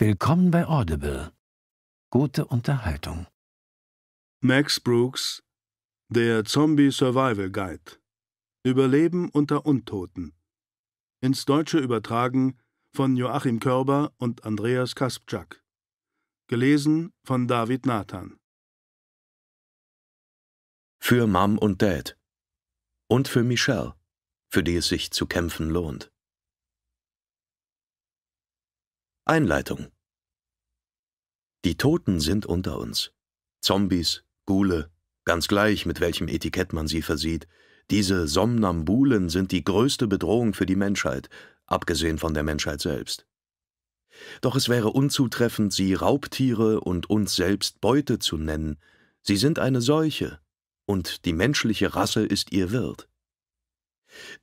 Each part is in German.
Willkommen bei Audible. Gute Unterhaltung. Max Brooks, der Zombie Survival Guide. Überleben unter Untoten. Ins Deutsche übertragen von Joachim Körber und Andreas Kaspczak. Gelesen von David Nathan. Für Mom und Dad. Und für Michelle, für die es sich zu kämpfen lohnt. Einleitung Die Toten sind unter uns. Zombies, Gule, ganz gleich, mit welchem Etikett man sie versieht, diese Somnambulen sind die größte Bedrohung für die Menschheit, abgesehen von der Menschheit selbst. Doch es wäre unzutreffend, sie Raubtiere und uns selbst Beute zu nennen, sie sind eine Seuche, und die menschliche Rasse ist ihr Wirt.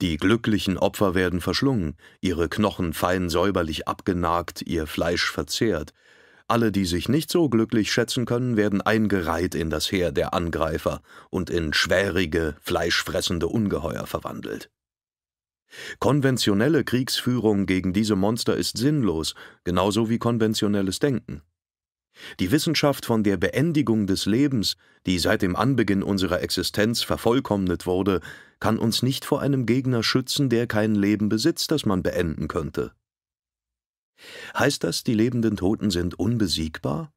Die glücklichen Opfer werden verschlungen, ihre Knochen fein säuberlich abgenagt, ihr Fleisch verzehrt. Alle, die sich nicht so glücklich schätzen können, werden eingereiht in das Heer der Angreifer und in schwerige, fleischfressende Ungeheuer verwandelt. Konventionelle Kriegsführung gegen diese Monster ist sinnlos, genauso wie konventionelles Denken. Die Wissenschaft von der Beendigung des Lebens, die seit dem Anbeginn unserer Existenz vervollkommnet wurde, kann uns nicht vor einem Gegner schützen, der kein Leben besitzt, das man beenden könnte. Heißt das, die lebenden Toten sind unbesiegbar?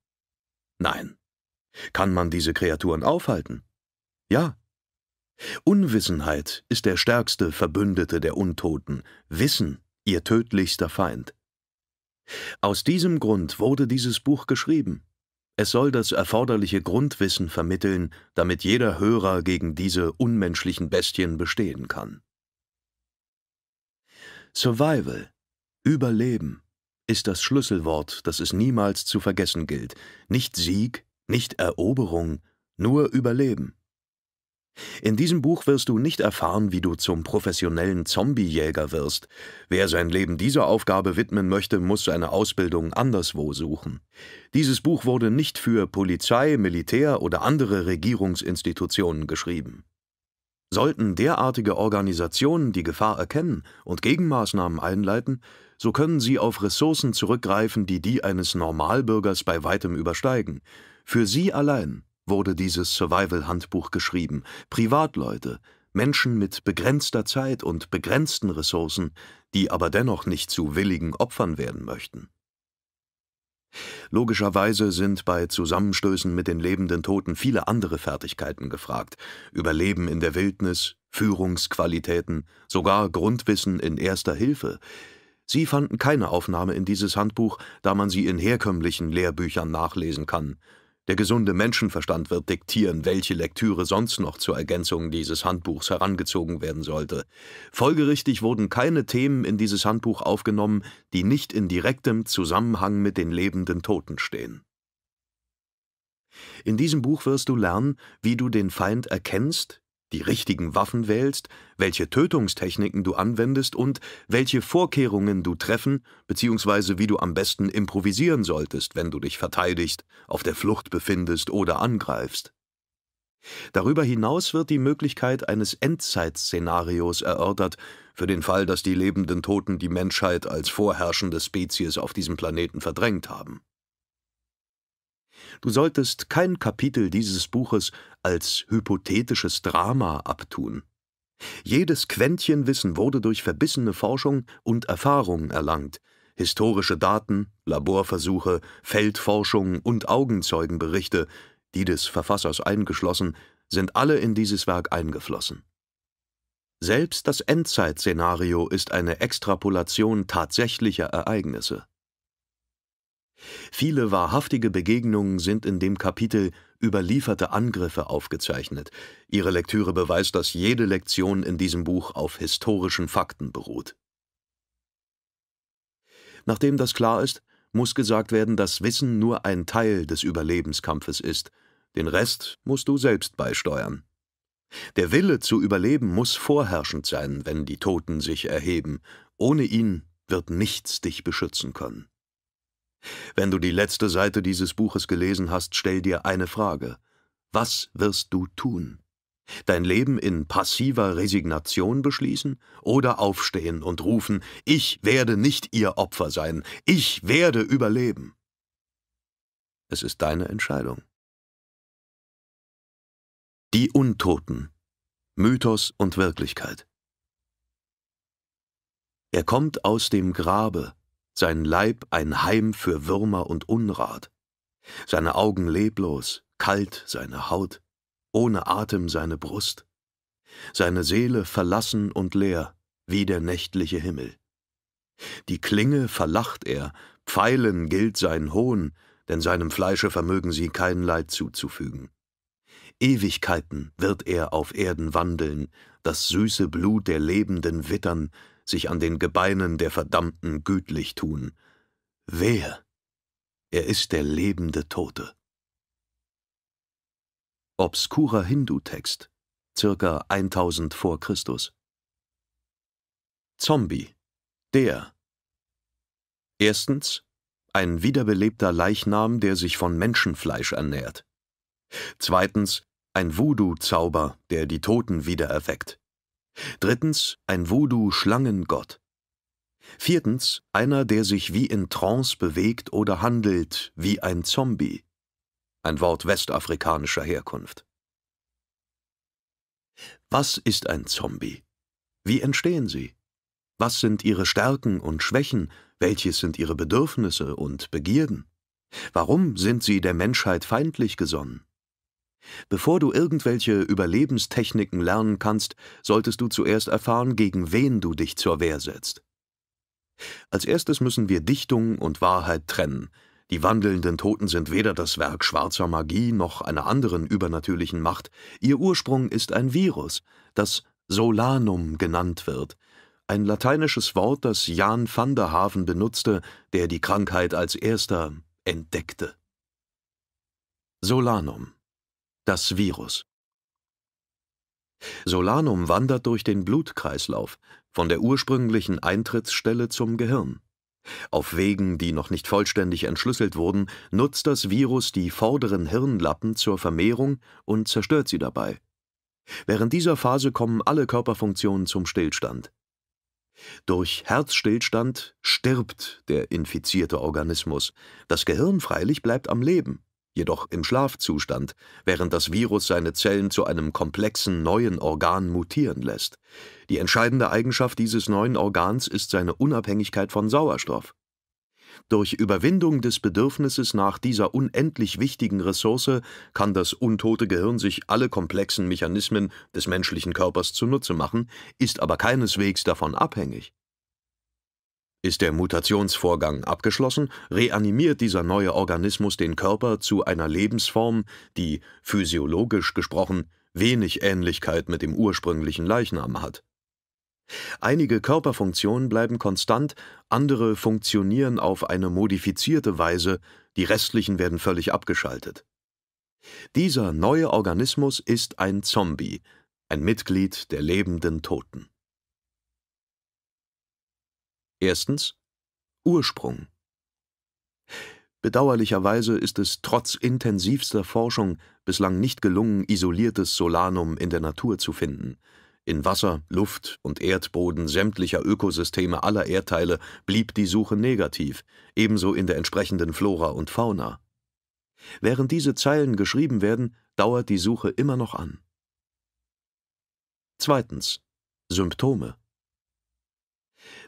Nein. Kann man diese Kreaturen aufhalten? Ja. Unwissenheit ist der stärkste Verbündete der Untoten, Wissen ihr tödlichster Feind. Aus diesem Grund wurde dieses Buch geschrieben. Es soll das erforderliche Grundwissen vermitteln, damit jeder Hörer gegen diese unmenschlichen Bestien bestehen kann. Survival, Überleben, ist das Schlüsselwort, das es niemals zu vergessen gilt. Nicht Sieg, nicht Eroberung, nur Überleben. In diesem Buch wirst du nicht erfahren, wie du zum professionellen Zombiejäger wirst. Wer sein Leben dieser Aufgabe widmen möchte, muss seine Ausbildung anderswo suchen. Dieses Buch wurde nicht für Polizei, Militär oder andere Regierungsinstitutionen geschrieben. Sollten derartige Organisationen die Gefahr erkennen und Gegenmaßnahmen einleiten, so können sie auf Ressourcen zurückgreifen, die die eines Normalbürgers bei weitem übersteigen. Für sie allein wurde dieses Survival-Handbuch geschrieben. Privatleute, Menschen mit begrenzter Zeit und begrenzten Ressourcen, die aber dennoch nicht zu willigen Opfern werden möchten. Logischerweise sind bei Zusammenstößen mit den lebenden Toten viele andere Fertigkeiten gefragt, Überleben in der Wildnis, Führungsqualitäten, sogar Grundwissen in erster Hilfe. Sie fanden keine Aufnahme in dieses Handbuch, da man sie in herkömmlichen Lehrbüchern nachlesen kann, der gesunde Menschenverstand wird diktieren, welche Lektüre sonst noch zur Ergänzung dieses Handbuchs herangezogen werden sollte. Folgerichtig wurden keine Themen in dieses Handbuch aufgenommen, die nicht in direktem Zusammenhang mit den lebenden Toten stehen. In diesem Buch wirst du lernen, wie du den Feind erkennst, die richtigen Waffen wählst, welche Tötungstechniken du anwendest und welche Vorkehrungen du treffen bzw. wie du am besten improvisieren solltest, wenn du dich verteidigst, auf der Flucht befindest oder angreifst. Darüber hinaus wird die Möglichkeit eines Endzeitszenarios erörtert, für den Fall, dass die lebenden Toten die Menschheit als vorherrschende Spezies auf diesem Planeten verdrängt haben Du solltest kein Kapitel dieses Buches als hypothetisches Drama abtun. Jedes Quäntchen Wissen wurde durch verbissene Forschung und Erfahrung erlangt, historische Daten, Laborversuche, Feldforschung und Augenzeugenberichte, die des Verfassers eingeschlossen, sind alle in dieses Werk eingeflossen. Selbst das Endzeitszenario ist eine Extrapolation tatsächlicher Ereignisse. Viele wahrhaftige Begegnungen sind in dem Kapitel überlieferte Angriffe aufgezeichnet. Ihre Lektüre beweist, dass jede Lektion in diesem Buch auf historischen Fakten beruht. Nachdem das klar ist, muss gesagt werden, dass Wissen nur ein Teil des Überlebenskampfes ist. Den Rest musst du selbst beisteuern. Der Wille zu überleben muss vorherrschend sein, wenn die Toten sich erheben. Ohne ihn wird nichts dich beschützen können. Wenn du die letzte Seite dieses Buches gelesen hast, stell dir eine Frage. Was wirst du tun? Dein Leben in passiver Resignation beschließen oder aufstehen und rufen, ich werde nicht ihr Opfer sein, ich werde überleben. Es ist deine Entscheidung. Die Untoten Mythos und Wirklichkeit Er kommt aus dem Grabe, sein Leib ein Heim für Würmer und Unrat, seine Augen leblos, kalt seine Haut, ohne Atem seine Brust, seine Seele verlassen und leer, wie der nächtliche Himmel. Die Klinge verlacht er, Pfeilen gilt sein Hohn, denn seinem Fleische vermögen sie kein Leid zuzufügen. Ewigkeiten wird er auf Erden wandeln, das süße Blut der Lebenden wittern, sich an den Gebeinen der Verdammten gütlich tun. Wer? Er ist der lebende Tote. Obskurer Hindu-Text, circa 1000 vor Christus. Zombie, der. Erstens, ein wiederbelebter Leichnam, der sich von Menschenfleisch ernährt. Zweitens, ein Voodoo-Zauber, der die Toten wiedererweckt. Drittens ein Voodoo-Schlangengott. Viertens einer, der sich wie in Trance bewegt oder handelt, wie ein Zombie. Ein Wort westafrikanischer Herkunft. Was ist ein Zombie? Wie entstehen sie? Was sind ihre Stärken und Schwächen? Welches sind ihre Bedürfnisse und Begierden? Warum sind sie der Menschheit feindlich gesonnen? Bevor du irgendwelche Überlebenstechniken lernen kannst, solltest du zuerst erfahren, gegen wen du dich zur Wehr setzt. Als erstes müssen wir Dichtung und Wahrheit trennen. Die wandelnden Toten sind weder das Werk schwarzer Magie noch einer anderen übernatürlichen Macht. Ihr Ursprung ist ein Virus, das Solanum genannt wird, ein lateinisches Wort, das Jan van der Haven benutzte, der die Krankheit als erster entdeckte. Solanum das Virus. Solanum wandert durch den Blutkreislauf von der ursprünglichen Eintrittsstelle zum Gehirn. Auf Wegen, die noch nicht vollständig entschlüsselt wurden, nutzt das Virus die vorderen Hirnlappen zur Vermehrung und zerstört sie dabei. Während dieser Phase kommen alle Körperfunktionen zum Stillstand. Durch Herzstillstand stirbt der infizierte Organismus, das Gehirn freilich bleibt am Leben jedoch im Schlafzustand, während das Virus seine Zellen zu einem komplexen neuen Organ mutieren lässt. Die entscheidende Eigenschaft dieses neuen Organs ist seine Unabhängigkeit von Sauerstoff. Durch Überwindung des Bedürfnisses nach dieser unendlich wichtigen Ressource kann das untote Gehirn sich alle komplexen Mechanismen des menschlichen Körpers zunutze machen, ist aber keineswegs davon abhängig. Ist der Mutationsvorgang abgeschlossen, reanimiert dieser neue Organismus den Körper zu einer Lebensform, die, physiologisch gesprochen, wenig Ähnlichkeit mit dem ursprünglichen Leichnam hat. Einige Körperfunktionen bleiben konstant, andere funktionieren auf eine modifizierte Weise, die restlichen werden völlig abgeschaltet. Dieser neue Organismus ist ein Zombie, ein Mitglied der lebenden Toten. Erstens Ursprung. Bedauerlicherweise ist es trotz intensivster Forschung bislang nicht gelungen, isoliertes Solanum in der Natur zu finden. In Wasser, Luft und Erdboden sämtlicher Ökosysteme aller Erdteile blieb die Suche negativ, ebenso in der entsprechenden Flora und Fauna. Während diese Zeilen geschrieben werden, dauert die Suche immer noch an. Zweitens. Symptome.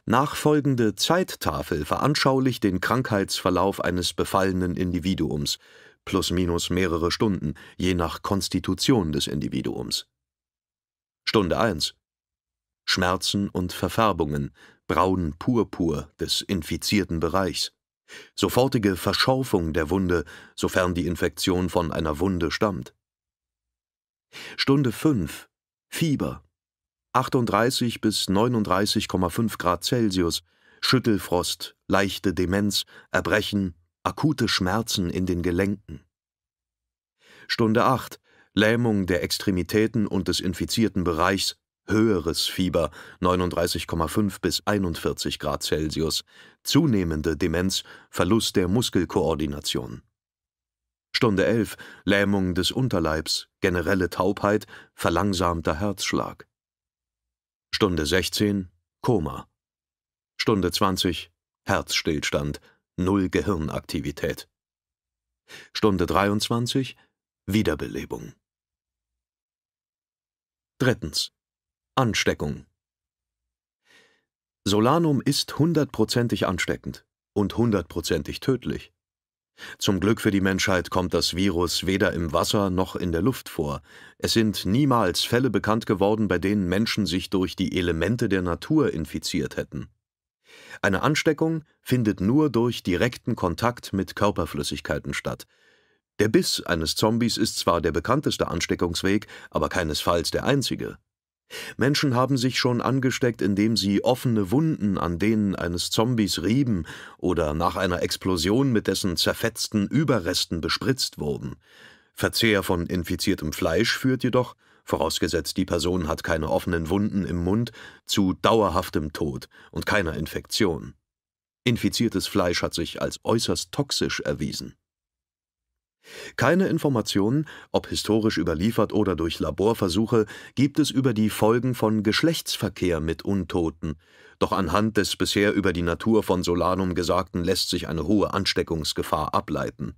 Nachfolgende Zeittafel veranschaulicht den Krankheitsverlauf eines befallenen Individuums plus minus mehrere Stunden, je nach Konstitution des Individuums). Stunde 1: Schmerzen und Verfärbungen (Braun-Purpur des infizierten Bereichs), sofortige Verschorfung der Wunde, sofern die Infektion von einer Wunde stammt. Stunde 5: Fieber 38 bis 39,5 Grad Celsius, Schüttelfrost, leichte Demenz, Erbrechen, akute Schmerzen in den Gelenken. Stunde 8 Lähmung der Extremitäten und des infizierten Bereichs, höheres Fieber 39,5 bis 41 Grad Celsius, zunehmende Demenz, Verlust der Muskelkoordination. Stunde 11 Lähmung des Unterleibs, generelle Taubheit, verlangsamter Herzschlag. Stunde 16 Koma. Stunde 20 Herzstillstand, null Gehirnaktivität. Stunde 23 Wiederbelebung. Drittens Ansteckung. Solanum ist hundertprozentig ansteckend und hundertprozentig tödlich. Zum Glück für die Menschheit kommt das Virus weder im Wasser noch in der Luft vor. Es sind niemals Fälle bekannt geworden, bei denen Menschen sich durch die Elemente der Natur infiziert hätten. Eine Ansteckung findet nur durch direkten Kontakt mit Körperflüssigkeiten statt. Der Biss eines Zombies ist zwar der bekannteste Ansteckungsweg, aber keinesfalls der einzige Menschen haben sich schon angesteckt, indem sie offene Wunden an denen eines Zombies rieben oder nach einer Explosion mit dessen zerfetzten Überresten bespritzt wurden. Verzehr von infiziertem Fleisch führt jedoch, vorausgesetzt die Person hat keine offenen Wunden im Mund, zu dauerhaftem Tod und keiner Infektion. Infiziertes Fleisch hat sich als äußerst toxisch erwiesen. Keine Informationen, ob historisch überliefert oder durch Laborversuche, gibt es über die Folgen von Geschlechtsverkehr mit Untoten, doch anhand des bisher über die Natur von Solanum Gesagten lässt sich eine hohe Ansteckungsgefahr ableiten.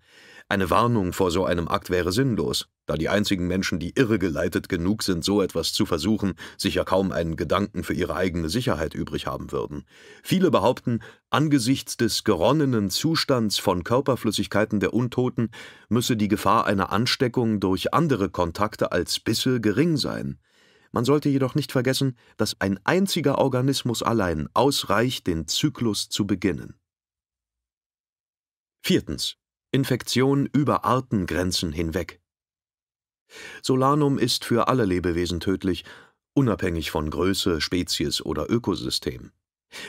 Eine Warnung vor so einem Akt wäre sinnlos da die einzigen Menschen, die irregeleitet genug sind, so etwas zu versuchen, sich ja kaum einen Gedanken für ihre eigene Sicherheit übrig haben würden. Viele behaupten, angesichts des geronnenen Zustands von Körperflüssigkeiten der Untoten müsse die Gefahr einer Ansteckung durch andere Kontakte als Bisse gering sein. Man sollte jedoch nicht vergessen, dass ein einziger Organismus allein ausreicht, den Zyklus zu beginnen. Viertens. Infektion über Artengrenzen hinweg. Solanum ist für alle Lebewesen tödlich, unabhängig von Größe, Spezies oder Ökosystem.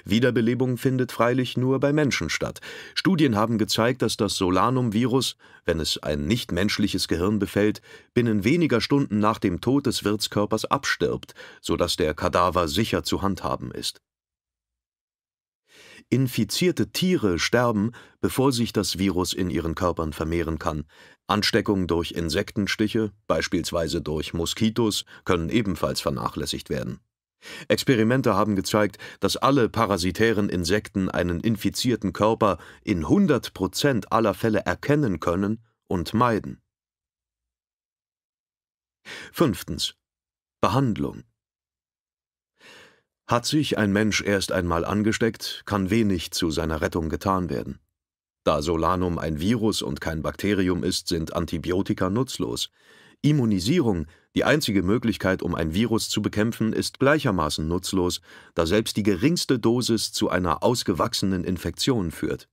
Wiederbelebung findet freilich nur bei Menschen statt. Studien haben gezeigt, dass das Solanum-Virus, wenn es ein nichtmenschliches Gehirn befällt, binnen weniger Stunden nach dem Tod des Wirtskörpers abstirbt, sodass der Kadaver sicher zu handhaben ist. Infizierte Tiere sterben, bevor sich das Virus in ihren Körpern vermehren kann, Ansteckung durch Insektenstiche, beispielsweise durch Moskitos, können ebenfalls vernachlässigt werden. Experimente haben gezeigt, dass alle parasitären Insekten einen infizierten Körper in 100 aller Fälle erkennen können und meiden. Fünftens. Behandlung. Hat sich ein Mensch erst einmal angesteckt, kann wenig zu seiner Rettung getan werden. Da Solanum ein Virus und kein Bakterium ist, sind Antibiotika nutzlos. Immunisierung, die einzige Möglichkeit, um ein Virus zu bekämpfen, ist gleichermaßen nutzlos, da selbst die geringste Dosis zu einer ausgewachsenen Infektion führt.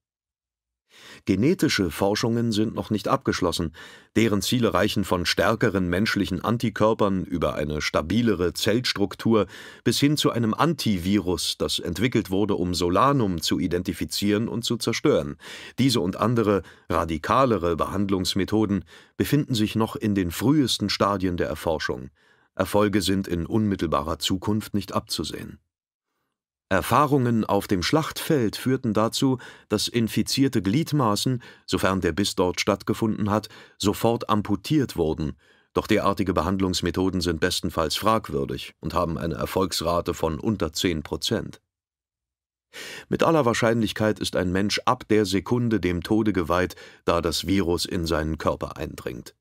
Genetische Forschungen sind noch nicht abgeschlossen, deren Ziele reichen von stärkeren menschlichen Antikörpern über eine stabilere Zellstruktur bis hin zu einem Antivirus, das entwickelt wurde, um Solanum zu identifizieren und zu zerstören. Diese und andere, radikalere Behandlungsmethoden befinden sich noch in den frühesten Stadien der Erforschung. Erfolge sind in unmittelbarer Zukunft nicht abzusehen Erfahrungen auf dem Schlachtfeld führten dazu, dass infizierte Gliedmaßen, sofern der Biss dort stattgefunden hat, sofort amputiert wurden, doch derartige Behandlungsmethoden sind bestenfalls fragwürdig und haben eine Erfolgsrate von unter 10 Prozent. Mit aller Wahrscheinlichkeit ist ein Mensch ab der Sekunde dem Tode geweiht, da das Virus in seinen Körper eindringt.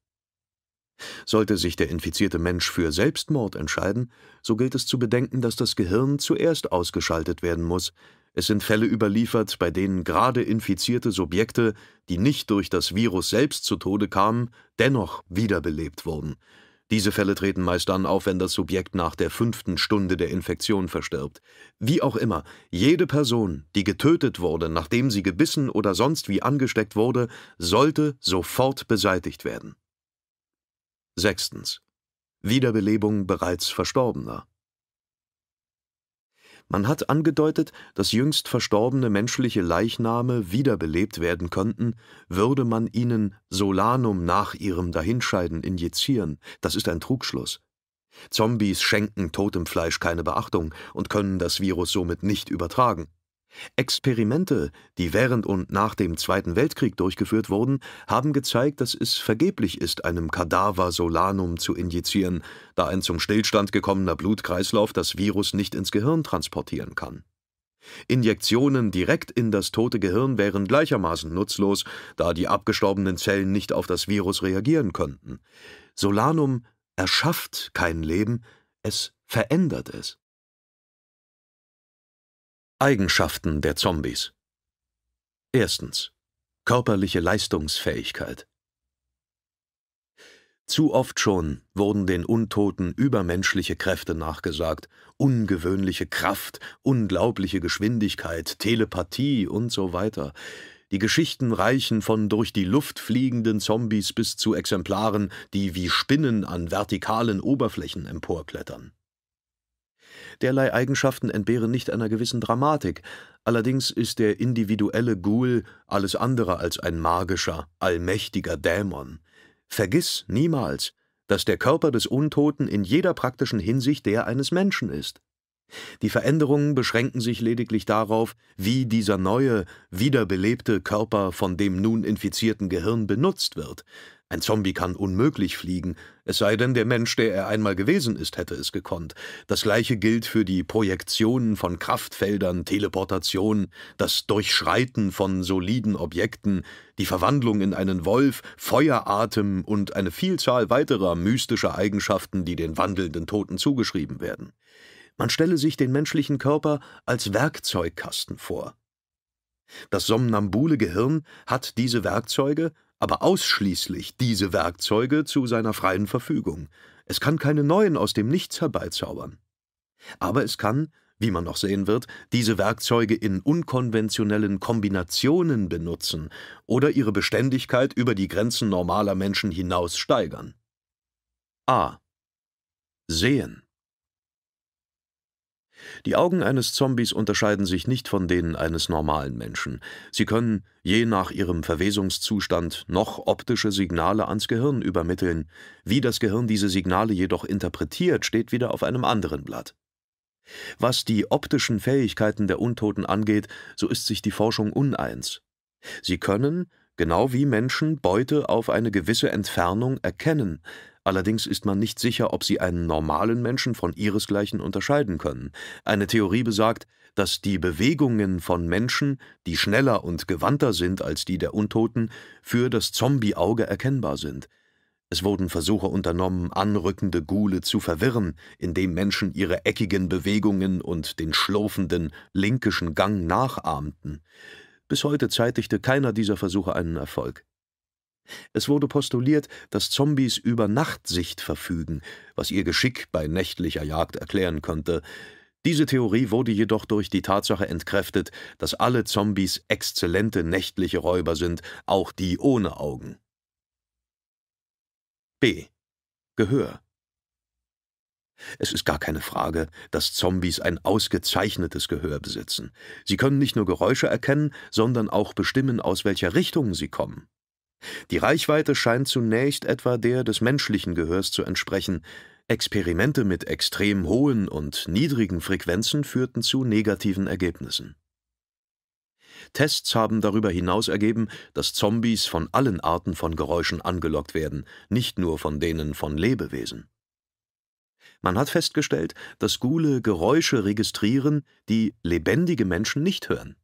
Sollte sich der infizierte Mensch für Selbstmord entscheiden, so gilt es zu bedenken, dass das Gehirn zuerst ausgeschaltet werden muss. Es sind Fälle überliefert, bei denen gerade infizierte Subjekte, die nicht durch das Virus selbst zu Tode kamen, dennoch wiederbelebt wurden. Diese Fälle treten meist dann auf, wenn das Subjekt nach der fünften Stunde der Infektion verstirbt. Wie auch immer, jede Person, die getötet wurde, nachdem sie gebissen oder sonst wie angesteckt wurde, sollte sofort beseitigt werden. Sechstens. Wiederbelebung bereits Verstorbener. Man hat angedeutet, dass jüngst verstorbene menschliche Leichname wiederbelebt werden könnten, würde man ihnen Solanum nach ihrem Dahinscheiden injizieren. Das ist ein Trugschluss. Zombies schenken totem Fleisch keine Beachtung und können das Virus somit nicht übertragen. Experimente, die während und nach dem Zweiten Weltkrieg durchgeführt wurden, haben gezeigt, dass es vergeblich ist, einem Kadaver Solanum zu injizieren, da ein zum Stillstand gekommener Blutkreislauf das Virus nicht ins Gehirn transportieren kann. Injektionen direkt in das tote Gehirn wären gleichermaßen nutzlos, da die abgestorbenen Zellen nicht auf das Virus reagieren könnten. Solanum erschafft kein Leben, es verändert es. Eigenschaften der Zombies. Erstens. Körperliche Leistungsfähigkeit. Zu oft schon wurden den Untoten übermenschliche Kräfte nachgesagt, ungewöhnliche Kraft, unglaubliche Geschwindigkeit, Telepathie und so weiter. Die Geschichten reichen von durch die Luft fliegenden Zombies bis zu Exemplaren, die wie Spinnen an vertikalen Oberflächen emporklettern. Derlei Eigenschaften entbehren nicht einer gewissen Dramatik, allerdings ist der individuelle Ghoul alles andere als ein magischer, allmächtiger Dämon. Vergiss niemals, dass der Körper des Untoten in jeder praktischen Hinsicht der eines Menschen ist. Die Veränderungen beschränken sich lediglich darauf, wie dieser neue, wiederbelebte Körper von dem nun infizierten Gehirn benutzt wird. Ein Zombie kann unmöglich fliegen, es sei denn, der Mensch, der er einmal gewesen ist, hätte es gekonnt. Das gleiche gilt für die Projektionen von Kraftfeldern, Teleportation, das Durchschreiten von soliden Objekten, die Verwandlung in einen Wolf, Feueratem und eine Vielzahl weiterer mystischer Eigenschaften, die den wandelnden Toten zugeschrieben werden. Man stelle sich den menschlichen Körper als Werkzeugkasten vor. Das somnambule Gehirn hat diese Werkzeuge, aber ausschließlich diese Werkzeuge zu seiner freien Verfügung. Es kann keine neuen aus dem Nichts herbeizaubern. Aber es kann, wie man noch sehen wird, diese Werkzeuge in unkonventionellen Kombinationen benutzen oder ihre Beständigkeit über die Grenzen normaler Menschen hinaus steigern. A. Sehen. Die Augen eines Zombies unterscheiden sich nicht von denen eines normalen Menschen. Sie können, je nach ihrem Verwesungszustand, noch optische Signale ans Gehirn übermitteln. Wie das Gehirn diese Signale jedoch interpretiert, steht wieder auf einem anderen Blatt. Was die optischen Fähigkeiten der Untoten angeht, so ist sich die Forschung uneins. Sie können, genau wie Menschen, Beute auf eine gewisse Entfernung erkennen, Allerdings ist man nicht sicher, ob sie einen normalen Menschen von ihresgleichen unterscheiden können. Eine Theorie besagt, dass die Bewegungen von Menschen, die schneller und gewandter sind als die der Untoten, für das Zombie-Auge erkennbar sind. Es wurden Versuche unternommen, anrückende Gule zu verwirren, indem Menschen ihre eckigen Bewegungen und den schlurfenden, linkischen Gang nachahmten. Bis heute zeitigte keiner dieser Versuche einen Erfolg. Es wurde postuliert, dass Zombies über Nachtsicht verfügen, was ihr Geschick bei nächtlicher Jagd erklären könnte. Diese Theorie wurde jedoch durch die Tatsache entkräftet, dass alle Zombies exzellente nächtliche Räuber sind, auch die ohne Augen. B. Gehör es ist gar keine Frage, dass Zombies ein ausgezeichnetes Gehör besitzen. Sie können nicht nur Geräusche erkennen, sondern auch bestimmen, aus welcher Richtung sie kommen. Die Reichweite scheint zunächst etwa der des menschlichen Gehörs zu entsprechen, Experimente mit extrem hohen und niedrigen Frequenzen führten zu negativen Ergebnissen. Tests haben darüber hinaus ergeben, dass Zombies von allen Arten von Geräuschen angelockt werden, nicht nur von denen von Lebewesen. Man hat festgestellt, dass Gule Geräusche registrieren, die lebendige Menschen nicht hören.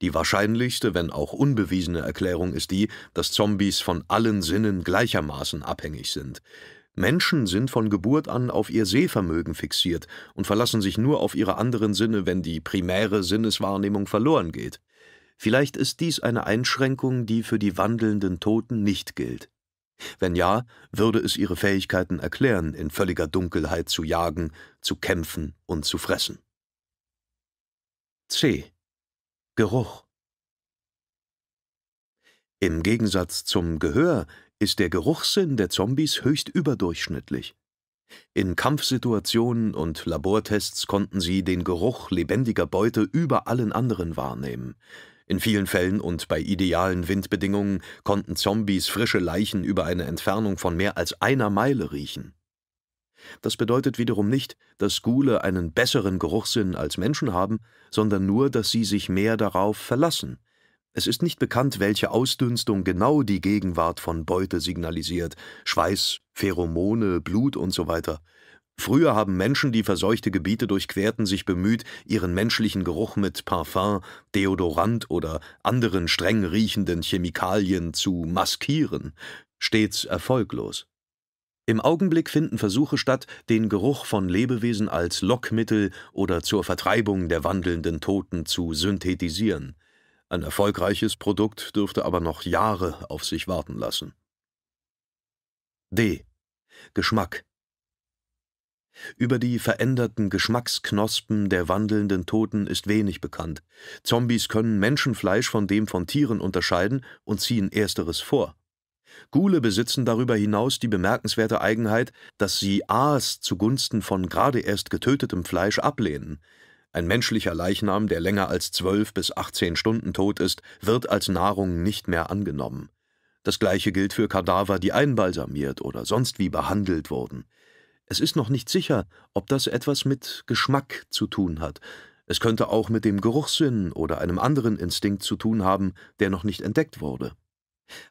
Die wahrscheinlichste, wenn auch unbewiesene Erklärung ist die, dass Zombies von allen Sinnen gleichermaßen abhängig sind. Menschen sind von Geburt an auf ihr Sehvermögen fixiert und verlassen sich nur auf ihre anderen Sinne, wenn die primäre Sinneswahrnehmung verloren geht. Vielleicht ist dies eine Einschränkung, die für die wandelnden Toten nicht gilt. Wenn ja, würde es ihre Fähigkeiten erklären, in völliger Dunkelheit zu jagen, zu kämpfen und zu fressen. C. Geruch. Im Gegensatz zum Gehör ist der Geruchssinn der Zombies höchst überdurchschnittlich. In Kampfsituationen und Labortests konnten sie den Geruch lebendiger Beute über allen anderen wahrnehmen. In vielen Fällen und bei idealen Windbedingungen konnten Zombies frische Leichen über eine Entfernung von mehr als einer Meile riechen. Das bedeutet wiederum nicht, dass Gule einen besseren Geruchssinn als Menschen haben, sondern nur, dass sie sich mehr darauf verlassen. Es ist nicht bekannt, welche Ausdünstung genau die Gegenwart von Beute signalisiert. Schweiß, Pheromone, Blut und so weiter. Früher haben Menschen, die verseuchte Gebiete durchquerten, sich bemüht, ihren menschlichen Geruch mit Parfum, Deodorant oder anderen streng riechenden Chemikalien zu maskieren. Stets erfolglos. Im Augenblick finden Versuche statt, den Geruch von Lebewesen als Lockmittel oder zur Vertreibung der wandelnden Toten zu synthetisieren. Ein erfolgreiches Produkt dürfte aber noch Jahre auf sich warten lassen. D. Geschmack über die veränderten Geschmacksknospen der wandelnden Toten ist wenig bekannt. Zombies können Menschenfleisch von dem von Tieren unterscheiden und ziehen ersteres vor. Gule besitzen darüber hinaus die bemerkenswerte Eigenheit, dass sie Aas zugunsten von gerade erst getötetem Fleisch ablehnen. Ein menschlicher Leichnam, der länger als zwölf bis achtzehn Stunden tot ist, wird als Nahrung nicht mehr angenommen. Das gleiche gilt für Kadaver, die einbalsamiert oder sonst wie behandelt wurden. Es ist noch nicht sicher, ob das etwas mit Geschmack zu tun hat. Es könnte auch mit dem Geruchssinn oder einem anderen Instinkt zu tun haben, der noch nicht entdeckt wurde.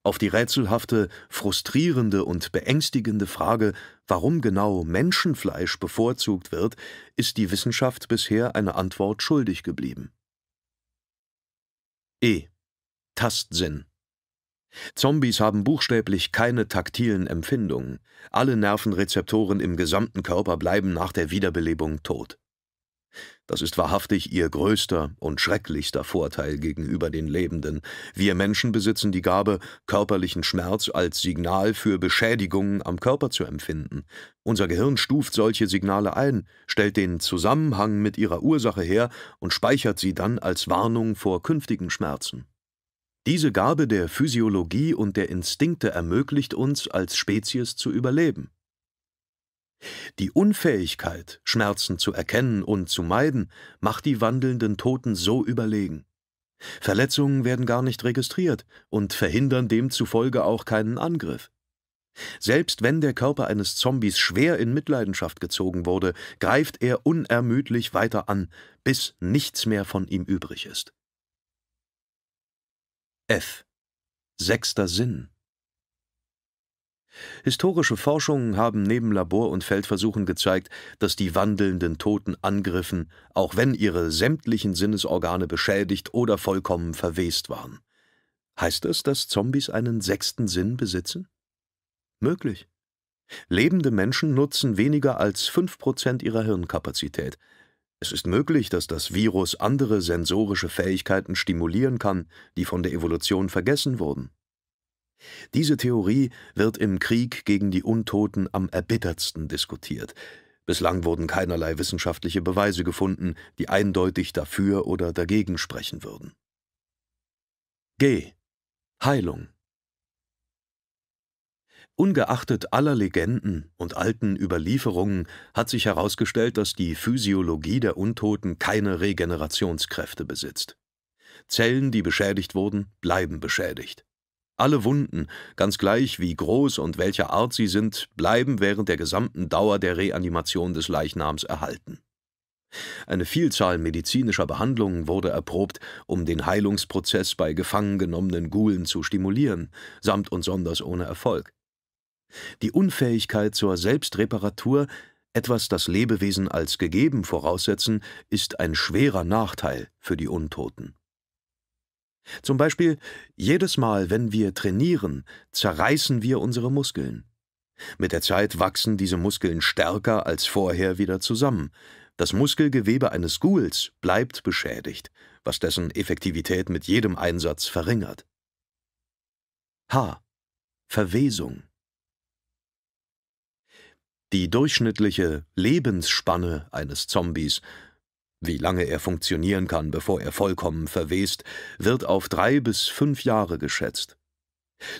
Auf die rätselhafte, frustrierende und beängstigende Frage, warum genau Menschenfleisch bevorzugt wird, ist die Wissenschaft bisher eine Antwort schuldig geblieben. E. Tastsinn Zombies haben buchstäblich keine taktilen Empfindungen. Alle Nervenrezeptoren im gesamten Körper bleiben nach der Wiederbelebung tot. Das ist wahrhaftig ihr größter und schrecklichster Vorteil gegenüber den Lebenden. Wir Menschen besitzen die Gabe, körperlichen Schmerz als Signal für Beschädigungen am Körper zu empfinden. Unser Gehirn stuft solche Signale ein, stellt den Zusammenhang mit ihrer Ursache her und speichert sie dann als Warnung vor künftigen Schmerzen. Diese Gabe der Physiologie und der Instinkte ermöglicht uns, als Spezies zu überleben. Die Unfähigkeit, Schmerzen zu erkennen und zu meiden, macht die wandelnden Toten so überlegen. Verletzungen werden gar nicht registriert und verhindern demzufolge auch keinen Angriff. Selbst wenn der Körper eines Zombies schwer in Mitleidenschaft gezogen wurde, greift er unermüdlich weiter an, bis nichts mehr von ihm übrig ist. F. Sechster Sinn Historische Forschungen haben neben Labor- und Feldversuchen gezeigt, dass die wandelnden Toten angriffen, auch wenn ihre sämtlichen Sinnesorgane beschädigt oder vollkommen verwest waren. Heißt das, dass Zombies einen sechsten Sinn besitzen? Möglich. Lebende Menschen nutzen weniger als fünf Prozent ihrer Hirnkapazität. Es ist möglich, dass das Virus andere sensorische Fähigkeiten stimulieren kann, die von der Evolution vergessen wurden. Diese Theorie wird im Krieg gegen die Untoten am erbittertsten diskutiert. Bislang wurden keinerlei wissenschaftliche Beweise gefunden, die eindeutig dafür oder dagegen sprechen würden. G. Heilung Ungeachtet aller Legenden und alten Überlieferungen hat sich herausgestellt, dass die Physiologie der Untoten keine Regenerationskräfte besitzt. Zellen, die beschädigt wurden, bleiben beschädigt. Alle Wunden, ganz gleich wie groß und welcher Art sie sind, bleiben während der gesamten Dauer der Reanimation des Leichnams erhalten. Eine Vielzahl medizinischer Behandlungen wurde erprobt, um den Heilungsprozess bei gefangen genommenen Gulen zu stimulieren, samt und sonders ohne Erfolg. Die Unfähigkeit zur Selbstreparatur, etwas das Lebewesen als gegeben voraussetzen, ist ein schwerer Nachteil für die Untoten. Zum Beispiel, jedes Mal, wenn wir trainieren, zerreißen wir unsere Muskeln. Mit der Zeit wachsen diese Muskeln stärker als vorher wieder zusammen. Das Muskelgewebe eines Ghouls bleibt beschädigt, was dessen Effektivität mit jedem Einsatz verringert. H. Verwesung Die durchschnittliche Lebensspanne eines Zombies wie lange er funktionieren kann, bevor er vollkommen verwest, wird auf drei bis fünf Jahre geschätzt.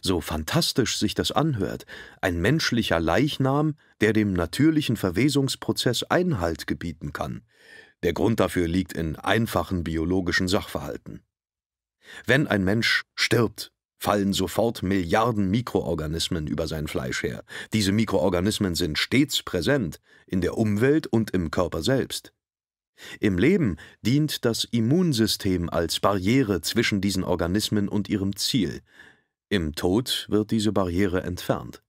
So fantastisch sich das anhört, ein menschlicher Leichnam, der dem natürlichen Verwesungsprozess Einhalt gebieten kann. Der Grund dafür liegt in einfachen biologischen Sachverhalten. Wenn ein Mensch stirbt, fallen sofort Milliarden Mikroorganismen über sein Fleisch her. Diese Mikroorganismen sind stets präsent in der Umwelt und im Körper selbst. Im Leben dient das Immunsystem als Barriere zwischen diesen Organismen und ihrem Ziel, im Tod wird diese Barriere entfernt.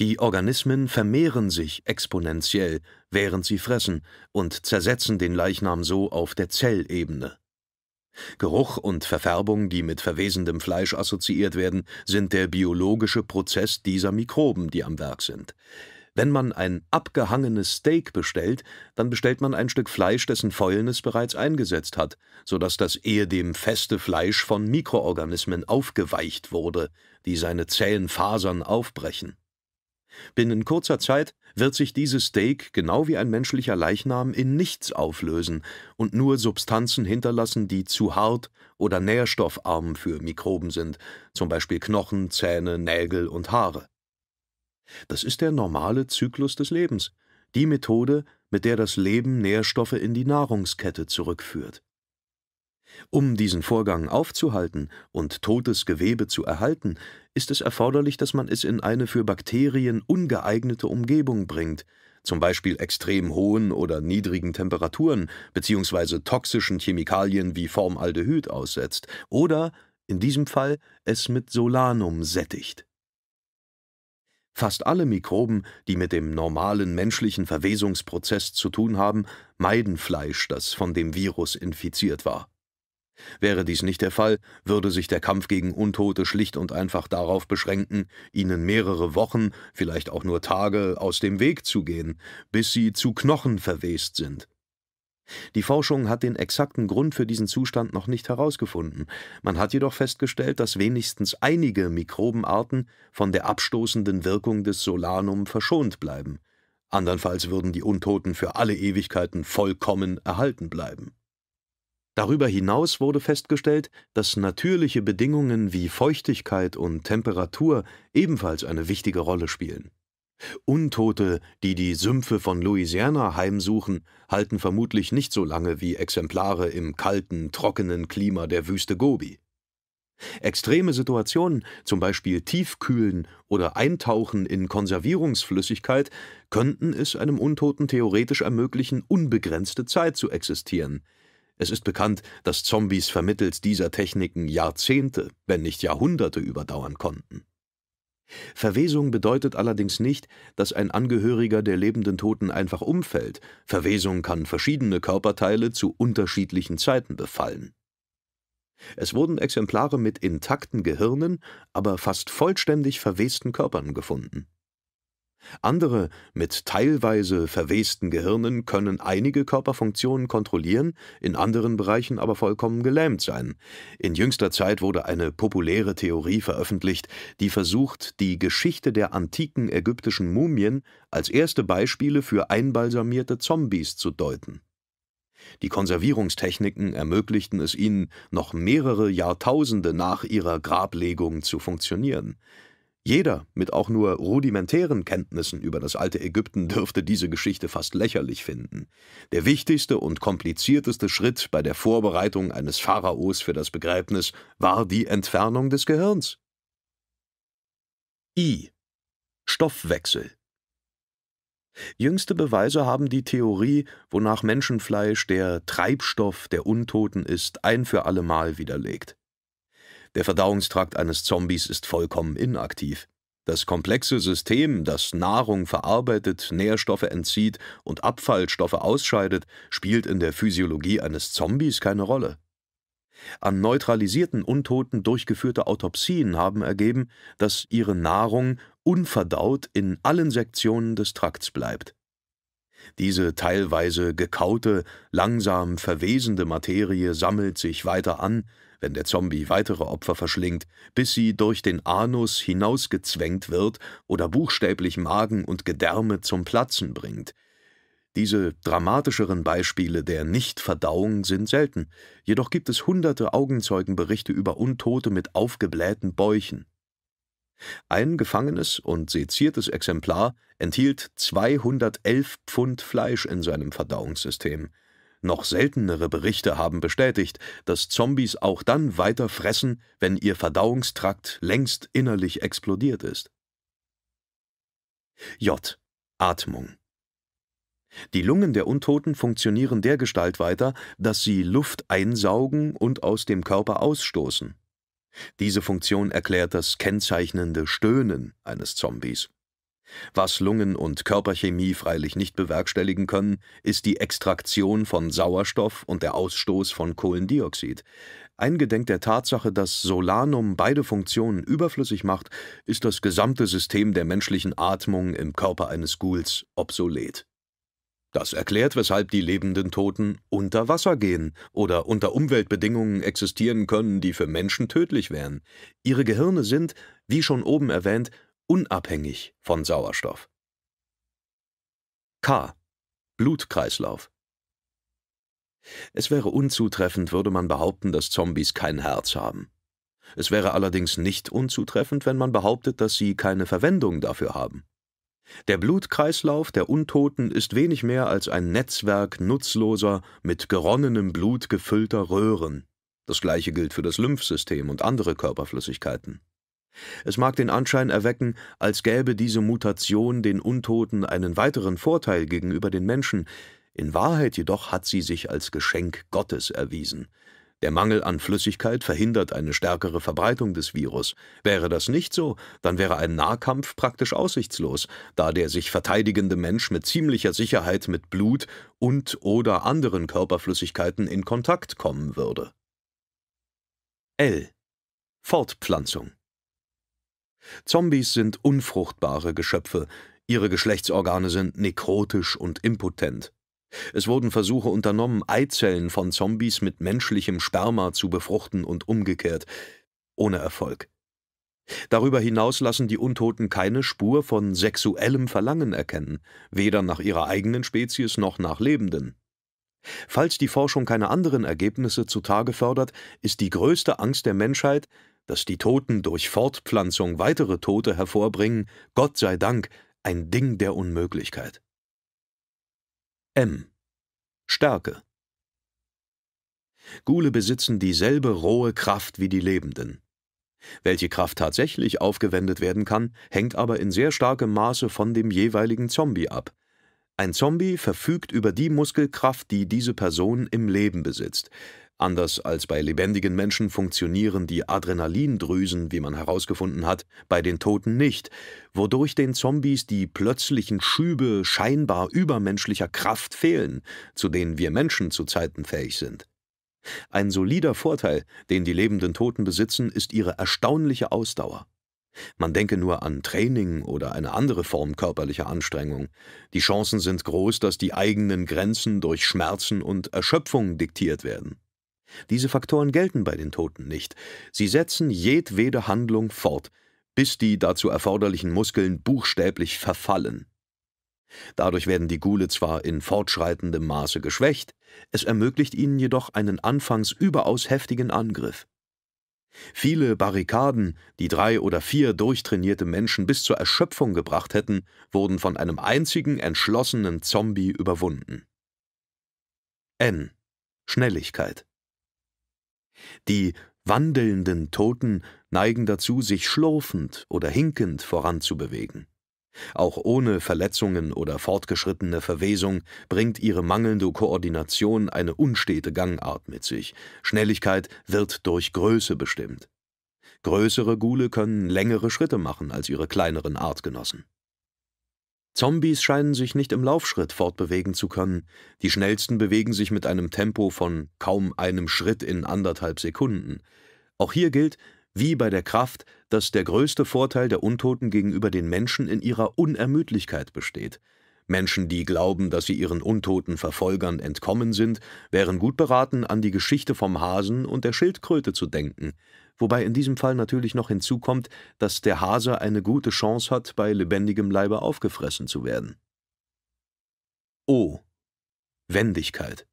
Die Organismen vermehren sich exponentiell, während sie fressen, und zersetzen den Leichnam so auf der Zellebene. Geruch und Verfärbung, die mit verwesendem Fleisch assoziiert werden, sind der biologische Prozess dieser Mikroben, die am Werk sind. Wenn man ein abgehangenes Steak bestellt, dann bestellt man ein Stück Fleisch, dessen Fäulnis bereits eingesetzt hat, sodass das ehedem feste Fleisch von Mikroorganismen aufgeweicht wurde, die seine zähen Fasern aufbrechen. Binnen kurzer Zeit wird sich dieses Steak genau wie ein menschlicher Leichnam in nichts auflösen und nur Substanzen hinterlassen, die zu hart oder nährstoffarm für Mikroben sind, zum Beispiel Knochen, Zähne, Nägel und Haare. Das ist der normale Zyklus des Lebens, die Methode, mit der das Leben Nährstoffe in die Nahrungskette zurückführt. Um diesen Vorgang aufzuhalten und totes Gewebe zu erhalten, ist es erforderlich, dass man es in eine für Bakterien ungeeignete Umgebung bringt, zum Beispiel extrem hohen oder niedrigen Temperaturen bzw. toxischen Chemikalien wie Formaldehyd aussetzt oder, in diesem Fall, es mit Solanum sättigt. Fast alle Mikroben, die mit dem normalen menschlichen Verwesungsprozess zu tun haben, meiden Fleisch, das von dem Virus infiziert war. Wäre dies nicht der Fall, würde sich der Kampf gegen Untote schlicht und einfach darauf beschränken, ihnen mehrere Wochen, vielleicht auch nur Tage, aus dem Weg zu gehen, bis sie zu Knochen verwest sind. Die Forschung hat den exakten Grund für diesen Zustand noch nicht herausgefunden. Man hat jedoch festgestellt, dass wenigstens einige Mikrobenarten von der abstoßenden Wirkung des Solanum verschont bleiben. Andernfalls würden die Untoten für alle Ewigkeiten vollkommen erhalten bleiben. Darüber hinaus wurde festgestellt, dass natürliche Bedingungen wie Feuchtigkeit und Temperatur ebenfalls eine wichtige Rolle spielen. Untote, die die Sümpfe von Louisiana heimsuchen, halten vermutlich nicht so lange wie Exemplare im kalten, trockenen Klima der Wüste Gobi. Extreme Situationen, zum Beispiel Tiefkühlen oder Eintauchen in Konservierungsflüssigkeit, könnten es einem Untoten theoretisch ermöglichen, unbegrenzte Zeit zu existieren. Es ist bekannt, dass Zombies vermittels dieser Techniken Jahrzehnte, wenn nicht Jahrhunderte überdauern konnten. Verwesung bedeutet allerdings nicht, dass ein Angehöriger der lebenden Toten einfach umfällt. Verwesung kann verschiedene Körperteile zu unterschiedlichen Zeiten befallen. Es wurden Exemplare mit intakten Gehirnen, aber fast vollständig verwesten Körpern gefunden. Andere mit teilweise verwesten Gehirnen können einige Körperfunktionen kontrollieren, in anderen Bereichen aber vollkommen gelähmt sein. In jüngster Zeit wurde eine populäre Theorie veröffentlicht, die versucht, die Geschichte der antiken ägyptischen Mumien als erste Beispiele für einbalsamierte Zombies zu deuten. Die Konservierungstechniken ermöglichten es ihnen, noch mehrere Jahrtausende nach ihrer Grablegung zu funktionieren. Jeder mit auch nur rudimentären Kenntnissen über das alte Ägypten dürfte diese Geschichte fast lächerlich finden. Der wichtigste und komplizierteste Schritt bei der Vorbereitung eines Pharaos für das Begräbnis war die Entfernung des Gehirns. I. Stoffwechsel Jüngste Beweise haben die Theorie, wonach Menschenfleisch der Treibstoff der Untoten ist, ein für allemal widerlegt. Der Verdauungstrakt eines Zombies ist vollkommen inaktiv. Das komplexe System, das Nahrung verarbeitet, Nährstoffe entzieht und Abfallstoffe ausscheidet, spielt in der Physiologie eines Zombies keine Rolle. An neutralisierten Untoten durchgeführte Autopsien haben ergeben, dass ihre Nahrung unverdaut in allen Sektionen des Trakts bleibt. Diese teilweise gekaute, langsam verwesende Materie sammelt sich weiter an, wenn der Zombie weitere Opfer verschlingt, bis sie durch den Anus hinausgezwängt wird oder buchstäblich Magen und Gedärme zum Platzen bringt. Diese dramatischeren Beispiele der Nichtverdauung sind selten, jedoch gibt es hunderte Augenzeugenberichte über Untote mit aufgeblähten Bäuchen. Ein gefangenes und seziertes Exemplar enthielt 211 Pfund Fleisch in seinem Verdauungssystem – noch seltenere Berichte haben bestätigt, dass Zombies auch dann weiter fressen, wenn ihr Verdauungstrakt längst innerlich explodiert ist. J. Atmung. Die Lungen der Untoten funktionieren dergestalt weiter, dass sie Luft einsaugen und aus dem Körper ausstoßen. Diese Funktion erklärt das kennzeichnende Stöhnen eines Zombies. Was Lungen und Körperchemie freilich nicht bewerkstelligen können, ist die Extraktion von Sauerstoff und der Ausstoß von Kohlendioxid. Eingedenk der Tatsache, dass Solanum beide Funktionen überflüssig macht, ist das gesamte System der menschlichen Atmung im Körper eines Ghouls obsolet. Das erklärt, weshalb die lebenden Toten unter Wasser gehen oder unter Umweltbedingungen existieren können, die für Menschen tödlich wären. Ihre Gehirne sind, wie schon oben erwähnt, unabhängig von Sauerstoff. K. Blutkreislauf. Es wäre unzutreffend, würde man behaupten, dass Zombies kein Herz haben. Es wäre allerdings nicht unzutreffend, wenn man behauptet, dass sie keine Verwendung dafür haben. Der Blutkreislauf der Untoten ist wenig mehr als ein Netzwerk nutzloser, mit geronnenem Blut gefüllter Röhren. Das gleiche gilt für das Lymphsystem und andere Körperflüssigkeiten. Es mag den Anschein erwecken, als gäbe diese Mutation den Untoten einen weiteren Vorteil gegenüber den Menschen, in Wahrheit jedoch hat sie sich als Geschenk Gottes erwiesen. Der Mangel an Flüssigkeit verhindert eine stärkere Verbreitung des Virus. Wäre das nicht so, dann wäre ein Nahkampf praktisch aussichtslos, da der sich verteidigende Mensch mit ziemlicher Sicherheit mit Blut und oder anderen Körperflüssigkeiten in Kontakt kommen würde. L. Fortpflanzung Zombies sind unfruchtbare Geschöpfe, ihre Geschlechtsorgane sind nekrotisch und impotent. Es wurden Versuche unternommen, Eizellen von Zombies mit menschlichem Sperma zu befruchten und umgekehrt, ohne Erfolg. Darüber hinaus lassen die Untoten keine Spur von sexuellem Verlangen erkennen, weder nach ihrer eigenen Spezies noch nach Lebenden. Falls die Forschung keine anderen Ergebnisse zutage fördert, ist die größte Angst der Menschheit, dass die Toten durch Fortpflanzung weitere Tote hervorbringen, Gott sei Dank, ein Ding der Unmöglichkeit. M. Stärke. Gule besitzen dieselbe rohe Kraft wie die Lebenden. Welche Kraft tatsächlich aufgewendet werden kann, hängt aber in sehr starkem Maße von dem jeweiligen Zombie ab. Ein Zombie verfügt über die Muskelkraft, die diese Person im Leben besitzt. Anders als bei lebendigen Menschen funktionieren die Adrenalindrüsen, wie man herausgefunden hat, bei den Toten nicht, wodurch den Zombies die plötzlichen Schübe scheinbar übermenschlicher Kraft fehlen, zu denen wir Menschen zu Zeiten fähig sind. Ein solider Vorteil, den die lebenden Toten besitzen, ist ihre erstaunliche Ausdauer. Man denke nur an Training oder eine andere Form körperlicher Anstrengung. Die Chancen sind groß, dass die eigenen Grenzen durch Schmerzen und Erschöpfung diktiert werden. Diese Faktoren gelten bei den Toten nicht. Sie setzen jedwede Handlung fort, bis die dazu erforderlichen Muskeln buchstäblich verfallen. Dadurch werden die Gule zwar in fortschreitendem Maße geschwächt, es ermöglicht ihnen jedoch einen anfangs überaus heftigen Angriff. Viele Barrikaden, die drei oder vier durchtrainierte Menschen bis zur Erschöpfung gebracht hätten, wurden von einem einzigen entschlossenen Zombie überwunden. N. Schnelligkeit. Die wandelnden Toten neigen dazu, sich schlurfend oder hinkend voranzubewegen. Auch ohne Verletzungen oder fortgeschrittene Verwesung bringt ihre mangelnde Koordination eine unstete Gangart mit sich. Schnelligkeit wird durch Größe bestimmt. Größere Gule können längere Schritte machen als ihre kleineren Artgenossen. Zombies scheinen sich nicht im Laufschritt fortbewegen zu können. Die schnellsten bewegen sich mit einem Tempo von kaum einem Schritt in anderthalb Sekunden. Auch hier gilt, wie bei der Kraft, dass der größte Vorteil der Untoten gegenüber den Menschen in ihrer Unermüdlichkeit besteht – Menschen, die glauben, dass sie ihren untoten Verfolgern entkommen sind, wären gut beraten, an die Geschichte vom Hasen und der Schildkröte zu denken, wobei in diesem Fall natürlich noch hinzukommt, dass der Hase eine gute Chance hat, bei lebendigem Leibe aufgefressen zu werden. O. Wendigkeit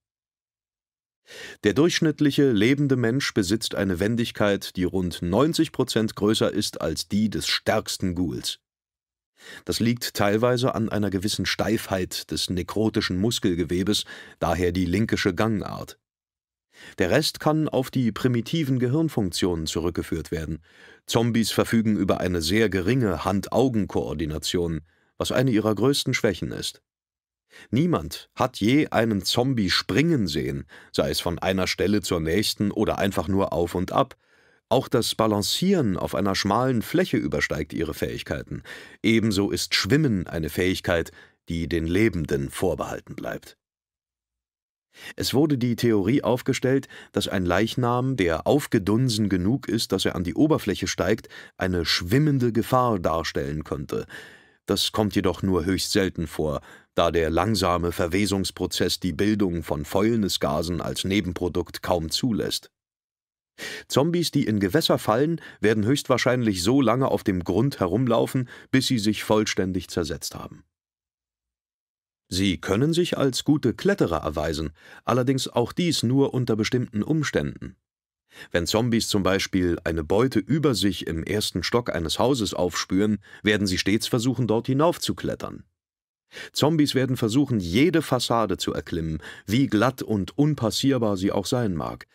der durchschnittliche lebende Mensch besitzt eine Wendigkeit, die rund 90 Prozent größer ist als die des stärksten Ghouls. Das liegt teilweise an einer gewissen Steifheit des nekrotischen Muskelgewebes, daher die linkische Gangart. Der Rest kann auf die primitiven Gehirnfunktionen zurückgeführt werden. Zombies verfügen über eine sehr geringe Hand-Augen-Koordination, was eine ihrer größten Schwächen ist. Niemand hat je einen Zombie springen sehen, sei es von einer Stelle zur nächsten oder einfach nur auf und ab, auch das Balancieren auf einer schmalen Fläche übersteigt ihre Fähigkeiten. Ebenso ist Schwimmen eine Fähigkeit, die den Lebenden vorbehalten bleibt. Es wurde die Theorie aufgestellt, dass ein Leichnam, der aufgedunsen genug ist, dass er an die Oberfläche steigt, eine schwimmende Gefahr darstellen könnte. Das kommt jedoch nur höchst selten vor, da der langsame Verwesungsprozess die Bildung von Fäulnisgasen als Nebenprodukt kaum zulässt. Zombies, die in Gewässer fallen, werden höchstwahrscheinlich so lange auf dem Grund herumlaufen, bis sie sich vollständig zersetzt haben. Sie können sich als gute Kletterer erweisen, allerdings auch dies nur unter bestimmten Umständen. Wenn Zombies zum Beispiel eine Beute über sich im ersten Stock eines Hauses aufspüren, werden sie stets versuchen, dort hinaufzuklettern. Zombies werden versuchen, jede Fassade zu erklimmen, wie glatt und unpassierbar sie auch sein mag.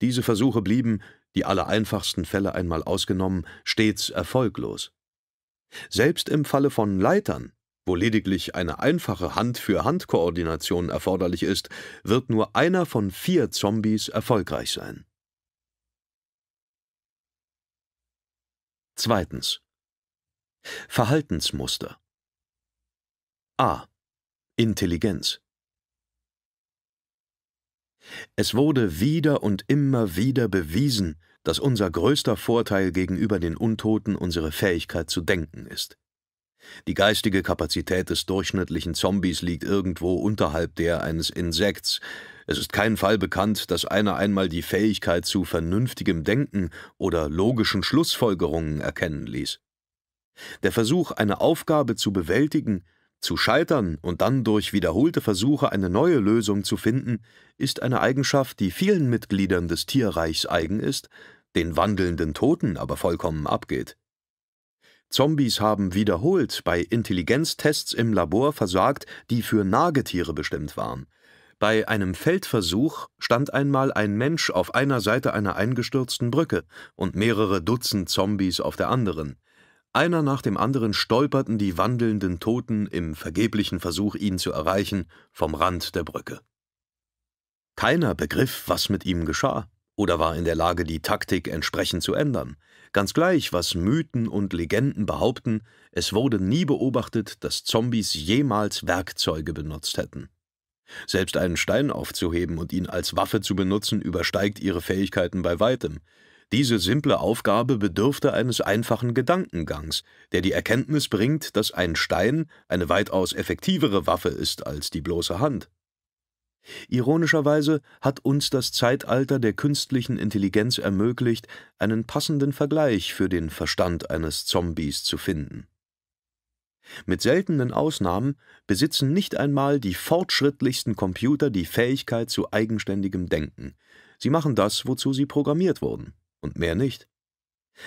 Diese Versuche blieben, die allereinfachsten Fälle einmal ausgenommen, stets erfolglos. Selbst im Falle von Leitern, wo lediglich eine einfache Hand-für-Hand-Koordination erforderlich ist, wird nur einer von vier Zombies erfolgreich sein. Zweitens. Verhaltensmuster. A. Intelligenz. Es wurde wieder und immer wieder bewiesen, dass unser größter Vorteil gegenüber den Untoten unsere Fähigkeit zu denken ist. Die geistige Kapazität des durchschnittlichen Zombies liegt irgendwo unterhalb der eines Insekts. Es ist kein Fall bekannt, dass einer einmal die Fähigkeit zu vernünftigem Denken oder logischen Schlussfolgerungen erkennen ließ. Der Versuch, eine Aufgabe zu bewältigen, zu scheitern und dann durch wiederholte Versuche eine neue Lösung zu finden, ist eine Eigenschaft, die vielen Mitgliedern des Tierreichs eigen ist, den wandelnden Toten aber vollkommen abgeht. Zombies haben wiederholt bei Intelligenztests im Labor versagt, die für Nagetiere bestimmt waren. Bei einem Feldversuch stand einmal ein Mensch auf einer Seite einer eingestürzten Brücke und mehrere Dutzend Zombies auf der anderen. Einer nach dem anderen stolperten die wandelnden Toten im vergeblichen Versuch, ihn zu erreichen, vom Rand der Brücke. Keiner begriff, was mit ihm geschah, oder war in der Lage, die Taktik entsprechend zu ändern. Ganz gleich, was Mythen und Legenden behaupten, es wurde nie beobachtet, dass Zombies jemals Werkzeuge benutzt hätten. Selbst einen Stein aufzuheben und ihn als Waffe zu benutzen, übersteigt ihre Fähigkeiten bei weitem. Diese simple Aufgabe bedürfte eines einfachen Gedankengangs, der die Erkenntnis bringt, dass ein Stein eine weitaus effektivere Waffe ist als die bloße Hand. Ironischerweise hat uns das Zeitalter der künstlichen Intelligenz ermöglicht, einen passenden Vergleich für den Verstand eines Zombies zu finden. Mit seltenen Ausnahmen besitzen nicht einmal die fortschrittlichsten Computer die Fähigkeit zu eigenständigem Denken. Sie machen das, wozu sie programmiert wurden und mehr nicht.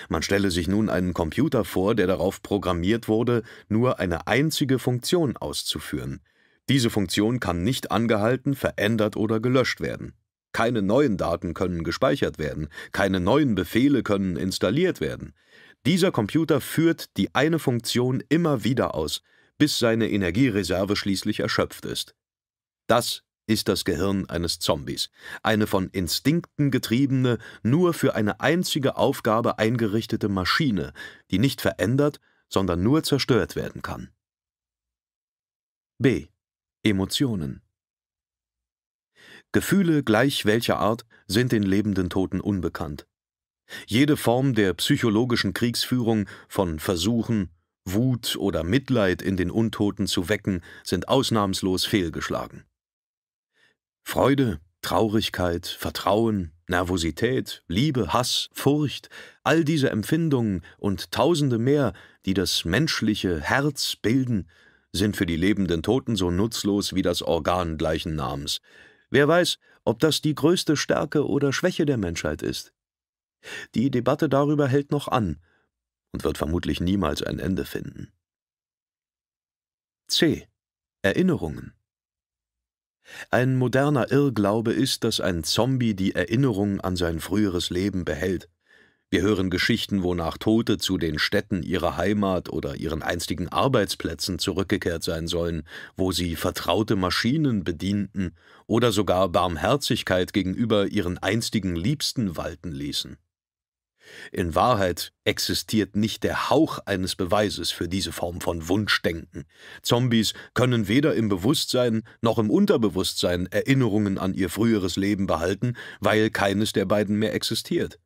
Man stelle sich nun einen Computer vor, der darauf programmiert wurde, nur eine einzige Funktion auszuführen. Diese Funktion kann nicht angehalten, verändert oder gelöscht werden. Keine neuen Daten können gespeichert werden, keine neuen Befehle können installiert werden. Dieser Computer führt die eine Funktion immer wieder aus, bis seine Energiereserve schließlich erschöpft ist. Das ist das Gehirn eines Zombies, eine von Instinkten getriebene, nur für eine einzige Aufgabe eingerichtete Maschine, die nicht verändert, sondern nur zerstört werden kann. B. Emotionen Gefühle gleich welcher Art sind den lebenden Toten unbekannt. Jede Form der psychologischen Kriegsführung von Versuchen, Wut oder Mitleid in den Untoten zu wecken, sind ausnahmslos fehlgeschlagen. Freude, Traurigkeit, Vertrauen, Nervosität, Liebe, Hass, Furcht, all diese Empfindungen und tausende mehr, die das menschliche Herz bilden, sind für die lebenden Toten so nutzlos wie das Organ gleichen Namens. Wer weiß, ob das die größte Stärke oder Schwäche der Menschheit ist. Die Debatte darüber hält noch an und wird vermutlich niemals ein Ende finden. C. Erinnerungen ein moderner Irrglaube ist, dass ein Zombie die Erinnerung an sein früheres Leben behält. Wir hören Geschichten, wonach Tote zu den Städten ihrer Heimat oder ihren einstigen Arbeitsplätzen zurückgekehrt sein sollen, wo sie vertraute Maschinen bedienten oder sogar Barmherzigkeit gegenüber ihren einstigen Liebsten walten ließen in Wahrheit existiert nicht der Hauch eines Beweises für diese Form von Wunschdenken. Zombies können weder im Bewusstsein noch im Unterbewusstsein Erinnerungen an ihr früheres Leben behalten, weil keines der beiden mehr existiert.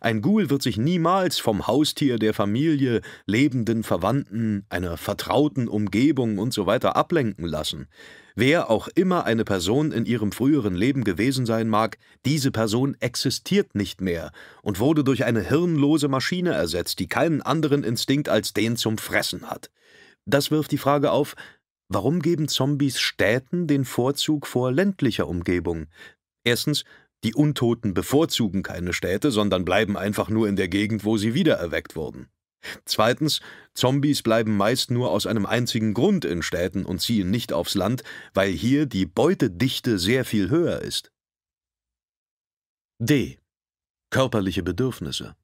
Ein Ghoul wird sich niemals vom Haustier der Familie, lebenden Verwandten, einer vertrauten Umgebung usw. So ablenken lassen. Wer auch immer eine Person in ihrem früheren Leben gewesen sein mag, diese Person existiert nicht mehr und wurde durch eine hirnlose Maschine ersetzt, die keinen anderen Instinkt als den zum Fressen hat. Das wirft die Frage auf, warum geben Zombies Städten den Vorzug vor ländlicher Umgebung? Erstens, die Untoten bevorzugen keine Städte, sondern bleiben einfach nur in der Gegend, wo sie wiedererweckt wurden. Zweitens, Zombies bleiben meist nur aus einem einzigen Grund in Städten und ziehen nicht aufs Land, weil hier die Beutedichte sehr viel höher ist. D. Körperliche Bedürfnisse.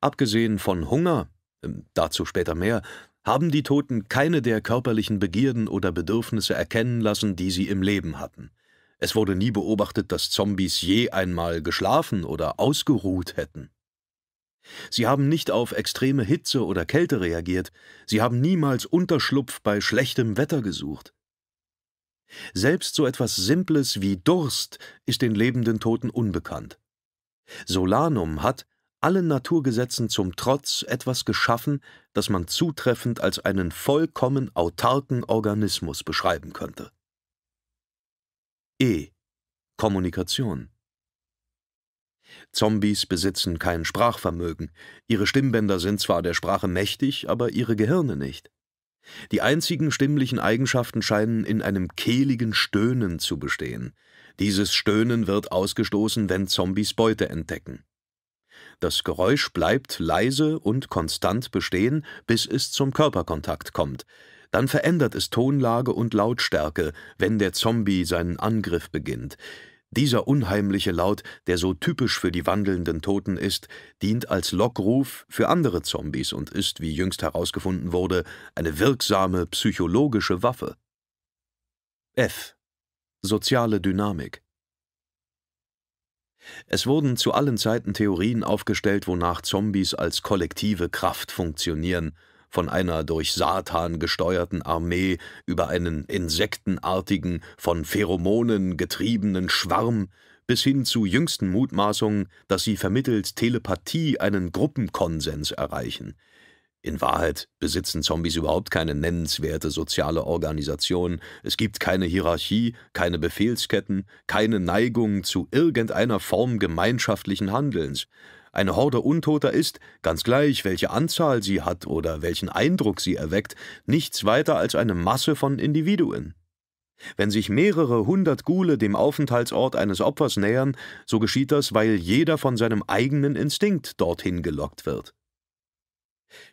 Abgesehen von Hunger, ähm, dazu später mehr, haben die Toten keine der körperlichen Begierden oder Bedürfnisse erkennen lassen, die sie im Leben hatten. Es wurde nie beobachtet, dass Zombies je einmal geschlafen oder ausgeruht hätten. Sie haben nicht auf extreme Hitze oder Kälte reagiert, sie haben niemals Unterschlupf bei schlechtem Wetter gesucht. Selbst so etwas Simples wie Durst ist den lebenden Toten unbekannt. Solanum hat, allen Naturgesetzen zum Trotz, etwas geschaffen, das man zutreffend als einen vollkommen autarken Organismus beschreiben könnte. E. Kommunikation Zombies besitzen kein Sprachvermögen, ihre Stimmbänder sind zwar der Sprache mächtig, aber ihre Gehirne nicht. Die einzigen stimmlichen Eigenschaften scheinen in einem kehligen Stöhnen zu bestehen. Dieses Stöhnen wird ausgestoßen, wenn Zombies Beute entdecken. Das Geräusch bleibt leise und konstant bestehen, bis es zum Körperkontakt kommt. Dann verändert es Tonlage und Lautstärke, wenn der Zombie seinen Angriff beginnt. Dieser unheimliche Laut, der so typisch für die wandelnden Toten ist, dient als Lockruf für andere Zombies und ist, wie jüngst herausgefunden wurde, eine wirksame psychologische Waffe. F. Soziale Dynamik Es wurden zu allen Zeiten Theorien aufgestellt, wonach Zombies als kollektive Kraft funktionieren – von einer durch Satan gesteuerten Armee über einen insektenartigen, von Pheromonen getriebenen Schwarm bis hin zu jüngsten Mutmaßungen, dass sie vermittelt Telepathie einen Gruppenkonsens erreichen. In Wahrheit besitzen Zombies überhaupt keine nennenswerte soziale Organisation, es gibt keine Hierarchie, keine Befehlsketten, keine Neigung zu irgendeiner Form gemeinschaftlichen Handelns. Eine Horde Untoter ist, ganz gleich welche Anzahl sie hat oder welchen Eindruck sie erweckt, nichts weiter als eine Masse von Individuen. Wenn sich mehrere hundert Gule dem Aufenthaltsort eines Opfers nähern, so geschieht das, weil jeder von seinem eigenen Instinkt dorthin gelockt wird.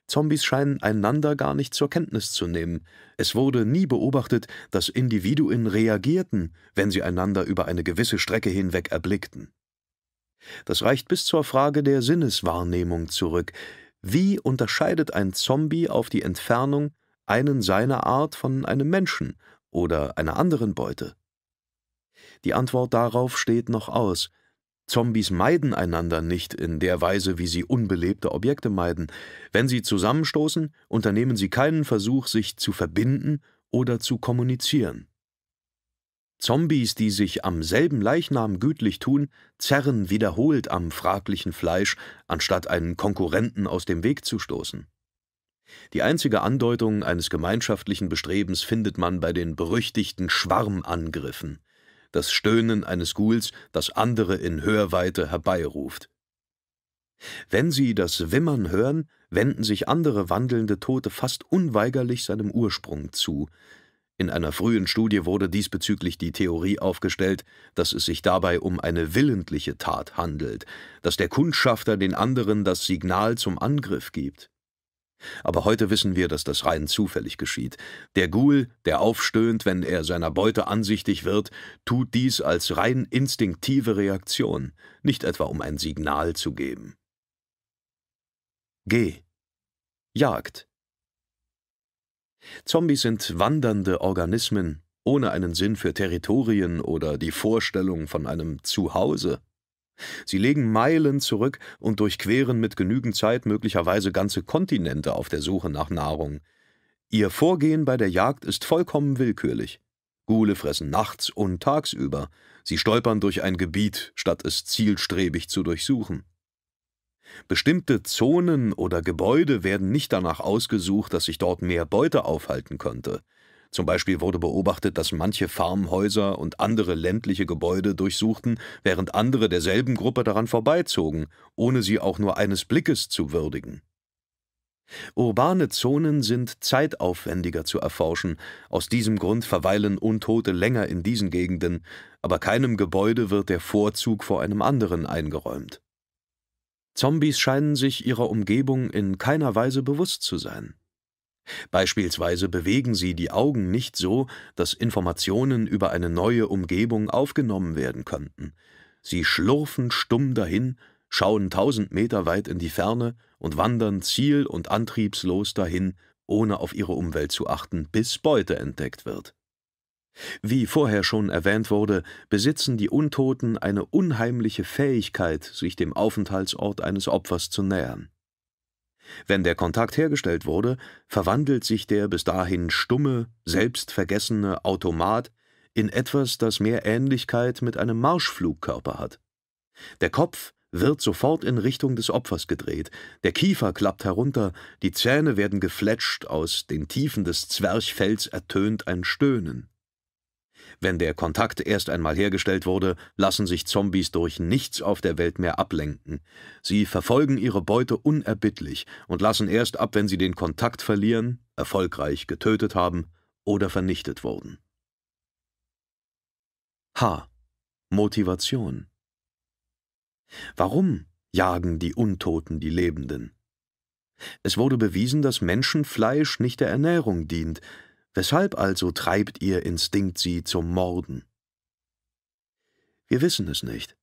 Zombies scheinen einander gar nicht zur Kenntnis zu nehmen. Es wurde nie beobachtet, dass Individuen reagierten, wenn sie einander über eine gewisse Strecke hinweg erblickten. Das reicht bis zur Frage der Sinneswahrnehmung zurück. Wie unterscheidet ein Zombie auf die Entfernung einen seiner Art von einem Menschen oder einer anderen Beute? Die Antwort darauf steht noch aus. Zombies meiden einander nicht in der Weise, wie sie unbelebte Objekte meiden. Wenn sie zusammenstoßen, unternehmen sie keinen Versuch, sich zu verbinden oder zu kommunizieren. Zombies, die sich am selben Leichnam gütlich tun, zerren wiederholt am fraglichen Fleisch, anstatt einen Konkurrenten aus dem Weg zu stoßen. Die einzige Andeutung eines gemeinschaftlichen Bestrebens findet man bei den berüchtigten Schwarmangriffen, das Stöhnen eines Ghouls, das andere in Hörweite herbeiruft. Wenn sie das Wimmern hören, wenden sich andere wandelnde Tote fast unweigerlich seinem Ursprung zu, in einer frühen Studie wurde diesbezüglich die Theorie aufgestellt, dass es sich dabei um eine willentliche Tat handelt, dass der Kundschafter den anderen das Signal zum Angriff gibt. Aber heute wissen wir, dass das rein zufällig geschieht. Der Ghoul, der aufstöhnt, wenn er seiner Beute ansichtig wird, tut dies als rein instinktive Reaktion, nicht etwa um ein Signal zu geben. G. Jagd. Zombies sind wandernde Organismen, ohne einen Sinn für Territorien oder die Vorstellung von einem Zuhause. Sie legen Meilen zurück und durchqueren mit genügend Zeit möglicherweise ganze Kontinente auf der Suche nach Nahrung. Ihr Vorgehen bei der Jagd ist vollkommen willkürlich. Gule fressen nachts und tagsüber, sie stolpern durch ein Gebiet, statt es zielstrebig zu durchsuchen. Bestimmte Zonen oder Gebäude werden nicht danach ausgesucht, dass sich dort mehr Beute aufhalten könnte. Zum Beispiel wurde beobachtet, dass manche Farmhäuser und andere ländliche Gebäude durchsuchten, während andere derselben Gruppe daran vorbeizogen, ohne sie auch nur eines Blickes zu würdigen. Urbane Zonen sind zeitaufwendiger zu erforschen, aus diesem Grund verweilen Untote länger in diesen Gegenden, aber keinem Gebäude wird der Vorzug vor einem anderen eingeräumt. Zombies scheinen sich ihrer Umgebung in keiner Weise bewusst zu sein. Beispielsweise bewegen sie die Augen nicht so, dass Informationen über eine neue Umgebung aufgenommen werden könnten. Sie schlurfen stumm dahin, schauen tausend Meter weit in die Ferne und wandern ziel- und antriebslos dahin, ohne auf ihre Umwelt zu achten, bis Beute entdeckt wird. Wie vorher schon erwähnt wurde, besitzen die Untoten eine unheimliche Fähigkeit, sich dem Aufenthaltsort eines Opfers zu nähern. Wenn der Kontakt hergestellt wurde, verwandelt sich der bis dahin stumme, selbstvergessene Automat in etwas, das mehr Ähnlichkeit mit einem Marschflugkörper hat. Der Kopf wird sofort in Richtung des Opfers gedreht, der Kiefer klappt herunter, die Zähne werden gefletscht, aus den Tiefen des Zwerchfells ertönt ein Stöhnen. Wenn der Kontakt erst einmal hergestellt wurde, lassen sich Zombies durch nichts auf der Welt mehr ablenken. Sie verfolgen ihre Beute unerbittlich und lassen erst ab, wenn sie den Kontakt verlieren, erfolgreich getötet haben oder vernichtet wurden. H. Motivation Warum jagen die Untoten die Lebenden? Es wurde bewiesen, dass Menschenfleisch nicht der Ernährung dient, Weshalb also treibt ihr Instinkt sie zum Morden? Wir wissen es nicht.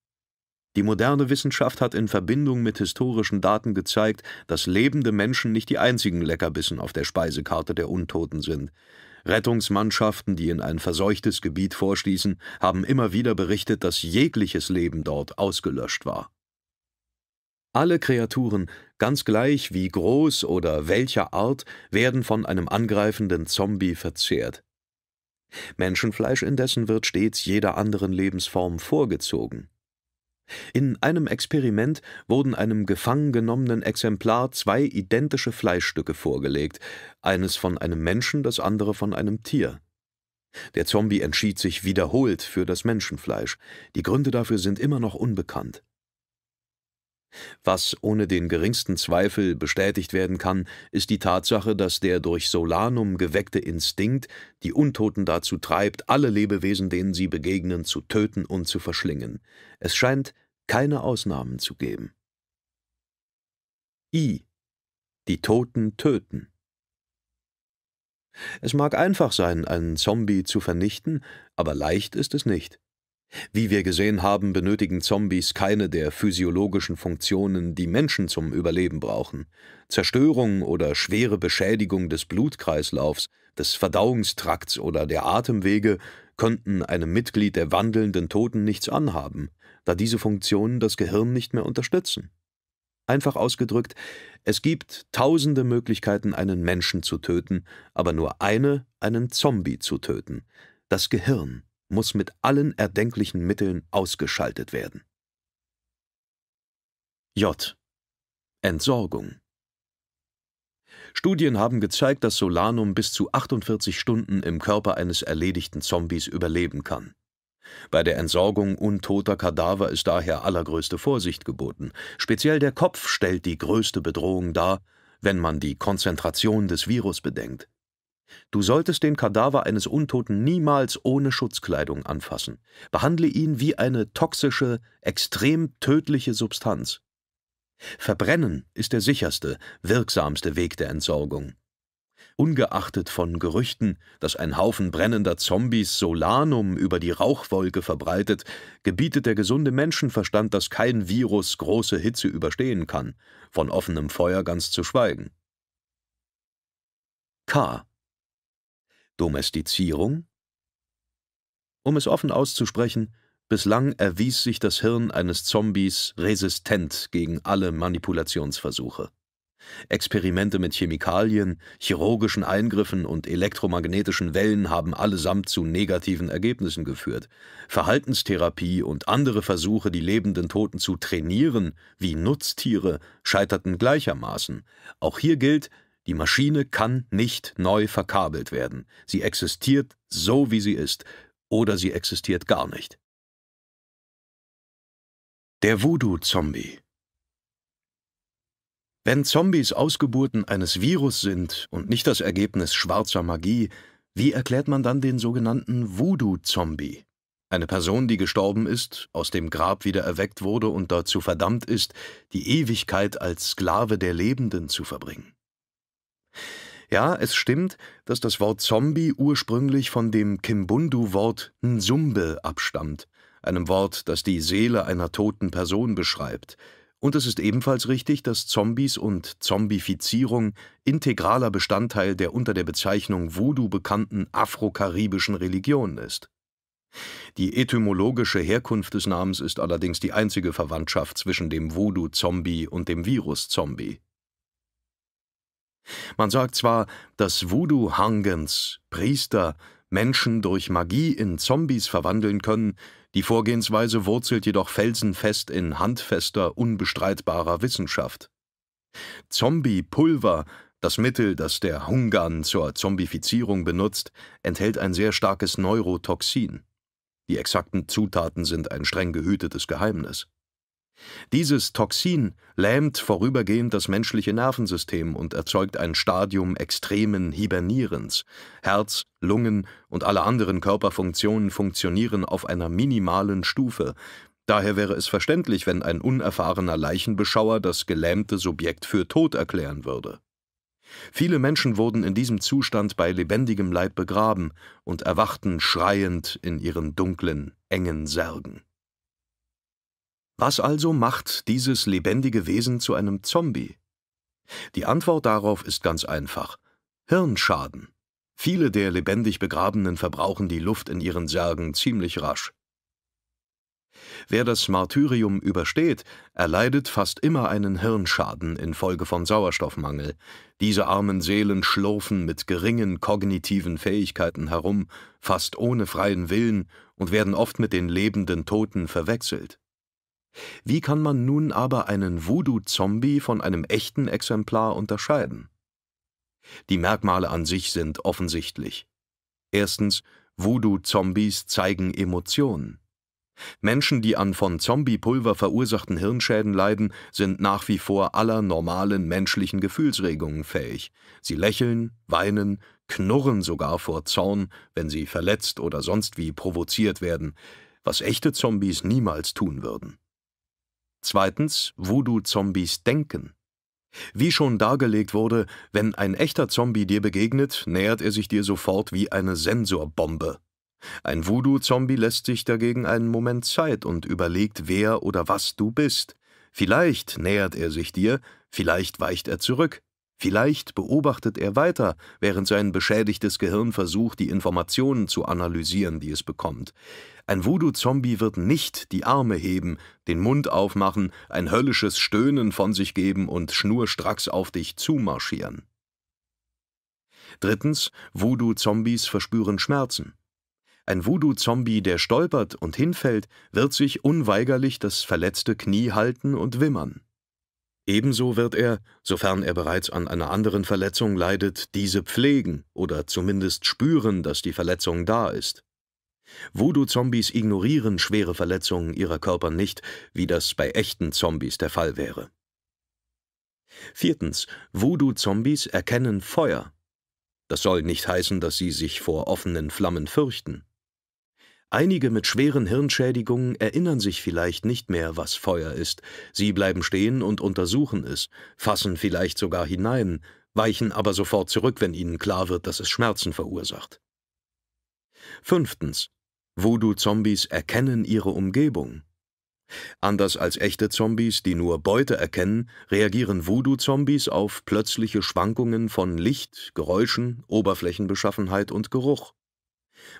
Die moderne Wissenschaft hat in Verbindung mit historischen Daten gezeigt, dass lebende Menschen nicht die einzigen Leckerbissen auf der Speisekarte der Untoten sind. Rettungsmannschaften, die in ein verseuchtes Gebiet vorstießen, haben immer wieder berichtet, dass jegliches Leben dort ausgelöscht war. Alle Kreaturen, ganz gleich wie groß oder welcher Art, werden von einem angreifenden Zombie verzehrt. Menschenfleisch indessen wird stets jeder anderen Lebensform vorgezogen. In einem Experiment wurden einem gefangen genommenen Exemplar zwei identische Fleischstücke vorgelegt, eines von einem Menschen, das andere von einem Tier. Der Zombie entschied sich wiederholt für das Menschenfleisch. Die Gründe dafür sind immer noch unbekannt. Was ohne den geringsten Zweifel bestätigt werden kann, ist die Tatsache, dass der durch Solanum geweckte Instinkt die Untoten dazu treibt, alle Lebewesen, denen sie begegnen, zu töten und zu verschlingen. Es scheint keine Ausnahmen zu geben. I. Die Toten töten. Es mag einfach sein, einen Zombie zu vernichten, aber leicht ist es nicht. Wie wir gesehen haben, benötigen Zombies keine der physiologischen Funktionen, die Menschen zum Überleben brauchen. Zerstörung oder schwere Beschädigung des Blutkreislaufs, des Verdauungstrakts oder der Atemwege könnten einem Mitglied der wandelnden Toten nichts anhaben, da diese Funktionen das Gehirn nicht mehr unterstützen. Einfach ausgedrückt, es gibt tausende Möglichkeiten, einen Menschen zu töten, aber nur eine, einen Zombie zu töten, das Gehirn muss mit allen erdenklichen Mitteln ausgeschaltet werden. J. Entsorgung Studien haben gezeigt, dass Solanum bis zu 48 Stunden im Körper eines erledigten Zombies überleben kann. Bei der Entsorgung untoter Kadaver ist daher allergrößte Vorsicht geboten. Speziell der Kopf stellt die größte Bedrohung dar, wenn man die Konzentration des Virus bedenkt. Du solltest den Kadaver eines Untoten niemals ohne Schutzkleidung anfassen. Behandle ihn wie eine toxische, extrem tödliche Substanz. Verbrennen ist der sicherste, wirksamste Weg der Entsorgung. Ungeachtet von Gerüchten, dass ein Haufen brennender Zombies Solanum über die Rauchwolke verbreitet, gebietet der gesunde Menschenverstand, dass kein Virus große Hitze überstehen kann, von offenem Feuer ganz zu schweigen. K. Domestizierung? Um es offen auszusprechen, bislang erwies sich das Hirn eines Zombies resistent gegen alle Manipulationsversuche. Experimente mit Chemikalien, chirurgischen Eingriffen und elektromagnetischen Wellen haben allesamt zu negativen Ergebnissen geführt. Verhaltenstherapie und andere Versuche, die lebenden Toten zu trainieren, wie Nutztiere, scheiterten gleichermaßen. Auch hier gilt, die Maschine kann nicht neu verkabelt werden. Sie existiert so, wie sie ist, oder sie existiert gar nicht. Der Voodoo-Zombie Wenn Zombies Ausgeburten eines Virus sind und nicht das Ergebnis schwarzer Magie, wie erklärt man dann den sogenannten Voodoo-Zombie? Eine Person, die gestorben ist, aus dem Grab wieder erweckt wurde und dazu verdammt ist, die Ewigkeit als Sklave der Lebenden zu verbringen. Ja, es stimmt, dass das Wort Zombie ursprünglich von dem Kimbundu-Wort Nsumbe abstammt, einem Wort, das die Seele einer toten Person beschreibt. Und es ist ebenfalls richtig, dass Zombies und Zombifizierung integraler Bestandteil der unter der Bezeichnung Voodoo bekannten afrokaribischen Religion ist. Die etymologische Herkunft des Namens ist allerdings die einzige Verwandtschaft zwischen dem Voodoo-Zombie und dem Virus-Zombie. Man sagt zwar, dass voodoo hangens Priester, Menschen durch Magie in Zombies verwandeln können, die Vorgehensweise wurzelt jedoch felsenfest in handfester, unbestreitbarer Wissenschaft. Zombie-Pulver, das Mittel, das der Hungan zur Zombifizierung benutzt, enthält ein sehr starkes Neurotoxin. Die exakten Zutaten sind ein streng gehütetes Geheimnis. Dieses Toxin lähmt vorübergehend das menschliche Nervensystem und erzeugt ein Stadium extremen Hibernierens. Herz, Lungen und alle anderen Körperfunktionen funktionieren auf einer minimalen Stufe. Daher wäre es verständlich, wenn ein unerfahrener Leichenbeschauer das gelähmte Subjekt für tot erklären würde. Viele Menschen wurden in diesem Zustand bei lebendigem Leib begraben und erwachten schreiend in ihren dunklen, engen Särgen. Was also macht dieses lebendige Wesen zu einem Zombie? Die Antwort darauf ist ganz einfach. Hirnschaden. Viele der lebendig Begrabenen verbrauchen die Luft in ihren Särgen ziemlich rasch. Wer das Martyrium übersteht, erleidet fast immer einen Hirnschaden infolge von Sauerstoffmangel. Diese armen Seelen schlurfen mit geringen kognitiven Fähigkeiten herum, fast ohne freien Willen und werden oft mit den lebenden Toten verwechselt. Wie kann man nun aber einen Voodoo-Zombie von einem echten Exemplar unterscheiden? Die Merkmale an sich sind offensichtlich. Erstens, Voodoo-Zombies zeigen Emotionen. Menschen, die an von Zombiepulver verursachten Hirnschäden leiden, sind nach wie vor aller normalen menschlichen Gefühlsregungen fähig. Sie lächeln, weinen, knurren sogar vor Zorn, wenn sie verletzt oder sonst wie provoziert werden, was echte Zombies niemals tun würden. Zweitens, Voodoo-Zombies denken. Wie schon dargelegt wurde, wenn ein echter Zombie dir begegnet, nähert er sich dir sofort wie eine Sensorbombe. Ein Voodoo-Zombie lässt sich dagegen einen Moment Zeit und überlegt, wer oder was du bist. Vielleicht nähert er sich dir, vielleicht weicht er zurück, vielleicht beobachtet er weiter, während sein beschädigtes Gehirn versucht, die Informationen zu analysieren, die es bekommt. Ein Voodoo-Zombie wird nicht die Arme heben, den Mund aufmachen, ein höllisches Stöhnen von sich geben und schnurstracks auf dich zumarschieren. Drittens, Voodoo-Zombies verspüren Schmerzen. Ein Voodoo-Zombie, der stolpert und hinfällt, wird sich unweigerlich das verletzte Knie halten und wimmern. Ebenso wird er, sofern er bereits an einer anderen Verletzung leidet, diese pflegen oder zumindest spüren, dass die Verletzung da ist. Voodoo-Zombies ignorieren schwere Verletzungen ihrer Körper nicht, wie das bei echten Zombies der Fall wäre. Viertens. Voodoo-Zombies erkennen Feuer. Das soll nicht heißen, dass sie sich vor offenen Flammen fürchten. Einige mit schweren Hirnschädigungen erinnern sich vielleicht nicht mehr, was Feuer ist. Sie bleiben stehen und untersuchen es, fassen vielleicht sogar hinein, weichen aber sofort zurück, wenn ihnen klar wird, dass es Schmerzen verursacht. Fünftens. Voodoo-Zombies erkennen ihre Umgebung. Anders als echte Zombies, die nur Beute erkennen, reagieren Voodoo-Zombies auf plötzliche Schwankungen von Licht, Geräuschen, Oberflächenbeschaffenheit und Geruch.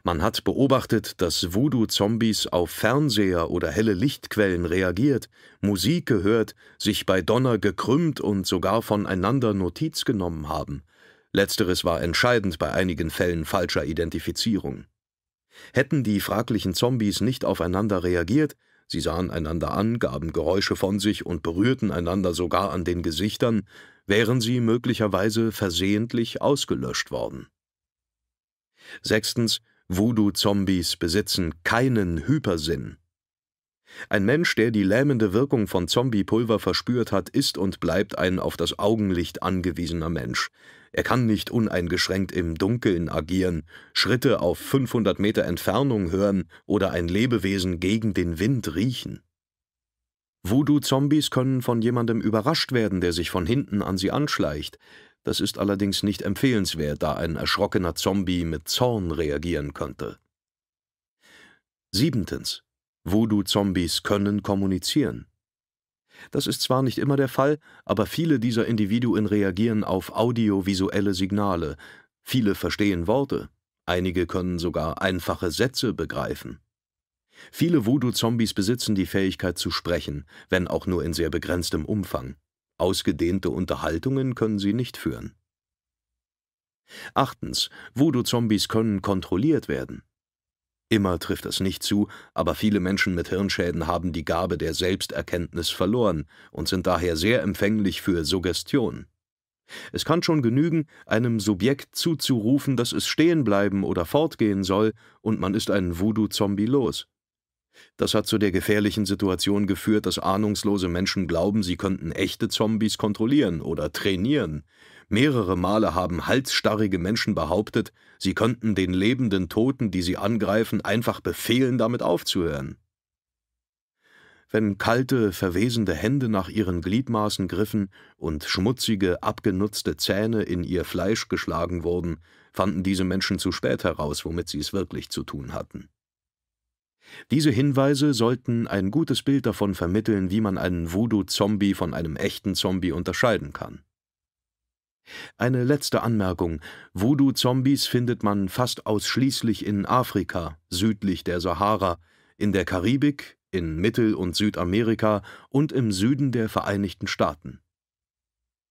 Man hat beobachtet, dass Voodoo-Zombies auf Fernseher oder helle Lichtquellen reagiert, Musik gehört, sich bei Donner gekrümmt und sogar voneinander Notiz genommen haben. Letzteres war entscheidend bei einigen Fällen falscher Identifizierung. Hätten die fraglichen Zombies nicht aufeinander reagiert, sie sahen einander an, gaben Geräusche von sich und berührten einander sogar an den Gesichtern, wären sie möglicherweise versehentlich ausgelöscht worden. Sechstens, Voodoo-Zombies besitzen keinen Hypersinn. Ein Mensch, der die lähmende Wirkung von Zombie-Pulver verspürt hat, ist und bleibt ein auf das Augenlicht angewiesener Mensch. Er kann nicht uneingeschränkt im Dunkeln agieren, Schritte auf 500 Meter Entfernung hören oder ein Lebewesen gegen den Wind riechen. Voodoo-Zombies können von jemandem überrascht werden, der sich von hinten an sie anschleicht. Das ist allerdings nicht empfehlenswert, da ein erschrockener Zombie mit Zorn reagieren könnte. Siebentens. Voodoo-Zombies können kommunizieren. Das ist zwar nicht immer der Fall, aber viele dieser Individuen reagieren auf audiovisuelle Signale, viele verstehen Worte, einige können sogar einfache Sätze begreifen. Viele Voodoo-Zombies besitzen die Fähigkeit zu sprechen, wenn auch nur in sehr begrenztem Umfang. Ausgedehnte Unterhaltungen können sie nicht führen. Achtens. Voodoo-Zombies können kontrolliert werden. Immer trifft das nicht zu, aber viele Menschen mit Hirnschäden haben die Gabe der Selbsterkenntnis verloren und sind daher sehr empfänglich für Suggestion. Es kann schon genügen, einem Subjekt zuzurufen, dass es stehen bleiben oder fortgehen soll, und man ist ein Voodoo-Zombie los. Das hat zu der gefährlichen Situation geführt, dass ahnungslose Menschen glauben, sie könnten echte Zombies kontrollieren oder trainieren. Mehrere Male haben halsstarrige Menschen behauptet, sie könnten den lebenden Toten, die sie angreifen, einfach befehlen, damit aufzuhören. Wenn kalte, verwesende Hände nach ihren Gliedmaßen griffen und schmutzige, abgenutzte Zähne in ihr Fleisch geschlagen wurden, fanden diese Menschen zu spät heraus, womit sie es wirklich zu tun hatten. Diese Hinweise sollten ein gutes Bild davon vermitteln, wie man einen Voodoo-Zombie von einem echten Zombie unterscheiden kann. Eine letzte Anmerkung: Voodoo-Zombies findet man fast ausschließlich in Afrika südlich der Sahara, in der Karibik, in Mittel und Südamerika und im Süden der Vereinigten Staaten.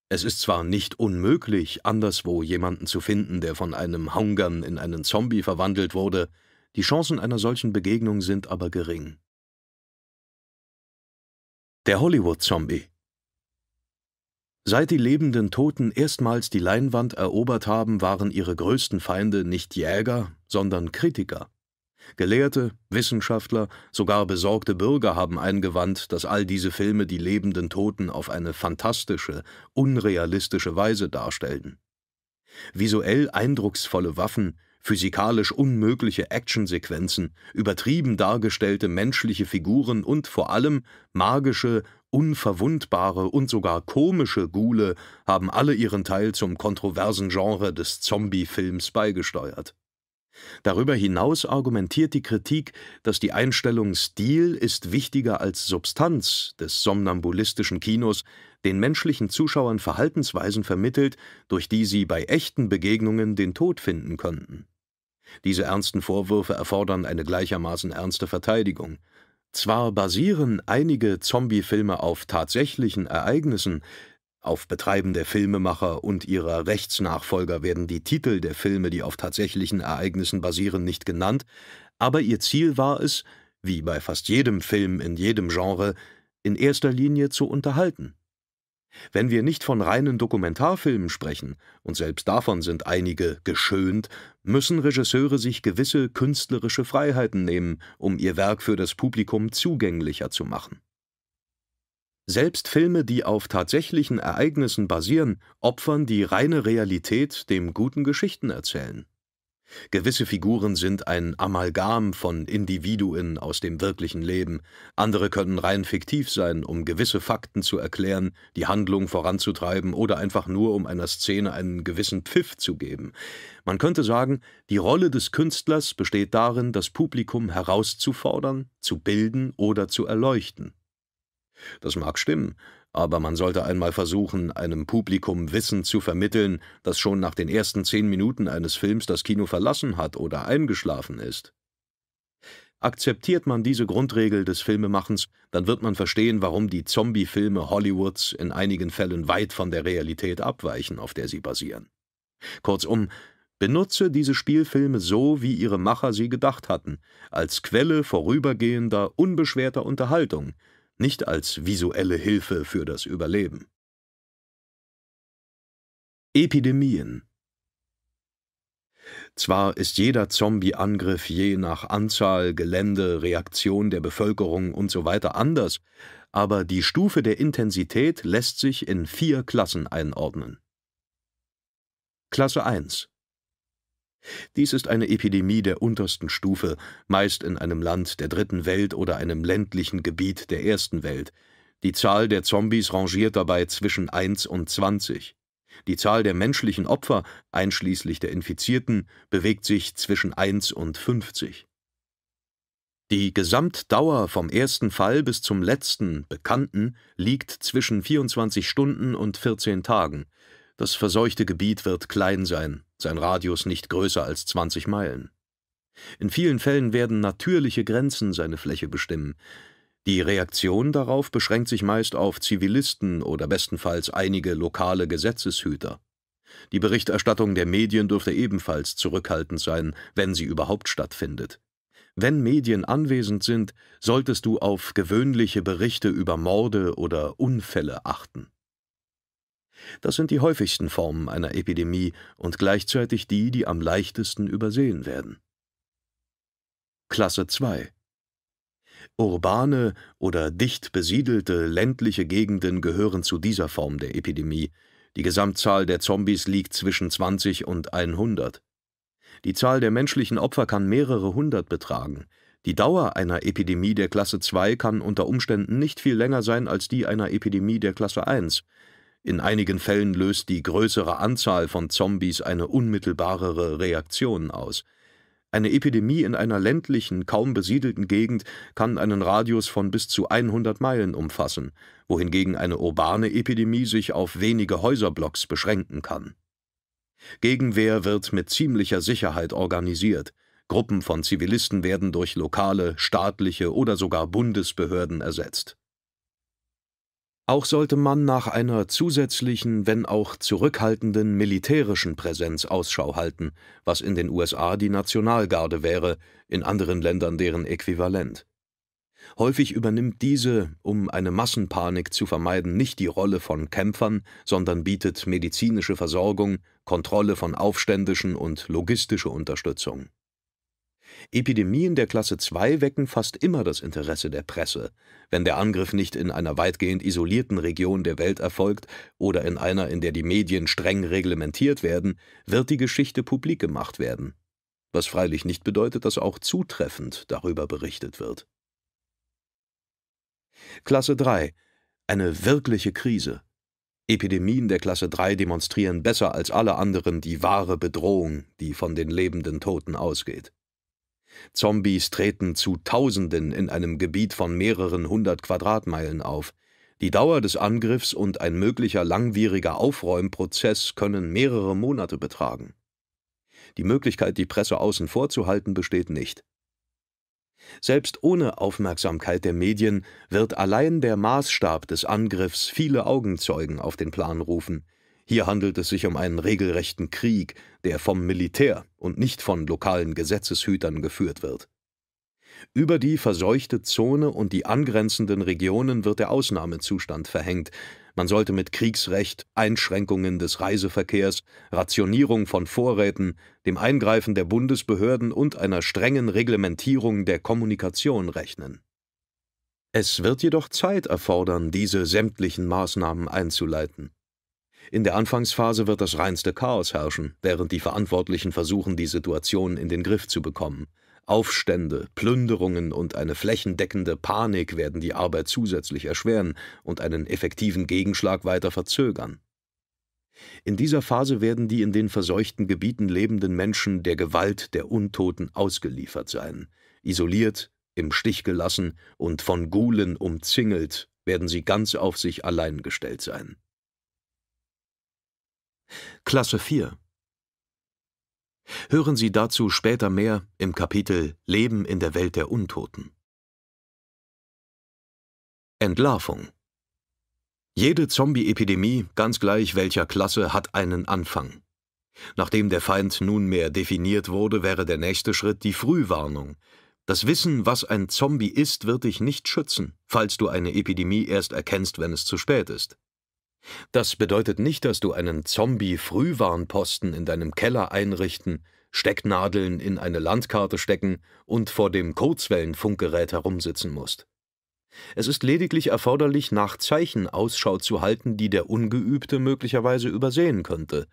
Es ist zwar nicht unmöglich, anderswo jemanden zu finden, der von einem Haungern in einen Zombie verwandelt wurde, die Chancen einer solchen Begegnung sind aber gering. Der Hollywood-Zombie Seit die lebenden Toten erstmals die Leinwand erobert haben, waren ihre größten Feinde nicht Jäger, sondern Kritiker. Gelehrte, Wissenschaftler, sogar besorgte Bürger haben eingewandt, dass all diese Filme die lebenden Toten auf eine fantastische, unrealistische Weise darstellten. Visuell eindrucksvolle Waffen, physikalisch unmögliche Actionsequenzen, übertrieben dargestellte menschliche Figuren und vor allem magische, unverwundbare und sogar komische Ghule haben alle ihren Teil zum kontroversen Genre des Zombie-Films beigesteuert. Darüber hinaus argumentiert die Kritik, dass die Einstellung Stil ist wichtiger als Substanz des somnambulistischen Kinos den menschlichen Zuschauern Verhaltensweisen vermittelt, durch die sie bei echten Begegnungen den Tod finden könnten. Diese ernsten Vorwürfe erfordern eine gleichermaßen ernste Verteidigung. Zwar basieren einige Zombie-Filme auf tatsächlichen Ereignissen, auf Betreiben der Filmemacher und ihrer Rechtsnachfolger werden die Titel der Filme, die auf tatsächlichen Ereignissen basieren, nicht genannt, aber ihr Ziel war es, wie bei fast jedem Film in jedem Genre, in erster Linie zu unterhalten. Wenn wir nicht von reinen Dokumentarfilmen sprechen, und selbst davon sind einige geschönt, müssen Regisseure sich gewisse künstlerische Freiheiten nehmen, um ihr Werk für das Publikum zugänglicher zu machen. Selbst Filme, die auf tatsächlichen Ereignissen basieren, opfern die reine Realität dem guten Geschichtenerzählen. Gewisse Figuren sind ein Amalgam von Individuen aus dem wirklichen Leben, andere können rein fiktiv sein, um gewisse Fakten zu erklären, die Handlung voranzutreiben oder einfach nur um einer Szene einen gewissen Pfiff zu geben. Man könnte sagen, die Rolle des Künstlers besteht darin, das Publikum herauszufordern, zu bilden oder zu erleuchten. Das mag stimmen, aber man sollte einmal versuchen, einem Publikum Wissen zu vermitteln, das schon nach den ersten zehn Minuten eines Films das Kino verlassen hat oder eingeschlafen ist. Akzeptiert man diese Grundregel des Filmemachens, dann wird man verstehen, warum die Zombie-Filme Hollywoods in einigen Fällen weit von der Realität abweichen, auf der sie basieren. Kurzum, benutze diese Spielfilme so, wie ihre Macher sie gedacht hatten, als Quelle vorübergehender, unbeschwerter Unterhaltung – nicht als visuelle Hilfe für das Überleben. Epidemien Zwar ist jeder Zombie-Angriff je nach Anzahl, Gelände, Reaktion der Bevölkerung usw. So anders, aber die Stufe der Intensität lässt sich in vier Klassen einordnen. Klasse 1 dies ist eine Epidemie der untersten Stufe, meist in einem Land der dritten Welt oder einem ländlichen Gebiet der ersten Welt. Die Zahl der Zombies rangiert dabei zwischen 1 und 20. Die Zahl der menschlichen Opfer, einschließlich der Infizierten, bewegt sich zwischen 1 und 50. Die Gesamtdauer vom ersten Fall bis zum letzten, bekannten, liegt zwischen 24 Stunden und 14 Tagen. Das verseuchte Gebiet wird klein sein, sein Radius nicht größer als 20 Meilen. In vielen Fällen werden natürliche Grenzen seine Fläche bestimmen. Die Reaktion darauf beschränkt sich meist auf Zivilisten oder bestenfalls einige lokale Gesetzeshüter. Die Berichterstattung der Medien dürfte ebenfalls zurückhaltend sein, wenn sie überhaupt stattfindet. Wenn Medien anwesend sind, solltest du auf gewöhnliche Berichte über Morde oder Unfälle achten. Das sind die häufigsten Formen einer Epidemie und gleichzeitig die, die am leichtesten übersehen werden. Klasse 2 Urbane oder dicht besiedelte ländliche Gegenden gehören zu dieser Form der Epidemie. Die Gesamtzahl der Zombies liegt zwischen 20 und 100. Die Zahl der menschlichen Opfer kann mehrere hundert betragen. Die Dauer einer Epidemie der Klasse 2 kann unter Umständen nicht viel länger sein als die einer Epidemie der Klasse 1. In einigen Fällen löst die größere Anzahl von Zombies eine unmittelbarere Reaktion aus. Eine Epidemie in einer ländlichen, kaum besiedelten Gegend kann einen Radius von bis zu 100 Meilen umfassen, wohingegen eine urbane Epidemie sich auf wenige Häuserblocks beschränken kann. Gegenwehr wird mit ziemlicher Sicherheit organisiert. Gruppen von Zivilisten werden durch lokale, staatliche oder sogar Bundesbehörden ersetzt. Auch sollte man nach einer zusätzlichen, wenn auch zurückhaltenden militärischen Präsenz Ausschau halten, was in den USA die Nationalgarde wäre, in anderen Ländern deren Äquivalent. Häufig übernimmt diese, um eine Massenpanik zu vermeiden, nicht die Rolle von Kämpfern, sondern bietet medizinische Versorgung, Kontrolle von Aufständischen und logistische Unterstützung. Epidemien der Klasse 2 wecken fast immer das Interesse der Presse, wenn der Angriff nicht in einer weitgehend isolierten Region der Welt erfolgt oder in einer, in der die Medien streng reglementiert werden, wird die Geschichte publik gemacht werden. Was freilich nicht bedeutet, dass auch zutreffend darüber berichtet wird. Klasse 3. Eine wirkliche Krise. Epidemien der Klasse 3 demonstrieren besser als alle anderen die wahre Bedrohung, die von den lebenden Toten ausgeht. Zombies treten zu Tausenden in einem Gebiet von mehreren hundert Quadratmeilen auf. Die Dauer des Angriffs und ein möglicher langwieriger Aufräumprozess können mehrere Monate betragen. Die Möglichkeit, die Presse außen vor zu halten, besteht nicht. Selbst ohne Aufmerksamkeit der Medien wird allein der Maßstab des Angriffs viele Augenzeugen auf den Plan rufen, hier handelt es sich um einen regelrechten Krieg, der vom Militär und nicht von lokalen Gesetzeshütern geführt wird. Über die verseuchte Zone und die angrenzenden Regionen wird der Ausnahmezustand verhängt. Man sollte mit Kriegsrecht, Einschränkungen des Reiseverkehrs, Rationierung von Vorräten, dem Eingreifen der Bundesbehörden und einer strengen Reglementierung der Kommunikation rechnen. Es wird jedoch Zeit erfordern, diese sämtlichen Maßnahmen einzuleiten. In der Anfangsphase wird das reinste Chaos herrschen, während die Verantwortlichen versuchen, die Situation in den Griff zu bekommen. Aufstände, Plünderungen und eine flächendeckende Panik werden die Arbeit zusätzlich erschweren und einen effektiven Gegenschlag weiter verzögern. In dieser Phase werden die in den verseuchten Gebieten lebenden Menschen der Gewalt der Untoten ausgeliefert sein. Isoliert, im Stich gelassen und von Gulen umzingelt, werden sie ganz auf sich allein gestellt sein. Klasse 4 Hören Sie dazu später mehr im Kapitel Leben in der Welt der Untoten. Entlarvung Jede Zombie-Epidemie, ganz gleich welcher Klasse, hat einen Anfang. Nachdem der Feind nunmehr definiert wurde, wäre der nächste Schritt die Frühwarnung. Das Wissen, was ein Zombie ist, wird dich nicht schützen, falls du eine Epidemie erst erkennst, wenn es zu spät ist. Das bedeutet nicht, dass du einen Zombie-Frühwarnposten in deinem Keller einrichten, Stecknadeln in eine Landkarte stecken und vor dem Kurzwellenfunkgerät herumsitzen musst. Es ist lediglich erforderlich, nach Zeichen Ausschau zu halten, die der Ungeübte möglicherweise übersehen könnte.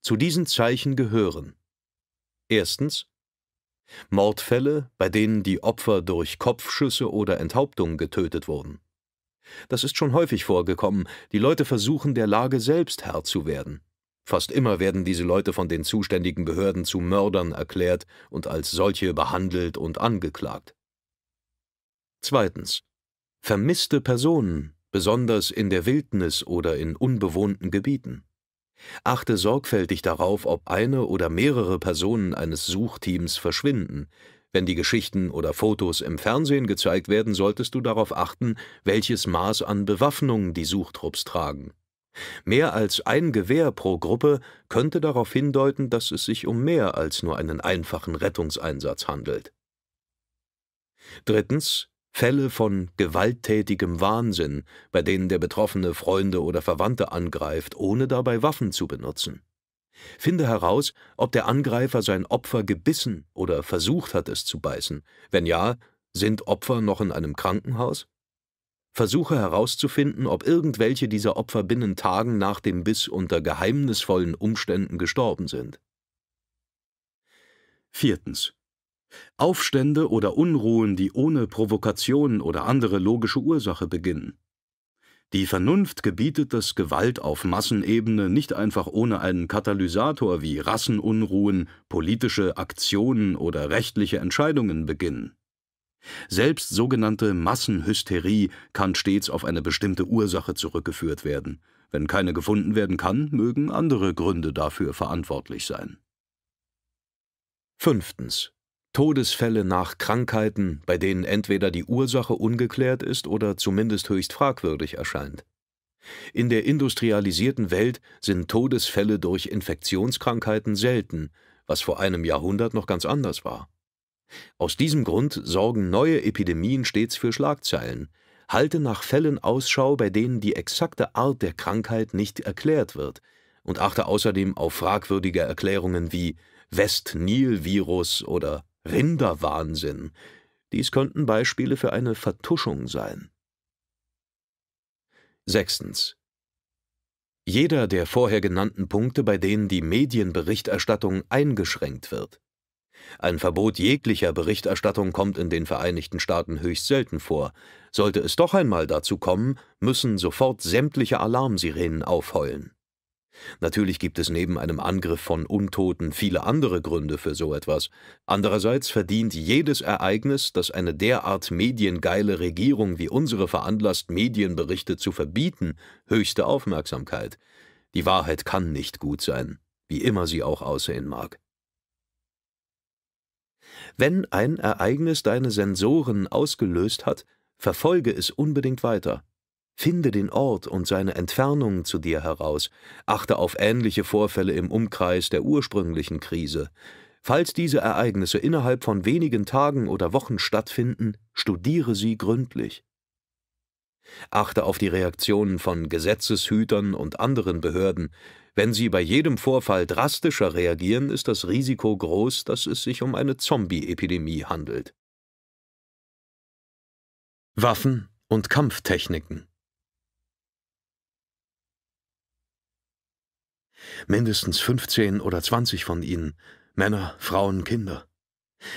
Zu diesen Zeichen gehören erstens Mordfälle, bei denen die Opfer durch Kopfschüsse oder Enthauptung getötet wurden. Das ist schon häufig vorgekommen. Die Leute versuchen, der Lage selbst Herr zu werden. Fast immer werden diese Leute von den zuständigen Behörden zu Mördern erklärt und als solche behandelt und angeklagt. Zweitens. Vermisste Personen, besonders in der Wildnis oder in unbewohnten Gebieten. Achte sorgfältig darauf, ob eine oder mehrere Personen eines Suchteams verschwinden. Wenn die Geschichten oder Fotos im Fernsehen gezeigt werden, solltest du darauf achten, welches Maß an Bewaffnung die Suchtrupps tragen. Mehr als ein Gewehr pro Gruppe könnte darauf hindeuten, dass es sich um mehr als nur einen einfachen Rettungseinsatz handelt. Drittens Fälle von gewalttätigem Wahnsinn, bei denen der Betroffene Freunde oder Verwandte angreift, ohne dabei Waffen zu benutzen. Finde heraus, ob der Angreifer sein Opfer gebissen oder versucht hat, es zu beißen. Wenn ja, sind Opfer noch in einem Krankenhaus? Versuche herauszufinden, ob irgendwelche dieser Opfer binnen Tagen nach dem Biss unter geheimnisvollen Umständen gestorben sind. Viertens. Aufstände oder Unruhen, die ohne Provokation oder andere logische Ursache beginnen. Die Vernunft gebietet dass Gewalt auf Massenebene nicht einfach ohne einen Katalysator wie Rassenunruhen, politische Aktionen oder rechtliche Entscheidungen beginnen. Selbst sogenannte Massenhysterie kann stets auf eine bestimmte Ursache zurückgeführt werden. Wenn keine gefunden werden kann, mögen andere Gründe dafür verantwortlich sein. Fünftens. Todesfälle nach Krankheiten, bei denen entweder die Ursache ungeklärt ist oder zumindest höchst fragwürdig erscheint. In der industrialisierten Welt sind Todesfälle durch Infektionskrankheiten selten, was vor einem Jahrhundert noch ganz anders war. Aus diesem Grund sorgen neue Epidemien stets für Schlagzeilen. Halte nach Fällen Ausschau, bei denen die exakte Art der Krankheit nicht erklärt wird, und achte außerdem auf fragwürdige Erklärungen wie West-Nil-Virus oder Rinderwahnsinn. Dies könnten Beispiele für eine Vertuschung sein. Sechstens. Jeder der vorher genannten Punkte, bei denen die Medienberichterstattung eingeschränkt wird. Ein Verbot jeglicher Berichterstattung kommt in den Vereinigten Staaten höchst selten vor. Sollte es doch einmal dazu kommen, müssen sofort sämtliche Alarmsirenen aufheulen. Natürlich gibt es neben einem Angriff von Untoten viele andere Gründe für so etwas. Andererseits verdient jedes Ereignis, das eine derart mediengeile Regierung wie unsere veranlasst, Medienberichte zu verbieten, höchste Aufmerksamkeit. Die Wahrheit kann nicht gut sein, wie immer sie auch aussehen mag. Wenn ein Ereignis deine Sensoren ausgelöst hat, verfolge es unbedingt weiter. Finde den Ort und seine Entfernung zu dir heraus, achte auf ähnliche Vorfälle im Umkreis der ursprünglichen Krise. Falls diese Ereignisse innerhalb von wenigen Tagen oder Wochen stattfinden, studiere sie gründlich. Achte auf die Reaktionen von Gesetzeshütern und anderen Behörden. Wenn sie bei jedem Vorfall drastischer reagieren, ist das Risiko groß, dass es sich um eine Zombie-Epidemie handelt. Waffen und Kampftechniken Mindestens 15 oder 20 von ihnen, Männer, Frauen, Kinder.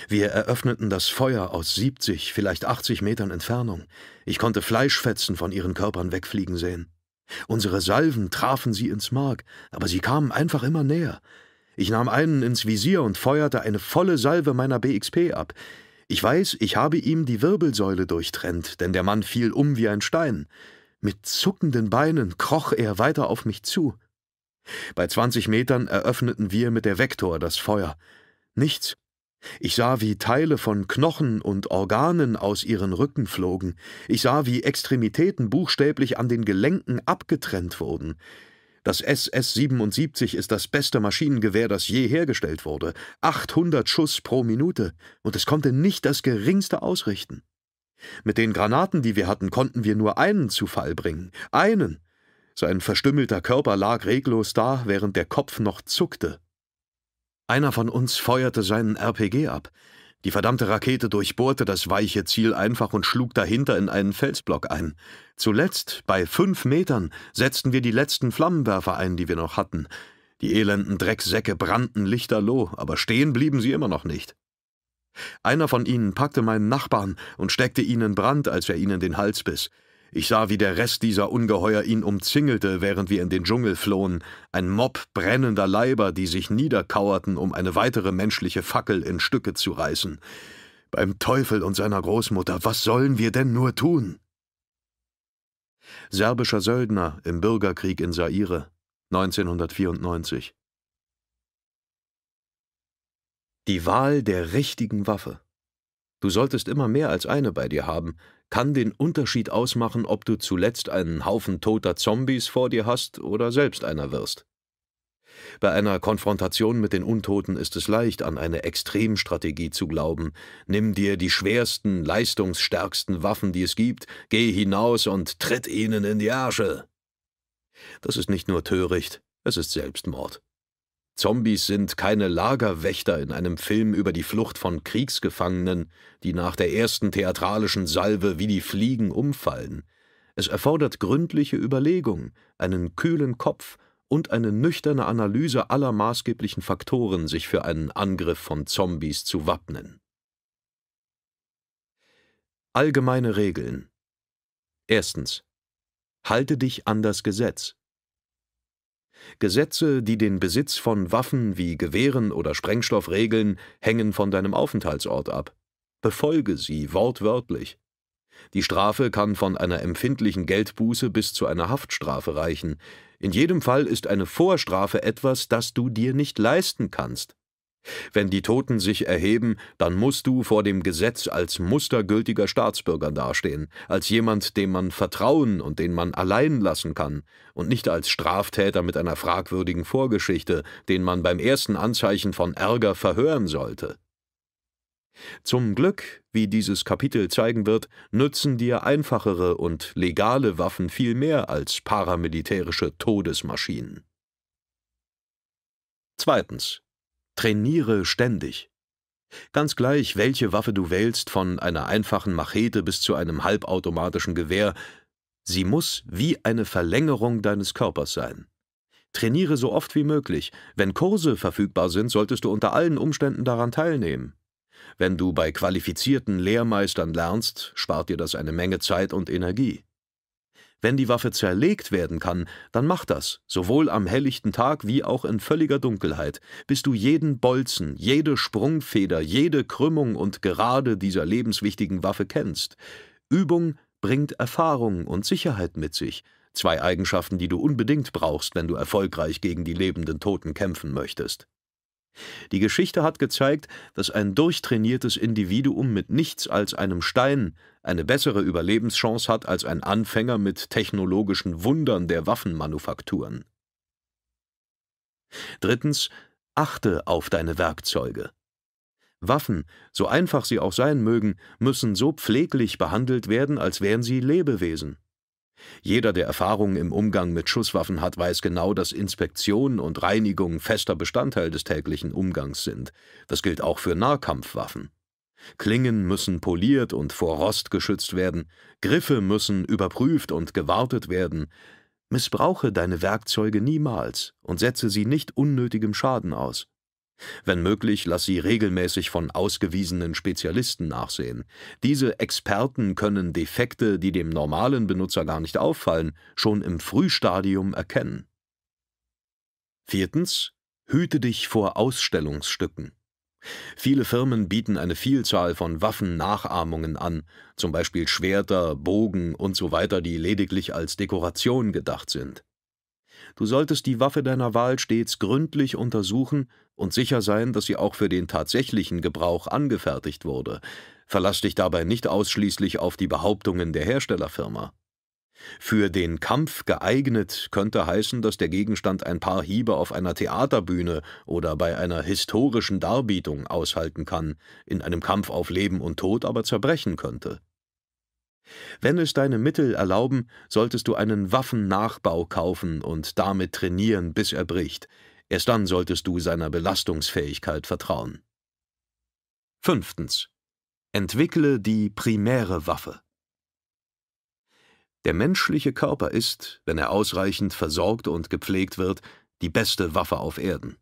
Wir eröffneten das Feuer aus 70, vielleicht 80 Metern Entfernung. Ich konnte Fleischfetzen von ihren Körpern wegfliegen sehen. Unsere Salven trafen sie ins Mark, aber sie kamen einfach immer näher. Ich nahm einen ins Visier und feuerte eine volle Salve meiner BXP ab. Ich weiß, ich habe ihm die Wirbelsäule durchtrennt, denn der Mann fiel um wie ein Stein. Mit zuckenden Beinen kroch er weiter auf mich zu. Bei 20 Metern eröffneten wir mit der Vektor das Feuer. Nichts. Ich sah, wie Teile von Knochen und Organen aus ihren Rücken flogen. Ich sah, wie Extremitäten buchstäblich an den Gelenken abgetrennt wurden. Das SS-77 ist das beste Maschinengewehr, das je hergestellt wurde. 800 Schuss pro Minute. Und es konnte nicht das geringste ausrichten. Mit den Granaten, die wir hatten, konnten wir nur einen zu Fall bringen. Einen. Sein verstümmelter Körper lag reglos da, während der Kopf noch zuckte. Einer von uns feuerte seinen RPG ab. Die verdammte Rakete durchbohrte das weiche Ziel einfach und schlug dahinter in einen Felsblock ein. Zuletzt, bei fünf Metern, setzten wir die letzten Flammenwerfer ein, die wir noch hatten. Die elenden Drecksäcke brannten lichterloh, aber stehen blieben sie immer noch nicht. Einer von ihnen packte meinen Nachbarn und steckte ihnen Brand, als er ihnen den Hals biss. Ich sah, wie der Rest dieser Ungeheuer ihn umzingelte, während wir in den Dschungel flohen, ein Mob brennender Leiber, die sich niederkauerten, um eine weitere menschliche Fackel in Stücke zu reißen. Beim Teufel und seiner Großmutter, was sollen wir denn nur tun? Serbischer Söldner im Bürgerkrieg in Saire, 1994 Die Wahl der richtigen Waffe Du solltest immer mehr als eine bei dir haben, kann den Unterschied ausmachen, ob du zuletzt einen Haufen toter Zombies vor dir hast oder selbst einer wirst. Bei einer Konfrontation mit den Untoten ist es leicht, an eine Extremstrategie zu glauben. Nimm dir die schwersten, leistungsstärksten Waffen, die es gibt, geh hinaus und tritt ihnen in die Arsche. Das ist nicht nur töricht, es ist Selbstmord. Zombies sind keine Lagerwächter in einem Film über die Flucht von Kriegsgefangenen, die nach der ersten theatralischen Salve wie die Fliegen umfallen. Es erfordert gründliche Überlegung, einen kühlen Kopf und eine nüchterne Analyse aller maßgeblichen Faktoren, sich für einen Angriff von Zombies zu wappnen. Allgemeine Regeln Erstens. Halte dich an das Gesetz. Gesetze, die den Besitz von Waffen wie Gewehren oder Sprengstoff regeln, hängen von deinem Aufenthaltsort ab. Befolge sie wortwörtlich. Die Strafe kann von einer empfindlichen Geldbuße bis zu einer Haftstrafe reichen. In jedem Fall ist eine Vorstrafe etwas, das du dir nicht leisten kannst. Wenn die Toten sich erheben, dann musst du vor dem Gesetz als mustergültiger Staatsbürger dastehen, als jemand, dem man vertrauen und den man allein lassen kann, und nicht als Straftäter mit einer fragwürdigen Vorgeschichte, den man beim ersten Anzeichen von Ärger verhören sollte. Zum Glück, wie dieses Kapitel zeigen wird, nützen dir einfachere und legale Waffen viel mehr als paramilitärische Todesmaschinen. Zweitens Trainiere ständig. Ganz gleich, welche Waffe du wählst, von einer einfachen Machete bis zu einem halbautomatischen Gewehr, sie muss wie eine Verlängerung deines Körpers sein. Trainiere so oft wie möglich. Wenn Kurse verfügbar sind, solltest du unter allen Umständen daran teilnehmen. Wenn du bei qualifizierten Lehrmeistern lernst, spart dir das eine Menge Zeit und Energie. Wenn die Waffe zerlegt werden kann, dann mach das, sowohl am helllichten Tag wie auch in völliger Dunkelheit, bis du jeden Bolzen, jede Sprungfeder, jede Krümmung und Gerade dieser lebenswichtigen Waffe kennst. Übung bringt Erfahrung und Sicherheit mit sich, zwei Eigenschaften, die du unbedingt brauchst, wenn du erfolgreich gegen die lebenden Toten kämpfen möchtest. Die Geschichte hat gezeigt, dass ein durchtrainiertes Individuum mit nichts als einem Stein eine bessere Überlebenschance hat als ein Anfänger mit technologischen Wundern der Waffenmanufakturen. Drittens, achte auf deine Werkzeuge. Waffen, so einfach sie auch sein mögen, müssen so pfleglich behandelt werden, als wären sie Lebewesen. Jeder, der Erfahrung im Umgang mit Schusswaffen hat, weiß genau, dass Inspektion und Reinigung fester Bestandteil des täglichen Umgangs sind. Das gilt auch für Nahkampfwaffen. Klingen müssen poliert und vor Rost geschützt werden, Griffe müssen überprüft und gewartet werden. Missbrauche deine Werkzeuge niemals und setze sie nicht unnötigem Schaden aus. Wenn möglich, lass sie regelmäßig von ausgewiesenen Spezialisten nachsehen. Diese Experten können Defekte, die dem normalen Benutzer gar nicht auffallen, schon im Frühstadium erkennen. Viertens. Hüte dich vor Ausstellungsstücken. Viele Firmen bieten eine Vielzahl von Waffennachahmungen an, zum Beispiel Schwerter, Bogen usw., so weiter, die lediglich als Dekoration gedacht sind. Du solltest die Waffe deiner Wahl stets gründlich untersuchen und sicher sein, dass sie auch für den tatsächlichen Gebrauch angefertigt wurde. Verlass dich dabei nicht ausschließlich auf die Behauptungen der Herstellerfirma. Für den Kampf geeignet könnte heißen, dass der Gegenstand ein paar Hiebe auf einer Theaterbühne oder bei einer historischen Darbietung aushalten kann, in einem Kampf auf Leben und Tod aber zerbrechen könnte. Wenn es deine Mittel erlauben, solltest du einen Waffennachbau kaufen und damit trainieren, bis er bricht. Erst dann solltest du seiner Belastungsfähigkeit vertrauen. Fünftens. Entwickle die primäre Waffe. Der menschliche Körper ist, wenn er ausreichend versorgt und gepflegt wird, die beste Waffe auf Erden.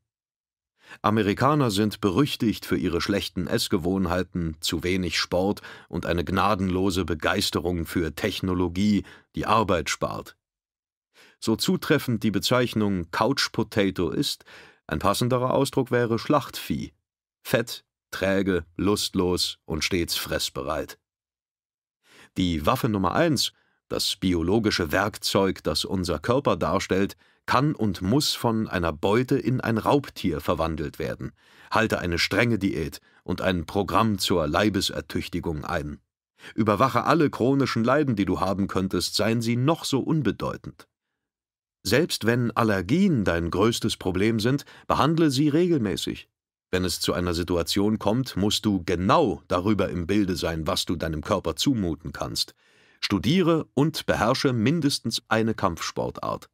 Amerikaner sind berüchtigt für ihre schlechten Essgewohnheiten, zu wenig Sport und eine gnadenlose Begeisterung für Technologie, die Arbeit spart. So zutreffend die Bezeichnung Couch Potato ist, ein passenderer Ausdruck wäre Schlachtvieh. Fett, träge, lustlos und stets fressbereit. Die Waffe Nummer eins, das biologische Werkzeug, das unser Körper darstellt, kann und muss von einer Beute in ein Raubtier verwandelt werden, halte eine strenge Diät und ein Programm zur Leibesertüchtigung ein. Überwache alle chronischen Leiden, die du haben könntest, seien sie noch so unbedeutend. Selbst wenn Allergien dein größtes Problem sind, behandle sie regelmäßig. Wenn es zu einer Situation kommt, musst du genau darüber im Bilde sein, was du deinem Körper zumuten kannst. Studiere und beherrsche mindestens eine Kampfsportart.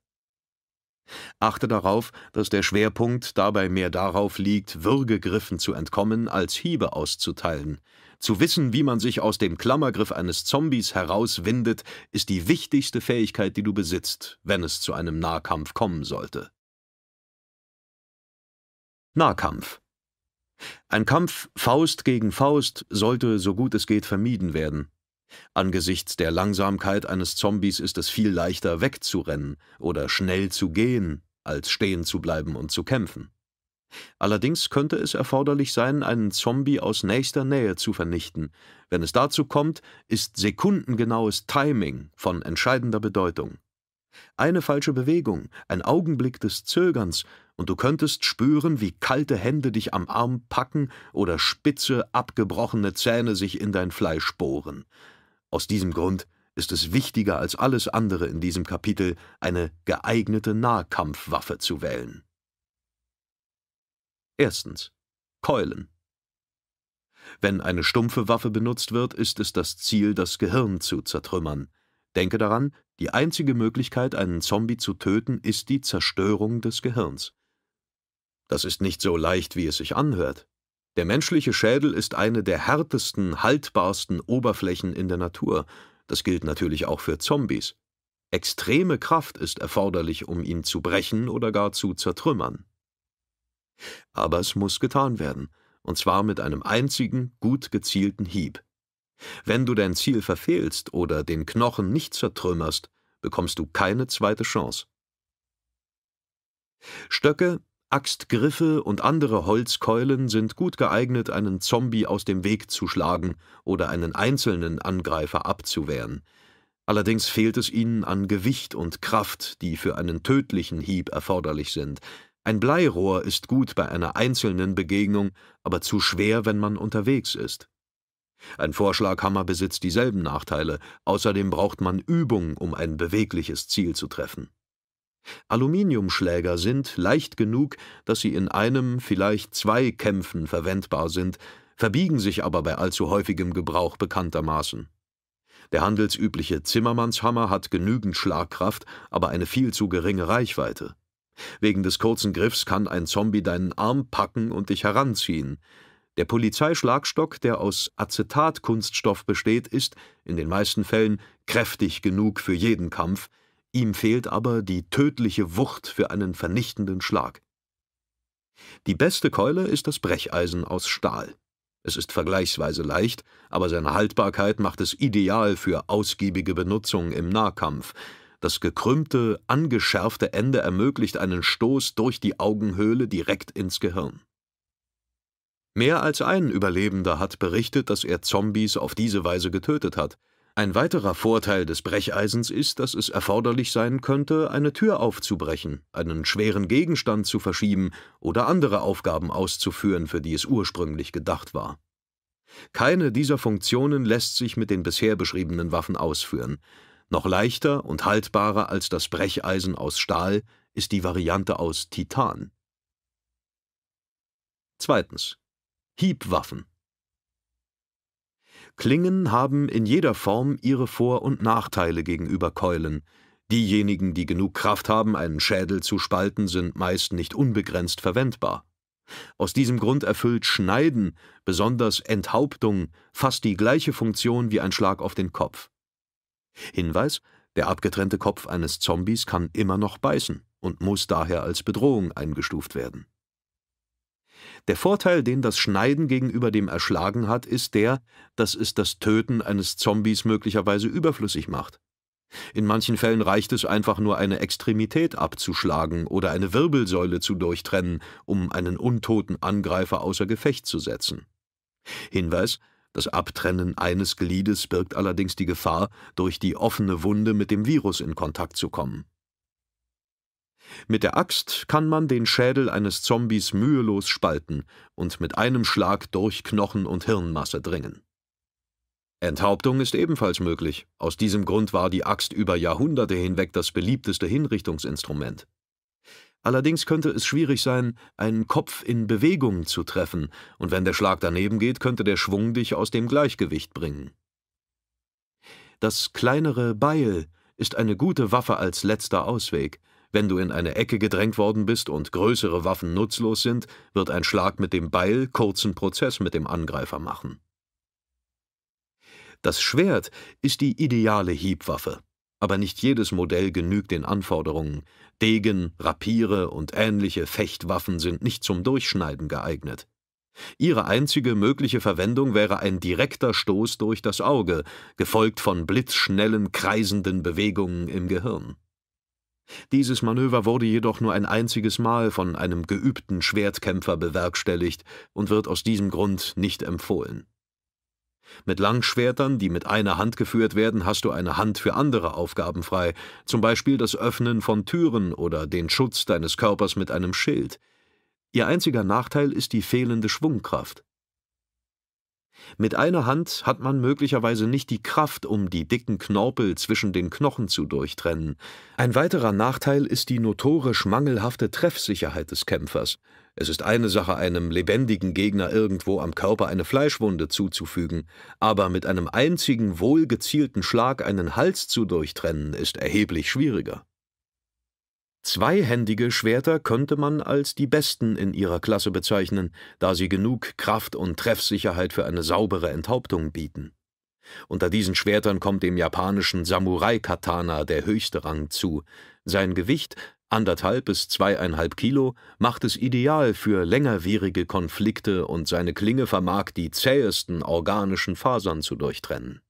Achte darauf, dass der Schwerpunkt dabei mehr darauf liegt, Würgegriffen zu entkommen, als Hiebe auszuteilen. Zu wissen, wie man sich aus dem Klammergriff eines Zombies herauswindet, ist die wichtigste Fähigkeit, die du besitzt, wenn es zu einem Nahkampf kommen sollte. Nahkampf Ein Kampf Faust gegen Faust sollte, so gut es geht, vermieden werden. Angesichts der Langsamkeit eines Zombies ist es viel leichter wegzurennen oder schnell zu gehen, als stehen zu bleiben und zu kämpfen. Allerdings könnte es erforderlich sein, einen Zombie aus nächster Nähe zu vernichten. Wenn es dazu kommt, ist sekundengenaues Timing von entscheidender Bedeutung. Eine falsche Bewegung, ein Augenblick des Zögerns, und du könntest spüren, wie kalte Hände dich am Arm packen oder spitze, abgebrochene Zähne sich in dein Fleisch bohren. Aus diesem Grund ist es wichtiger als alles andere in diesem Kapitel, eine geeignete Nahkampfwaffe zu wählen. Erstens. Keulen. Wenn eine stumpfe Waffe benutzt wird, ist es das Ziel, das Gehirn zu zertrümmern. Denke daran, die einzige Möglichkeit, einen Zombie zu töten, ist die Zerstörung des Gehirns. Das ist nicht so leicht, wie es sich anhört. Der menschliche Schädel ist eine der härtesten, haltbarsten Oberflächen in der Natur. Das gilt natürlich auch für Zombies. Extreme Kraft ist erforderlich, um ihn zu brechen oder gar zu zertrümmern. Aber es muss getan werden, und zwar mit einem einzigen, gut gezielten Hieb. Wenn du dein Ziel verfehlst oder den Knochen nicht zertrümmerst, bekommst du keine zweite Chance. Stöcke, Axtgriffe und andere Holzkeulen sind gut geeignet, einen Zombie aus dem Weg zu schlagen oder einen einzelnen Angreifer abzuwehren. Allerdings fehlt es ihnen an Gewicht und Kraft, die für einen tödlichen Hieb erforderlich sind, ein Bleirohr ist gut bei einer einzelnen Begegnung, aber zu schwer, wenn man unterwegs ist. Ein Vorschlaghammer besitzt dieselben Nachteile, außerdem braucht man Übung, um ein bewegliches Ziel zu treffen. Aluminiumschläger sind leicht genug, dass sie in einem, vielleicht zwei Kämpfen verwendbar sind, verbiegen sich aber bei allzu häufigem Gebrauch bekanntermaßen. Der handelsübliche Zimmermannshammer hat genügend Schlagkraft, aber eine viel zu geringe Reichweite. Wegen des kurzen Griffs kann ein Zombie deinen Arm packen und dich heranziehen. Der Polizeischlagstock, der aus Acetatkunststoff besteht, ist, in den meisten Fällen, kräftig genug für jeden Kampf, ihm fehlt aber die tödliche Wucht für einen vernichtenden Schlag. Die beste Keule ist das Brecheisen aus Stahl. Es ist vergleichsweise leicht, aber seine Haltbarkeit macht es ideal für ausgiebige Benutzung im Nahkampf, das gekrümmte, angeschärfte Ende ermöglicht einen Stoß durch die Augenhöhle direkt ins Gehirn. Mehr als ein Überlebender hat berichtet, dass er Zombies auf diese Weise getötet hat. Ein weiterer Vorteil des Brecheisens ist, dass es erforderlich sein könnte, eine Tür aufzubrechen, einen schweren Gegenstand zu verschieben oder andere Aufgaben auszuführen, für die es ursprünglich gedacht war. Keine dieser Funktionen lässt sich mit den bisher beschriebenen Waffen ausführen. Noch leichter und haltbarer als das Brecheisen aus Stahl ist die Variante aus Titan. 2. Hiebwaffen Klingen haben in jeder Form ihre Vor- und Nachteile gegenüber Keulen. Diejenigen, die genug Kraft haben, einen Schädel zu spalten, sind meist nicht unbegrenzt verwendbar. Aus diesem Grund erfüllt Schneiden, besonders Enthauptung, fast die gleiche Funktion wie ein Schlag auf den Kopf. Hinweis: Der abgetrennte Kopf eines Zombies kann immer noch beißen und muss daher als Bedrohung eingestuft werden. Der Vorteil, den das Schneiden gegenüber dem Erschlagen hat, ist der, dass es das Töten eines Zombies möglicherweise überflüssig macht. In manchen Fällen reicht es einfach nur, eine Extremität abzuschlagen oder eine Wirbelsäule zu durchtrennen, um einen untoten Angreifer außer Gefecht zu setzen. Hinweis das Abtrennen eines Gliedes birgt allerdings die Gefahr, durch die offene Wunde mit dem Virus in Kontakt zu kommen. Mit der Axt kann man den Schädel eines Zombies mühelos spalten und mit einem Schlag durch Knochen und Hirnmasse dringen. Enthauptung ist ebenfalls möglich. Aus diesem Grund war die Axt über Jahrhunderte hinweg das beliebteste Hinrichtungsinstrument. Allerdings könnte es schwierig sein, einen Kopf in Bewegung zu treffen, und wenn der Schlag daneben geht, könnte der Schwung dich aus dem Gleichgewicht bringen. Das kleinere Beil ist eine gute Waffe als letzter Ausweg. Wenn du in eine Ecke gedrängt worden bist und größere Waffen nutzlos sind, wird ein Schlag mit dem Beil kurzen Prozess mit dem Angreifer machen. Das Schwert ist die ideale Hiebwaffe. Aber nicht jedes Modell genügt den Anforderungen. Degen, Rapiere und ähnliche Fechtwaffen sind nicht zum Durchschneiden geeignet. Ihre einzige mögliche Verwendung wäre ein direkter Stoß durch das Auge, gefolgt von blitzschnellen, kreisenden Bewegungen im Gehirn. Dieses Manöver wurde jedoch nur ein einziges Mal von einem geübten Schwertkämpfer bewerkstelligt und wird aus diesem Grund nicht empfohlen. Mit Langschwertern, die mit einer Hand geführt werden, hast du eine Hand für andere Aufgaben frei, zum Beispiel das Öffnen von Türen oder den Schutz deines Körpers mit einem Schild. Ihr einziger Nachteil ist die fehlende Schwungkraft. Mit einer Hand hat man möglicherweise nicht die Kraft, um die dicken Knorpel zwischen den Knochen zu durchtrennen. Ein weiterer Nachteil ist die notorisch mangelhafte Treffsicherheit des Kämpfers. Es ist eine Sache, einem lebendigen Gegner irgendwo am Körper eine Fleischwunde zuzufügen, aber mit einem einzigen wohlgezielten Schlag einen Hals zu durchtrennen, ist erheblich schwieriger. Zweihändige Schwerter könnte man als die besten in ihrer Klasse bezeichnen, da sie genug Kraft und Treffsicherheit für eine saubere Enthauptung bieten. Unter diesen Schwertern kommt dem japanischen Samurai-Katana der höchste Rang zu. Sein Gewicht, anderthalb bis zweieinhalb Kilo, macht es ideal für längerwierige Konflikte und seine Klinge vermag die zähesten organischen Fasern zu durchtrennen.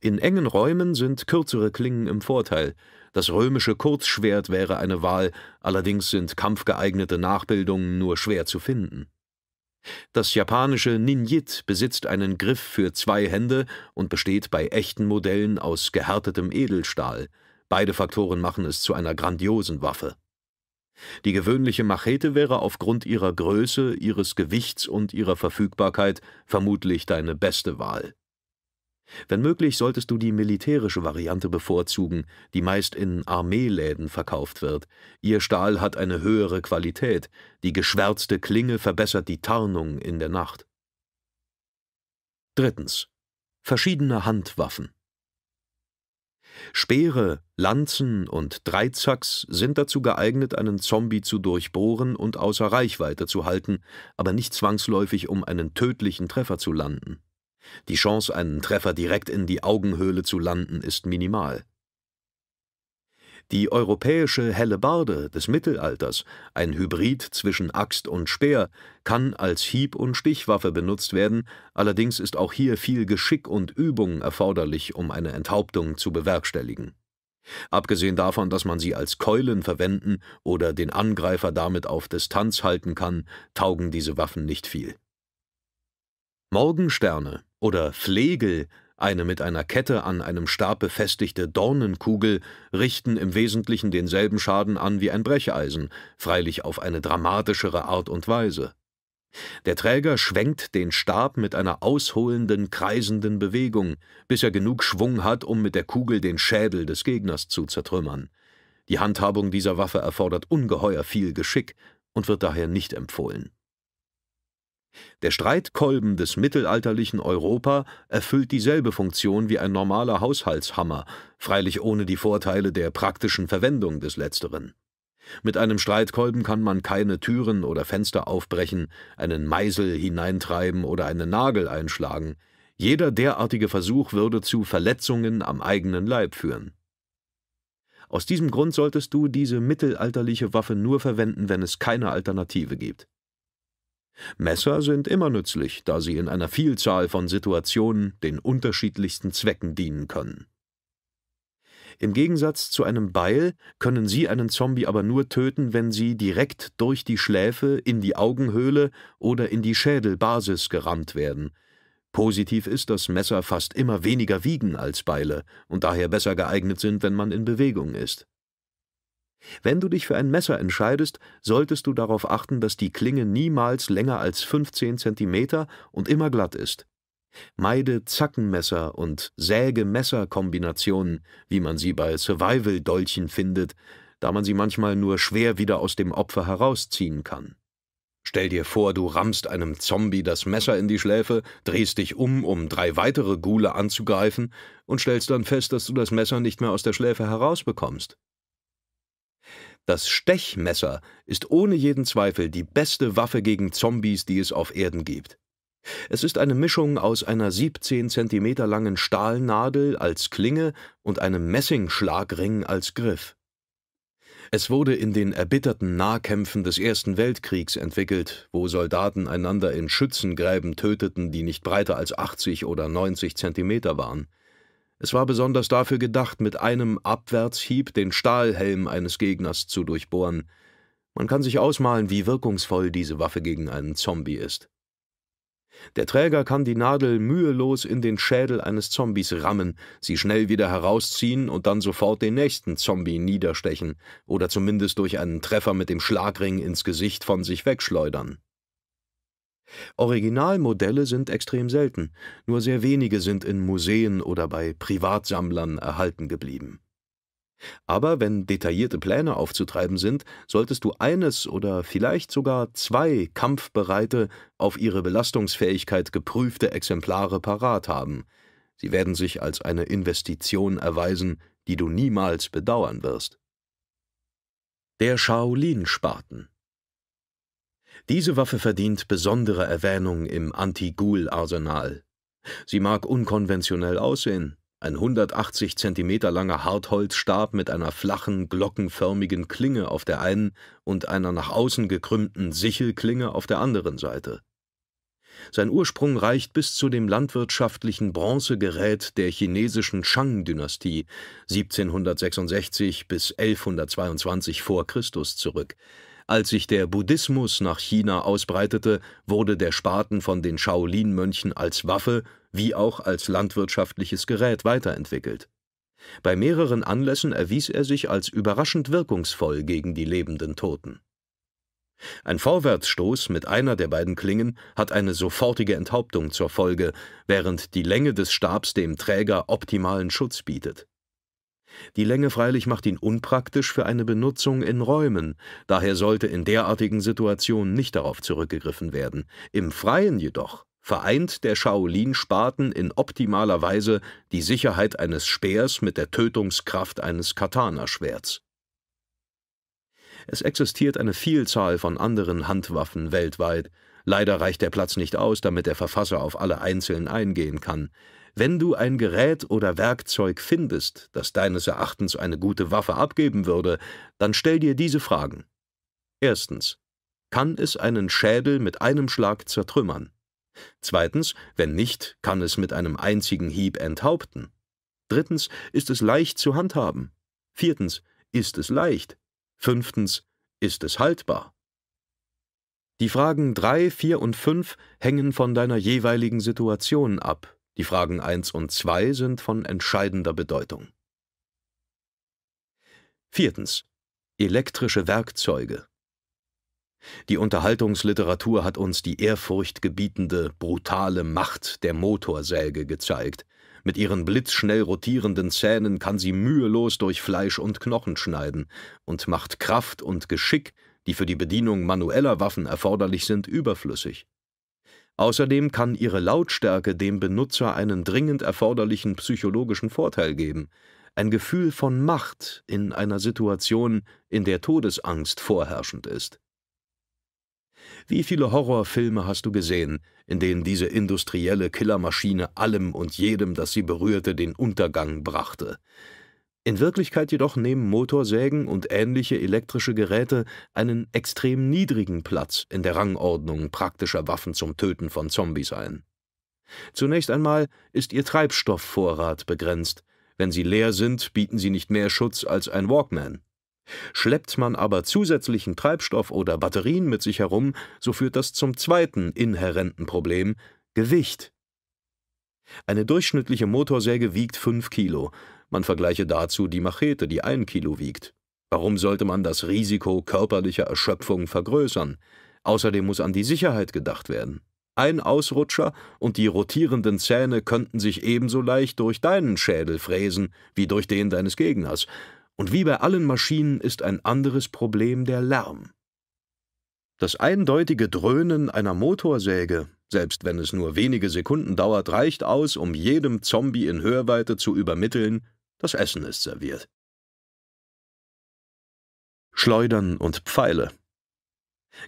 In engen Räumen sind kürzere Klingen im Vorteil. Das römische Kurzschwert wäre eine Wahl, allerdings sind kampfgeeignete Nachbildungen nur schwer zu finden. Das japanische Ninjit besitzt einen Griff für zwei Hände und besteht bei echten Modellen aus gehärtetem Edelstahl. Beide Faktoren machen es zu einer grandiosen Waffe. Die gewöhnliche Machete wäre aufgrund ihrer Größe, ihres Gewichts und ihrer Verfügbarkeit vermutlich deine beste Wahl. Wenn möglich, solltest du die militärische Variante bevorzugen, die meist in Armeeläden verkauft wird. Ihr Stahl hat eine höhere Qualität, die geschwärzte Klinge verbessert die Tarnung in der Nacht. Drittens. Verschiedene Handwaffen. Speere, Lanzen und Dreizacks sind dazu geeignet, einen Zombie zu durchbohren und außer Reichweite zu halten, aber nicht zwangsläufig, um einen tödlichen Treffer zu landen. Die Chance, einen Treffer direkt in die Augenhöhle zu landen, ist minimal. Die europäische Hellebarde des Mittelalters, ein Hybrid zwischen Axt und Speer, kann als Hieb- und Stichwaffe benutzt werden, allerdings ist auch hier viel Geschick und Übung erforderlich, um eine Enthauptung zu bewerkstelligen. Abgesehen davon, dass man sie als Keulen verwenden oder den Angreifer damit auf Distanz halten kann, taugen diese Waffen nicht viel. Morgensterne oder Flegel, eine mit einer Kette an einem Stab befestigte Dornenkugel, richten im Wesentlichen denselben Schaden an wie ein Brecheisen, freilich auf eine dramatischere Art und Weise. Der Träger schwenkt den Stab mit einer ausholenden, kreisenden Bewegung, bis er genug Schwung hat, um mit der Kugel den Schädel des Gegners zu zertrümmern. Die Handhabung dieser Waffe erfordert ungeheuer viel Geschick und wird daher nicht empfohlen. Der Streitkolben des mittelalterlichen Europa erfüllt dieselbe Funktion wie ein normaler Haushaltshammer, freilich ohne die Vorteile der praktischen Verwendung des letzteren. Mit einem Streitkolben kann man keine Türen oder Fenster aufbrechen, einen Meisel hineintreiben oder einen Nagel einschlagen. Jeder derartige Versuch würde zu Verletzungen am eigenen Leib führen. Aus diesem Grund solltest du diese mittelalterliche Waffe nur verwenden, wenn es keine Alternative gibt. Messer sind immer nützlich, da sie in einer Vielzahl von Situationen den unterschiedlichsten Zwecken dienen können. Im Gegensatz zu einem Beil können sie einen Zombie aber nur töten, wenn sie direkt durch die Schläfe in die Augenhöhle oder in die Schädelbasis gerammt werden. Positiv ist, dass Messer fast immer weniger wiegen als Beile und daher besser geeignet sind, wenn man in Bewegung ist. Wenn du dich für ein Messer entscheidest, solltest du darauf achten, dass die Klinge niemals länger als 15 cm und immer glatt ist. Meide Zackenmesser und Säge-Messer-Kombinationen, wie man sie bei Survival-Dolchen findet, da man sie manchmal nur schwer wieder aus dem Opfer herausziehen kann. Stell dir vor, du rammst einem Zombie das Messer in die Schläfe, drehst dich um, um drei weitere Gule anzugreifen und stellst dann fest, dass du das Messer nicht mehr aus der Schläfe herausbekommst. Das Stechmesser ist ohne jeden Zweifel die beste Waffe gegen Zombies, die es auf Erden gibt. Es ist eine Mischung aus einer 17 cm langen Stahlnadel als Klinge und einem Messingschlagring als Griff. Es wurde in den erbitterten Nahkämpfen des Ersten Weltkriegs entwickelt, wo Soldaten einander in Schützengräben töteten, die nicht breiter als 80 oder 90 cm waren. Es war besonders dafür gedacht, mit einem Abwärtshieb den Stahlhelm eines Gegners zu durchbohren. Man kann sich ausmalen, wie wirkungsvoll diese Waffe gegen einen Zombie ist. Der Träger kann die Nadel mühelos in den Schädel eines Zombies rammen, sie schnell wieder herausziehen und dann sofort den nächsten Zombie niederstechen oder zumindest durch einen Treffer mit dem Schlagring ins Gesicht von sich wegschleudern. Originalmodelle sind extrem selten, nur sehr wenige sind in Museen oder bei Privatsammlern erhalten geblieben. Aber wenn detaillierte Pläne aufzutreiben sind, solltest du eines oder vielleicht sogar zwei kampfbereite, auf ihre Belastungsfähigkeit geprüfte Exemplare parat haben. Sie werden sich als eine Investition erweisen, die du niemals bedauern wirst. Der Shaolin-Spaten diese Waffe verdient besondere Erwähnung im Anti-Ghoul-Arsenal. Sie mag unkonventionell aussehen, ein 180 Zentimeter langer Hartholzstab mit einer flachen, glockenförmigen Klinge auf der einen und einer nach außen gekrümmten Sichelklinge auf der anderen Seite. Sein Ursprung reicht bis zu dem landwirtschaftlichen Bronzegerät der chinesischen Shang-Dynastie 1766 bis 1122 vor Christus zurück, als sich der Buddhismus nach China ausbreitete, wurde der Spaten von den Shaolin-Mönchen als Waffe wie auch als landwirtschaftliches Gerät weiterentwickelt. Bei mehreren Anlässen erwies er sich als überraschend wirkungsvoll gegen die lebenden Toten. Ein Vorwärtsstoß mit einer der beiden Klingen hat eine sofortige Enthauptung zur Folge, während die Länge des Stabs dem Träger optimalen Schutz bietet. Die Länge freilich macht ihn unpraktisch für eine Benutzung in Räumen, daher sollte in derartigen Situationen nicht darauf zurückgegriffen werden. Im Freien jedoch vereint der Shaolin-Spaten in optimaler Weise die Sicherheit eines Speers mit der Tötungskraft eines Katana-Schwerts. Es existiert eine Vielzahl von anderen Handwaffen weltweit. Leider reicht der Platz nicht aus, damit der Verfasser auf alle einzeln eingehen kann. Wenn du ein Gerät oder Werkzeug findest, das deines Erachtens eine gute Waffe abgeben würde, dann stell dir diese Fragen. Erstens. Kann es einen Schädel mit einem Schlag zertrümmern? Zweitens, wenn nicht, kann es mit einem einzigen Hieb enthaupten. Drittens, ist es leicht zu handhaben. Viertens, ist es leicht. Fünftens, ist es haltbar. Die Fragen 3, 4 und 5 hängen von deiner jeweiligen Situation ab die Fragen 1 und 2 sind von entscheidender Bedeutung. Viertens. Elektrische Werkzeuge. Die Unterhaltungsliteratur hat uns die ehrfurchtgebietende, brutale Macht der Motorsäge gezeigt. Mit ihren blitzschnell rotierenden Zähnen kann sie mühelos durch Fleisch und Knochen schneiden und macht Kraft und Geschick, die für die Bedienung manueller Waffen erforderlich sind, überflüssig. Außerdem kann ihre Lautstärke dem Benutzer einen dringend erforderlichen psychologischen Vorteil geben, ein Gefühl von Macht in einer Situation, in der Todesangst vorherrschend ist. Wie viele Horrorfilme hast du gesehen, in denen diese industrielle Killermaschine allem und jedem, das sie berührte, den Untergang brachte? In Wirklichkeit jedoch nehmen Motorsägen und ähnliche elektrische Geräte einen extrem niedrigen Platz in der Rangordnung praktischer Waffen zum Töten von Zombies ein. Zunächst einmal ist ihr Treibstoffvorrat begrenzt. Wenn sie leer sind, bieten sie nicht mehr Schutz als ein Walkman. Schleppt man aber zusätzlichen Treibstoff oder Batterien mit sich herum, so führt das zum zweiten inhärenten Problem, Gewicht. Eine durchschnittliche Motorsäge wiegt 5 Kilo, man vergleiche dazu die Machete, die ein Kilo wiegt. Warum sollte man das Risiko körperlicher Erschöpfung vergrößern? Außerdem muss an die Sicherheit gedacht werden. Ein Ausrutscher und die rotierenden Zähne könnten sich ebenso leicht durch deinen Schädel fräsen wie durch den deines Gegners. Und wie bei allen Maschinen ist ein anderes Problem der Lärm. Das eindeutige Dröhnen einer Motorsäge, selbst wenn es nur wenige Sekunden dauert, reicht aus, um jedem Zombie in Hörweite zu übermitteln, das Essen ist serviert. Schleudern und Pfeile.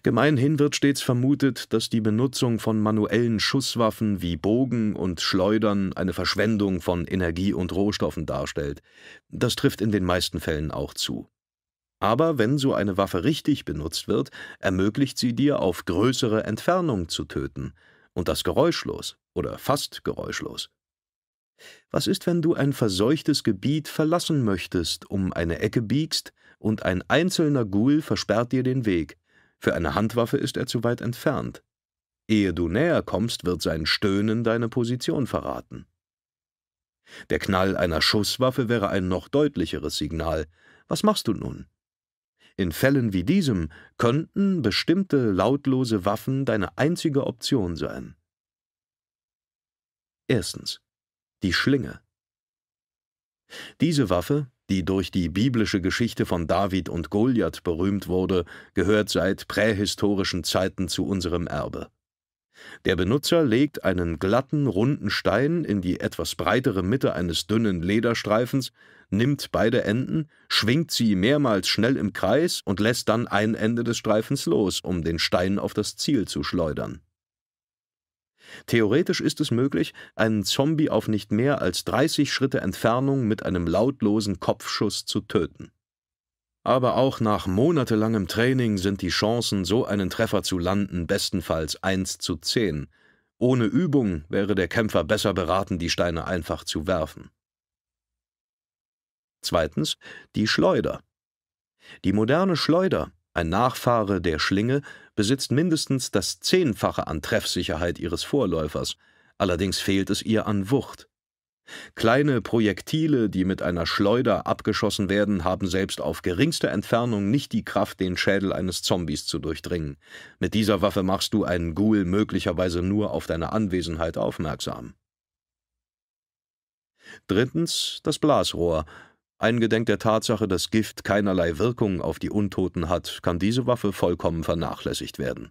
Gemeinhin wird stets vermutet, dass die Benutzung von manuellen Schusswaffen wie Bogen und Schleudern eine Verschwendung von Energie und Rohstoffen darstellt. Das trifft in den meisten Fällen auch zu. Aber wenn so eine Waffe richtig benutzt wird, ermöglicht sie dir, auf größere Entfernung zu töten, und das geräuschlos oder fast geräuschlos. Was ist, wenn du ein verseuchtes Gebiet verlassen möchtest, um eine Ecke biegst und ein einzelner Ghoul versperrt dir den Weg? Für eine Handwaffe ist er zu weit entfernt. Ehe du näher kommst, wird sein Stöhnen deine Position verraten. Der Knall einer Schusswaffe wäre ein noch deutlicheres Signal. Was machst du nun? In Fällen wie diesem könnten bestimmte lautlose Waffen deine einzige Option sein. Erstens die Schlinge. Diese Waffe, die durch die biblische Geschichte von David und Goliath berühmt wurde, gehört seit prähistorischen Zeiten zu unserem Erbe. Der Benutzer legt einen glatten, runden Stein in die etwas breitere Mitte eines dünnen Lederstreifens, nimmt beide Enden, schwingt sie mehrmals schnell im Kreis und lässt dann ein Ende des Streifens los, um den Stein auf das Ziel zu schleudern. Theoretisch ist es möglich, einen Zombie auf nicht mehr als 30 Schritte Entfernung mit einem lautlosen Kopfschuss zu töten. Aber auch nach monatelangem Training sind die Chancen, so einen Treffer zu landen, bestenfalls 1 zu 10. Ohne Übung wäre der Kämpfer besser beraten, die Steine einfach zu werfen. Zweitens die Schleuder. Die moderne Schleuder, ein Nachfahre der Schlinge, besitzt mindestens das Zehnfache an Treffsicherheit ihres Vorläufers, allerdings fehlt es ihr an Wucht. Kleine Projektile, die mit einer Schleuder abgeschossen werden, haben selbst auf geringster Entfernung nicht die Kraft, den Schädel eines Zombies zu durchdringen. Mit dieser Waffe machst du einen Ghoul möglicherweise nur auf deine Anwesenheit aufmerksam. Drittens das Blasrohr, Eingedenk der Tatsache, dass Gift keinerlei Wirkung auf die Untoten hat, kann diese Waffe vollkommen vernachlässigt werden.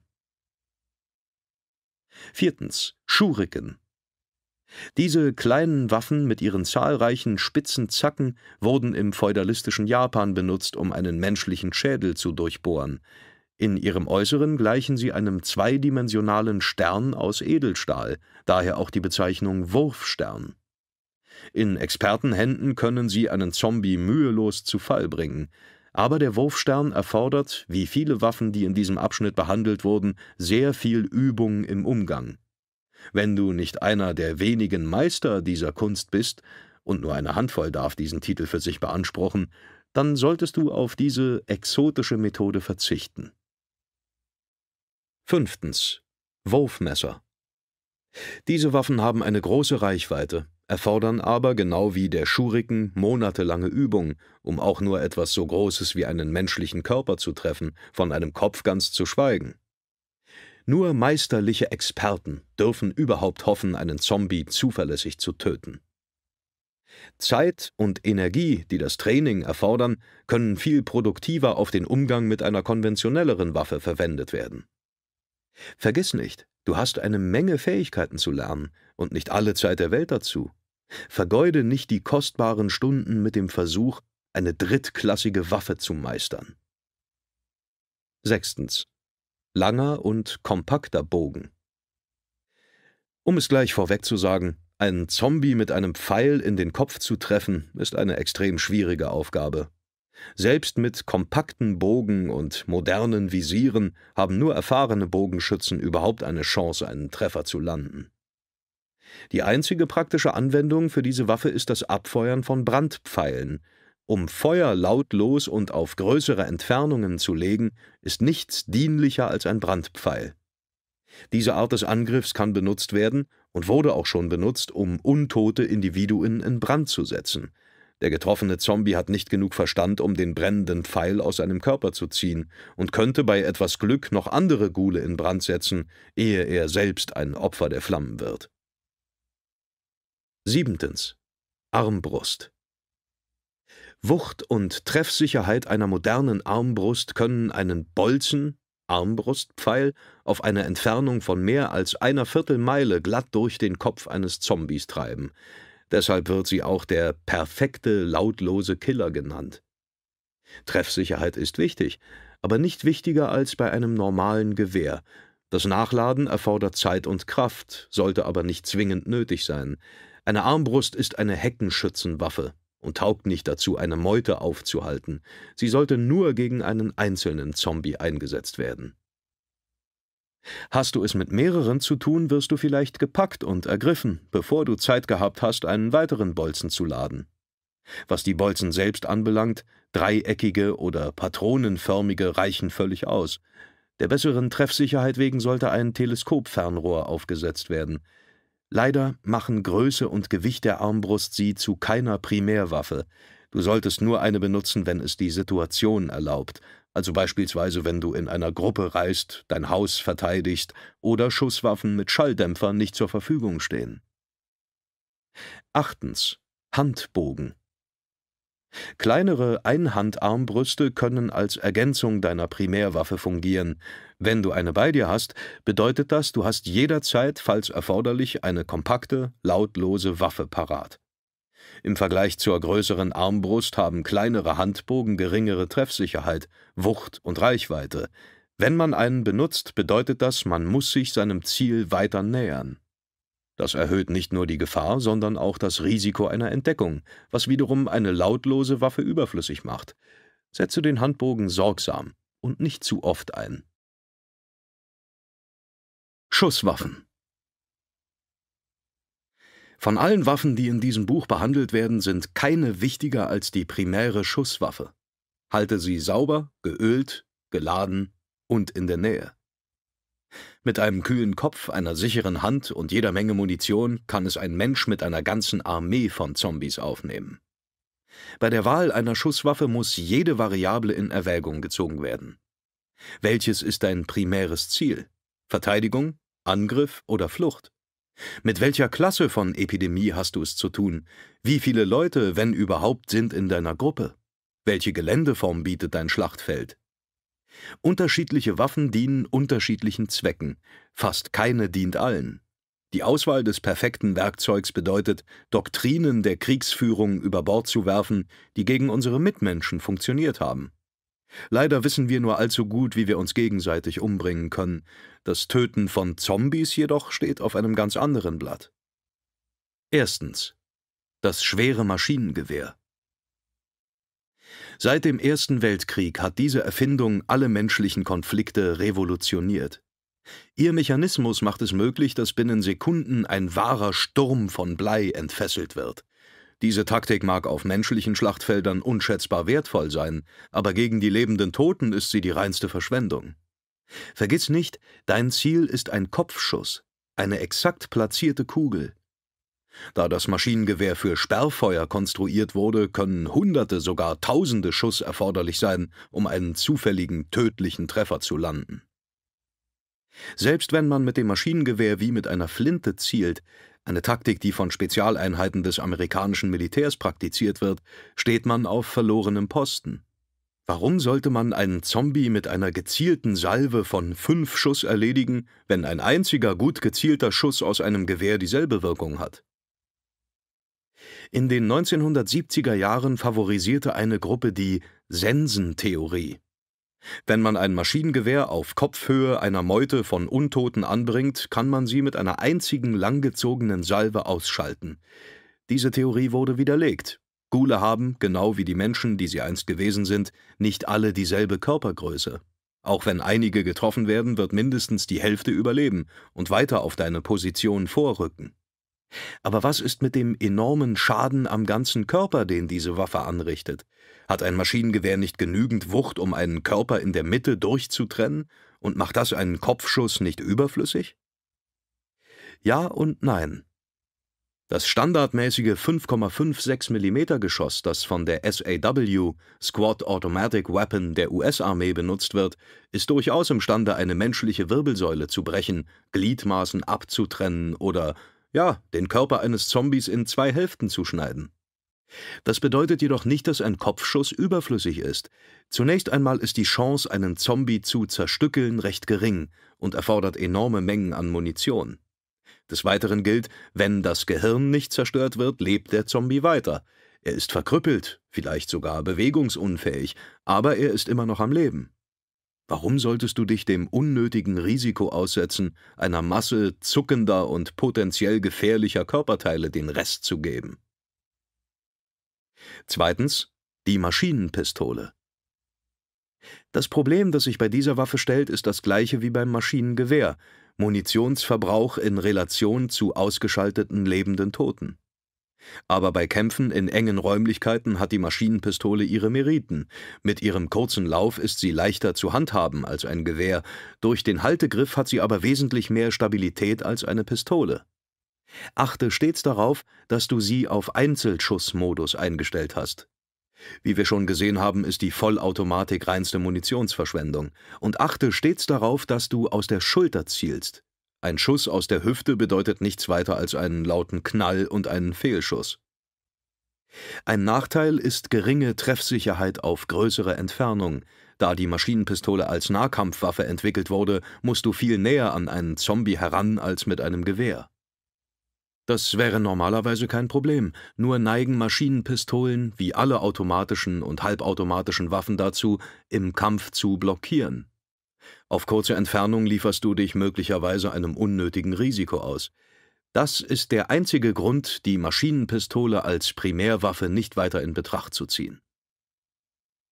Viertens. Schuriken. Diese kleinen Waffen mit ihren zahlreichen spitzen Zacken wurden im feudalistischen Japan benutzt, um einen menschlichen Schädel zu durchbohren. In ihrem Äußeren gleichen sie einem zweidimensionalen Stern aus Edelstahl, daher auch die Bezeichnung Wurfstern. In Expertenhänden können sie einen Zombie mühelos zu Fall bringen. Aber der Wurfstern erfordert, wie viele Waffen, die in diesem Abschnitt behandelt wurden, sehr viel Übung im Umgang. Wenn du nicht einer der wenigen Meister dieser Kunst bist, und nur eine Handvoll darf diesen Titel für sich beanspruchen, dann solltest du auf diese exotische Methode verzichten. Fünftens. Wurfmesser. Diese Waffen haben eine große Reichweite, erfordern aber, genau wie der Schuriken, monatelange Übung, um auch nur etwas so Großes wie einen menschlichen Körper zu treffen, von einem Kopf ganz zu schweigen. Nur meisterliche Experten dürfen überhaupt hoffen, einen Zombie zuverlässig zu töten. Zeit und Energie, die das Training erfordern, können viel produktiver auf den Umgang mit einer konventionelleren Waffe verwendet werden. Vergiss nicht, Du hast eine Menge Fähigkeiten zu lernen und nicht alle Zeit der Welt dazu. Vergeude nicht die kostbaren Stunden mit dem Versuch, eine drittklassige Waffe zu meistern. Sechstens. Langer und kompakter Bogen. Um es gleich vorweg zu sagen, einen Zombie mit einem Pfeil in den Kopf zu treffen, ist eine extrem schwierige Aufgabe. Selbst mit kompakten Bogen und modernen Visieren haben nur erfahrene Bogenschützen überhaupt eine Chance, einen Treffer zu landen. Die einzige praktische Anwendung für diese Waffe ist das Abfeuern von Brandpfeilen. Um Feuer lautlos und auf größere Entfernungen zu legen, ist nichts dienlicher als ein Brandpfeil. Diese Art des Angriffs kann benutzt werden und wurde auch schon benutzt, um untote Individuen in Brand zu setzen – der getroffene Zombie hat nicht genug Verstand, um den brennenden Pfeil aus seinem Körper zu ziehen und könnte bei etwas Glück noch andere Gule in Brand setzen, ehe er selbst ein Opfer der Flammen wird. Siebentens. Armbrust. Wucht und Treffsicherheit einer modernen Armbrust können einen Bolzen, Armbrustpfeil, auf einer Entfernung von mehr als einer Viertelmeile glatt durch den Kopf eines Zombies treiben. Deshalb wird sie auch der perfekte lautlose Killer genannt. Treffsicherheit ist wichtig, aber nicht wichtiger als bei einem normalen Gewehr. Das Nachladen erfordert Zeit und Kraft, sollte aber nicht zwingend nötig sein. Eine Armbrust ist eine Heckenschützenwaffe und taugt nicht dazu, eine Meute aufzuhalten. Sie sollte nur gegen einen einzelnen Zombie eingesetzt werden. Hast du es mit mehreren zu tun, wirst du vielleicht gepackt und ergriffen, bevor du Zeit gehabt hast, einen weiteren Bolzen zu laden. Was die Bolzen selbst anbelangt, dreieckige oder patronenförmige reichen völlig aus. Der besseren Treffsicherheit wegen sollte ein Teleskopfernrohr aufgesetzt werden. Leider machen Größe und Gewicht der Armbrust sie zu keiner Primärwaffe. Du solltest nur eine benutzen, wenn es die Situation erlaubt, also beispielsweise wenn du in einer Gruppe reist, dein Haus verteidigst oder Schusswaffen mit Schalldämpfern nicht zur Verfügung stehen. Achtens. Handbogen. Kleinere Einhandarmbrüste können als Ergänzung deiner Primärwaffe fungieren. Wenn du eine bei dir hast, bedeutet das, du hast jederzeit, falls erforderlich, eine kompakte, lautlose Waffe parat. Im Vergleich zur größeren Armbrust haben kleinere Handbogen geringere Treffsicherheit, Wucht und Reichweite. Wenn man einen benutzt, bedeutet das, man muss sich seinem Ziel weiter nähern. Das erhöht nicht nur die Gefahr, sondern auch das Risiko einer Entdeckung, was wiederum eine lautlose Waffe überflüssig macht. Setze den Handbogen sorgsam und nicht zu oft ein. Schusswaffen von allen Waffen, die in diesem Buch behandelt werden, sind keine wichtiger als die primäre Schusswaffe. Halte sie sauber, geölt, geladen und in der Nähe. Mit einem kühlen Kopf, einer sicheren Hand und jeder Menge Munition kann es ein Mensch mit einer ganzen Armee von Zombies aufnehmen. Bei der Wahl einer Schusswaffe muss jede Variable in Erwägung gezogen werden. Welches ist dein primäres Ziel? Verteidigung, Angriff oder Flucht? Mit welcher Klasse von Epidemie hast du es zu tun? Wie viele Leute, wenn überhaupt, sind in deiner Gruppe? Welche Geländeform bietet dein Schlachtfeld? Unterschiedliche Waffen dienen unterschiedlichen Zwecken, fast keine dient allen. Die Auswahl des perfekten Werkzeugs bedeutet, Doktrinen der Kriegsführung über Bord zu werfen, die gegen unsere Mitmenschen funktioniert haben. Leider wissen wir nur allzu gut, wie wir uns gegenseitig umbringen können. Das Töten von Zombies jedoch steht auf einem ganz anderen Blatt. Erstens. Das schwere Maschinengewehr. Seit dem Ersten Weltkrieg hat diese Erfindung alle menschlichen Konflikte revolutioniert. Ihr Mechanismus macht es möglich, dass binnen Sekunden ein wahrer Sturm von Blei entfesselt wird. Diese Taktik mag auf menschlichen Schlachtfeldern unschätzbar wertvoll sein, aber gegen die lebenden Toten ist sie die reinste Verschwendung. Vergiss nicht, dein Ziel ist ein Kopfschuss, eine exakt platzierte Kugel. Da das Maschinengewehr für Sperrfeuer konstruiert wurde, können Hunderte, sogar Tausende Schuss erforderlich sein, um einen zufälligen, tödlichen Treffer zu landen. Selbst wenn man mit dem Maschinengewehr wie mit einer Flinte zielt, eine Taktik, die von Spezialeinheiten des amerikanischen Militärs praktiziert wird, steht man auf verlorenem Posten. Warum sollte man einen Zombie mit einer gezielten Salve von fünf Schuss erledigen, wenn ein einziger gut gezielter Schuss aus einem Gewehr dieselbe Wirkung hat? In den 1970er Jahren favorisierte eine Gruppe die Sensentheorie. Wenn man ein Maschinengewehr auf Kopfhöhe einer Meute von Untoten anbringt, kann man sie mit einer einzigen langgezogenen Salve ausschalten. Diese Theorie wurde widerlegt. Gule haben, genau wie die Menschen, die sie einst gewesen sind, nicht alle dieselbe Körpergröße. Auch wenn einige getroffen werden, wird mindestens die Hälfte überleben und weiter auf deine Position vorrücken. Aber was ist mit dem enormen Schaden am ganzen Körper, den diese Waffe anrichtet? Hat ein Maschinengewehr nicht genügend Wucht, um einen Körper in der Mitte durchzutrennen? Und macht das einen Kopfschuss nicht überflüssig? Ja und nein. Das standardmäßige 5,56 mm Geschoss, das von der SAW Squad Automatic Weapon der US-Armee benutzt wird, ist durchaus imstande, eine menschliche Wirbelsäule zu brechen, Gliedmaßen abzutrennen oder ja, den Körper eines Zombies in zwei Hälften zu schneiden. Das bedeutet jedoch nicht, dass ein Kopfschuss überflüssig ist. Zunächst einmal ist die Chance, einen Zombie zu zerstückeln, recht gering und erfordert enorme Mengen an Munition. Des Weiteren gilt, wenn das Gehirn nicht zerstört wird, lebt der Zombie weiter. Er ist verkrüppelt, vielleicht sogar bewegungsunfähig, aber er ist immer noch am Leben. Warum solltest du dich dem unnötigen Risiko aussetzen, einer Masse zuckender und potenziell gefährlicher Körperteile den Rest zu geben? Zweitens, die Maschinenpistole. Das Problem, das sich bei dieser Waffe stellt, ist das gleiche wie beim Maschinengewehr, Munitionsverbrauch in Relation zu ausgeschalteten lebenden Toten. Aber bei Kämpfen in engen Räumlichkeiten hat die Maschinenpistole ihre Meriten. Mit ihrem kurzen Lauf ist sie leichter zu handhaben als ein Gewehr, durch den Haltegriff hat sie aber wesentlich mehr Stabilität als eine Pistole. Achte stets darauf, dass du sie auf Einzelschussmodus eingestellt hast. Wie wir schon gesehen haben, ist die Vollautomatik reinste Munitionsverschwendung. Und achte stets darauf, dass du aus der Schulter zielst. Ein Schuss aus der Hüfte bedeutet nichts weiter als einen lauten Knall und einen Fehlschuss. Ein Nachteil ist geringe Treffsicherheit auf größere Entfernung. Da die Maschinenpistole als Nahkampfwaffe entwickelt wurde, musst du viel näher an einen Zombie heran als mit einem Gewehr. Das wäre normalerweise kein Problem, nur neigen Maschinenpistolen, wie alle automatischen und halbautomatischen Waffen dazu, im Kampf zu blockieren. Auf kurze Entfernung lieferst du dich möglicherweise einem unnötigen Risiko aus. Das ist der einzige Grund, die Maschinenpistole als Primärwaffe nicht weiter in Betracht zu ziehen.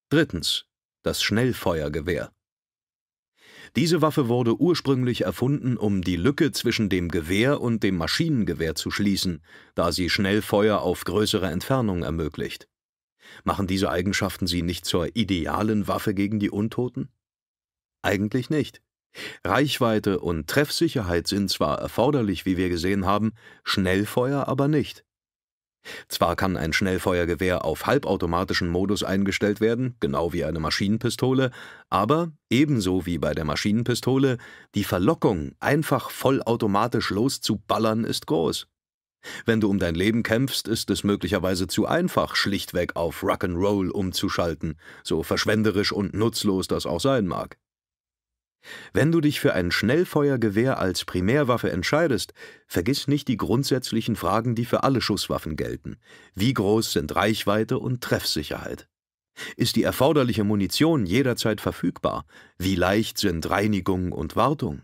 Drittens. Das Schnellfeuergewehr. Diese Waffe wurde ursprünglich erfunden, um die Lücke zwischen dem Gewehr und dem Maschinengewehr zu schließen, da sie Schnellfeuer auf größere Entfernung ermöglicht. Machen diese Eigenschaften sie nicht zur idealen Waffe gegen die Untoten? Eigentlich nicht. Reichweite und Treffsicherheit sind zwar erforderlich, wie wir gesehen haben, Schnellfeuer aber nicht. Zwar kann ein Schnellfeuergewehr auf halbautomatischen Modus eingestellt werden, genau wie eine Maschinenpistole, aber, ebenso wie bei der Maschinenpistole, die Verlockung, einfach vollautomatisch loszuballern, ist groß. Wenn du um dein Leben kämpfst, ist es möglicherweise zu einfach, schlichtweg auf Rock'n'Roll umzuschalten, so verschwenderisch und nutzlos das auch sein mag. Wenn du dich für ein Schnellfeuergewehr als Primärwaffe entscheidest, vergiss nicht die grundsätzlichen Fragen, die für alle Schusswaffen gelten. Wie groß sind Reichweite und Treffsicherheit? Ist die erforderliche Munition jederzeit verfügbar? Wie leicht sind Reinigung und Wartung?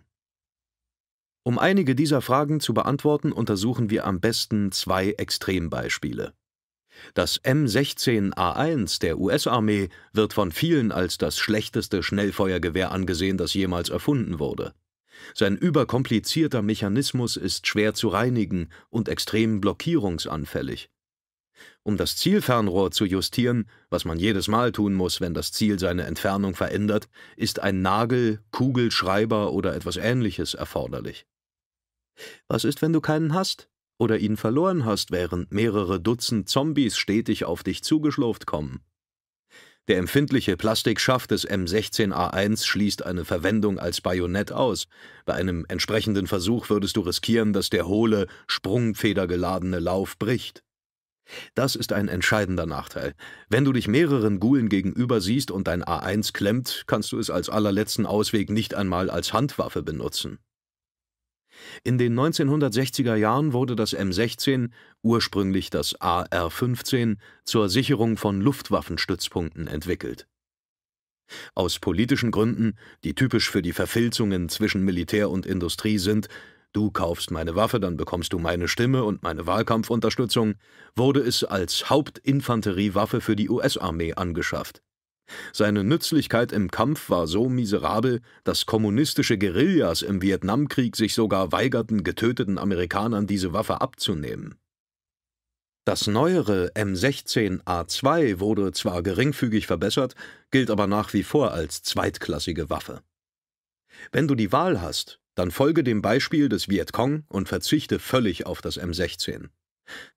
Um einige dieser Fragen zu beantworten, untersuchen wir am besten zwei Extrembeispiele. Das M16A1 der US-Armee wird von vielen als das schlechteste Schnellfeuergewehr angesehen, das jemals erfunden wurde. Sein überkomplizierter Mechanismus ist schwer zu reinigen und extrem blockierungsanfällig. Um das Zielfernrohr zu justieren, was man jedes Mal tun muss, wenn das Ziel seine Entfernung verändert, ist ein Nagel, Kugelschreiber oder etwas ähnliches erforderlich. Was ist, wenn du keinen hast? oder ihn verloren hast, während mehrere Dutzend Zombies stetig auf dich zugeschlurft kommen. Der empfindliche Plastikschaft des M16A1 schließt eine Verwendung als Bajonett aus. Bei einem entsprechenden Versuch würdest du riskieren, dass der hohle, sprungfedergeladene Lauf bricht. Das ist ein entscheidender Nachteil. Wenn du dich mehreren Gulen gegenüber siehst und dein A1 klemmt, kannst du es als allerletzten Ausweg nicht einmal als Handwaffe benutzen. In den 1960er Jahren wurde das M16, ursprünglich das AR-15, zur Sicherung von Luftwaffenstützpunkten entwickelt. Aus politischen Gründen, die typisch für die Verfilzungen zwischen Militär und Industrie sind, du kaufst meine Waffe, dann bekommst du meine Stimme und meine Wahlkampfunterstützung, wurde es als Hauptinfanteriewaffe für die US-Armee angeschafft. Seine Nützlichkeit im Kampf war so miserabel, dass kommunistische Guerillas im Vietnamkrieg sich sogar weigerten, getöteten Amerikanern diese Waffe abzunehmen. Das neuere M16A2 wurde zwar geringfügig verbessert, gilt aber nach wie vor als zweitklassige Waffe. Wenn du die Wahl hast, dann folge dem Beispiel des Vietcong und verzichte völlig auf das M16.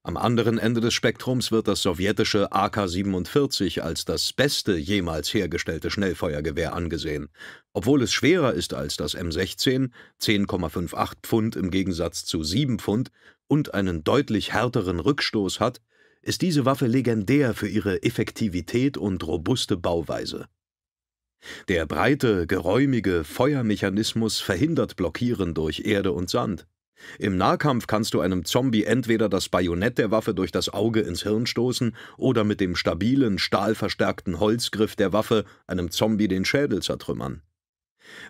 Am anderen Ende des Spektrums wird das sowjetische AK-47 als das beste jemals hergestellte Schnellfeuergewehr angesehen. Obwohl es schwerer ist als das M16, 10,58 Pfund im Gegensatz zu 7 Pfund, und einen deutlich härteren Rückstoß hat, ist diese Waffe legendär für ihre Effektivität und robuste Bauweise. Der breite, geräumige Feuermechanismus verhindert Blockieren durch Erde und Sand. Im Nahkampf kannst du einem Zombie entweder das Bajonett der Waffe durch das Auge ins Hirn stoßen oder mit dem stabilen, stahlverstärkten Holzgriff der Waffe einem Zombie den Schädel zertrümmern.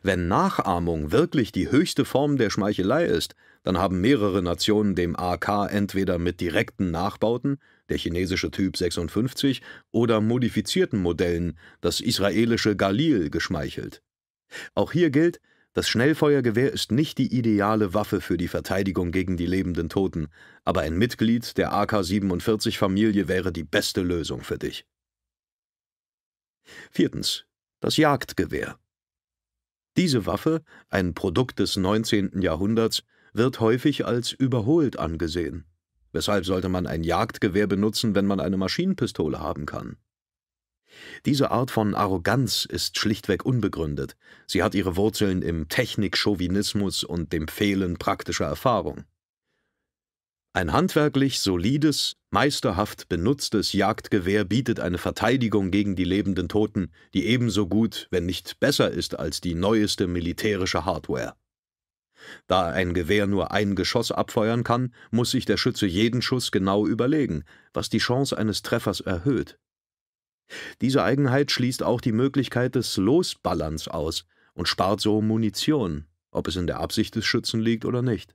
Wenn Nachahmung wirklich die höchste Form der Schmeichelei ist, dann haben mehrere Nationen dem AK entweder mit direkten Nachbauten, der chinesische Typ 56, oder modifizierten Modellen, das israelische Galil, geschmeichelt. Auch hier gilt, das Schnellfeuergewehr ist nicht die ideale Waffe für die Verteidigung gegen die lebenden Toten, aber ein Mitglied der AK-47-Familie wäre die beste Lösung für dich. Viertens. Das Jagdgewehr. Diese Waffe, ein Produkt des 19. Jahrhunderts, wird häufig als überholt angesehen. Weshalb sollte man ein Jagdgewehr benutzen, wenn man eine Maschinenpistole haben kann? Diese Art von Arroganz ist schlichtweg unbegründet, sie hat ihre Wurzeln im Technikchauvinismus und dem Fehlen praktischer Erfahrung. Ein handwerklich solides, meisterhaft benutztes Jagdgewehr bietet eine Verteidigung gegen die lebenden Toten, die ebenso gut, wenn nicht besser ist als die neueste militärische Hardware. Da ein Gewehr nur ein Geschoss abfeuern kann, muss sich der Schütze jeden Schuss genau überlegen, was die Chance eines Treffers erhöht. Diese Eigenheit schließt auch die Möglichkeit des Losballerns aus und spart so Munition, ob es in der Absicht des Schützen liegt oder nicht.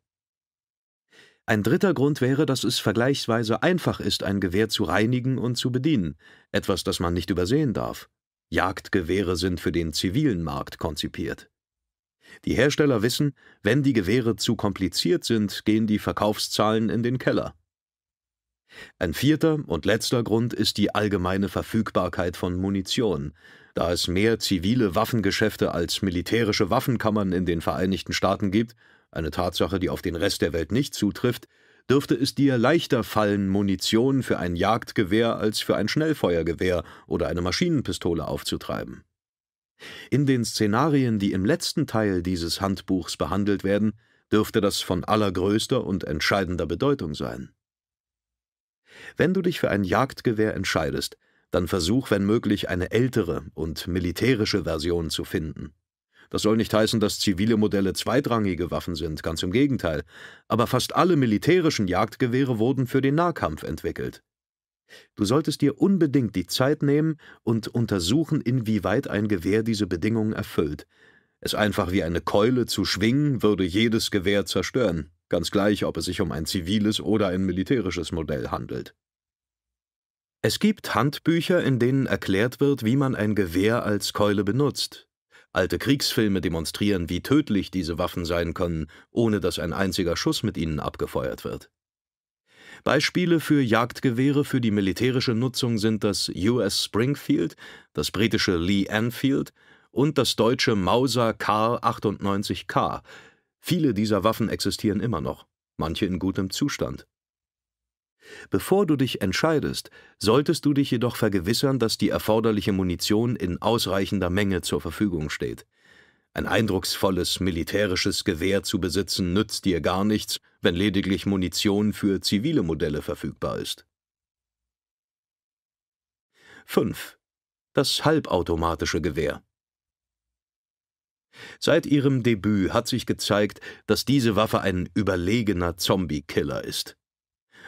Ein dritter Grund wäre, dass es vergleichsweise einfach ist, ein Gewehr zu reinigen und zu bedienen, etwas, das man nicht übersehen darf. Jagdgewehre sind für den zivilen Markt konzipiert. Die Hersteller wissen, wenn die Gewehre zu kompliziert sind, gehen die Verkaufszahlen in den Keller. Ein vierter und letzter Grund ist die allgemeine Verfügbarkeit von Munition. Da es mehr zivile Waffengeschäfte als militärische Waffenkammern in den Vereinigten Staaten gibt, eine Tatsache, die auf den Rest der Welt nicht zutrifft, dürfte es dir leichter fallen, Munition für ein Jagdgewehr als für ein Schnellfeuergewehr oder eine Maschinenpistole aufzutreiben. In den Szenarien, die im letzten Teil dieses Handbuchs behandelt werden, dürfte das von allergrößter und entscheidender Bedeutung sein. Wenn du dich für ein Jagdgewehr entscheidest, dann versuch, wenn möglich, eine ältere und militärische Version zu finden. Das soll nicht heißen, dass zivile Modelle zweitrangige Waffen sind, ganz im Gegenteil, aber fast alle militärischen Jagdgewehre wurden für den Nahkampf entwickelt. Du solltest dir unbedingt die Zeit nehmen und untersuchen, inwieweit ein Gewehr diese Bedingungen erfüllt. Es einfach wie eine Keule zu schwingen, würde jedes Gewehr zerstören ganz gleich, ob es sich um ein ziviles oder ein militärisches Modell handelt. Es gibt Handbücher, in denen erklärt wird, wie man ein Gewehr als Keule benutzt. Alte Kriegsfilme demonstrieren, wie tödlich diese Waffen sein können, ohne dass ein einziger Schuss mit ihnen abgefeuert wird. Beispiele für Jagdgewehre für die militärische Nutzung sind das US Springfield, das britische Lee Enfield und das deutsche Mauser Kar 98K, Viele dieser Waffen existieren immer noch, manche in gutem Zustand. Bevor du dich entscheidest, solltest du dich jedoch vergewissern, dass die erforderliche Munition in ausreichender Menge zur Verfügung steht. Ein eindrucksvolles militärisches Gewehr zu besitzen nützt dir gar nichts, wenn lediglich Munition für zivile Modelle verfügbar ist. 5. Das halbautomatische Gewehr Seit ihrem Debüt hat sich gezeigt, dass diese Waffe ein überlegener Zombie-Killer ist.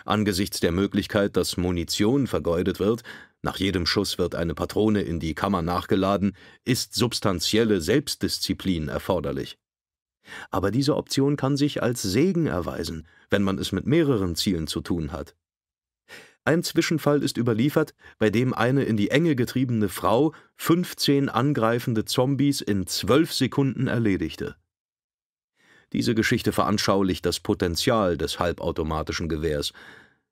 Angesichts der Möglichkeit, dass Munition vergeudet wird, nach jedem Schuss wird eine Patrone in die Kammer nachgeladen, ist substanzielle Selbstdisziplin erforderlich. Aber diese Option kann sich als Segen erweisen, wenn man es mit mehreren Zielen zu tun hat. Ein Zwischenfall ist überliefert, bei dem eine in die Enge getriebene Frau 15 angreifende Zombies in 12 Sekunden erledigte. Diese Geschichte veranschaulicht das Potenzial des halbautomatischen Gewehrs.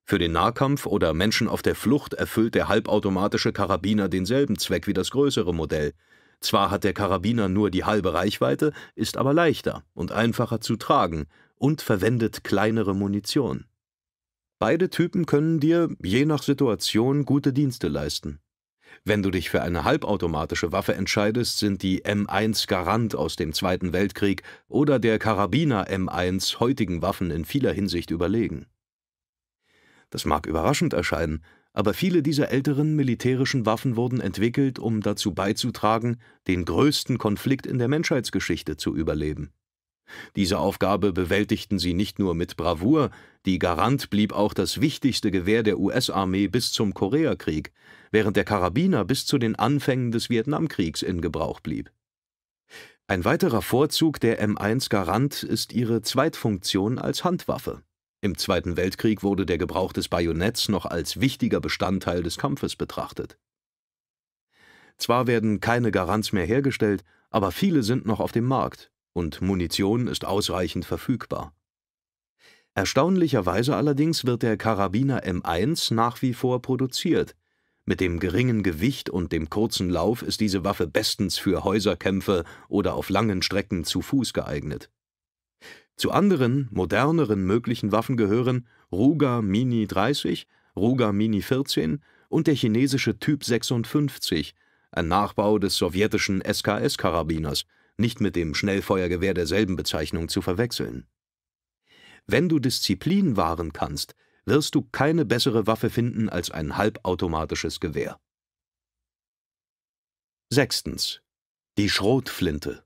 Für den Nahkampf oder Menschen auf der Flucht erfüllt der halbautomatische Karabiner denselben Zweck wie das größere Modell. Zwar hat der Karabiner nur die halbe Reichweite, ist aber leichter und einfacher zu tragen und verwendet kleinere Munition. Beide Typen können dir, je nach Situation, gute Dienste leisten. Wenn du dich für eine halbautomatische Waffe entscheidest, sind die M1 Garant aus dem Zweiten Weltkrieg oder der Karabiner M1 heutigen Waffen in vieler Hinsicht überlegen. Das mag überraschend erscheinen, aber viele dieser älteren militärischen Waffen wurden entwickelt, um dazu beizutragen, den größten Konflikt in der Menschheitsgeschichte zu überleben. Diese Aufgabe bewältigten sie nicht nur mit Bravour, die Garant blieb auch das wichtigste Gewehr der US-Armee bis zum Koreakrieg, während der Karabiner bis zu den Anfängen des Vietnamkriegs in Gebrauch blieb. Ein weiterer Vorzug der M1 Garant ist ihre Zweitfunktion als Handwaffe. Im Zweiten Weltkrieg wurde der Gebrauch des Bajonetts noch als wichtiger Bestandteil des Kampfes betrachtet. Zwar werden keine Garants mehr hergestellt, aber viele sind noch auf dem Markt, und Munition ist ausreichend verfügbar. Erstaunlicherweise allerdings wird der Karabiner M1 nach wie vor produziert. Mit dem geringen Gewicht und dem kurzen Lauf ist diese Waffe bestens für Häuserkämpfe oder auf langen Strecken zu Fuß geeignet. Zu anderen, moderneren möglichen Waffen gehören Ruger Mini 30, Ruger Mini 14 und der chinesische Typ 56, ein Nachbau des sowjetischen SKS-Karabiners, nicht mit dem Schnellfeuergewehr derselben Bezeichnung zu verwechseln. Wenn du Disziplin wahren kannst, wirst du keine bessere Waffe finden als ein halbautomatisches Gewehr. Sechstens. Die Schrotflinte.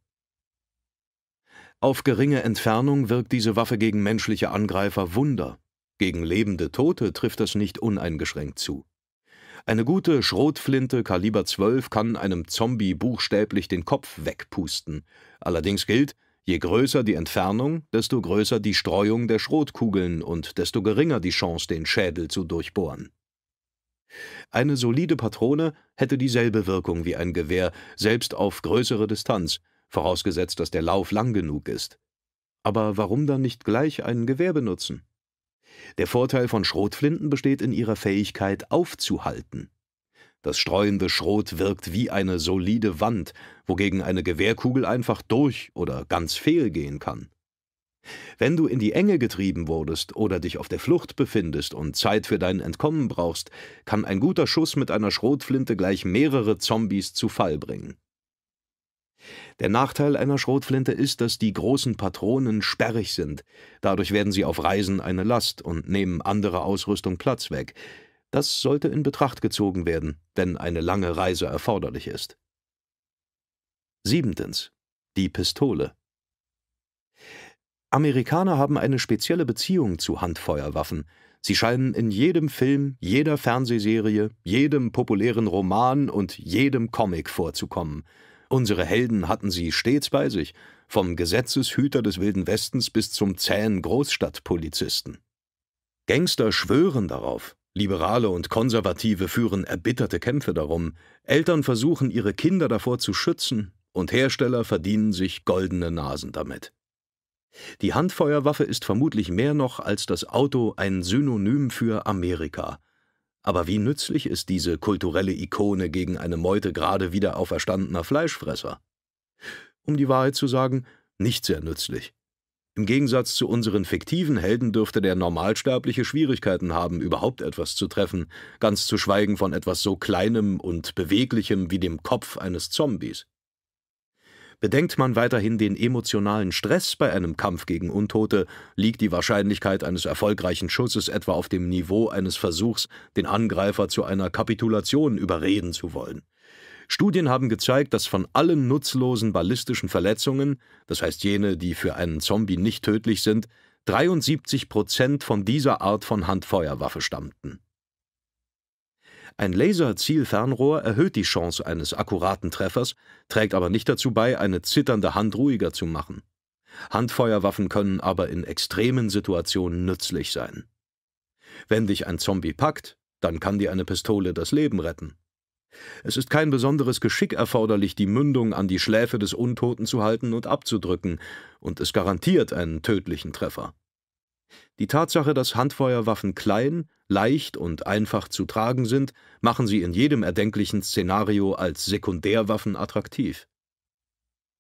Auf geringe Entfernung wirkt diese Waffe gegen menschliche Angreifer Wunder. Gegen lebende Tote trifft das nicht uneingeschränkt zu. Eine gute Schrotflinte Kaliber 12 kann einem Zombie buchstäblich den Kopf wegpusten. Allerdings gilt, je größer die Entfernung, desto größer die Streuung der Schrotkugeln und desto geringer die Chance, den Schädel zu durchbohren. Eine solide Patrone hätte dieselbe Wirkung wie ein Gewehr, selbst auf größere Distanz, vorausgesetzt, dass der Lauf lang genug ist. Aber warum dann nicht gleich ein Gewehr benutzen? Der Vorteil von Schrotflinten besteht in ihrer Fähigkeit aufzuhalten. Das streuende Schrot wirkt wie eine solide Wand, wogegen eine Gewehrkugel einfach durch oder ganz fehlgehen kann. Wenn du in die Enge getrieben wurdest oder dich auf der Flucht befindest und Zeit für dein Entkommen brauchst, kann ein guter Schuss mit einer Schrotflinte gleich mehrere Zombies zu Fall bringen. Der Nachteil einer Schrotflinte ist, dass die großen Patronen sperrig sind. Dadurch werden sie auf Reisen eine Last und nehmen anderer Ausrüstung Platz weg. Das sollte in Betracht gezogen werden, wenn eine lange Reise erforderlich ist. Siebentens. Die Pistole. Amerikaner haben eine spezielle Beziehung zu Handfeuerwaffen. Sie scheinen in jedem Film, jeder Fernsehserie, jedem populären Roman und jedem Comic vorzukommen – Unsere Helden hatten sie stets bei sich, vom Gesetzeshüter des Wilden Westens bis zum zähen Großstadtpolizisten. Gangster schwören darauf, Liberale und Konservative führen erbitterte Kämpfe darum, Eltern versuchen, ihre Kinder davor zu schützen, und Hersteller verdienen sich goldene Nasen damit. Die Handfeuerwaffe ist vermutlich mehr noch als das Auto ein Synonym für Amerika, aber wie nützlich ist diese kulturelle Ikone gegen eine Meute gerade wieder auferstandener Fleischfresser? Um die Wahrheit zu sagen, nicht sehr nützlich. Im Gegensatz zu unseren fiktiven Helden dürfte der Normalsterbliche Schwierigkeiten haben, überhaupt etwas zu treffen, ganz zu schweigen von etwas so Kleinem und Beweglichem wie dem Kopf eines Zombies. Bedenkt man weiterhin den emotionalen Stress bei einem Kampf gegen Untote, liegt die Wahrscheinlichkeit eines erfolgreichen Schusses etwa auf dem Niveau eines Versuchs, den Angreifer zu einer Kapitulation überreden zu wollen. Studien haben gezeigt, dass von allen nutzlosen ballistischen Verletzungen, das heißt jene, die für einen Zombie nicht tödlich sind, 73 Prozent von dieser Art von Handfeuerwaffe stammten. Ein Laserzielfernrohr erhöht die Chance eines akkuraten Treffers, trägt aber nicht dazu bei, eine zitternde Hand ruhiger zu machen. Handfeuerwaffen können aber in extremen Situationen nützlich sein. Wenn dich ein Zombie packt, dann kann dir eine Pistole das Leben retten. Es ist kein besonderes Geschick erforderlich, die Mündung an die Schläfe des Untoten zu halten und abzudrücken, und es garantiert einen tödlichen Treffer. Die Tatsache, dass Handfeuerwaffen klein, leicht und einfach zu tragen sind, machen sie in jedem erdenklichen Szenario als Sekundärwaffen attraktiv.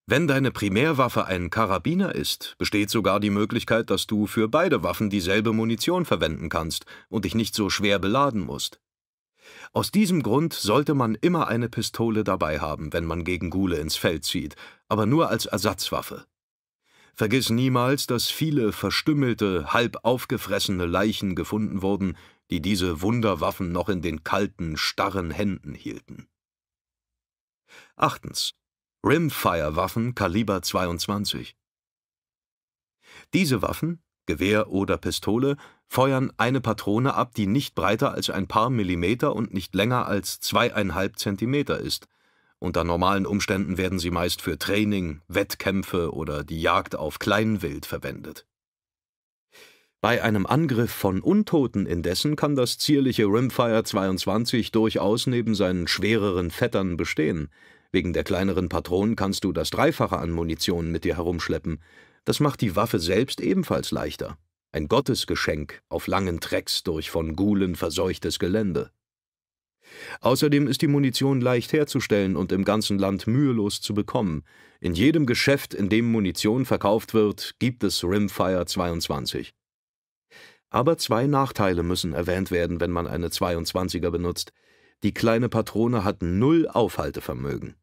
Wenn deine Primärwaffe ein Karabiner ist, besteht sogar die Möglichkeit, dass du für beide Waffen dieselbe Munition verwenden kannst und dich nicht so schwer beladen musst. Aus diesem Grund sollte man immer eine Pistole dabei haben, wenn man gegen Gule ins Feld zieht, aber nur als Ersatzwaffe. Vergiss niemals, dass viele verstümmelte, halb aufgefressene Leichen gefunden wurden, die diese Wunderwaffen noch in den kalten, starren Händen hielten. Achtens. Rimfire-Waffen Kaliber 22. Diese Waffen, Gewehr oder Pistole, feuern eine Patrone ab, die nicht breiter als ein paar Millimeter und nicht länger als zweieinhalb Zentimeter ist – unter normalen Umständen werden sie meist für Training, Wettkämpfe oder die Jagd auf Kleinwild verwendet. Bei einem Angriff von Untoten indessen kann das zierliche Rimfire 22 durchaus neben seinen schwereren Vettern bestehen. Wegen der kleineren Patronen kannst du das Dreifache an Munition mit dir herumschleppen. Das macht die Waffe selbst ebenfalls leichter. Ein Gottesgeschenk auf langen Trecks durch von Gulen verseuchtes Gelände. Außerdem ist die Munition leicht herzustellen und im ganzen Land mühelos zu bekommen. In jedem Geschäft, in dem Munition verkauft wird, gibt es Rimfire 22. Aber zwei Nachteile müssen erwähnt werden, wenn man eine 22er benutzt. Die kleine Patrone hat null Aufhaltevermögen.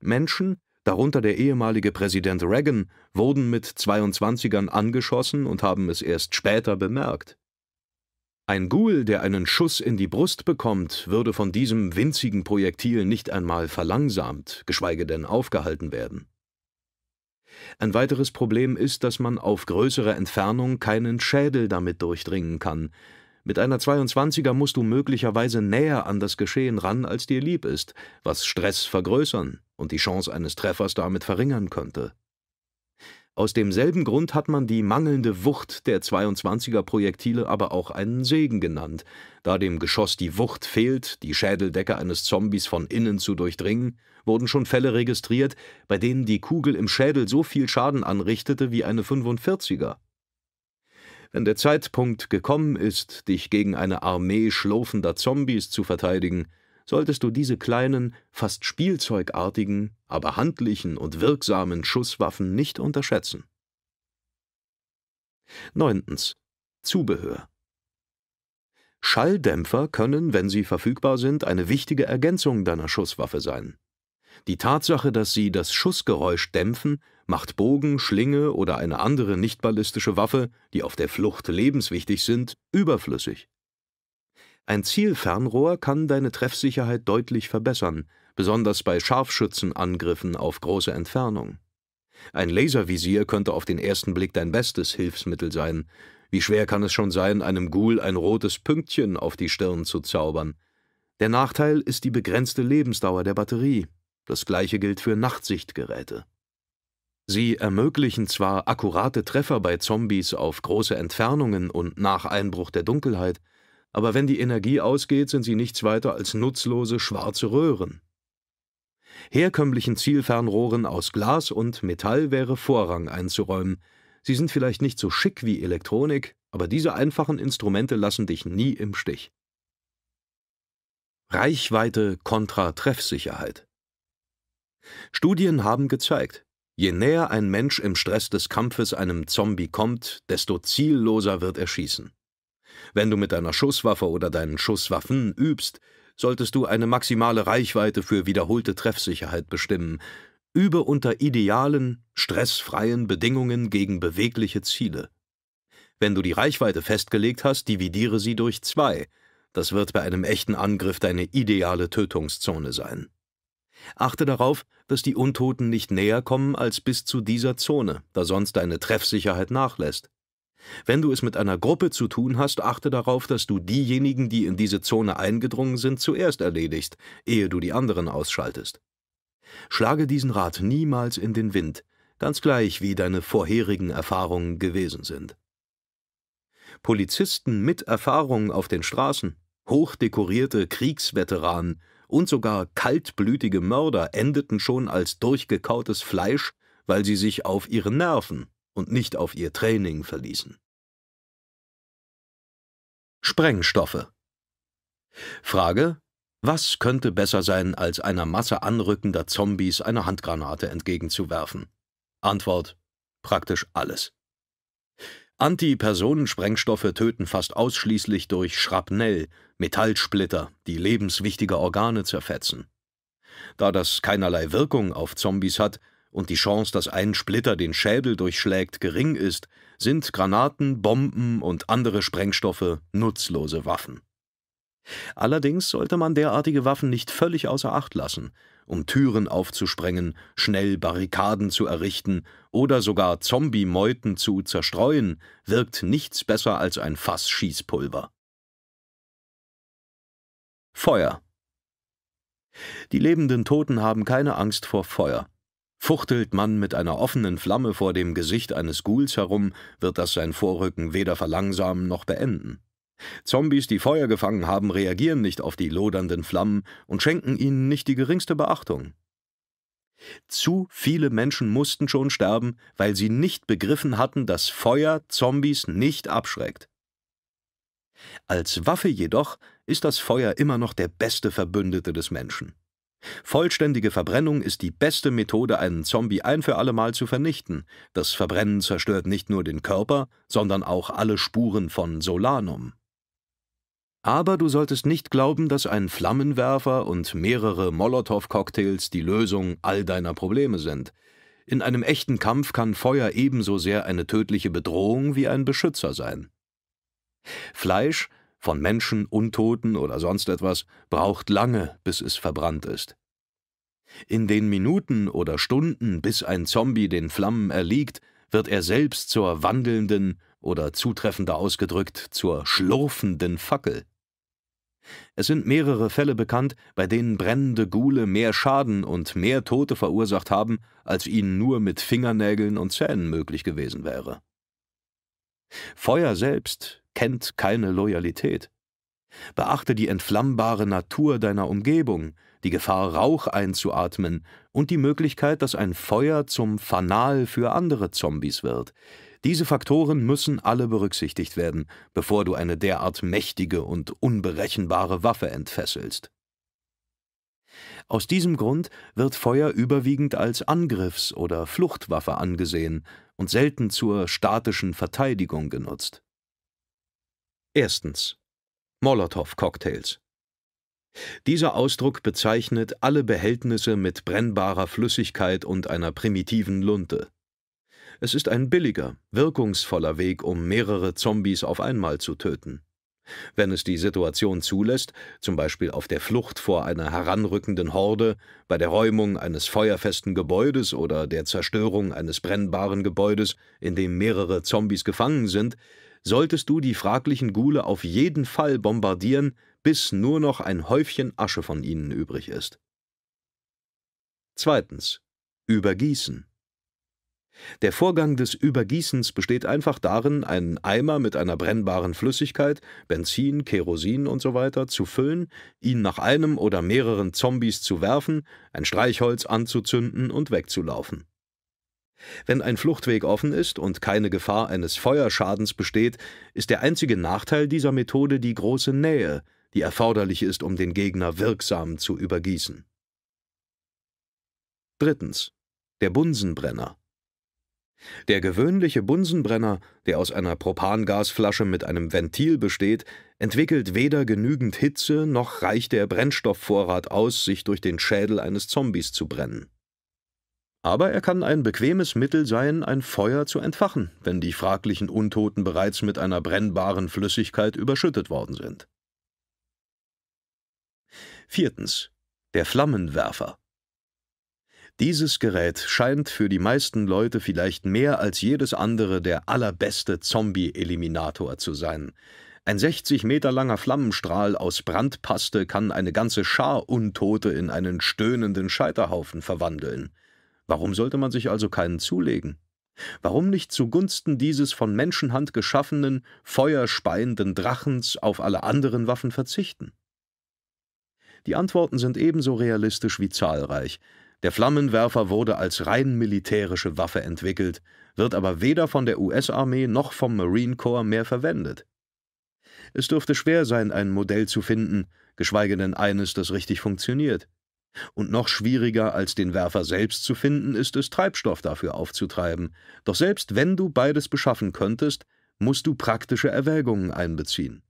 Menschen, darunter der ehemalige Präsident Reagan, wurden mit 22ern angeschossen und haben es erst später bemerkt. Ein Ghoul, der einen Schuss in die Brust bekommt, würde von diesem winzigen Projektil nicht einmal verlangsamt, geschweige denn aufgehalten werden. Ein weiteres Problem ist, dass man auf größere Entfernung keinen Schädel damit durchdringen kann. Mit einer 22er musst du möglicherweise näher an das Geschehen ran, als dir lieb ist, was Stress vergrößern und die Chance eines Treffers damit verringern könnte. Aus demselben Grund hat man die mangelnde Wucht der 22er-Projektile aber auch einen Segen genannt, da dem Geschoss die Wucht fehlt, die Schädeldecke eines Zombies von innen zu durchdringen, wurden schon Fälle registriert, bei denen die Kugel im Schädel so viel Schaden anrichtete wie eine 45er. Wenn der Zeitpunkt gekommen ist, dich gegen eine Armee schlurfender Zombies zu verteidigen, solltest du diese kleinen, fast spielzeugartigen, aber handlichen und wirksamen Schusswaffen nicht unterschätzen. 9. Zubehör Schalldämpfer können, wenn sie verfügbar sind, eine wichtige Ergänzung deiner Schusswaffe sein. Die Tatsache, dass sie das Schussgeräusch dämpfen, macht Bogen, Schlinge oder eine andere nichtballistische Waffe, die auf der Flucht lebenswichtig sind, überflüssig. Ein Zielfernrohr kann deine Treffsicherheit deutlich verbessern, besonders bei Scharfschützenangriffen auf große Entfernung. Ein Laservisier könnte auf den ersten Blick dein bestes Hilfsmittel sein. Wie schwer kann es schon sein, einem Ghoul ein rotes Pünktchen auf die Stirn zu zaubern? Der Nachteil ist die begrenzte Lebensdauer der Batterie. Das gleiche gilt für Nachtsichtgeräte. Sie ermöglichen zwar akkurate Treffer bei Zombies auf große Entfernungen und nach Einbruch der Dunkelheit, aber wenn die Energie ausgeht, sind sie nichts weiter als nutzlose schwarze Röhren. Herkömmlichen Zielfernrohren aus Glas und Metall wäre Vorrang einzuräumen. Sie sind vielleicht nicht so schick wie Elektronik, aber diese einfachen Instrumente lassen dich nie im Stich. Reichweite kontra Treffsicherheit. Studien haben gezeigt, je näher ein Mensch im Stress des Kampfes einem Zombie kommt, desto zielloser wird er schießen. Wenn du mit deiner Schusswaffe oder deinen Schusswaffen übst, solltest du eine maximale Reichweite für wiederholte Treffsicherheit bestimmen. Übe unter idealen, stressfreien Bedingungen gegen bewegliche Ziele. Wenn du die Reichweite festgelegt hast, dividiere sie durch zwei. Das wird bei einem echten Angriff deine ideale Tötungszone sein. Achte darauf, dass die Untoten nicht näher kommen als bis zu dieser Zone, da sonst deine Treffsicherheit nachlässt. Wenn du es mit einer Gruppe zu tun hast, achte darauf, dass du diejenigen, die in diese Zone eingedrungen sind, zuerst erledigst, ehe du die anderen ausschaltest. Schlage diesen Rat niemals in den Wind, ganz gleich wie deine vorherigen Erfahrungen gewesen sind. Polizisten mit Erfahrungen auf den Straßen, hochdekorierte Kriegsveteranen und sogar kaltblütige Mörder endeten schon als durchgekautes Fleisch, weil sie sich auf ihren Nerven und nicht auf ihr Training verließen. Sprengstoffe Frage Was könnte besser sein, als einer Masse anrückender Zombies eine Handgranate entgegenzuwerfen? Antwort Praktisch alles. Antipersonensprengstoffe töten fast ausschließlich durch Schrapnell, Metallsplitter, die lebenswichtige Organe zerfetzen. Da das keinerlei Wirkung auf Zombies hat, und die Chance, dass ein Splitter den Schädel durchschlägt, gering ist, sind Granaten, Bomben und andere Sprengstoffe nutzlose Waffen. Allerdings sollte man derartige Waffen nicht völlig außer Acht lassen, um Türen aufzusprengen, schnell Barrikaden zu errichten oder sogar Zombie-Meuten zu zerstreuen, wirkt nichts besser als ein Fass Schießpulver. Feuer Die lebenden Toten haben keine Angst vor Feuer. Fuchtelt man mit einer offenen Flamme vor dem Gesicht eines Ghouls herum, wird das sein Vorrücken weder verlangsamen noch beenden. Zombies, die Feuer gefangen haben, reagieren nicht auf die lodernden Flammen und schenken ihnen nicht die geringste Beachtung. Zu viele Menschen mussten schon sterben, weil sie nicht begriffen hatten, dass Feuer Zombies nicht abschreckt. Als Waffe jedoch ist das Feuer immer noch der beste Verbündete des Menschen. Vollständige Verbrennung ist die beste Methode, einen Zombie ein für allemal zu vernichten. Das Verbrennen zerstört nicht nur den Körper, sondern auch alle Spuren von Solanum. Aber du solltest nicht glauben, dass ein Flammenwerfer und mehrere Molotow-Cocktails die Lösung all deiner Probleme sind. In einem echten Kampf kann Feuer ebenso sehr eine tödliche Bedrohung wie ein Beschützer sein. Fleisch von Menschen, Untoten oder sonst etwas, braucht lange, bis es verbrannt ist. In den Minuten oder Stunden, bis ein Zombie den Flammen erliegt, wird er selbst zur wandelnden oder zutreffender ausgedrückt zur schlurfenden Fackel. Es sind mehrere Fälle bekannt, bei denen brennende Gule mehr Schaden und mehr Tote verursacht haben, als ihnen nur mit Fingernägeln und Zähnen möglich gewesen wäre. Feuer selbst kennt keine Loyalität. Beachte die entflammbare Natur deiner Umgebung, die Gefahr, Rauch einzuatmen und die Möglichkeit, dass ein Feuer zum Fanal für andere Zombies wird. Diese Faktoren müssen alle berücksichtigt werden, bevor du eine derart mächtige und unberechenbare Waffe entfesselst. Aus diesem Grund wird Feuer überwiegend als Angriffs- oder Fluchtwaffe angesehen und selten zur statischen Verteidigung genutzt. Erstens. Molotow-Cocktails. Dieser Ausdruck bezeichnet alle Behältnisse mit brennbarer Flüssigkeit und einer primitiven Lunte. Es ist ein billiger, wirkungsvoller Weg, um mehrere Zombies auf einmal zu töten. Wenn es die Situation zulässt, zum Beispiel auf der Flucht vor einer heranrückenden Horde, bei der Räumung eines feuerfesten Gebäudes oder der Zerstörung eines brennbaren Gebäudes, in dem mehrere Zombies gefangen sind, solltest du die fraglichen Gule auf jeden Fall bombardieren, bis nur noch ein Häufchen Asche von ihnen übrig ist. Zweitens. Übergießen. Der Vorgang des Übergießens besteht einfach darin, einen Eimer mit einer brennbaren Flüssigkeit, Benzin, Kerosin usw. So zu füllen, ihn nach einem oder mehreren Zombies zu werfen, ein Streichholz anzuzünden und wegzulaufen. Wenn ein Fluchtweg offen ist und keine Gefahr eines Feuerschadens besteht, ist der einzige Nachteil dieser Methode die große Nähe, die erforderlich ist, um den Gegner wirksam zu übergießen. Drittens. Der Bunsenbrenner. Der gewöhnliche Bunsenbrenner, der aus einer Propangasflasche mit einem Ventil besteht, entwickelt weder genügend Hitze noch reicht der Brennstoffvorrat aus, sich durch den Schädel eines Zombies zu brennen. Aber er kann ein bequemes Mittel sein, ein Feuer zu entfachen, wenn die fraglichen Untoten bereits mit einer brennbaren Flüssigkeit überschüttet worden sind. Viertens. Der Flammenwerfer. Dieses Gerät scheint für die meisten Leute vielleicht mehr als jedes andere der allerbeste Zombie-Eliminator zu sein. Ein 60 Meter langer Flammenstrahl aus Brandpaste kann eine ganze Schar Untote in einen stöhnenden Scheiterhaufen verwandeln. Warum sollte man sich also keinen zulegen? Warum nicht zugunsten dieses von Menschenhand geschaffenen, feuerspeienden Drachens auf alle anderen Waffen verzichten? Die Antworten sind ebenso realistisch wie zahlreich. Der Flammenwerfer wurde als rein militärische Waffe entwickelt, wird aber weder von der US-Armee noch vom Marine Corps mehr verwendet. Es dürfte schwer sein, ein Modell zu finden, geschweige denn eines, das richtig funktioniert. Und noch schwieriger als den Werfer selbst zu finden, ist es, Treibstoff dafür aufzutreiben. Doch selbst wenn du beides beschaffen könntest, musst du praktische Erwägungen einbeziehen.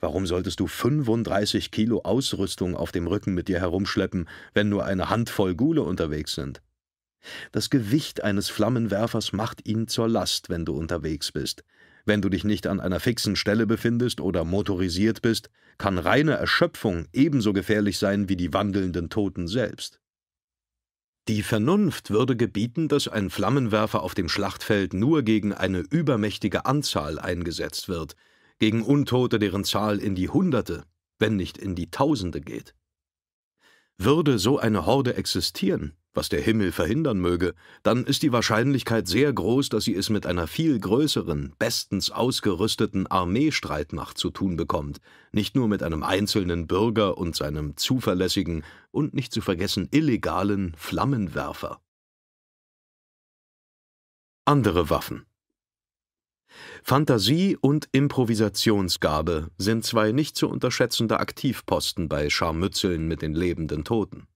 Warum solltest du 35 Kilo Ausrüstung auf dem Rücken mit dir herumschleppen, wenn nur eine Handvoll Gule unterwegs sind? Das Gewicht eines Flammenwerfers macht ihn zur Last, wenn du unterwegs bist. Wenn du dich nicht an einer fixen Stelle befindest oder motorisiert bist, kann reine Erschöpfung ebenso gefährlich sein wie die wandelnden Toten selbst. Die Vernunft würde gebieten, dass ein Flammenwerfer auf dem Schlachtfeld nur gegen eine übermächtige Anzahl eingesetzt wird, gegen Untote, deren Zahl in die Hunderte, wenn nicht in die Tausende geht. Würde so eine Horde existieren, was der Himmel verhindern möge, dann ist die Wahrscheinlichkeit sehr groß, dass sie es mit einer viel größeren, bestens ausgerüsteten Armeestreitmacht zu tun bekommt, nicht nur mit einem einzelnen Bürger und seinem zuverlässigen und nicht zu vergessen illegalen Flammenwerfer. Andere Waffen Fantasie und Improvisationsgabe sind zwei nicht zu unterschätzende Aktivposten bei Scharmützeln mit den lebenden Toten.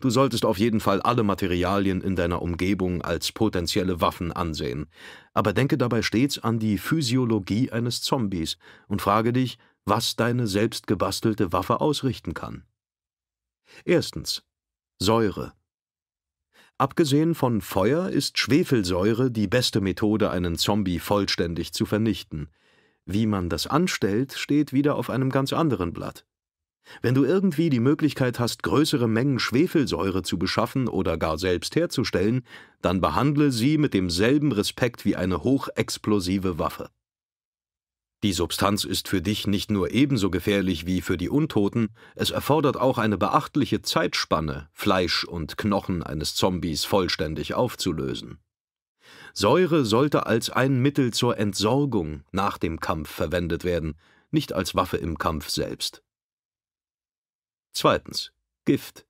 Du solltest auf jeden Fall alle Materialien in deiner Umgebung als potenzielle Waffen ansehen. Aber denke dabei stets an die Physiologie eines Zombies und frage dich, was deine selbstgebastelte Waffe ausrichten kann. Erstens. Säure. Abgesehen von Feuer ist Schwefelsäure die beste Methode, einen Zombie vollständig zu vernichten. Wie man das anstellt, steht wieder auf einem ganz anderen Blatt. Wenn du irgendwie die Möglichkeit hast, größere Mengen Schwefelsäure zu beschaffen oder gar selbst herzustellen, dann behandle sie mit demselben Respekt wie eine hochexplosive Waffe. Die Substanz ist für dich nicht nur ebenso gefährlich wie für die Untoten, es erfordert auch eine beachtliche Zeitspanne, Fleisch und Knochen eines Zombies vollständig aufzulösen. Säure sollte als ein Mittel zur Entsorgung nach dem Kampf verwendet werden, nicht als Waffe im Kampf selbst. Zweitens Gift.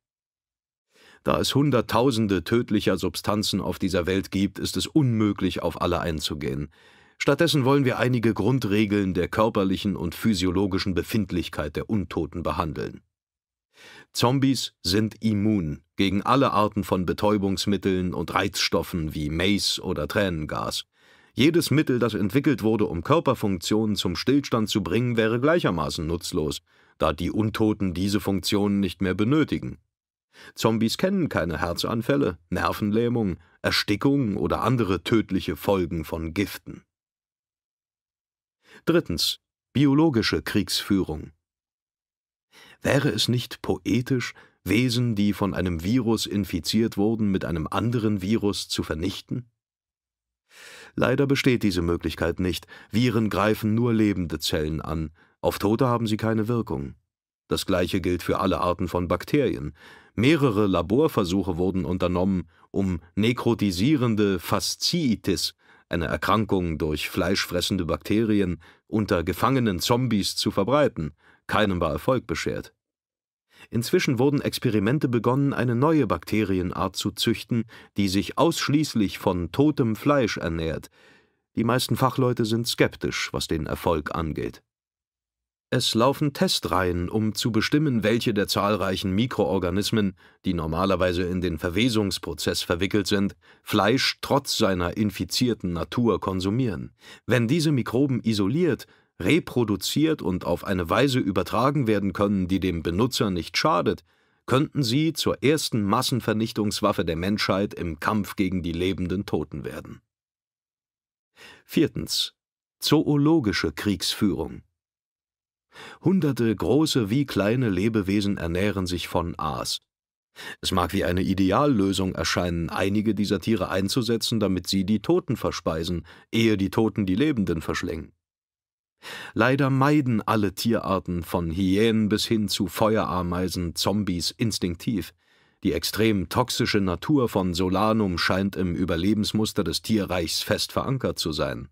Da es Hunderttausende tödlicher Substanzen auf dieser Welt gibt, ist es unmöglich, auf alle einzugehen. Stattdessen wollen wir einige Grundregeln der körperlichen und physiologischen Befindlichkeit der Untoten behandeln. Zombies sind immun gegen alle Arten von Betäubungsmitteln und Reizstoffen wie Mace oder Tränengas. Jedes Mittel, das entwickelt wurde, um Körperfunktionen zum Stillstand zu bringen, wäre gleichermaßen nutzlos, da die Untoten diese Funktionen nicht mehr benötigen. Zombies kennen keine Herzanfälle, Nervenlähmung, Erstickung oder andere tödliche Folgen von Giften. Drittens. Biologische Kriegsführung. Wäre es nicht poetisch, Wesen, die von einem Virus infiziert wurden, mit einem anderen Virus zu vernichten? Leider besteht diese Möglichkeit nicht. Viren greifen nur lebende Zellen an, auf Tote haben sie keine Wirkung. Das gleiche gilt für alle Arten von Bakterien. Mehrere Laborversuche wurden unternommen, um nekrotisierende Fasciitis, eine Erkrankung durch fleischfressende Bakterien, unter gefangenen Zombies zu verbreiten. Keinem war Erfolg beschert. Inzwischen wurden Experimente begonnen, eine neue Bakterienart zu züchten, die sich ausschließlich von totem Fleisch ernährt. Die meisten Fachleute sind skeptisch, was den Erfolg angeht. Es laufen Testreihen, um zu bestimmen, welche der zahlreichen Mikroorganismen, die normalerweise in den Verwesungsprozess verwickelt sind, Fleisch trotz seiner infizierten Natur konsumieren. Wenn diese Mikroben isoliert, reproduziert und auf eine Weise übertragen werden können, die dem Benutzer nicht schadet, könnten sie zur ersten Massenvernichtungswaffe der Menschheit im Kampf gegen die lebenden Toten werden. Viertens. Zoologische Kriegsführung Hunderte große wie kleine Lebewesen ernähren sich von Aas. Es mag wie eine Ideallösung erscheinen, einige dieser Tiere einzusetzen, damit sie die Toten verspeisen, ehe die Toten die Lebenden verschlingen. Leider meiden alle Tierarten von Hyänen bis hin zu Feuerameisen Zombies instinktiv. Die extrem toxische Natur von Solanum scheint im Überlebensmuster des Tierreichs fest verankert zu sein.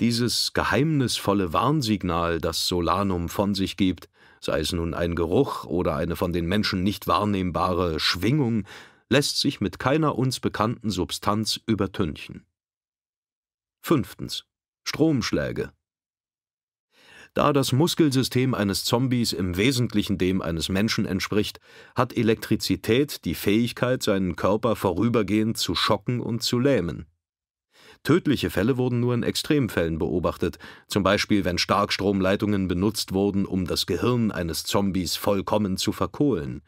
Dieses geheimnisvolle Warnsignal, das Solanum von sich gibt, sei es nun ein Geruch oder eine von den Menschen nicht wahrnehmbare Schwingung, lässt sich mit keiner uns bekannten Substanz übertünchen. Fünftens. Stromschläge. Da das Muskelsystem eines Zombies im Wesentlichen dem eines Menschen entspricht, hat Elektrizität die Fähigkeit, seinen Körper vorübergehend zu schocken und zu lähmen. Tödliche Fälle wurden nur in Extremfällen beobachtet, zum Beispiel wenn Starkstromleitungen benutzt wurden, um das Gehirn eines Zombies vollkommen zu verkohlen.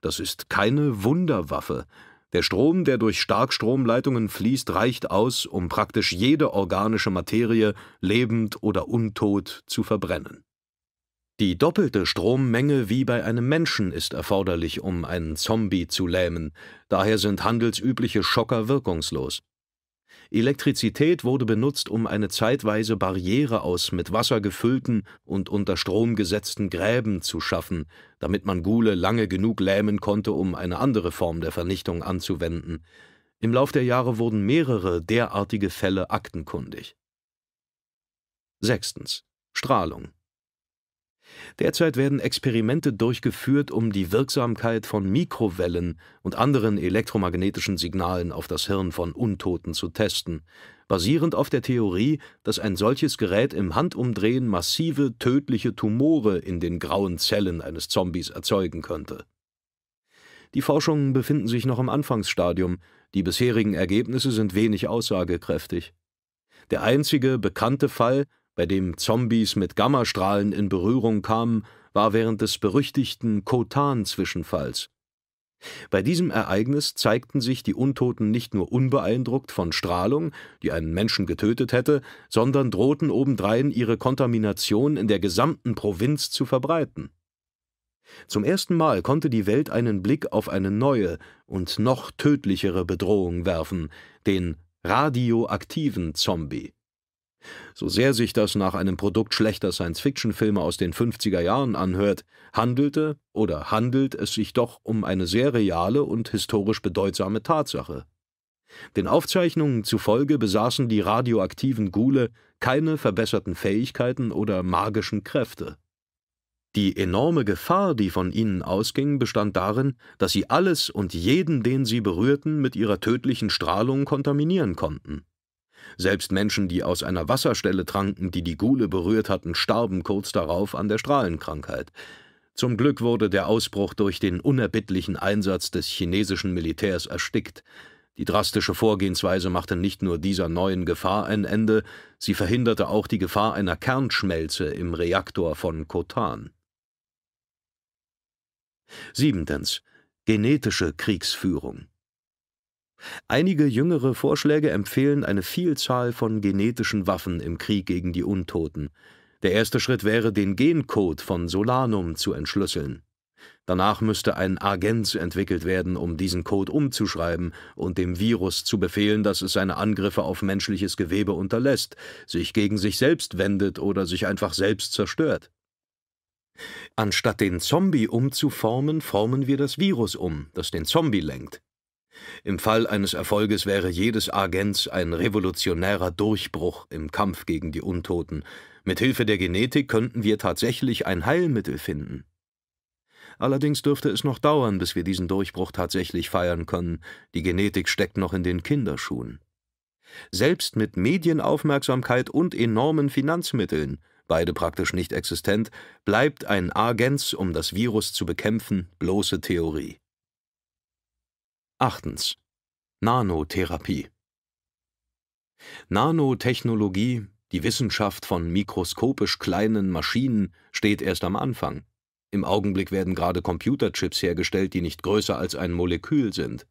Das ist keine Wunderwaffe. Der Strom, der durch Starkstromleitungen fließt, reicht aus, um praktisch jede organische Materie, lebend oder untot, zu verbrennen. Die doppelte Strommenge wie bei einem Menschen ist erforderlich, um einen Zombie zu lähmen, daher sind handelsübliche Schocker wirkungslos. Elektrizität wurde benutzt, um eine zeitweise Barriere aus mit Wasser gefüllten und unter Strom gesetzten Gräben zu schaffen, damit man Gule lange genug lähmen konnte, um eine andere Form der Vernichtung anzuwenden. Im Lauf der Jahre wurden mehrere derartige Fälle aktenkundig. 6. Strahlung Derzeit werden Experimente durchgeführt, um die Wirksamkeit von Mikrowellen und anderen elektromagnetischen Signalen auf das Hirn von Untoten zu testen, basierend auf der Theorie, dass ein solches Gerät im Handumdrehen massive, tödliche Tumore in den grauen Zellen eines Zombies erzeugen könnte. Die Forschungen befinden sich noch im Anfangsstadium, die bisherigen Ergebnisse sind wenig aussagekräftig. Der einzige bekannte Fall bei dem Zombies mit Gammastrahlen in Berührung kamen, war während des berüchtigten kotan zwischenfalls Bei diesem Ereignis zeigten sich die Untoten nicht nur unbeeindruckt von Strahlung, die einen Menschen getötet hätte, sondern drohten obendrein, ihre Kontamination in der gesamten Provinz zu verbreiten. Zum ersten Mal konnte die Welt einen Blick auf eine neue und noch tödlichere Bedrohung werfen, den radioaktiven Zombie. So sehr sich das nach einem Produkt schlechter Science-Fiction-Filme aus den 50er Jahren anhört, handelte oder handelt es sich doch um eine sehr reale und historisch bedeutsame Tatsache. Den Aufzeichnungen zufolge besaßen die radioaktiven Gule keine verbesserten Fähigkeiten oder magischen Kräfte. Die enorme Gefahr, die von ihnen ausging, bestand darin, dass sie alles und jeden, den sie berührten, mit ihrer tödlichen Strahlung kontaminieren konnten. Selbst Menschen, die aus einer Wasserstelle tranken, die die Gule berührt hatten, starben kurz darauf an der Strahlenkrankheit. Zum Glück wurde der Ausbruch durch den unerbittlichen Einsatz des chinesischen Militärs erstickt. Die drastische Vorgehensweise machte nicht nur dieser neuen Gefahr ein Ende, sie verhinderte auch die Gefahr einer Kernschmelze im Reaktor von Kotan. Siebentens. Genetische Kriegsführung Einige jüngere Vorschläge empfehlen eine Vielzahl von genetischen Waffen im Krieg gegen die Untoten. Der erste Schritt wäre, den Gencode von Solanum zu entschlüsseln. Danach müsste ein Agens entwickelt werden, um diesen Code umzuschreiben und dem Virus zu befehlen, dass es seine Angriffe auf menschliches Gewebe unterlässt, sich gegen sich selbst wendet oder sich einfach selbst zerstört. Anstatt den Zombie umzuformen, formen wir das Virus um, das den Zombie lenkt. Im Fall eines Erfolges wäre jedes Agents ein revolutionärer Durchbruch im Kampf gegen die Untoten. Mit Hilfe der Genetik könnten wir tatsächlich ein Heilmittel finden. Allerdings dürfte es noch dauern, bis wir diesen Durchbruch tatsächlich feiern können. Die Genetik steckt noch in den Kinderschuhen. Selbst mit Medienaufmerksamkeit und enormen Finanzmitteln, beide praktisch nicht existent, bleibt ein Agens, um das Virus zu bekämpfen, bloße Theorie. Achtens. Nanotherapie. Nanotechnologie, die Wissenschaft von mikroskopisch kleinen Maschinen, steht erst am Anfang. Im Augenblick werden gerade Computerchips hergestellt, die nicht größer als ein Molekül sind.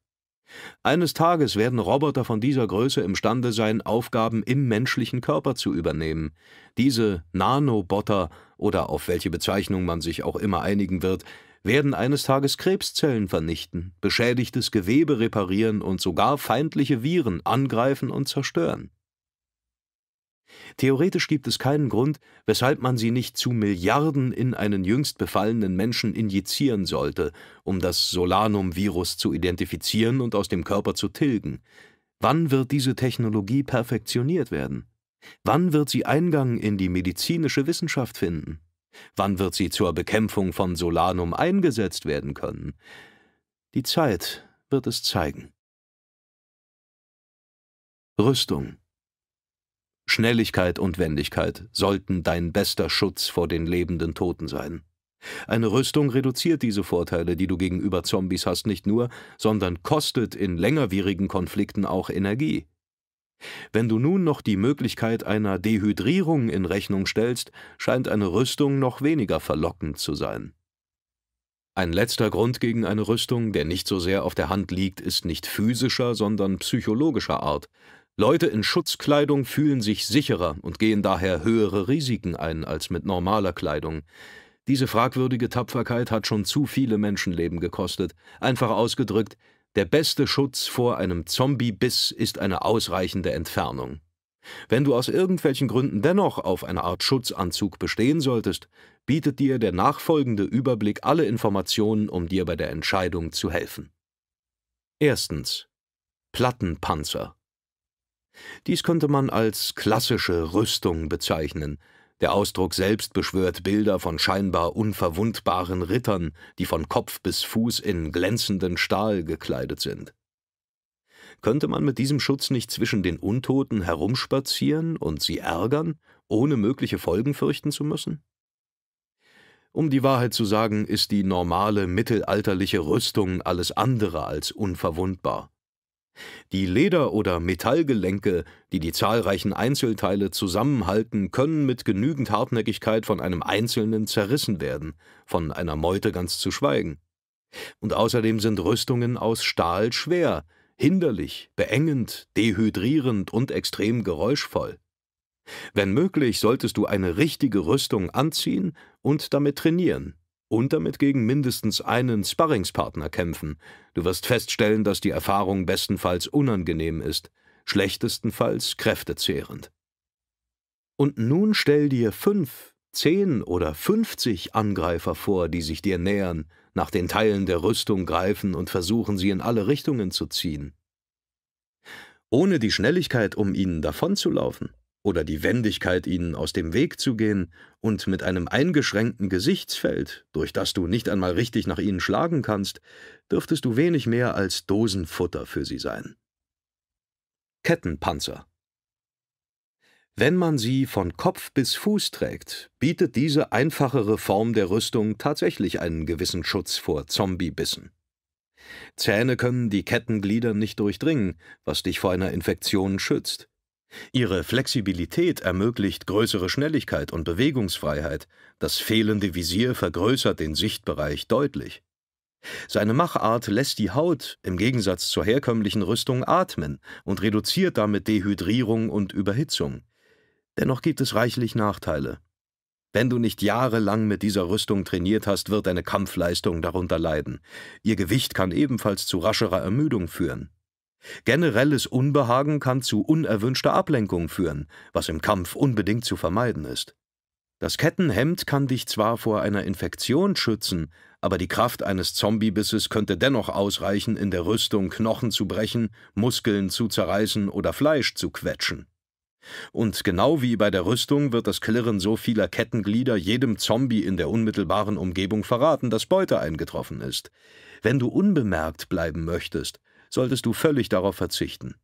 Eines Tages werden Roboter von dieser Größe imstande sein, Aufgaben im menschlichen Körper zu übernehmen. Diese Nanobotter oder auf welche Bezeichnung man sich auch immer einigen wird, werden eines Tages Krebszellen vernichten, beschädigtes Gewebe reparieren und sogar feindliche Viren angreifen und zerstören. Theoretisch gibt es keinen Grund, weshalb man sie nicht zu Milliarden in einen jüngst befallenen Menschen injizieren sollte, um das Solanum-Virus zu identifizieren und aus dem Körper zu tilgen. Wann wird diese Technologie perfektioniert werden? Wann wird sie Eingang in die medizinische Wissenschaft finden? Wann wird sie zur Bekämpfung von Solanum eingesetzt werden können? Die Zeit wird es zeigen. Rüstung Schnelligkeit und Wendigkeit sollten dein bester Schutz vor den lebenden Toten sein. Eine Rüstung reduziert diese Vorteile, die du gegenüber Zombies hast, nicht nur, sondern kostet in längerwierigen Konflikten auch Energie. Wenn du nun noch die Möglichkeit einer Dehydrierung in Rechnung stellst, scheint eine Rüstung noch weniger verlockend zu sein. Ein letzter Grund gegen eine Rüstung, der nicht so sehr auf der Hand liegt, ist nicht physischer, sondern psychologischer Art. Leute in Schutzkleidung fühlen sich sicherer und gehen daher höhere Risiken ein als mit normaler Kleidung. Diese fragwürdige Tapferkeit hat schon zu viele Menschenleben gekostet. Einfach ausgedrückt, der beste Schutz vor einem Zombie-Biss ist eine ausreichende Entfernung. Wenn du aus irgendwelchen Gründen dennoch auf eine Art Schutzanzug bestehen solltest, bietet dir der nachfolgende Überblick alle Informationen, um dir bei der Entscheidung zu helfen. Erstens. Plattenpanzer. Dies könnte man als klassische Rüstung bezeichnen, der Ausdruck selbst beschwört Bilder von scheinbar unverwundbaren Rittern, die von Kopf bis Fuß in glänzenden Stahl gekleidet sind. Könnte man mit diesem Schutz nicht zwischen den Untoten herumspazieren und sie ärgern, ohne mögliche Folgen fürchten zu müssen? Um die Wahrheit zu sagen, ist die normale mittelalterliche Rüstung alles andere als unverwundbar. Die Leder- oder Metallgelenke, die die zahlreichen Einzelteile zusammenhalten, können mit genügend Hartnäckigkeit von einem Einzelnen zerrissen werden, von einer Meute ganz zu schweigen. Und außerdem sind Rüstungen aus Stahl schwer, hinderlich, beengend, dehydrierend und extrem geräuschvoll. Wenn möglich, solltest du eine richtige Rüstung anziehen und damit trainieren und damit gegen mindestens einen Sparringspartner kämpfen. Du wirst feststellen, dass die Erfahrung bestenfalls unangenehm ist, schlechtestenfalls kräftezehrend. Und nun stell dir fünf, zehn oder fünfzig Angreifer vor, die sich dir nähern, nach den Teilen der Rüstung greifen und versuchen, sie in alle Richtungen zu ziehen. Ohne die Schnelligkeit, um ihnen davonzulaufen, oder die Wendigkeit, ihnen aus dem Weg zu gehen und mit einem eingeschränkten Gesichtsfeld, durch das du nicht einmal richtig nach ihnen schlagen kannst, dürftest du wenig mehr als Dosenfutter für sie sein. Kettenpanzer Wenn man sie von Kopf bis Fuß trägt, bietet diese einfachere Form der Rüstung tatsächlich einen gewissen Schutz vor Zombiebissen. Zähne können die Kettenglieder nicht durchdringen, was dich vor einer Infektion schützt. Ihre Flexibilität ermöglicht größere Schnelligkeit und Bewegungsfreiheit, das fehlende Visier vergrößert den Sichtbereich deutlich. Seine Machart lässt die Haut im Gegensatz zur herkömmlichen Rüstung atmen und reduziert damit Dehydrierung und Überhitzung. Dennoch gibt es reichlich Nachteile. Wenn du nicht jahrelang mit dieser Rüstung trainiert hast, wird deine Kampfleistung darunter leiden. Ihr Gewicht kann ebenfalls zu rascherer Ermüdung führen. Generelles Unbehagen kann zu unerwünschter Ablenkung führen, was im Kampf unbedingt zu vermeiden ist. Das Kettenhemd kann dich zwar vor einer Infektion schützen, aber die Kraft eines Zombiebisses könnte dennoch ausreichen, in der Rüstung Knochen zu brechen, Muskeln zu zerreißen oder Fleisch zu quetschen. Und genau wie bei der Rüstung wird das Klirren so vieler Kettenglieder jedem Zombie in der unmittelbaren Umgebung verraten, dass Beute eingetroffen ist. Wenn du unbemerkt bleiben möchtest, solltest du völlig darauf verzichten.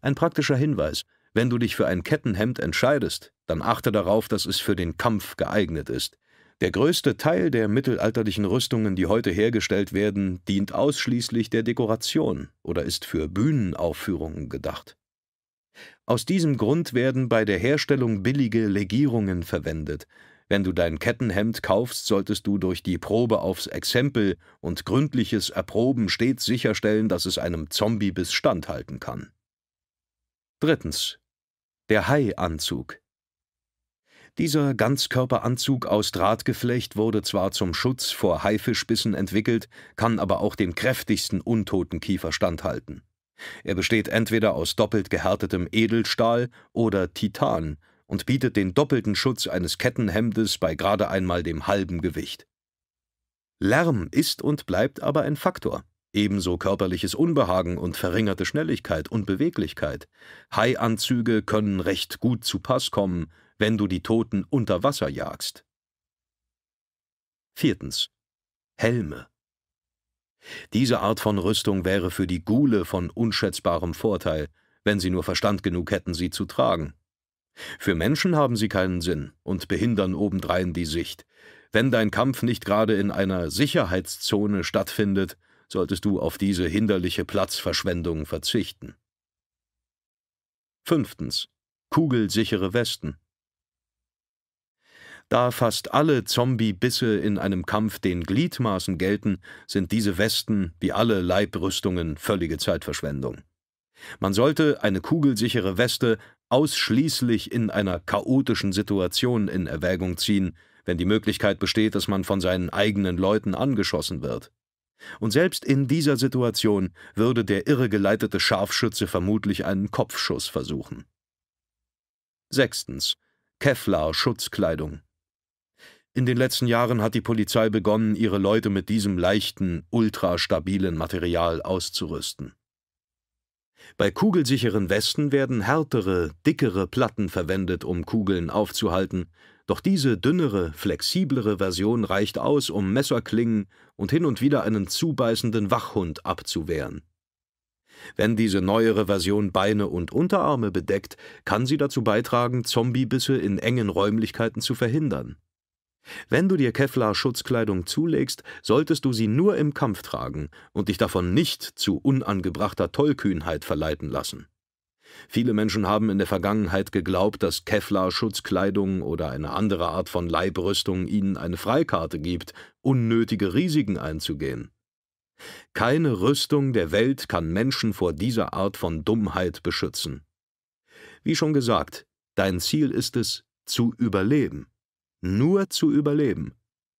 Ein praktischer Hinweis, wenn du dich für ein Kettenhemd entscheidest, dann achte darauf, dass es für den Kampf geeignet ist. Der größte Teil der mittelalterlichen Rüstungen, die heute hergestellt werden, dient ausschließlich der Dekoration oder ist für Bühnenaufführungen gedacht. Aus diesem Grund werden bei der Herstellung billige Legierungen verwendet, wenn du dein Kettenhemd kaufst, solltest du durch die Probe aufs Exempel und gründliches Erproben stets sicherstellen, dass es einem Zombiebiss standhalten kann. Drittens. Der Haianzug. Dieser Ganzkörperanzug aus Drahtgeflecht wurde zwar zum Schutz vor Haifischbissen entwickelt, kann aber auch dem kräftigsten untoten Kiefer standhalten. Er besteht entweder aus doppelt gehärtetem Edelstahl oder Titan und bietet den doppelten Schutz eines Kettenhemdes bei gerade einmal dem halben Gewicht. Lärm ist und bleibt aber ein Faktor, ebenso körperliches Unbehagen und verringerte Schnelligkeit und Beweglichkeit. Haianzüge können recht gut zu Pass kommen, wenn du die Toten unter Wasser jagst. Viertens. Helme. Diese Art von Rüstung wäre für die Gule von unschätzbarem Vorteil, wenn sie nur Verstand genug hätten, sie zu tragen. Für Menschen haben sie keinen Sinn und behindern obendrein die Sicht. Wenn dein Kampf nicht gerade in einer Sicherheitszone stattfindet, solltest du auf diese hinderliche Platzverschwendung verzichten. Fünftens. Kugelsichere Westen. Da fast alle Zombie-Bisse in einem Kampf den Gliedmaßen gelten, sind diese Westen, wie alle Leibrüstungen, völlige Zeitverschwendung. Man sollte eine kugelsichere Weste ausschließlich in einer chaotischen Situation in Erwägung ziehen, wenn die Möglichkeit besteht, dass man von seinen eigenen Leuten angeschossen wird. Und selbst in dieser Situation würde der irregeleitete Scharfschütze vermutlich einen Kopfschuss versuchen. Sechstens. Kevlar-Schutzkleidung. In den letzten Jahren hat die Polizei begonnen, ihre Leute mit diesem leichten, ultrastabilen Material auszurüsten. Bei kugelsicheren Westen werden härtere, dickere Platten verwendet, um Kugeln aufzuhalten, doch diese dünnere, flexiblere Version reicht aus, um Messerklingen und hin und wieder einen zubeißenden Wachhund abzuwehren. Wenn diese neuere Version Beine und Unterarme bedeckt, kann sie dazu beitragen, Zombiebisse in engen Räumlichkeiten zu verhindern. Wenn du dir Kevlar-Schutzkleidung zulegst, solltest du sie nur im Kampf tragen und dich davon nicht zu unangebrachter Tollkühnheit verleiten lassen. Viele Menschen haben in der Vergangenheit geglaubt, dass Kevlar-Schutzkleidung oder eine andere Art von Leibrüstung ihnen eine Freikarte gibt, unnötige Risiken einzugehen. Keine Rüstung der Welt kann Menschen vor dieser Art von Dummheit beschützen. Wie schon gesagt, dein Ziel ist es, zu überleben nur zu überleben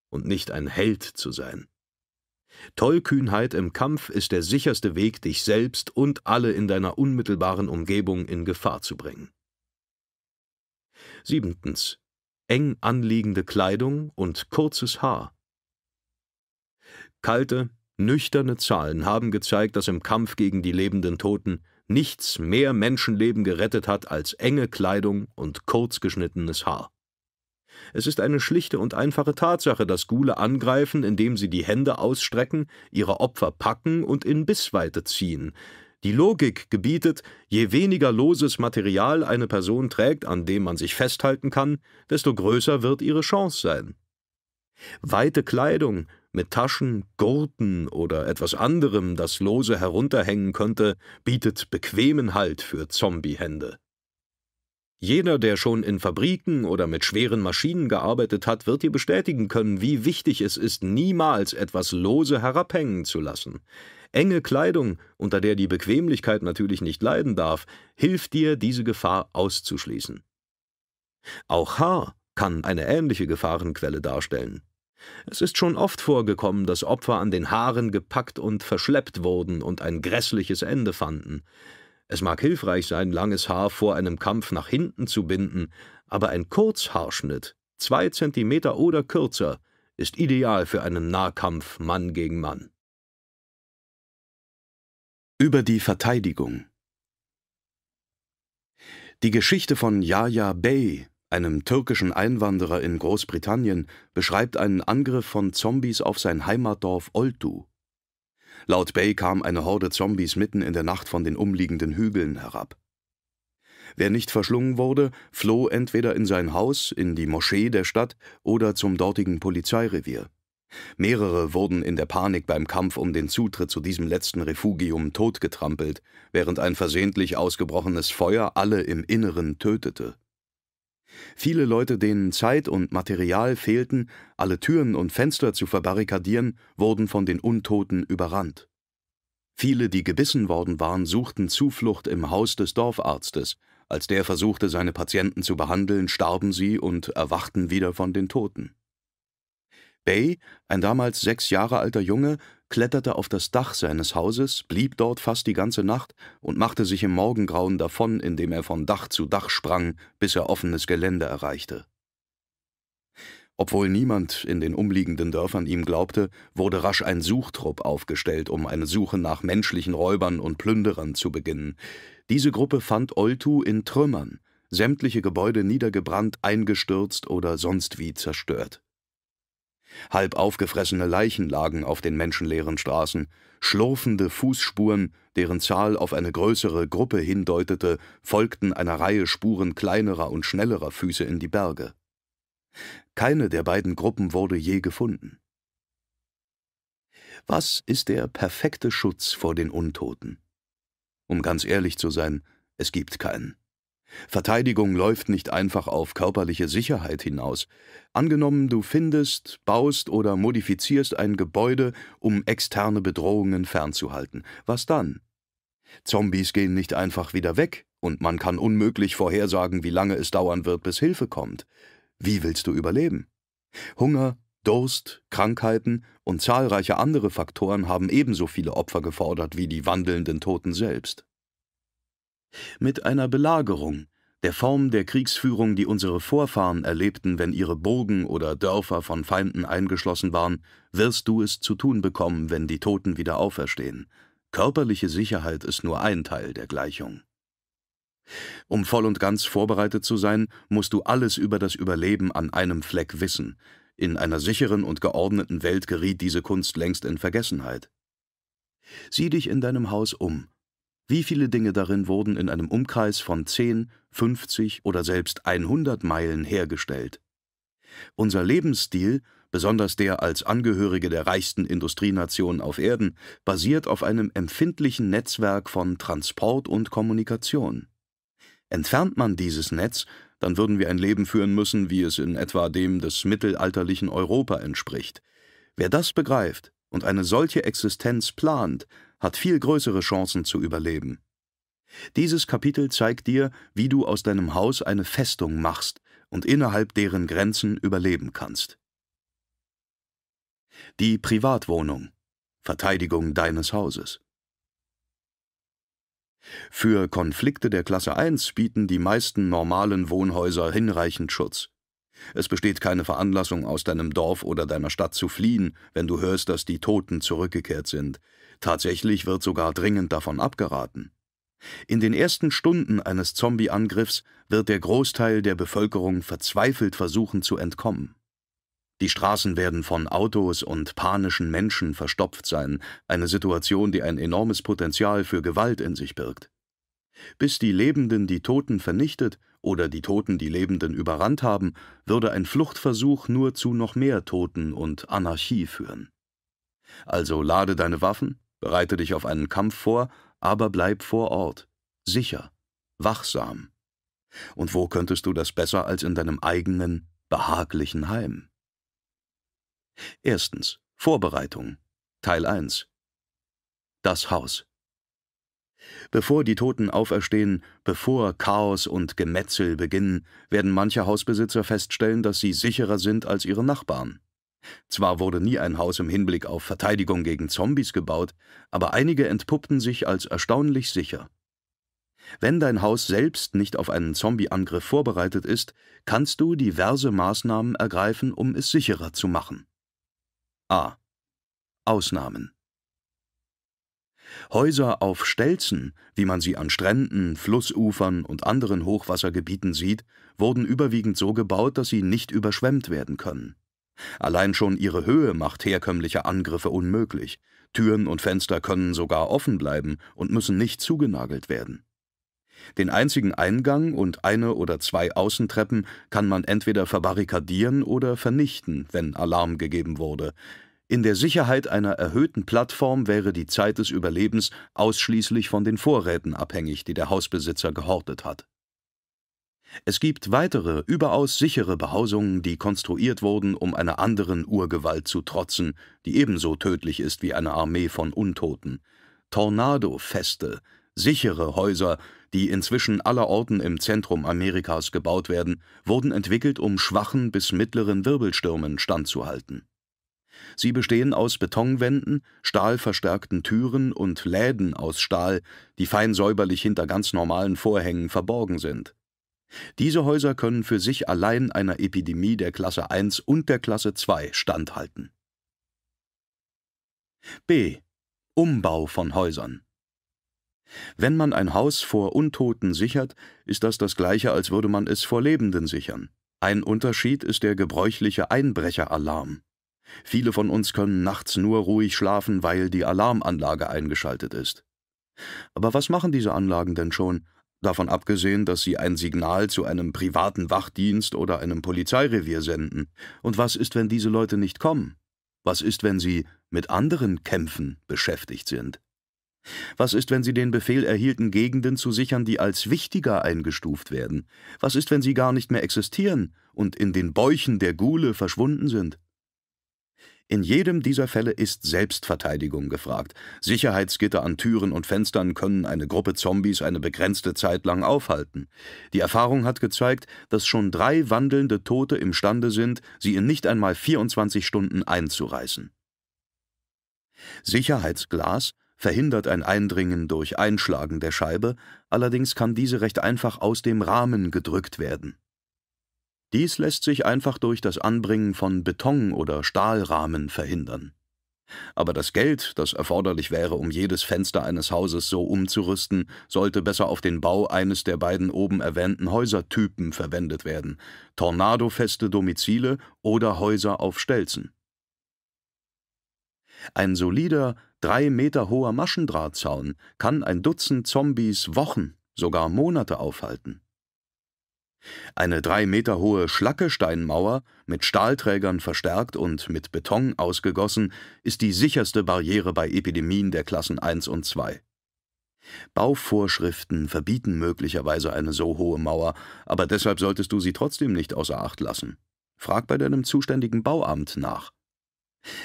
und nicht ein Held zu sein. Tollkühnheit im Kampf ist der sicherste Weg, dich selbst und alle in deiner unmittelbaren Umgebung in Gefahr zu bringen. Siebentens. Eng anliegende Kleidung und kurzes Haar. Kalte, nüchterne Zahlen haben gezeigt, dass im Kampf gegen die lebenden Toten nichts mehr Menschenleben gerettet hat als enge Kleidung und kurzgeschnittenes Haar. Es ist eine schlichte und einfache Tatsache, dass Gule angreifen, indem sie die Hände ausstrecken, ihre Opfer packen und in Bissweite ziehen. Die Logik gebietet, je weniger loses Material eine Person trägt, an dem man sich festhalten kann, desto größer wird ihre Chance sein. Weite Kleidung mit Taschen, Gurten oder etwas anderem, das lose herunterhängen könnte, bietet bequemen Halt für Zombiehände. Jeder, der schon in Fabriken oder mit schweren Maschinen gearbeitet hat, wird dir bestätigen können, wie wichtig es ist, niemals etwas lose herabhängen zu lassen. Enge Kleidung, unter der die Bequemlichkeit natürlich nicht leiden darf, hilft dir, diese Gefahr auszuschließen. Auch Haar kann eine ähnliche Gefahrenquelle darstellen. Es ist schon oft vorgekommen, dass Opfer an den Haaren gepackt und verschleppt wurden und ein grässliches Ende fanden. Es mag hilfreich sein, langes Haar vor einem Kampf nach hinten zu binden, aber ein Kurzhaarschnitt, zwei Zentimeter oder kürzer, ist ideal für einen Nahkampf Mann gegen Mann. Über die Verteidigung Die Geschichte von Yahya Bey, einem türkischen Einwanderer in Großbritannien, beschreibt einen Angriff von Zombies auf sein Heimatdorf Oltu. Laut Bay kam eine Horde Zombies mitten in der Nacht von den umliegenden Hügeln herab. Wer nicht verschlungen wurde, floh entweder in sein Haus, in die Moschee der Stadt oder zum dortigen Polizeirevier. Mehrere wurden in der Panik beim Kampf um den Zutritt zu diesem letzten Refugium totgetrampelt, während ein versehentlich ausgebrochenes Feuer alle im Inneren tötete. Viele Leute, denen Zeit und Material fehlten, alle Türen und Fenster zu verbarrikadieren, wurden von den Untoten überrannt. Viele, die gebissen worden waren, suchten Zuflucht im Haus des Dorfarztes. Als der versuchte, seine Patienten zu behandeln, starben sie und erwachten wieder von den Toten. Bay, ein damals sechs Jahre alter Junge, kletterte auf das Dach seines Hauses, blieb dort fast die ganze Nacht und machte sich im Morgengrauen davon, indem er von Dach zu Dach sprang, bis er offenes Gelände erreichte. Obwohl niemand in den umliegenden Dörfern ihm glaubte, wurde rasch ein Suchtrupp aufgestellt, um eine Suche nach menschlichen Räubern und Plünderern zu beginnen. Diese Gruppe fand Oltu in Trümmern, sämtliche Gebäude niedergebrannt, eingestürzt oder sonst wie zerstört. Halb aufgefressene Leichen lagen auf den menschenleeren Straßen, schlurfende Fußspuren, deren Zahl auf eine größere Gruppe hindeutete, folgten einer Reihe Spuren kleinerer und schnellerer Füße in die Berge. Keine der beiden Gruppen wurde je gefunden. Was ist der perfekte Schutz vor den Untoten? Um ganz ehrlich zu sein, es gibt keinen. Verteidigung läuft nicht einfach auf körperliche Sicherheit hinaus. Angenommen, du findest, baust oder modifizierst ein Gebäude, um externe Bedrohungen fernzuhalten. Was dann? Zombies gehen nicht einfach wieder weg, und man kann unmöglich vorhersagen, wie lange es dauern wird, bis Hilfe kommt. Wie willst du überleben? Hunger, Durst, Krankheiten und zahlreiche andere Faktoren haben ebenso viele Opfer gefordert wie die wandelnden Toten selbst. Mit einer Belagerung, der Form der Kriegsführung, die unsere Vorfahren erlebten, wenn ihre Burgen oder Dörfer von Feinden eingeschlossen waren, wirst du es zu tun bekommen, wenn die Toten wieder auferstehen. Körperliche Sicherheit ist nur ein Teil der Gleichung. Um voll und ganz vorbereitet zu sein, musst du alles über das Überleben an einem Fleck wissen. In einer sicheren und geordneten Welt geriet diese Kunst längst in Vergessenheit. Sieh dich in deinem Haus um. Wie viele Dinge darin wurden in einem Umkreis von 10, 50 oder selbst 100 Meilen hergestellt? Unser Lebensstil, besonders der als Angehörige der reichsten Industrienation auf Erden, basiert auf einem empfindlichen Netzwerk von Transport und Kommunikation. Entfernt man dieses Netz, dann würden wir ein Leben führen müssen, wie es in etwa dem des mittelalterlichen Europa entspricht. Wer das begreift und eine solche Existenz plant, hat viel größere Chancen zu überleben. Dieses Kapitel zeigt dir, wie du aus deinem Haus eine Festung machst und innerhalb deren Grenzen überleben kannst. Die Privatwohnung Verteidigung deines Hauses Für Konflikte der Klasse 1 bieten die meisten normalen Wohnhäuser hinreichend Schutz. Es besteht keine Veranlassung, aus deinem Dorf oder deiner Stadt zu fliehen, wenn du hörst, dass die Toten zurückgekehrt sind, Tatsächlich wird sogar dringend davon abgeraten. In den ersten Stunden eines Zombieangriffs wird der Großteil der Bevölkerung verzweifelt versuchen zu entkommen. Die Straßen werden von Autos und panischen Menschen verstopft sein, eine Situation, die ein enormes Potenzial für Gewalt in sich birgt. Bis die Lebenden die Toten vernichtet oder die Toten die Lebenden überrannt haben, würde ein Fluchtversuch nur zu noch mehr Toten und Anarchie führen. Also lade deine Waffen, Bereite dich auf einen Kampf vor, aber bleib vor Ort, sicher, wachsam. Und wo könntest du das besser als in deinem eigenen, behaglichen Heim? Erstens. Vorbereitung. Teil 1. Das Haus. Bevor die Toten auferstehen, bevor Chaos und Gemetzel beginnen, werden manche Hausbesitzer feststellen, dass sie sicherer sind als ihre Nachbarn. Zwar wurde nie ein Haus im Hinblick auf Verteidigung gegen Zombies gebaut, aber einige entpuppten sich als erstaunlich sicher. Wenn dein Haus selbst nicht auf einen Zombieangriff vorbereitet ist, kannst du diverse Maßnahmen ergreifen, um es sicherer zu machen. A. Ausnahmen Häuser auf Stelzen, wie man sie an Stränden, Flussufern und anderen Hochwassergebieten sieht, wurden überwiegend so gebaut, dass sie nicht überschwemmt werden können. Allein schon ihre Höhe macht herkömmliche Angriffe unmöglich. Türen und Fenster können sogar offen bleiben und müssen nicht zugenagelt werden. Den einzigen Eingang und eine oder zwei Außentreppen kann man entweder verbarrikadieren oder vernichten, wenn Alarm gegeben wurde. In der Sicherheit einer erhöhten Plattform wäre die Zeit des Überlebens ausschließlich von den Vorräten abhängig, die der Hausbesitzer gehortet hat. Es gibt weitere, überaus sichere Behausungen, die konstruiert wurden, um einer anderen Urgewalt zu trotzen, die ebenso tödlich ist wie eine Armee von Untoten. Tornadofeste, sichere Häuser, die inzwischen allerorten im Zentrum Amerikas gebaut werden, wurden entwickelt, um schwachen bis mittleren Wirbelstürmen standzuhalten. Sie bestehen aus Betonwänden, stahlverstärkten Türen und Läden aus Stahl, die fein säuberlich hinter ganz normalen Vorhängen verborgen sind. Diese Häuser können für sich allein einer Epidemie der Klasse 1 und der Klasse 2 standhalten. b. Umbau von Häusern Wenn man ein Haus vor Untoten sichert, ist das das gleiche, als würde man es vor Lebenden sichern. Ein Unterschied ist der gebräuchliche Einbrecheralarm. Viele von uns können nachts nur ruhig schlafen, weil die Alarmanlage eingeschaltet ist. Aber was machen diese Anlagen denn schon? davon abgesehen, dass sie ein Signal zu einem privaten Wachdienst oder einem Polizeirevier senden. Und was ist, wenn diese Leute nicht kommen? Was ist, wenn sie mit anderen Kämpfen beschäftigt sind? Was ist, wenn sie den Befehl erhielten, Gegenden zu sichern, die als wichtiger eingestuft werden? Was ist, wenn sie gar nicht mehr existieren und in den Bäuchen der Gule verschwunden sind? In jedem dieser Fälle ist Selbstverteidigung gefragt. Sicherheitsgitter an Türen und Fenstern können eine Gruppe Zombies eine begrenzte Zeit lang aufhalten. Die Erfahrung hat gezeigt, dass schon drei wandelnde Tote imstande sind, sie in nicht einmal 24 Stunden einzureißen. Sicherheitsglas verhindert ein Eindringen durch Einschlagen der Scheibe, allerdings kann diese recht einfach aus dem Rahmen gedrückt werden. Dies lässt sich einfach durch das Anbringen von Beton- oder Stahlrahmen verhindern. Aber das Geld, das erforderlich wäre, um jedes Fenster eines Hauses so umzurüsten, sollte besser auf den Bau eines der beiden oben erwähnten Häusertypen verwendet werden, tornadofeste Domizile oder Häuser auf Stelzen. Ein solider, drei Meter hoher Maschendrahtzaun kann ein Dutzend Zombies Wochen, sogar Monate aufhalten. Eine drei Meter hohe Schlackesteinmauer, mit Stahlträgern verstärkt und mit Beton ausgegossen, ist die sicherste Barriere bei Epidemien der Klassen 1 und 2. Bauvorschriften verbieten möglicherweise eine so hohe Mauer, aber deshalb solltest du sie trotzdem nicht außer Acht lassen. Frag bei deinem zuständigen Bauamt nach.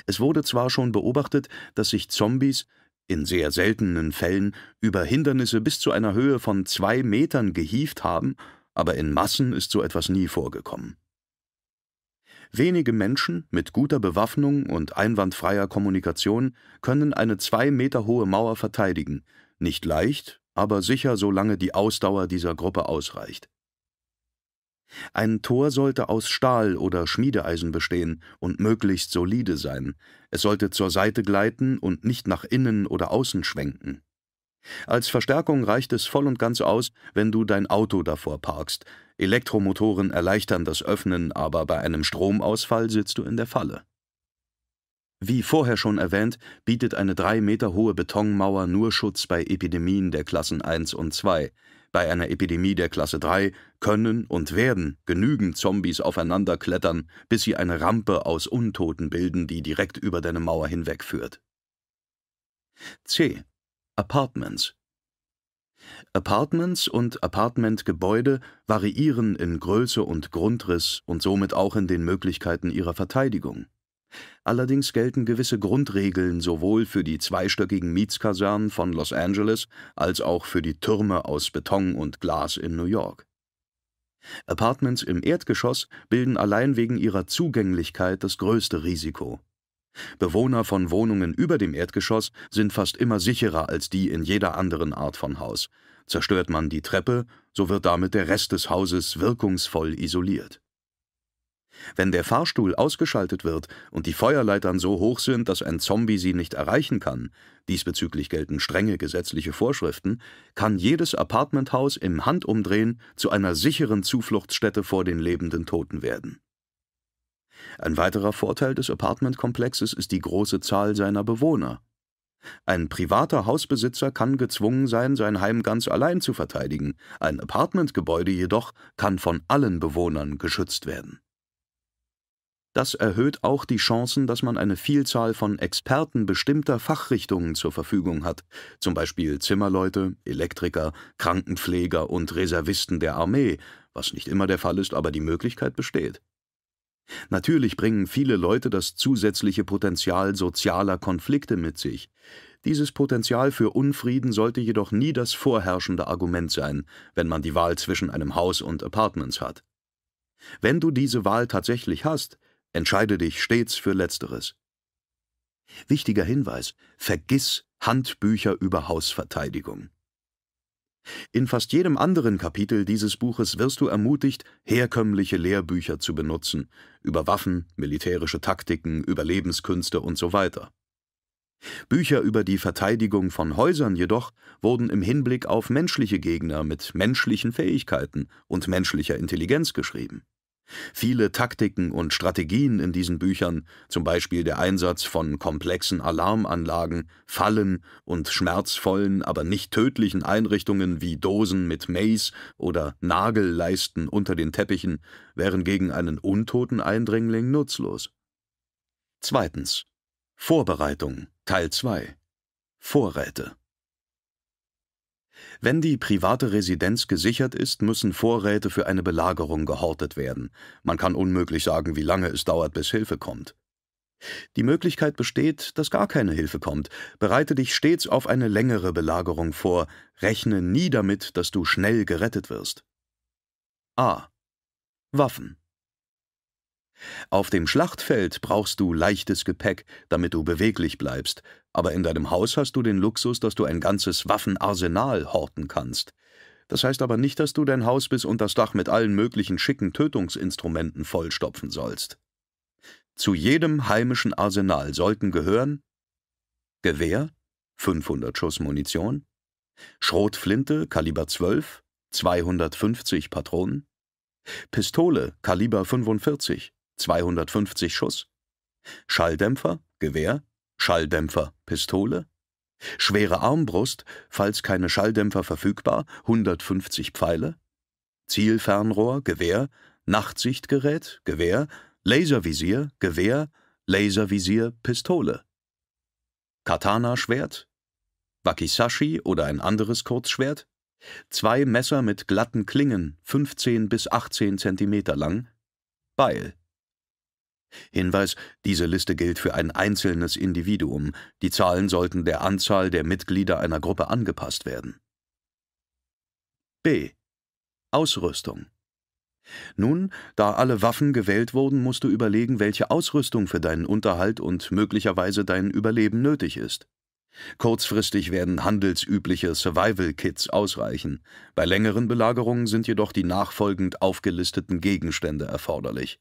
Es wurde zwar schon beobachtet, dass sich Zombies, in sehr seltenen Fällen, über Hindernisse bis zu einer Höhe von zwei Metern gehieft haben aber in Massen ist so etwas nie vorgekommen. Wenige Menschen mit guter Bewaffnung und einwandfreier Kommunikation können eine zwei Meter hohe Mauer verteidigen, nicht leicht, aber sicher, solange die Ausdauer dieser Gruppe ausreicht. Ein Tor sollte aus Stahl oder Schmiedeeisen bestehen und möglichst solide sein. Es sollte zur Seite gleiten und nicht nach innen oder außen schwenken. Als Verstärkung reicht es voll und ganz aus, wenn du dein Auto davor parkst. Elektromotoren erleichtern das Öffnen, aber bei einem Stromausfall sitzt du in der Falle. Wie vorher schon erwähnt, bietet eine drei Meter hohe Betonmauer nur Schutz bei Epidemien der Klassen 1 und 2. Bei einer Epidemie der Klasse 3 können und werden genügend Zombies aufeinander klettern, bis sie eine Rampe aus Untoten bilden, die direkt über deine Mauer hinwegführt. C. Apartments. Apartments und Apartmentgebäude variieren in Größe und Grundriss und somit auch in den Möglichkeiten ihrer Verteidigung. Allerdings gelten gewisse Grundregeln sowohl für die zweistöckigen Mietskasernen von Los Angeles als auch für die Türme aus Beton und Glas in New York. Apartments im Erdgeschoss bilden allein wegen ihrer Zugänglichkeit das größte Risiko Bewohner von Wohnungen über dem Erdgeschoss sind fast immer sicherer als die in jeder anderen Art von Haus. Zerstört man die Treppe, so wird damit der Rest des Hauses wirkungsvoll isoliert. Wenn der Fahrstuhl ausgeschaltet wird und die Feuerleitern so hoch sind, dass ein Zombie sie nicht erreichen kann, diesbezüglich gelten strenge gesetzliche Vorschriften, kann jedes Apartmenthaus im Handumdrehen zu einer sicheren Zufluchtsstätte vor den lebenden Toten werden. Ein weiterer Vorteil des Apartmentkomplexes ist die große Zahl seiner Bewohner. Ein privater Hausbesitzer kann gezwungen sein, sein Heim ganz allein zu verteidigen, ein Apartmentgebäude jedoch kann von allen Bewohnern geschützt werden. Das erhöht auch die Chancen, dass man eine Vielzahl von Experten bestimmter Fachrichtungen zur Verfügung hat, zum Beispiel Zimmerleute, Elektriker, Krankenpfleger und Reservisten der Armee, was nicht immer der Fall ist, aber die Möglichkeit besteht. Natürlich bringen viele Leute das zusätzliche Potenzial sozialer Konflikte mit sich. Dieses Potenzial für Unfrieden sollte jedoch nie das vorherrschende Argument sein, wenn man die Wahl zwischen einem Haus und Apartments hat. Wenn du diese Wahl tatsächlich hast, entscheide dich stets für Letzteres. Wichtiger Hinweis: Vergiss Handbücher über Hausverteidigung. In fast jedem anderen Kapitel dieses Buches wirst du ermutigt, herkömmliche Lehrbücher zu benutzen, über Waffen, militärische Taktiken, Überlebenskünste und So weiter. Bücher über die Verteidigung von Häusern jedoch wurden im Hinblick auf menschliche Gegner mit menschlichen Fähigkeiten und menschlicher Intelligenz geschrieben. Viele Taktiken und Strategien in diesen Büchern, zum Beispiel der Einsatz von komplexen Alarmanlagen, Fallen und schmerzvollen, aber nicht tödlichen Einrichtungen wie Dosen mit Maze oder Nagelleisten unter den Teppichen, wären gegen einen untoten Eindringling nutzlos. Zweitens. Vorbereitung Teil 2 Vorräte wenn die private Residenz gesichert ist, müssen Vorräte für eine Belagerung gehortet werden. Man kann unmöglich sagen, wie lange es dauert, bis Hilfe kommt. Die Möglichkeit besteht, dass gar keine Hilfe kommt. Bereite dich stets auf eine längere Belagerung vor. Rechne nie damit, dass du schnell gerettet wirst. A. Waffen. Auf dem Schlachtfeld brauchst du leichtes Gepäck, damit du beweglich bleibst, aber in deinem Haus hast du den Luxus, dass du ein ganzes Waffenarsenal horten kannst. Das heißt aber nicht, dass du dein Haus bis unter das Dach mit allen möglichen schicken Tötungsinstrumenten vollstopfen sollst. Zu jedem heimischen Arsenal sollten gehören Gewehr, 500 Schuss Munition, Schrotflinte, Kaliber 12, 250 Patronen, Pistole, Kaliber 45, 250 Schuss, Schalldämpfer, Gewehr, Schalldämpfer, Pistole, schwere Armbrust, falls keine Schalldämpfer verfügbar, 150 Pfeile, Zielfernrohr, Gewehr, Nachtsichtgerät, Gewehr, Laservisier, Gewehr, Laservisier, Pistole, Katana-Schwert, Wakisashi oder ein anderes Kurzschwert, zwei Messer mit glatten Klingen, 15 bis 18 cm lang, Beil. Hinweis, diese Liste gilt für ein einzelnes Individuum. Die Zahlen sollten der Anzahl der Mitglieder einer Gruppe angepasst werden. B. Ausrüstung. Nun, da alle Waffen gewählt wurden, musst du überlegen, welche Ausrüstung für deinen Unterhalt und möglicherweise dein Überleben nötig ist. Kurzfristig werden handelsübliche Survival-Kits ausreichen, bei längeren Belagerungen sind jedoch die nachfolgend aufgelisteten Gegenstände erforderlich.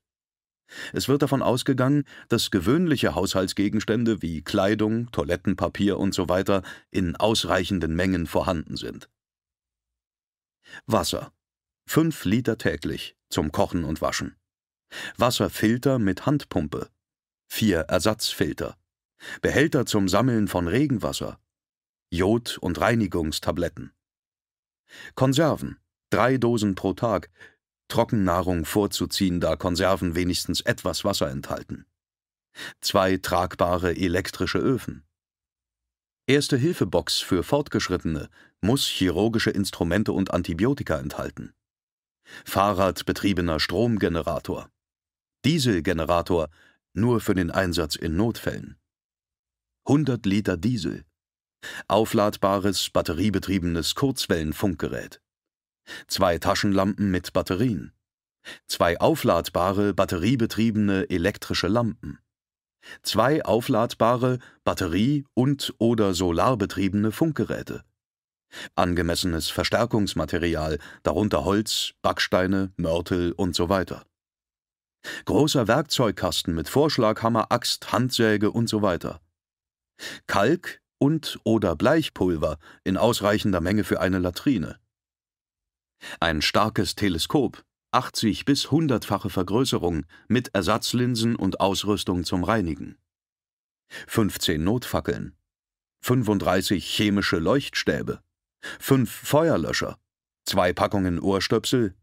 Es wird davon ausgegangen, dass gewöhnliche Haushaltsgegenstände wie Kleidung, Toilettenpapier usw. So in ausreichenden Mengen vorhanden sind. Wasser. 5 Liter täglich zum Kochen und Waschen. Wasserfilter mit Handpumpe. 4 Ersatzfilter. Behälter zum Sammeln von Regenwasser. Jod- und Reinigungstabletten. Konserven. 3 Dosen pro Tag, Trockennahrung vorzuziehen, da Konserven wenigstens etwas Wasser enthalten. Zwei tragbare elektrische Öfen. Erste-Hilfe-Box für Fortgeschrittene muss chirurgische Instrumente und Antibiotika enthalten. Fahrradbetriebener Stromgenerator. Dieselgenerator nur für den Einsatz in Notfällen. 100 Liter Diesel. Aufladbares, batteriebetriebenes Kurzwellenfunkgerät zwei Taschenlampen mit Batterien, zwei aufladbare, batteriebetriebene elektrische Lampen, zwei aufladbare, batterie- und/oder solarbetriebene Funkgeräte, angemessenes Verstärkungsmaterial, darunter Holz, Backsteine, Mörtel und so weiter. Großer Werkzeugkasten mit Vorschlaghammer, Axt, Handsäge und so weiter. Kalk und oder Bleichpulver in ausreichender Menge für eine Latrine. Ein starkes Teleskop, 80 bis 100-fache Vergrößerung mit Ersatzlinsen und Ausrüstung zum Reinigen. 15 Notfackeln, 35 chemische Leuchtstäbe, 5 Feuerlöscher, 2 Packungen Ohrstöpsel,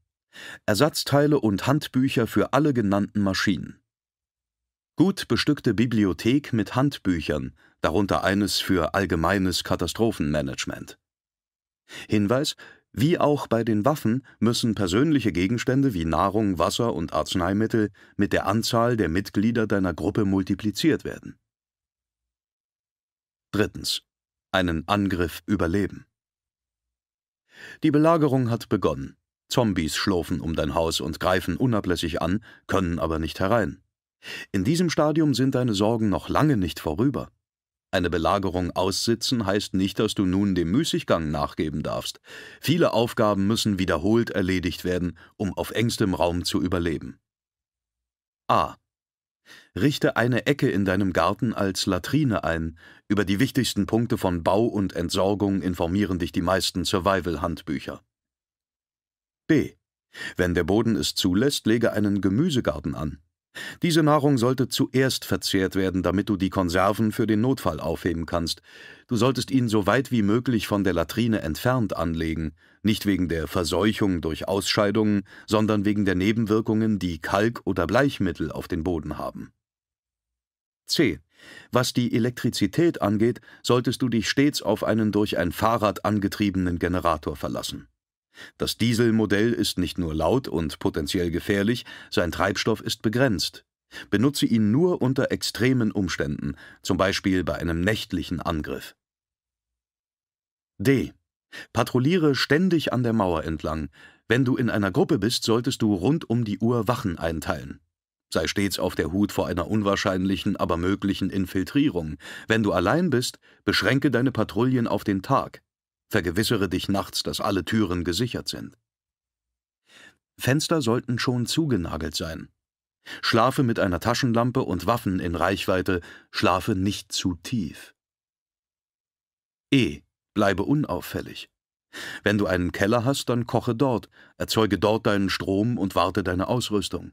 Ersatzteile und Handbücher für alle genannten Maschinen. Gut bestückte Bibliothek mit Handbüchern, darunter eines für allgemeines Katastrophenmanagement. Hinweis, wie auch bei den Waffen müssen persönliche Gegenstände wie Nahrung, Wasser und Arzneimittel mit der Anzahl der Mitglieder deiner Gruppe multipliziert werden. Drittens. Einen Angriff überleben. Die Belagerung hat begonnen. Zombies schlurfen um dein Haus und greifen unablässig an, können aber nicht herein. In diesem Stadium sind deine Sorgen noch lange nicht vorüber. Eine Belagerung aussitzen heißt nicht, dass du nun dem Müßiggang nachgeben darfst. Viele Aufgaben müssen wiederholt erledigt werden, um auf engstem Raum zu überleben. A. Richte eine Ecke in deinem Garten als Latrine ein. Über die wichtigsten Punkte von Bau und Entsorgung informieren dich die meisten Survival-Handbücher. B. Wenn der Boden es zulässt, lege einen Gemüsegarten an. Diese Nahrung sollte zuerst verzehrt werden, damit du die Konserven für den Notfall aufheben kannst. Du solltest ihn so weit wie möglich von der Latrine entfernt anlegen, nicht wegen der Verseuchung durch Ausscheidungen, sondern wegen der Nebenwirkungen, die Kalk- oder Bleichmittel auf den Boden haben. C. Was die Elektrizität angeht, solltest du dich stets auf einen durch ein Fahrrad angetriebenen Generator verlassen das Dieselmodell ist nicht nur laut und potenziell gefährlich, sein Treibstoff ist begrenzt. Benutze ihn nur unter extremen Umständen, zum Beispiel bei einem nächtlichen Angriff. D. Patrouilliere ständig an der Mauer entlang. Wenn du in einer Gruppe bist, solltest du rund um die Uhr Wachen einteilen. Sei stets auf der Hut vor einer unwahrscheinlichen, aber möglichen Infiltrierung. Wenn du allein bist, beschränke deine Patrouillen auf den Tag. Vergewissere dich nachts, dass alle Türen gesichert sind. Fenster sollten schon zugenagelt sein. Schlafe mit einer Taschenlampe und Waffen in Reichweite, schlafe nicht zu tief. E. Bleibe unauffällig. Wenn du einen Keller hast, dann koche dort, erzeuge dort deinen Strom und warte deine Ausrüstung.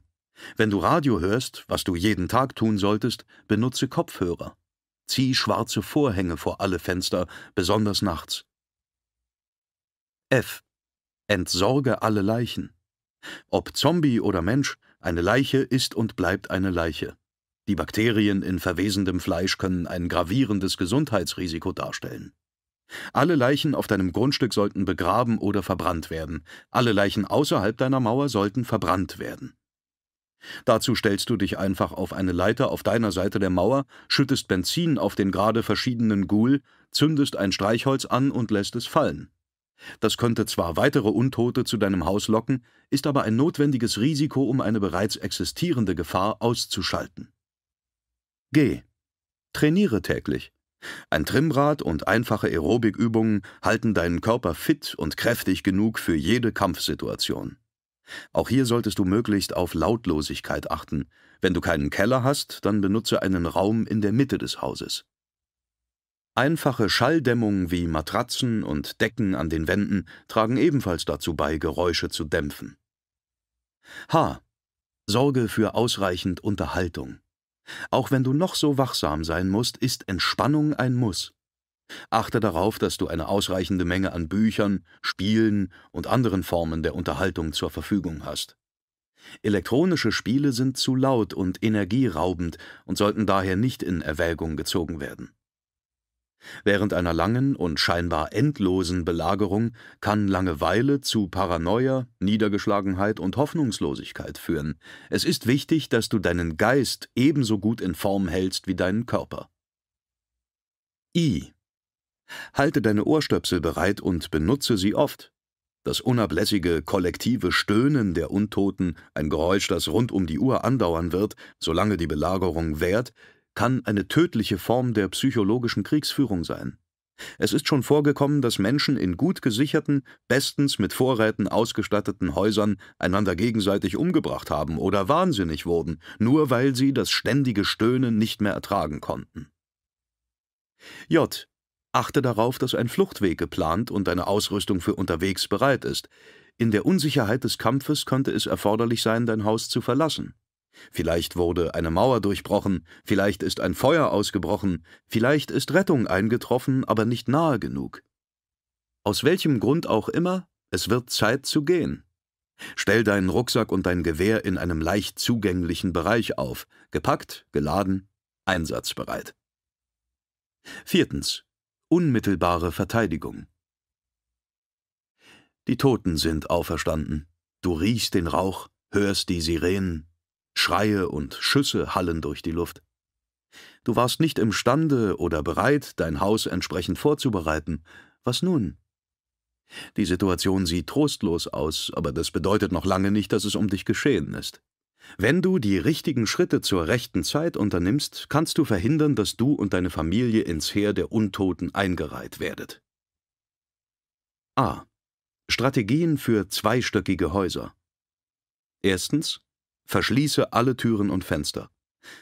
Wenn du Radio hörst, was du jeden Tag tun solltest, benutze Kopfhörer. Zieh schwarze Vorhänge vor alle Fenster, besonders nachts. F. Entsorge alle Leichen. Ob Zombie oder Mensch, eine Leiche ist und bleibt eine Leiche. Die Bakterien in verwesendem Fleisch können ein gravierendes Gesundheitsrisiko darstellen. Alle Leichen auf deinem Grundstück sollten begraben oder verbrannt werden. Alle Leichen außerhalb deiner Mauer sollten verbrannt werden. Dazu stellst du dich einfach auf eine Leiter auf deiner Seite der Mauer, schüttest Benzin auf den gerade verschiedenen Ghoul, zündest ein Streichholz an und lässt es fallen. Das könnte zwar weitere Untote zu deinem Haus locken, ist aber ein notwendiges Risiko, um eine bereits existierende Gefahr auszuschalten. G. Trainiere täglich. Ein Trimmrad und einfache Aerobikübungen halten deinen Körper fit und kräftig genug für jede Kampfsituation. Auch hier solltest du möglichst auf Lautlosigkeit achten. Wenn du keinen Keller hast, dann benutze einen Raum in der Mitte des Hauses. Einfache Schalldämmung wie Matratzen und Decken an den Wänden tragen ebenfalls dazu bei, Geräusche zu dämpfen. H. Sorge für ausreichend Unterhaltung. Auch wenn du noch so wachsam sein musst, ist Entspannung ein Muss. Achte darauf, dass du eine ausreichende Menge an Büchern, Spielen und anderen Formen der Unterhaltung zur Verfügung hast. Elektronische Spiele sind zu laut und energieraubend und sollten daher nicht in Erwägung gezogen werden. Während einer langen und scheinbar endlosen Belagerung kann Langeweile zu Paranoia, Niedergeschlagenheit und Hoffnungslosigkeit führen. Es ist wichtig, dass du deinen Geist ebenso gut in Form hältst wie deinen Körper. I. Halte deine Ohrstöpsel bereit und benutze sie oft. Das unablässige, kollektive Stöhnen der Untoten, ein Geräusch, das rund um die Uhr andauern wird, solange die Belagerung währt, kann eine tödliche Form der psychologischen Kriegsführung sein. Es ist schon vorgekommen, dass Menschen in gut gesicherten, bestens mit Vorräten ausgestatteten Häusern einander gegenseitig umgebracht haben oder wahnsinnig wurden, nur weil sie das ständige Stöhnen nicht mehr ertragen konnten. J. Achte darauf, dass ein Fluchtweg geplant und deine Ausrüstung für unterwegs bereit ist. In der Unsicherheit des Kampfes könnte es erforderlich sein, dein Haus zu verlassen. Vielleicht wurde eine Mauer durchbrochen, vielleicht ist ein Feuer ausgebrochen, vielleicht ist Rettung eingetroffen, aber nicht nahe genug. Aus welchem Grund auch immer, es wird Zeit zu gehen. Stell deinen Rucksack und dein Gewehr in einem leicht zugänglichen Bereich auf, gepackt, geladen, einsatzbereit. Viertens. Unmittelbare Verteidigung. Die Toten sind auferstanden. Du riechst den Rauch, hörst die Sirenen, Schreie und Schüsse hallen durch die Luft. Du warst nicht imstande oder bereit, dein Haus entsprechend vorzubereiten. Was nun? Die Situation sieht trostlos aus, aber das bedeutet noch lange nicht, dass es um dich geschehen ist. Wenn du die richtigen Schritte zur rechten Zeit unternimmst, kannst du verhindern, dass du und deine Familie ins Heer der Untoten eingereiht werdet. A. Strategien für zweistöckige Häuser. Erstens, Verschließe alle Türen und Fenster.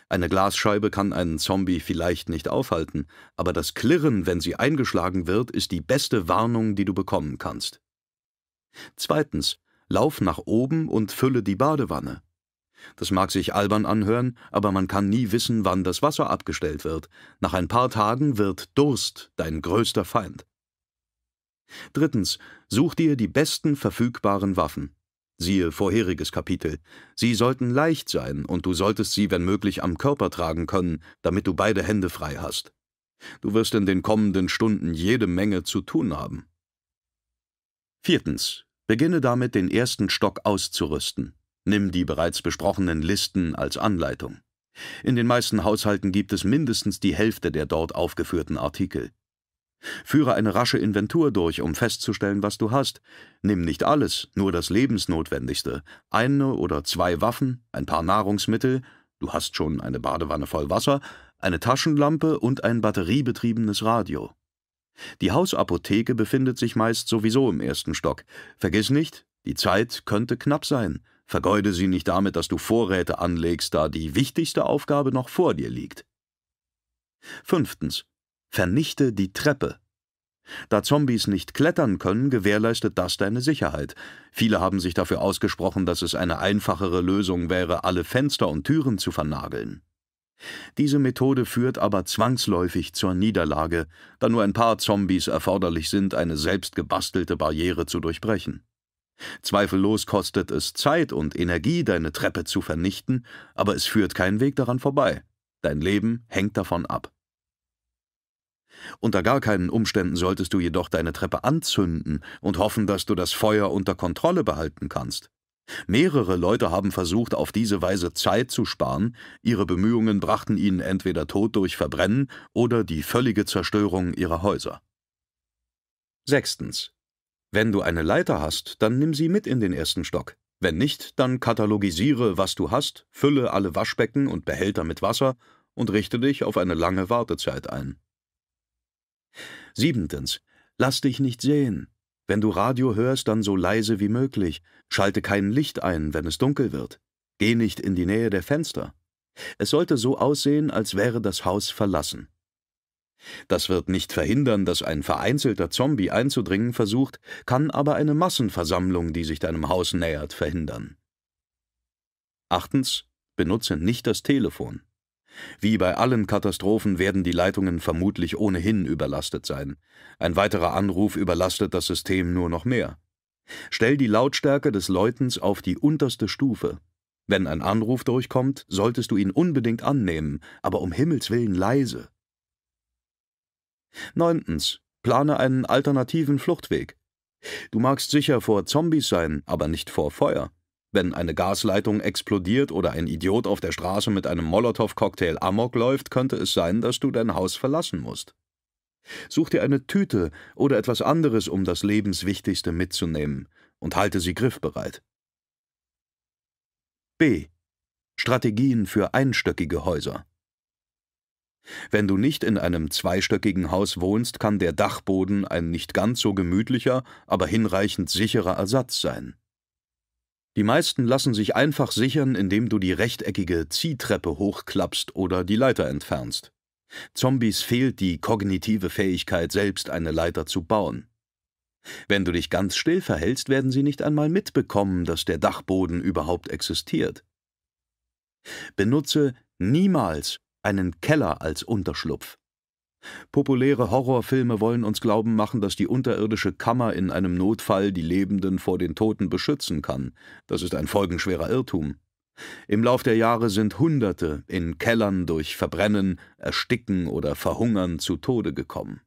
Eine Glasscheibe kann einen Zombie vielleicht nicht aufhalten, aber das Klirren, wenn sie eingeschlagen wird, ist die beste Warnung, die du bekommen kannst. Zweitens, lauf nach oben und fülle die Badewanne. Das mag sich albern anhören, aber man kann nie wissen, wann das Wasser abgestellt wird. Nach ein paar Tagen wird Durst dein größter Feind. Drittens, such dir die besten verfügbaren Waffen. Siehe vorheriges Kapitel. Sie sollten leicht sein, und du solltest sie, wenn möglich, am Körper tragen können, damit du beide Hände frei hast. Du wirst in den kommenden Stunden jede Menge zu tun haben. Viertens. Beginne damit, den ersten Stock auszurüsten. Nimm die bereits besprochenen Listen als Anleitung. In den meisten Haushalten gibt es mindestens die Hälfte der dort aufgeführten Artikel. Führe eine rasche Inventur durch, um festzustellen, was du hast. Nimm nicht alles, nur das Lebensnotwendigste. Eine oder zwei Waffen, ein paar Nahrungsmittel, du hast schon eine Badewanne voll Wasser, eine Taschenlampe und ein batteriebetriebenes Radio. Die Hausapotheke befindet sich meist sowieso im ersten Stock. Vergiss nicht, die Zeit könnte knapp sein. Vergeude sie nicht damit, dass du Vorräte anlegst, da die wichtigste Aufgabe noch vor dir liegt. Fünftens. Vernichte die Treppe. Da Zombies nicht klettern können, gewährleistet das deine Sicherheit. Viele haben sich dafür ausgesprochen, dass es eine einfachere Lösung wäre, alle Fenster und Türen zu vernageln. Diese Methode führt aber zwangsläufig zur Niederlage, da nur ein paar Zombies erforderlich sind, eine selbst gebastelte Barriere zu durchbrechen. Zweifellos kostet es Zeit und Energie, deine Treppe zu vernichten, aber es führt kein Weg daran vorbei. Dein Leben hängt davon ab. Unter gar keinen Umständen solltest du jedoch deine Treppe anzünden und hoffen, dass du das Feuer unter Kontrolle behalten kannst. Mehrere Leute haben versucht, auf diese Weise Zeit zu sparen, ihre Bemühungen brachten ihnen entweder Tod durch Verbrennen oder die völlige Zerstörung ihrer Häuser. Sechstens. Wenn du eine Leiter hast, dann nimm sie mit in den ersten Stock. Wenn nicht, dann katalogisiere, was du hast, fülle alle Waschbecken und Behälter mit Wasser und richte dich auf eine lange Wartezeit ein. Siebentens. Lass dich nicht sehen. Wenn du Radio hörst, dann so leise wie möglich. Schalte kein Licht ein, wenn es dunkel wird. Geh nicht in die Nähe der Fenster. Es sollte so aussehen, als wäre das Haus verlassen. Das wird nicht verhindern, dass ein vereinzelter Zombie einzudringen versucht, kann aber eine Massenversammlung, die sich deinem Haus nähert, verhindern. Achtens. Benutze nicht das Telefon. Wie bei allen Katastrophen werden die Leitungen vermutlich ohnehin überlastet sein. Ein weiterer Anruf überlastet das System nur noch mehr. Stell die Lautstärke des Läutens auf die unterste Stufe. Wenn ein Anruf durchkommt, solltest du ihn unbedingt annehmen, aber um Himmels willen leise. Neuntens. Plane einen alternativen Fluchtweg. Du magst sicher vor Zombies sein, aber nicht vor Feuer. Wenn eine Gasleitung explodiert oder ein Idiot auf der Straße mit einem Molotow-Cocktail amok läuft, könnte es sein, dass du dein Haus verlassen musst. Such dir eine Tüte oder etwas anderes, um das Lebenswichtigste mitzunehmen, und halte sie griffbereit. B. Strategien für einstöckige Häuser. Wenn du nicht in einem zweistöckigen Haus wohnst, kann der Dachboden ein nicht ganz so gemütlicher, aber hinreichend sicherer Ersatz sein. Die meisten lassen sich einfach sichern, indem du die rechteckige Ziehtreppe hochklappst oder die Leiter entfernst. Zombies fehlt die kognitive Fähigkeit, selbst eine Leiter zu bauen. Wenn du dich ganz still verhältst, werden sie nicht einmal mitbekommen, dass der Dachboden überhaupt existiert. Benutze niemals einen Keller als Unterschlupf. Populäre Horrorfilme wollen uns glauben machen, dass die unterirdische Kammer in einem Notfall die Lebenden vor den Toten beschützen kann. Das ist ein folgenschwerer Irrtum. Im Lauf der Jahre sind Hunderte in Kellern durch Verbrennen, Ersticken oder Verhungern zu Tode gekommen.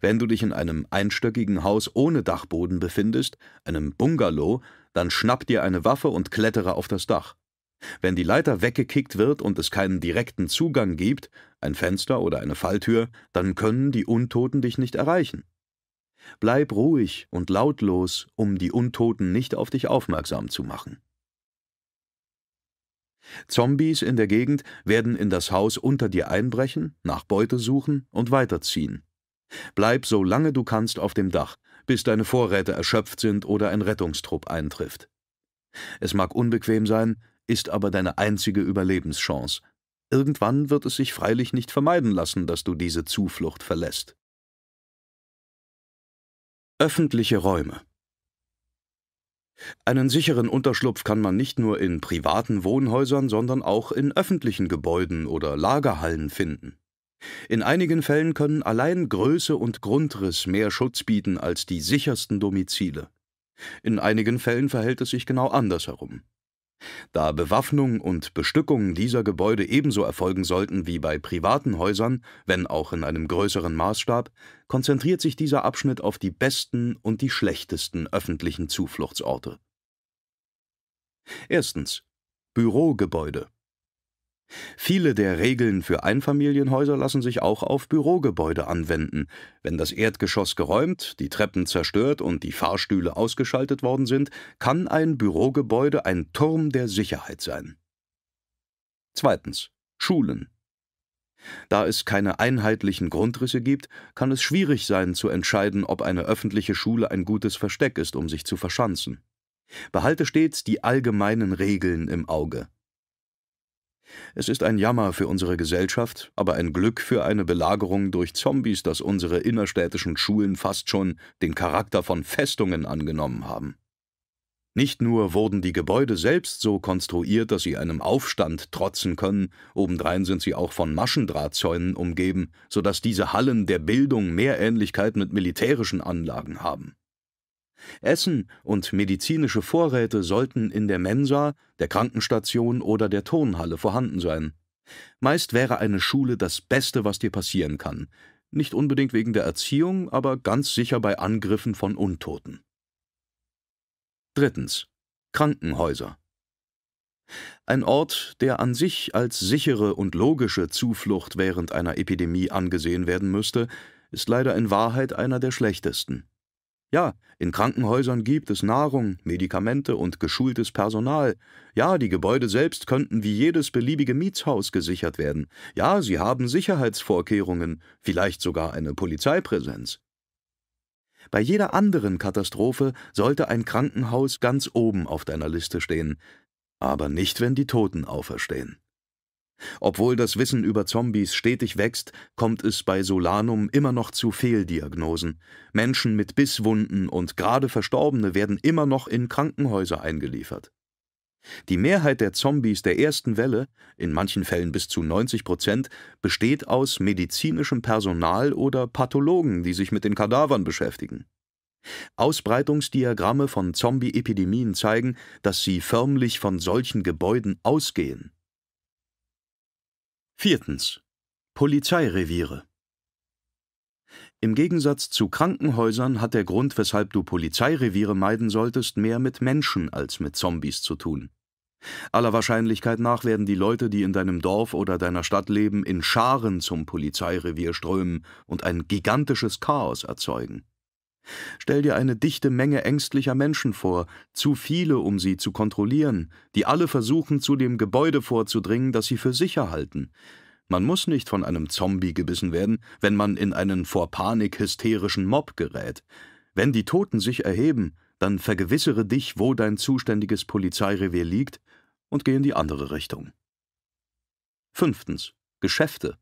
Wenn du dich in einem einstöckigen Haus ohne Dachboden befindest, einem Bungalow, dann schnapp dir eine Waffe und klettere auf das Dach. Wenn die Leiter weggekickt wird und es keinen direkten Zugang gibt, ein Fenster oder eine Falltür, dann können die Untoten dich nicht erreichen. Bleib ruhig und lautlos, um die Untoten nicht auf dich aufmerksam zu machen. Zombies in der Gegend werden in das Haus unter dir einbrechen, nach Beute suchen und weiterziehen. Bleib so lange du kannst auf dem Dach, bis deine Vorräte erschöpft sind oder ein Rettungstrupp eintrifft. Es mag unbequem sein, ist aber deine einzige Überlebenschance. Irgendwann wird es sich freilich nicht vermeiden lassen, dass du diese Zuflucht verlässt. Öffentliche Räume einen sicheren Unterschlupf kann man nicht nur in privaten Wohnhäusern, sondern auch in öffentlichen Gebäuden oder Lagerhallen finden. In einigen Fällen können allein Größe und Grundriss mehr Schutz bieten als die sichersten Domizile. In einigen Fällen verhält es sich genau andersherum. Da Bewaffnung und Bestückung dieser Gebäude ebenso erfolgen sollten wie bei privaten Häusern, wenn auch in einem größeren Maßstab, konzentriert sich dieser Abschnitt auf die besten und die schlechtesten öffentlichen Zufluchtsorte. Erstens Bürogebäude Viele der Regeln für Einfamilienhäuser lassen sich auch auf Bürogebäude anwenden. Wenn das Erdgeschoss geräumt, die Treppen zerstört und die Fahrstühle ausgeschaltet worden sind, kann ein Bürogebäude ein Turm der Sicherheit sein. Zweitens. Schulen. Da es keine einheitlichen Grundrisse gibt, kann es schwierig sein zu entscheiden, ob eine öffentliche Schule ein gutes Versteck ist, um sich zu verschanzen. Behalte stets die allgemeinen Regeln im Auge. Es ist ein Jammer für unsere Gesellschaft, aber ein Glück für eine Belagerung durch Zombies, dass unsere innerstädtischen Schulen fast schon den Charakter von Festungen angenommen haben. Nicht nur wurden die Gebäude selbst so konstruiert, dass sie einem Aufstand trotzen können, obendrein sind sie auch von Maschendrahtzäunen umgeben, sodass diese Hallen der Bildung mehr Ähnlichkeit mit militärischen Anlagen haben. Essen und medizinische Vorräte sollten in der Mensa, der Krankenstation oder der Turnhalle vorhanden sein. Meist wäre eine Schule das Beste, was dir passieren kann, nicht unbedingt wegen der Erziehung, aber ganz sicher bei Angriffen von Untoten. Drittens. Krankenhäuser. Ein Ort, der an sich als sichere und logische Zuflucht während einer Epidemie angesehen werden müsste, ist leider in Wahrheit einer der schlechtesten. Ja, in Krankenhäusern gibt es Nahrung, Medikamente und geschultes Personal. Ja, die Gebäude selbst könnten wie jedes beliebige Mietshaus gesichert werden. Ja, sie haben Sicherheitsvorkehrungen, vielleicht sogar eine Polizeipräsenz. Bei jeder anderen Katastrophe sollte ein Krankenhaus ganz oben auf deiner Liste stehen, aber nicht, wenn die Toten auferstehen. Obwohl das Wissen über Zombies stetig wächst, kommt es bei Solanum immer noch zu Fehldiagnosen. Menschen mit Bisswunden und gerade Verstorbene werden immer noch in Krankenhäuser eingeliefert. Die Mehrheit der Zombies der ersten Welle, in manchen Fällen bis zu 90 Prozent, besteht aus medizinischem Personal oder Pathologen, die sich mit den Kadavern beschäftigen. Ausbreitungsdiagramme von Zombie-Epidemien zeigen, dass sie förmlich von solchen Gebäuden ausgehen. Viertens. Polizeireviere. Im Gegensatz zu Krankenhäusern hat der Grund, weshalb du Polizeireviere meiden solltest, mehr mit Menschen als mit Zombies zu tun. Aller Wahrscheinlichkeit nach werden die Leute, die in deinem Dorf oder deiner Stadt leben, in Scharen zum Polizeirevier strömen und ein gigantisches Chaos erzeugen. Stell dir eine dichte Menge ängstlicher Menschen vor, zu viele, um sie zu kontrollieren, die alle versuchen, zu dem Gebäude vorzudringen, das sie für sicher halten. Man muss nicht von einem Zombie gebissen werden, wenn man in einen vor Panik hysterischen Mob gerät. Wenn die Toten sich erheben, dann vergewissere dich, wo dein zuständiges Polizeirevier liegt, und geh in die andere Richtung. Fünftens. Geschäfte.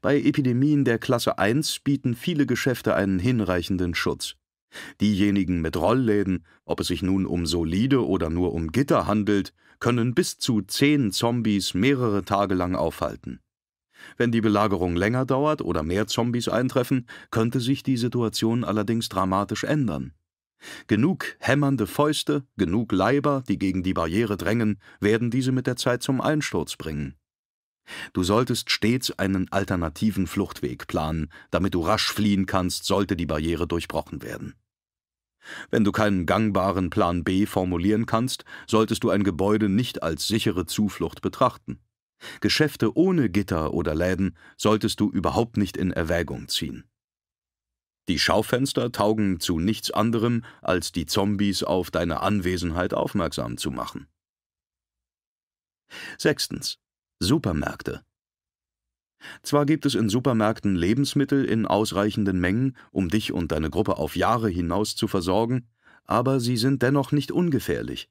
Bei Epidemien der Klasse 1 bieten viele Geschäfte einen hinreichenden Schutz. Diejenigen mit Rollläden, ob es sich nun um solide oder nur um Gitter handelt, können bis zu zehn Zombies mehrere Tage lang aufhalten. Wenn die Belagerung länger dauert oder mehr Zombies eintreffen, könnte sich die Situation allerdings dramatisch ändern. Genug hämmernde Fäuste, genug Leiber, die gegen die Barriere drängen, werden diese mit der Zeit zum Einsturz bringen. Du solltest stets einen alternativen Fluchtweg planen, damit du rasch fliehen kannst, sollte die Barriere durchbrochen werden. Wenn du keinen gangbaren Plan B formulieren kannst, solltest du ein Gebäude nicht als sichere Zuflucht betrachten. Geschäfte ohne Gitter oder Läden solltest du überhaupt nicht in Erwägung ziehen. Die Schaufenster taugen zu nichts anderem, als die Zombies auf deine Anwesenheit aufmerksam zu machen. Sechstens. Supermärkte. Zwar gibt es in Supermärkten Lebensmittel in ausreichenden Mengen, um dich und deine Gruppe auf Jahre hinaus zu versorgen, aber sie sind dennoch nicht ungefährlich.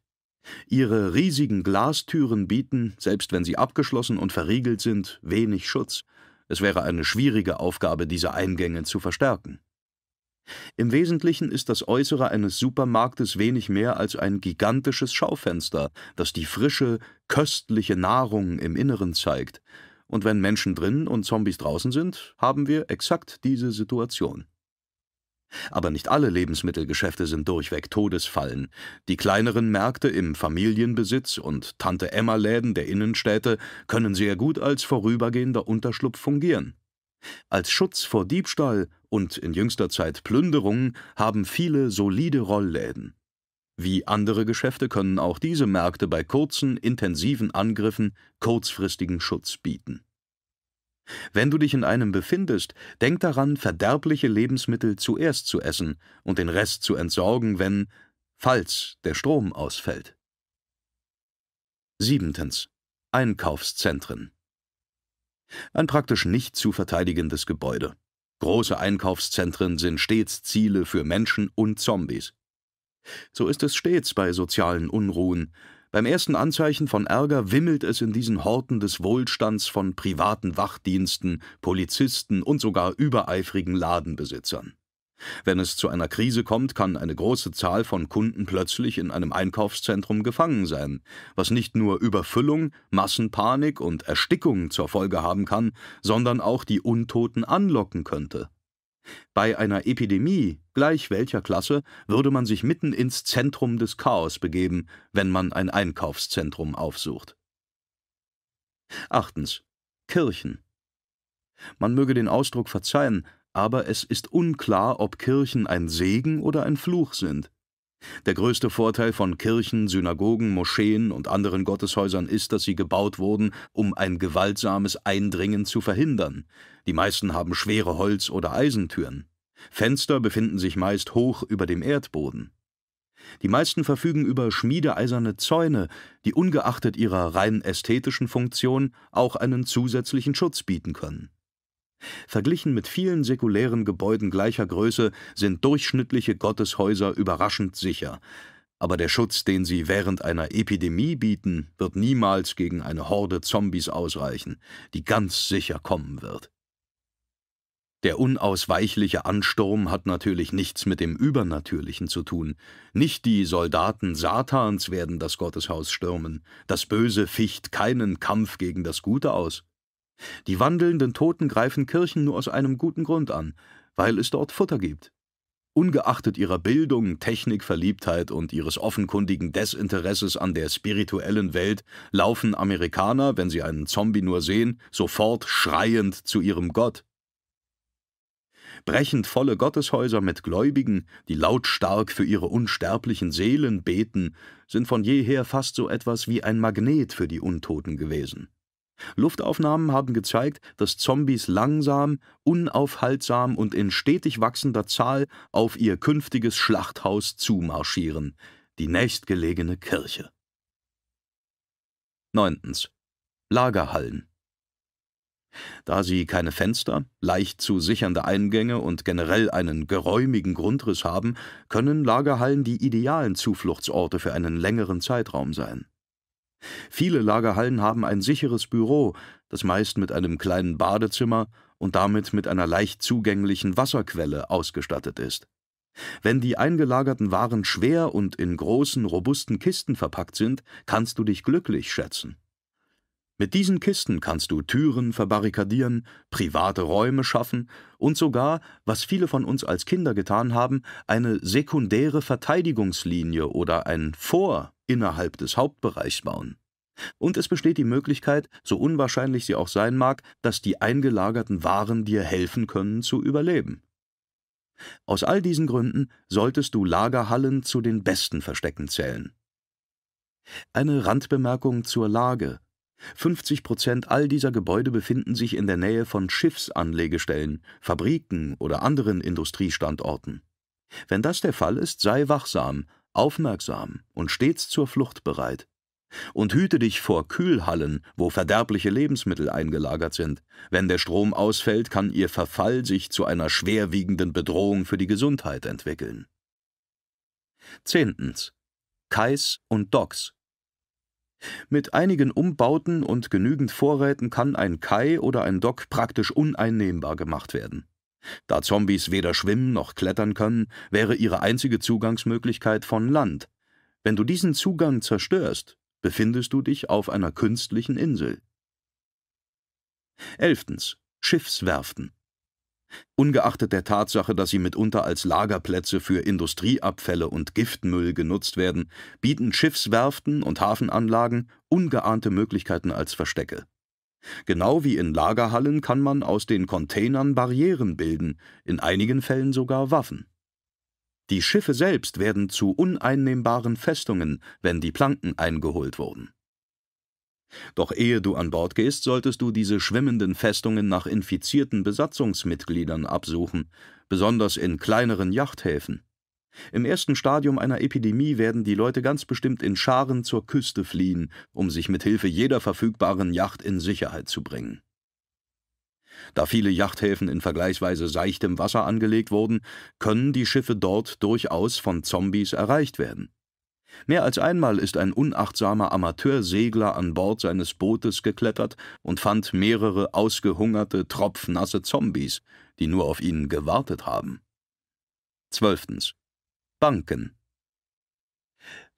Ihre riesigen Glastüren bieten, selbst wenn sie abgeschlossen und verriegelt sind, wenig Schutz. Es wäre eine schwierige Aufgabe, diese Eingänge zu verstärken. Im Wesentlichen ist das Äußere eines Supermarktes wenig mehr als ein gigantisches Schaufenster, das die frische, köstliche Nahrung im Inneren zeigt. Und wenn Menschen drin und Zombies draußen sind, haben wir exakt diese Situation. Aber nicht alle Lebensmittelgeschäfte sind durchweg Todesfallen. Die kleineren Märkte im Familienbesitz und Tante-Emma-Läden der Innenstädte können sehr gut als vorübergehender Unterschlupf fungieren. Als Schutz vor Diebstahl und in jüngster Zeit Plünderung haben viele solide Rollläden. Wie andere Geschäfte können auch diese Märkte bei kurzen, intensiven Angriffen kurzfristigen Schutz bieten. Wenn du dich in einem befindest, denk daran, verderbliche Lebensmittel zuerst zu essen und den Rest zu entsorgen, wenn, falls der Strom ausfällt. 7. Einkaufszentren ein praktisch nicht zu verteidigendes Gebäude. Große Einkaufszentren sind stets Ziele für Menschen und Zombies. So ist es stets bei sozialen Unruhen. Beim ersten Anzeichen von Ärger wimmelt es in diesen Horten des Wohlstands von privaten Wachdiensten, Polizisten und sogar übereifrigen Ladenbesitzern. Wenn es zu einer Krise kommt, kann eine große Zahl von Kunden plötzlich in einem Einkaufszentrum gefangen sein, was nicht nur Überfüllung, Massenpanik und Erstickung zur Folge haben kann, sondern auch die Untoten anlocken könnte. Bei einer Epidemie, gleich welcher Klasse, würde man sich mitten ins Zentrum des Chaos begeben, wenn man ein Einkaufszentrum aufsucht. Achtens. Kirchen. Man möge den Ausdruck verzeihen, aber es ist unklar, ob Kirchen ein Segen oder ein Fluch sind. Der größte Vorteil von Kirchen, Synagogen, Moscheen und anderen Gotteshäusern ist, dass sie gebaut wurden, um ein gewaltsames Eindringen zu verhindern. Die meisten haben schwere Holz- oder Eisentüren. Fenster befinden sich meist hoch über dem Erdboden. Die meisten verfügen über schmiedeeiserne Zäune, die ungeachtet ihrer rein ästhetischen Funktion auch einen zusätzlichen Schutz bieten können. Verglichen mit vielen säkulären Gebäuden gleicher Größe sind durchschnittliche Gotteshäuser überraschend sicher, aber der Schutz, den sie während einer Epidemie bieten, wird niemals gegen eine Horde Zombies ausreichen, die ganz sicher kommen wird. Der unausweichliche Ansturm hat natürlich nichts mit dem Übernatürlichen zu tun. Nicht die Soldaten Satans werden das Gotteshaus stürmen. Das Böse ficht keinen Kampf gegen das Gute aus. Die wandelnden Toten greifen Kirchen nur aus einem guten Grund an, weil es dort Futter gibt. Ungeachtet ihrer Bildung, Technikverliebtheit und ihres offenkundigen Desinteresses an der spirituellen Welt laufen Amerikaner, wenn sie einen Zombie nur sehen, sofort schreiend zu ihrem Gott. Brechend volle Gotteshäuser mit Gläubigen, die lautstark für ihre unsterblichen Seelen beten, sind von jeher fast so etwas wie ein Magnet für die Untoten gewesen. Luftaufnahmen haben gezeigt, dass Zombies langsam, unaufhaltsam und in stetig wachsender Zahl auf ihr künftiges Schlachthaus zumarschieren, die nächstgelegene Kirche. 9. Lagerhallen Da sie keine Fenster, leicht zu sichernde Eingänge und generell einen geräumigen Grundriss haben, können Lagerhallen die idealen Zufluchtsorte für einen längeren Zeitraum sein. Viele Lagerhallen haben ein sicheres Büro, das meist mit einem kleinen Badezimmer und damit mit einer leicht zugänglichen Wasserquelle ausgestattet ist. Wenn die eingelagerten Waren schwer und in großen, robusten Kisten verpackt sind, kannst du dich glücklich schätzen. Mit diesen Kisten kannst du Türen verbarrikadieren, private Räume schaffen und sogar, was viele von uns als Kinder getan haben, eine sekundäre Verteidigungslinie oder ein Vor innerhalb des Hauptbereichs bauen. Und es besteht die Möglichkeit, so unwahrscheinlich sie auch sein mag, dass die eingelagerten Waren dir helfen können zu überleben. Aus all diesen Gründen solltest du Lagerhallen zu den besten Verstecken zählen. Eine Randbemerkung zur Lage. 50 Prozent all dieser Gebäude befinden sich in der Nähe von Schiffsanlegestellen, Fabriken oder anderen Industriestandorten. Wenn das der Fall ist, sei wachsam, aufmerksam und stets zur Flucht bereit. Und hüte dich vor Kühlhallen, wo verderbliche Lebensmittel eingelagert sind. Wenn der Strom ausfällt, kann ihr Verfall sich zu einer schwerwiegenden Bedrohung für die Gesundheit entwickeln. Zehntens. Kais und Docks. Mit einigen Umbauten und genügend Vorräten kann ein Kai oder ein Dock praktisch uneinnehmbar gemacht werden. Da Zombies weder schwimmen noch klettern können, wäre ihre einzige Zugangsmöglichkeit von Land. Wenn du diesen Zugang zerstörst, befindest du dich auf einer künstlichen Insel. 11. Schiffswerften. Ungeachtet der Tatsache, dass sie mitunter als Lagerplätze für Industrieabfälle und Giftmüll genutzt werden, bieten Schiffswerften und Hafenanlagen ungeahnte Möglichkeiten als Verstecke. Genau wie in Lagerhallen kann man aus den Containern Barrieren bilden, in einigen Fällen sogar Waffen. Die Schiffe selbst werden zu uneinnehmbaren Festungen, wenn die Planken eingeholt wurden. Doch ehe du an Bord gehst, solltest du diese schwimmenden Festungen nach infizierten Besatzungsmitgliedern absuchen, besonders in kleineren Yachthäfen. Im ersten Stadium einer Epidemie werden die Leute ganz bestimmt in Scharen zur Küste fliehen, um sich mit Hilfe jeder verfügbaren Yacht in Sicherheit zu bringen. Da viele Yachthäfen in vergleichsweise seichtem Wasser angelegt wurden, können die Schiffe dort durchaus von Zombies erreicht werden. Mehr als einmal ist ein unachtsamer Amateursegler an Bord seines Bootes geklettert und fand mehrere ausgehungerte, tropfnasse Zombies, die nur auf ihn gewartet haben. Zwölftens. Banken.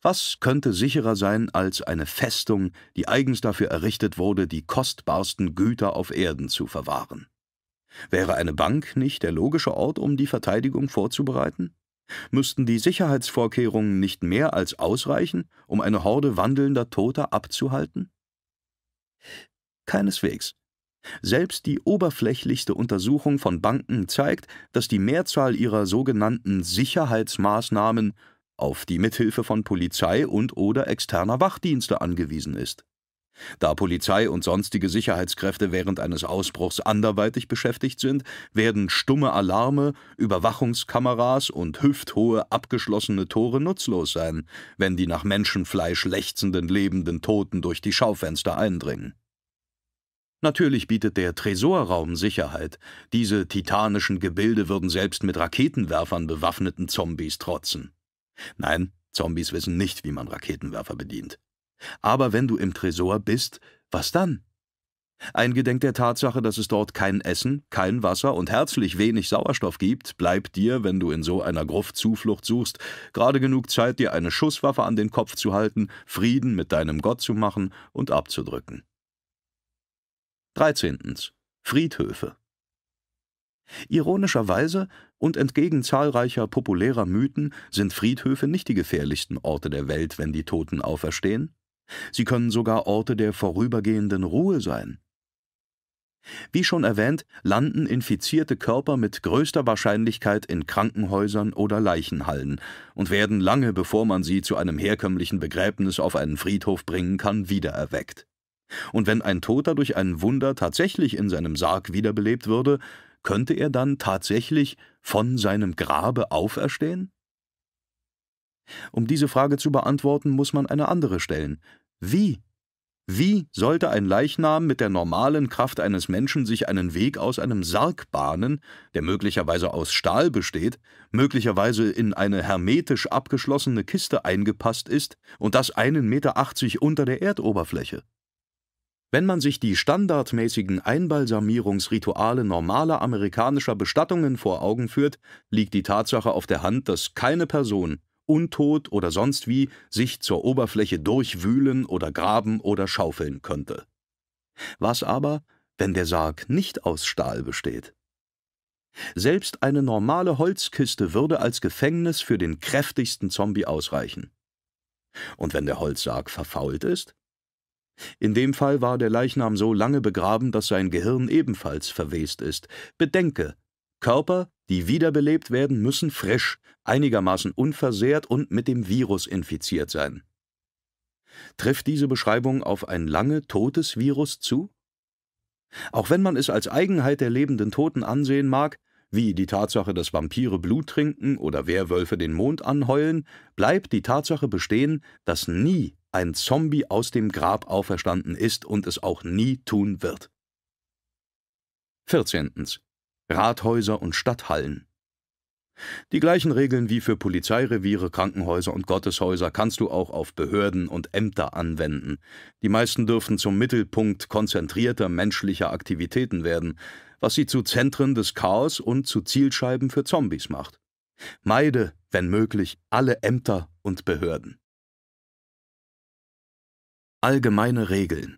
Was könnte sicherer sein als eine Festung, die eigens dafür errichtet wurde, die kostbarsten Güter auf Erden zu verwahren? Wäre eine Bank nicht der logische Ort, um die Verteidigung vorzubereiten? Müssten die Sicherheitsvorkehrungen nicht mehr als ausreichen, um eine Horde wandelnder Toter abzuhalten? Keineswegs. Selbst die oberflächlichste Untersuchung von Banken zeigt, dass die Mehrzahl ihrer sogenannten Sicherheitsmaßnahmen auf die Mithilfe von Polizei und/oder externer Wachdienste angewiesen ist. Da Polizei und sonstige Sicherheitskräfte während eines Ausbruchs anderweitig beschäftigt sind, werden stumme Alarme, Überwachungskameras und hüfthohe abgeschlossene Tore nutzlos sein, wenn die nach Menschenfleisch lechzenden lebenden Toten durch die Schaufenster eindringen. Natürlich bietet der Tresorraum Sicherheit. Diese titanischen Gebilde würden selbst mit Raketenwerfern bewaffneten Zombies trotzen. Nein, Zombies wissen nicht, wie man Raketenwerfer bedient. Aber wenn du im Tresor bist, was dann? Eingedenk der Tatsache, dass es dort kein Essen, kein Wasser und herzlich wenig Sauerstoff gibt, bleibt dir, wenn du in so einer Gruft Zuflucht suchst, gerade genug Zeit, dir eine Schusswaffe an den Kopf zu halten, Frieden mit deinem Gott zu machen und abzudrücken. 13. Friedhöfe Ironischerweise und entgegen zahlreicher populärer Mythen sind Friedhöfe nicht die gefährlichsten Orte der Welt, wenn die Toten auferstehen. Sie können sogar Orte der vorübergehenden Ruhe sein. Wie schon erwähnt, landen infizierte Körper mit größter Wahrscheinlichkeit in Krankenhäusern oder Leichenhallen und werden lange bevor man sie zu einem herkömmlichen Begräbnis auf einen Friedhof bringen kann, wiedererweckt. Und wenn ein Toter durch ein Wunder tatsächlich in seinem Sarg wiederbelebt würde, könnte er dann tatsächlich von seinem Grabe auferstehen? Um diese Frage zu beantworten, muss man eine andere stellen. Wie? Wie sollte ein Leichnam mit der normalen Kraft eines Menschen sich einen Weg aus einem Sarg bahnen, der möglicherweise aus Stahl besteht, möglicherweise in eine hermetisch abgeschlossene Kiste eingepasst ist und das einen Meter achtzig unter der Erdoberfläche? Wenn man sich die standardmäßigen Einbalsamierungsrituale normaler amerikanischer Bestattungen vor Augen führt, liegt die Tatsache auf der Hand, dass keine Person, untot oder sonst wie, sich zur Oberfläche durchwühlen oder graben oder schaufeln könnte. Was aber, wenn der Sarg nicht aus Stahl besteht? Selbst eine normale Holzkiste würde als Gefängnis für den kräftigsten Zombie ausreichen. Und wenn der Holzsarg verfault ist? In dem Fall war der Leichnam so lange begraben, dass sein Gehirn ebenfalls verwest ist. Bedenke, Körper, die wiederbelebt werden, müssen frisch, einigermaßen unversehrt und mit dem Virus infiziert sein. Trifft diese Beschreibung auf ein lange totes Virus zu? Auch wenn man es als Eigenheit der lebenden Toten ansehen mag, wie die Tatsache, dass Vampire Blut trinken oder Werwölfe den Mond anheulen, bleibt die Tatsache bestehen, dass nie ein Zombie aus dem Grab auferstanden ist und es auch nie tun wird. 14. Rathäuser und Stadthallen Die gleichen Regeln wie für Polizeireviere, Krankenhäuser und Gotteshäuser kannst du auch auf Behörden und Ämter anwenden. Die meisten dürfen zum Mittelpunkt konzentrierter menschlicher Aktivitäten werden, was sie zu Zentren des Chaos und zu Zielscheiben für Zombies macht. Meide, wenn möglich, alle Ämter und Behörden. Allgemeine Regeln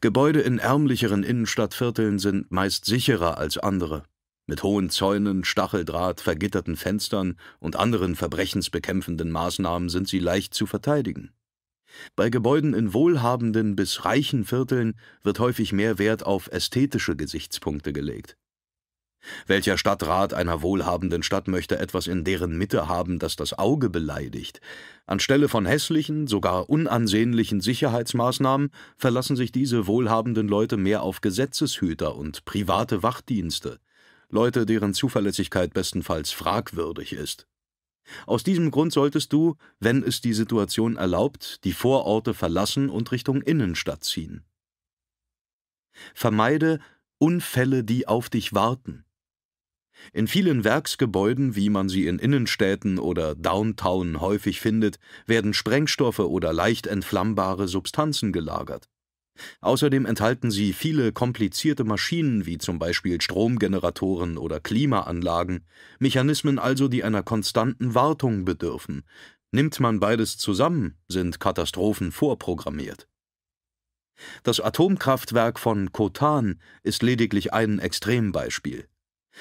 Gebäude in ärmlicheren Innenstadtvierteln sind meist sicherer als andere, mit hohen Zäunen, Stacheldraht, vergitterten Fenstern und anderen verbrechensbekämpfenden Maßnahmen sind sie leicht zu verteidigen. Bei Gebäuden in wohlhabenden bis reichen Vierteln wird häufig mehr Wert auf ästhetische Gesichtspunkte gelegt. Welcher Stadtrat einer wohlhabenden Stadt möchte etwas in deren Mitte haben, das das Auge beleidigt? Anstelle von hässlichen, sogar unansehnlichen Sicherheitsmaßnahmen verlassen sich diese wohlhabenden Leute mehr auf Gesetzeshüter und private Wachdienste, Leute, deren Zuverlässigkeit bestenfalls fragwürdig ist. Aus diesem Grund solltest du, wenn es die Situation erlaubt, die Vororte verlassen und Richtung Innenstadt ziehen. Vermeide Unfälle, die auf dich warten. In vielen Werksgebäuden, wie man sie in Innenstädten oder Downtown häufig findet, werden Sprengstoffe oder leicht entflammbare Substanzen gelagert. Außerdem enthalten sie viele komplizierte Maschinen wie zum Beispiel Stromgeneratoren oder Klimaanlagen, Mechanismen also, die einer konstanten Wartung bedürfen. Nimmt man beides zusammen, sind Katastrophen vorprogrammiert. Das Atomkraftwerk von Kotan ist lediglich ein Extrembeispiel.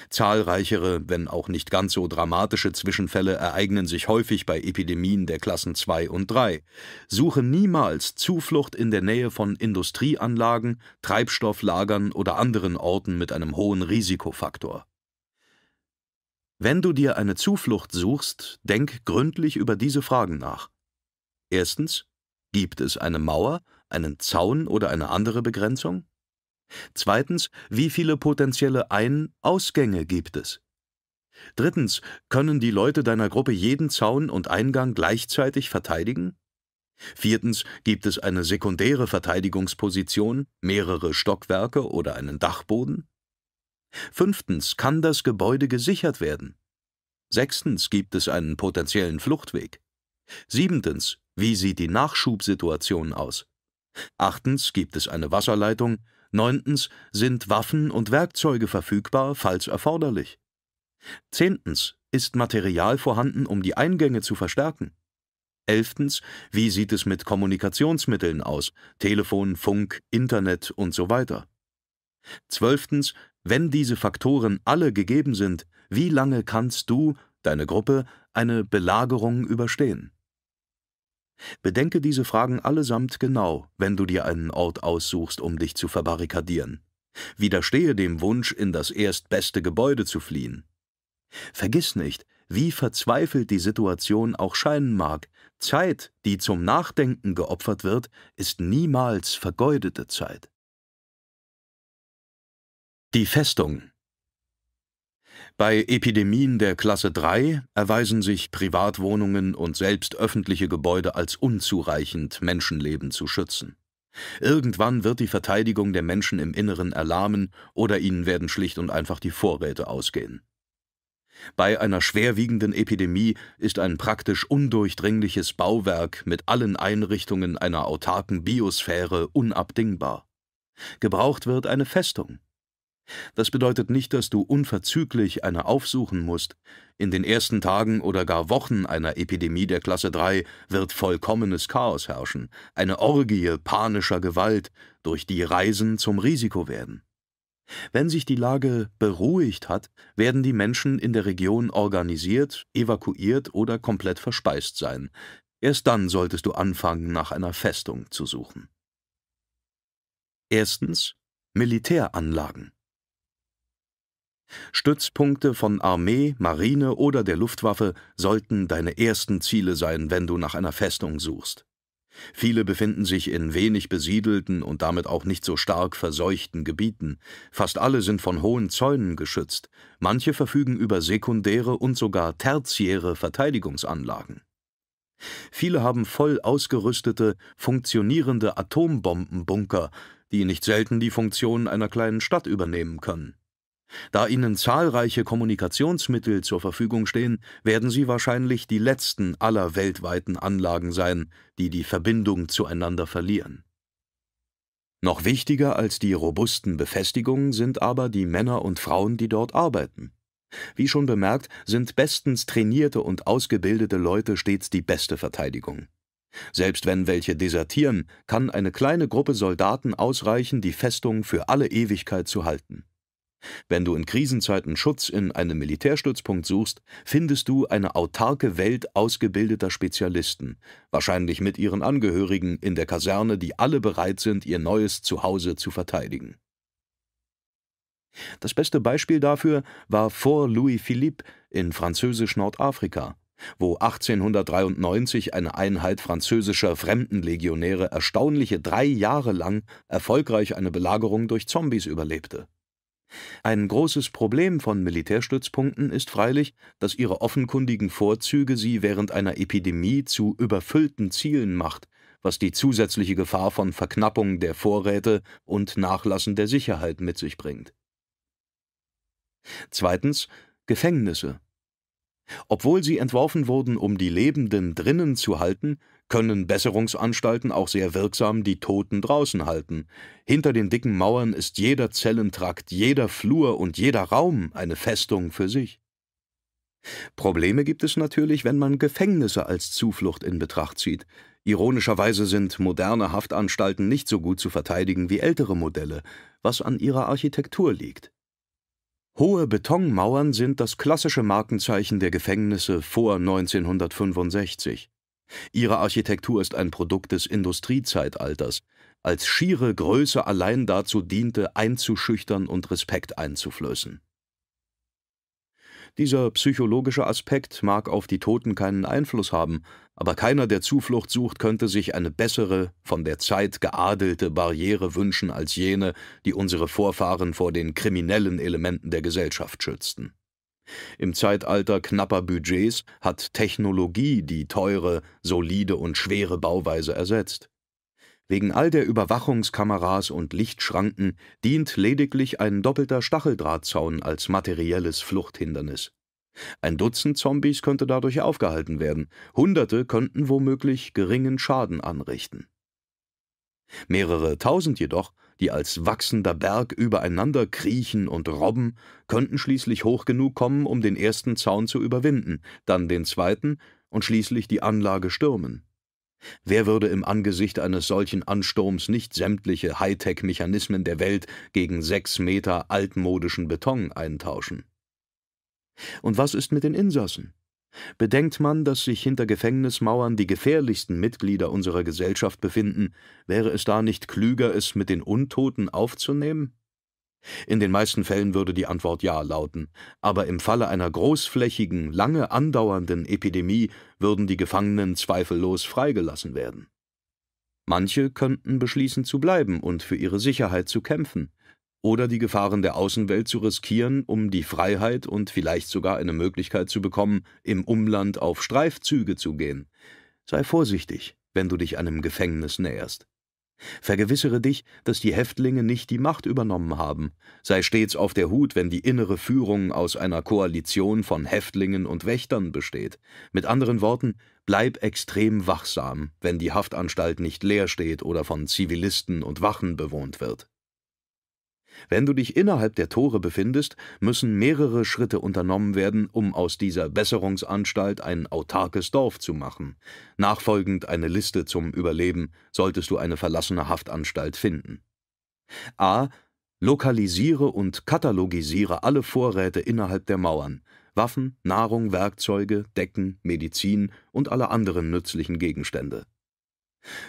Zahlreichere, wenn auch nicht ganz so dramatische Zwischenfälle ereignen sich häufig bei Epidemien der Klassen 2 und 3. Suche niemals Zuflucht in der Nähe von Industrieanlagen, Treibstofflagern oder anderen Orten mit einem hohen Risikofaktor. Wenn du dir eine Zuflucht suchst, denk gründlich über diese Fragen nach. Erstens, gibt es eine Mauer, einen Zaun oder eine andere Begrenzung? Zweitens, wie viele potenzielle Ein-, Ausgänge gibt es? Drittens, können die Leute deiner Gruppe jeden Zaun und Eingang gleichzeitig verteidigen? Viertens, gibt es eine sekundäre Verteidigungsposition, mehrere Stockwerke oder einen Dachboden? Fünftens, kann das Gebäude gesichert werden? Sechstens, gibt es einen potenziellen Fluchtweg? Siebentens, wie sieht die Nachschubsituation aus? Achtens, gibt es eine Wasserleitung, Neuntens sind Waffen und Werkzeuge verfügbar, falls erforderlich. Zehntens ist Material vorhanden, um die Eingänge zu verstärken. Elftens, wie sieht es mit Kommunikationsmitteln aus? Telefon, Funk, Internet und so weiter. Zwölftens, wenn diese Faktoren alle gegeben sind, wie lange kannst du, deine Gruppe, eine Belagerung überstehen? Bedenke diese Fragen allesamt genau, wenn du dir einen Ort aussuchst, um dich zu verbarrikadieren. Widerstehe dem Wunsch, in das erstbeste Gebäude zu fliehen. Vergiss nicht, wie verzweifelt die Situation auch scheinen mag, Zeit, die zum Nachdenken geopfert wird, ist niemals vergeudete Zeit. Die Festung bei Epidemien der Klasse 3 erweisen sich Privatwohnungen und selbst öffentliche Gebäude als unzureichend, Menschenleben zu schützen. Irgendwann wird die Verteidigung der Menschen im Inneren erlahmen oder ihnen werden schlicht und einfach die Vorräte ausgehen. Bei einer schwerwiegenden Epidemie ist ein praktisch undurchdringliches Bauwerk mit allen Einrichtungen einer autarken Biosphäre unabdingbar. Gebraucht wird eine Festung, das bedeutet nicht, dass du unverzüglich eine aufsuchen musst. In den ersten Tagen oder gar Wochen einer Epidemie der Klasse 3 wird vollkommenes Chaos herrschen, eine Orgie panischer Gewalt, durch die Reisen zum Risiko werden. Wenn sich die Lage beruhigt hat, werden die Menschen in der Region organisiert, evakuiert oder komplett verspeist sein. Erst dann solltest du anfangen, nach einer Festung zu suchen. Erstens Militäranlagen. Stützpunkte von Armee, Marine oder der Luftwaffe sollten deine ersten Ziele sein, wenn du nach einer Festung suchst. Viele befinden sich in wenig besiedelten und damit auch nicht so stark verseuchten Gebieten. Fast alle sind von hohen Zäunen geschützt. Manche verfügen über sekundäre und sogar tertiäre Verteidigungsanlagen. Viele haben voll ausgerüstete, funktionierende Atombombenbunker, die nicht selten die Funktion einer kleinen Stadt übernehmen können. Da ihnen zahlreiche Kommunikationsmittel zur Verfügung stehen, werden sie wahrscheinlich die letzten aller weltweiten Anlagen sein, die die Verbindung zueinander verlieren. Noch wichtiger als die robusten Befestigungen sind aber die Männer und Frauen, die dort arbeiten. Wie schon bemerkt, sind bestens trainierte und ausgebildete Leute stets die beste Verteidigung. Selbst wenn welche desertieren, kann eine kleine Gruppe Soldaten ausreichen, die Festung für alle Ewigkeit zu halten. Wenn du in Krisenzeiten Schutz in einem Militärstützpunkt suchst, findest du eine autarke Welt ausgebildeter Spezialisten, wahrscheinlich mit ihren Angehörigen in der Kaserne, die alle bereit sind, ihr neues Zuhause zu verteidigen. Das beste Beispiel dafür war vor Louis Philippe in Französisch-Nordafrika, wo 1893 eine Einheit französischer Fremdenlegionäre erstaunliche drei Jahre lang erfolgreich eine Belagerung durch Zombies überlebte. Ein großes Problem von Militärstützpunkten ist freilich, dass ihre offenkundigen Vorzüge sie während einer Epidemie zu überfüllten Zielen macht, was die zusätzliche Gefahr von Verknappung der Vorräte und Nachlassen der Sicherheit mit sich bringt. Zweitens Gefängnisse. Obwohl sie entworfen wurden, um die Lebenden drinnen zu halten, können Besserungsanstalten auch sehr wirksam die Toten draußen halten. Hinter den dicken Mauern ist jeder Zellentrakt, jeder Flur und jeder Raum eine Festung für sich. Probleme gibt es natürlich, wenn man Gefängnisse als Zuflucht in Betracht zieht. Ironischerweise sind moderne Haftanstalten nicht so gut zu verteidigen wie ältere Modelle, was an ihrer Architektur liegt. Hohe Betonmauern sind das klassische Markenzeichen der Gefängnisse vor 1965. Ihre Architektur ist ein Produkt des Industriezeitalters, als schiere Größe allein dazu diente, einzuschüchtern und Respekt einzuflößen. Dieser psychologische Aspekt mag auf die Toten keinen Einfluss haben, aber keiner, der Zuflucht sucht, könnte sich eine bessere, von der Zeit geadelte Barriere wünschen als jene, die unsere Vorfahren vor den kriminellen Elementen der Gesellschaft schützten. Im Zeitalter knapper Budgets hat Technologie die teure, solide und schwere Bauweise ersetzt. Wegen all der Überwachungskameras und Lichtschranken dient lediglich ein doppelter Stacheldrahtzaun als materielles Fluchthindernis. Ein Dutzend Zombies könnte dadurch aufgehalten werden, Hunderte könnten womöglich geringen Schaden anrichten. Mehrere tausend jedoch die als wachsender Berg übereinander kriechen und robben, könnten schließlich hoch genug kommen, um den ersten Zaun zu überwinden, dann den zweiten und schließlich die Anlage stürmen. Wer würde im Angesicht eines solchen Ansturms nicht sämtliche Hightech-Mechanismen der Welt gegen sechs Meter altmodischen Beton eintauschen? Und was ist mit den Insassen? Bedenkt man, dass sich hinter Gefängnismauern die gefährlichsten Mitglieder unserer Gesellschaft befinden, wäre es da nicht klüger, es mit den Untoten aufzunehmen? In den meisten Fällen würde die Antwort Ja lauten, aber im Falle einer großflächigen, lange andauernden Epidemie würden die Gefangenen zweifellos freigelassen werden. Manche könnten beschließen zu bleiben und für ihre Sicherheit zu kämpfen, oder die Gefahren der Außenwelt zu riskieren, um die Freiheit und vielleicht sogar eine Möglichkeit zu bekommen, im Umland auf Streifzüge zu gehen. Sei vorsichtig, wenn du dich einem Gefängnis näherst. Vergewissere dich, dass die Häftlinge nicht die Macht übernommen haben. Sei stets auf der Hut, wenn die innere Führung aus einer Koalition von Häftlingen und Wächtern besteht. Mit anderen Worten, bleib extrem wachsam, wenn die Haftanstalt nicht leer steht oder von Zivilisten und Wachen bewohnt wird. Wenn du dich innerhalb der Tore befindest, müssen mehrere Schritte unternommen werden, um aus dieser Besserungsanstalt ein autarkes Dorf zu machen. Nachfolgend eine Liste zum Überleben, solltest du eine verlassene Haftanstalt finden. a. Lokalisiere und katalogisiere alle Vorräte innerhalb der Mauern, Waffen, Nahrung, Werkzeuge, Decken, Medizin und alle anderen nützlichen Gegenstände.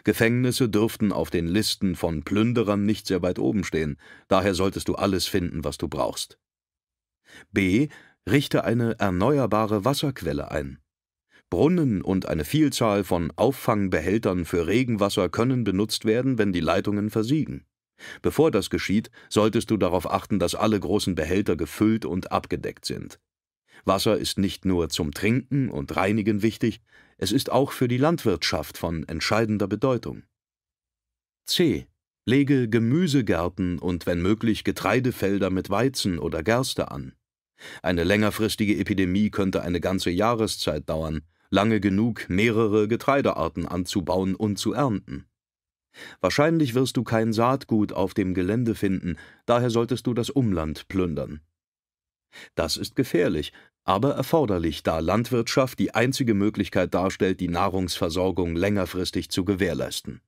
Gefängnisse dürften auf den Listen von Plünderern nicht sehr weit oben stehen, daher solltest du alles finden, was du brauchst. b. Richte eine erneuerbare Wasserquelle ein. Brunnen und eine Vielzahl von Auffangbehältern für Regenwasser können benutzt werden, wenn die Leitungen versiegen. Bevor das geschieht, solltest du darauf achten, dass alle großen Behälter gefüllt und abgedeckt sind. Wasser ist nicht nur zum Trinken und Reinigen wichtig, es ist auch für die Landwirtschaft von entscheidender Bedeutung. C. Lege Gemüsegärten und wenn möglich Getreidefelder mit Weizen oder Gerste an. Eine längerfristige Epidemie könnte eine ganze Jahreszeit dauern, lange genug mehrere Getreidearten anzubauen und zu ernten. Wahrscheinlich wirst du kein Saatgut auf dem Gelände finden, daher solltest du das Umland plündern. Das ist gefährlich, aber erforderlich, da Landwirtschaft die einzige Möglichkeit darstellt, die Nahrungsversorgung längerfristig zu gewährleisten.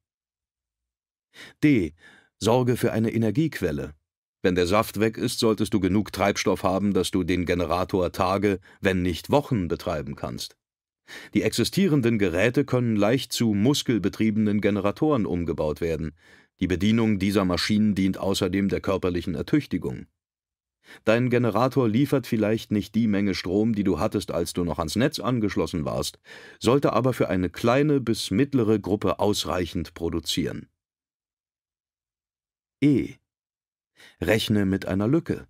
D. Sorge für eine Energiequelle. Wenn der Saft weg ist, solltest du genug Treibstoff haben, dass du den Generator Tage, wenn nicht Wochen betreiben kannst. Die existierenden Geräte können leicht zu muskelbetriebenen Generatoren umgebaut werden. Die Bedienung dieser Maschinen dient außerdem der körperlichen Ertüchtigung. Dein Generator liefert vielleicht nicht die Menge Strom, die du hattest, als du noch ans Netz angeschlossen warst, sollte aber für eine kleine bis mittlere Gruppe ausreichend produzieren. E. Rechne mit einer Lücke.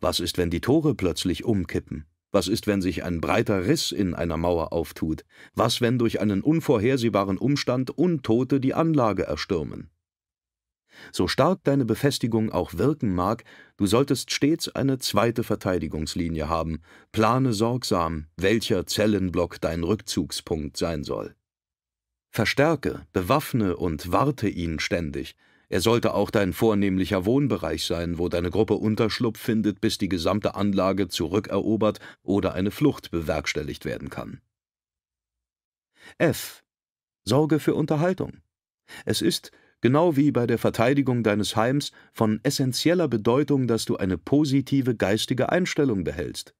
Was ist, wenn die Tore plötzlich umkippen? Was ist, wenn sich ein breiter Riss in einer Mauer auftut? Was, wenn durch einen unvorhersehbaren Umstand Untote die Anlage erstürmen? So stark deine Befestigung auch wirken mag, du solltest stets eine zweite Verteidigungslinie haben, plane sorgsam, welcher Zellenblock dein Rückzugspunkt sein soll. Verstärke, bewaffne und warte ihn ständig, er sollte auch dein vornehmlicher Wohnbereich sein, wo deine Gruppe Unterschlupf findet, bis die gesamte Anlage zurückerobert oder eine Flucht bewerkstelligt werden kann. F. Sorge für Unterhaltung. Es ist, genau wie bei der Verteidigung deines Heims, von essentieller Bedeutung, dass du eine positive geistige Einstellung behältst.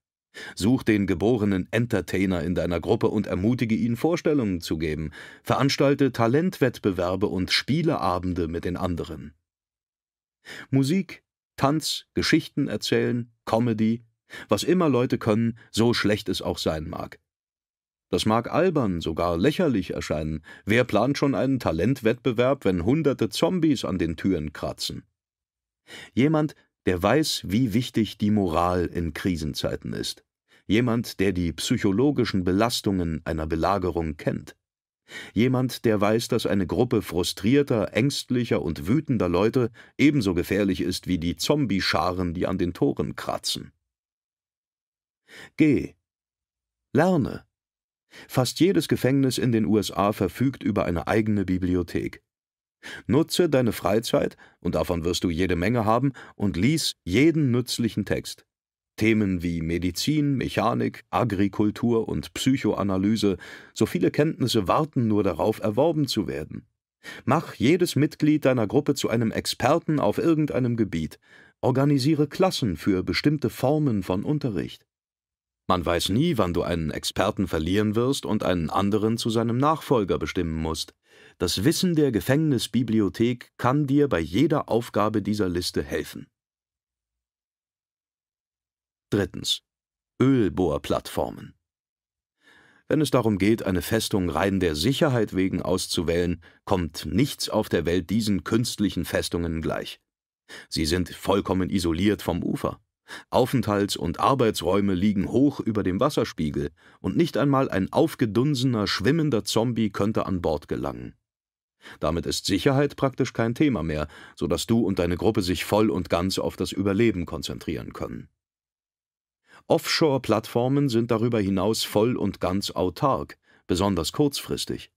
Such den geborenen Entertainer in deiner Gruppe und ermutige ihn, Vorstellungen zu geben. Veranstalte Talentwettbewerbe und Spieleabende mit den anderen. Musik, Tanz, Geschichten erzählen, Comedy, was immer Leute können, so schlecht es auch sein mag. Das mag albern, sogar lächerlich erscheinen. Wer plant schon einen Talentwettbewerb, wenn hunderte Zombies an den Türen kratzen? Jemand, der weiß, wie wichtig die Moral in Krisenzeiten ist. Jemand, der die psychologischen Belastungen einer Belagerung kennt. Jemand, der weiß, dass eine Gruppe frustrierter, ängstlicher und wütender Leute ebenso gefährlich ist wie die Zombiescharen, die an den Toren kratzen. Geh. Lerne. Fast jedes Gefängnis in den USA verfügt über eine eigene Bibliothek. Nutze deine Freizeit, und davon wirst du jede Menge haben, und lies jeden nützlichen Text. Themen wie Medizin, Mechanik, Agrikultur und Psychoanalyse, so viele Kenntnisse warten nur darauf, erworben zu werden. Mach jedes Mitglied deiner Gruppe zu einem Experten auf irgendeinem Gebiet, organisiere Klassen für bestimmte Formen von Unterricht. Man weiß nie, wann du einen Experten verlieren wirst und einen anderen zu seinem Nachfolger bestimmen musst. Das Wissen der Gefängnisbibliothek kann dir bei jeder Aufgabe dieser Liste helfen. Drittens. Ölbohrplattformen. Wenn es darum geht, eine Festung rein der Sicherheit wegen auszuwählen, kommt nichts auf der Welt diesen künstlichen Festungen gleich. Sie sind vollkommen isoliert vom Ufer. Aufenthalts- und Arbeitsräume liegen hoch über dem Wasserspiegel, und nicht einmal ein aufgedunsener, schwimmender Zombie könnte an Bord gelangen. Damit ist Sicherheit praktisch kein Thema mehr, so dass du und deine Gruppe sich voll und ganz auf das Überleben konzentrieren können. Offshore-Plattformen sind darüber hinaus voll und ganz autark, besonders kurzfristig.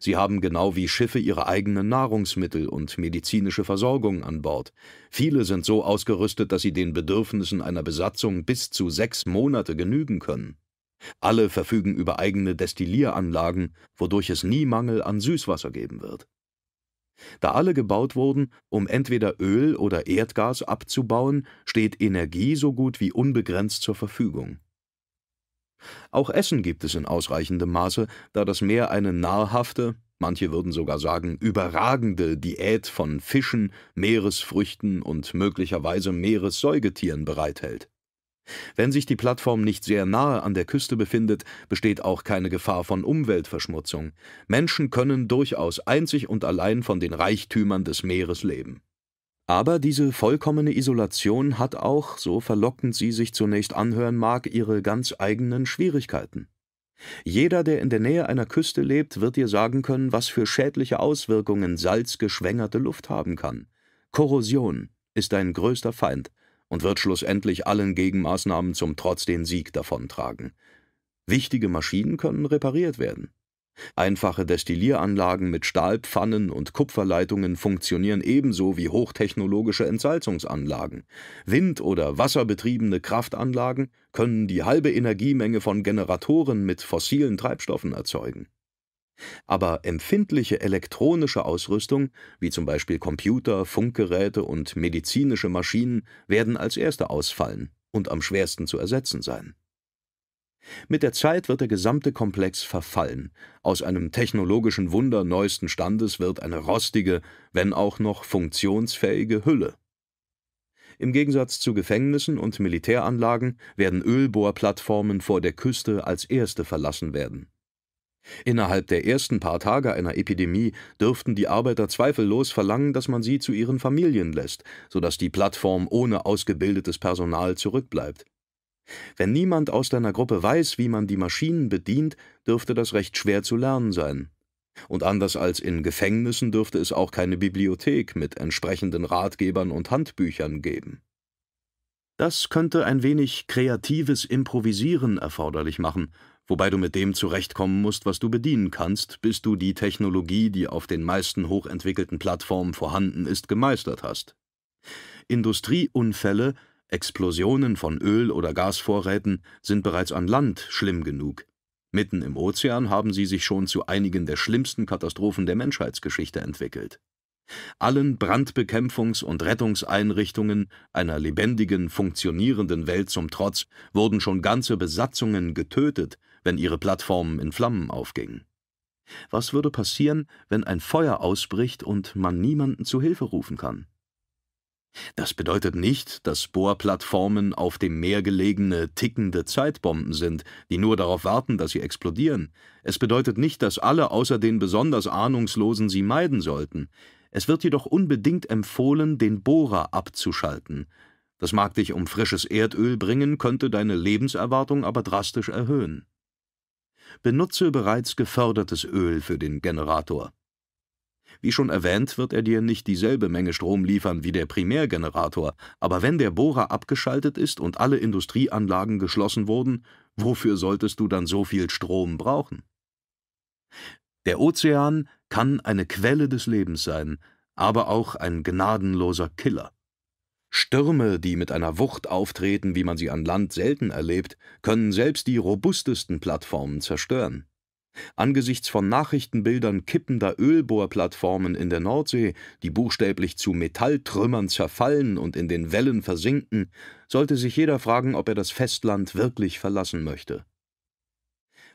Sie haben genau wie Schiffe ihre eigenen Nahrungsmittel und medizinische Versorgung an Bord. Viele sind so ausgerüstet, dass sie den Bedürfnissen einer Besatzung bis zu sechs Monate genügen können. Alle verfügen über eigene Destillieranlagen, wodurch es nie Mangel an Süßwasser geben wird. Da alle gebaut wurden, um entweder Öl oder Erdgas abzubauen, steht Energie so gut wie unbegrenzt zur Verfügung. Auch Essen gibt es in ausreichendem Maße, da das Meer eine nahrhafte, manche würden sogar sagen überragende Diät von Fischen, Meeresfrüchten und möglicherweise Meeressäugetieren bereithält. Wenn sich die Plattform nicht sehr nahe an der Küste befindet, besteht auch keine Gefahr von Umweltverschmutzung. Menschen können durchaus einzig und allein von den Reichtümern des Meeres leben. Aber diese vollkommene Isolation hat auch, so verlockend sie sich zunächst anhören mag, ihre ganz eigenen Schwierigkeiten. Jeder, der in der Nähe einer Küste lebt, wird dir sagen können, was für schädliche Auswirkungen salzgeschwängerte Luft haben kann. Korrosion ist dein größter Feind und wird schlussendlich allen Gegenmaßnahmen zum Trotz den Sieg davontragen. Wichtige Maschinen können repariert werden. Einfache Destillieranlagen mit Stahlpfannen und Kupferleitungen funktionieren ebenso wie hochtechnologische Entsalzungsanlagen. Wind- oder wasserbetriebene Kraftanlagen können die halbe Energiemenge von Generatoren mit fossilen Treibstoffen erzeugen. Aber empfindliche elektronische Ausrüstung, wie zum Beispiel Computer, Funkgeräte und medizinische Maschinen, werden als erste ausfallen und am schwersten zu ersetzen sein. Mit der Zeit wird der gesamte Komplex verfallen, aus einem technologischen Wunder neuesten Standes wird eine rostige, wenn auch noch funktionsfähige Hülle. Im Gegensatz zu Gefängnissen und Militäranlagen werden Ölbohrplattformen vor der Küste als erste verlassen werden. Innerhalb der ersten paar Tage einer Epidemie dürften die Arbeiter zweifellos verlangen, dass man sie zu ihren Familien lässt, sodass die Plattform ohne ausgebildetes Personal zurückbleibt. Wenn niemand aus deiner Gruppe weiß, wie man die Maschinen bedient, dürfte das recht schwer zu lernen sein. Und anders als in Gefängnissen dürfte es auch keine Bibliothek mit entsprechenden Ratgebern und Handbüchern geben. Das könnte ein wenig kreatives Improvisieren erforderlich machen, wobei du mit dem zurechtkommen musst, was du bedienen kannst, bis du die Technologie, die auf den meisten hochentwickelten Plattformen vorhanden ist, gemeistert hast. Industrieunfälle Explosionen von Öl- oder Gasvorräten sind bereits an Land schlimm genug. Mitten im Ozean haben sie sich schon zu einigen der schlimmsten Katastrophen der Menschheitsgeschichte entwickelt. Allen Brandbekämpfungs- und Rettungseinrichtungen einer lebendigen, funktionierenden Welt zum Trotz wurden schon ganze Besatzungen getötet, wenn ihre Plattformen in Flammen aufgingen. Was würde passieren, wenn ein Feuer ausbricht und man niemanden zu Hilfe rufen kann? Das bedeutet nicht, dass Bohrplattformen auf dem Meer gelegene, tickende Zeitbomben sind, die nur darauf warten, dass sie explodieren. Es bedeutet nicht, dass alle außer den besonders Ahnungslosen sie meiden sollten. Es wird jedoch unbedingt empfohlen, den Bohrer abzuschalten. Das mag dich um frisches Erdöl bringen, könnte deine Lebenserwartung aber drastisch erhöhen. Benutze bereits gefördertes Öl für den Generator. Wie schon erwähnt, wird er dir nicht dieselbe Menge Strom liefern wie der Primärgenerator, aber wenn der Bohrer abgeschaltet ist und alle Industrieanlagen geschlossen wurden, wofür solltest du dann so viel Strom brauchen? Der Ozean kann eine Quelle des Lebens sein, aber auch ein gnadenloser Killer. Stürme, die mit einer Wucht auftreten, wie man sie an Land selten erlebt, können selbst die robustesten Plattformen zerstören. Angesichts von Nachrichtenbildern kippender Ölbohrplattformen in der Nordsee, die buchstäblich zu Metalltrümmern zerfallen und in den Wellen versinken, sollte sich jeder fragen, ob er das Festland wirklich verlassen möchte.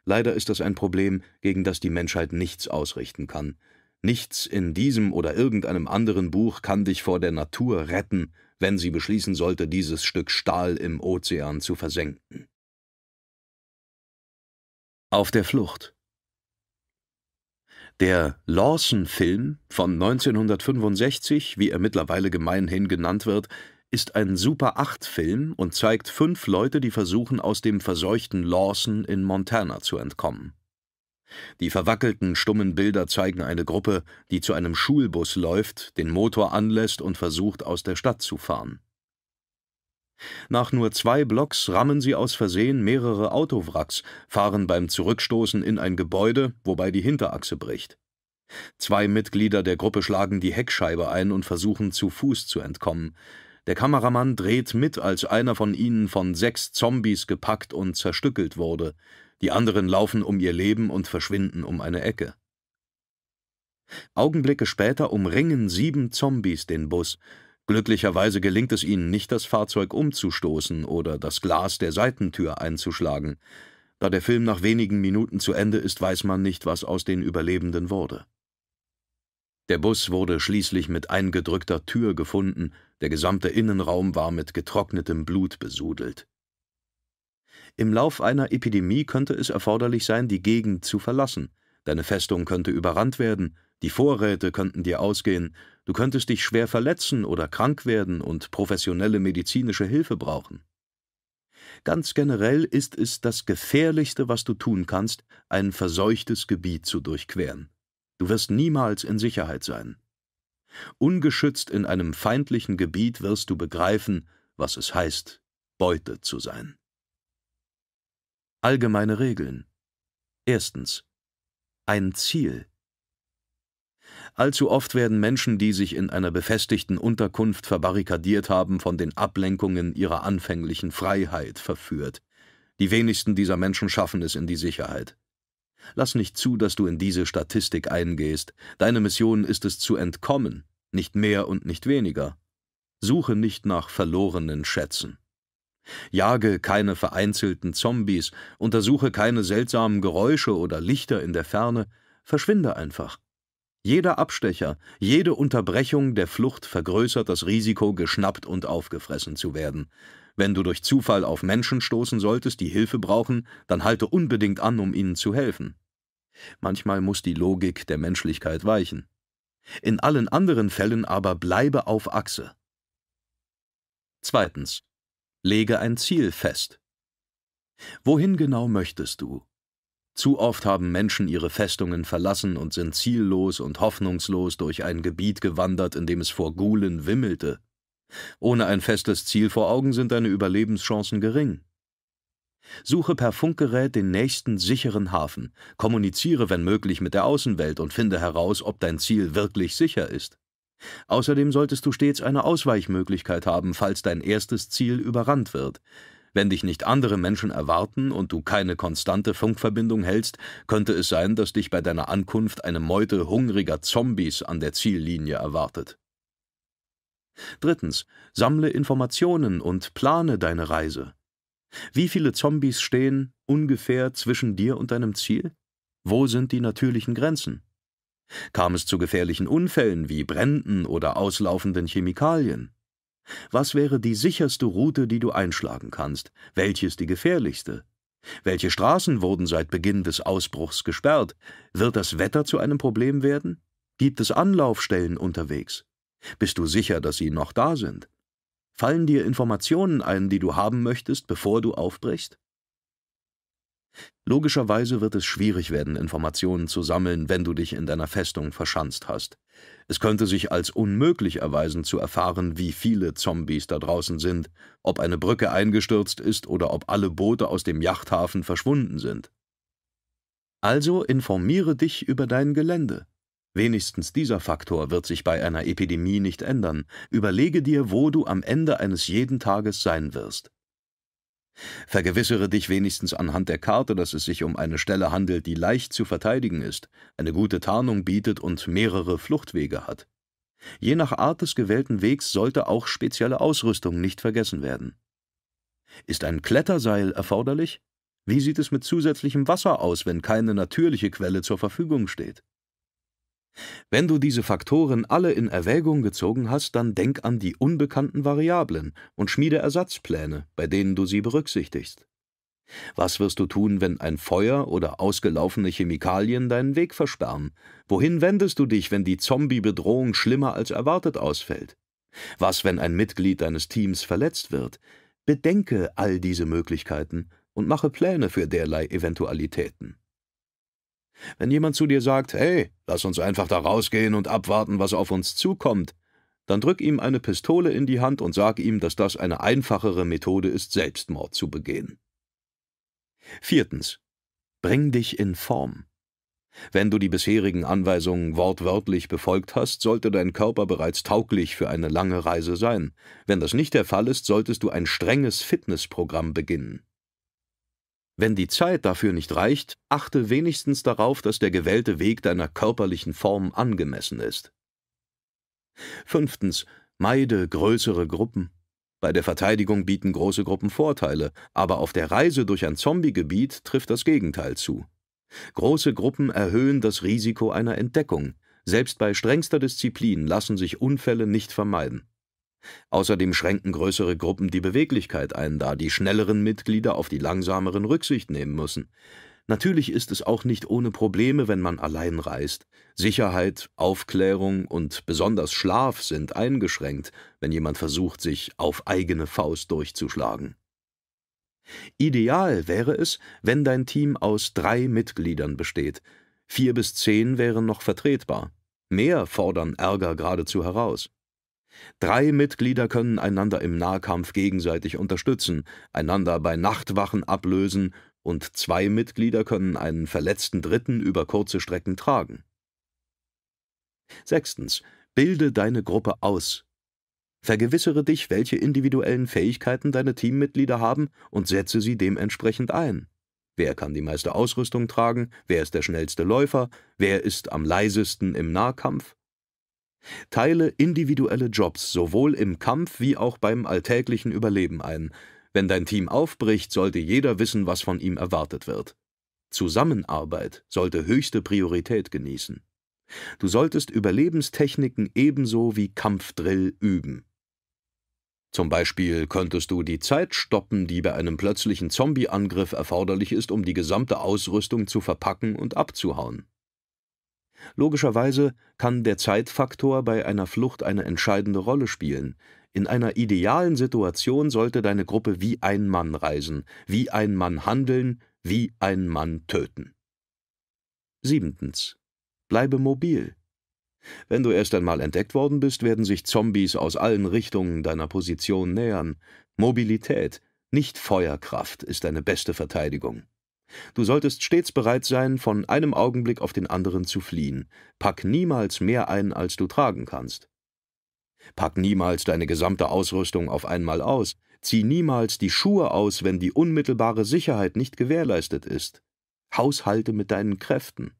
Leider ist das ein Problem, gegen das die Menschheit nichts ausrichten kann. Nichts in diesem oder irgendeinem anderen Buch kann dich vor der Natur retten, wenn sie beschließen sollte, dieses Stück Stahl im Ozean zu versenken. Auf der Flucht der Lawson-Film von 1965, wie er mittlerweile gemeinhin genannt wird, ist ein Super-8-Film und zeigt fünf Leute, die versuchen, aus dem verseuchten Lawson in Montana zu entkommen. Die verwackelten, stummen Bilder zeigen eine Gruppe, die zu einem Schulbus läuft, den Motor anlässt und versucht, aus der Stadt zu fahren. Nach nur zwei Blocks rammen sie aus Versehen mehrere Autowracks, fahren beim Zurückstoßen in ein Gebäude, wobei die Hinterachse bricht. Zwei Mitglieder der Gruppe schlagen die Heckscheibe ein und versuchen zu Fuß zu entkommen. Der Kameramann dreht mit, als einer von ihnen von sechs Zombies gepackt und zerstückelt wurde. Die anderen laufen um ihr Leben und verschwinden um eine Ecke. Augenblicke später umringen sieben Zombies den Bus. Glücklicherweise gelingt es ihnen nicht, das Fahrzeug umzustoßen oder das Glas der Seitentür einzuschlagen. Da der Film nach wenigen Minuten zu Ende ist, weiß man nicht, was aus den Überlebenden wurde. Der Bus wurde schließlich mit eingedrückter Tür gefunden, der gesamte Innenraum war mit getrocknetem Blut besudelt. Im Lauf einer Epidemie könnte es erforderlich sein, die Gegend zu verlassen. Deine Festung könnte überrannt werden, die Vorräte könnten dir ausgehen, Du könntest dich schwer verletzen oder krank werden und professionelle medizinische Hilfe brauchen. Ganz generell ist es das Gefährlichste, was du tun kannst, ein verseuchtes Gebiet zu durchqueren. Du wirst niemals in Sicherheit sein. Ungeschützt in einem feindlichen Gebiet wirst du begreifen, was es heißt, Beute zu sein. Allgemeine Regeln. Erstens. Ein Ziel. Allzu oft werden Menschen, die sich in einer befestigten Unterkunft verbarrikadiert haben, von den Ablenkungen ihrer anfänglichen Freiheit verführt. Die wenigsten dieser Menschen schaffen es in die Sicherheit. Lass nicht zu, dass du in diese Statistik eingehst. Deine Mission ist es zu entkommen, nicht mehr und nicht weniger. Suche nicht nach verlorenen Schätzen. Jage keine vereinzelten Zombies, untersuche keine seltsamen Geräusche oder Lichter in der Ferne, verschwinde einfach. Jeder Abstecher, jede Unterbrechung der Flucht vergrößert das Risiko, geschnappt und aufgefressen zu werden. Wenn du durch Zufall auf Menschen stoßen solltest, die Hilfe brauchen, dann halte unbedingt an, um ihnen zu helfen. Manchmal muss die Logik der Menschlichkeit weichen. In allen anderen Fällen aber bleibe auf Achse. Zweitens. Lege ein Ziel fest. Wohin genau möchtest du? Zu oft haben Menschen ihre Festungen verlassen und sind ziellos und hoffnungslos durch ein Gebiet gewandert, in dem es vor Gulen wimmelte. Ohne ein festes Ziel vor Augen sind deine Überlebenschancen gering. Suche per Funkgerät den nächsten sicheren Hafen, kommuniziere wenn möglich mit der Außenwelt und finde heraus, ob dein Ziel wirklich sicher ist. Außerdem solltest du stets eine Ausweichmöglichkeit haben, falls dein erstes Ziel überrannt wird. Wenn dich nicht andere Menschen erwarten und du keine konstante Funkverbindung hältst, könnte es sein, dass dich bei deiner Ankunft eine Meute hungriger Zombies an der Ziellinie erwartet. Drittens, sammle Informationen und plane deine Reise. Wie viele Zombies stehen ungefähr zwischen dir und deinem Ziel? Wo sind die natürlichen Grenzen? Kam es zu gefährlichen Unfällen wie Bränden oder auslaufenden Chemikalien? Was wäre die sicherste Route, die du einschlagen kannst? Welches die gefährlichste? Welche Straßen wurden seit Beginn des Ausbruchs gesperrt? Wird das Wetter zu einem Problem werden? Gibt es Anlaufstellen unterwegs? Bist du sicher, dass sie noch da sind? Fallen dir Informationen ein, die du haben möchtest, bevor du aufbrichst? Logischerweise wird es schwierig werden, Informationen zu sammeln, wenn du dich in deiner Festung verschanzt hast. Es könnte sich als unmöglich erweisen, zu erfahren, wie viele Zombies da draußen sind, ob eine Brücke eingestürzt ist oder ob alle Boote aus dem Yachthafen verschwunden sind. Also informiere dich über dein Gelände. Wenigstens dieser Faktor wird sich bei einer Epidemie nicht ändern. Überlege dir, wo du am Ende eines jeden Tages sein wirst. Vergewissere dich wenigstens anhand der Karte, dass es sich um eine Stelle handelt, die leicht zu verteidigen ist, eine gute Tarnung bietet und mehrere Fluchtwege hat. Je nach Art des gewählten Wegs sollte auch spezielle Ausrüstung nicht vergessen werden. Ist ein Kletterseil erforderlich? Wie sieht es mit zusätzlichem Wasser aus, wenn keine natürliche Quelle zur Verfügung steht? Wenn du diese Faktoren alle in Erwägung gezogen hast, dann denk an die unbekannten Variablen und schmiede Ersatzpläne, bei denen du sie berücksichtigst. Was wirst du tun, wenn ein Feuer oder ausgelaufene Chemikalien deinen Weg versperren? Wohin wendest du dich, wenn die Zombie-Bedrohung schlimmer als erwartet ausfällt? Was, wenn ein Mitglied deines Teams verletzt wird? Bedenke all diese Möglichkeiten und mache Pläne für derlei Eventualitäten. Wenn jemand zu dir sagt, hey, lass uns einfach da rausgehen und abwarten, was auf uns zukommt, dann drück ihm eine Pistole in die Hand und sag ihm, dass das eine einfachere Methode ist, Selbstmord zu begehen. Viertens. Bring dich in Form. Wenn du die bisherigen Anweisungen wortwörtlich befolgt hast, sollte dein Körper bereits tauglich für eine lange Reise sein. Wenn das nicht der Fall ist, solltest du ein strenges Fitnessprogramm beginnen. Wenn die Zeit dafür nicht reicht, achte wenigstens darauf, dass der gewählte Weg deiner körperlichen Form angemessen ist. Fünftens, meide größere Gruppen. Bei der Verteidigung bieten große Gruppen Vorteile, aber auf der Reise durch ein Zombiegebiet trifft das Gegenteil zu. Große Gruppen erhöhen das Risiko einer Entdeckung. Selbst bei strengster Disziplin lassen sich Unfälle nicht vermeiden. Außerdem schränken größere Gruppen die Beweglichkeit ein, da die schnelleren Mitglieder auf die langsameren Rücksicht nehmen müssen. Natürlich ist es auch nicht ohne Probleme, wenn man allein reist. Sicherheit, Aufklärung und besonders Schlaf sind eingeschränkt, wenn jemand versucht, sich auf eigene Faust durchzuschlagen. Ideal wäre es, wenn dein Team aus drei Mitgliedern besteht. Vier bis zehn wären noch vertretbar. Mehr fordern Ärger geradezu heraus. Drei Mitglieder können einander im Nahkampf gegenseitig unterstützen, einander bei Nachtwachen ablösen und zwei Mitglieder können einen verletzten Dritten über kurze Strecken tragen. Sechstens. Bilde deine Gruppe aus. Vergewissere dich, welche individuellen Fähigkeiten deine Teammitglieder haben und setze sie dementsprechend ein. Wer kann die meiste Ausrüstung tragen? Wer ist der schnellste Läufer? Wer ist am leisesten im Nahkampf? Teile individuelle Jobs sowohl im Kampf wie auch beim alltäglichen Überleben ein. Wenn dein Team aufbricht, sollte jeder wissen, was von ihm erwartet wird. Zusammenarbeit sollte höchste Priorität genießen. Du solltest Überlebenstechniken ebenso wie Kampfdrill üben. Zum Beispiel könntest du die Zeit stoppen, die bei einem plötzlichen Zombieangriff erforderlich ist, um die gesamte Ausrüstung zu verpacken und abzuhauen. Logischerweise kann der Zeitfaktor bei einer Flucht eine entscheidende Rolle spielen. In einer idealen Situation sollte deine Gruppe wie ein Mann reisen, wie ein Mann handeln, wie ein Mann töten. Siebtens. Bleibe mobil. Wenn du erst einmal entdeckt worden bist, werden sich Zombies aus allen Richtungen deiner Position nähern. Mobilität, nicht Feuerkraft, ist deine beste Verteidigung. Du solltest stets bereit sein, von einem Augenblick auf den anderen zu fliehen. Pack niemals mehr ein, als du tragen kannst. Pack niemals deine gesamte Ausrüstung auf einmal aus. Zieh niemals die Schuhe aus, wenn die unmittelbare Sicherheit nicht gewährleistet ist. Haushalte mit deinen Kräften.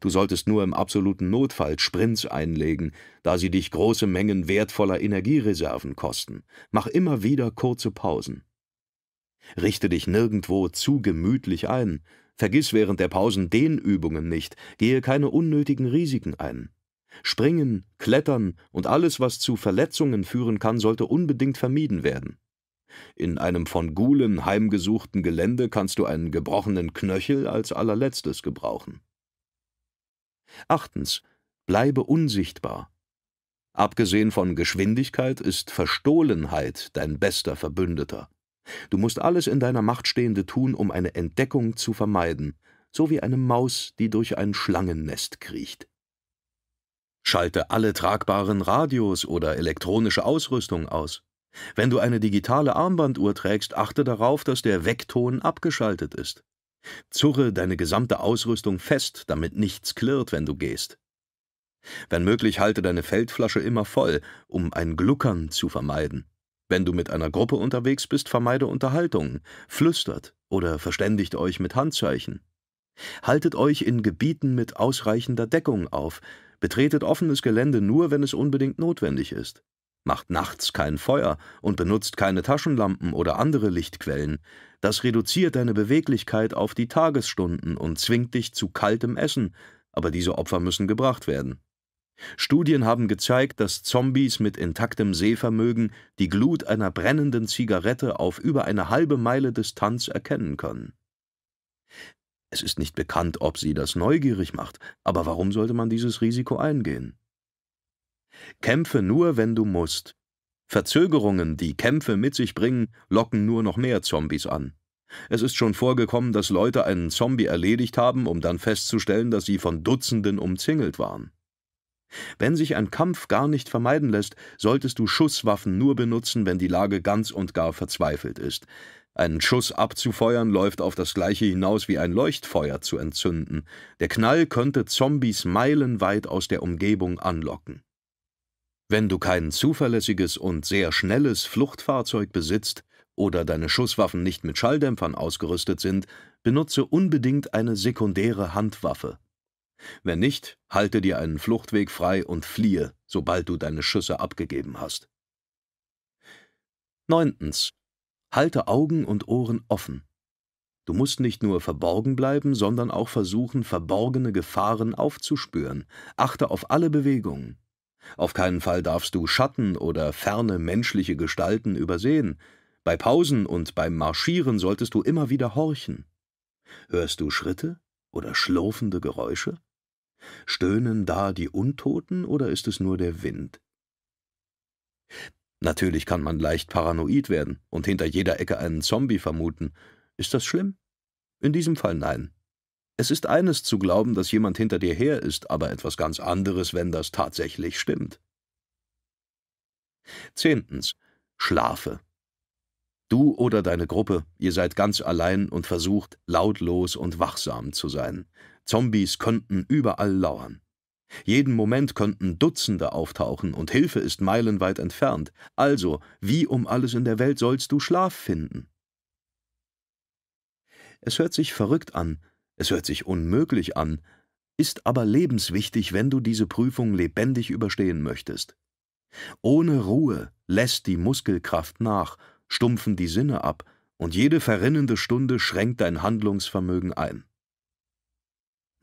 Du solltest nur im absoluten Notfall Sprints einlegen, da sie dich große Mengen wertvoller Energiereserven kosten. Mach immer wieder kurze Pausen. Richte dich nirgendwo zu gemütlich ein, vergiss während der Pausen Dehnübungen nicht, gehe keine unnötigen Risiken ein. Springen, Klettern und alles, was zu Verletzungen führen kann, sollte unbedingt vermieden werden. In einem von Gulen heimgesuchten Gelände kannst du einen gebrochenen Knöchel als allerletztes gebrauchen. Achtens. Bleibe unsichtbar. Abgesehen von Geschwindigkeit ist Verstohlenheit dein bester Verbündeter. Du musst alles in deiner Macht Stehende tun, um eine Entdeckung zu vermeiden, so wie eine Maus, die durch ein Schlangennest kriecht. Schalte alle tragbaren Radios oder elektronische Ausrüstung aus. Wenn du eine digitale Armbanduhr trägst, achte darauf, dass der Weckton abgeschaltet ist. Zurre deine gesamte Ausrüstung fest, damit nichts klirrt, wenn du gehst. Wenn möglich, halte deine Feldflasche immer voll, um ein Gluckern zu vermeiden. Wenn du mit einer Gruppe unterwegs bist, vermeide Unterhaltungen, flüstert oder verständigt euch mit Handzeichen. Haltet euch in Gebieten mit ausreichender Deckung auf, betretet offenes Gelände nur, wenn es unbedingt notwendig ist. Macht nachts kein Feuer und benutzt keine Taschenlampen oder andere Lichtquellen. Das reduziert deine Beweglichkeit auf die Tagesstunden und zwingt dich zu kaltem Essen, aber diese Opfer müssen gebracht werden. Studien haben gezeigt, dass Zombies mit intaktem Sehvermögen die Glut einer brennenden Zigarette auf über eine halbe Meile Distanz erkennen können. Es ist nicht bekannt, ob sie das neugierig macht, aber warum sollte man dieses Risiko eingehen? Kämpfe nur, wenn du musst. Verzögerungen, die Kämpfe mit sich bringen, locken nur noch mehr Zombies an. Es ist schon vorgekommen, dass Leute einen Zombie erledigt haben, um dann festzustellen, dass sie von Dutzenden umzingelt waren. Wenn sich ein Kampf gar nicht vermeiden lässt, solltest du Schusswaffen nur benutzen, wenn die Lage ganz und gar verzweifelt ist. Einen Schuss abzufeuern läuft auf das Gleiche hinaus wie ein Leuchtfeuer zu entzünden. Der Knall könnte Zombies meilenweit aus der Umgebung anlocken. Wenn du kein zuverlässiges und sehr schnelles Fluchtfahrzeug besitzt oder deine Schusswaffen nicht mit Schalldämpfern ausgerüstet sind, benutze unbedingt eine sekundäre Handwaffe. Wenn nicht, halte dir einen Fluchtweg frei und fliehe, sobald du deine Schüsse abgegeben hast. Neuntens. Halte Augen und Ohren offen. Du musst nicht nur verborgen bleiben, sondern auch versuchen, verborgene Gefahren aufzuspüren. Achte auf alle Bewegungen. Auf keinen Fall darfst du Schatten oder ferne menschliche Gestalten übersehen. Bei Pausen und beim Marschieren solltest du immer wieder horchen. Hörst du Schritte oder schlurfende Geräusche? Stöhnen da die Untoten oder ist es nur der Wind? Natürlich kann man leicht paranoid werden und hinter jeder Ecke einen Zombie vermuten. Ist das schlimm? In diesem Fall nein. Es ist eines zu glauben, dass jemand hinter dir her ist, aber etwas ganz anderes, wenn das tatsächlich stimmt. Zehntens. Schlafe. Du oder deine Gruppe, ihr seid ganz allein und versucht, lautlos und wachsam zu sein. Zombies konnten überall lauern. Jeden Moment konnten Dutzende auftauchen und Hilfe ist meilenweit entfernt. Also, wie um alles in der Welt sollst du Schlaf finden? Es hört sich verrückt an, es hört sich unmöglich an, ist aber lebenswichtig, wenn du diese Prüfung lebendig überstehen möchtest. Ohne Ruhe lässt die Muskelkraft nach, stumpfen die Sinne ab, und jede verrinnende Stunde schränkt dein Handlungsvermögen ein.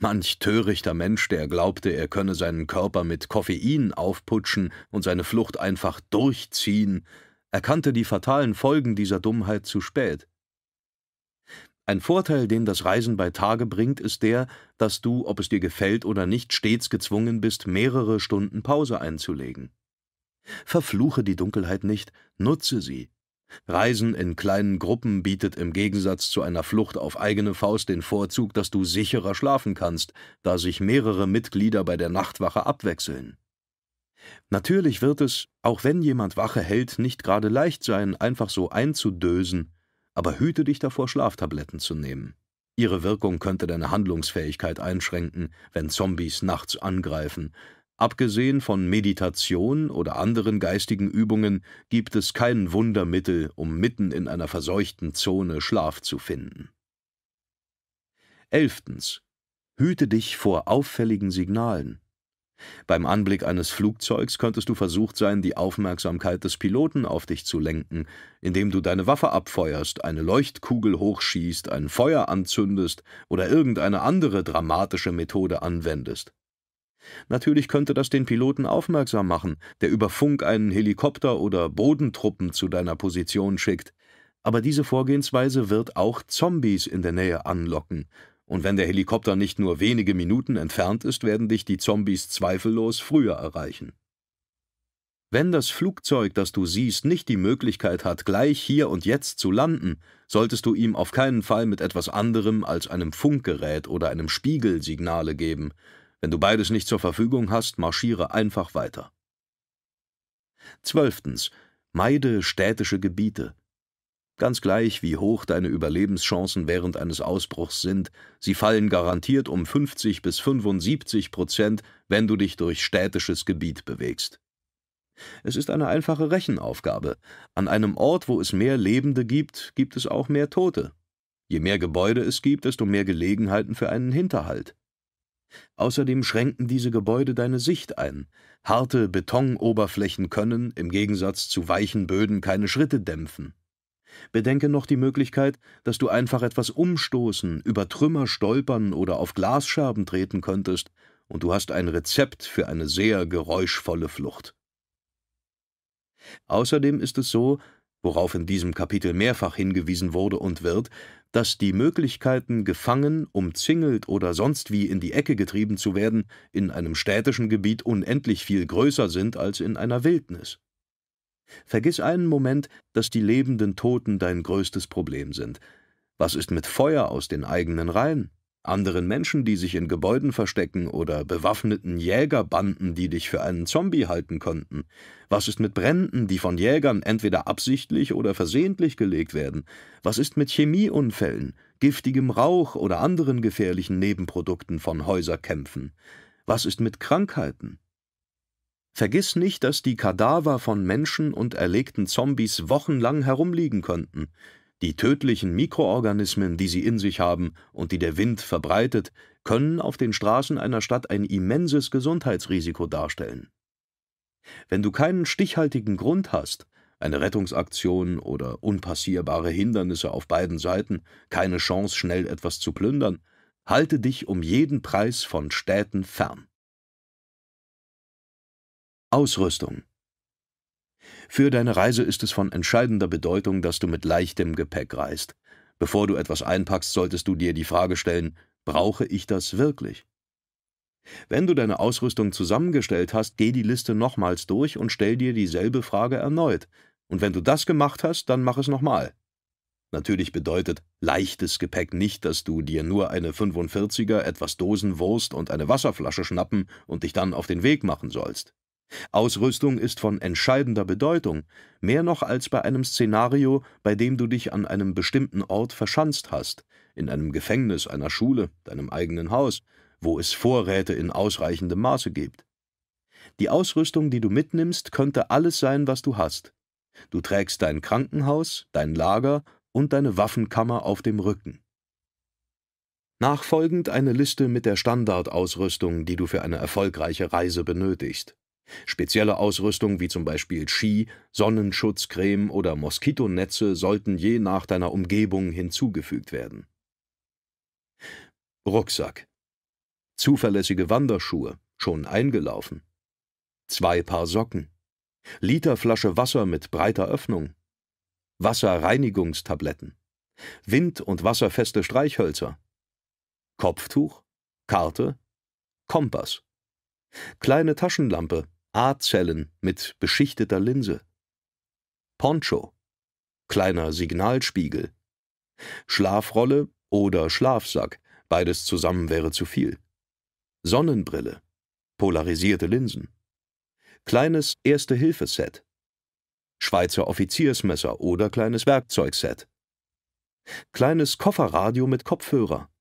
Manch törichter Mensch, der glaubte, er könne seinen Körper mit Koffein aufputschen und seine Flucht einfach durchziehen, erkannte die fatalen Folgen dieser Dummheit zu spät. Ein Vorteil, den das Reisen bei Tage bringt, ist der, dass du, ob es dir gefällt oder nicht, stets gezwungen bist, mehrere Stunden Pause einzulegen. Verfluche die Dunkelheit nicht, nutze sie, Reisen in kleinen Gruppen bietet im Gegensatz zu einer Flucht auf eigene Faust den Vorzug, dass du sicherer schlafen kannst, da sich mehrere Mitglieder bei der Nachtwache abwechseln. Natürlich wird es, auch wenn jemand Wache hält, nicht gerade leicht sein, einfach so einzudösen, aber hüte dich davor, Schlaftabletten zu nehmen. Ihre Wirkung könnte deine Handlungsfähigkeit einschränken, wenn Zombies nachts angreifen, Abgesehen von Meditation oder anderen geistigen Übungen gibt es kein Wundermittel, um mitten in einer verseuchten Zone Schlaf zu finden. Elftens. Hüte dich vor auffälligen Signalen. Beim Anblick eines Flugzeugs könntest du versucht sein, die Aufmerksamkeit des Piloten auf dich zu lenken, indem du deine Waffe abfeuerst, eine Leuchtkugel hochschießt, ein Feuer anzündest oder irgendeine andere dramatische Methode anwendest. Natürlich könnte das den Piloten aufmerksam machen, der über Funk einen Helikopter oder Bodentruppen zu deiner Position schickt. Aber diese Vorgehensweise wird auch Zombies in der Nähe anlocken. Und wenn der Helikopter nicht nur wenige Minuten entfernt ist, werden dich die Zombies zweifellos früher erreichen. Wenn das Flugzeug, das du siehst, nicht die Möglichkeit hat, gleich hier und jetzt zu landen, solltest du ihm auf keinen Fall mit etwas anderem als einem Funkgerät oder einem Spiegel Signale geben. Wenn du beides nicht zur Verfügung hast, marschiere einfach weiter. Zwölftens. Meide städtische Gebiete. Ganz gleich, wie hoch deine Überlebenschancen während eines Ausbruchs sind, sie fallen garantiert um 50 bis 75 Prozent, wenn du dich durch städtisches Gebiet bewegst. Es ist eine einfache Rechenaufgabe. An einem Ort, wo es mehr Lebende gibt, gibt es auch mehr Tote. Je mehr Gebäude es gibt, desto mehr Gelegenheiten für einen Hinterhalt. Außerdem schränken diese Gebäude deine Sicht ein. Harte Betonoberflächen können, im Gegensatz zu weichen Böden, keine Schritte dämpfen. Bedenke noch die Möglichkeit, dass du einfach etwas umstoßen, über Trümmer stolpern oder auf Glasscherben treten könntest, und du hast ein Rezept für eine sehr geräuschvolle Flucht. Außerdem ist es so, worauf in diesem Kapitel mehrfach hingewiesen wurde und wird, dass die Möglichkeiten, gefangen, umzingelt oder sonst wie in die Ecke getrieben zu werden, in einem städtischen Gebiet unendlich viel größer sind als in einer Wildnis. Vergiss einen Moment, dass die lebenden Toten dein größtes Problem sind. Was ist mit Feuer aus den eigenen Reihen? anderen Menschen, die sich in Gebäuden verstecken, oder bewaffneten Jägerbanden, die dich für einen Zombie halten könnten? Was ist mit Bränden, die von Jägern entweder absichtlich oder versehentlich gelegt werden? Was ist mit Chemieunfällen, giftigem Rauch oder anderen gefährlichen Nebenprodukten von Häuserkämpfen? Was ist mit Krankheiten? Vergiss nicht, dass die Kadaver von Menschen und erlegten Zombies wochenlang herumliegen könnten. Die tödlichen Mikroorganismen, die sie in sich haben und die der Wind verbreitet, können auf den Straßen einer Stadt ein immenses Gesundheitsrisiko darstellen. Wenn du keinen stichhaltigen Grund hast, eine Rettungsaktion oder unpassierbare Hindernisse auf beiden Seiten, keine Chance, schnell etwas zu plündern, halte dich um jeden Preis von Städten fern. Ausrüstung für deine Reise ist es von entscheidender Bedeutung, dass du mit leichtem Gepäck reist. Bevor du etwas einpackst, solltest du dir die Frage stellen, brauche ich das wirklich? Wenn du deine Ausrüstung zusammengestellt hast, geh die Liste nochmals durch und stell dir dieselbe Frage erneut. Und wenn du das gemacht hast, dann mach es nochmal. Natürlich bedeutet leichtes Gepäck nicht, dass du dir nur eine 45er, etwas Dosenwurst und eine Wasserflasche schnappen und dich dann auf den Weg machen sollst. Ausrüstung ist von entscheidender Bedeutung, mehr noch als bei einem Szenario, bei dem du dich an einem bestimmten Ort verschanzt hast, in einem Gefängnis, einer Schule, deinem eigenen Haus, wo es Vorräte in ausreichendem Maße gibt. Die Ausrüstung, die du mitnimmst, könnte alles sein, was du hast. Du trägst dein Krankenhaus, dein Lager und deine Waffenkammer auf dem Rücken. Nachfolgend eine Liste mit der Standardausrüstung, die du für eine erfolgreiche Reise benötigst. Spezielle Ausrüstung wie zum Beispiel Ski, Sonnenschutzcreme oder Moskitonetze sollten je nach deiner Umgebung hinzugefügt werden. Rucksack Zuverlässige Wanderschuhe, schon eingelaufen. Zwei Paar Socken. Literflasche Wasser mit breiter Öffnung. Wasserreinigungstabletten. Wind- und wasserfeste Streichhölzer. Kopftuch, Karte, Kompass. Kleine Taschenlampe, A-Zellen mit beschichteter Linse, Poncho, kleiner Signalspiegel, Schlafrolle oder Schlafsack, beides zusammen wäre zu viel, Sonnenbrille, polarisierte Linsen, kleines Erste-Hilfe-Set, Schweizer Offiziersmesser oder kleines Werkzeugset, kleines Kofferradio mit Kopfhörer,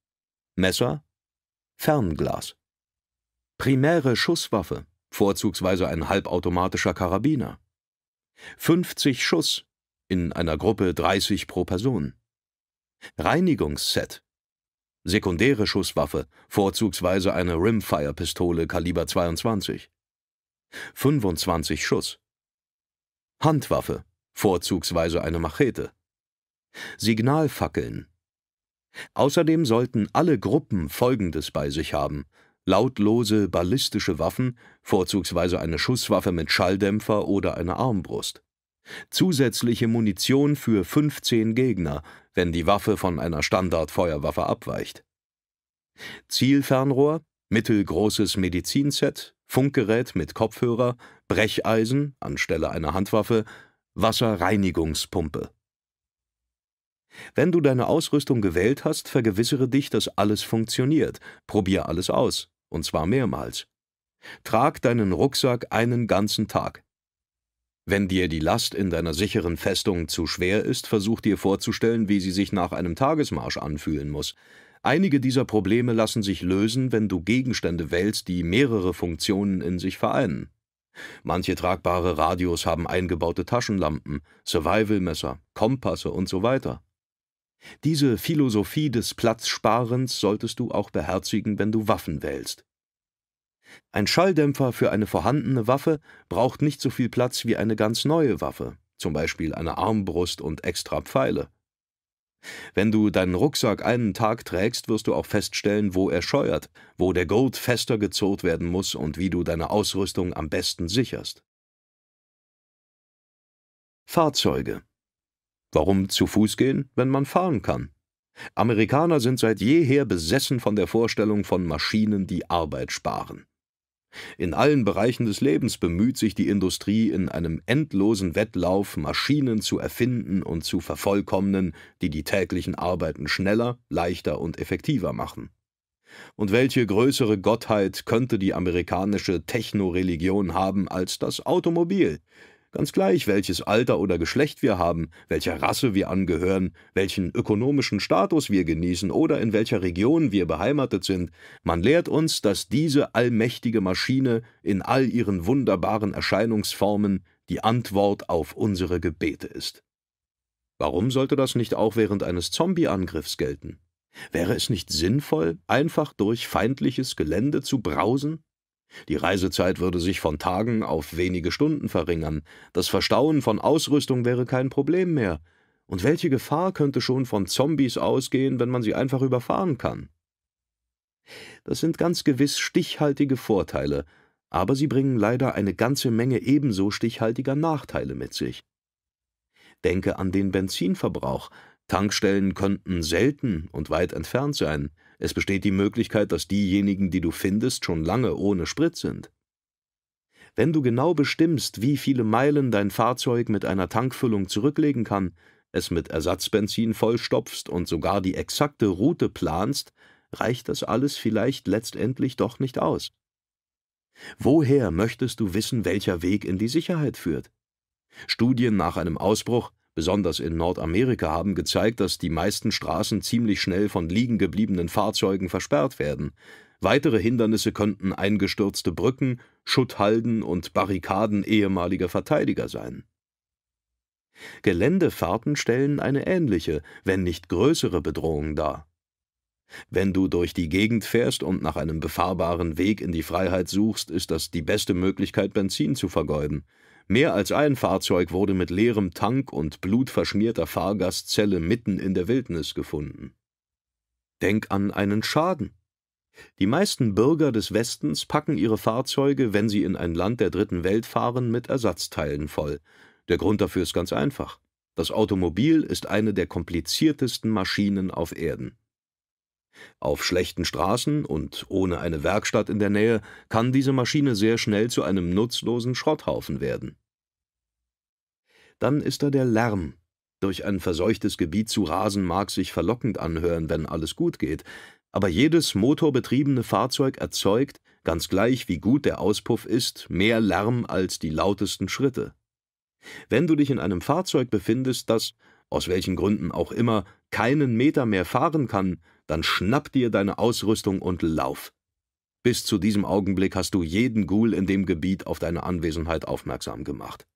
Messer, Fernglas, primäre Schusswaffe, vorzugsweise ein halbautomatischer Karabiner. 50 Schuss in einer Gruppe 30 pro Person. Reinigungsset. Sekundäre Schusswaffe, vorzugsweise eine Rimfire-Pistole Kaliber 22. 25 Schuss. Handwaffe, vorzugsweise eine Machete. Signalfackeln. Außerdem sollten alle Gruppen Folgendes bei sich haben lautlose ballistische Waffen, vorzugsweise eine Schusswaffe mit Schalldämpfer oder eine Armbrust. Zusätzliche Munition für 15 Gegner, wenn die Waffe von einer Standardfeuerwaffe abweicht. Zielfernrohr, mittelgroßes Medizinset, Funkgerät mit Kopfhörer, Brecheisen anstelle einer Handwaffe, Wasserreinigungspumpe. Wenn du deine Ausrüstung gewählt hast, vergewissere dich, dass alles funktioniert. Probier alles aus, und zwar mehrmals. Trag deinen Rucksack einen ganzen Tag. Wenn dir die Last in deiner sicheren Festung zu schwer ist, versuch dir vorzustellen, wie sie sich nach einem Tagesmarsch anfühlen muss. Einige dieser Probleme lassen sich lösen, wenn du Gegenstände wählst, die mehrere Funktionen in sich vereinen. Manche tragbare Radios haben eingebaute Taschenlampen, Survivalmesser, Kompasse und so weiter. Diese Philosophie des Platzsparens solltest du auch beherzigen, wenn du Waffen wählst. Ein Schalldämpfer für eine vorhandene Waffe braucht nicht so viel Platz wie eine ganz neue Waffe, zum Beispiel eine Armbrust und extra Pfeile. Wenn du deinen Rucksack einen Tag trägst, wirst du auch feststellen, wo er scheuert, wo der Gold fester gezurrt werden muss und wie du deine Ausrüstung am besten sicherst. Fahrzeuge Warum zu Fuß gehen, wenn man fahren kann? Amerikaner sind seit jeher besessen von der Vorstellung von Maschinen, die Arbeit sparen. In allen Bereichen des Lebens bemüht sich die Industrie in einem endlosen Wettlauf, Maschinen zu erfinden und zu vervollkommnen, die die täglichen Arbeiten schneller, leichter und effektiver machen. Und welche größere Gottheit könnte die amerikanische Technoreligion haben als das Automobil, Ganz gleich, welches Alter oder Geschlecht wir haben, welcher Rasse wir angehören, welchen ökonomischen Status wir genießen oder in welcher Region wir beheimatet sind, man lehrt uns, dass diese allmächtige Maschine in all ihren wunderbaren Erscheinungsformen die Antwort auf unsere Gebete ist. Warum sollte das nicht auch während eines Zombie-Angriffs gelten? Wäre es nicht sinnvoll, einfach durch feindliches Gelände zu brausen? Die Reisezeit würde sich von Tagen auf wenige Stunden verringern, das Verstauen von Ausrüstung wäre kein Problem mehr, und welche Gefahr könnte schon von Zombies ausgehen, wenn man sie einfach überfahren kann? Das sind ganz gewiss stichhaltige Vorteile, aber sie bringen leider eine ganze Menge ebenso stichhaltiger Nachteile mit sich. Denke an den Benzinverbrauch. Tankstellen könnten selten und weit entfernt sein, es besteht die Möglichkeit, dass diejenigen, die du findest, schon lange ohne Sprit sind. Wenn du genau bestimmst, wie viele Meilen dein Fahrzeug mit einer Tankfüllung zurücklegen kann, es mit Ersatzbenzin vollstopfst und sogar die exakte Route planst, reicht das alles vielleicht letztendlich doch nicht aus. Woher möchtest du wissen, welcher Weg in die Sicherheit führt? Studien nach einem Ausbruch besonders in Nordamerika, haben gezeigt, dass die meisten Straßen ziemlich schnell von liegen gebliebenen Fahrzeugen versperrt werden. Weitere Hindernisse könnten eingestürzte Brücken, Schutthalden und Barrikaden ehemaliger Verteidiger sein. Geländefahrten stellen eine ähnliche, wenn nicht größere Bedrohung dar. Wenn du durch die Gegend fährst und nach einem befahrbaren Weg in die Freiheit suchst, ist das die beste Möglichkeit, Benzin zu vergeuden. Mehr als ein Fahrzeug wurde mit leerem Tank und blutverschmierter Fahrgastzelle mitten in der Wildnis gefunden. Denk an einen Schaden. Die meisten Bürger des Westens packen ihre Fahrzeuge, wenn sie in ein Land der dritten Welt fahren, mit Ersatzteilen voll. Der Grund dafür ist ganz einfach. Das Automobil ist eine der kompliziertesten Maschinen auf Erden. Auf schlechten Straßen und ohne eine Werkstatt in der Nähe kann diese Maschine sehr schnell zu einem nutzlosen Schrotthaufen werden. Dann ist da der Lärm. Durch ein verseuchtes Gebiet zu rasen mag sich verlockend anhören, wenn alles gut geht, aber jedes motorbetriebene Fahrzeug erzeugt, ganz gleich wie gut der Auspuff ist, mehr Lärm als die lautesten Schritte. Wenn du dich in einem Fahrzeug befindest, das, aus welchen Gründen auch immer, keinen Meter mehr fahren kann, dann schnapp dir deine Ausrüstung und lauf. Bis zu diesem Augenblick hast du jeden Ghoul in dem Gebiet auf deine Anwesenheit aufmerksam gemacht.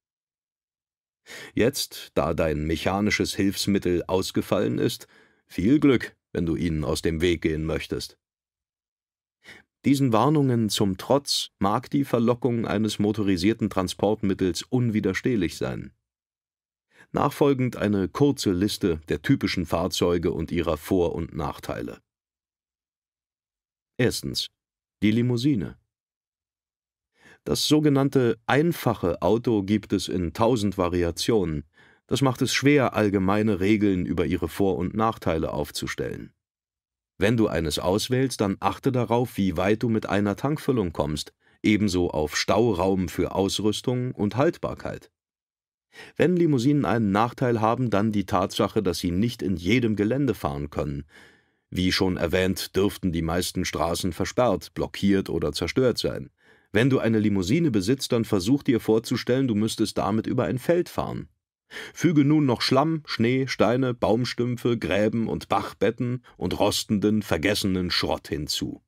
Jetzt, da dein mechanisches Hilfsmittel ausgefallen ist, viel Glück, wenn du ihnen aus dem Weg gehen möchtest. Diesen Warnungen zum Trotz mag die Verlockung eines motorisierten Transportmittels unwiderstehlich sein. Nachfolgend eine kurze Liste der typischen Fahrzeuge und ihrer Vor- und Nachteile. Erstens. Die Limousine. Das sogenannte einfache Auto gibt es in tausend Variationen. Das macht es schwer, allgemeine Regeln über ihre Vor- und Nachteile aufzustellen. Wenn du eines auswählst, dann achte darauf, wie weit du mit einer Tankfüllung kommst, ebenso auf Stauraum für Ausrüstung und Haltbarkeit. Wenn Limousinen einen Nachteil haben, dann die Tatsache, dass sie nicht in jedem Gelände fahren können. Wie schon erwähnt, dürften die meisten Straßen versperrt, blockiert oder zerstört sein. Wenn du eine Limousine besitzt, dann versuch dir vorzustellen, du müsstest damit über ein Feld fahren. Füge nun noch Schlamm, Schnee, Steine, Baumstümpfe, Gräben und Bachbetten und rostenden, vergessenen Schrott hinzu.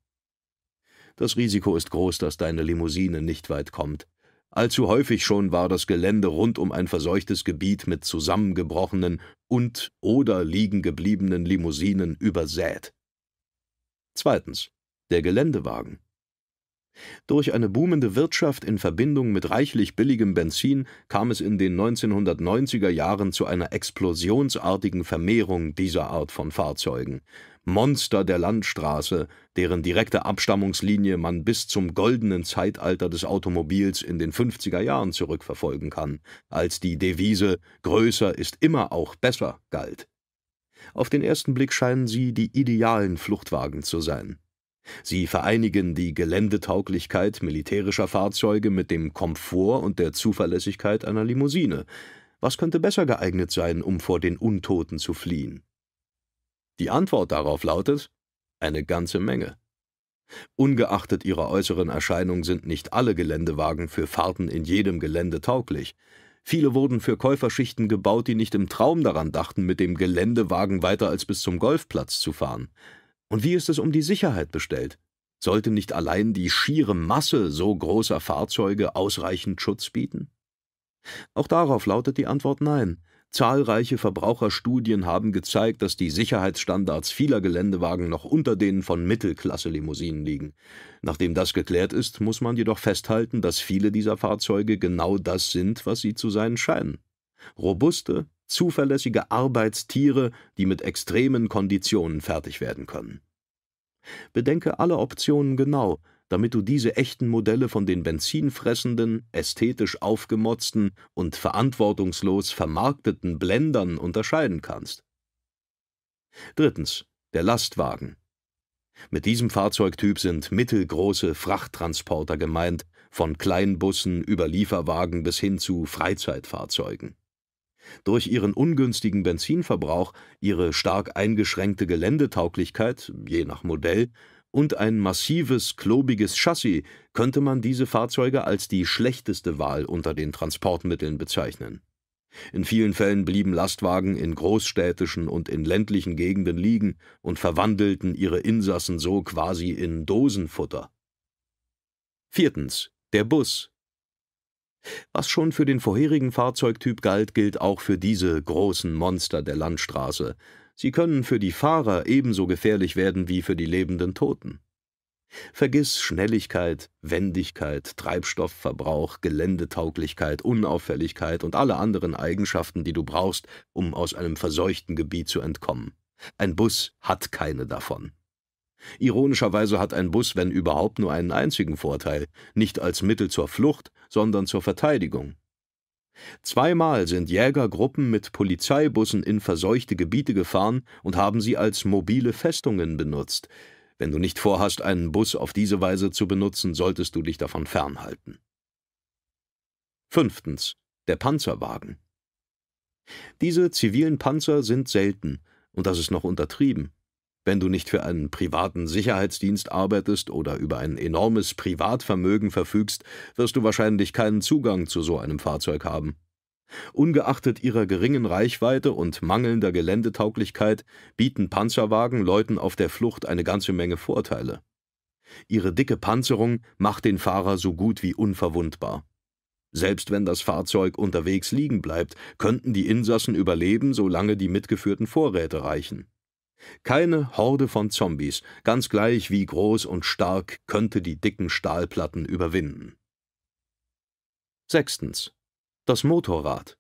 Das Risiko ist groß, dass deine Limousine nicht weit kommt. Allzu häufig schon war das Gelände rund um ein verseuchtes Gebiet mit zusammengebrochenen und oder liegen gebliebenen Limousinen übersät. Zweitens. Der Geländewagen. Durch eine boomende Wirtschaft in Verbindung mit reichlich billigem Benzin kam es in den 1990er Jahren zu einer explosionsartigen Vermehrung dieser Art von Fahrzeugen. Monster der Landstraße, deren direkte Abstammungslinie man bis zum goldenen Zeitalter des Automobils in den 50er Jahren zurückverfolgen kann, als die Devise »Größer ist immer auch besser« galt. Auf den ersten Blick scheinen sie die idealen Fluchtwagen zu sein. Sie vereinigen die Geländetauglichkeit militärischer Fahrzeuge mit dem Komfort und der Zuverlässigkeit einer Limousine. Was könnte besser geeignet sein, um vor den Untoten zu fliehen? Die Antwort darauf lautet eine ganze Menge. Ungeachtet ihrer äußeren Erscheinung sind nicht alle Geländewagen für Fahrten in jedem Gelände tauglich. Viele wurden für Käuferschichten gebaut, die nicht im Traum daran dachten, mit dem Geländewagen weiter als bis zum Golfplatz zu fahren. Und wie ist es um die Sicherheit bestellt? Sollte nicht allein die schiere Masse so großer Fahrzeuge ausreichend Schutz bieten? Auch darauf lautet die Antwort Nein. Zahlreiche Verbraucherstudien haben gezeigt, dass die Sicherheitsstandards vieler Geländewagen noch unter denen von Mittelklasse-Limousinen liegen. Nachdem das geklärt ist, muss man jedoch festhalten, dass viele dieser Fahrzeuge genau das sind, was sie zu sein scheinen. Robuste, zuverlässige Arbeitstiere, die mit extremen Konditionen fertig werden können. Bedenke alle Optionen genau, damit du diese echten Modelle von den benzinfressenden, ästhetisch aufgemotzten und verantwortungslos vermarkteten Blendern unterscheiden kannst. Drittens. Der Lastwagen. Mit diesem Fahrzeugtyp sind mittelgroße Frachttransporter gemeint, von Kleinbussen über Lieferwagen bis hin zu Freizeitfahrzeugen. Durch ihren ungünstigen Benzinverbrauch, ihre stark eingeschränkte Geländetauglichkeit, je nach Modell, und ein massives, klobiges Chassis könnte man diese Fahrzeuge als die schlechteste Wahl unter den Transportmitteln bezeichnen. In vielen Fällen blieben Lastwagen in großstädtischen und in ländlichen Gegenden liegen und verwandelten ihre Insassen so quasi in Dosenfutter. Viertens. Der Bus. Was schon für den vorherigen Fahrzeugtyp galt, gilt auch für diese großen Monster der Landstraße, Sie können für die Fahrer ebenso gefährlich werden wie für die lebenden Toten. Vergiss Schnelligkeit, Wendigkeit, Treibstoffverbrauch, Geländetauglichkeit, Unauffälligkeit und alle anderen Eigenschaften, die du brauchst, um aus einem verseuchten Gebiet zu entkommen. Ein Bus hat keine davon. Ironischerweise hat ein Bus, wenn überhaupt, nur einen einzigen Vorteil, nicht als Mittel zur Flucht, sondern zur Verteidigung. Zweimal sind Jägergruppen mit Polizeibussen in verseuchte Gebiete gefahren und haben sie als mobile Festungen benutzt. Wenn du nicht vorhast, einen Bus auf diese Weise zu benutzen, solltest du dich davon fernhalten. Fünftens. Der Panzerwagen. Diese zivilen Panzer sind selten, und das ist noch untertrieben. Wenn du nicht für einen privaten Sicherheitsdienst arbeitest oder über ein enormes Privatvermögen verfügst, wirst du wahrscheinlich keinen Zugang zu so einem Fahrzeug haben. Ungeachtet ihrer geringen Reichweite und mangelnder Geländetauglichkeit bieten Panzerwagen Leuten auf der Flucht eine ganze Menge Vorteile. Ihre dicke Panzerung macht den Fahrer so gut wie unverwundbar. Selbst wenn das Fahrzeug unterwegs liegen bleibt, könnten die Insassen überleben, solange die mitgeführten Vorräte reichen. Keine Horde von Zombies, ganz gleich wie groß und stark, könnte die dicken Stahlplatten überwinden. Sechstens. Das Motorrad.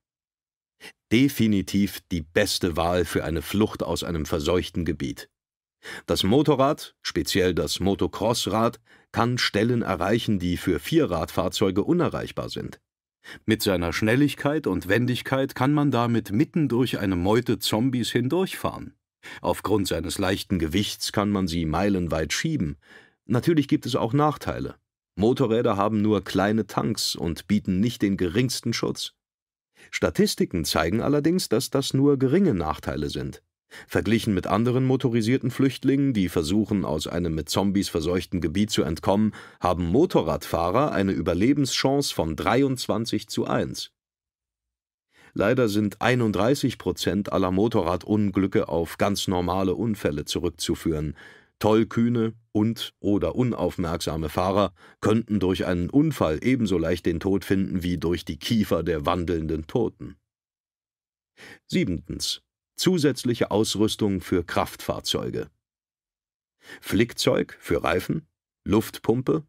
Definitiv die beste Wahl für eine Flucht aus einem verseuchten Gebiet. Das Motorrad, speziell das Motocrossrad, kann Stellen erreichen, die für Vierradfahrzeuge unerreichbar sind. Mit seiner Schnelligkeit und Wendigkeit kann man damit mitten durch eine Meute Zombies hindurchfahren. Aufgrund seines leichten Gewichts kann man sie meilenweit schieben. Natürlich gibt es auch Nachteile. Motorräder haben nur kleine Tanks und bieten nicht den geringsten Schutz. Statistiken zeigen allerdings, dass das nur geringe Nachteile sind. Verglichen mit anderen motorisierten Flüchtlingen, die versuchen, aus einem mit Zombies verseuchten Gebiet zu entkommen, haben Motorradfahrer eine Überlebenschance von 23 zu 1. Leider sind 31 Prozent aller Motorradunglücke auf ganz normale Unfälle zurückzuführen. Tollkühne und oder unaufmerksame Fahrer könnten durch einen Unfall ebenso leicht den Tod finden wie durch die Kiefer der wandelnden Toten. Siebentens. Zusätzliche Ausrüstung für Kraftfahrzeuge. Flickzeug für Reifen, Luftpumpe,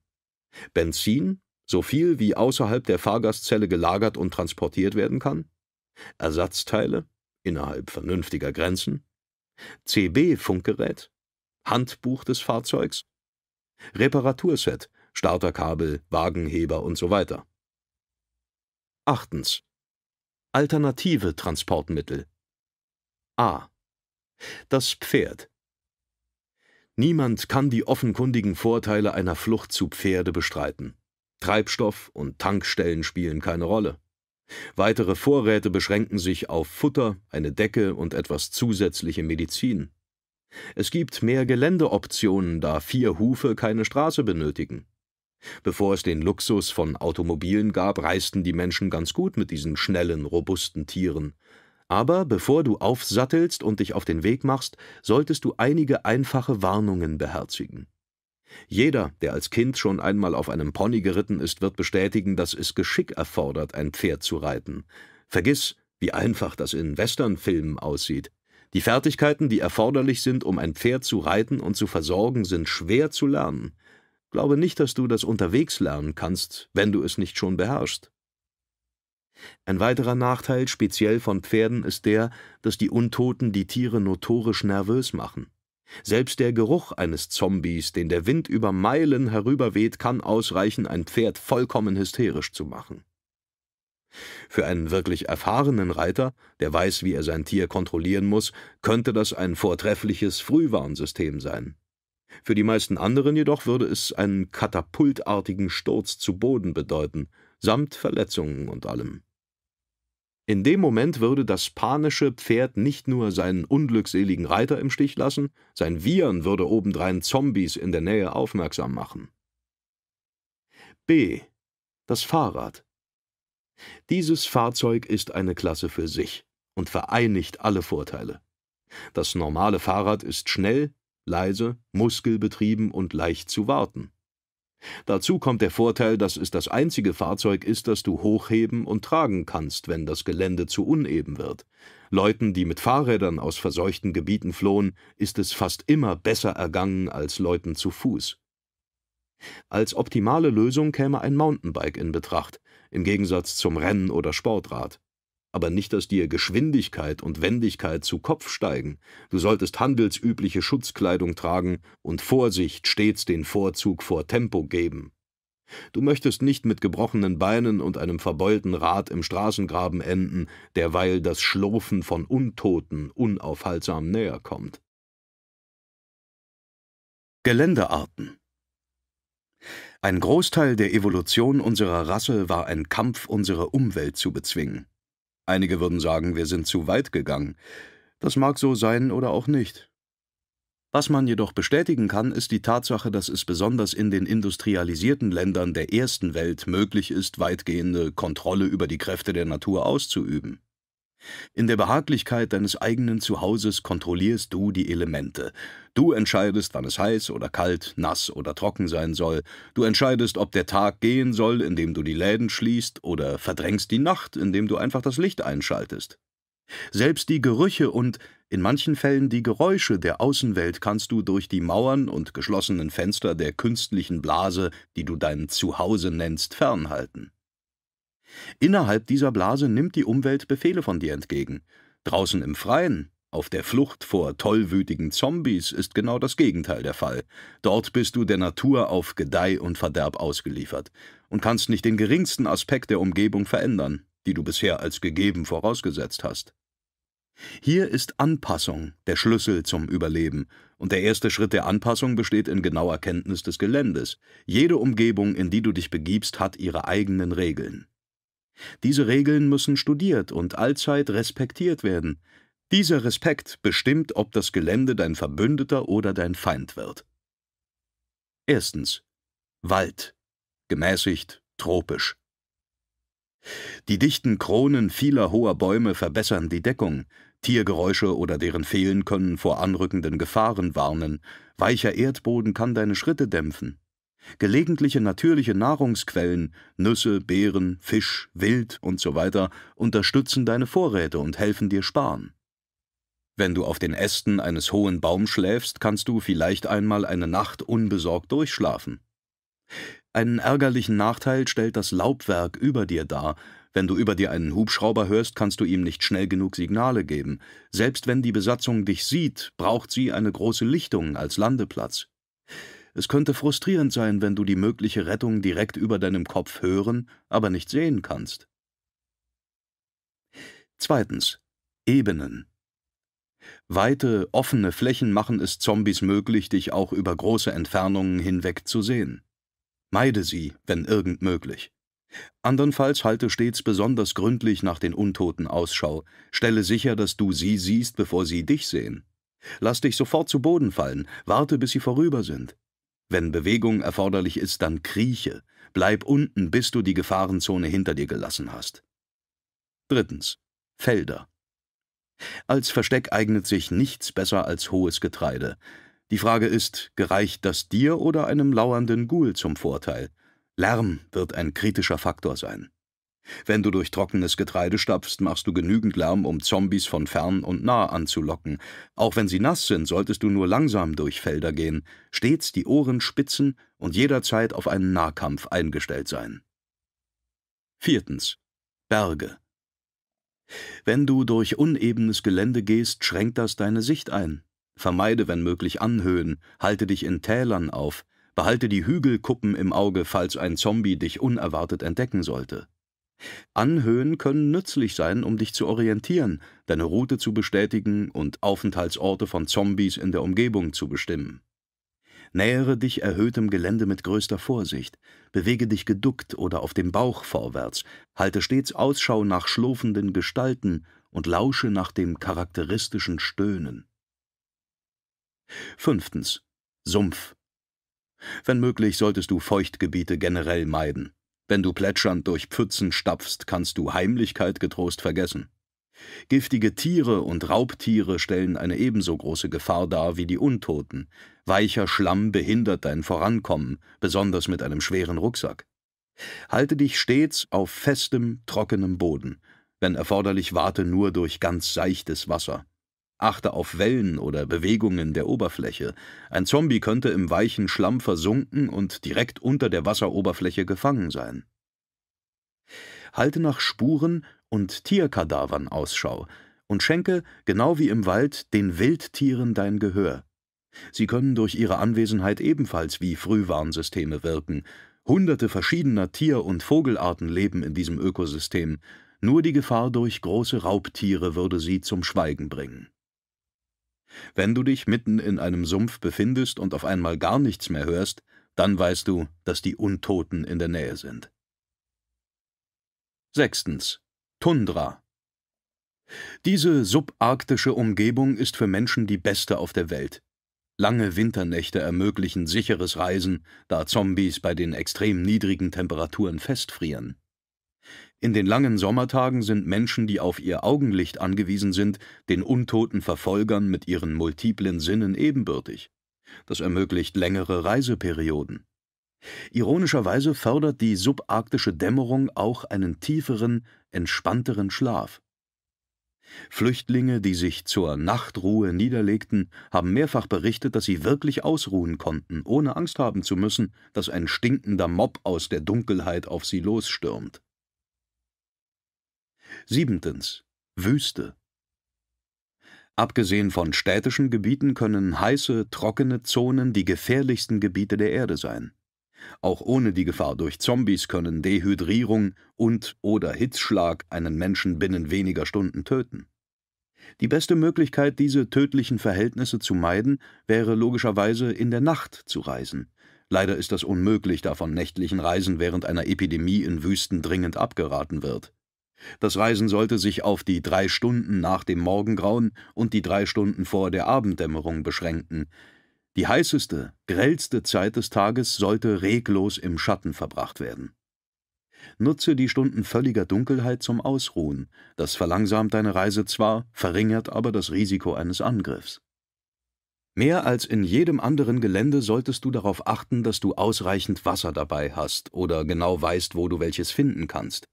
Benzin, so viel wie außerhalb der Fahrgastzelle gelagert und transportiert werden kann, Ersatzteile innerhalb vernünftiger Grenzen, CB-Funkgerät, Handbuch des Fahrzeugs, Reparaturset, Starterkabel, Wagenheber und so weiter. 8. Alternative Transportmittel A. Das Pferd Niemand kann die offenkundigen Vorteile einer Flucht zu Pferde bestreiten. Treibstoff und Tankstellen spielen keine Rolle. Weitere Vorräte beschränken sich auf Futter, eine Decke und etwas zusätzliche Medizin. Es gibt mehr Geländeoptionen, da vier Hufe keine Straße benötigen. Bevor es den Luxus von Automobilen gab, reisten die Menschen ganz gut mit diesen schnellen, robusten Tieren. Aber bevor du aufsattelst und dich auf den Weg machst, solltest du einige einfache Warnungen beherzigen. Jeder, der als Kind schon einmal auf einem Pony geritten ist, wird bestätigen, dass es Geschick erfordert, ein Pferd zu reiten. Vergiss, wie einfach das in Westernfilmen aussieht. Die Fertigkeiten, die erforderlich sind, um ein Pferd zu reiten und zu versorgen, sind schwer zu lernen. Glaube nicht, dass du das unterwegs lernen kannst, wenn du es nicht schon beherrschst. Ein weiterer Nachteil speziell von Pferden ist der, dass die Untoten die Tiere notorisch nervös machen. Selbst der Geruch eines Zombies, den der Wind über Meilen herüberweht, kann ausreichen, ein Pferd vollkommen hysterisch zu machen. Für einen wirklich erfahrenen Reiter, der weiß, wie er sein Tier kontrollieren muss, könnte das ein vortreffliches Frühwarnsystem sein. Für die meisten anderen jedoch würde es einen katapultartigen Sturz zu Boden bedeuten, samt Verletzungen und allem. In dem Moment würde das panische Pferd nicht nur seinen unglückseligen Reiter im Stich lassen, sein Viren würde obendrein Zombies in der Nähe aufmerksam machen. B. Das Fahrrad. Dieses Fahrzeug ist eine Klasse für sich und vereinigt alle Vorteile. Das normale Fahrrad ist schnell, leise, muskelbetrieben und leicht zu warten. Dazu kommt der Vorteil, dass es das einzige Fahrzeug ist, das du hochheben und tragen kannst, wenn das Gelände zu uneben wird. Leuten, die mit Fahrrädern aus verseuchten Gebieten flohen, ist es fast immer besser ergangen als Leuten zu Fuß. Als optimale Lösung käme ein Mountainbike in Betracht, im Gegensatz zum Renn- oder Sportrad aber nicht, dass dir Geschwindigkeit und Wendigkeit zu Kopf steigen. Du solltest handelsübliche Schutzkleidung tragen und Vorsicht stets den Vorzug vor Tempo geben. Du möchtest nicht mit gebrochenen Beinen und einem verbeulten Rad im Straßengraben enden, derweil das Schlurfen von Untoten unaufhaltsam näher kommt. Geländearten Ein Großteil der Evolution unserer Rasse war ein Kampf, unsere Umwelt zu bezwingen. Einige würden sagen, wir sind zu weit gegangen. Das mag so sein oder auch nicht. Was man jedoch bestätigen kann, ist die Tatsache, dass es besonders in den industrialisierten Ländern der ersten Welt möglich ist, weitgehende Kontrolle über die Kräfte der Natur auszuüben. In der Behaglichkeit deines eigenen Zuhauses kontrollierst du die Elemente. Du entscheidest, wann es heiß oder kalt, nass oder trocken sein soll. Du entscheidest, ob der Tag gehen soll, indem du die Läden schließt, oder verdrängst die Nacht, indem du einfach das Licht einschaltest. Selbst die Gerüche und in manchen Fällen die Geräusche der Außenwelt kannst du durch die Mauern und geschlossenen Fenster der künstlichen Blase, die du dein Zuhause nennst, fernhalten. Innerhalb dieser Blase nimmt die Umwelt Befehle von dir entgegen. Draußen im Freien, auf der Flucht vor tollwütigen Zombies, ist genau das Gegenteil der Fall. Dort bist du der Natur auf Gedeih und Verderb ausgeliefert und kannst nicht den geringsten Aspekt der Umgebung verändern, die du bisher als gegeben vorausgesetzt hast. Hier ist Anpassung der Schlüssel zum Überleben, und der erste Schritt der Anpassung besteht in genauer Kenntnis des Geländes. Jede Umgebung, in die du dich begibst, hat ihre eigenen Regeln. Diese Regeln müssen studiert und allzeit respektiert werden. Dieser Respekt bestimmt, ob das Gelände dein Verbündeter oder dein Feind wird. Erstens. Wald. Gemäßigt, tropisch. Die dichten Kronen vieler hoher Bäume verbessern die Deckung, Tiergeräusche oder deren Fehlen können vor anrückenden Gefahren warnen, weicher Erdboden kann deine Schritte dämpfen, Gelegentliche natürliche Nahrungsquellen (Nüsse, Beeren, Fisch, Wild usw.) unterstützen deine Vorräte und helfen dir sparen. Wenn du auf den Ästen eines hohen Baums schläfst, kannst du vielleicht einmal eine Nacht unbesorgt durchschlafen. Einen ärgerlichen Nachteil stellt das Laubwerk über dir dar. Wenn du über dir einen Hubschrauber hörst, kannst du ihm nicht schnell genug Signale geben. Selbst wenn die Besatzung dich sieht, braucht sie eine große Lichtung als Landeplatz. Es könnte frustrierend sein, wenn du die mögliche Rettung direkt über deinem Kopf hören, aber nicht sehen kannst. Zweitens. Ebenen. Weite, offene Flächen machen es Zombies möglich, dich auch über große Entfernungen hinweg zu sehen. Meide sie, wenn irgend möglich. Andernfalls halte stets besonders gründlich nach den Untoten Ausschau. Stelle sicher, dass du sie siehst, bevor sie dich sehen. Lass dich sofort zu Boden fallen, warte, bis sie vorüber sind. Wenn Bewegung erforderlich ist, dann krieche. Bleib unten, bis du die Gefahrenzone hinter dir gelassen hast. Drittens. Felder. Als Versteck eignet sich nichts besser als hohes Getreide. Die Frage ist, gereicht das dir oder einem lauernden Ghoul zum Vorteil? Lärm wird ein kritischer Faktor sein. Wenn du durch trockenes Getreide stapfst, machst du genügend Lärm, um Zombies von fern und nah anzulocken. Auch wenn sie nass sind, solltest du nur langsam durch Felder gehen, stets die Ohren spitzen und jederzeit auf einen Nahkampf eingestellt sein. Viertens. Berge. Wenn du durch unebenes Gelände gehst, schränkt das deine Sicht ein. Vermeide, wenn möglich, Anhöhen, halte dich in Tälern auf, behalte die Hügelkuppen im Auge, falls ein Zombie dich unerwartet entdecken sollte. Anhöhen können nützlich sein, um dich zu orientieren, deine Route zu bestätigen und Aufenthaltsorte von Zombies in der Umgebung zu bestimmen. Nähere dich erhöhtem Gelände mit größter Vorsicht, bewege dich geduckt oder auf dem Bauch vorwärts, halte stets Ausschau nach schlurfenden Gestalten und lausche nach dem charakteristischen Stöhnen. Fünftens. Sumpf. Wenn möglich, solltest du Feuchtgebiete generell meiden. Wenn du plätschernd durch Pfützen stapfst, kannst du Heimlichkeit getrost vergessen. Giftige Tiere und Raubtiere stellen eine ebenso große Gefahr dar wie die Untoten. Weicher Schlamm behindert dein Vorankommen, besonders mit einem schweren Rucksack. Halte dich stets auf festem, trockenem Boden. Wenn erforderlich, warte nur durch ganz seichtes Wasser. Achte auf Wellen oder Bewegungen der Oberfläche. Ein Zombie könnte im weichen Schlamm versunken und direkt unter der Wasseroberfläche gefangen sein. Halte nach Spuren und Tierkadavern Ausschau und schenke, genau wie im Wald, den Wildtieren dein Gehör. Sie können durch ihre Anwesenheit ebenfalls wie Frühwarnsysteme wirken. Hunderte verschiedener Tier- und Vogelarten leben in diesem Ökosystem. Nur die Gefahr durch große Raubtiere würde sie zum Schweigen bringen. Wenn du dich mitten in einem Sumpf befindest und auf einmal gar nichts mehr hörst, dann weißt du, dass die Untoten in der Nähe sind. Sechstens. Tundra. Diese subarktische Umgebung ist für Menschen die beste auf der Welt. Lange Winternächte ermöglichen sicheres Reisen, da Zombies bei den extrem niedrigen Temperaturen festfrieren. In den langen Sommertagen sind Menschen, die auf ihr Augenlicht angewiesen sind, den untoten Verfolgern mit ihren multiplen Sinnen ebenbürtig. Das ermöglicht längere Reiseperioden. Ironischerweise fördert die subarktische Dämmerung auch einen tieferen, entspannteren Schlaf. Flüchtlinge, die sich zur Nachtruhe niederlegten, haben mehrfach berichtet, dass sie wirklich ausruhen konnten, ohne Angst haben zu müssen, dass ein stinkender Mob aus der Dunkelheit auf sie losstürmt. Siebentens. Wüste. Abgesehen von städtischen Gebieten können heiße, trockene Zonen die gefährlichsten Gebiete der Erde sein. Auch ohne die Gefahr durch Zombies können Dehydrierung und oder Hitzschlag einen Menschen binnen weniger Stunden töten. Die beste Möglichkeit, diese tödlichen Verhältnisse zu meiden, wäre logischerweise in der Nacht zu reisen. Leider ist das unmöglich, da von nächtlichen Reisen während einer Epidemie in Wüsten dringend abgeraten wird. Das Reisen sollte sich auf die drei Stunden nach dem Morgengrauen und die drei Stunden vor der Abenddämmerung beschränken. Die heißeste, grellste Zeit des Tages sollte reglos im Schatten verbracht werden. Nutze die Stunden völliger Dunkelheit zum Ausruhen. Das verlangsamt deine Reise zwar, verringert aber das Risiko eines Angriffs. Mehr als in jedem anderen Gelände solltest du darauf achten, dass du ausreichend Wasser dabei hast oder genau weißt, wo du welches finden kannst.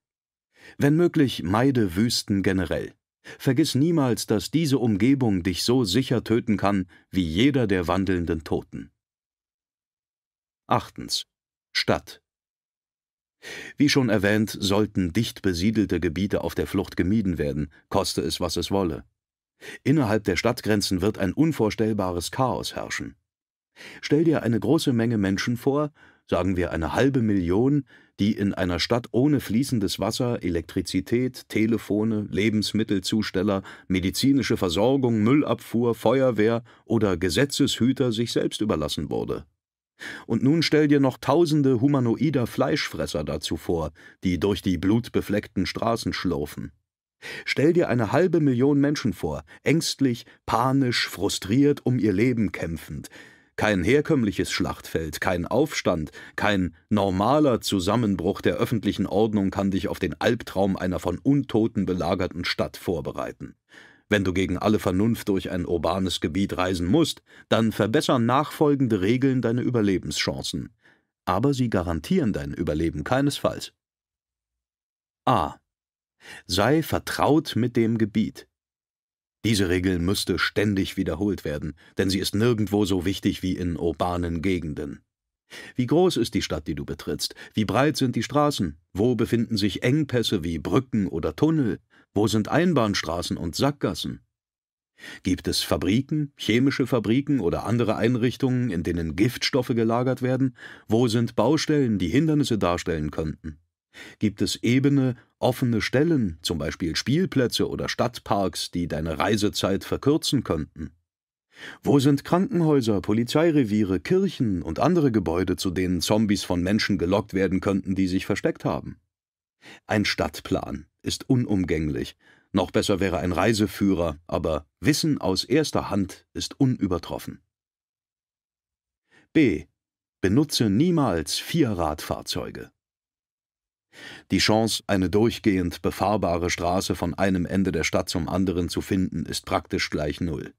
Wenn möglich, meide Wüsten generell. Vergiss niemals, dass diese Umgebung dich so sicher töten kann wie jeder der wandelnden Toten. 8. Stadt. Wie schon erwähnt, sollten dicht besiedelte Gebiete auf der Flucht gemieden werden, koste es, was es wolle. Innerhalb der Stadtgrenzen wird ein unvorstellbares Chaos herrschen. Stell dir eine große Menge Menschen vor, sagen wir eine halbe Million, die in einer Stadt ohne fließendes Wasser, Elektrizität, Telefone, Lebensmittelzusteller, medizinische Versorgung, Müllabfuhr, Feuerwehr oder Gesetzeshüter sich selbst überlassen wurde. Und nun stell dir noch tausende humanoider Fleischfresser dazu vor, die durch die blutbefleckten Straßen schlurfen. Stell dir eine halbe Million Menschen vor, ängstlich, panisch, frustriert um ihr Leben kämpfend, kein herkömmliches Schlachtfeld, kein Aufstand, kein normaler Zusammenbruch der öffentlichen Ordnung kann dich auf den Albtraum einer von Untoten belagerten Stadt vorbereiten. Wenn du gegen alle Vernunft durch ein urbanes Gebiet reisen musst, dann verbessern nachfolgende Regeln deine Überlebenschancen. Aber sie garantieren dein Überleben keinesfalls. A. Sei vertraut mit dem Gebiet. Diese Regel müsste ständig wiederholt werden, denn sie ist nirgendwo so wichtig wie in urbanen Gegenden. Wie groß ist die Stadt, die du betrittst? Wie breit sind die Straßen? Wo befinden sich Engpässe wie Brücken oder Tunnel? Wo sind Einbahnstraßen und Sackgassen? Gibt es Fabriken, chemische Fabriken oder andere Einrichtungen, in denen Giftstoffe gelagert werden? Wo sind Baustellen, die Hindernisse darstellen könnten? Gibt es ebene, offene Stellen, zum Beispiel Spielplätze oder Stadtparks, die deine Reisezeit verkürzen könnten? Wo sind Krankenhäuser, Polizeireviere, Kirchen und andere Gebäude, zu denen Zombies von Menschen gelockt werden könnten, die sich versteckt haben? Ein Stadtplan ist unumgänglich. Noch besser wäre ein Reiseführer, aber Wissen aus erster Hand ist unübertroffen. B. Benutze niemals Vierradfahrzeuge. Die Chance, eine durchgehend befahrbare Straße von einem Ende der Stadt zum anderen zu finden, ist praktisch gleich null.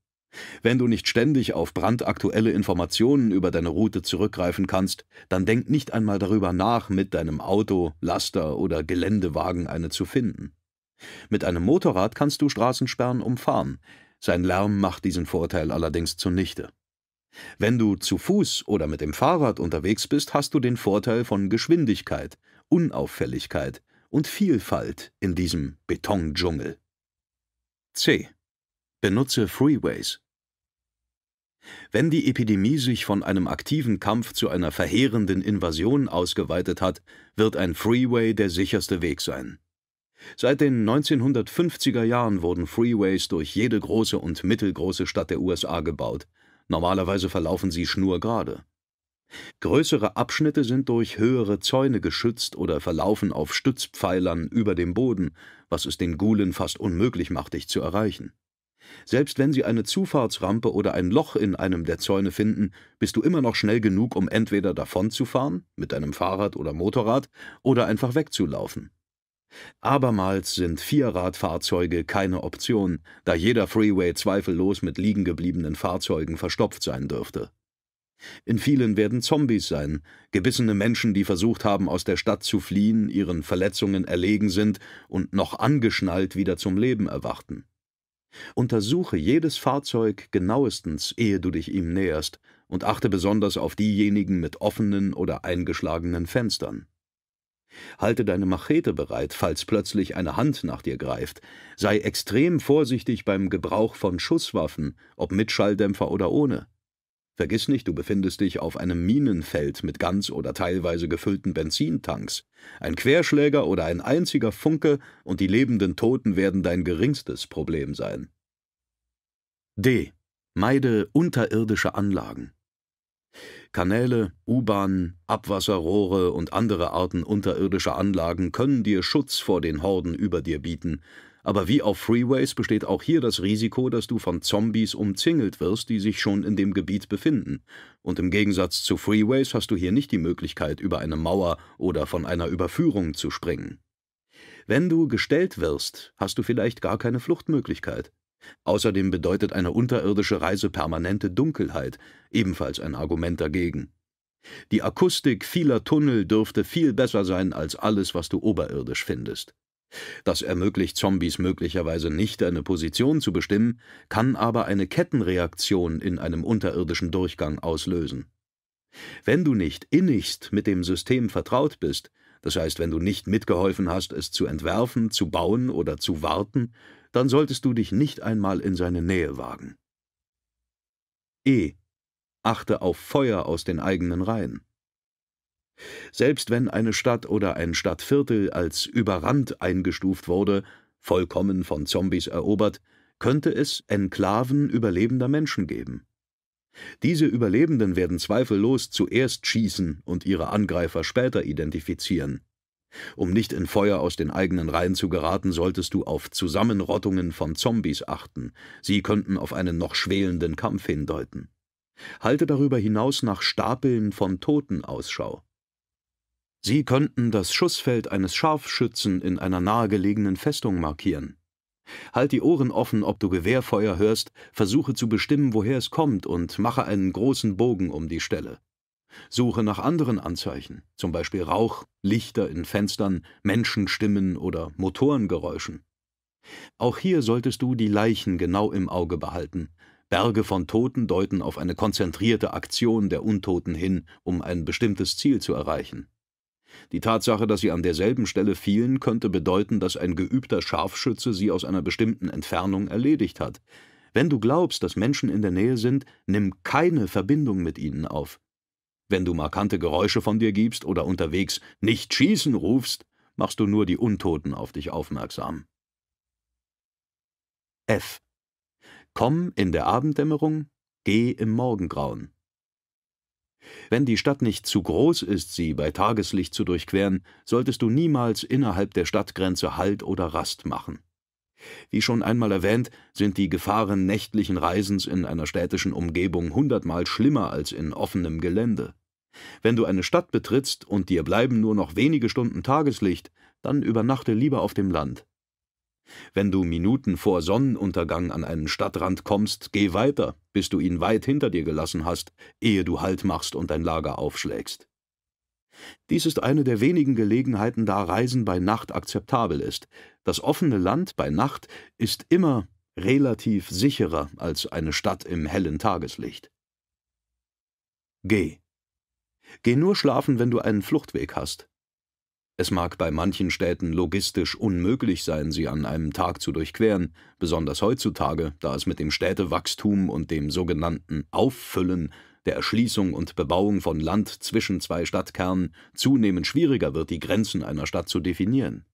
Wenn du nicht ständig auf brandaktuelle Informationen über deine Route zurückgreifen kannst, dann denk nicht einmal darüber nach, mit deinem Auto, Laster oder Geländewagen eine zu finden. Mit einem Motorrad kannst du Straßensperren umfahren, sein Lärm macht diesen Vorteil allerdings zunichte. Wenn du zu Fuß oder mit dem Fahrrad unterwegs bist, hast du den Vorteil von Geschwindigkeit Unauffälligkeit und Vielfalt in diesem Betondschungel. C. Benutze Freeways. Wenn die Epidemie sich von einem aktiven Kampf zu einer verheerenden Invasion ausgeweitet hat, wird ein Freeway der sicherste Weg sein. Seit den 1950er Jahren wurden Freeways durch jede große und mittelgroße Stadt der USA gebaut. Normalerweise verlaufen sie schnurgerade. Größere Abschnitte sind durch höhere Zäune geschützt oder verlaufen auf Stützpfeilern über dem Boden, was es den Gulen fast unmöglich macht, dich zu erreichen. Selbst wenn sie eine Zufahrtsrampe oder ein Loch in einem der Zäune finden, bist du immer noch schnell genug, um entweder davonzufahren, mit deinem Fahrrad oder Motorrad, oder einfach wegzulaufen. Abermals sind Vierradfahrzeuge keine Option, da jeder Freeway zweifellos mit liegengebliebenen Fahrzeugen verstopft sein dürfte. In vielen werden Zombies sein, gebissene Menschen, die versucht haben, aus der Stadt zu fliehen, ihren Verletzungen erlegen sind und noch angeschnallt wieder zum Leben erwarten. Untersuche jedes Fahrzeug genauestens, ehe du dich ihm näherst, und achte besonders auf diejenigen mit offenen oder eingeschlagenen Fenstern. Halte deine Machete bereit, falls plötzlich eine Hand nach dir greift. Sei extrem vorsichtig beim Gebrauch von Schusswaffen, ob mit Schalldämpfer oder ohne. Vergiss nicht, du befindest dich auf einem Minenfeld mit ganz oder teilweise gefüllten Benzintanks. Ein Querschläger oder ein einziger Funke und die lebenden Toten werden dein geringstes Problem sein. D. Meide unterirdische Anlagen. Kanäle, U-Bahnen, Abwasserrohre und andere Arten unterirdischer Anlagen können dir Schutz vor den Horden über dir bieten, aber wie auf Freeways besteht auch hier das Risiko, dass du von Zombies umzingelt wirst, die sich schon in dem Gebiet befinden. Und im Gegensatz zu Freeways hast du hier nicht die Möglichkeit, über eine Mauer oder von einer Überführung zu springen. Wenn du gestellt wirst, hast du vielleicht gar keine Fluchtmöglichkeit. Außerdem bedeutet eine unterirdische Reise permanente Dunkelheit, ebenfalls ein Argument dagegen. Die Akustik vieler Tunnel dürfte viel besser sein als alles, was du oberirdisch findest. Das ermöglicht Zombies möglicherweise nicht, eine Position zu bestimmen, kann aber eine Kettenreaktion in einem unterirdischen Durchgang auslösen. Wenn du nicht innigst mit dem System vertraut bist, das heißt, wenn du nicht mitgeholfen hast, es zu entwerfen, zu bauen oder zu warten, dann solltest du dich nicht einmal in seine Nähe wagen. E. Achte auf Feuer aus den eigenen Reihen. Selbst wenn eine Stadt oder ein Stadtviertel als überrannt eingestuft wurde, vollkommen von Zombies erobert, könnte es Enklaven überlebender Menschen geben. Diese Überlebenden werden zweifellos zuerst schießen und ihre Angreifer später identifizieren. Um nicht in Feuer aus den eigenen Reihen zu geraten, solltest du auf Zusammenrottungen von Zombies achten. Sie könnten auf einen noch schwelenden Kampf hindeuten. Halte darüber hinaus nach Stapeln von Toten Ausschau. Sie könnten das Schussfeld eines Scharfschützen in einer nahegelegenen Festung markieren. Halt die Ohren offen, ob du Gewehrfeuer hörst, versuche zu bestimmen, woher es kommt, und mache einen großen Bogen um die Stelle. Suche nach anderen Anzeichen, zum Beispiel Rauch, Lichter in Fenstern, Menschenstimmen oder Motorengeräuschen. Auch hier solltest du die Leichen genau im Auge behalten. Berge von Toten deuten auf eine konzentrierte Aktion der Untoten hin, um ein bestimmtes Ziel zu erreichen. Die Tatsache, dass sie an derselben Stelle fielen, könnte bedeuten, dass ein geübter Scharfschütze sie aus einer bestimmten Entfernung erledigt hat. Wenn du glaubst, dass Menschen in der Nähe sind, nimm keine Verbindung mit ihnen auf. Wenn du markante Geräusche von dir gibst oder unterwegs »Nicht schießen« rufst, machst du nur die Untoten auf dich aufmerksam. F. Komm in der Abenddämmerung, geh im Morgengrauen. Wenn die Stadt nicht zu groß ist, sie bei Tageslicht zu durchqueren, solltest du niemals innerhalb der Stadtgrenze Halt oder Rast machen. Wie schon einmal erwähnt, sind die Gefahren nächtlichen Reisens in einer städtischen Umgebung hundertmal schlimmer als in offenem Gelände. Wenn du eine Stadt betrittst und dir bleiben nur noch wenige Stunden Tageslicht, dann übernachte lieber auf dem Land. Wenn du Minuten vor Sonnenuntergang an einen Stadtrand kommst, geh weiter, bis du ihn weit hinter dir gelassen hast, ehe du Halt machst und dein Lager aufschlägst. Dies ist eine der wenigen Gelegenheiten, da Reisen bei Nacht akzeptabel ist. Das offene Land bei Nacht ist immer relativ sicherer als eine Stadt im hellen Tageslicht. Geh. Geh nur schlafen, wenn du einen Fluchtweg hast. Es mag bei manchen Städten logistisch unmöglich sein, sie an einem Tag zu durchqueren, besonders heutzutage, da es mit dem Städtewachstum und dem sogenannten Auffüllen der Erschließung und Bebauung von Land zwischen zwei Stadtkernen zunehmend schwieriger wird, die Grenzen einer Stadt zu definieren.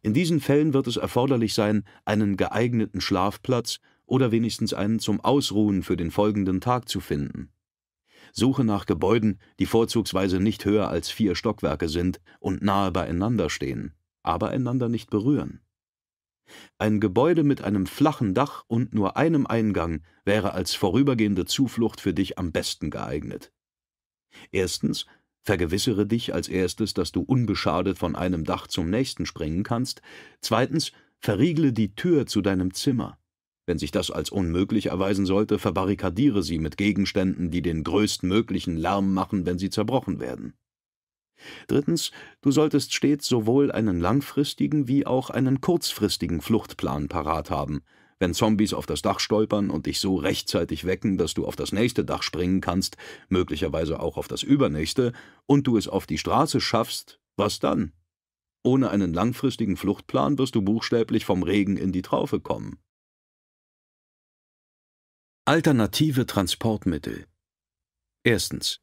In diesen Fällen wird es erforderlich sein, einen geeigneten Schlafplatz oder wenigstens einen zum Ausruhen für den folgenden Tag zu finden. Suche nach Gebäuden, die vorzugsweise nicht höher als vier Stockwerke sind und nahe beieinander stehen, aber einander nicht berühren. Ein Gebäude mit einem flachen Dach und nur einem Eingang wäre als vorübergehende Zuflucht für dich am besten geeignet. Erstens, vergewissere dich als erstes, dass du unbeschadet von einem Dach zum nächsten springen kannst. Zweitens, verriegle die Tür zu deinem Zimmer. Wenn sich das als unmöglich erweisen sollte, verbarrikadiere sie mit Gegenständen, die den größtmöglichen Lärm machen, wenn sie zerbrochen werden. Drittens, du solltest stets sowohl einen langfristigen wie auch einen kurzfristigen Fluchtplan parat haben. Wenn Zombies auf das Dach stolpern und dich so rechtzeitig wecken, dass du auf das nächste Dach springen kannst, möglicherweise auch auf das übernächste, und du es auf die Straße schaffst, was dann? Ohne einen langfristigen Fluchtplan wirst du buchstäblich vom Regen in die Traufe kommen. Alternative Transportmittel. Erstens.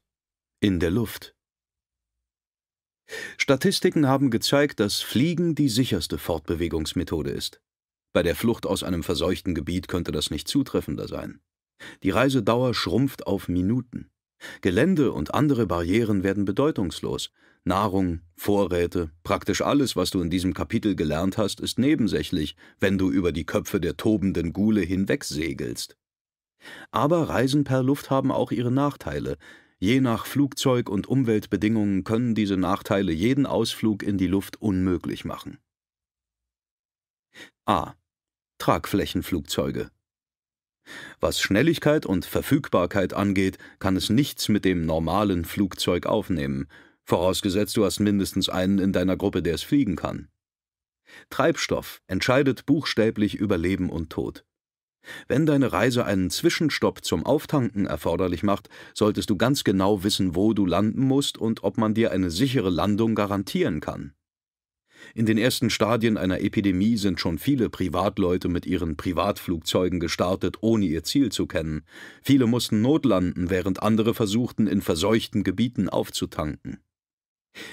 In der Luft. Statistiken haben gezeigt, dass Fliegen die sicherste Fortbewegungsmethode ist. Bei der Flucht aus einem verseuchten Gebiet könnte das nicht zutreffender sein. Die Reisedauer schrumpft auf Minuten. Gelände und andere Barrieren werden bedeutungslos. Nahrung, Vorräte, praktisch alles, was du in diesem Kapitel gelernt hast, ist nebensächlich, wenn du über die Köpfe der tobenden Gule hinwegsegelst. Aber Reisen per Luft haben auch ihre Nachteile. Je nach Flugzeug und Umweltbedingungen können diese Nachteile jeden Ausflug in die Luft unmöglich machen. a. Tragflächenflugzeuge Was Schnelligkeit und Verfügbarkeit angeht, kann es nichts mit dem normalen Flugzeug aufnehmen, vorausgesetzt du hast mindestens einen in deiner Gruppe, der es fliegen kann. Treibstoff entscheidet buchstäblich über Leben und Tod. Wenn deine Reise einen Zwischenstopp zum Auftanken erforderlich macht, solltest du ganz genau wissen, wo du landen musst und ob man dir eine sichere Landung garantieren kann. In den ersten Stadien einer Epidemie sind schon viele Privatleute mit ihren Privatflugzeugen gestartet, ohne ihr Ziel zu kennen. Viele mussten notlanden, während andere versuchten, in verseuchten Gebieten aufzutanken.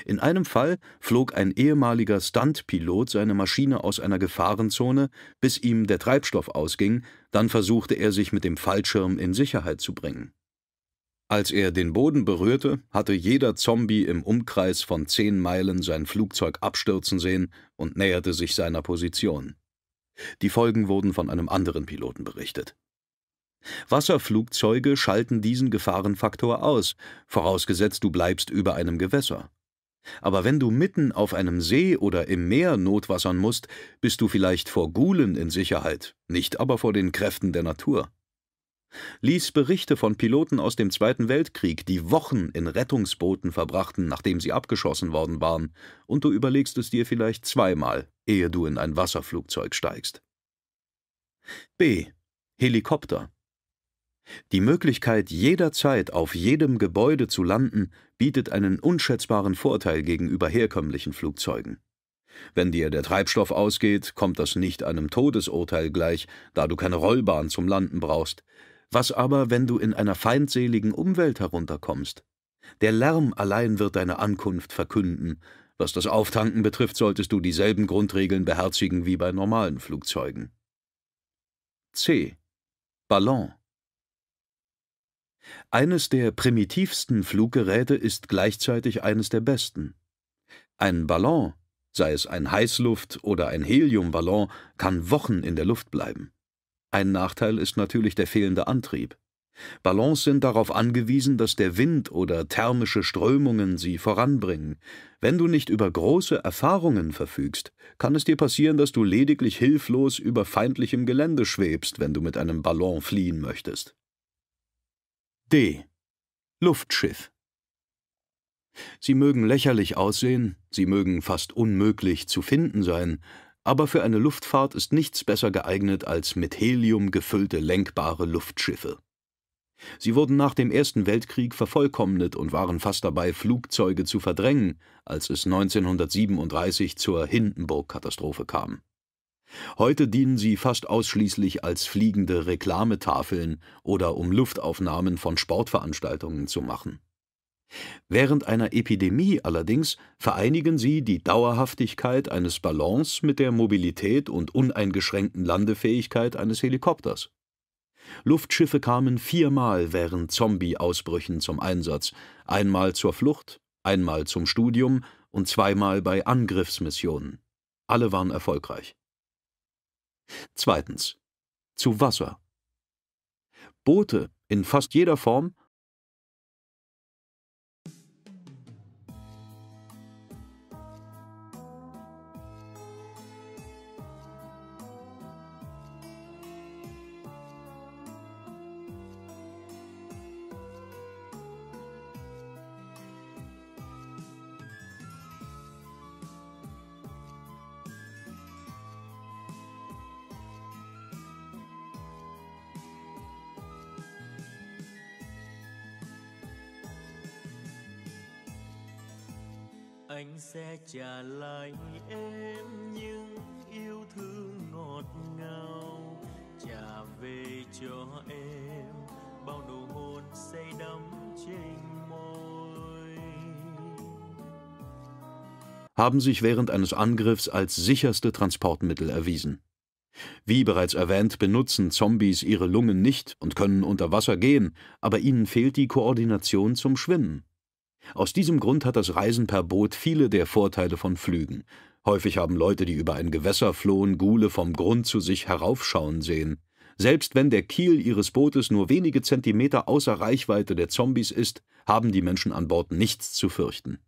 In einem Fall flog ein ehemaliger Stuntpilot seine Maschine aus einer Gefahrenzone, bis ihm der Treibstoff ausging, dann versuchte er, sich mit dem Fallschirm in Sicherheit zu bringen. Als er den Boden berührte, hatte jeder Zombie im Umkreis von zehn Meilen sein Flugzeug abstürzen sehen und näherte sich seiner Position. Die Folgen wurden von einem anderen Piloten berichtet. Wasserflugzeuge schalten diesen Gefahrenfaktor aus, vorausgesetzt du bleibst über einem Gewässer. Aber wenn du mitten auf einem See oder im Meer notwassern musst, bist du vielleicht vor Gulen in Sicherheit, nicht aber vor den Kräften der Natur. Lies Berichte von Piloten aus dem Zweiten Weltkrieg, die Wochen in Rettungsbooten verbrachten, nachdem sie abgeschossen worden waren, und du überlegst es dir vielleicht zweimal, ehe du in ein Wasserflugzeug steigst. B. Helikopter die Möglichkeit, jederzeit auf jedem Gebäude zu landen, bietet einen unschätzbaren Vorteil gegenüber herkömmlichen Flugzeugen. Wenn dir der Treibstoff ausgeht, kommt das nicht einem Todesurteil gleich, da du keine Rollbahn zum Landen brauchst. Was aber, wenn du in einer feindseligen Umwelt herunterkommst? Der Lärm allein wird deine Ankunft verkünden. Was das Auftanken betrifft, solltest du dieselben Grundregeln beherzigen wie bei normalen Flugzeugen. C. Ballon eines der primitivsten Fluggeräte ist gleichzeitig eines der besten. Ein Ballon, sei es ein Heißluft- oder ein Heliumballon, kann Wochen in der Luft bleiben. Ein Nachteil ist natürlich der fehlende Antrieb. Ballons sind darauf angewiesen, dass der Wind oder thermische Strömungen sie voranbringen. Wenn du nicht über große Erfahrungen verfügst, kann es dir passieren, dass du lediglich hilflos über feindlichem Gelände schwebst, wenn du mit einem Ballon fliehen möchtest. D. Luftschiff. Sie mögen lächerlich aussehen, sie mögen fast unmöglich zu finden sein, aber für eine Luftfahrt ist nichts besser geeignet als mit Helium gefüllte lenkbare Luftschiffe. Sie wurden nach dem Ersten Weltkrieg vervollkommnet und waren fast dabei, Flugzeuge zu verdrängen, als es 1937 zur Hindenburg-Katastrophe kam. Heute dienen sie fast ausschließlich als fliegende Reklametafeln oder um Luftaufnahmen von Sportveranstaltungen zu machen. Während einer Epidemie allerdings vereinigen sie die Dauerhaftigkeit eines Ballons mit der Mobilität und uneingeschränkten Landefähigkeit eines Helikopters. Luftschiffe kamen viermal während Zombie-Ausbrüchen zum Einsatz, einmal zur Flucht, einmal zum Studium und zweimal bei Angriffsmissionen. Alle waren erfolgreich. Zweitens. Zu Wasser. Boote in fast jeder Form anh sẽ trả lại em những yêu thương ngọt ngào trả về cho em bao nụ hôn say đắm trên môi haben sich während eines Angriffs als sicherste Transportmittel erwiesen. Wie bereits erwähnt, benutzen Zombies ihre Lungen nicht und können unter Wasser gehen, aber ihnen fehlt die Koordination zum Schwimmen. Aus diesem Grund hat das Reisen per Boot viele der Vorteile von Flügen. Häufig haben Leute, die über ein Gewässer flohen, Gule vom Grund zu sich heraufschauen sehen. Selbst wenn der Kiel ihres Bootes nur wenige Zentimeter außer Reichweite der Zombies ist, haben die Menschen an Bord nichts zu fürchten.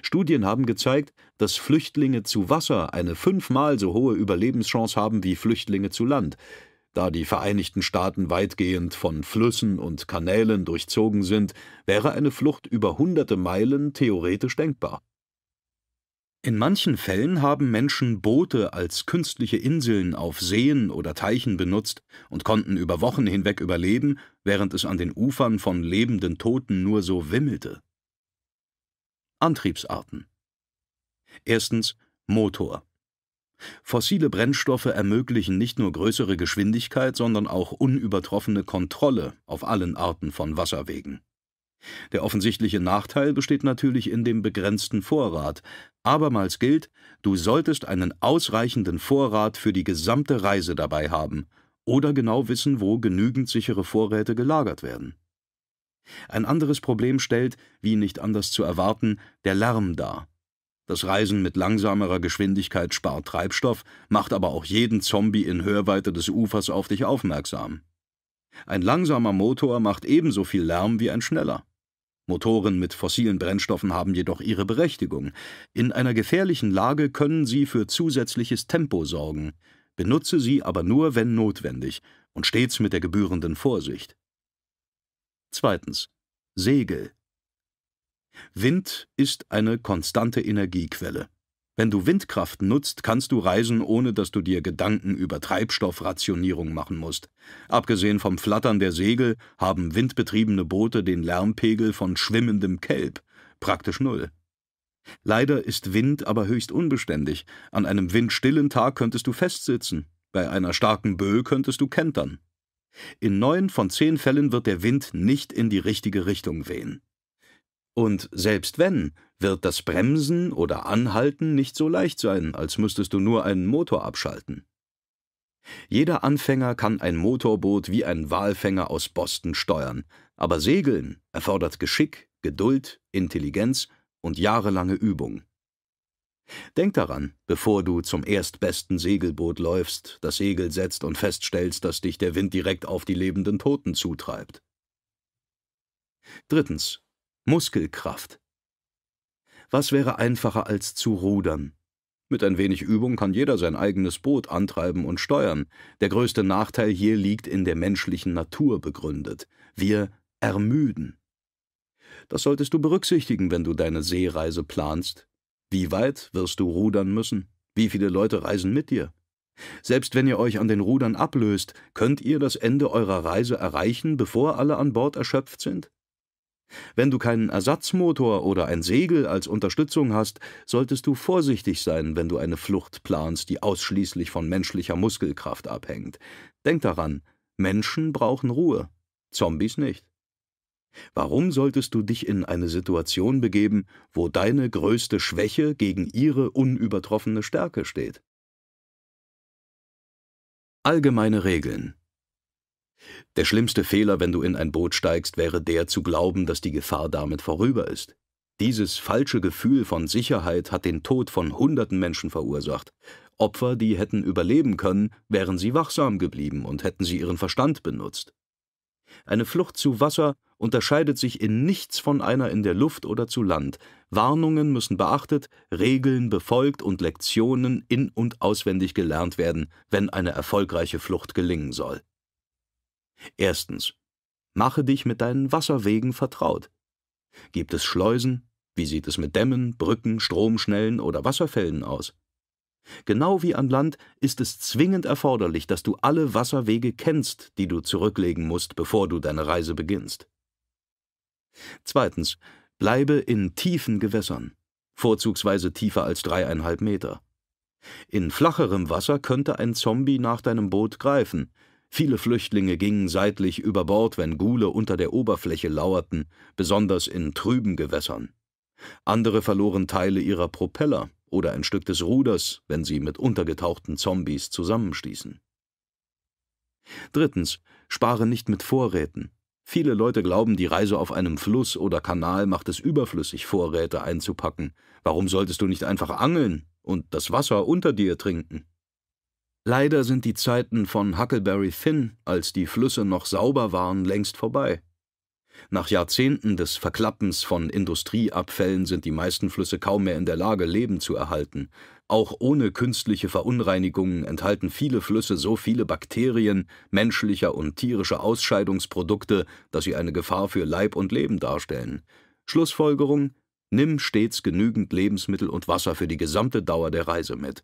Studien haben gezeigt, dass Flüchtlinge zu Wasser eine fünfmal so hohe Überlebenschance haben wie Flüchtlinge zu Land. Da die Vereinigten Staaten weitgehend von Flüssen und Kanälen durchzogen sind, wäre eine Flucht über hunderte Meilen theoretisch denkbar. In manchen Fällen haben Menschen Boote als künstliche Inseln auf Seen oder Teichen benutzt und konnten über Wochen hinweg überleben, während es an den Ufern von lebenden Toten nur so wimmelte. Antriebsarten Erstens Motor Fossile Brennstoffe ermöglichen nicht nur größere Geschwindigkeit, sondern auch unübertroffene Kontrolle auf allen Arten von Wasserwegen. Der offensichtliche Nachteil besteht natürlich in dem begrenzten Vorrat. Abermals gilt, du solltest einen ausreichenden Vorrat für die gesamte Reise dabei haben oder genau wissen, wo genügend sichere Vorräte gelagert werden. Ein anderes Problem stellt, wie nicht anders zu erwarten, der Lärm dar das Reisen mit langsamerer Geschwindigkeit spart Treibstoff, macht aber auch jeden Zombie in Hörweite des Ufers auf dich aufmerksam. Ein langsamer Motor macht ebenso viel Lärm wie ein schneller. Motoren mit fossilen Brennstoffen haben jedoch ihre Berechtigung. In einer gefährlichen Lage können sie für zusätzliches Tempo sorgen. Benutze sie aber nur, wenn notwendig, und stets mit der gebührenden Vorsicht. Zweitens. Segel. Wind ist eine konstante Energiequelle. Wenn du Windkraft nutzt, kannst du reisen, ohne dass du dir Gedanken über Treibstoffrationierung machen musst. Abgesehen vom Flattern der Segel haben windbetriebene Boote den Lärmpegel von schwimmendem Kelb, praktisch null. Leider ist Wind aber höchst unbeständig. An einem windstillen Tag könntest du festsitzen, bei einer starken Böe könntest du kentern. In neun von zehn Fällen wird der Wind nicht in die richtige Richtung wehen. Und selbst wenn, wird das Bremsen oder Anhalten nicht so leicht sein, als müsstest du nur einen Motor abschalten. Jeder Anfänger kann ein Motorboot wie ein Walfänger aus Boston steuern, aber Segeln erfordert Geschick, Geduld, Intelligenz und jahrelange Übung. Denk daran, bevor du zum erstbesten Segelboot läufst, das Segel setzt und feststellst, dass dich der Wind direkt auf die lebenden Toten zutreibt. Drittens. Muskelkraft. Was wäre einfacher als zu rudern? Mit ein wenig Übung kann jeder sein eigenes Boot antreiben und steuern. Der größte Nachteil hier liegt in der menschlichen Natur begründet. Wir ermüden. Das solltest du berücksichtigen, wenn du deine Seereise planst. Wie weit wirst du rudern müssen? Wie viele Leute reisen mit dir? Selbst wenn ihr euch an den Rudern ablöst, könnt ihr das Ende eurer Reise erreichen, bevor alle an Bord erschöpft sind? Wenn du keinen Ersatzmotor oder ein Segel als Unterstützung hast, solltest du vorsichtig sein, wenn du eine Flucht planst, die ausschließlich von menschlicher Muskelkraft abhängt. Denk daran, Menschen brauchen Ruhe, Zombies nicht. Warum solltest du dich in eine Situation begeben, wo deine größte Schwäche gegen ihre unübertroffene Stärke steht? Allgemeine Regeln der schlimmste Fehler, wenn du in ein Boot steigst, wäre der zu glauben, dass die Gefahr damit vorüber ist. Dieses falsche Gefühl von Sicherheit hat den Tod von hunderten Menschen verursacht. Opfer, die hätten überleben können, wären sie wachsam geblieben und hätten sie ihren Verstand benutzt. Eine Flucht zu Wasser unterscheidet sich in nichts von einer in der Luft oder zu Land. Warnungen müssen beachtet, Regeln befolgt und Lektionen in und auswendig gelernt werden, wenn eine erfolgreiche Flucht gelingen soll. Erstens. Mache dich mit deinen Wasserwegen vertraut. Gibt es Schleusen? Wie sieht es mit Dämmen, Brücken, Stromschnellen oder Wasserfällen aus? Genau wie an Land ist es zwingend erforderlich, dass du alle Wasserwege kennst, die du zurücklegen musst, bevor du deine Reise beginnst. Zweitens. Bleibe in tiefen Gewässern, vorzugsweise tiefer als dreieinhalb Meter. In flacherem Wasser könnte ein Zombie nach deinem Boot greifen, Viele Flüchtlinge gingen seitlich über Bord, wenn Gule unter der Oberfläche lauerten, besonders in trüben Gewässern. Andere verloren Teile ihrer Propeller oder ein Stück des Ruders, wenn sie mit untergetauchten Zombies zusammenstießen. Drittens, spare nicht mit Vorräten. Viele Leute glauben, die Reise auf einem Fluss oder Kanal macht es überflüssig, Vorräte einzupacken. Warum solltest du nicht einfach angeln und das Wasser unter dir trinken? Leider sind die Zeiten von Huckleberry Finn, als die Flüsse noch sauber waren, längst vorbei. Nach Jahrzehnten des Verklappens von Industrieabfällen sind die meisten Flüsse kaum mehr in der Lage, Leben zu erhalten. Auch ohne künstliche Verunreinigungen enthalten viele Flüsse so viele Bakterien, menschlicher und tierischer Ausscheidungsprodukte, dass sie eine Gefahr für Leib und Leben darstellen. Schlussfolgerung, nimm stets genügend Lebensmittel und Wasser für die gesamte Dauer der Reise mit.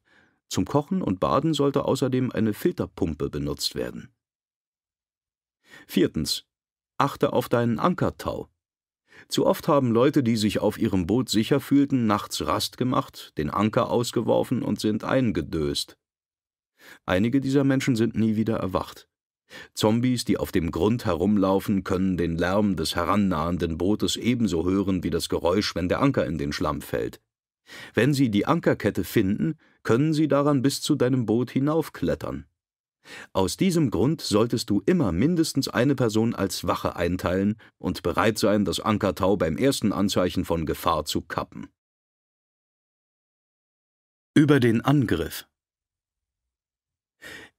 Zum Kochen und Baden sollte außerdem eine Filterpumpe benutzt werden. Viertens. Achte auf deinen Ankertau. Zu oft haben Leute, die sich auf ihrem Boot sicher fühlten, nachts Rast gemacht, den Anker ausgeworfen und sind eingedöst. Einige dieser Menschen sind nie wieder erwacht. Zombies, die auf dem Grund herumlaufen, können den Lärm des herannahenden Bootes ebenso hören wie das Geräusch, wenn der Anker in den Schlamm fällt. Wenn sie die Ankerkette finden, können sie daran bis zu deinem Boot hinaufklettern. Aus diesem Grund solltest du immer mindestens eine Person als Wache einteilen und bereit sein, das Ankertau beim ersten Anzeichen von Gefahr zu kappen. Über den Angriff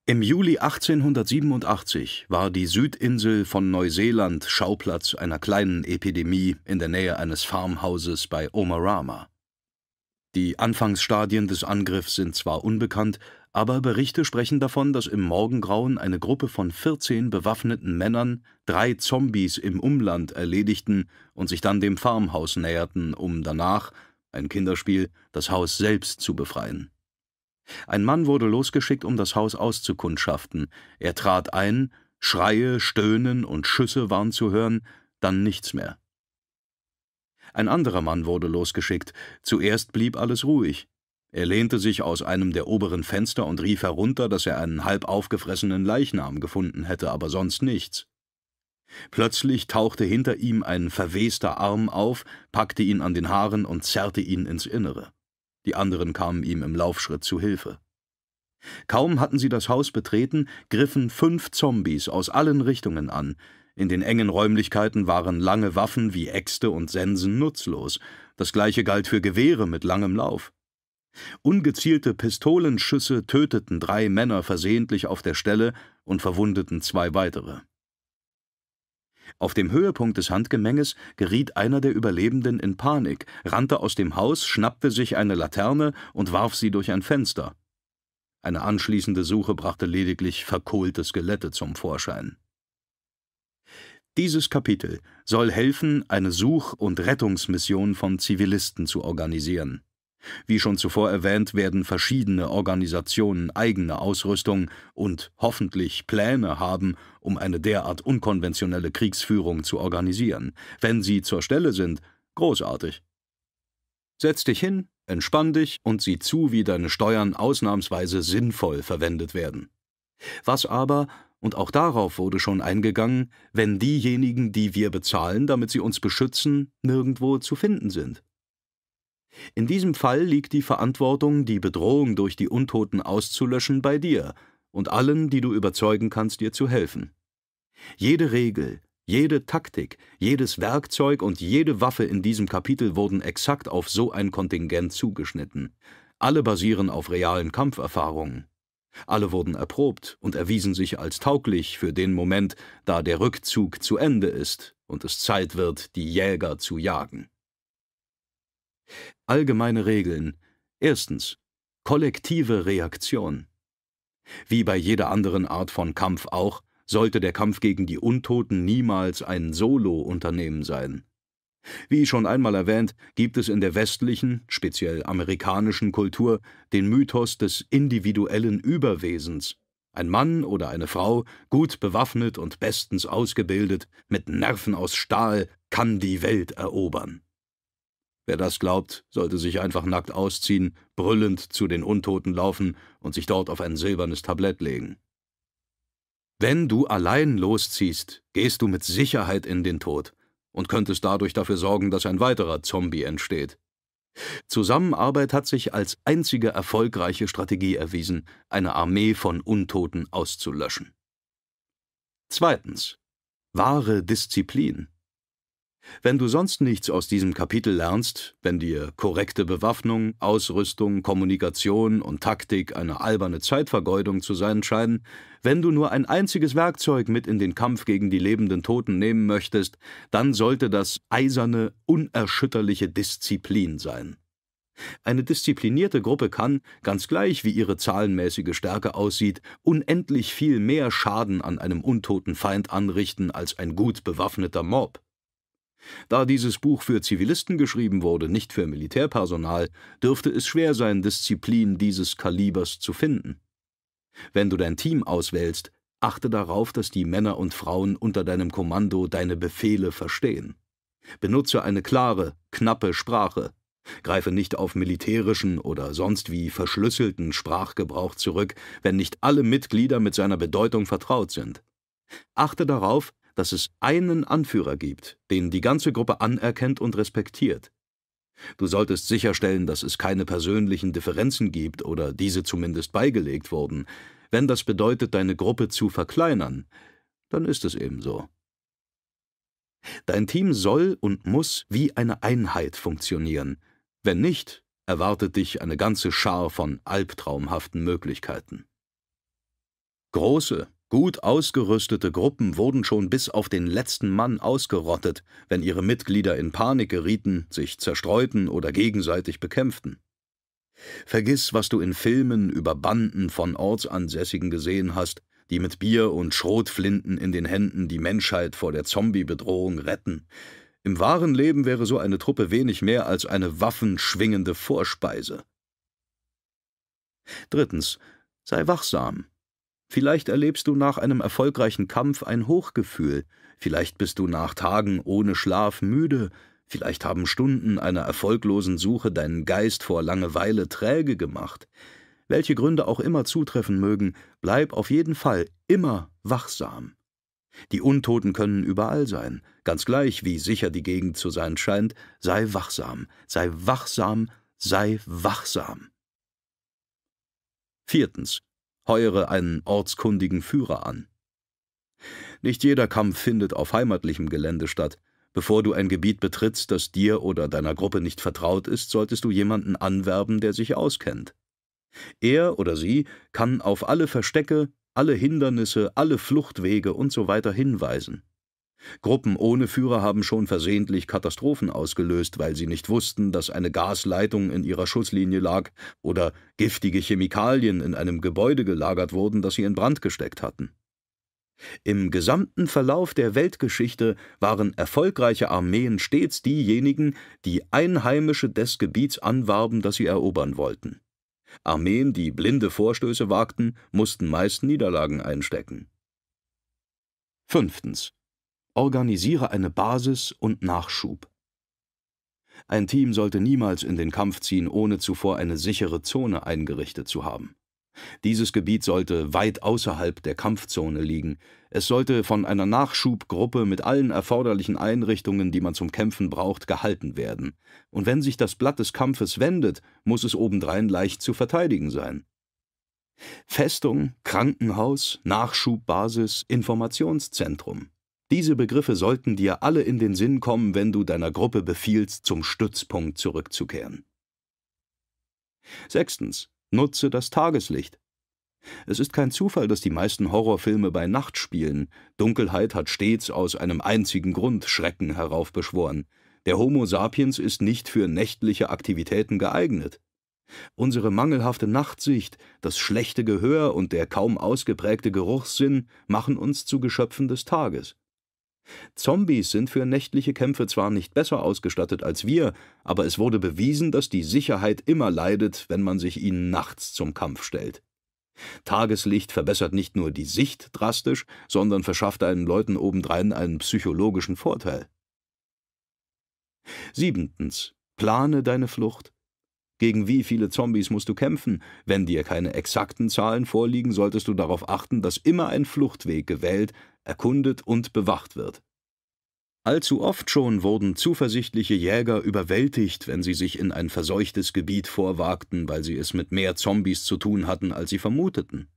Im Juli 1887 war die Südinsel von Neuseeland Schauplatz einer kleinen Epidemie in der Nähe eines Farmhauses bei Omarama. Die Anfangsstadien des Angriffs sind zwar unbekannt, aber Berichte sprechen davon, dass im Morgengrauen eine Gruppe von 14 bewaffneten Männern drei Zombies im Umland erledigten und sich dann dem Farmhaus näherten, um danach, ein Kinderspiel, das Haus selbst zu befreien. Ein Mann wurde losgeschickt, um das Haus auszukundschaften. Er trat ein, Schreie, Stöhnen und Schüsse waren zu hören, dann nichts mehr. Ein anderer Mann wurde losgeschickt. Zuerst blieb alles ruhig. Er lehnte sich aus einem der oberen Fenster und rief herunter, dass er einen halb aufgefressenen Leichnam gefunden hätte, aber sonst nichts. Plötzlich tauchte hinter ihm ein verwester Arm auf, packte ihn an den Haaren und zerrte ihn ins Innere. Die anderen kamen ihm im Laufschritt zu Hilfe. Kaum hatten sie das Haus betreten, griffen fünf Zombies aus allen Richtungen an. In den engen Räumlichkeiten waren lange Waffen wie Äxte und Sensen nutzlos. Das gleiche galt für Gewehre mit langem Lauf. Ungezielte Pistolenschüsse töteten drei Männer versehentlich auf der Stelle und verwundeten zwei weitere. Auf dem Höhepunkt des Handgemenges geriet einer der Überlebenden in Panik, rannte aus dem Haus, schnappte sich eine Laterne und warf sie durch ein Fenster. Eine anschließende Suche brachte lediglich verkohlte Skelette zum Vorschein. Dieses Kapitel soll helfen, eine Such- und Rettungsmission von Zivilisten zu organisieren. Wie schon zuvor erwähnt, werden verschiedene Organisationen eigene Ausrüstung und hoffentlich Pläne haben, um eine derart unkonventionelle Kriegsführung zu organisieren. Wenn sie zur Stelle sind, großartig. Setz dich hin, entspann dich und sieh zu, wie deine Steuern ausnahmsweise sinnvoll verwendet werden. Was aber, und auch darauf wurde schon eingegangen, wenn diejenigen, die wir bezahlen, damit sie uns beschützen, nirgendwo zu finden sind. In diesem Fall liegt die Verantwortung, die Bedrohung durch die Untoten auszulöschen, bei dir und allen, die du überzeugen kannst, dir zu helfen. Jede Regel, jede Taktik, jedes Werkzeug und jede Waffe in diesem Kapitel wurden exakt auf so ein Kontingent zugeschnitten. Alle basieren auf realen Kampferfahrungen. Alle wurden erprobt und erwiesen sich als tauglich für den Moment, da der Rückzug zu Ende ist und es Zeit wird, die Jäger zu jagen. Allgemeine Regeln. Erstens. Kollektive Reaktion. Wie bei jeder anderen Art von Kampf auch, sollte der Kampf gegen die Untoten niemals ein Solo-Unternehmen sein. Wie schon einmal erwähnt, gibt es in der westlichen, speziell amerikanischen Kultur den Mythos des individuellen Überwesens. Ein Mann oder eine Frau, gut bewaffnet und bestens ausgebildet, mit Nerven aus Stahl, kann die Welt erobern. Wer das glaubt, sollte sich einfach nackt ausziehen, brüllend zu den Untoten laufen und sich dort auf ein silbernes Tablett legen. Wenn du allein losziehst, gehst du mit Sicherheit in den Tod, und könntest dadurch dafür sorgen, dass ein weiterer Zombie entsteht. Zusammenarbeit hat sich als einzige erfolgreiche Strategie erwiesen, eine Armee von Untoten auszulöschen. Zweitens. Wahre Disziplin. Wenn du sonst nichts aus diesem Kapitel lernst, wenn dir korrekte Bewaffnung, Ausrüstung, Kommunikation und Taktik eine alberne Zeitvergeudung zu sein scheinen, wenn du nur ein einziges Werkzeug mit in den Kampf gegen die lebenden Toten nehmen möchtest, dann sollte das eiserne, unerschütterliche Disziplin sein. Eine disziplinierte Gruppe kann, ganz gleich wie ihre zahlenmäßige Stärke aussieht, unendlich viel mehr Schaden an einem untoten Feind anrichten als ein gut bewaffneter Mob. Da dieses Buch für Zivilisten geschrieben wurde, nicht für Militärpersonal, dürfte es schwer sein, Disziplin dieses Kalibers zu finden. Wenn du dein Team auswählst, achte darauf, dass die Männer und Frauen unter deinem Kommando deine Befehle verstehen. Benutze eine klare, knappe Sprache. Greife nicht auf militärischen oder sonst wie verschlüsselten Sprachgebrauch zurück, wenn nicht alle Mitglieder mit seiner Bedeutung vertraut sind. Achte darauf, dass es einen Anführer gibt, den die ganze Gruppe anerkennt und respektiert. Du solltest sicherstellen, dass es keine persönlichen Differenzen gibt oder diese zumindest beigelegt wurden. Wenn das bedeutet, deine Gruppe zu verkleinern, dann ist es eben so. Dein Team soll und muss wie eine Einheit funktionieren. Wenn nicht, erwartet dich eine ganze Schar von albtraumhaften Möglichkeiten. Große, Gut ausgerüstete Gruppen wurden schon bis auf den letzten Mann ausgerottet, wenn ihre Mitglieder in Panik gerieten, sich zerstreuten oder gegenseitig bekämpften. Vergiss, was du in Filmen über Banden von Ortsansässigen gesehen hast, die mit Bier und Schrotflinten in den Händen die Menschheit vor der Zombie-Bedrohung retten. Im wahren Leben wäre so eine Truppe wenig mehr als eine waffenschwingende Vorspeise. Drittens, sei wachsam. Vielleicht erlebst du nach einem erfolgreichen Kampf ein Hochgefühl, vielleicht bist du nach Tagen ohne Schlaf müde, vielleicht haben Stunden einer erfolglosen Suche deinen Geist vor Langeweile träge gemacht. Welche Gründe auch immer zutreffen mögen, bleib auf jeden Fall immer wachsam. Die Untoten können überall sein, ganz gleich, wie sicher die Gegend zu sein scheint, sei wachsam, sei wachsam, sei wachsam. Viertens heuere einen ortskundigen Führer an. Nicht jeder Kampf findet auf heimatlichem Gelände statt. Bevor du ein Gebiet betrittst, das dir oder deiner Gruppe nicht vertraut ist, solltest du jemanden anwerben, der sich auskennt. Er oder sie kann auf alle Verstecke, alle Hindernisse, alle Fluchtwege usw. So hinweisen. Gruppen ohne Führer haben schon versehentlich Katastrophen ausgelöst, weil sie nicht wussten, dass eine Gasleitung in ihrer Schusslinie lag oder giftige Chemikalien in einem Gebäude gelagert wurden, das sie in Brand gesteckt hatten. Im gesamten Verlauf der Weltgeschichte waren erfolgreiche Armeen stets diejenigen, die Einheimische des Gebiets anwarben, das sie erobern wollten. Armeen, die blinde Vorstöße wagten, mussten meist Niederlagen einstecken. Fünftens organisiere eine Basis und Nachschub. Ein Team sollte niemals in den Kampf ziehen, ohne zuvor eine sichere Zone eingerichtet zu haben. Dieses Gebiet sollte weit außerhalb der Kampfzone liegen. Es sollte von einer Nachschubgruppe mit allen erforderlichen Einrichtungen, die man zum Kämpfen braucht, gehalten werden. Und wenn sich das Blatt des Kampfes wendet, muss es obendrein leicht zu verteidigen sein. Festung, Krankenhaus, Nachschubbasis, Informationszentrum. Diese Begriffe sollten dir alle in den Sinn kommen, wenn du deiner Gruppe befiehlst, zum Stützpunkt zurückzukehren. Sechstens. Nutze das Tageslicht. Es ist kein Zufall, dass die meisten Horrorfilme bei Nacht spielen. Dunkelheit hat stets aus einem einzigen Grund Schrecken heraufbeschworen. Der Homo sapiens ist nicht für nächtliche Aktivitäten geeignet. Unsere mangelhafte Nachtsicht, das schlechte Gehör und der kaum ausgeprägte Geruchssinn machen uns zu Geschöpfen des Tages. Zombies sind für nächtliche Kämpfe zwar nicht besser ausgestattet als wir, aber es wurde bewiesen, dass die Sicherheit immer leidet, wenn man sich ihnen nachts zum Kampf stellt. Tageslicht verbessert nicht nur die Sicht drastisch, sondern verschafft einen Leuten obendrein einen psychologischen Vorteil. Siebentens. Plane deine Flucht. Gegen wie viele Zombies musst du kämpfen? Wenn dir keine exakten Zahlen vorliegen, solltest du darauf achten, dass immer ein Fluchtweg gewählt, erkundet und bewacht wird. Allzu oft schon wurden zuversichtliche Jäger überwältigt, wenn sie sich in ein verseuchtes Gebiet vorwagten, weil sie es mit mehr Zombies zu tun hatten, als sie vermuteten.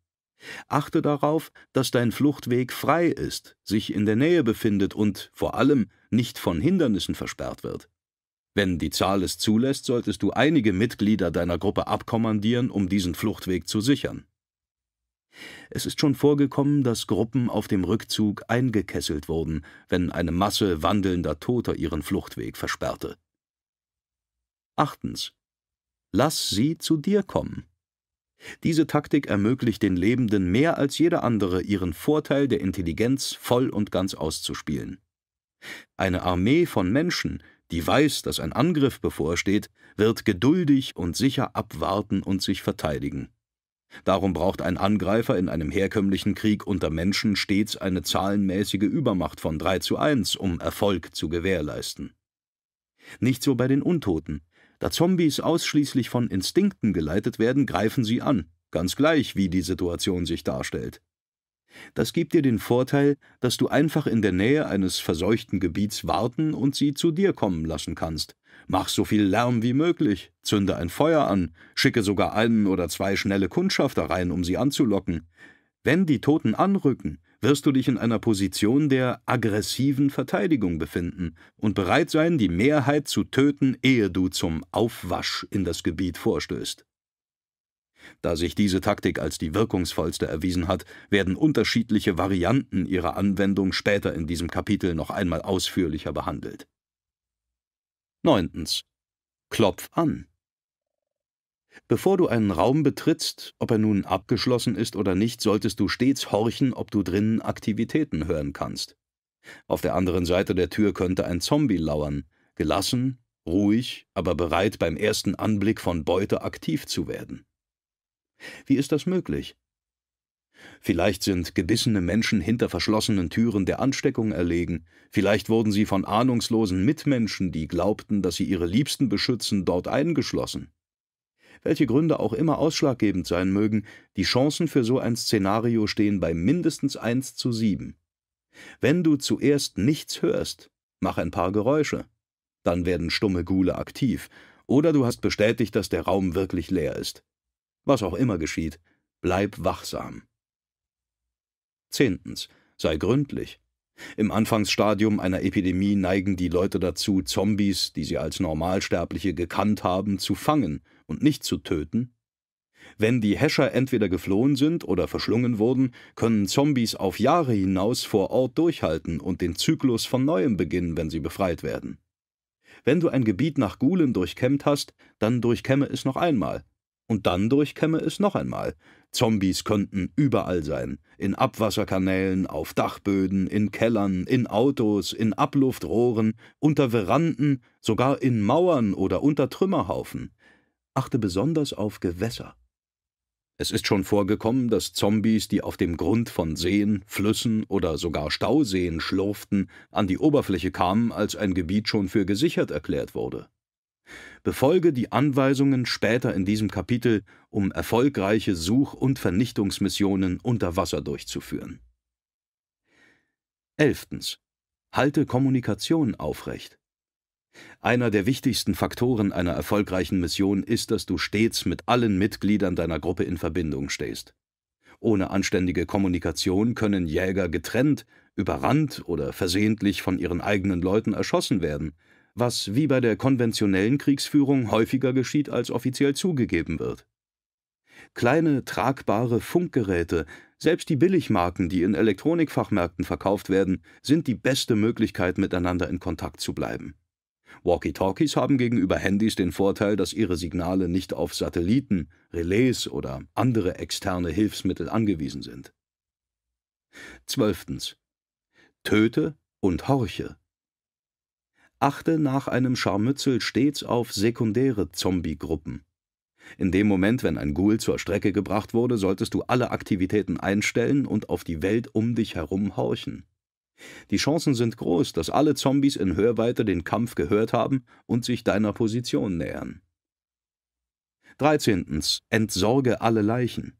Achte darauf, dass dein Fluchtweg frei ist, sich in der Nähe befindet und, vor allem, nicht von Hindernissen versperrt wird. Wenn die Zahl es zulässt, solltest du einige Mitglieder deiner Gruppe abkommandieren, um diesen Fluchtweg zu sichern. Es ist schon vorgekommen, dass Gruppen auf dem Rückzug eingekesselt wurden, wenn eine Masse wandelnder Toter ihren Fluchtweg versperrte. 8. Lass sie zu dir kommen. Diese Taktik ermöglicht den Lebenden mehr als jede andere, ihren Vorteil der Intelligenz voll und ganz auszuspielen. Eine Armee von Menschen, die weiß, dass ein Angriff bevorsteht, wird geduldig und sicher abwarten und sich verteidigen. Darum braucht ein Angreifer in einem herkömmlichen Krieg unter Menschen stets eine zahlenmäßige Übermacht von 3 zu 1, um Erfolg zu gewährleisten. Nicht so bei den Untoten. Da Zombies ausschließlich von Instinkten geleitet werden, greifen sie an, ganz gleich, wie die Situation sich darstellt. Das gibt dir den Vorteil, dass du einfach in der Nähe eines verseuchten Gebiets warten und sie zu dir kommen lassen kannst. Mach so viel Lärm wie möglich, zünde ein Feuer an, schicke sogar einen oder zwei schnelle Kundschafter rein, um sie anzulocken. Wenn die Toten anrücken, wirst du dich in einer Position der aggressiven Verteidigung befinden und bereit sein, die Mehrheit zu töten, ehe du zum Aufwasch in das Gebiet vorstößt. Da sich diese Taktik als die wirkungsvollste erwiesen hat, werden unterschiedliche Varianten ihrer Anwendung später in diesem Kapitel noch einmal ausführlicher behandelt. 9. Klopf an. Bevor du einen Raum betrittst, ob er nun abgeschlossen ist oder nicht, solltest du stets horchen, ob du drinnen Aktivitäten hören kannst. Auf der anderen Seite der Tür könnte ein Zombie lauern, gelassen, ruhig, aber bereit, beim ersten Anblick von Beute aktiv zu werden. Wie ist das möglich? Vielleicht sind gebissene Menschen hinter verschlossenen Türen der Ansteckung erlegen, vielleicht wurden sie von ahnungslosen Mitmenschen, die glaubten, dass sie ihre Liebsten beschützen, dort eingeschlossen. Welche Gründe auch immer ausschlaggebend sein mögen, die Chancen für so ein Szenario stehen bei mindestens 1 zu 7. Wenn du zuerst nichts hörst, mach ein paar Geräusche. Dann werden stumme Gule aktiv, oder du hast bestätigt, dass der Raum wirklich leer ist. Was auch immer geschieht, bleib wachsam. Zehntens. Sei gründlich. Im Anfangsstadium einer Epidemie neigen die Leute dazu, Zombies, die sie als Normalsterbliche gekannt haben, zu fangen und nicht zu töten. Wenn die Häscher entweder geflohen sind oder verschlungen wurden, können Zombies auf Jahre hinaus vor Ort durchhalten und den Zyklus von neuem beginnen, wenn sie befreit werden. Wenn du ein Gebiet nach Gulen durchkämmt hast, dann durchkämme es noch einmal. Und dann durchkämme es noch einmal. Zombies könnten überall sein. In Abwasserkanälen, auf Dachböden, in Kellern, in Autos, in Abluftrohren, unter Veranden, sogar in Mauern oder unter Trümmerhaufen. Achte besonders auf Gewässer. Es ist schon vorgekommen, dass Zombies, die auf dem Grund von Seen, Flüssen oder sogar Stauseen schlurften, an die Oberfläche kamen, als ein Gebiet schon für gesichert erklärt wurde befolge die Anweisungen später in diesem Kapitel, um erfolgreiche Such- und Vernichtungsmissionen unter Wasser durchzuführen. 11. Halte Kommunikation aufrecht. Einer der wichtigsten Faktoren einer erfolgreichen Mission ist, dass du stets mit allen Mitgliedern deiner Gruppe in Verbindung stehst. Ohne anständige Kommunikation können Jäger getrennt, überrannt oder versehentlich von ihren eigenen Leuten erschossen werden – was wie bei der konventionellen Kriegsführung häufiger geschieht, als offiziell zugegeben wird. Kleine, tragbare Funkgeräte, selbst die Billigmarken, die in Elektronikfachmärkten verkauft werden, sind die beste Möglichkeit, miteinander in Kontakt zu bleiben. Walkie-Talkies haben gegenüber Handys den Vorteil, dass ihre Signale nicht auf Satelliten, Relais oder andere externe Hilfsmittel angewiesen sind. Zwölftens. Töte und horche. Achte nach einem Scharmützel stets auf sekundäre Zombie-Gruppen. In dem Moment, wenn ein Ghoul zur Strecke gebracht wurde, solltest du alle Aktivitäten einstellen und auf die Welt um dich herum horchen. Die Chancen sind groß, dass alle Zombies in Hörweite den Kampf gehört haben und sich deiner Position nähern. 13. Entsorge alle Leichen.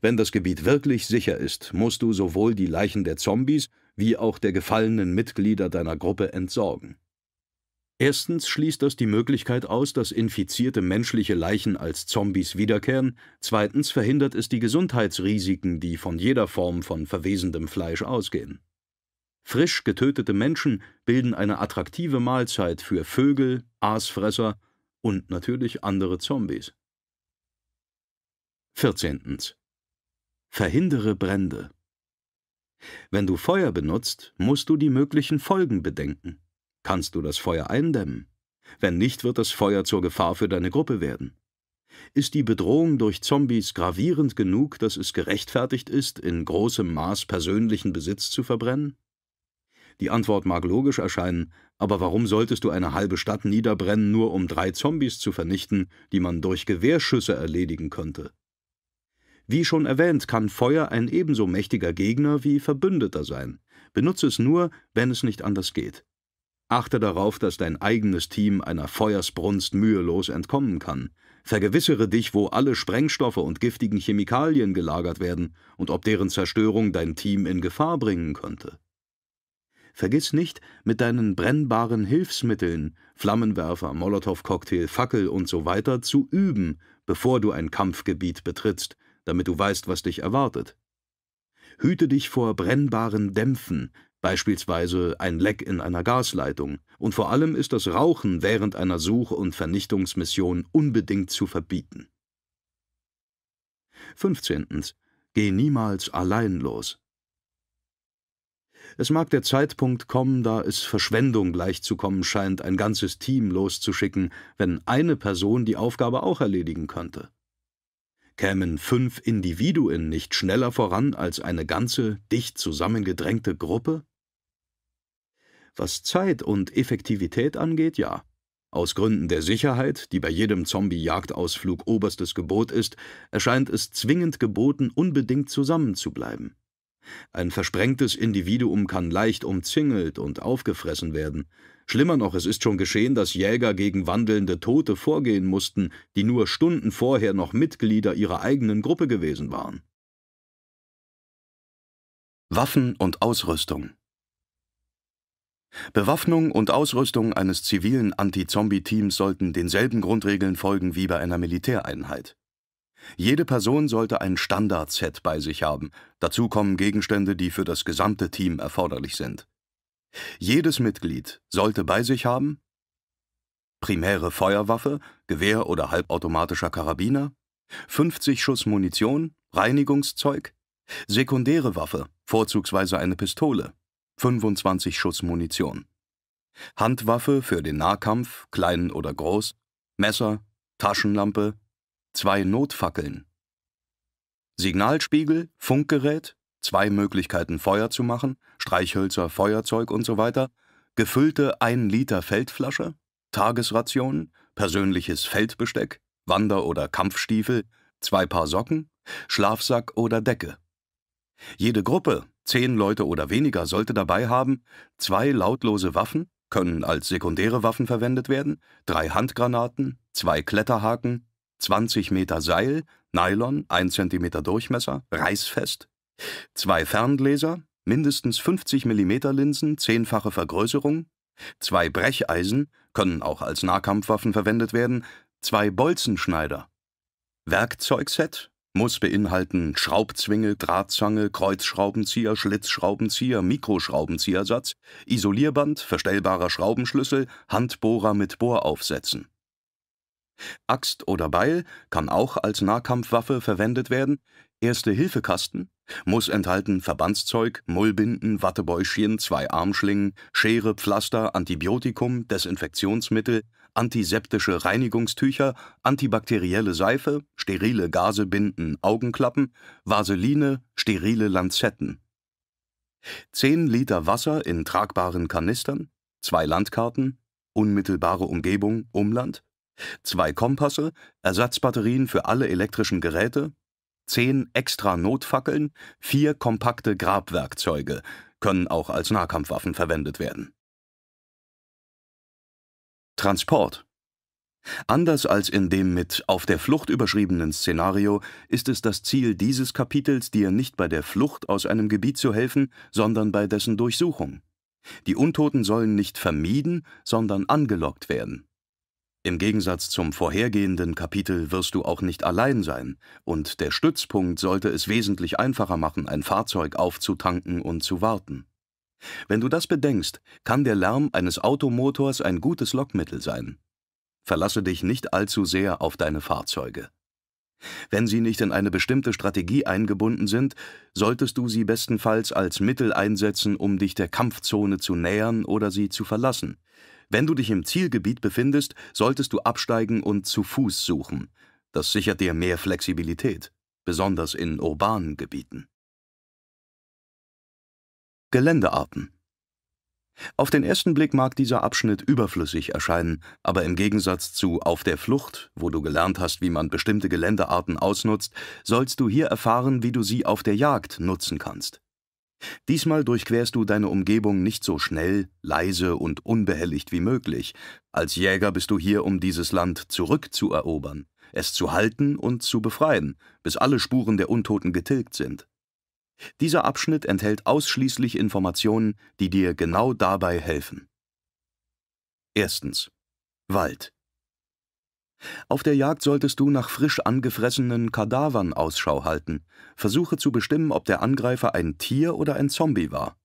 Wenn das Gebiet wirklich sicher ist, musst du sowohl die Leichen der Zombies wie auch der gefallenen Mitglieder deiner Gruppe entsorgen. Erstens schließt das die Möglichkeit aus, dass infizierte menschliche Leichen als Zombies wiederkehren, zweitens verhindert es die Gesundheitsrisiken, die von jeder Form von verwesendem Fleisch ausgehen. Frisch getötete Menschen bilden eine attraktive Mahlzeit für Vögel, Aasfresser und natürlich andere Zombies. 14. Verhindere Brände. Wenn du Feuer benutzt, musst du die möglichen Folgen bedenken. Kannst du das Feuer eindämmen? Wenn nicht, wird das Feuer zur Gefahr für deine Gruppe werden. Ist die Bedrohung durch Zombies gravierend genug, dass es gerechtfertigt ist, in großem Maß persönlichen Besitz zu verbrennen? Die Antwort mag logisch erscheinen, aber warum solltest du eine halbe Stadt niederbrennen, nur um drei Zombies zu vernichten, die man durch Gewehrschüsse erledigen könnte? Wie schon erwähnt, kann Feuer ein ebenso mächtiger Gegner wie Verbündeter sein. Benutze es nur, wenn es nicht anders geht. Achte darauf, dass dein eigenes Team einer Feuersbrunst mühelos entkommen kann. Vergewissere dich, wo alle Sprengstoffe und giftigen Chemikalien gelagert werden und ob deren Zerstörung dein Team in Gefahr bringen könnte. Vergiss nicht, mit deinen brennbaren Hilfsmitteln, Flammenwerfer, Molotow-Cocktail, Fackel und so weiter zu üben, bevor du ein Kampfgebiet betrittst, damit du weißt, was dich erwartet. Hüte dich vor brennbaren Dämpfen, beispielsweise ein Leck in einer Gasleitung, und vor allem ist das Rauchen während einer Such- und Vernichtungsmission unbedingt zu verbieten. 15. Geh niemals allein los. Es mag der Zeitpunkt kommen, da es Verschwendung gleichzukommen scheint, ein ganzes Team loszuschicken, wenn eine Person die Aufgabe auch erledigen könnte. Kämen fünf Individuen nicht schneller voran als eine ganze, dicht zusammengedrängte Gruppe? Was Zeit und Effektivität angeht, ja. Aus Gründen der Sicherheit, die bei jedem Zombie-Jagdausflug oberstes Gebot ist, erscheint es zwingend geboten, unbedingt zusammenzubleiben. Ein versprengtes Individuum kann leicht umzingelt und aufgefressen werden. Schlimmer noch, es ist schon geschehen, dass Jäger gegen wandelnde Tote vorgehen mussten, die nur Stunden vorher noch Mitglieder ihrer eigenen Gruppe gewesen waren. Waffen und Ausrüstung Bewaffnung und Ausrüstung eines zivilen Anti-Zombie-Teams sollten denselben Grundregeln folgen wie bei einer Militäreinheit. Jede Person sollte ein Standardset bei sich haben. Dazu kommen Gegenstände, die für das gesamte Team erforderlich sind. Jedes Mitglied sollte bei sich haben primäre Feuerwaffe, Gewehr oder halbautomatischer Karabiner, 50 Schuss Munition, Reinigungszeug, sekundäre Waffe, vorzugsweise eine Pistole, 25 Schuss Munition. Handwaffe für den Nahkampf, klein oder groß, Messer, Taschenlampe, zwei Notfackeln. Signalspiegel, Funkgerät, zwei Möglichkeiten Feuer zu machen, Streichhölzer, Feuerzeug und so weiter, gefüllte 1 Liter Feldflasche, Tagesration, persönliches Feldbesteck, Wander- oder Kampfstiefel, zwei Paar Socken, Schlafsack oder Decke. Jede Gruppe zehn Leute oder weniger sollte dabei haben, zwei lautlose Waffen, können als sekundäre Waffen verwendet werden, drei Handgranaten, zwei Kletterhaken, 20 Meter Seil, Nylon, 1 cm Durchmesser, reißfest, zwei Ferngläser, mindestens 50 mm Linsen, zehnfache Vergrößerung, zwei Brecheisen, können auch als Nahkampfwaffen verwendet werden, zwei Bolzenschneider, Werkzeugset, muss beinhalten Schraubzwinge, Drahtzange, Kreuzschraubenzieher, Schlitzschraubenzieher, Mikroschraubenziehersatz, Isolierband, verstellbarer Schraubenschlüssel, Handbohrer mit Bohraufsätzen. Axt oder Beil kann auch als Nahkampfwaffe verwendet werden, erste Hilfekasten muss enthalten Verbandszeug, Mullbinden, Wattebäuschen, zwei Armschlingen, Schere, Pflaster, Antibiotikum, Desinfektionsmittel, antiseptische Reinigungstücher, antibakterielle Seife, sterile Gasebinden, Augenklappen, Vaseline, sterile Lanzetten. 10 Liter Wasser in tragbaren Kanistern, zwei Landkarten, unmittelbare Umgebung, Umland, zwei Kompasse, Ersatzbatterien für alle elektrischen Geräte, 10 extra Notfackeln, vier kompakte Grabwerkzeuge, können auch als Nahkampfwaffen verwendet werden. Transport. Anders als in dem mit Auf der Flucht überschriebenen Szenario ist es das Ziel dieses Kapitels, dir nicht bei der Flucht aus einem Gebiet zu helfen, sondern bei dessen Durchsuchung. Die Untoten sollen nicht vermieden, sondern angelockt werden. Im Gegensatz zum vorhergehenden Kapitel wirst du auch nicht allein sein, und der Stützpunkt sollte es wesentlich einfacher machen, ein Fahrzeug aufzutanken und zu warten. Wenn du das bedenkst, kann der Lärm eines Automotors ein gutes Lockmittel sein. Verlasse dich nicht allzu sehr auf deine Fahrzeuge. Wenn sie nicht in eine bestimmte Strategie eingebunden sind, solltest du sie bestenfalls als Mittel einsetzen, um dich der Kampfzone zu nähern oder sie zu verlassen. Wenn du dich im Zielgebiet befindest, solltest du absteigen und zu Fuß suchen. Das sichert dir mehr Flexibilität, besonders in urbanen Gebieten. Geländearten. Auf den ersten Blick mag dieser Abschnitt überflüssig erscheinen, aber im Gegensatz zu Auf der Flucht, wo du gelernt hast, wie man bestimmte Geländearten ausnutzt, sollst du hier erfahren, wie du sie auf der Jagd nutzen kannst. Diesmal durchquerst du deine Umgebung nicht so schnell, leise und unbehelligt wie möglich. Als Jäger bist du hier, um dieses Land zurückzuerobern, es zu halten und zu befreien, bis alle Spuren der Untoten getilgt sind. Dieser Abschnitt enthält ausschließlich Informationen, die dir genau dabei helfen. 1. Wald Auf der Jagd solltest du nach frisch angefressenen Kadavern Ausschau halten. Versuche zu bestimmen, ob der Angreifer ein Tier oder ein Zombie war.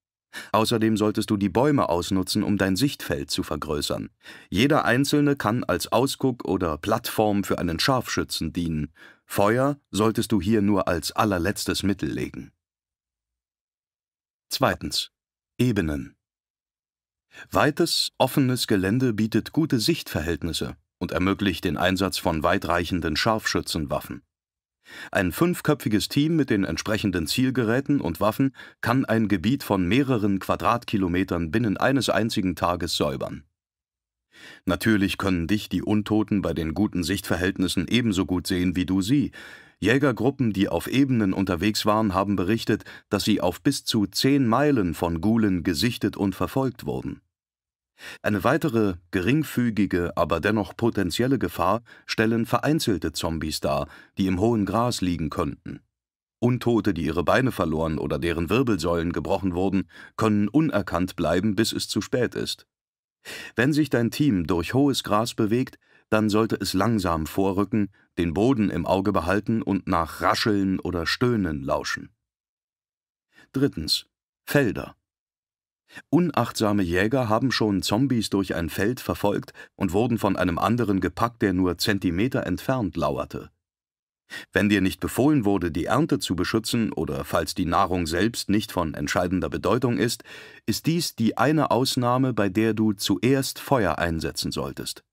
Außerdem solltest du die Bäume ausnutzen, um dein Sichtfeld zu vergrößern. Jeder einzelne kann als Ausguck oder Plattform für einen Scharfschützen dienen. Feuer solltest du hier nur als allerletztes Mittel legen. Zweitens. Ebenen. Weites, offenes Gelände bietet gute Sichtverhältnisse und ermöglicht den Einsatz von weitreichenden Scharfschützenwaffen. Ein fünfköpfiges Team mit den entsprechenden Zielgeräten und Waffen kann ein Gebiet von mehreren Quadratkilometern binnen eines einzigen Tages säubern. Natürlich können dich die Untoten bei den guten Sichtverhältnissen ebenso gut sehen wie du sie, Jägergruppen, die auf Ebenen unterwegs waren, haben berichtet, dass sie auf bis zu zehn Meilen von Gulen gesichtet und verfolgt wurden. Eine weitere, geringfügige, aber dennoch potenzielle Gefahr stellen vereinzelte Zombies dar, die im hohen Gras liegen könnten. Untote, die ihre Beine verloren oder deren Wirbelsäulen gebrochen wurden, können unerkannt bleiben, bis es zu spät ist. Wenn sich dein Team durch hohes Gras bewegt, dann sollte es langsam vorrücken, den Boden im Auge behalten und nach Rascheln oder Stöhnen lauschen. Drittens. Felder. Unachtsame Jäger haben schon Zombies durch ein Feld verfolgt und wurden von einem anderen gepackt, der nur Zentimeter entfernt lauerte. Wenn dir nicht befohlen wurde, die Ernte zu beschützen oder falls die Nahrung selbst nicht von entscheidender Bedeutung ist, ist dies die eine Ausnahme, bei der du zuerst Feuer einsetzen solltest.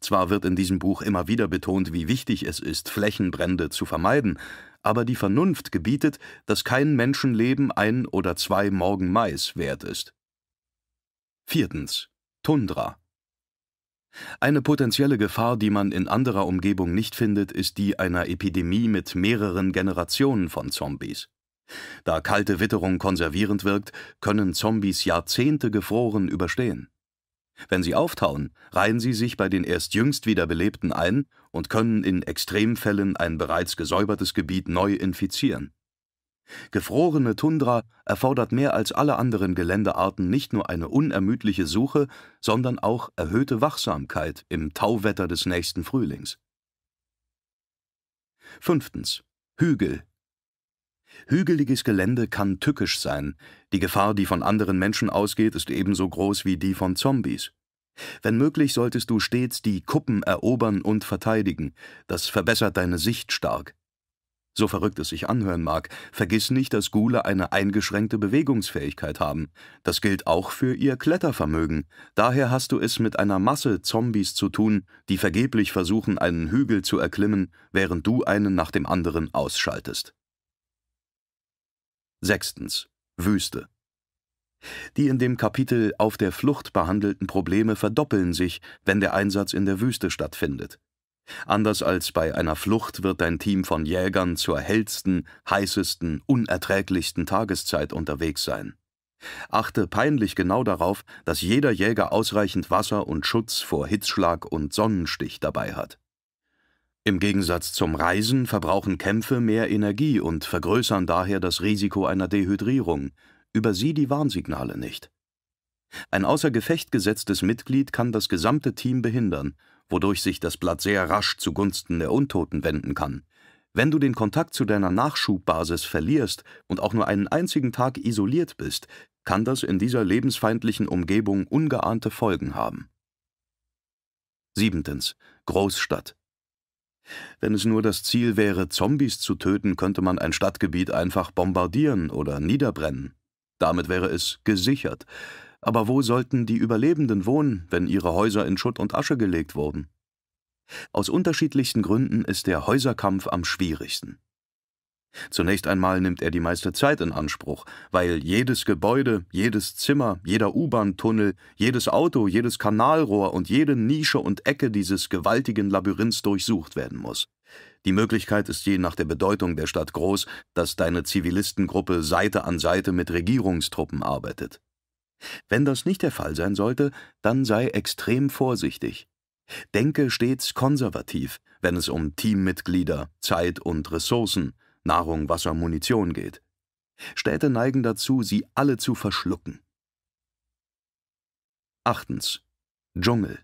Zwar wird in diesem Buch immer wieder betont, wie wichtig es ist, Flächenbrände zu vermeiden, aber die Vernunft gebietet, dass kein Menschenleben ein oder zwei Morgen Mais wert ist. Viertens. Tundra. Eine potenzielle Gefahr, die man in anderer Umgebung nicht findet, ist die einer Epidemie mit mehreren Generationen von Zombies. Da kalte Witterung konservierend wirkt, können Zombies Jahrzehnte gefroren überstehen. Wenn sie auftauen, reihen sie sich bei den erst jüngst Wiederbelebten ein und können in Extremfällen ein bereits gesäubertes Gebiet neu infizieren. Gefrorene Tundra erfordert mehr als alle anderen Geländearten nicht nur eine unermüdliche Suche, sondern auch erhöhte Wachsamkeit im Tauwetter des nächsten Frühlings. Fünftens. Hügel Hügeliges Gelände kann tückisch sein, die Gefahr, die von anderen Menschen ausgeht, ist ebenso groß wie die von Zombies. Wenn möglich, solltest du stets die Kuppen erobern und verteidigen, das verbessert deine Sicht stark. So verrückt es sich anhören mag, vergiss nicht, dass Gule eine eingeschränkte Bewegungsfähigkeit haben. Das gilt auch für ihr Klettervermögen. Daher hast du es mit einer Masse Zombies zu tun, die vergeblich versuchen, einen Hügel zu erklimmen, während du einen nach dem anderen ausschaltest. Sechstens. Wüste. Die in dem Kapitel Auf der Flucht behandelten Probleme verdoppeln sich, wenn der Einsatz in der Wüste stattfindet. Anders als bei einer Flucht wird dein Team von Jägern zur hellsten, heißesten, unerträglichsten Tageszeit unterwegs sein. Achte peinlich genau darauf, dass jeder Jäger ausreichend Wasser und Schutz vor Hitzschlag und Sonnenstich dabei hat. Im Gegensatz zum Reisen verbrauchen Kämpfe mehr Energie und vergrößern daher das Risiko einer Dehydrierung, über sie die Warnsignale nicht. Ein außer Gefecht gesetztes Mitglied kann das gesamte Team behindern, wodurch sich das Blatt sehr rasch zugunsten der Untoten wenden kann. Wenn du den Kontakt zu deiner Nachschubbasis verlierst und auch nur einen einzigen Tag isoliert bist, kann das in dieser lebensfeindlichen Umgebung ungeahnte Folgen haben. 7. Großstadt wenn es nur das Ziel wäre, Zombies zu töten, könnte man ein Stadtgebiet einfach bombardieren oder niederbrennen. Damit wäre es gesichert. Aber wo sollten die Überlebenden wohnen, wenn ihre Häuser in Schutt und Asche gelegt wurden? Aus unterschiedlichsten Gründen ist der Häuserkampf am schwierigsten. Zunächst einmal nimmt er die meiste Zeit in Anspruch, weil jedes Gebäude, jedes Zimmer, jeder U-Bahn-Tunnel, jedes Auto, jedes Kanalrohr und jede Nische und Ecke dieses gewaltigen Labyrinths durchsucht werden muss. Die Möglichkeit ist je nach der Bedeutung der Stadt groß, dass deine Zivilistengruppe Seite an Seite mit Regierungstruppen arbeitet. Wenn das nicht der Fall sein sollte, dann sei extrem vorsichtig. Denke stets konservativ, wenn es um Teammitglieder, Zeit und Ressourcen, Nahrung, Wasser, Munition geht. Städte neigen dazu, sie alle zu verschlucken. Achtens. Dschungel.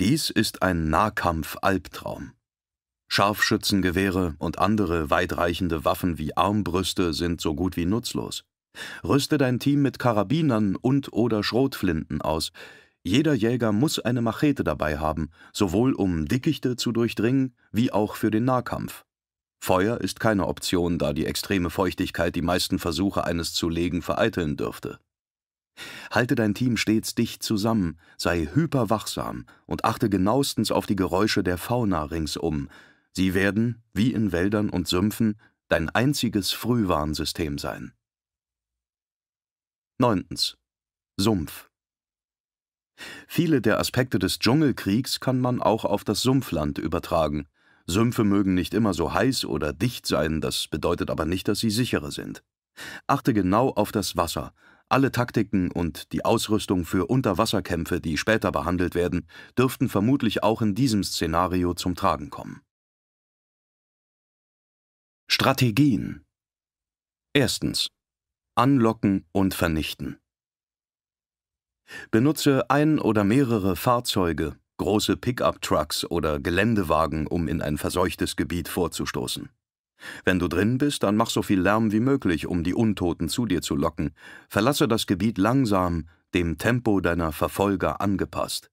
Dies ist ein Nahkampf-Albtraum. Scharfschützengewehre und andere weitreichende Waffen wie Armbrüste sind so gut wie nutzlos. Rüste dein Team mit Karabinern und oder Schrotflinten aus. Jeder Jäger muss eine Machete dabei haben, sowohl um Dickichte zu durchdringen, wie auch für den Nahkampf. Feuer ist keine Option, da die extreme Feuchtigkeit die meisten Versuche eines zu legen vereiteln dürfte. Halte dein Team stets dicht zusammen, sei hyperwachsam und achte genauestens auf die Geräusche der Fauna ringsum. Sie werden, wie in Wäldern und Sümpfen, dein einziges Frühwarnsystem sein. 9. Sumpf Viele der Aspekte des Dschungelkriegs kann man auch auf das Sumpfland übertragen – Sümpfe mögen nicht immer so heiß oder dicht sein, das bedeutet aber nicht, dass sie sicherer sind. Achte genau auf das Wasser. Alle Taktiken und die Ausrüstung für Unterwasserkämpfe, die später behandelt werden, dürften vermutlich auch in diesem Szenario zum Tragen kommen. Strategien Erstens. Anlocken und vernichten. Benutze ein oder mehrere Fahrzeuge, große Pickup-Trucks oder Geländewagen, um in ein verseuchtes Gebiet vorzustoßen. Wenn du drin bist, dann mach so viel Lärm wie möglich, um die Untoten zu dir zu locken. Verlasse das Gebiet langsam, dem Tempo deiner Verfolger angepasst.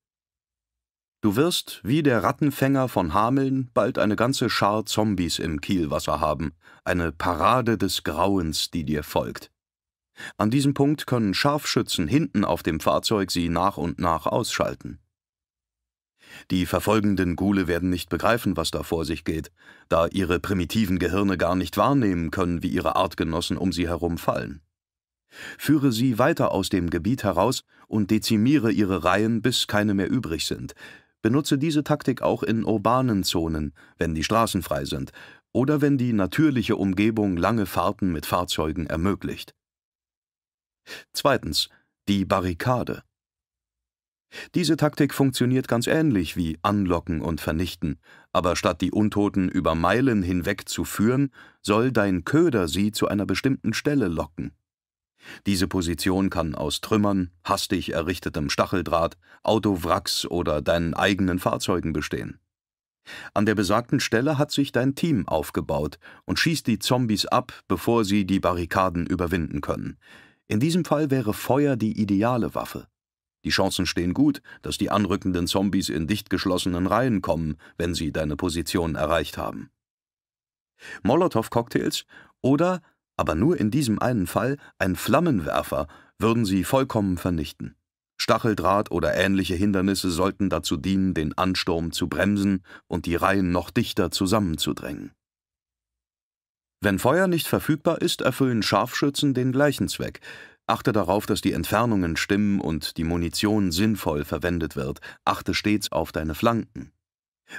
Du wirst, wie der Rattenfänger von Hameln, bald eine ganze Schar Zombies im Kielwasser haben, eine Parade des Grauens, die dir folgt. An diesem Punkt können Scharfschützen hinten auf dem Fahrzeug sie nach und nach ausschalten. Die verfolgenden Gule werden nicht begreifen, was da vor sich geht, da ihre primitiven Gehirne gar nicht wahrnehmen können, wie ihre Artgenossen um sie herum fallen. Führe sie weiter aus dem Gebiet heraus und dezimiere ihre Reihen, bis keine mehr übrig sind. Benutze diese Taktik auch in urbanen Zonen, wenn die Straßen frei sind, oder wenn die natürliche Umgebung lange Fahrten mit Fahrzeugen ermöglicht. Zweitens. Die Barrikade. Diese Taktik funktioniert ganz ähnlich wie Anlocken und Vernichten, aber statt die Untoten über Meilen hinweg zu führen, soll dein Köder sie zu einer bestimmten Stelle locken. Diese Position kann aus Trümmern, hastig errichtetem Stacheldraht, Autowracks oder deinen eigenen Fahrzeugen bestehen. An der besagten Stelle hat sich dein Team aufgebaut und schießt die Zombies ab, bevor sie die Barrikaden überwinden können. In diesem Fall wäre Feuer die ideale Waffe. Die Chancen stehen gut, dass die anrückenden Zombies in dicht geschlossenen Reihen kommen, wenn sie deine Position erreicht haben. Molotow-Cocktails oder, aber nur in diesem einen Fall, ein Flammenwerfer würden sie vollkommen vernichten. Stacheldraht oder ähnliche Hindernisse sollten dazu dienen, den Ansturm zu bremsen und die Reihen noch dichter zusammenzudrängen. Wenn Feuer nicht verfügbar ist, erfüllen Scharfschützen den gleichen Zweck. Achte darauf, dass die Entfernungen stimmen und die Munition sinnvoll verwendet wird. Achte stets auf deine Flanken.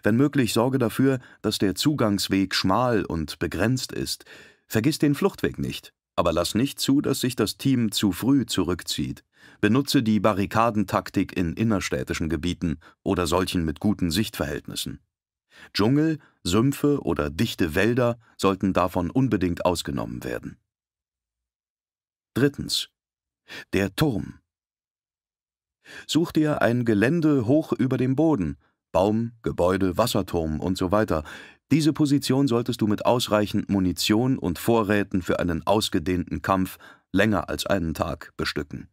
Wenn möglich, sorge dafür, dass der Zugangsweg schmal und begrenzt ist. Vergiss den Fluchtweg nicht, aber lass nicht zu, dass sich das Team zu früh zurückzieht. Benutze die Barrikadentaktik in innerstädtischen Gebieten oder solchen mit guten Sichtverhältnissen. Dschungel, Sümpfe oder dichte Wälder sollten davon unbedingt ausgenommen werden. Drittens. Der Turm. Such dir ein Gelände hoch über dem Boden, Baum, Gebäude, Wasserturm und so weiter. Diese Position solltest du mit ausreichend Munition und Vorräten für einen ausgedehnten Kampf länger als einen Tag bestücken.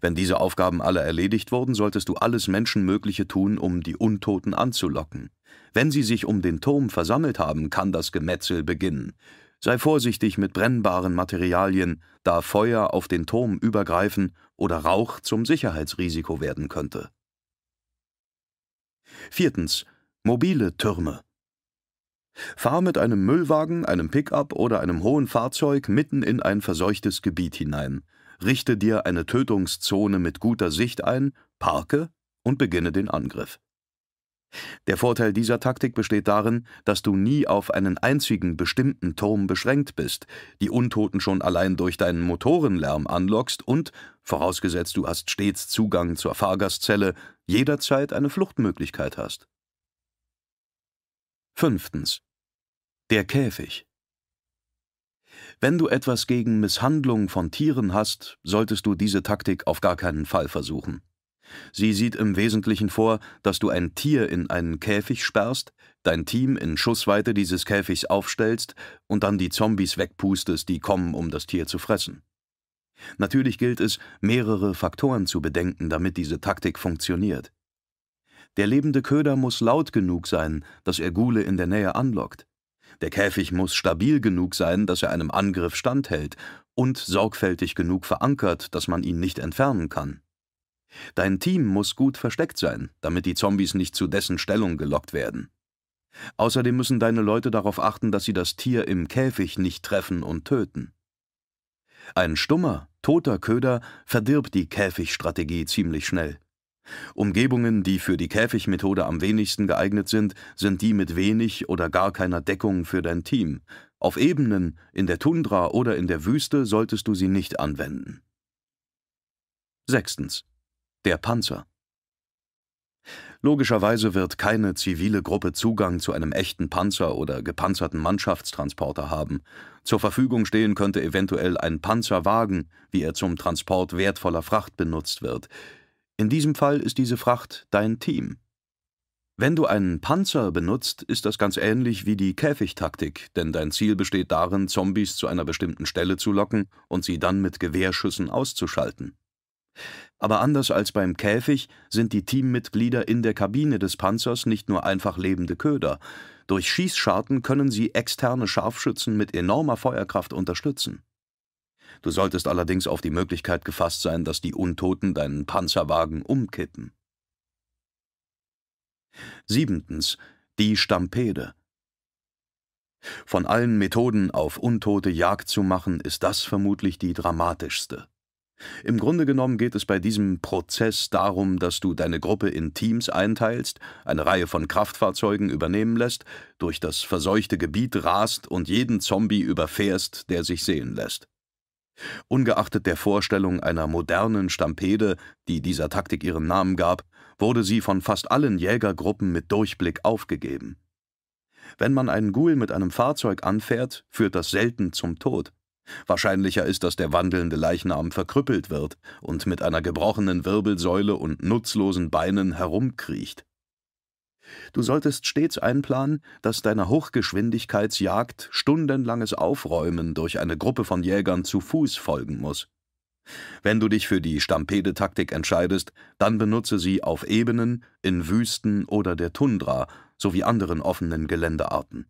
Wenn diese Aufgaben alle erledigt wurden, solltest du alles Menschenmögliche tun, um die Untoten anzulocken. Wenn sie sich um den Turm versammelt haben, kann das Gemetzel beginnen. Sei vorsichtig mit brennbaren Materialien, da Feuer auf den Turm übergreifen oder Rauch zum Sicherheitsrisiko werden könnte. Viertens. Mobile Türme. Fahr mit einem Müllwagen, einem Pickup oder einem hohen Fahrzeug mitten in ein verseuchtes Gebiet hinein. Richte dir eine Tötungszone mit guter Sicht ein, parke und beginne den Angriff. Der Vorteil dieser Taktik besteht darin, dass du nie auf einen einzigen bestimmten Turm beschränkt bist, die Untoten schon allein durch deinen Motorenlärm anlockst und, vorausgesetzt du hast stets Zugang zur Fahrgastzelle, jederzeit eine Fluchtmöglichkeit hast. Fünftens. Der Käfig. Wenn du etwas gegen Misshandlung von Tieren hast, solltest du diese Taktik auf gar keinen Fall versuchen. Sie sieht im Wesentlichen vor, dass du ein Tier in einen Käfig sperrst, dein Team in Schussweite dieses Käfigs aufstellst und dann die Zombies wegpustest, die kommen, um das Tier zu fressen. Natürlich gilt es, mehrere Faktoren zu bedenken, damit diese Taktik funktioniert. Der lebende Köder muss laut genug sein, dass er Gule in der Nähe anlockt. Der Käfig muss stabil genug sein, dass er einem Angriff standhält und sorgfältig genug verankert, dass man ihn nicht entfernen kann. Dein Team muss gut versteckt sein, damit die Zombies nicht zu dessen Stellung gelockt werden. Außerdem müssen deine Leute darauf achten, dass sie das Tier im Käfig nicht treffen und töten. Ein stummer, toter Köder verdirbt die Käfigstrategie ziemlich schnell. Umgebungen, die für die Käfigmethode am wenigsten geeignet sind, sind die mit wenig oder gar keiner Deckung für dein Team. Auf Ebenen, in der Tundra oder in der Wüste solltest du sie nicht anwenden. Sechstens. Der Panzer. Logischerweise wird keine zivile Gruppe Zugang zu einem echten Panzer oder gepanzerten Mannschaftstransporter haben. Zur Verfügung stehen könnte eventuell ein Panzerwagen, wie er zum Transport wertvoller Fracht benutzt wird. In diesem Fall ist diese Fracht dein Team. Wenn du einen Panzer benutzt, ist das ganz ähnlich wie die Käfigtaktik, denn dein Ziel besteht darin, Zombies zu einer bestimmten Stelle zu locken und sie dann mit Gewehrschüssen auszuschalten. Aber anders als beim Käfig sind die Teammitglieder in der Kabine des Panzers nicht nur einfach lebende Köder. Durch Schießscharten können sie externe Scharfschützen mit enormer Feuerkraft unterstützen. Du solltest allerdings auf die Möglichkeit gefasst sein, dass die Untoten deinen Panzerwagen umkippen. Siebentens. Die Stampede. Von allen Methoden, auf Untote Jagd zu machen, ist das vermutlich die dramatischste. Im Grunde genommen geht es bei diesem Prozess darum, dass du deine Gruppe in Teams einteilst, eine Reihe von Kraftfahrzeugen übernehmen lässt, durch das verseuchte Gebiet rast und jeden Zombie überfährst, der sich sehen lässt. Ungeachtet der Vorstellung einer modernen Stampede, die dieser Taktik ihren Namen gab, wurde sie von fast allen Jägergruppen mit Durchblick aufgegeben. Wenn man einen Ghoul mit einem Fahrzeug anfährt, führt das selten zum Tod. Wahrscheinlicher ist, dass der wandelnde Leichnam verkrüppelt wird und mit einer gebrochenen Wirbelsäule und nutzlosen Beinen herumkriecht. Du solltest stets einplanen, dass deiner Hochgeschwindigkeitsjagd stundenlanges Aufräumen durch eine Gruppe von Jägern zu Fuß folgen muss. Wenn du dich für die Stampedetaktik entscheidest, dann benutze sie auf Ebenen, in Wüsten oder der Tundra sowie anderen offenen Geländearten.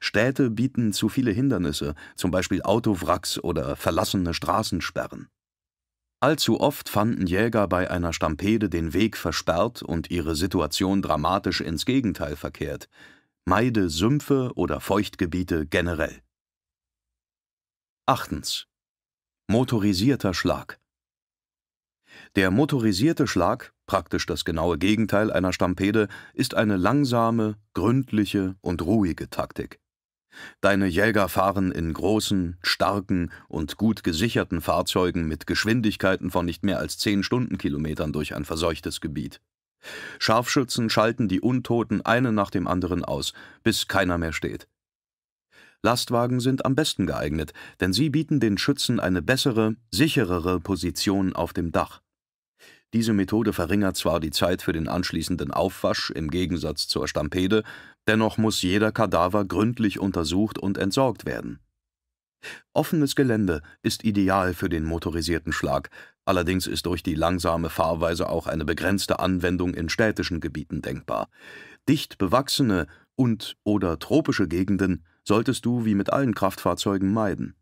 Städte bieten zu viele Hindernisse, zum Beispiel Autowracks oder verlassene Straßensperren. Allzu oft fanden Jäger bei einer Stampede den Weg versperrt und ihre Situation dramatisch ins Gegenteil verkehrt. Meide Sümpfe oder Feuchtgebiete generell. 8. Motorisierter Schlag der motorisierte Schlag, praktisch das genaue Gegenteil einer Stampede, ist eine langsame, gründliche und ruhige Taktik. Deine Jäger fahren in großen, starken und gut gesicherten Fahrzeugen mit Geschwindigkeiten von nicht mehr als zehn Stundenkilometern durch ein verseuchtes Gebiet. Scharfschützen schalten die Untoten einen nach dem anderen aus, bis keiner mehr steht. Lastwagen sind am besten geeignet, denn sie bieten den Schützen eine bessere, sicherere Position auf dem Dach. Diese Methode verringert zwar die Zeit für den anschließenden Aufwasch im Gegensatz zur Stampede, dennoch muss jeder Kadaver gründlich untersucht und entsorgt werden. Offenes Gelände ist ideal für den motorisierten Schlag, allerdings ist durch die langsame Fahrweise auch eine begrenzte Anwendung in städtischen Gebieten denkbar. Dicht bewachsene und oder tropische Gegenden solltest du wie mit allen Kraftfahrzeugen meiden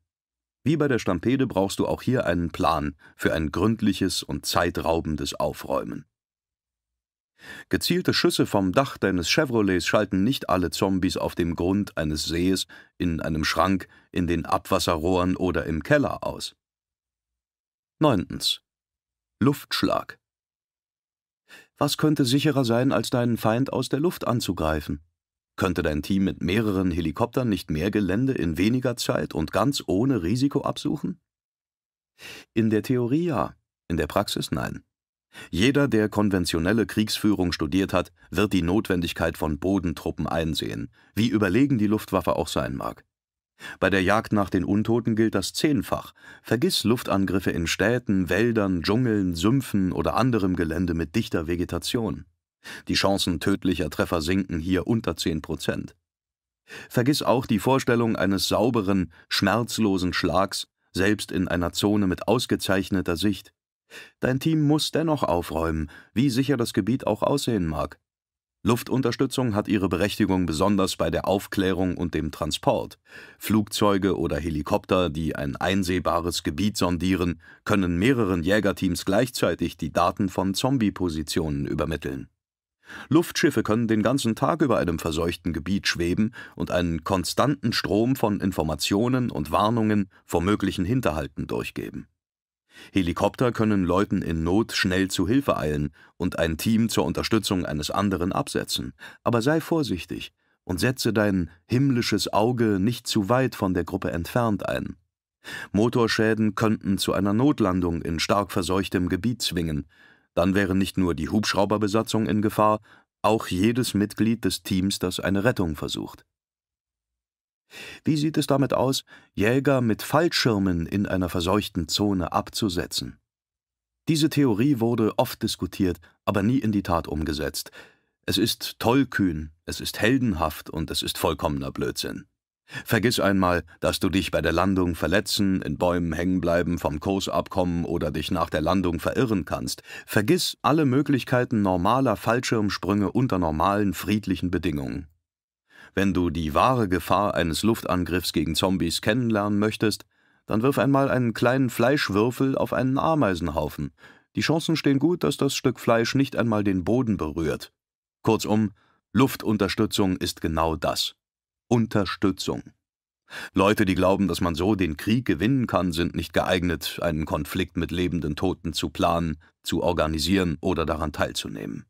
wie bei der Stampede brauchst du auch hier einen Plan für ein gründliches und zeitraubendes Aufräumen. Gezielte Schüsse vom Dach deines Chevrolets schalten nicht alle Zombies auf dem Grund eines Sees, in einem Schrank, in den Abwasserrohren oder im Keller aus. 9. Luftschlag Was könnte sicherer sein, als deinen Feind aus der Luft anzugreifen? Könnte dein Team mit mehreren Helikoptern nicht mehr Gelände in weniger Zeit und ganz ohne Risiko absuchen? In der Theorie ja, in der Praxis nein. Jeder, der konventionelle Kriegsführung studiert hat, wird die Notwendigkeit von Bodentruppen einsehen, wie überlegen die Luftwaffe auch sein mag. Bei der Jagd nach den Untoten gilt das zehnfach. Vergiss Luftangriffe in Städten, Wäldern, Dschungeln, Sümpfen oder anderem Gelände mit dichter Vegetation. Die Chancen tödlicher Treffer sinken hier unter 10 Prozent. Vergiss auch die Vorstellung eines sauberen, schmerzlosen Schlags, selbst in einer Zone mit ausgezeichneter Sicht. Dein Team muss dennoch aufräumen, wie sicher das Gebiet auch aussehen mag. Luftunterstützung hat ihre Berechtigung besonders bei der Aufklärung und dem Transport. Flugzeuge oder Helikopter, die ein einsehbares Gebiet sondieren, können mehreren Jägerteams gleichzeitig die Daten von Zombie-Positionen übermitteln. Luftschiffe können den ganzen Tag über einem verseuchten Gebiet schweben und einen konstanten Strom von Informationen und Warnungen vor möglichen Hinterhalten durchgeben. Helikopter können Leuten in Not schnell zu Hilfe eilen und ein Team zur Unterstützung eines anderen absetzen. Aber sei vorsichtig und setze dein himmlisches Auge nicht zu weit von der Gruppe entfernt ein. Motorschäden könnten zu einer Notlandung in stark verseuchtem Gebiet zwingen, dann wäre nicht nur die Hubschrauberbesatzung in Gefahr, auch jedes Mitglied des Teams, das eine Rettung versucht. Wie sieht es damit aus, Jäger mit Fallschirmen in einer verseuchten Zone abzusetzen? Diese Theorie wurde oft diskutiert, aber nie in die Tat umgesetzt. Es ist tollkühn, es ist heldenhaft und es ist vollkommener Blödsinn. Vergiss einmal, dass du dich bei der Landung verletzen, in Bäumen hängen bleiben, vom Kurs abkommen oder dich nach der Landung verirren kannst. Vergiss alle Möglichkeiten normaler Fallschirmsprünge unter normalen, friedlichen Bedingungen. Wenn du die wahre Gefahr eines Luftangriffs gegen Zombies kennenlernen möchtest, dann wirf einmal einen kleinen Fleischwürfel auf einen Ameisenhaufen. Die Chancen stehen gut, dass das Stück Fleisch nicht einmal den Boden berührt. Kurzum, Luftunterstützung ist genau das. Unterstützung. Leute, die glauben, dass man so den Krieg gewinnen kann, sind nicht geeignet, einen Konflikt mit lebenden Toten zu planen, zu organisieren oder daran teilzunehmen.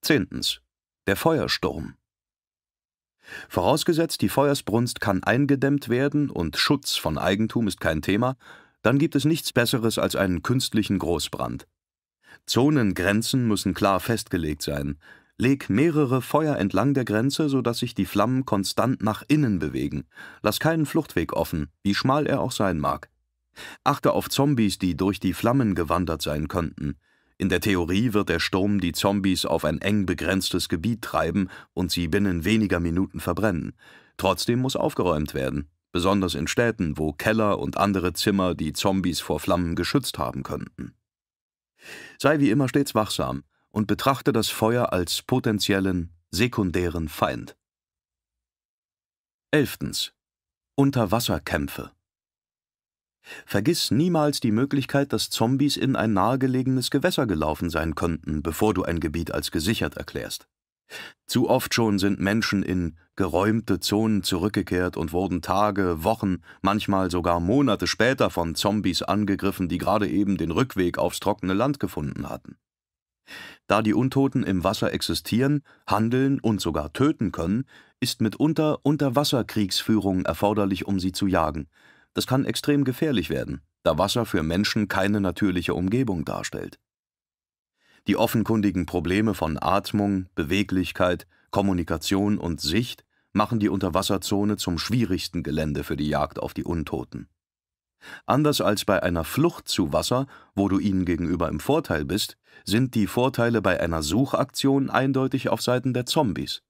Zehntens. Der Feuersturm. Vorausgesetzt, die Feuersbrunst kann eingedämmt werden und Schutz von Eigentum ist kein Thema, dann gibt es nichts Besseres als einen künstlichen Großbrand. Zonengrenzen müssen klar festgelegt sein. Leg mehrere Feuer entlang der Grenze, sodass sich die Flammen konstant nach innen bewegen. Lass keinen Fluchtweg offen, wie schmal er auch sein mag. Achte auf Zombies, die durch die Flammen gewandert sein könnten. In der Theorie wird der Sturm die Zombies auf ein eng begrenztes Gebiet treiben und sie binnen weniger Minuten verbrennen. Trotzdem muss aufgeräumt werden, besonders in Städten, wo Keller und andere Zimmer die Zombies vor Flammen geschützt haben könnten. Sei wie immer stets wachsam und betrachte das Feuer als potenziellen, sekundären Feind. 11. Unterwasserkämpfe Vergiss niemals die Möglichkeit, dass Zombies in ein nahegelegenes Gewässer gelaufen sein könnten, bevor du ein Gebiet als gesichert erklärst. Zu oft schon sind Menschen in geräumte Zonen zurückgekehrt und wurden Tage, Wochen, manchmal sogar Monate später von Zombies angegriffen, die gerade eben den Rückweg aufs trockene Land gefunden hatten. Da die Untoten im Wasser existieren, handeln und sogar töten können, ist mitunter Unterwasserkriegsführung erforderlich, um sie zu jagen. Das kann extrem gefährlich werden, da Wasser für Menschen keine natürliche Umgebung darstellt. Die offenkundigen Probleme von Atmung, Beweglichkeit, Kommunikation und Sicht machen die Unterwasserzone zum schwierigsten Gelände für die Jagd auf die Untoten. Anders als bei einer Flucht zu Wasser, wo du ihnen gegenüber im Vorteil bist, sind die Vorteile bei einer Suchaktion eindeutig auf Seiten der Zombies.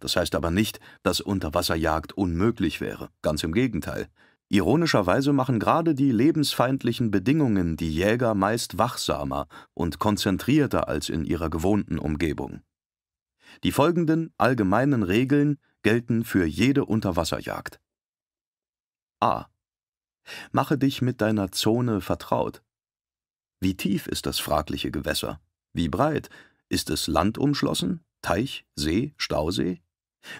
Das heißt aber nicht, dass Unterwasserjagd unmöglich wäre, ganz im Gegenteil. Ironischerweise machen gerade die lebensfeindlichen Bedingungen die Jäger meist wachsamer und konzentrierter als in ihrer gewohnten Umgebung. Die folgenden allgemeinen Regeln gelten für jede Unterwasserjagd. A. Mache dich mit deiner Zone vertraut. Wie tief ist das fragliche Gewässer? Wie breit? Ist es landumschlossen? Teich, See, Stausee?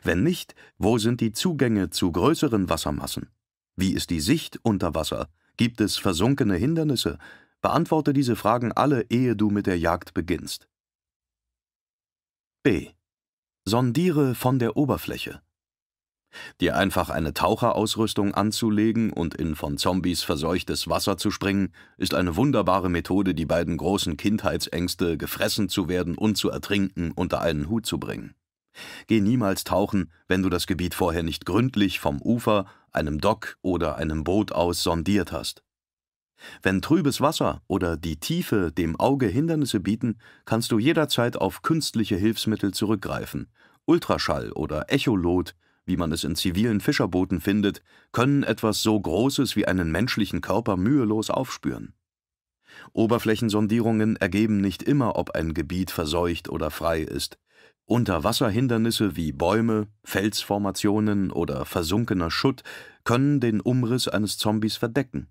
Wenn nicht, wo sind die Zugänge zu größeren Wassermassen? Wie ist die Sicht unter Wasser? Gibt es versunkene Hindernisse? Beantworte diese Fragen alle, ehe du mit der Jagd beginnst. B. Sondiere von der Oberfläche. Dir einfach eine Taucherausrüstung anzulegen und in von Zombies verseuchtes Wasser zu springen, ist eine wunderbare Methode, die beiden großen Kindheitsängste, gefressen zu werden und zu ertrinken, unter einen Hut zu bringen. Geh niemals tauchen, wenn du das Gebiet vorher nicht gründlich vom Ufer, einem Dock oder einem Boot aus sondiert hast. Wenn trübes Wasser oder die Tiefe dem Auge Hindernisse bieten, kannst du jederzeit auf künstliche Hilfsmittel zurückgreifen. Ultraschall oder Echolot wie man es in zivilen Fischerbooten findet, können etwas so Großes wie einen menschlichen Körper mühelos aufspüren. Oberflächensondierungen ergeben nicht immer, ob ein Gebiet verseucht oder frei ist. Unterwasserhindernisse wie Bäume, Felsformationen oder versunkener Schutt können den Umriss eines Zombies verdecken.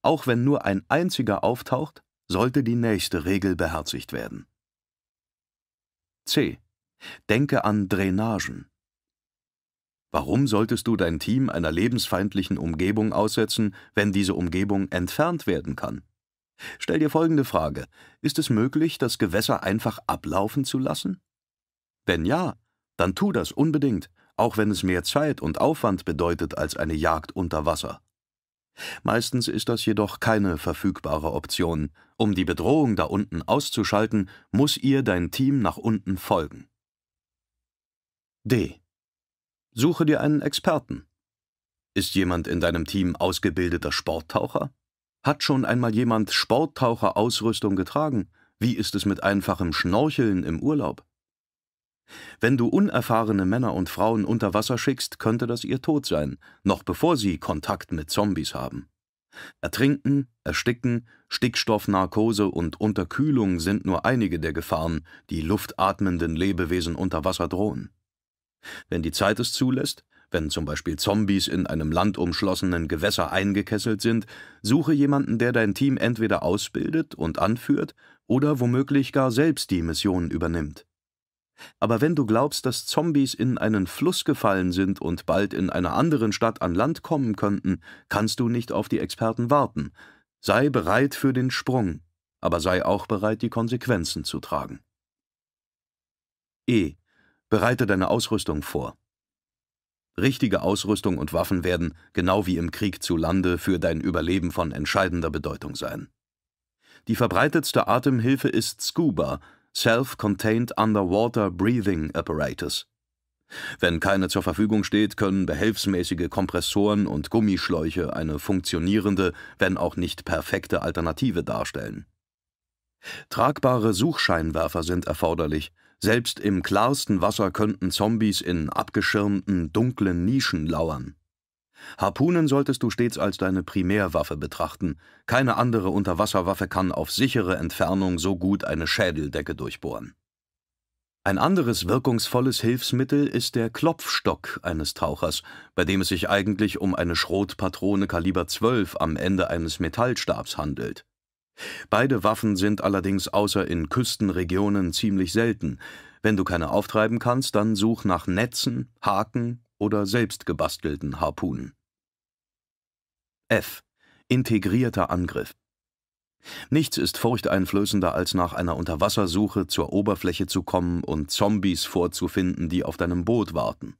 Auch wenn nur ein einziger auftaucht, sollte die nächste Regel beherzigt werden. C. Denke an Drainagen. Warum solltest du dein Team einer lebensfeindlichen Umgebung aussetzen, wenn diese Umgebung entfernt werden kann? Stell dir folgende Frage. Ist es möglich, das Gewässer einfach ablaufen zu lassen? Wenn ja, dann tu das unbedingt, auch wenn es mehr Zeit und Aufwand bedeutet als eine Jagd unter Wasser. Meistens ist das jedoch keine verfügbare Option. Um die Bedrohung da unten auszuschalten, muss ihr dein Team nach unten folgen. D. Suche dir einen Experten. Ist jemand in deinem Team ausgebildeter Sporttaucher? Hat schon einmal jemand Sporttaucherausrüstung getragen? Wie ist es mit einfachem Schnorcheln im Urlaub? Wenn du unerfahrene Männer und Frauen unter Wasser schickst, könnte das ihr Tod sein, noch bevor sie Kontakt mit Zombies haben. Ertrinken, Ersticken, Stickstoffnarkose und Unterkühlung sind nur einige der Gefahren, die luftatmenden Lebewesen unter Wasser drohen. Wenn die Zeit es zulässt, wenn zum Beispiel Zombies in einem landumschlossenen Gewässer eingekesselt sind, suche jemanden, der dein Team entweder ausbildet und anführt oder womöglich gar selbst die Mission übernimmt. Aber wenn du glaubst, dass Zombies in einen Fluss gefallen sind und bald in einer anderen Stadt an Land kommen könnten, kannst du nicht auf die Experten warten. Sei bereit für den Sprung, aber sei auch bereit, die Konsequenzen zu tragen. E. Bereite deine Ausrüstung vor. Richtige Ausrüstung und Waffen werden, genau wie im Krieg zu Lande, für dein Überleben von entscheidender Bedeutung sein. Die verbreitetste Atemhilfe ist Scuba, Self-Contained Underwater Breathing Apparatus. Wenn keine zur Verfügung steht, können behelfsmäßige Kompressoren und Gummischläuche eine funktionierende, wenn auch nicht perfekte Alternative darstellen. Tragbare Suchscheinwerfer sind erforderlich, selbst im klarsten Wasser könnten Zombies in abgeschirmten, dunklen Nischen lauern. Harpunen solltest du stets als deine Primärwaffe betrachten. Keine andere Unterwasserwaffe kann auf sichere Entfernung so gut eine Schädeldecke durchbohren. Ein anderes wirkungsvolles Hilfsmittel ist der Klopfstock eines Tauchers, bei dem es sich eigentlich um eine Schrotpatrone Kaliber 12 am Ende eines Metallstabs handelt. Beide Waffen sind allerdings außer in Küstenregionen ziemlich selten. Wenn du keine auftreiben kannst, dann such nach Netzen, Haken oder selbstgebastelten Harpunen. F. Integrierter Angriff. Nichts ist furchteinflößender, als nach einer Unterwassersuche zur Oberfläche zu kommen und Zombies vorzufinden, die auf deinem Boot warten.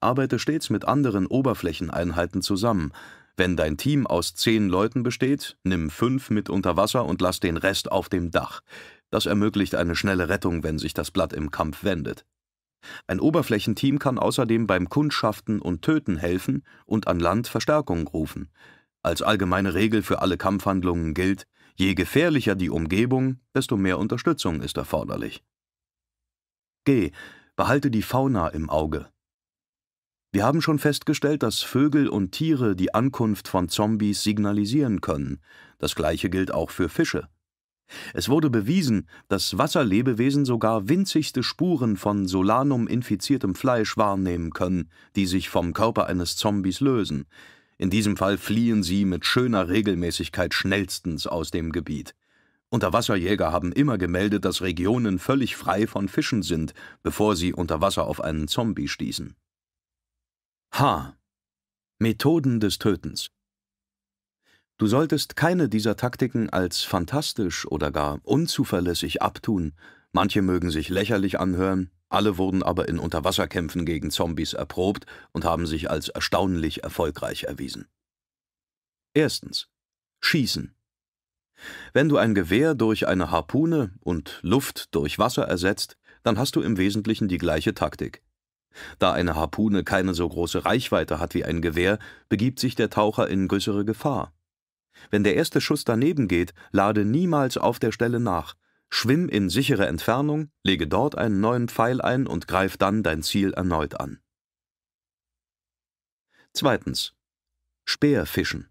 Arbeite stets mit anderen Oberflächeneinheiten zusammen, wenn dein Team aus zehn Leuten besteht, nimm fünf mit unter Wasser und lass den Rest auf dem Dach. Das ermöglicht eine schnelle Rettung, wenn sich das Blatt im Kampf wendet. Ein Oberflächenteam kann außerdem beim Kundschaften und Töten helfen und an Land Verstärkung rufen. Als allgemeine Regel für alle Kampfhandlungen gilt, je gefährlicher die Umgebung, desto mehr Unterstützung ist erforderlich. G. Behalte die Fauna im Auge. Wir haben schon festgestellt, dass Vögel und Tiere die Ankunft von Zombies signalisieren können. Das gleiche gilt auch für Fische. Es wurde bewiesen, dass Wasserlebewesen sogar winzigste Spuren von Solanum-infiziertem Fleisch wahrnehmen können, die sich vom Körper eines Zombies lösen. In diesem Fall fliehen sie mit schöner Regelmäßigkeit schnellstens aus dem Gebiet. Unterwasserjäger haben immer gemeldet, dass Regionen völlig frei von Fischen sind, bevor sie unter Wasser auf einen Zombie stießen. H. Methoden des Tötens Du solltest keine dieser Taktiken als fantastisch oder gar unzuverlässig abtun. Manche mögen sich lächerlich anhören, alle wurden aber in Unterwasserkämpfen gegen Zombies erprobt und haben sich als erstaunlich erfolgreich erwiesen. Erstens. Schießen. Wenn du ein Gewehr durch eine Harpune und Luft durch Wasser ersetzt, dann hast du im Wesentlichen die gleiche Taktik. Da eine Harpune keine so große Reichweite hat wie ein Gewehr, begibt sich der Taucher in größere Gefahr. Wenn der erste Schuss daneben geht, lade niemals auf der Stelle nach. Schwimm in sichere Entfernung, lege dort einen neuen Pfeil ein und greif dann dein Ziel erneut an. Zweitens. Speerfischen.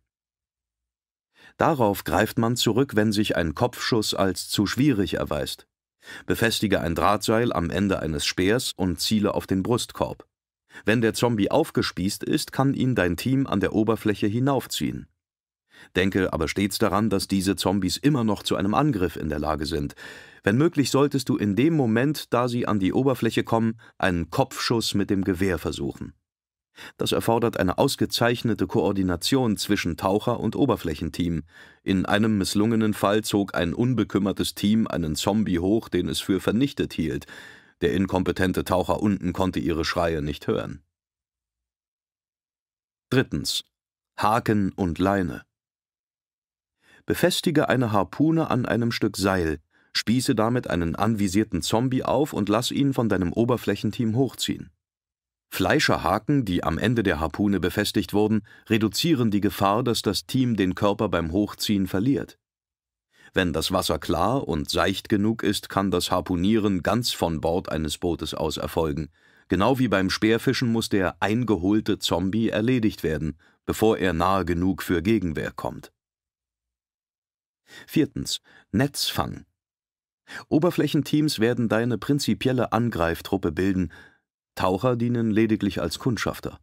Darauf greift man zurück, wenn sich ein Kopfschuss als zu schwierig erweist. Befestige ein Drahtseil am Ende eines Speers und ziele auf den Brustkorb. Wenn der Zombie aufgespießt ist, kann ihn dein Team an der Oberfläche hinaufziehen. Denke aber stets daran, dass diese Zombies immer noch zu einem Angriff in der Lage sind. Wenn möglich, solltest du in dem Moment, da sie an die Oberfläche kommen, einen Kopfschuss mit dem Gewehr versuchen. Das erfordert eine ausgezeichnete Koordination zwischen Taucher und Oberflächenteam. In einem misslungenen Fall zog ein unbekümmertes Team einen Zombie hoch, den es für vernichtet hielt. Der inkompetente Taucher unten konnte ihre Schreie nicht hören. Drittens. Haken und Leine. Befestige eine Harpune an einem Stück Seil, spieße damit einen anvisierten Zombie auf und lass ihn von deinem Oberflächenteam hochziehen. Fleischerhaken, die am Ende der Harpune befestigt wurden, reduzieren die Gefahr, dass das Team den Körper beim Hochziehen verliert. Wenn das Wasser klar und seicht genug ist, kann das Harpunieren ganz von Bord eines Bootes aus erfolgen. Genau wie beim Speerfischen muss der eingeholte Zombie erledigt werden, bevor er nahe genug für Gegenwehr kommt. Viertens. Netzfang. Oberflächenteams werden deine prinzipielle Angreiftruppe bilden, Taucher dienen lediglich als Kundschafter.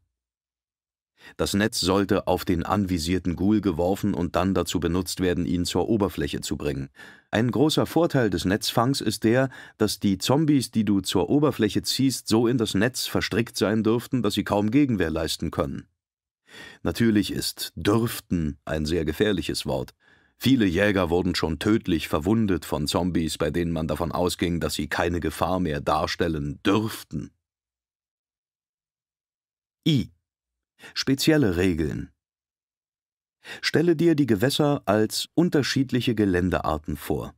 Das Netz sollte auf den anvisierten Ghoul geworfen und dann dazu benutzt werden, ihn zur Oberfläche zu bringen. Ein großer Vorteil des Netzfangs ist der, dass die Zombies, die du zur Oberfläche ziehst, so in das Netz verstrickt sein dürften, dass sie kaum Gegenwehr leisten können. Natürlich ist dürften ein sehr gefährliches Wort. Viele Jäger wurden schon tödlich verwundet von Zombies, bei denen man davon ausging, dass sie keine Gefahr mehr darstellen dürften. I. Spezielle Regeln Stelle dir die Gewässer als unterschiedliche Geländearten vor.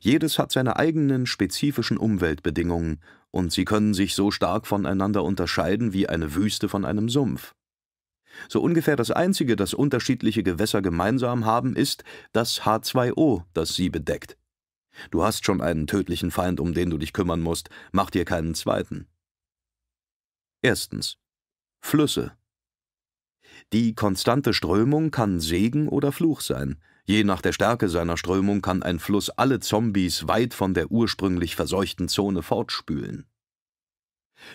Jedes hat seine eigenen spezifischen Umweltbedingungen, und sie können sich so stark voneinander unterscheiden wie eine Wüste von einem Sumpf. So ungefähr das Einzige, das unterschiedliche Gewässer gemeinsam haben, ist das H2O, das sie bedeckt. Du hast schon einen tödlichen Feind, um den du dich kümmern musst, mach dir keinen zweiten. Erstens. Flüsse. Die konstante Strömung kann Segen oder Fluch sein. Je nach der Stärke seiner Strömung kann ein Fluss alle Zombies weit von der ursprünglich verseuchten Zone fortspülen.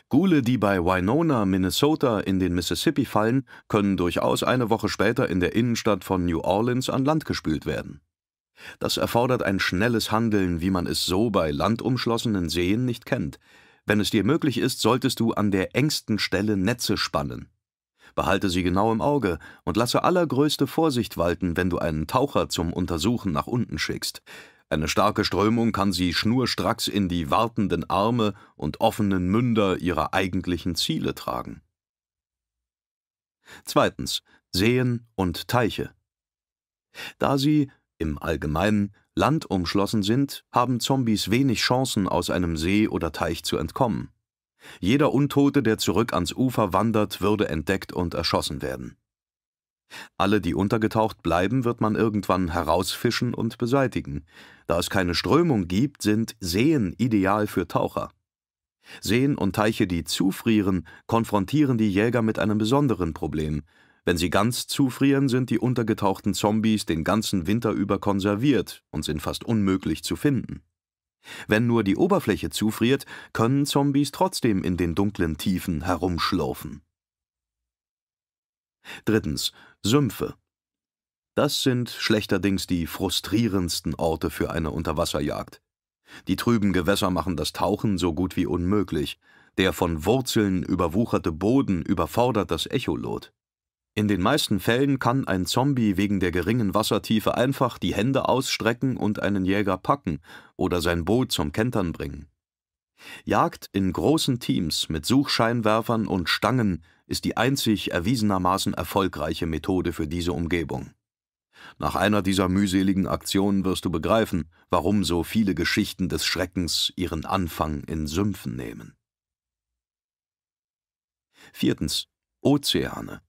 Gule, die bei Winona, Minnesota in den Mississippi fallen, können durchaus eine Woche später in der Innenstadt von New Orleans an Land gespült werden. Das erfordert ein schnelles Handeln, wie man es so bei landumschlossenen Seen nicht kennt. Wenn es dir möglich ist, solltest du an der engsten Stelle Netze spannen. Behalte sie genau im Auge und lasse allergrößte Vorsicht walten, wenn du einen Taucher zum Untersuchen nach unten schickst. Eine starke Strömung kann sie schnurstracks in die wartenden Arme und offenen Münder ihrer eigentlichen Ziele tragen. Zweitens. Seen und Teiche. Da sie, im Allgemeinen, landumschlossen sind, haben Zombies wenig Chancen, aus einem See oder Teich zu entkommen. Jeder Untote, der zurück ans Ufer wandert, würde entdeckt und erschossen werden. Alle, die untergetaucht bleiben, wird man irgendwann herausfischen und beseitigen. Da es keine Strömung gibt, sind Seen ideal für Taucher. Seen und Teiche, die zufrieren, konfrontieren die Jäger mit einem besonderen Problem. Wenn sie ganz zufrieren, sind die untergetauchten Zombies den ganzen Winter über konserviert und sind fast unmöglich zu finden. Wenn nur die Oberfläche zufriert, können Zombies trotzdem in den dunklen Tiefen herumschlurfen. Drittens. Sümpfe. Das sind schlechterdings die frustrierendsten Orte für eine Unterwasserjagd. Die trüben Gewässer machen das Tauchen so gut wie unmöglich. Der von Wurzeln überwucherte Boden überfordert das Echolot. In den meisten Fällen kann ein Zombie wegen der geringen Wassertiefe einfach die Hände ausstrecken und einen Jäger packen oder sein Boot zum Kentern bringen. Jagd in großen Teams mit Suchscheinwerfern und Stangen ist die einzig erwiesenermaßen erfolgreiche Methode für diese Umgebung. Nach einer dieser mühseligen Aktionen wirst du begreifen, warum so viele Geschichten des Schreckens ihren Anfang in Sümpfen nehmen. Viertens. Ozeane.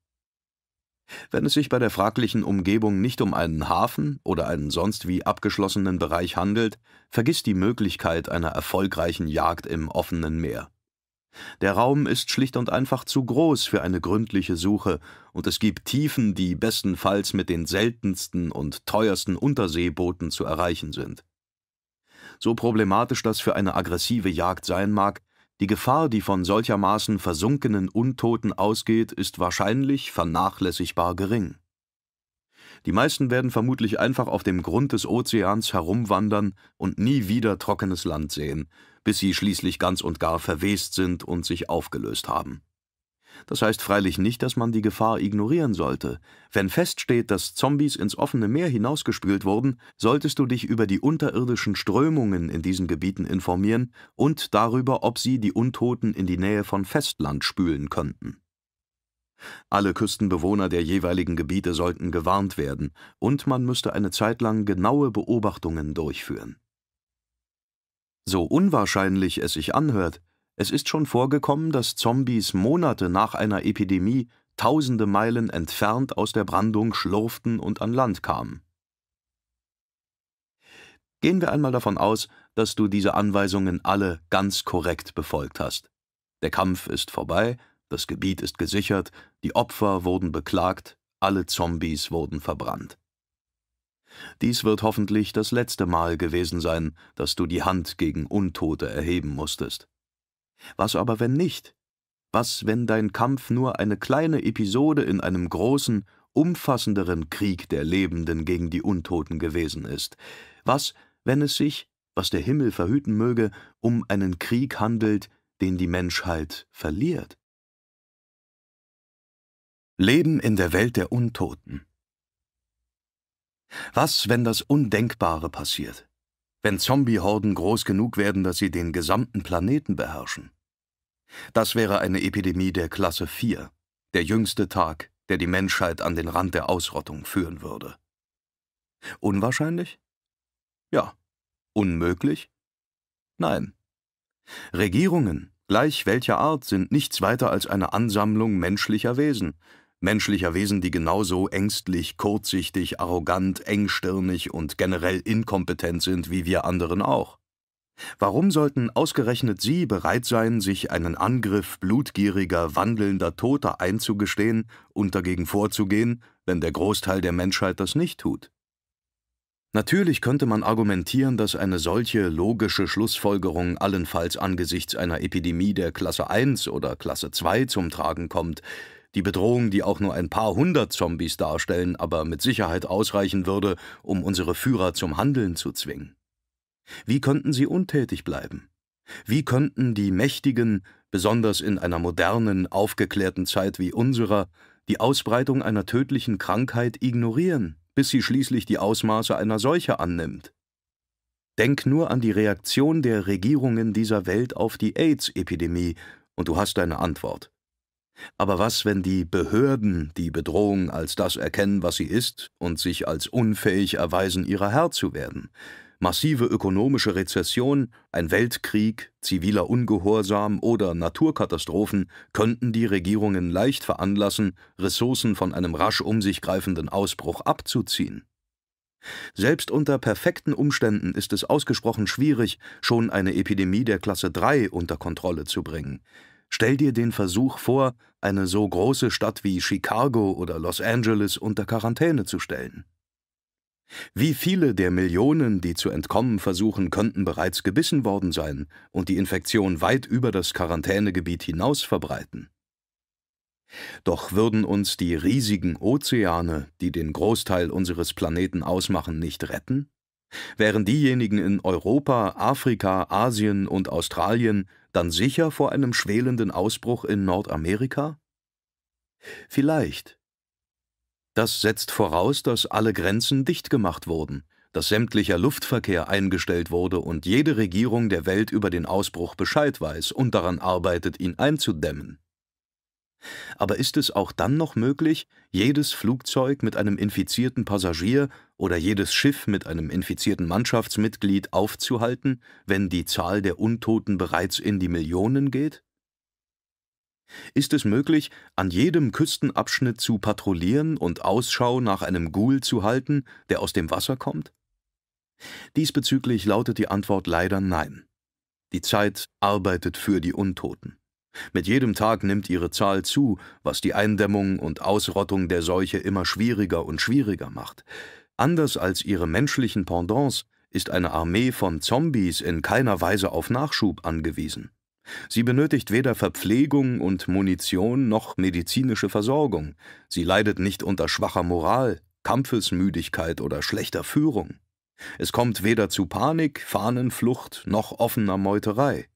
Wenn es sich bei der fraglichen Umgebung nicht um einen Hafen oder einen sonst wie abgeschlossenen Bereich handelt, vergiss die Möglichkeit einer erfolgreichen Jagd im offenen Meer. Der Raum ist schlicht und einfach zu groß für eine gründliche Suche, und es gibt Tiefen, die bestenfalls mit den seltensten und teuersten Unterseebooten zu erreichen sind. So problematisch das für eine aggressive Jagd sein mag, die Gefahr, die von solchermaßen versunkenen Untoten ausgeht, ist wahrscheinlich vernachlässigbar gering. Die meisten werden vermutlich einfach auf dem Grund des Ozeans herumwandern und nie wieder trockenes Land sehen, bis sie schließlich ganz und gar verwest sind und sich aufgelöst haben. Das heißt freilich nicht, dass man die Gefahr ignorieren sollte. Wenn feststeht, dass Zombies ins offene Meer hinausgespült wurden, solltest du dich über die unterirdischen Strömungen in diesen Gebieten informieren und darüber, ob sie die Untoten in die Nähe von Festland spülen könnten. Alle Küstenbewohner der jeweiligen Gebiete sollten gewarnt werden, und man müsste eine Zeit lang genaue Beobachtungen durchführen. So unwahrscheinlich es sich anhört, es ist schon vorgekommen, dass Zombies Monate nach einer Epidemie tausende Meilen entfernt aus der Brandung schlurften und an Land kamen. Gehen wir einmal davon aus, dass du diese Anweisungen alle ganz korrekt befolgt hast. Der Kampf ist vorbei, das Gebiet ist gesichert, die Opfer wurden beklagt, alle Zombies wurden verbrannt. Dies wird hoffentlich das letzte Mal gewesen sein, dass du die Hand gegen Untote erheben musstest. Was aber, wenn nicht? Was, wenn dein Kampf nur eine kleine Episode in einem großen, umfassenderen Krieg der Lebenden gegen die Untoten gewesen ist? Was, wenn es sich, was der Himmel verhüten möge, um einen Krieg handelt, den die Menschheit verliert? Leben in der Welt der Untoten Was, wenn das Undenkbare passiert? wenn Zombiehorden groß genug werden, dass sie den gesamten Planeten beherrschen. Das wäre eine Epidemie der Klasse 4, der jüngste Tag, der die Menschheit an den Rand der Ausrottung führen würde. Unwahrscheinlich? Ja. Unmöglich? Nein. Regierungen, gleich welcher Art, sind nichts weiter als eine Ansammlung menschlicher Wesen, menschlicher Wesen, die genauso ängstlich, kurzsichtig, arrogant, engstirnig und generell inkompetent sind wie wir anderen auch. Warum sollten ausgerechnet Sie bereit sein, sich einen Angriff blutgieriger, wandelnder Toter einzugestehen und dagegen vorzugehen, wenn der Großteil der Menschheit das nicht tut? Natürlich könnte man argumentieren, dass eine solche logische Schlussfolgerung allenfalls angesichts einer Epidemie der Klasse 1 oder Klasse 2 zum Tragen kommt, die Bedrohung, die auch nur ein paar hundert Zombies darstellen, aber mit Sicherheit ausreichen würde, um unsere Führer zum Handeln zu zwingen. Wie könnten sie untätig bleiben? Wie könnten die Mächtigen, besonders in einer modernen, aufgeklärten Zeit wie unserer, die Ausbreitung einer tödlichen Krankheit ignorieren, bis sie schließlich die Ausmaße einer Seuche annimmt? Denk nur an die Reaktion der Regierungen dieser Welt auf die AIDS-Epidemie, und du hast deine Antwort. Aber was, wenn die Behörden die Bedrohung als das erkennen, was sie ist, und sich als unfähig erweisen, ihrer Herr zu werden? Massive ökonomische Rezession, ein Weltkrieg, ziviler Ungehorsam oder Naturkatastrophen könnten die Regierungen leicht veranlassen, Ressourcen von einem rasch um sich greifenden Ausbruch abzuziehen. Selbst unter perfekten Umständen ist es ausgesprochen schwierig, schon eine Epidemie der Klasse 3 unter Kontrolle zu bringen. Stell dir den Versuch vor, eine so große Stadt wie Chicago oder Los Angeles unter Quarantäne zu stellen. Wie viele der Millionen, die zu entkommen versuchen, könnten bereits gebissen worden sein und die Infektion weit über das Quarantänegebiet hinaus verbreiten? Doch würden uns die riesigen Ozeane, die den Großteil unseres Planeten ausmachen, nicht retten? Wären diejenigen in Europa, Afrika, Asien und Australien, dann sicher vor einem schwelenden Ausbruch in Nordamerika? Vielleicht. Das setzt voraus, dass alle Grenzen dicht gemacht wurden, dass sämtlicher Luftverkehr eingestellt wurde und jede Regierung der Welt über den Ausbruch Bescheid weiß und daran arbeitet, ihn einzudämmen. Aber ist es auch dann noch möglich, jedes Flugzeug mit einem infizierten Passagier oder jedes Schiff mit einem infizierten Mannschaftsmitglied aufzuhalten, wenn die Zahl der Untoten bereits in die Millionen geht? Ist es möglich, an jedem Küstenabschnitt zu patrouillieren und Ausschau nach einem Ghoul zu halten, der aus dem Wasser kommt? Diesbezüglich lautet die Antwort leider nein. Die Zeit arbeitet für die Untoten. Mit jedem Tag nimmt ihre Zahl zu, was die Eindämmung und Ausrottung der Seuche immer schwieriger und schwieriger macht. Anders als ihre menschlichen Pendants ist eine Armee von Zombies in keiner Weise auf Nachschub angewiesen. Sie benötigt weder Verpflegung und Munition noch medizinische Versorgung. Sie leidet nicht unter schwacher Moral, Kampfesmüdigkeit oder schlechter Führung. Es kommt weder zu Panik, Fahnenflucht noch offener Meuterei.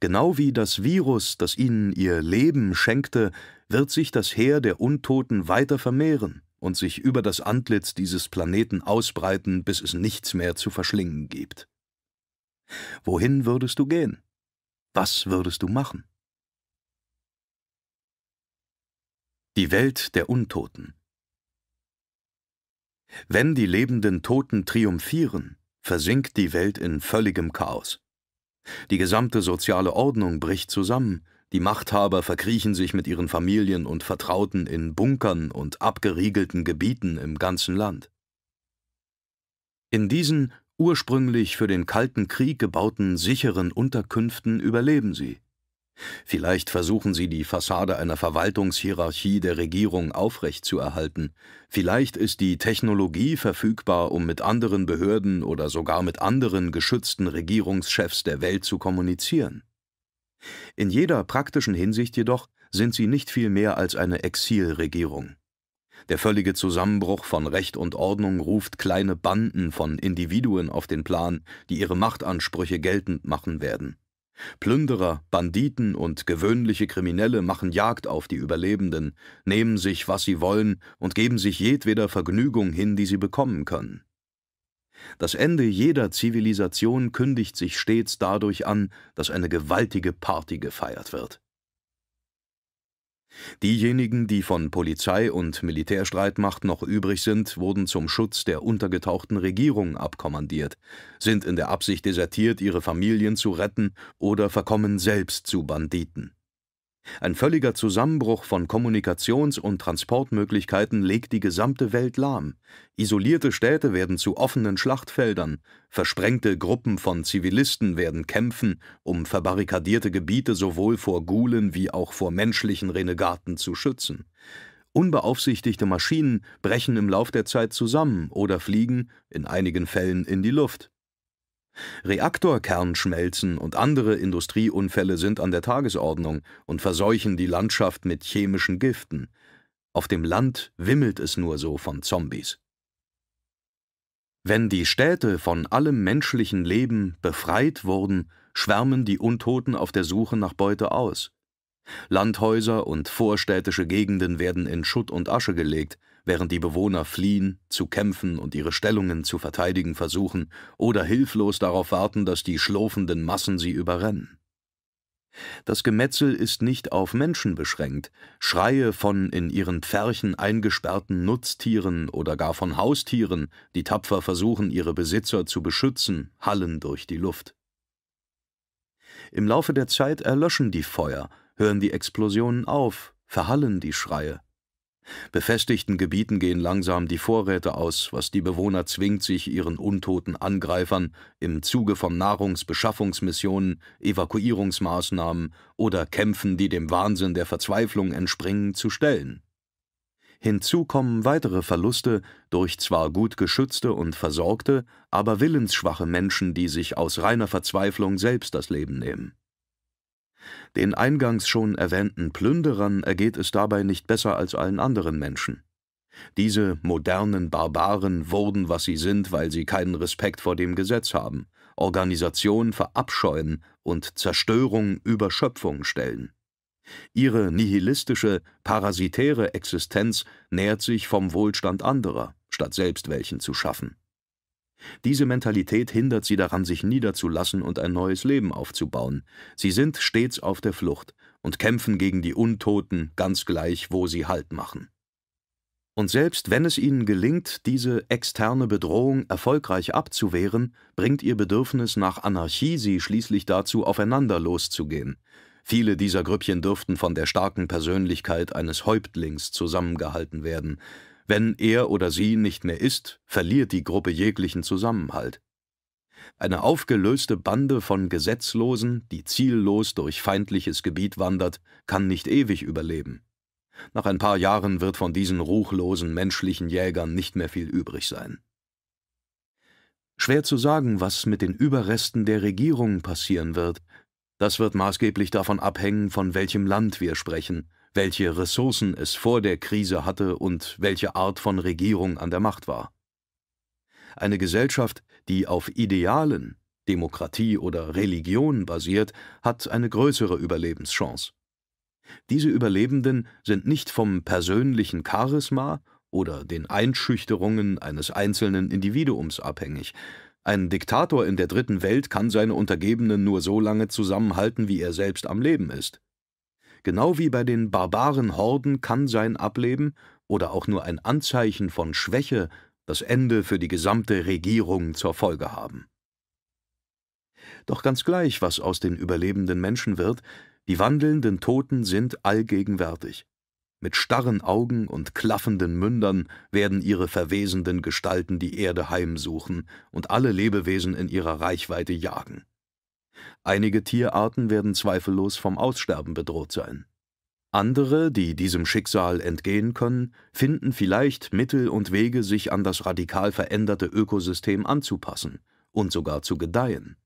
Genau wie das Virus, das ihnen ihr Leben schenkte, wird sich das Heer der Untoten weiter vermehren und sich über das Antlitz dieses Planeten ausbreiten, bis es nichts mehr zu verschlingen gibt. Wohin würdest du gehen? Was würdest du machen? Die Welt der Untoten Wenn die lebenden Toten triumphieren, versinkt die Welt in völligem Chaos. Die gesamte soziale Ordnung bricht zusammen, die Machthaber verkriechen sich mit ihren Familien und Vertrauten in Bunkern und abgeriegelten Gebieten im ganzen Land. In diesen ursprünglich für den Kalten Krieg gebauten sicheren Unterkünften überleben sie. Vielleicht versuchen sie, die Fassade einer Verwaltungshierarchie der Regierung aufrechtzuerhalten. Vielleicht ist die Technologie verfügbar, um mit anderen Behörden oder sogar mit anderen geschützten Regierungschefs der Welt zu kommunizieren. In jeder praktischen Hinsicht jedoch sind sie nicht viel mehr als eine Exilregierung. Der völlige Zusammenbruch von Recht und Ordnung ruft kleine Banden von Individuen auf den Plan, die ihre Machtansprüche geltend machen werden. Plünderer, Banditen und gewöhnliche Kriminelle machen Jagd auf die Überlebenden, nehmen sich, was sie wollen und geben sich jedweder Vergnügung hin, die sie bekommen können. Das Ende jeder Zivilisation kündigt sich stets dadurch an, dass eine gewaltige Party gefeiert wird. Diejenigen, die von Polizei und Militärstreitmacht noch übrig sind, wurden zum Schutz der untergetauchten Regierung abkommandiert, sind in der Absicht desertiert, ihre Familien zu retten, oder verkommen selbst zu Banditen ein völliger Zusammenbruch von Kommunikations- und Transportmöglichkeiten legt die gesamte Welt lahm. Isolierte Städte werden zu offenen Schlachtfeldern, versprengte Gruppen von Zivilisten werden kämpfen, um verbarrikadierte Gebiete sowohl vor Gulen wie auch vor menschlichen Renegaten zu schützen. Unbeaufsichtigte Maschinen brechen im Lauf der Zeit zusammen oder fliegen, in einigen Fällen, in die Luft. Reaktorkernschmelzen und andere Industrieunfälle sind an der Tagesordnung und verseuchen die Landschaft mit chemischen Giften. Auf dem Land wimmelt es nur so von Zombies. Wenn die Städte von allem menschlichen Leben befreit wurden, schwärmen die Untoten auf der Suche nach Beute aus. Landhäuser und vorstädtische Gegenden werden in Schutt und Asche gelegt, während die Bewohner fliehen, zu kämpfen und ihre Stellungen zu verteidigen versuchen oder hilflos darauf warten, dass die schlurfenden Massen sie überrennen. Das Gemetzel ist nicht auf Menschen beschränkt. Schreie von in ihren Pferchen eingesperrten Nutztieren oder gar von Haustieren, die tapfer versuchen, ihre Besitzer zu beschützen, hallen durch die Luft. Im Laufe der Zeit erlöschen die Feuer, hören die Explosionen auf, verhallen die Schreie. Befestigten Gebieten gehen langsam die Vorräte aus, was die Bewohner zwingt, sich ihren untoten Angreifern im Zuge von Nahrungsbeschaffungsmissionen, Evakuierungsmaßnahmen oder Kämpfen, die dem Wahnsinn der Verzweiflung entspringen, zu stellen. Hinzu kommen weitere Verluste durch zwar gut geschützte und versorgte, aber willensschwache Menschen, die sich aus reiner Verzweiflung selbst das Leben nehmen. Den eingangs schon erwähnten Plünderern ergeht es dabei nicht besser als allen anderen Menschen. Diese modernen Barbaren wurden, was sie sind, weil sie keinen Respekt vor dem Gesetz haben, Organisation verabscheuen und Zerstörung über Schöpfung stellen. Ihre nihilistische, parasitäre Existenz nährt sich vom Wohlstand anderer, statt selbst welchen zu schaffen. Diese Mentalität hindert sie daran, sich niederzulassen und ein neues Leben aufzubauen. Sie sind stets auf der Flucht und kämpfen gegen die Untoten, ganz gleich, wo sie Halt machen. Und selbst wenn es ihnen gelingt, diese externe Bedrohung erfolgreich abzuwehren, bringt ihr Bedürfnis nach Anarchie sie schließlich dazu, aufeinander loszugehen. Viele dieser Grüppchen dürften von der starken Persönlichkeit eines Häuptlings zusammengehalten werden. Wenn er oder sie nicht mehr ist, verliert die Gruppe jeglichen Zusammenhalt. Eine aufgelöste Bande von Gesetzlosen, die ziellos durch feindliches Gebiet wandert, kann nicht ewig überleben. Nach ein paar Jahren wird von diesen ruchlosen menschlichen Jägern nicht mehr viel übrig sein. Schwer zu sagen, was mit den Überresten der Regierung passieren wird. Das wird maßgeblich davon abhängen, von welchem Land wir sprechen welche Ressourcen es vor der Krise hatte und welche Art von Regierung an der Macht war. Eine Gesellschaft, die auf Idealen, Demokratie oder Religion basiert, hat eine größere Überlebenschance. Diese Überlebenden sind nicht vom persönlichen Charisma oder den Einschüchterungen eines einzelnen Individuums abhängig. Ein Diktator in der dritten Welt kann seine Untergebenen nur so lange zusammenhalten, wie er selbst am Leben ist. Genau wie bei den barbaren Horden kann sein Ableben oder auch nur ein Anzeichen von Schwäche das Ende für die gesamte Regierung zur Folge haben. Doch ganz gleich, was aus den überlebenden Menschen wird, die wandelnden Toten sind allgegenwärtig. Mit starren Augen und klaffenden Mündern werden ihre verwesenden Gestalten die Erde heimsuchen und alle Lebewesen in ihrer Reichweite jagen. Einige Tierarten werden zweifellos vom Aussterben bedroht sein. Andere, die diesem Schicksal entgehen können, finden vielleicht Mittel und Wege, sich an das radikal veränderte Ökosystem anzupassen und sogar zu gedeihen.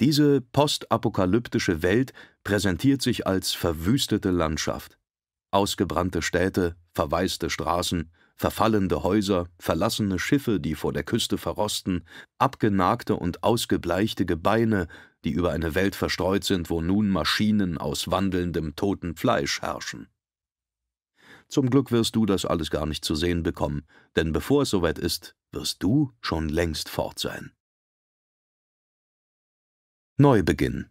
Diese postapokalyptische Welt präsentiert sich als verwüstete Landschaft. Ausgebrannte Städte, verwaiste Straßen, verfallende Häuser, verlassene Schiffe, die vor der Küste verrosten, abgenagte und ausgebleichte Gebeine, die über eine Welt verstreut sind, wo nun Maschinen aus wandelndem toten Fleisch herrschen. Zum Glück wirst du das alles gar nicht zu sehen bekommen, denn bevor es soweit ist, wirst du schon längst fort sein. Neubeginn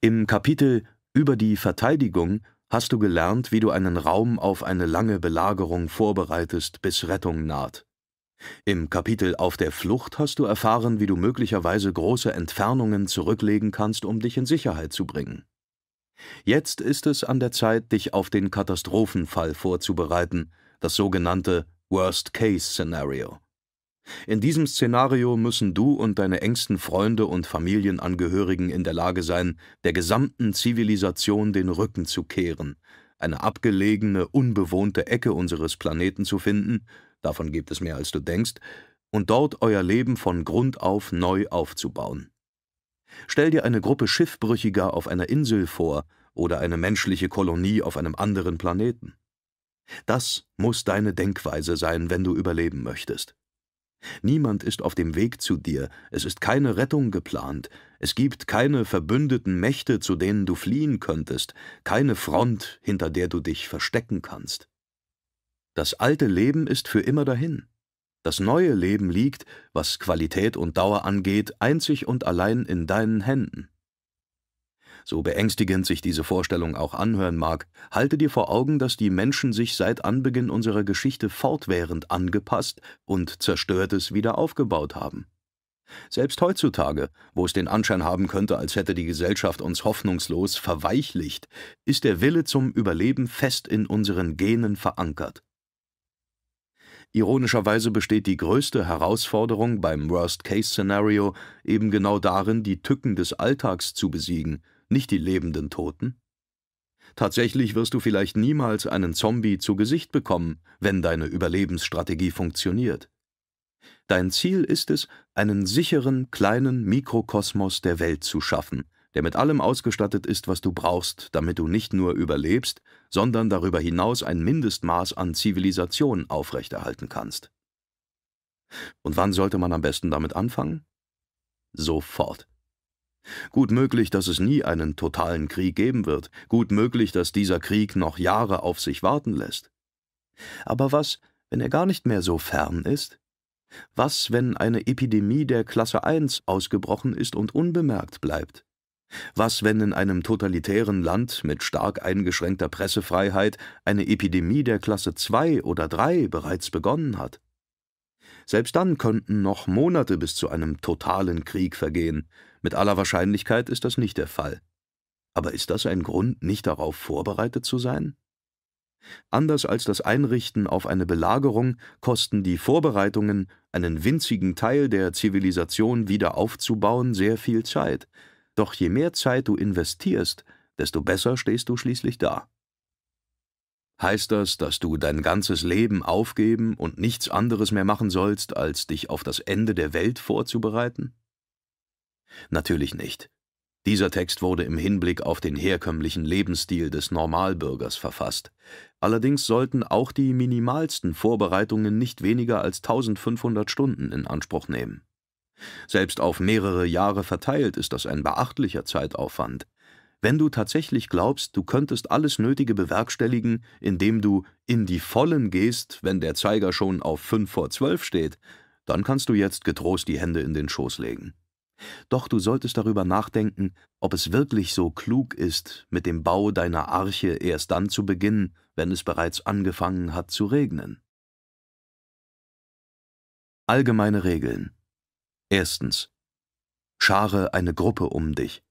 Im Kapitel über die Verteidigung hast du gelernt, wie du einen Raum auf eine lange Belagerung vorbereitest, bis Rettung naht. Im Kapitel Auf der Flucht hast du erfahren, wie du möglicherweise große Entfernungen zurücklegen kannst, um dich in Sicherheit zu bringen. Jetzt ist es an der Zeit, dich auf den Katastrophenfall vorzubereiten, das sogenannte Worst-Case-Szenario. In diesem Szenario müssen du und deine engsten Freunde und Familienangehörigen in der Lage sein, der gesamten Zivilisation den Rücken zu kehren, eine abgelegene, unbewohnte Ecke unseres Planeten zu finden, davon gibt es mehr als du denkst, und dort euer Leben von Grund auf neu aufzubauen. Stell dir eine Gruppe Schiffbrüchiger auf einer Insel vor oder eine menschliche Kolonie auf einem anderen Planeten. Das muss deine Denkweise sein, wenn du überleben möchtest. Niemand ist auf dem Weg zu dir, es ist keine Rettung geplant, es gibt keine verbündeten Mächte, zu denen du fliehen könntest, keine Front, hinter der du dich verstecken kannst. Das alte Leben ist für immer dahin. Das neue Leben liegt, was Qualität und Dauer angeht, einzig und allein in deinen Händen so beängstigend sich diese Vorstellung auch anhören mag, halte dir vor Augen, dass die Menschen sich seit Anbeginn unserer Geschichte fortwährend angepasst und Zerstörtes wieder aufgebaut haben. Selbst heutzutage, wo es den Anschein haben könnte, als hätte die Gesellschaft uns hoffnungslos verweichlicht, ist der Wille zum Überleben fest in unseren Genen verankert. Ironischerweise besteht die größte Herausforderung beim Worst-Case-Szenario eben genau darin, die Tücken des Alltags zu besiegen – nicht die lebenden Toten? Tatsächlich wirst du vielleicht niemals einen Zombie zu Gesicht bekommen, wenn deine Überlebensstrategie funktioniert. Dein Ziel ist es, einen sicheren, kleinen Mikrokosmos der Welt zu schaffen, der mit allem ausgestattet ist, was du brauchst, damit du nicht nur überlebst, sondern darüber hinaus ein Mindestmaß an Zivilisation aufrechterhalten kannst. Und wann sollte man am besten damit anfangen? Sofort. Gut möglich, dass es nie einen totalen Krieg geben wird, gut möglich, dass dieser Krieg noch Jahre auf sich warten lässt. Aber was, wenn er gar nicht mehr so fern ist? Was, wenn eine Epidemie der Klasse 1 ausgebrochen ist und unbemerkt bleibt? Was, wenn in einem totalitären Land mit stark eingeschränkter Pressefreiheit eine Epidemie der Klasse 2 oder 3 bereits begonnen hat? Selbst dann könnten noch Monate bis zu einem totalen Krieg vergehen, mit aller Wahrscheinlichkeit ist das nicht der Fall. Aber ist das ein Grund, nicht darauf vorbereitet zu sein? Anders als das Einrichten auf eine Belagerung kosten die Vorbereitungen, einen winzigen Teil der Zivilisation wieder aufzubauen, sehr viel Zeit. Doch je mehr Zeit du investierst, desto besser stehst du schließlich da. Heißt das, dass du dein ganzes Leben aufgeben und nichts anderes mehr machen sollst, als dich auf das Ende der Welt vorzubereiten? Natürlich nicht. Dieser Text wurde im Hinblick auf den herkömmlichen Lebensstil des Normalbürgers verfasst. Allerdings sollten auch die minimalsten Vorbereitungen nicht weniger als 1500 Stunden in Anspruch nehmen. Selbst auf mehrere Jahre verteilt ist das ein beachtlicher Zeitaufwand. Wenn du tatsächlich glaubst, du könntest alles Nötige bewerkstelligen, indem du in die Vollen gehst, wenn der Zeiger schon auf 5 vor 12 steht, dann kannst du jetzt getrost die Hände in den Schoß legen. Doch du solltest darüber nachdenken, ob es wirklich so klug ist, mit dem Bau deiner Arche erst dann zu beginnen, wenn es bereits angefangen hat zu regnen. Allgemeine Regeln Erstens. Schare eine Gruppe um dich.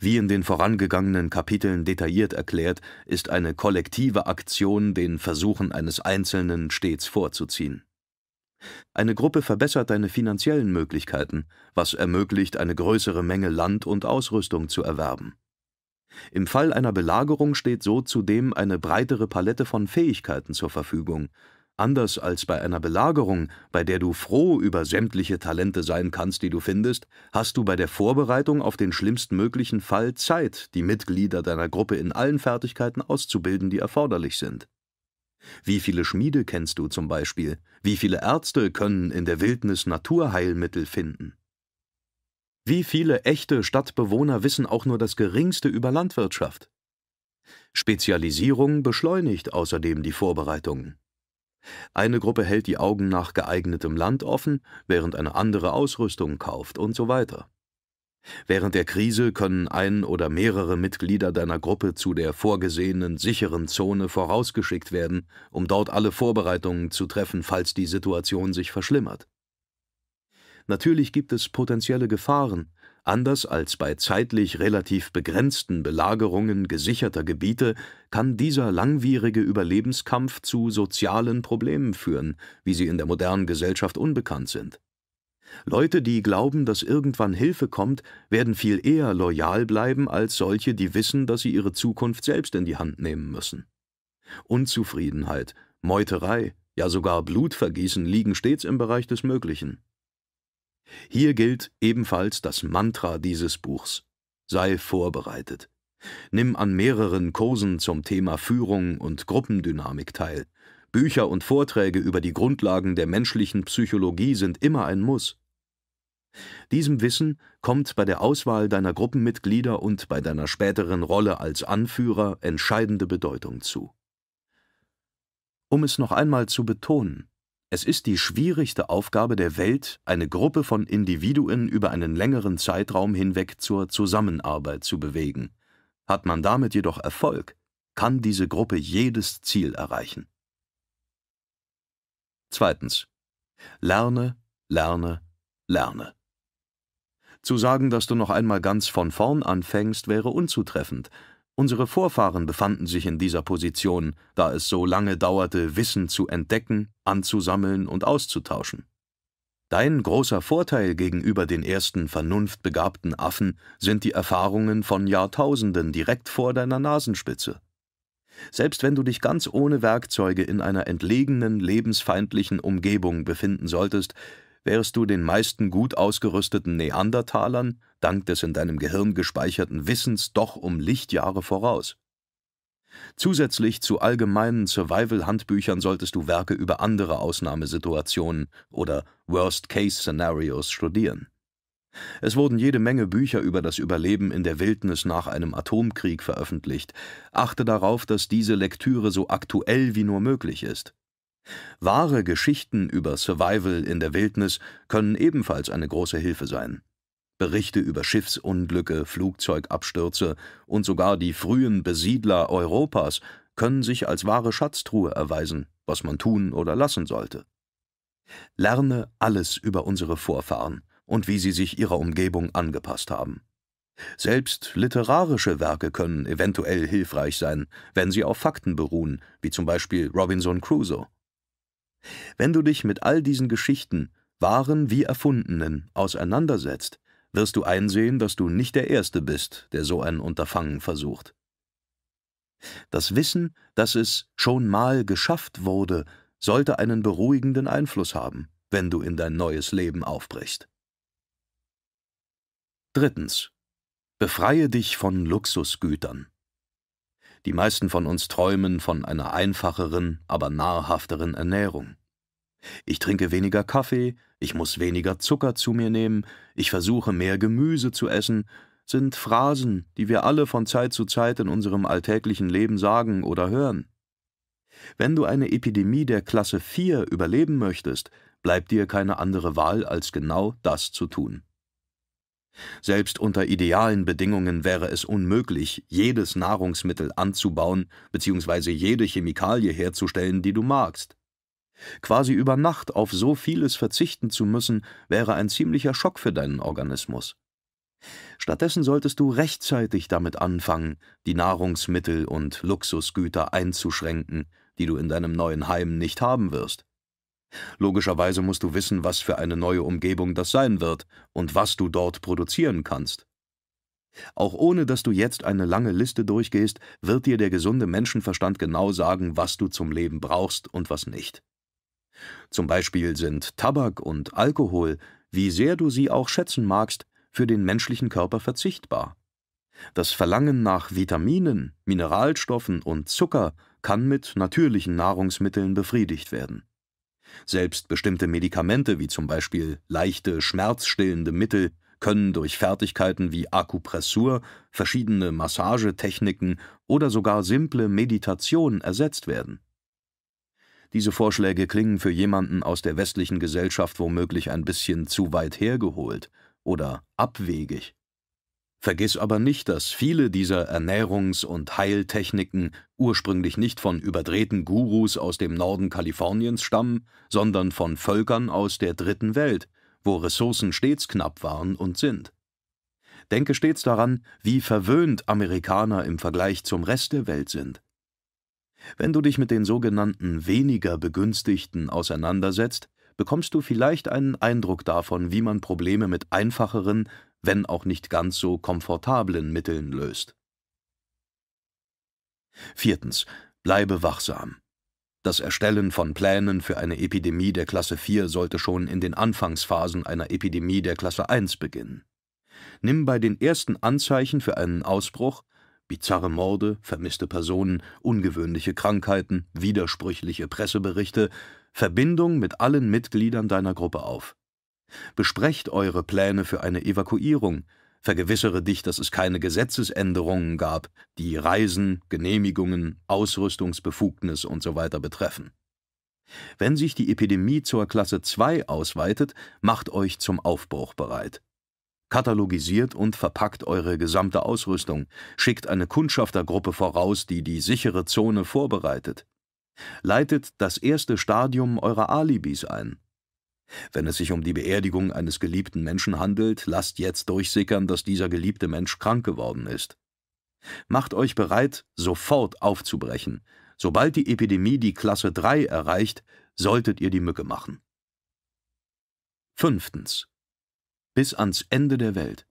Wie in den vorangegangenen Kapiteln detailliert erklärt, ist eine kollektive Aktion den Versuchen eines Einzelnen stets vorzuziehen. Eine Gruppe verbessert deine finanziellen Möglichkeiten, was ermöglicht, eine größere Menge Land und Ausrüstung zu erwerben. Im Fall einer Belagerung steht so zudem eine breitere Palette von Fähigkeiten zur Verfügung. Anders als bei einer Belagerung, bei der du froh über sämtliche Talente sein kannst, die du findest, hast du bei der Vorbereitung auf den schlimmstmöglichen Fall Zeit, die Mitglieder deiner Gruppe in allen Fertigkeiten auszubilden, die erforderlich sind. Wie viele Schmiede kennst du zum Beispiel? Wie viele Ärzte können in der Wildnis Naturheilmittel finden? Wie viele echte Stadtbewohner wissen auch nur das Geringste über Landwirtschaft? Spezialisierung beschleunigt außerdem die Vorbereitungen. Eine Gruppe hält die Augen nach geeignetem Land offen, während eine andere Ausrüstung kauft und so weiter. Während der Krise können ein oder mehrere Mitglieder deiner Gruppe zu der vorgesehenen sicheren Zone vorausgeschickt werden, um dort alle Vorbereitungen zu treffen, falls die Situation sich verschlimmert. Natürlich gibt es potenzielle Gefahren, anders als bei zeitlich relativ begrenzten Belagerungen gesicherter Gebiete kann dieser langwierige Überlebenskampf zu sozialen Problemen führen, wie sie in der modernen Gesellschaft unbekannt sind. Leute, die glauben, dass irgendwann Hilfe kommt, werden viel eher loyal bleiben als solche, die wissen, dass sie ihre Zukunft selbst in die Hand nehmen müssen. Unzufriedenheit, Meuterei, ja sogar Blutvergießen liegen stets im Bereich des Möglichen. Hier gilt ebenfalls das Mantra dieses Buchs. Sei vorbereitet. Nimm an mehreren Kursen zum Thema Führung und Gruppendynamik teil. Bücher und Vorträge über die Grundlagen der menschlichen Psychologie sind immer ein Muss. Diesem Wissen kommt bei der Auswahl deiner Gruppenmitglieder und bei deiner späteren Rolle als Anführer entscheidende Bedeutung zu. Um es noch einmal zu betonen, es ist die schwierigste Aufgabe der Welt, eine Gruppe von Individuen über einen längeren Zeitraum hinweg zur Zusammenarbeit zu bewegen. Hat man damit jedoch Erfolg, kann diese Gruppe jedes Ziel erreichen. Zweitens. Lerne, lerne, lerne. Zu sagen, dass du noch einmal ganz von vorn anfängst, wäre unzutreffend. Unsere Vorfahren befanden sich in dieser Position, da es so lange dauerte, Wissen zu entdecken, anzusammeln und auszutauschen. Dein großer Vorteil gegenüber den ersten vernunftbegabten Affen sind die Erfahrungen von Jahrtausenden direkt vor deiner Nasenspitze. Selbst wenn du dich ganz ohne Werkzeuge in einer entlegenen, lebensfeindlichen Umgebung befinden solltest, wärst du den meisten gut ausgerüsteten Neandertalern, dank des in deinem Gehirn gespeicherten Wissens, doch um Lichtjahre voraus. Zusätzlich zu allgemeinen Survival-Handbüchern solltest du Werke über andere Ausnahmesituationen oder Worst-Case-Szenarios studieren. Es wurden jede Menge Bücher über das Überleben in der Wildnis nach einem Atomkrieg veröffentlicht. Achte darauf, dass diese Lektüre so aktuell wie nur möglich ist. Wahre Geschichten über Survival in der Wildnis können ebenfalls eine große Hilfe sein. Berichte über Schiffsunglücke, Flugzeugabstürze und sogar die frühen Besiedler Europas können sich als wahre Schatztruhe erweisen, was man tun oder lassen sollte. Lerne alles über unsere Vorfahren und wie sie sich ihrer Umgebung angepasst haben. Selbst literarische Werke können eventuell hilfreich sein, wenn sie auf Fakten beruhen, wie zum Beispiel Robinson Crusoe. Wenn du dich mit all diesen Geschichten, wahren wie erfundenen, auseinandersetzt, wirst du einsehen, dass du nicht der Erste bist, der so ein Unterfangen versucht. Das Wissen, dass es schon mal geschafft wurde, sollte einen beruhigenden Einfluss haben, wenn du in dein neues Leben aufbrichst. Drittens. Befreie dich von Luxusgütern. Die meisten von uns träumen von einer einfacheren, aber nahrhafteren Ernährung. Ich trinke weniger Kaffee, ich muss weniger Zucker zu mir nehmen, ich versuche mehr Gemüse zu essen, sind Phrasen, die wir alle von Zeit zu Zeit in unserem alltäglichen Leben sagen oder hören. Wenn du eine Epidemie der Klasse 4 überleben möchtest, bleibt dir keine andere Wahl, als genau das zu tun. Selbst unter idealen Bedingungen wäre es unmöglich, jedes Nahrungsmittel anzubauen bzw. jede Chemikalie herzustellen, die du magst. Quasi über Nacht auf so vieles verzichten zu müssen, wäre ein ziemlicher Schock für deinen Organismus. Stattdessen solltest du rechtzeitig damit anfangen, die Nahrungsmittel und Luxusgüter einzuschränken, die du in deinem neuen Heim nicht haben wirst. Logischerweise musst du wissen, was für eine neue Umgebung das sein wird und was du dort produzieren kannst. Auch ohne dass du jetzt eine lange Liste durchgehst, wird dir der gesunde Menschenverstand genau sagen, was du zum Leben brauchst und was nicht. Zum Beispiel sind Tabak und Alkohol, wie sehr du sie auch schätzen magst, für den menschlichen Körper verzichtbar. Das Verlangen nach Vitaminen, Mineralstoffen und Zucker kann mit natürlichen Nahrungsmitteln befriedigt werden. Selbst bestimmte Medikamente wie zum Beispiel leichte, schmerzstillende Mittel können durch Fertigkeiten wie Akupressur, verschiedene Massagetechniken oder sogar simple Meditation ersetzt werden. Diese Vorschläge klingen für jemanden aus der westlichen Gesellschaft womöglich ein bisschen zu weit hergeholt oder abwegig. Vergiss aber nicht, dass viele dieser Ernährungs- und Heiltechniken ursprünglich nicht von überdrehten Gurus aus dem Norden Kaliforniens stammen, sondern von Völkern aus der Dritten Welt, wo Ressourcen stets knapp waren und sind. Denke stets daran, wie verwöhnt Amerikaner im Vergleich zum Rest der Welt sind. Wenn du dich mit den sogenannten weniger Begünstigten auseinandersetzt, bekommst du vielleicht einen Eindruck davon, wie man Probleme mit einfacheren, wenn auch nicht ganz so komfortablen Mitteln löst. Viertens. Bleibe wachsam. Das Erstellen von Plänen für eine Epidemie der Klasse 4 sollte schon in den Anfangsphasen einer Epidemie der Klasse 1 beginnen. Nimm bei den ersten Anzeichen für einen Ausbruch bizarre Morde, vermisste Personen, ungewöhnliche Krankheiten, widersprüchliche Presseberichte, Verbindung mit allen Mitgliedern deiner Gruppe auf. Besprecht eure Pläne für eine Evakuierung, vergewissere dich, dass es keine Gesetzesänderungen gab, die Reisen, Genehmigungen, Ausrüstungsbefugnis usw. So betreffen. Wenn sich die Epidemie zur Klasse 2 ausweitet, macht euch zum Aufbruch bereit. Katalogisiert und verpackt eure gesamte Ausrüstung, schickt eine Kundschaftergruppe voraus, die die sichere Zone vorbereitet. Leitet das erste Stadium eurer Alibis ein. Wenn es sich um die Beerdigung eines geliebten Menschen handelt, lasst jetzt durchsickern, dass dieser geliebte Mensch krank geworden ist. Macht euch bereit, sofort aufzubrechen. Sobald die Epidemie die Klasse 3 erreicht, solltet ihr die Mücke machen. Fünftens. Bis ans Ende der Welt.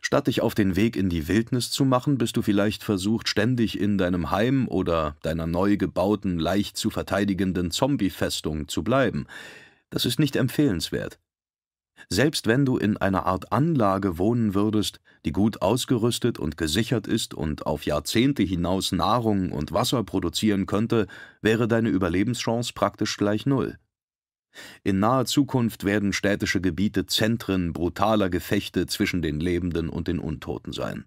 Statt dich auf den Weg in die Wildnis zu machen, bist du vielleicht versucht, ständig in deinem Heim oder deiner neu gebauten, leicht zu verteidigenden Zombie-Festung zu bleiben. Das ist nicht empfehlenswert. Selbst wenn du in einer Art Anlage wohnen würdest, die gut ausgerüstet und gesichert ist und auf Jahrzehnte hinaus Nahrung und Wasser produzieren könnte, wäre deine Überlebenschance praktisch gleich null. In naher Zukunft werden städtische Gebiete Zentren brutaler Gefechte zwischen den Lebenden und den Untoten sein.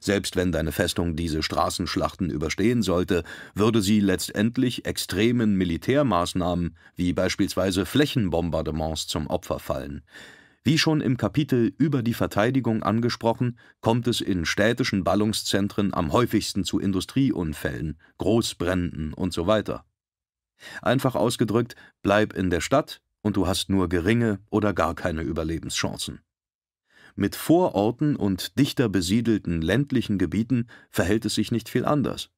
Selbst wenn deine Festung diese Straßenschlachten überstehen sollte, würde sie letztendlich extremen Militärmaßnahmen wie beispielsweise Flächenbombardements zum Opfer fallen. Wie schon im Kapitel über die Verteidigung angesprochen, kommt es in städtischen Ballungszentren am häufigsten zu Industrieunfällen, Großbränden usw. So weiter. Einfach ausgedrückt, bleib in der Stadt und du hast nur geringe oder gar keine Überlebenschancen. Mit Vororten und dichter besiedelten ländlichen Gebieten verhält es sich nicht viel anders.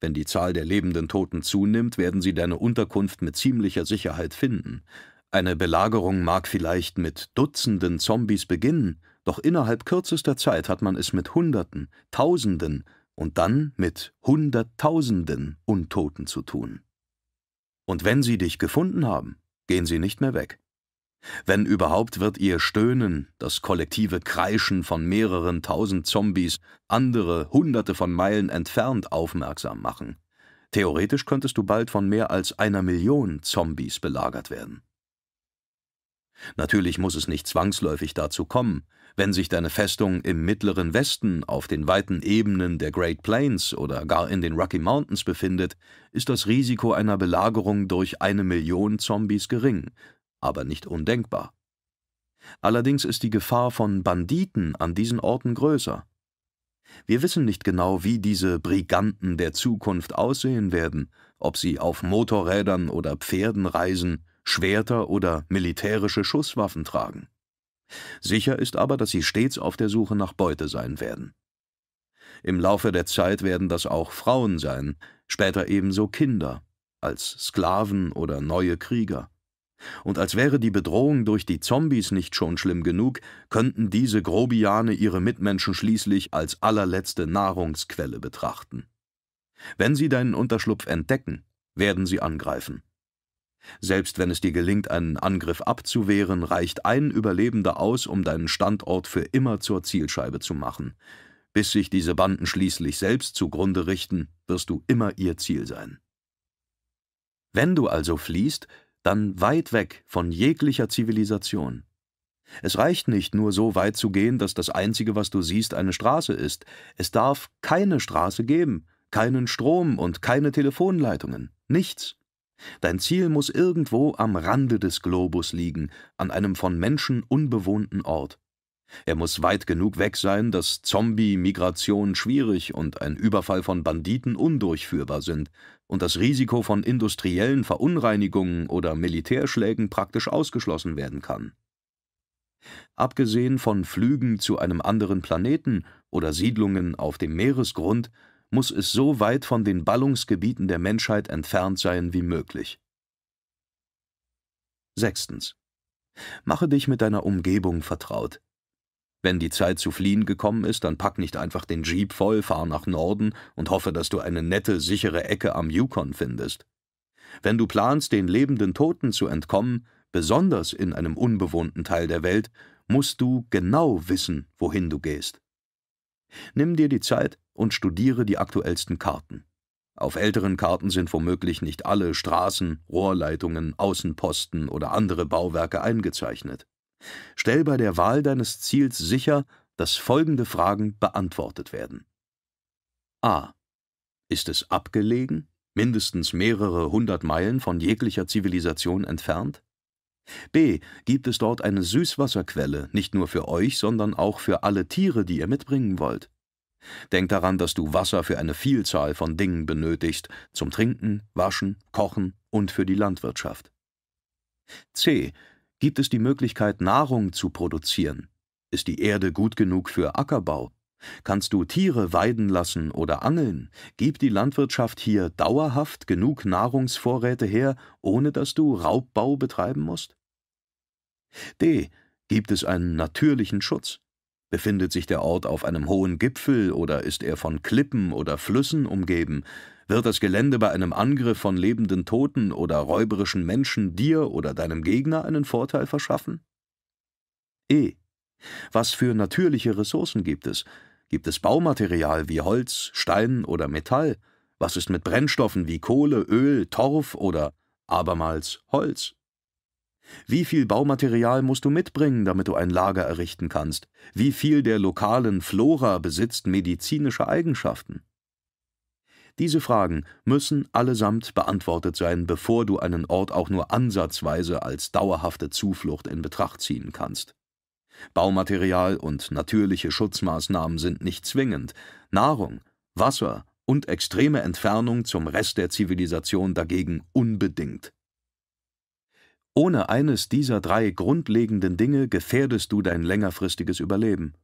Wenn die Zahl der lebenden Toten zunimmt, werden sie deine Unterkunft mit ziemlicher Sicherheit finden. Eine Belagerung mag vielleicht mit Dutzenden Zombies beginnen, doch innerhalb kürzester Zeit hat man es mit Hunderten, Tausenden und dann mit Hunderttausenden Untoten zu tun. Und wenn sie dich gefunden haben, gehen sie nicht mehr weg. Wenn überhaupt wird ihr Stöhnen, das kollektive Kreischen von mehreren tausend Zombies, andere hunderte von Meilen entfernt aufmerksam machen. Theoretisch könntest du bald von mehr als einer Million Zombies belagert werden. Natürlich muss es nicht zwangsläufig dazu kommen, wenn sich deine Festung im mittleren Westen auf den weiten Ebenen der Great Plains oder gar in den Rocky Mountains befindet, ist das Risiko einer Belagerung durch eine Million Zombies gering, aber nicht undenkbar. Allerdings ist die Gefahr von Banditen an diesen Orten größer. Wir wissen nicht genau, wie diese Briganten der Zukunft aussehen werden, ob sie auf Motorrädern oder Pferden reisen, Schwerter oder militärische Schusswaffen tragen. Sicher ist aber, dass sie stets auf der Suche nach Beute sein werden. Im Laufe der Zeit werden das auch Frauen sein, später ebenso Kinder, als Sklaven oder neue Krieger. Und als wäre die Bedrohung durch die Zombies nicht schon schlimm genug, könnten diese Grobiane ihre Mitmenschen schließlich als allerletzte Nahrungsquelle betrachten. Wenn sie deinen Unterschlupf entdecken, werden sie angreifen. Selbst wenn es dir gelingt, einen Angriff abzuwehren, reicht ein Überlebender aus, um deinen Standort für immer zur Zielscheibe zu machen. Bis sich diese Banden schließlich selbst zugrunde richten, wirst du immer ihr Ziel sein. Wenn du also fliehst, dann weit weg von jeglicher Zivilisation. Es reicht nicht, nur so weit zu gehen, dass das Einzige, was du siehst, eine Straße ist. Es darf keine Straße geben, keinen Strom und keine Telefonleitungen, nichts. Dein Ziel muss irgendwo am Rande des Globus liegen, an einem von Menschen unbewohnten Ort. Er muss weit genug weg sein, dass Zombie-Migration schwierig und ein Überfall von Banditen undurchführbar sind und das Risiko von industriellen Verunreinigungen oder Militärschlägen praktisch ausgeschlossen werden kann. Abgesehen von Flügen zu einem anderen Planeten oder Siedlungen auf dem Meeresgrund muss es so weit von den Ballungsgebieten der Menschheit entfernt sein wie möglich. 6. Mache dich mit deiner Umgebung vertraut. Wenn die Zeit zu fliehen gekommen ist, dann pack nicht einfach den Jeep voll, fahr nach Norden und hoffe, dass du eine nette, sichere Ecke am Yukon findest. Wenn du planst, den lebenden Toten zu entkommen, besonders in einem unbewohnten Teil der Welt, musst du genau wissen, wohin du gehst. Nimm dir die Zeit und studiere die aktuellsten Karten. Auf älteren Karten sind womöglich nicht alle Straßen, Rohrleitungen, Außenposten oder andere Bauwerke eingezeichnet. Stell bei der Wahl deines Ziels sicher, dass folgende Fragen beantwortet werden. A. Ist es abgelegen, mindestens mehrere hundert Meilen von jeglicher Zivilisation entfernt? B. Gibt es dort eine Süßwasserquelle, nicht nur für euch, sondern auch für alle Tiere, die ihr mitbringen wollt? Denk daran, dass du Wasser für eine Vielzahl von Dingen benötigst, zum Trinken, Waschen, Kochen und für die Landwirtschaft. C. Gibt es die Möglichkeit, Nahrung zu produzieren? Ist die Erde gut genug für Ackerbau? Kannst du Tiere weiden lassen oder angeln, gibt die Landwirtschaft hier dauerhaft genug Nahrungsvorräte her, ohne dass du Raubbau betreiben musst? D. Gibt es einen natürlichen Schutz? Befindet sich der Ort auf einem hohen Gipfel oder ist er von Klippen oder Flüssen umgeben? Wird das Gelände bei einem Angriff von lebenden Toten oder räuberischen Menschen dir oder deinem Gegner einen Vorteil verschaffen? E. Was für natürliche Ressourcen gibt es? Gibt es Baumaterial wie Holz, Stein oder Metall? Was ist mit Brennstoffen wie Kohle, Öl, Torf oder abermals Holz? Wie viel Baumaterial musst du mitbringen, damit du ein Lager errichten kannst? Wie viel der lokalen Flora besitzt medizinische Eigenschaften? Diese Fragen müssen allesamt beantwortet sein, bevor du einen Ort auch nur ansatzweise als dauerhafte Zuflucht in Betracht ziehen kannst. Baumaterial und natürliche Schutzmaßnahmen sind nicht zwingend, Nahrung, Wasser und extreme Entfernung zum Rest der Zivilisation dagegen unbedingt. Ohne eines dieser drei grundlegenden Dinge gefährdest du dein längerfristiges Überleben.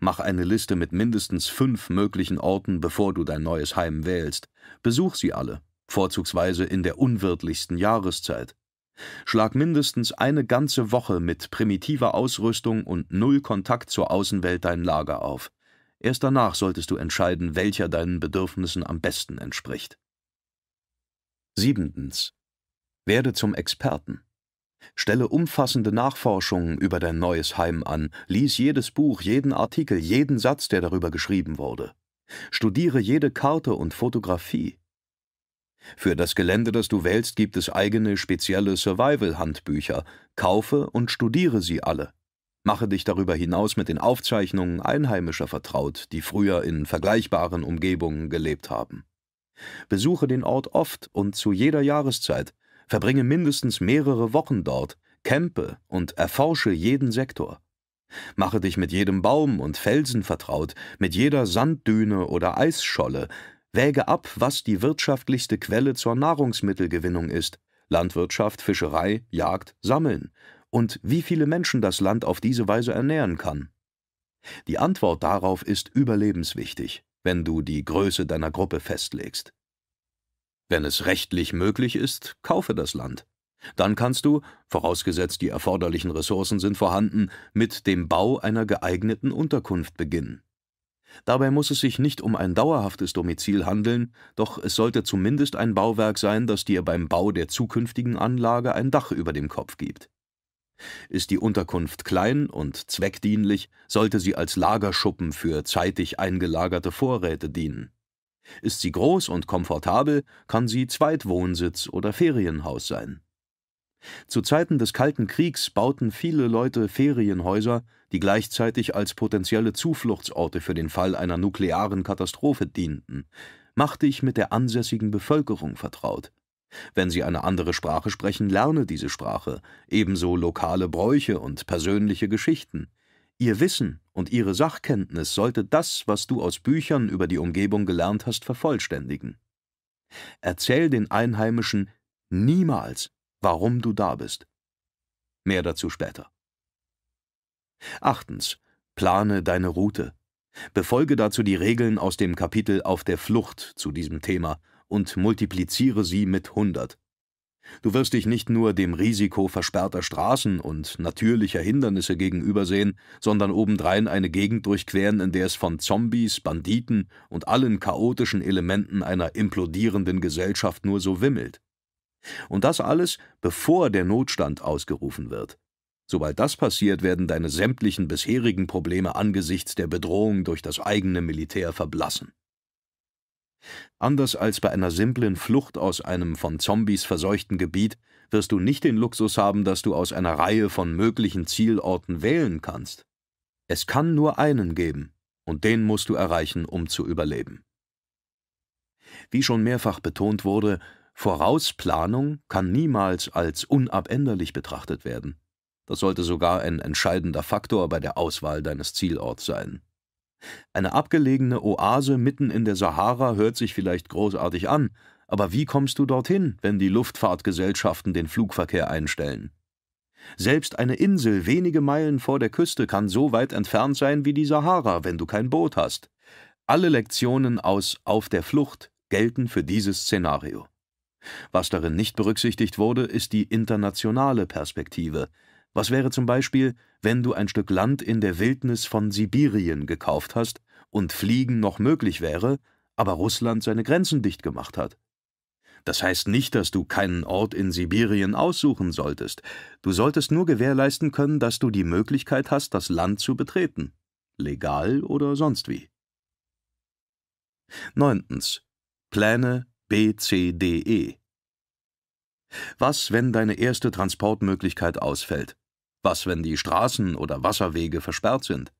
Mach eine Liste mit mindestens fünf möglichen Orten, bevor du dein neues Heim wählst. Besuch sie alle, vorzugsweise in der unwirtlichsten Jahreszeit. Schlag mindestens eine ganze Woche mit primitiver Ausrüstung und null Kontakt zur Außenwelt dein Lager auf. Erst danach solltest du entscheiden, welcher deinen Bedürfnissen am besten entspricht. Siebentens. Werde zum Experten. Stelle umfassende Nachforschungen über dein neues Heim an, lies jedes Buch, jeden Artikel, jeden Satz, der darüber geschrieben wurde. Studiere jede Karte und Fotografie. Für das Gelände, das du wählst, gibt es eigene spezielle Survival-Handbücher. Kaufe und studiere sie alle. Mache dich darüber hinaus mit den Aufzeichnungen Einheimischer vertraut, die früher in vergleichbaren Umgebungen gelebt haben. Besuche den Ort oft und zu jeder Jahreszeit, verbringe mindestens mehrere Wochen dort, campe und erforsche jeden Sektor. Mache dich mit jedem Baum und Felsen vertraut, mit jeder Sanddüne oder Eisscholle, Wäge ab, was die wirtschaftlichste Quelle zur Nahrungsmittelgewinnung ist Landwirtschaft, Fischerei, Jagd, Sammeln und wie viele Menschen das Land auf diese Weise ernähren kann. Die Antwort darauf ist überlebenswichtig, wenn du die Größe deiner Gruppe festlegst. Wenn es rechtlich möglich ist, kaufe das Land. Dann kannst du, vorausgesetzt die erforderlichen Ressourcen sind vorhanden, mit dem Bau einer geeigneten Unterkunft beginnen. Dabei muss es sich nicht um ein dauerhaftes Domizil handeln, doch es sollte zumindest ein Bauwerk sein, das dir beim Bau der zukünftigen Anlage ein Dach über dem Kopf gibt. Ist die Unterkunft klein und zweckdienlich, sollte sie als Lagerschuppen für zeitig eingelagerte Vorräte dienen. Ist sie groß und komfortabel, kann sie Zweitwohnsitz oder Ferienhaus sein. Zu Zeiten des Kalten Kriegs bauten viele Leute Ferienhäuser, die gleichzeitig als potenzielle Zufluchtsorte für den Fall einer nuklearen Katastrophe dienten. Mach dich mit der ansässigen Bevölkerung vertraut. Wenn sie eine andere Sprache sprechen, lerne diese Sprache, ebenso lokale Bräuche und persönliche Geschichten. Ihr Wissen und ihre Sachkenntnis sollte das, was du aus Büchern über die Umgebung gelernt hast, vervollständigen. Erzähl den Einheimischen niemals warum du da bist. Mehr dazu später. Achtens. Plane deine Route. Befolge dazu die Regeln aus dem Kapitel Auf der Flucht zu diesem Thema und multipliziere sie mit 100. Du wirst dich nicht nur dem Risiko versperrter Straßen und natürlicher Hindernisse gegenübersehen, sondern obendrein eine Gegend durchqueren, in der es von Zombies, Banditen und allen chaotischen Elementen einer implodierenden Gesellschaft nur so wimmelt. Und das alles, bevor der Notstand ausgerufen wird. Sobald das passiert, werden deine sämtlichen bisherigen Probleme angesichts der Bedrohung durch das eigene Militär verblassen. Anders als bei einer simplen Flucht aus einem von Zombies verseuchten Gebiet, wirst du nicht den Luxus haben, dass du aus einer Reihe von möglichen Zielorten wählen kannst. Es kann nur einen geben, und den musst du erreichen, um zu überleben. Wie schon mehrfach betont wurde, Vorausplanung kann niemals als unabänderlich betrachtet werden. Das sollte sogar ein entscheidender Faktor bei der Auswahl deines Zielorts sein. Eine abgelegene Oase mitten in der Sahara hört sich vielleicht großartig an, aber wie kommst du dorthin, wenn die Luftfahrtgesellschaften den Flugverkehr einstellen? Selbst eine Insel wenige Meilen vor der Küste kann so weit entfernt sein wie die Sahara, wenn du kein Boot hast. Alle Lektionen aus Auf der Flucht gelten für dieses Szenario. Was darin nicht berücksichtigt wurde, ist die internationale Perspektive. Was wäre zum Beispiel, wenn du ein Stück Land in der Wildnis von Sibirien gekauft hast und Fliegen noch möglich wäre, aber Russland seine Grenzen dicht gemacht hat? Das heißt nicht, dass du keinen Ort in Sibirien aussuchen solltest. Du solltest nur gewährleisten können, dass du die Möglichkeit hast, das Land zu betreten. Legal oder sonst wie. Neuntens. Pläne B, C, D, E. Was, wenn deine erste Transportmöglichkeit ausfällt? Was, wenn die Straßen oder Wasserwege versperrt sind?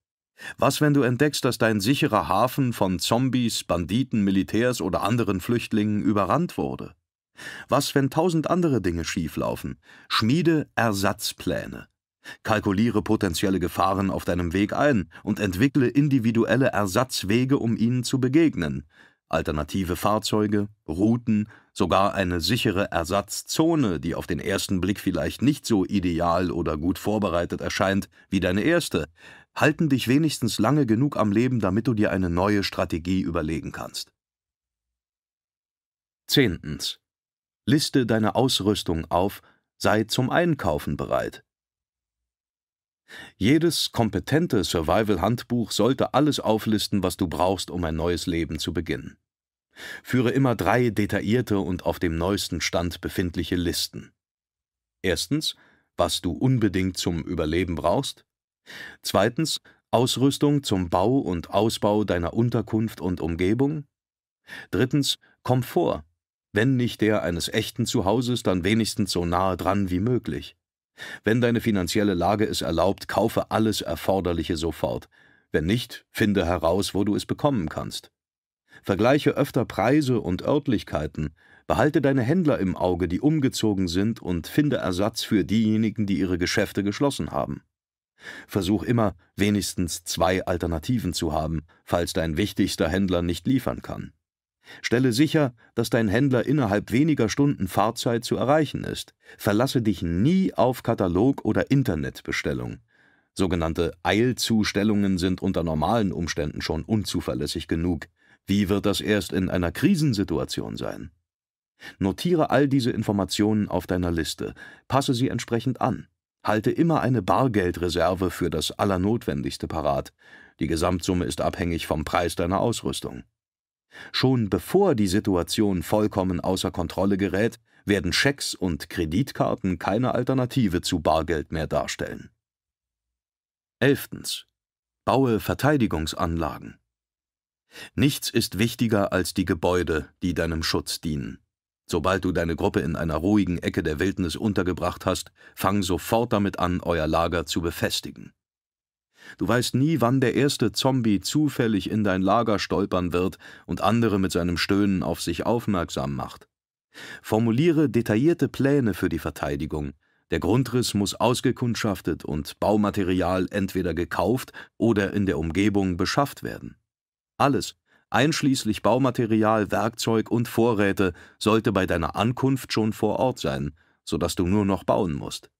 Was, wenn du entdeckst, dass dein sicherer Hafen von Zombies, Banditen, Militärs oder anderen Flüchtlingen überrannt wurde? Was, wenn tausend andere Dinge schieflaufen? Schmiede Ersatzpläne. Kalkuliere potenzielle Gefahren auf deinem Weg ein und entwickle individuelle Ersatzwege, um ihnen zu begegnen alternative Fahrzeuge, Routen, sogar eine sichere Ersatzzone, die auf den ersten Blick vielleicht nicht so ideal oder gut vorbereitet erscheint wie deine erste, halten dich wenigstens lange genug am Leben, damit du dir eine neue Strategie überlegen kannst. Zehntens. Liste deine Ausrüstung auf, sei zum Einkaufen bereit. Jedes kompetente Survival-Handbuch sollte alles auflisten, was du brauchst, um ein neues Leben zu beginnen. Führe immer drei detaillierte und auf dem neuesten Stand befindliche Listen. Erstens, was du unbedingt zum Überleben brauchst. Zweitens, Ausrüstung zum Bau und Ausbau deiner Unterkunft und Umgebung. Drittens, Komfort, wenn nicht der eines echten Zuhauses, dann wenigstens so nahe dran wie möglich. Wenn deine finanzielle Lage es erlaubt, kaufe alles Erforderliche sofort. Wenn nicht, finde heraus, wo du es bekommen kannst. Vergleiche öfter Preise und Örtlichkeiten, behalte deine Händler im Auge, die umgezogen sind, und finde Ersatz für diejenigen, die ihre Geschäfte geschlossen haben. Versuch immer, wenigstens zwei Alternativen zu haben, falls dein wichtigster Händler nicht liefern kann. Stelle sicher, dass dein Händler innerhalb weniger Stunden Fahrzeit zu erreichen ist. Verlasse dich nie auf Katalog- oder Internetbestellung. Sogenannte Eilzustellungen sind unter normalen Umständen schon unzuverlässig genug. Wie wird das erst in einer Krisensituation sein? Notiere all diese Informationen auf deiner Liste, passe sie entsprechend an. Halte immer eine Bargeldreserve für das Allernotwendigste parat. Die Gesamtsumme ist abhängig vom Preis deiner Ausrüstung. Schon bevor die Situation vollkommen außer Kontrolle gerät, werden Schecks und Kreditkarten keine Alternative zu Bargeld mehr darstellen. 11. Baue Verteidigungsanlagen. Nichts ist wichtiger als die Gebäude, die deinem Schutz dienen. Sobald du deine Gruppe in einer ruhigen Ecke der Wildnis untergebracht hast, fang sofort damit an, euer Lager zu befestigen. Du weißt nie, wann der erste Zombie zufällig in dein Lager stolpern wird und andere mit seinem Stöhnen auf sich aufmerksam macht. Formuliere detaillierte Pläne für die Verteidigung. Der Grundriss muss ausgekundschaftet und Baumaterial entweder gekauft oder in der Umgebung beschafft werden. Alles, einschließlich Baumaterial, Werkzeug und Vorräte, sollte bei deiner Ankunft schon vor Ort sein, sodass du nur noch bauen musst.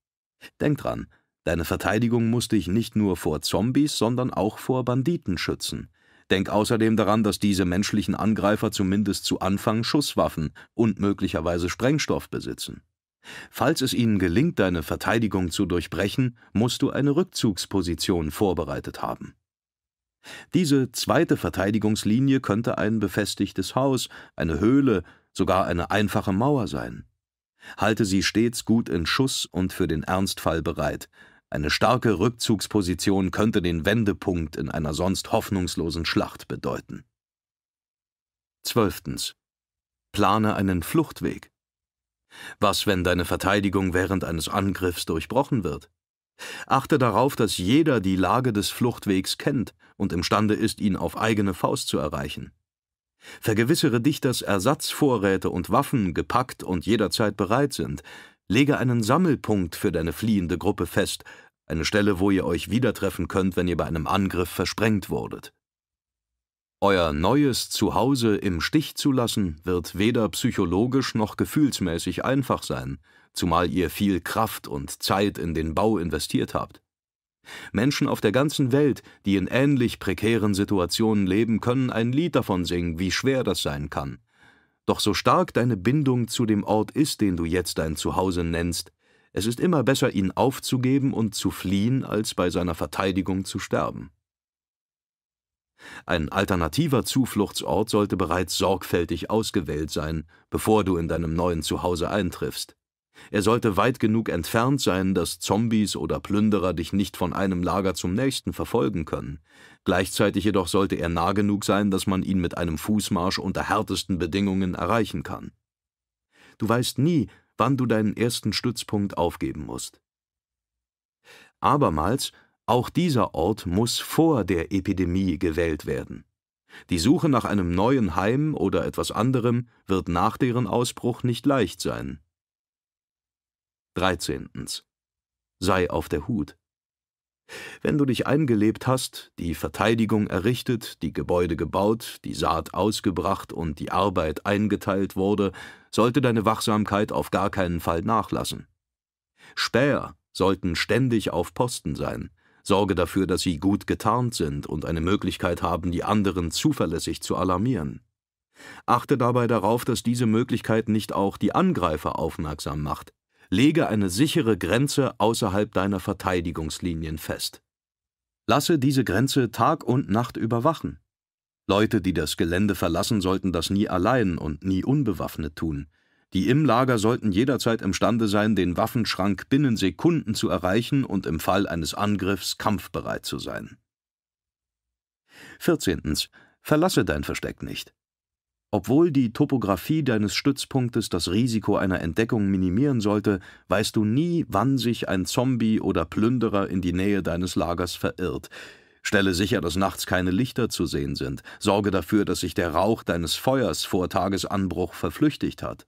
Denk dran, deine Verteidigung muss dich nicht nur vor Zombies, sondern auch vor Banditen schützen. Denk außerdem daran, dass diese menschlichen Angreifer zumindest zu Anfang Schusswaffen und möglicherweise Sprengstoff besitzen. Falls es ihnen gelingt, deine Verteidigung zu durchbrechen, musst du eine Rückzugsposition vorbereitet haben. Diese zweite Verteidigungslinie könnte ein befestigtes Haus, eine Höhle, sogar eine einfache Mauer sein. Halte sie stets gut in Schuss und für den Ernstfall bereit. Eine starke Rückzugsposition könnte den Wendepunkt in einer sonst hoffnungslosen Schlacht bedeuten. Zwölftens. Plane einen Fluchtweg. Was, wenn deine Verteidigung während eines Angriffs durchbrochen wird? Achte darauf, dass jeder die Lage des Fluchtwegs kennt und imstande ist, ihn auf eigene Faust zu erreichen. Vergewissere dich, dass Ersatzvorräte und Waffen gepackt und jederzeit bereit sind. Lege einen Sammelpunkt für deine fliehende Gruppe fest, eine Stelle, wo ihr euch wieder treffen könnt, wenn ihr bei einem Angriff versprengt wurdet. Euer neues Zuhause im Stich zu lassen, wird weder psychologisch noch gefühlsmäßig einfach sein – zumal ihr viel Kraft und Zeit in den Bau investiert habt. Menschen auf der ganzen Welt, die in ähnlich prekären Situationen leben, können ein Lied davon singen, wie schwer das sein kann. Doch so stark deine Bindung zu dem Ort ist, den du jetzt dein Zuhause nennst, es ist immer besser, ihn aufzugeben und zu fliehen, als bei seiner Verteidigung zu sterben. Ein alternativer Zufluchtsort sollte bereits sorgfältig ausgewählt sein, bevor du in deinem neuen Zuhause eintriffst. Er sollte weit genug entfernt sein, dass Zombies oder Plünderer dich nicht von einem Lager zum nächsten verfolgen können. Gleichzeitig jedoch sollte er nah genug sein, dass man ihn mit einem Fußmarsch unter härtesten Bedingungen erreichen kann. Du weißt nie, wann du deinen ersten Stützpunkt aufgeben musst. Abermals, auch dieser Ort muss vor der Epidemie gewählt werden. Die Suche nach einem neuen Heim oder etwas anderem wird nach deren Ausbruch nicht leicht sein. 13. Sei auf der Hut. Wenn du dich eingelebt hast, die Verteidigung errichtet, die Gebäude gebaut, die Saat ausgebracht und die Arbeit eingeteilt wurde, sollte deine Wachsamkeit auf gar keinen Fall nachlassen. Späher sollten ständig auf Posten sein. Sorge dafür, dass sie gut getarnt sind und eine Möglichkeit haben, die anderen zuverlässig zu alarmieren. Achte dabei darauf, dass diese Möglichkeit nicht auch die Angreifer aufmerksam macht lege eine sichere Grenze außerhalb deiner Verteidigungslinien fest. Lasse diese Grenze Tag und Nacht überwachen. Leute, die das Gelände verlassen, sollten das nie allein und nie unbewaffnet tun. Die im Lager sollten jederzeit imstande sein, den Waffenschrank binnen Sekunden zu erreichen und im Fall eines Angriffs kampfbereit zu sein. 14. Verlasse dein Versteck nicht. Obwohl die Topographie deines Stützpunktes das Risiko einer Entdeckung minimieren sollte, weißt du nie, wann sich ein Zombie oder Plünderer in die Nähe deines Lagers verirrt. Stelle sicher, dass nachts keine Lichter zu sehen sind. Sorge dafür, dass sich der Rauch deines Feuers vor Tagesanbruch verflüchtigt hat.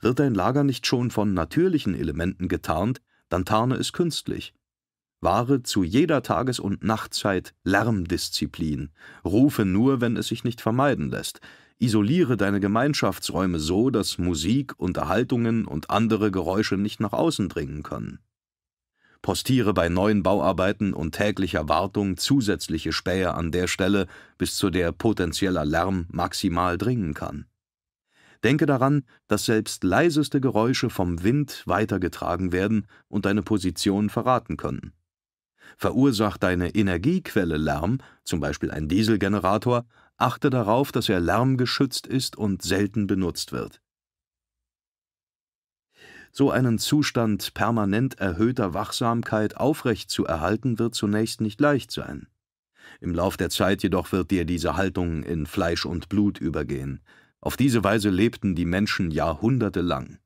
Wird dein Lager nicht schon von natürlichen Elementen getarnt, dann tarne es künstlich. Wahre zu jeder Tages- und Nachtzeit Lärmdisziplin. Rufe nur, wenn es sich nicht vermeiden lässt. Isoliere deine Gemeinschaftsräume so, dass Musik, Unterhaltungen und andere Geräusche nicht nach außen dringen können. Postiere bei neuen Bauarbeiten und täglicher Wartung zusätzliche Späher an der Stelle, bis zu der potenzieller Lärm maximal dringen kann. Denke daran, dass selbst leiseste Geräusche vom Wind weitergetragen werden und deine Position verraten können. Verursacht deine Energiequelle Lärm zum Beispiel ein Dieselgenerator), achte darauf, dass er lärmgeschützt ist und selten benutzt wird. So einen Zustand permanent erhöhter Wachsamkeit aufrechtzuerhalten, wird zunächst nicht leicht sein. Im Lauf der Zeit jedoch wird dir diese Haltung in Fleisch und Blut übergehen. Auf diese Weise lebten die Menschen jahrhundertelang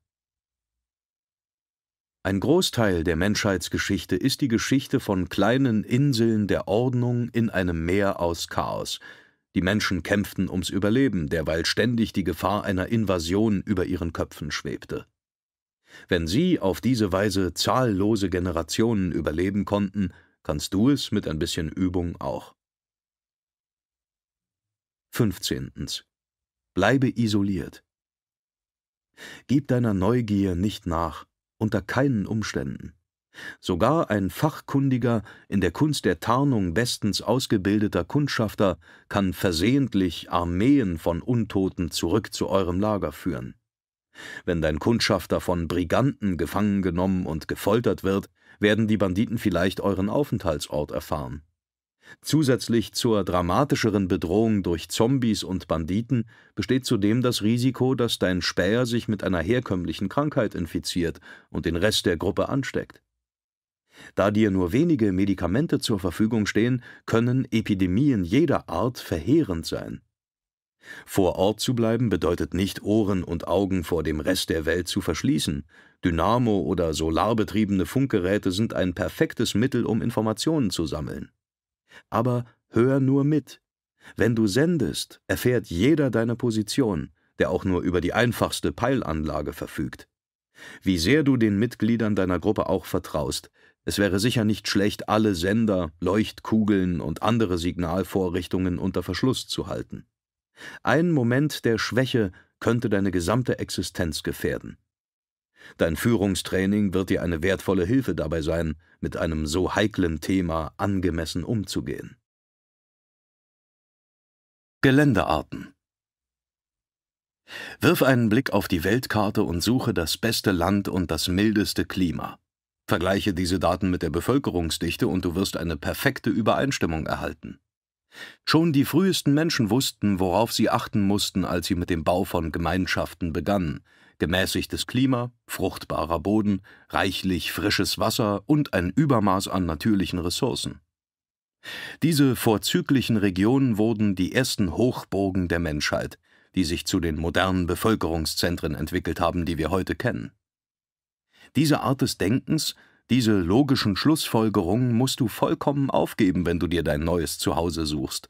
ein Großteil der Menschheitsgeschichte ist die Geschichte von kleinen Inseln der Ordnung in einem Meer aus Chaos. Die Menschen kämpften ums Überleben, derweil ständig die Gefahr einer Invasion über ihren Köpfen schwebte. Wenn sie auf diese Weise zahllose Generationen überleben konnten, kannst du es mit ein bisschen Übung auch. 15. Bleibe isoliert. Gib deiner Neugier nicht nach unter keinen Umständen. Sogar ein fachkundiger, in der Kunst der Tarnung bestens ausgebildeter Kundschafter kann versehentlich Armeen von Untoten zurück zu eurem Lager führen. Wenn dein Kundschafter von Briganten gefangen genommen und gefoltert wird, werden die Banditen vielleicht euren Aufenthaltsort erfahren. Zusätzlich zur dramatischeren Bedrohung durch Zombies und Banditen besteht zudem das Risiko, dass dein Späher sich mit einer herkömmlichen Krankheit infiziert und den Rest der Gruppe ansteckt. Da dir nur wenige Medikamente zur Verfügung stehen, können Epidemien jeder Art verheerend sein. Vor Ort zu bleiben bedeutet nicht, Ohren und Augen vor dem Rest der Welt zu verschließen. Dynamo- oder solarbetriebene Funkgeräte sind ein perfektes Mittel, um Informationen zu sammeln aber hör nur mit. Wenn du sendest, erfährt jeder deine Position, der auch nur über die einfachste Peilanlage verfügt. Wie sehr du den Mitgliedern deiner Gruppe auch vertraust, es wäre sicher nicht schlecht, alle Sender, Leuchtkugeln und andere Signalvorrichtungen unter Verschluss zu halten. Ein Moment der Schwäche könnte deine gesamte Existenz gefährden. Dein Führungstraining wird dir eine wertvolle Hilfe dabei sein, mit einem so heiklen Thema angemessen umzugehen. Geländearten Wirf einen Blick auf die Weltkarte und suche das beste Land und das mildeste Klima. Vergleiche diese Daten mit der Bevölkerungsdichte und du wirst eine perfekte Übereinstimmung erhalten. Schon die frühesten Menschen wussten, worauf sie achten mussten, als sie mit dem Bau von Gemeinschaften begannen, gemäßigtes Klima, fruchtbarer Boden, reichlich frisches Wasser und ein Übermaß an natürlichen Ressourcen. Diese vorzüglichen Regionen wurden die ersten Hochburgen der Menschheit, die sich zu den modernen Bevölkerungszentren entwickelt haben, die wir heute kennen. Diese Art des Denkens, diese logischen Schlussfolgerungen musst du vollkommen aufgeben, wenn du dir dein neues Zuhause suchst.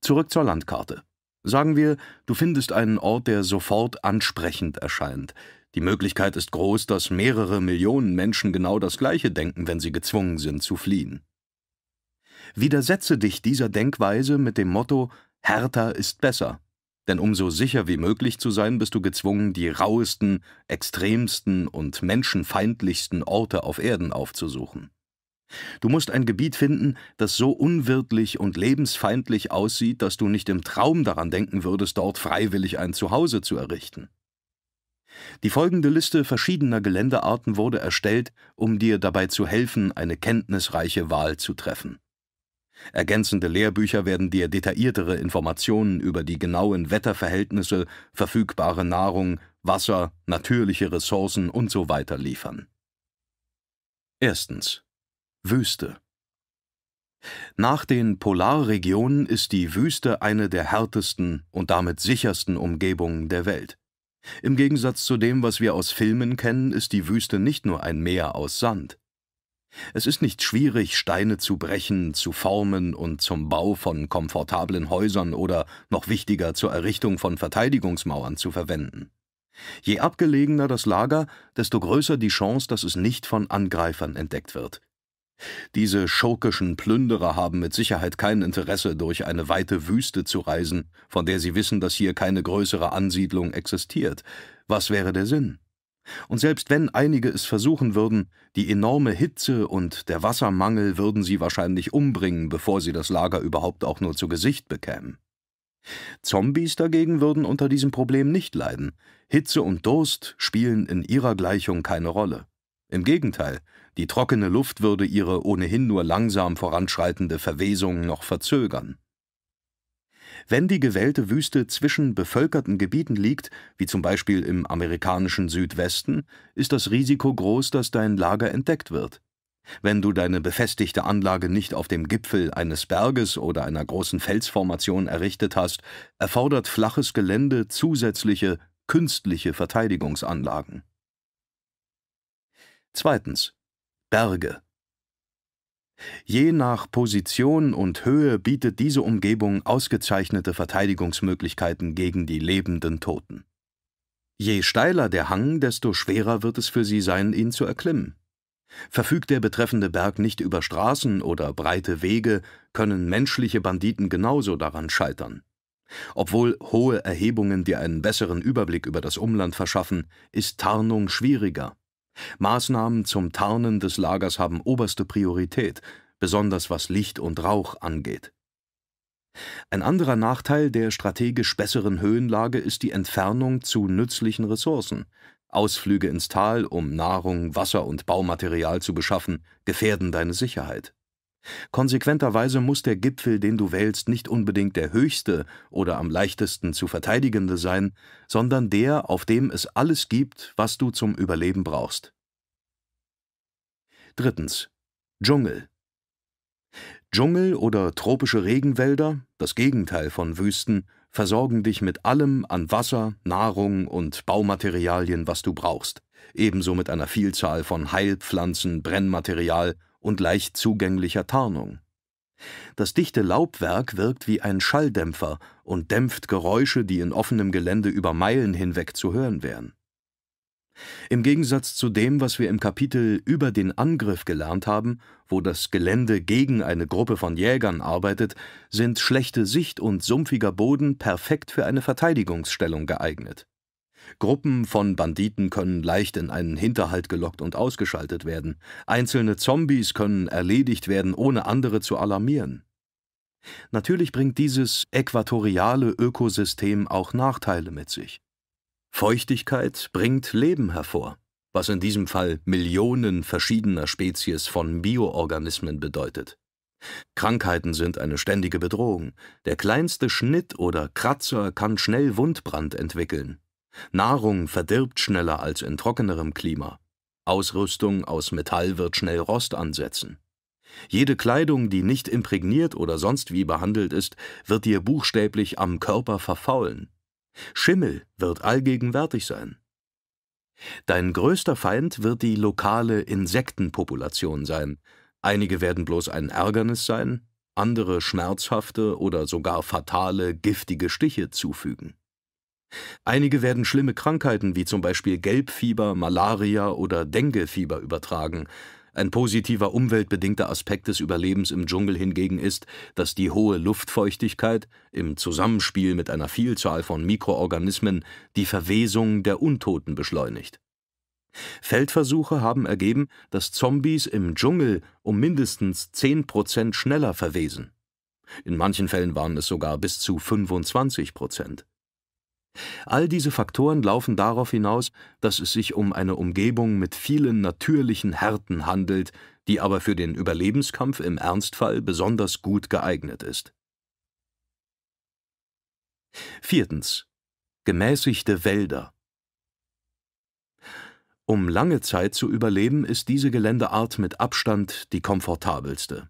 Zurück zur Landkarte. Sagen wir, du findest einen Ort, der sofort ansprechend erscheint. Die Möglichkeit ist groß, dass mehrere Millionen Menschen genau das Gleiche denken, wenn sie gezwungen sind zu fliehen. Widersetze dich dieser Denkweise mit dem Motto »Härter ist besser«, denn um so sicher wie möglich zu sein, bist du gezwungen, die rauesten, extremsten und menschenfeindlichsten Orte auf Erden aufzusuchen. Du musst ein Gebiet finden, das so unwirtlich und lebensfeindlich aussieht, dass du nicht im Traum daran denken würdest, dort freiwillig ein Zuhause zu errichten. Die folgende Liste verschiedener Geländearten wurde erstellt, um dir dabei zu helfen, eine kenntnisreiche Wahl zu treffen. Ergänzende Lehrbücher werden dir detailliertere Informationen über die genauen Wetterverhältnisse, verfügbare Nahrung, Wasser, natürliche Ressourcen usw. So liefern. Erstens Wüste. Nach den Polarregionen ist die Wüste eine der härtesten und damit sichersten Umgebungen der Welt. Im Gegensatz zu dem, was wir aus Filmen kennen, ist die Wüste nicht nur ein Meer aus Sand. Es ist nicht schwierig, Steine zu brechen, zu formen und zum Bau von komfortablen Häusern oder, noch wichtiger, zur Errichtung von Verteidigungsmauern zu verwenden. Je abgelegener das Lager, desto größer die Chance, dass es nicht von Angreifern entdeckt wird. Diese schurkischen Plünderer haben mit Sicherheit kein Interesse, durch eine weite Wüste zu reisen, von der sie wissen, dass hier keine größere Ansiedlung existiert. Was wäre der Sinn? Und selbst wenn einige es versuchen würden, die enorme Hitze und der Wassermangel würden sie wahrscheinlich umbringen, bevor sie das Lager überhaupt auch nur zu Gesicht bekämen. Zombies dagegen würden unter diesem Problem nicht leiden. Hitze und Durst spielen in ihrer Gleichung keine Rolle. Im Gegenteil, die trockene Luft würde ihre ohnehin nur langsam voranschreitende Verwesung noch verzögern. Wenn die gewählte Wüste zwischen bevölkerten Gebieten liegt, wie zum Beispiel im amerikanischen Südwesten, ist das Risiko groß, dass dein Lager entdeckt wird. Wenn du deine befestigte Anlage nicht auf dem Gipfel eines Berges oder einer großen Felsformation errichtet hast, erfordert flaches Gelände zusätzliche, künstliche Verteidigungsanlagen. Zweitens. Berge. Je nach Position und Höhe bietet diese Umgebung ausgezeichnete Verteidigungsmöglichkeiten gegen die lebenden Toten. Je steiler der Hang, desto schwerer wird es für sie sein, ihn zu erklimmen. Verfügt der betreffende Berg nicht über Straßen oder breite Wege, können menschliche Banditen genauso daran scheitern. Obwohl hohe Erhebungen dir einen besseren Überblick über das Umland verschaffen, ist Tarnung schwieriger. Maßnahmen zum Tarnen des Lagers haben oberste Priorität, besonders was Licht und Rauch angeht. Ein anderer Nachteil der strategisch besseren Höhenlage ist die Entfernung zu nützlichen Ressourcen. Ausflüge ins Tal, um Nahrung, Wasser und Baumaterial zu beschaffen, gefährden deine Sicherheit. Konsequenterweise muss der Gipfel, den du wählst, nicht unbedingt der höchste oder am leichtesten zu verteidigende sein, sondern der, auf dem es alles gibt, was du zum Überleben brauchst. Drittens. Dschungel. Dschungel oder tropische Regenwälder, das Gegenteil von Wüsten, versorgen dich mit allem an Wasser, Nahrung und Baumaterialien, was du brauchst, ebenso mit einer Vielzahl von Heilpflanzen, Brennmaterial und leicht zugänglicher Tarnung. Das dichte Laubwerk wirkt wie ein Schalldämpfer und dämpft Geräusche, die in offenem Gelände über Meilen hinweg zu hören wären. Im Gegensatz zu dem, was wir im Kapitel über den Angriff gelernt haben, wo das Gelände gegen eine Gruppe von Jägern arbeitet, sind schlechte Sicht und sumpfiger Boden perfekt für eine Verteidigungsstellung geeignet. Gruppen von Banditen können leicht in einen Hinterhalt gelockt und ausgeschaltet werden. Einzelne Zombies können erledigt werden, ohne andere zu alarmieren. Natürlich bringt dieses äquatoriale Ökosystem auch Nachteile mit sich. Feuchtigkeit bringt Leben hervor, was in diesem Fall Millionen verschiedener Spezies von Bioorganismen bedeutet. Krankheiten sind eine ständige Bedrohung. Der kleinste Schnitt oder Kratzer kann schnell Wundbrand entwickeln. Nahrung verdirbt schneller als in trockenerem Klima. Ausrüstung aus Metall wird schnell Rost ansetzen. Jede Kleidung, die nicht imprägniert oder sonst wie behandelt ist, wird dir buchstäblich am Körper verfaulen. Schimmel wird allgegenwärtig sein. Dein größter Feind wird die lokale Insektenpopulation sein. Einige werden bloß ein Ärgernis sein, andere schmerzhafte oder sogar fatale, giftige Stiche zufügen. Einige werden schlimme Krankheiten wie zum Beispiel Gelbfieber, Malaria oder Denguefieber übertragen. Ein positiver umweltbedingter Aspekt des Überlebens im Dschungel hingegen ist, dass die hohe Luftfeuchtigkeit im Zusammenspiel mit einer Vielzahl von Mikroorganismen die Verwesung der Untoten beschleunigt. Feldversuche haben ergeben, dass Zombies im Dschungel um mindestens 10 Prozent schneller verwesen. In manchen Fällen waren es sogar bis zu 25 Prozent. All diese Faktoren laufen darauf hinaus, dass es sich um eine Umgebung mit vielen natürlichen Härten handelt, die aber für den Überlebenskampf im Ernstfall besonders gut geeignet ist. Viertens. Gemäßigte Wälder Um lange Zeit zu überleben, ist diese Geländeart mit Abstand die komfortabelste.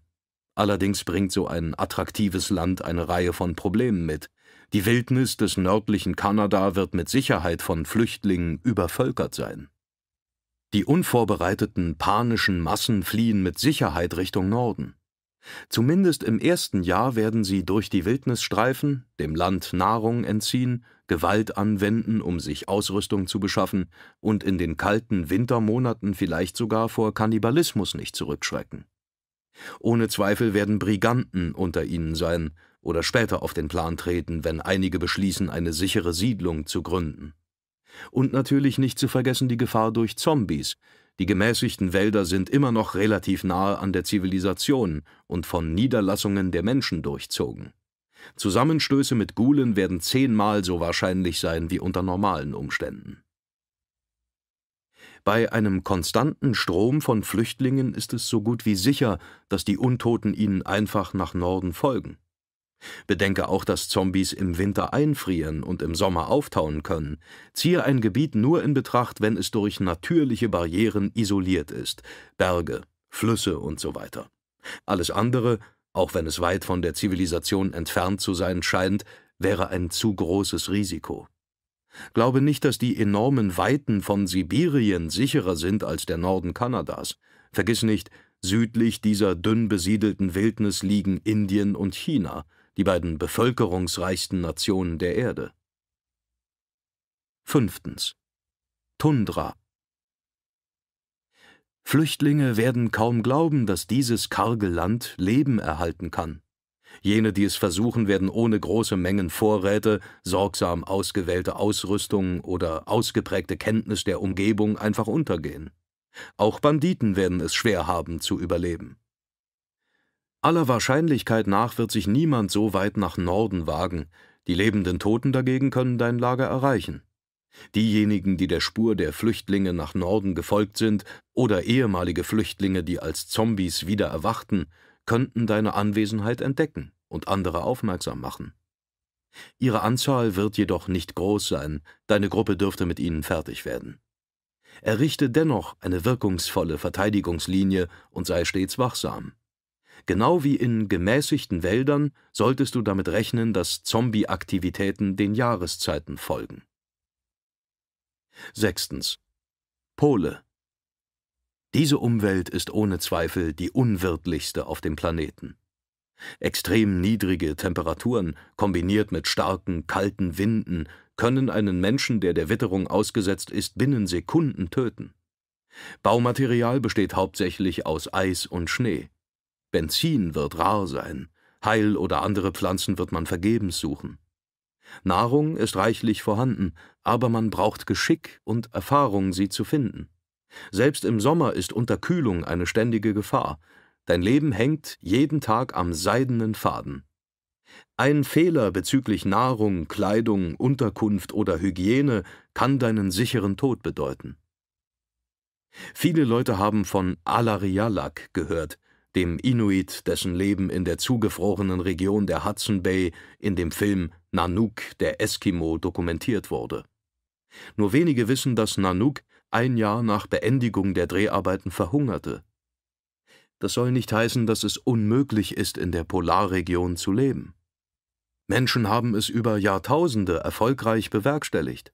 Allerdings bringt so ein attraktives Land eine Reihe von Problemen mit, die Wildnis des nördlichen Kanada wird mit Sicherheit von Flüchtlingen übervölkert sein. Die unvorbereiteten, panischen Massen fliehen mit Sicherheit Richtung Norden. Zumindest im ersten Jahr werden sie durch die Wildnis streifen, dem Land Nahrung entziehen, Gewalt anwenden, um sich Ausrüstung zu beschaffen und in den kalten Wintermonaten vielleicht sogar vor Kannibalismus nicht zurückschrecken. Ohne Zweifel werden Briganten unter ihnen sein oder später auf den Plan treten, wenn einige beschließen, eine sichere Siedlung zu gründen. Und natürlich nicht zu vergessen die Gefahr durch Zombies. Die gemäßigten Wälder sind immer noch relativ nahe an der Zivilisation und von Niederlassungen der Menschen durchzogen. Zusammenstöße mit Gulen werden zehnmal so wahrscheinlich sein wie unter normalen Umständen. Bei einem konstanten Strom von Flüchtlingen ist es so gut wie sicher, dass die Untoten ihnen einfach nach Norden folgen. Bedenke auch, dass Zombies im Winter einfrieren und im Sommer auftauen können. Ziehe ein Gebiet nur in Betracht, wenn es durch natürliche Barrieren isoliert ist, Berge, Flüsse und so weiter. Alles andere, auch wenn es weit von der Zivilisation entfernt zu sein scheint, wäre ein zu großes Risiko. Glaube nicht, dass die enormen Weiten von Sibirien sicherer sind als der Norden Kanadas. Vergiss nicht, südlich dieser dünn besiedelten Wildnis liegen Indien und China, die beiden bevölkerungsreichsten Nationen der Erde. Fünftens. Tundra. Flüchtlinge werden kaum glauben, dass dieses karge Land Leben erhalten kann. Jene, die es versuchen, werden ohne große Mengen Vorräte, sorgsam ausgewählte Ausrüstung oder ausgeprägte Kenntnis der Umgebung einfach untergehen. Auch Banditen werden es schwer haben zu überleben. Aller Wahrscheinlichkeit nach wird sich niemand so weit nach Norden wagen, die lebenden Toten dagegen können dein Lager erreichen. Diejenigen, die der Spur der Flüchtlinge nach Norden gefolgt sind oder ehemalige Flüchtlinge, die als Zombies wieder erwachten, könnten deine Anwesenheit entdecken und andere aufmerksam machen. Ihre Anzahl wird jedoch nicht groß sein, deine Gruppe dürfte mit ihnen fertig werden. Errichte dennoch eine wirkungsvolle Verteidigungslinie und sei stets wachsam. Genau wie in gemäßigten Wäldern solltest du damit rechnen, dass Zombie-Aktivitäten den Jahreszeiten folgen. 6. Pole Diese Umwelt ist ohne Zweifel die unwirtlichste auf dem Planeten. Extrem niedrige Temperaturen kombiniert mit starken, kalten Winden können einen Menschen, der der Witterung ausgesetzt ist, binnen Sekunden töten. Baumaterial besteht hauptsächlich aus Eis und Schnee. Benzin wird rar sein, Heil oder andere Pflanzen wird man vergebens suchen. Nahrung ist reichlich vorhanden, aber man braucht Geschick und Erfahrung, sie zu finden. Selbst im Sommer ist Unterkühlung eine ständige Gefahr. Dein Leben hängt jeden Tag am seidenen Faden. Ein Fehler bezüglich Nahrung, Kleidung, Unterkunft oder Hygiene kann deinen sicheren Tod bedeuten. Viele Leute haben von Alarialak gehört, dem Inuit, dessen Leben in der zugefrorenen Region der Hudson Bay in dem Film Nanook, der Eskimo, dokumentiert wurde. Nur wenige wissen, dass Nanook ein Jahr nach Beendigung der Dreharbeiten verhungerte. Das soll nicht heißen, dass es unmöglich ist, in der Polarregion zu leben. Menschen haben es über Jahrtausende erfolgreich bewerkstelligt.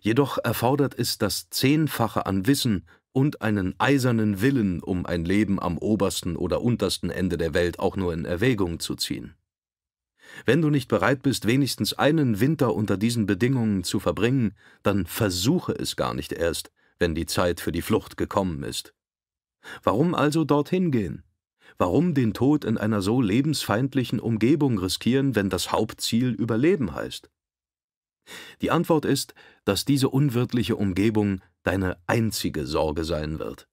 Jedoch erfordert es das Zehnfache an Wissen, und einen eisernen Willen, um ein Leben am obersten oder untersten Ende der Welt auch nur in Erwägung zu ziehen. Wenn du nicht bereit bist, wenigstens einen Winter unter diesen Bedingungen zu verbringen, dann versuche es gar nicht erst, wenn die Zeit für die Flucht gekommen ist. Warum also dorthin gehen? Warum den Tod in einer so lebensfeindlichen Umgebung riskieren, wenn das Hauptziel Überleben heißt? Die Antwort ist, dass diese unwirtliche Umgebung deine einzige Sorge sein wird.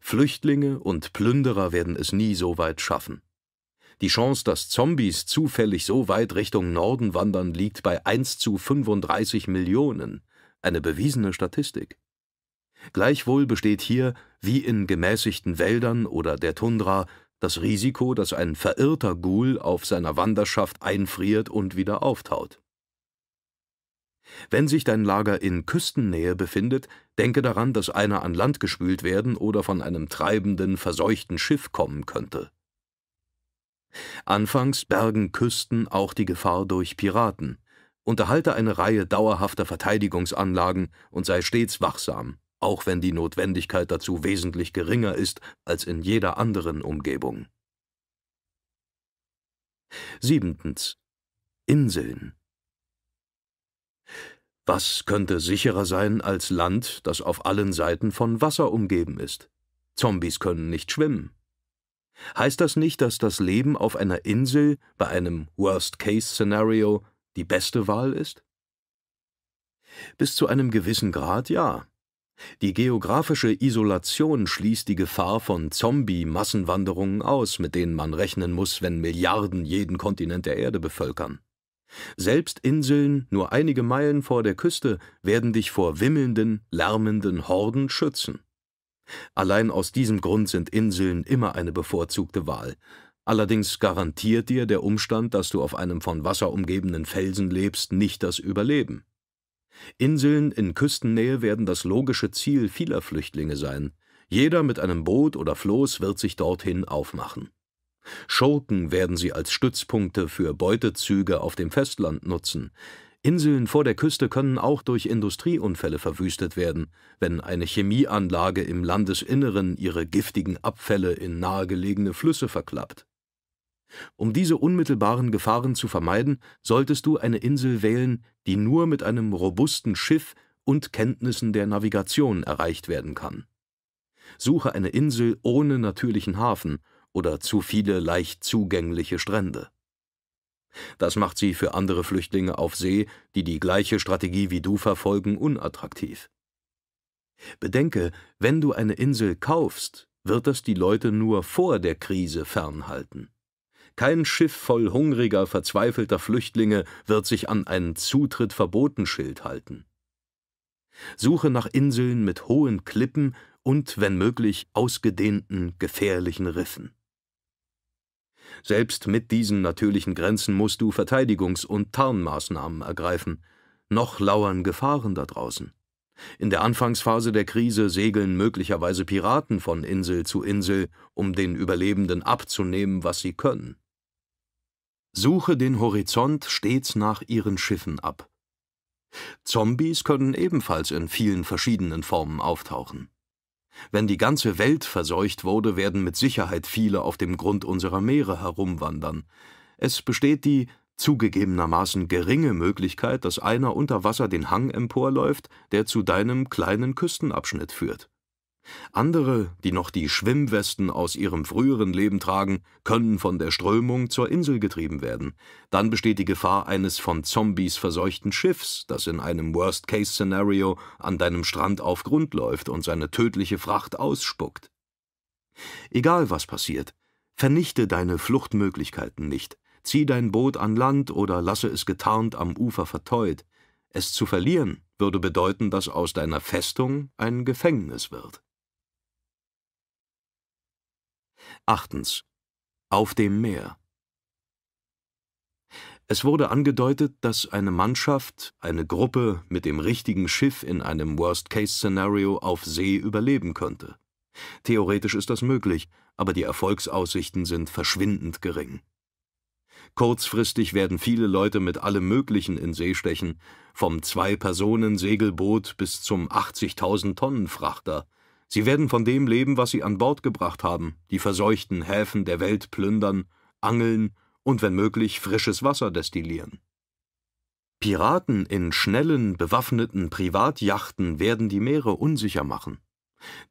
Flüchtlinge und Plünderer werden es nie so weit schaffen. Die Chance, dass Zombies zufällig so weit Richtung Norden wandern, liegt bei 1 zu 35 Millionen, eine bewiesene Statistik. Gleichwohl besteht hier, wie in gemäßigten Wäldern oder der Tundra, das Risiko, dass ein verirrter Ghoul auf seiner Wanderschaft einfriert und wieder auftaut. Wenn sich dein Lager in Küstennähe befindet, denke daran, dass einer an Land gespült werden oder von einem treibenden, verseuchten Schiff kommen könnte. Anfangs bergen Küsten auch die Gefahr durch Piraten. Unterhalte eine Reihe dauerhafter Verteidigungsanlagen und sei stets wachsam, auch wenn die Notwendigkeit dazu wesentlich geringer ist als in jeder anderen Umgebung. Siebtens. Inseln. Was könnte sicherer sein als Land, das auf allen Seiten von Wasser umgeben ist? Zombies können nicht schwimmen. Heißt das nicht, dass das Leben auf einer Insel bei einem Worst-Case-Szenario die beste Wahl ist? Bis zu einem gewissen Grad ja. Die geografische Isolation schließt die Gefahr von Zombie-Massenwanderungen aus, mit denen man rechnen muss, wenn Milliarden jeden Kontinent der Erde bevölkern. Selbst Inseln, nur einige Meilen vor der Küste, werden dich vor wimmelnden, lärmenden Horden schützen. Allein aus diesem Grund sind Inseln immer eine bevorzugte Wahl. Allerdings garantiert dir der Umstand, dass du auf einem von Wasser umgebenen Felsen lebst, nicht das Überleben. Inseln in Küstennähe werden das logische Ziel vieler Flüchtlinge sein. Jeder mit einem Boot oder Floß wird sich dorthin aufmachen. Schurken werden sie als Stützpunkte für Beutezüge auf dem Festland nutzen. Inseln vor der Küste können auch durch Industrieunfälle verwüstet werden, wenn eine Chemieanlage im Landesinneren ihre giftigen Abfälle in nahegelegene Flüsse verklappt. Um diese unmittelbaren Gefahren zu vermeiden, solltest du eine Insel wählen, die nur mit einem robusten Schiff und Kenntnissen der Navigation erreicht werden kann. Suche eine Insel ohne natürlichen Hafen oder zu viele leicht zugängliche Strände. Das macht sie für andere Flüchtlinge auf See, die die gleiche Strategie wie du verfolgen, unattraktiv. Bedenke, wenn du eine Insel kaufst, wird das die Leute nur vor der Krise fernhalten. Kein Schiff voll hungriger, verzweifelter Flüchtlinge wird sich an ein Zutritt verboten Schild halten. Suche nach Inseln mit hohen Klippen und, wenn möglich, ausgedehnten, gefährlichen Riffen. Selbst mit diesen natürlichen Grenzen musst du Verteidigungs- und Tarnmaßnahmen ergreifen. Noch lauern Gefahren da draußen. In der Anfangsphase der Krise segeln möglicherweise Piraten von Insel zu Insel, um den Überlebenden abzunehmen, was sie können. Suche den Horizont stets nach ihren Schiffen ab. Zombies können ebenfalls in vielen verschiedenen Formen auftauchen. Wenn die ganze Welt verseucht wurde, werden mit Sicherheit viele auf dem Grund unserer Meere herumwandern. Es besteht die zugegebenermaßen geringe Möglichkeit, dass einer unter Wasser den Hang emporläuft, der zu deinem kleinen Küstenabschnitt führt andere, die noch die Schwimmwesten aus ihrem früheren Leben tragen, können von der Strömung zur Insel getrieben werden. Dann besteht die Gefahr eines von Zombies verseuchten Schiffs, das in einem Worst-Case-Szenario an deinem Strand auf Grund läuft und seine tödliche Fracht ausspuckt. Egal was passiert, vernichte deine Fluchtmöglichkeiten nicht. Zieh dein Boot an Land oder lasse es getarnt am Ufer verteut. Es zu verlieren würde bedeuten, dass aus deiner Festung ein Gefängnis wird. Achtens. Auf dem Meer. Es wurde angedeutet, dass eine Mannschaft, eine Gruppe mit dem richtigen Schiff in einem Worst-Case-Szenario auf See überleben könnte. Theoretisch ist das möglich, aber die Erfolgsaussichten sind verschwindend gering. Kurzfristig werden viele Leute mit allem Möglichen in See stechen, vom Zwei-Personen-Segelboot bis zum 80.000-Tonnen-Frachter, Sie werden von dem leben, was sie an Bord gebracht haben, die verseuchten Häfen der Welt plündern, angeln und wenn möglich frisches Wasser destillieren. Piraten in schnellen, bewaffneten Privatjachten werden die Meere unsicher machen.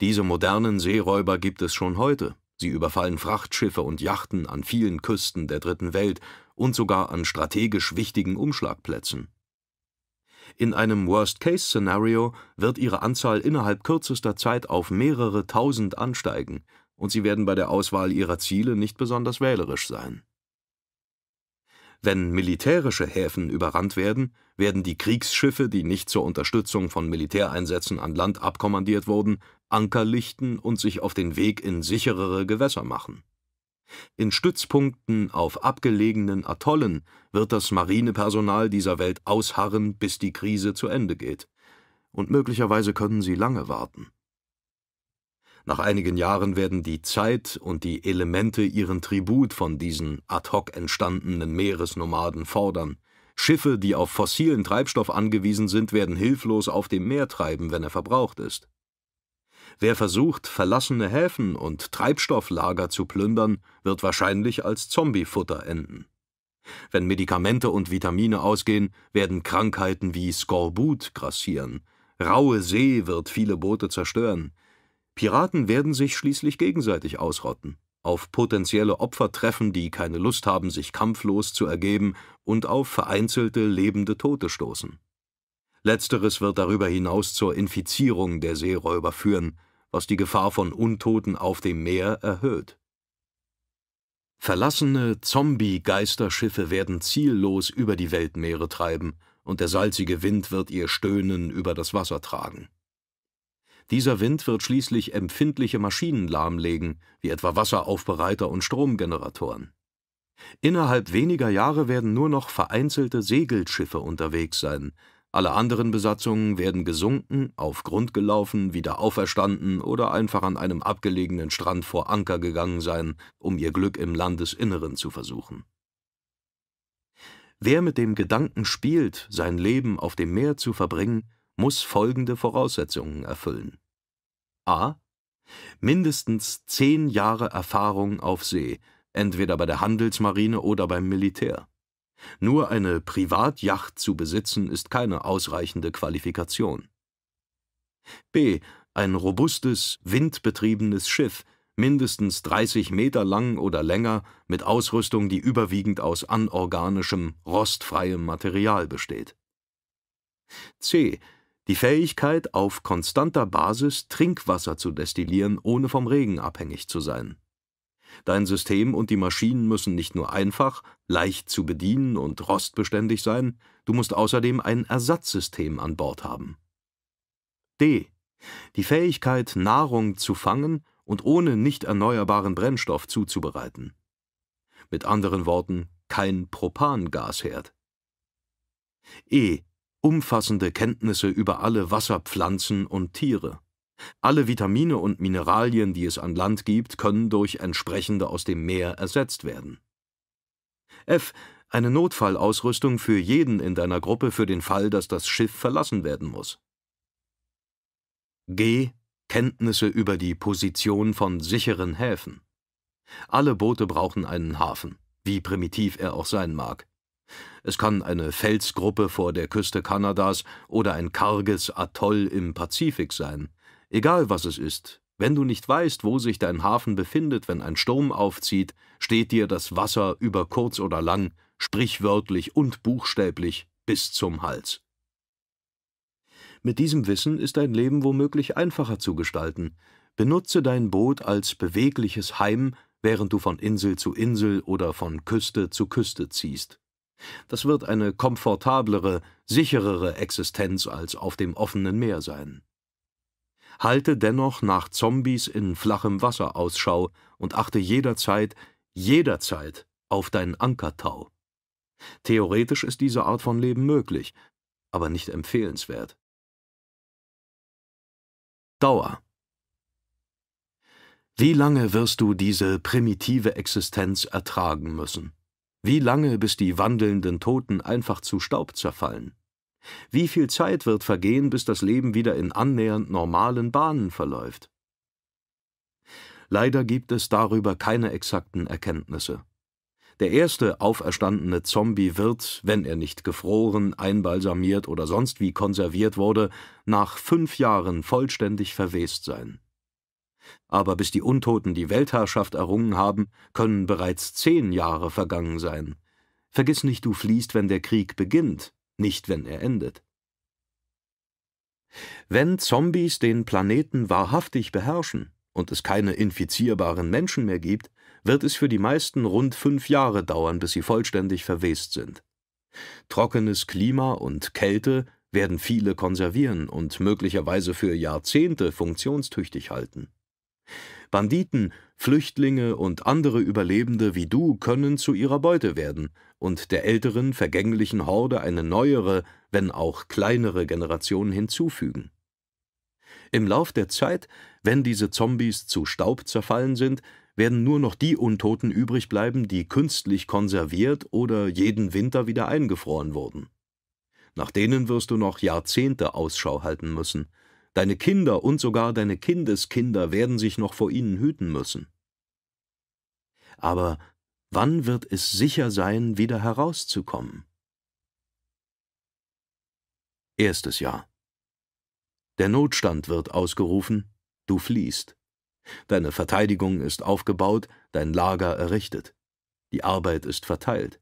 Diese modernen Seeräuber gibt es schon heute. Sie überfallen Frachtschiffe und Yachten an vielen Küsten der dritten Welt und sogar an strategisch wichtigen Umschlagplätzen. In einem Worst-Case-Szenario wird ihre Anzahl innerhalb kürzester Zeit auf mehrere tausend ansteigen, und sie werden bei der Auswahl ihrer Ziele nicht besonders wählerisch sein. Wenn militärische Häfen überrannt werden, werden die Kriegsschiffe, die nicht zur Unterstützung von Militäreinsätzen an Land abkommandiert wurden, Anker lichten und sich auf den Weg in sicherere Gewässer machen in Stützpunkten auf abgelegenen Atollen wird das Marinepersonal dieser Welt ausharren, bis die Krise zu Ende geht. Und möglicherweise können sie lange warten. Nach einigen Jahren werden die Zeit und die Elemente ihren Tribut von diesen ad hoc entstandenen Meeresnomaden fordern. Schiffe, die auf fossilen Treibstoff angewiesen sind, werden hilflos auf dem Meer treiben, wenn er verbraucht ist. Wer versucht, verlassene Häfen und Treibstofflager zu plündern, wird wahrscheinlich als Zombiefutter enden. Wenn Medikamente und Vitamine ausgehen, werden Krankheiten wie Skorbut grassieren. Raue See wird viele Boote zerstören. Piraten werden sich schließlich gegenseitig ausrotten. Auf potenzielle Opfer treffen, die keine Lust haben, sich kampflos zu ergeben, und auf vereinzelte lebende Tote stoßen. Letzteres wird darüber hinaus zur Infizierung der Seeräuber führen, was die Gefahr von Untoten auf dem Meer erhöht. Verlassene Zombie-Geisterschiffe werden ziellos über die Weltmeere treiben, und der salzige Wind wird ihr Stöhnen über das Wasser tragen. Dieser Wind wird schließlich empfindliche Maschinen lahmlegen, wie etwa Wasseraufbereiter und Stromgeneratoren. Innerhalb weniger Jahre werden nur noch vereinzelte Segelschiffe unterwegs sein, alle anderen Besatzungen werden gesunken, auf Grund gelaufen, wieder auferstanden oder einfach an einem abgelegenen Strand vor Anker gegangen sein, um ihr Glück im Landesinneren zu versuchen. Wer mit dem Gedanken spielt, sein Leben auf dem Meer zu verbringen, muss folgende Voraussetzungen erfüllen. a. Mindestens zehn Jahre Erfahrung auf See, entweder bei der Handelsmarine oder beim Militär. Nur eine Privatjacht zu besitzen, ist keine ausreichende Qualifikation. b. Ein robustes, windbetriebenes Schiff, mindestens 30 Meter lang oder länger, mit Ausrüstung, die überwiegend aus anorganischem, rostfreiem Material besteht. c. Die Fähigkeit, auf konstanter Basis Trinkwasser zu destillieren, ohne vom Regen abhängig zu sein. Dein System und die Maschinen müssen nicht nur einfach, leicht zu bedienen und rostbeständig sein, du musst außerdem ein Ersatzsystem an Bord haben. D. Die Fähigkeit, Nahrung zu fangen und ohne nicht erneuerbaren Brennstoff zuzubereiten. Mit anderen Worten, kein Propangasherd. E. Umfassende Kenntnisse über alle Wasserpflanzen und Tiere. Alle Vitamine und Mineralien, die es an Land gibt, können durch entsprechende aus dem Meer ersetzt werden. F. Eine Notfallausrüstung für jeden in deiner Gruppe für den Fall, dass das Schiff verlassen werden muss. G. Kenntnisse über die Position von sicheren Häfen. Alle Boote brauchen einen Hafen, wie primitiv er auch sein mag. Es kann eine Felsgruppe vor der Küste Kanadas oder ein karges Atoll im Pazifik sein. Egal was es ist, wenn du nicht weißt, wo sich dein Hafen befindet, wenn ein Sturm aufzieht, steht dir das Wasser über kurz oder lang, sprichwörtlich und buchstäblich, bis zum Hals. Mit diesem Wissen ist dein Leben womöglich einfacher zu gestalten. Benutze dein Boot als bewegliches Heim, während du von Insel zu Insel oder von Küste zu Küste ziehst. Das wird eine komfortablere, sicherere Existenz als auf dem offenen Meer sein halte dennoch nach Zombies in flachem Wasser Ausschau und achte jederzeit, jederzeit auf deinen Ankertau. Theoretisch ist diese Art von Leben möglich, aber nicht empfehlenswert. Dauer Wie lange wirst du diese primitive Existenz ertragen müssen? Wie lange, bis die wandelnden Toten einfach zu Staub zerfallen? Wie viel Zeit wird vergehen, bis das Leben wieder in annähernd normalen Bahnen verläuft? Leider gibt es darüber keine exakten Erkenntnisse. Der erste auferstandene Zombie wird, wenn er nicht gefroren, einbalsamiert oder sonst wie konserviert wurde, nach fünf Jahren vollständig verwest sein. Aber bis die Untoten die Weltherrschaft errungen haben, können bereits zehn Jahre vergangen sein. Vergiss nicht, du fliehst, wenn der Krieg beginnt, nicht wenn er endet. Wenn Zombies den Planeten wahrhaftig beherrschen und es keine infizierbaren Menschen mehr gibt, wird es für die meisten rund fünf Jahre dauern, bis sie vollständig verwest sind. Trockenes Klima und Kälte werden viele konservieren und möglicherweise für Jahrzehnte funktionstüchtig halten. Banditen, Flüchtlinge und andere Überlebende wie du können zu ihrer Beute werden und der älteren, vergänglichen Horde eine neuere, wenn auch kleinere Generation hinzufügen. Im Lauf der Zeit, wenn diese Zombies zu Staub zerfallen sind, werden nur noch die Untoten übrig bleiben, die künstlich konserviert oder jeden Winter wieder eingefroren wurden. Nach denen wirst du noch Jahrzehnte Ausschau halten müssen – Deine Kinder und sogar deine Kindeskinder werden sich noch vor ihnen hüten müssen. Aber wann wird es sicher sein, wieder herauszukommen? Erstes Jahr. Der Notstand wird ausgerufen, du fliehst. Deine Verteidigung ist aufgebaut, dein Lager errichtet. Die Arbeit ist verteilt.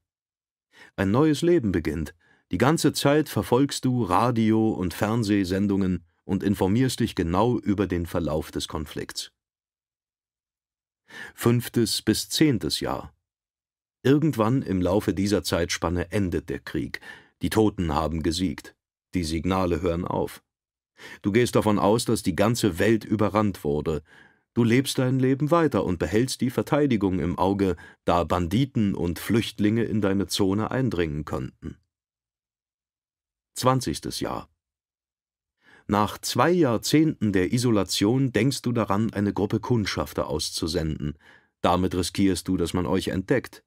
Ein neues Leben beginnt. Die ganze Zeit verfolgst du Radio- und Fernsehsendungen und informierst dich genau über den Verlauf des Konflikts. Fünftes bis zehntes Jahr. Irgendwann im Laufe dieser Zeitspanne endet der Krieg. Die Toten haben gesiegt. Die Signale hören auf. Du gehst davon aus, dass die ganze Welt überrannt wurde. Du lebst dein Leben weiter und behältst die Verteidigung im Auge, da Banditen und Flüchtlinge in deine Zone eindringen könnten. Zwanzigstes Jahr. Nach zwei Jahrzehnten der Isolation denkst du daran, eine Gruppe Kundschafter auszusenden. Damit riskierst du, dass man euch entdeckt.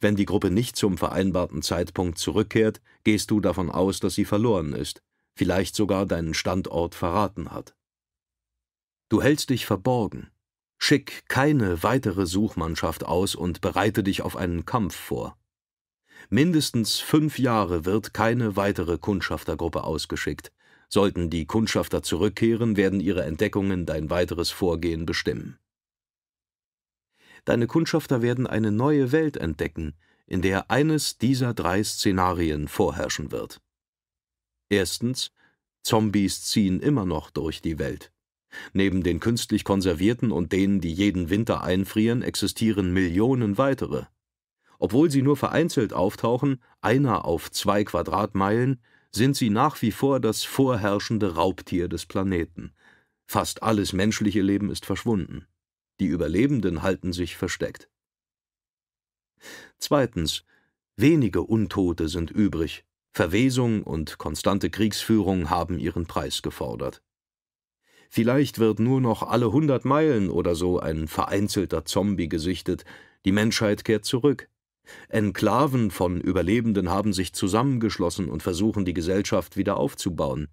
Wenn die Gruppe nicht zum vereinbarten Zeitpunkt zurückkehrt, gehst du davon aus, dass sie verloren ist, vielleicht sogar deinen Standort verraten hat. Du hältst dich verborgen. Schick keine weitere Suchmannschaft aus und bereite dich auf einen Kampf vor. Mindestens fünf Jahre wird keine weitere Kundschaftergruppe ausgeschickt. Sollten die Kundschafter zurückkehren, werden ihre Entdeckungen dein weiteres Vorgehen bestimmen. Deine Kundschafter werden eine neue Welt entdecken, in der eines dieser drei Szenarien vorherrschen wird. Erstens, Zombies ziehen immer noch durch die Welt. Neben den künstlich konservierten und denen, die jeden Winter einfrieren, existieren Millionen weitere. Obwohl sie nur vereinzelt auftauchen, einer auf zwei Quadratmeilen, sind sie nach wie vor das vorherrschende Raubtier des Planeten. Fast alles menschliche Leben ist verschwunden. Die Überlebenden halten sich versteckt. Zweitens. Wenige Untote sind übrig. Verwesung und konstante Kriegsführung haben ihren Preis gefordert. Vielleicht wird nur noch alle hundert Meilen oder so ein vereinzelter Zombie gesichtet. Die Menschheit kehrt zurück. Enklaven von Überlebenden haben sich zusammengeschlossen und versuchen, die Gesellschaft wieder aufzubauen.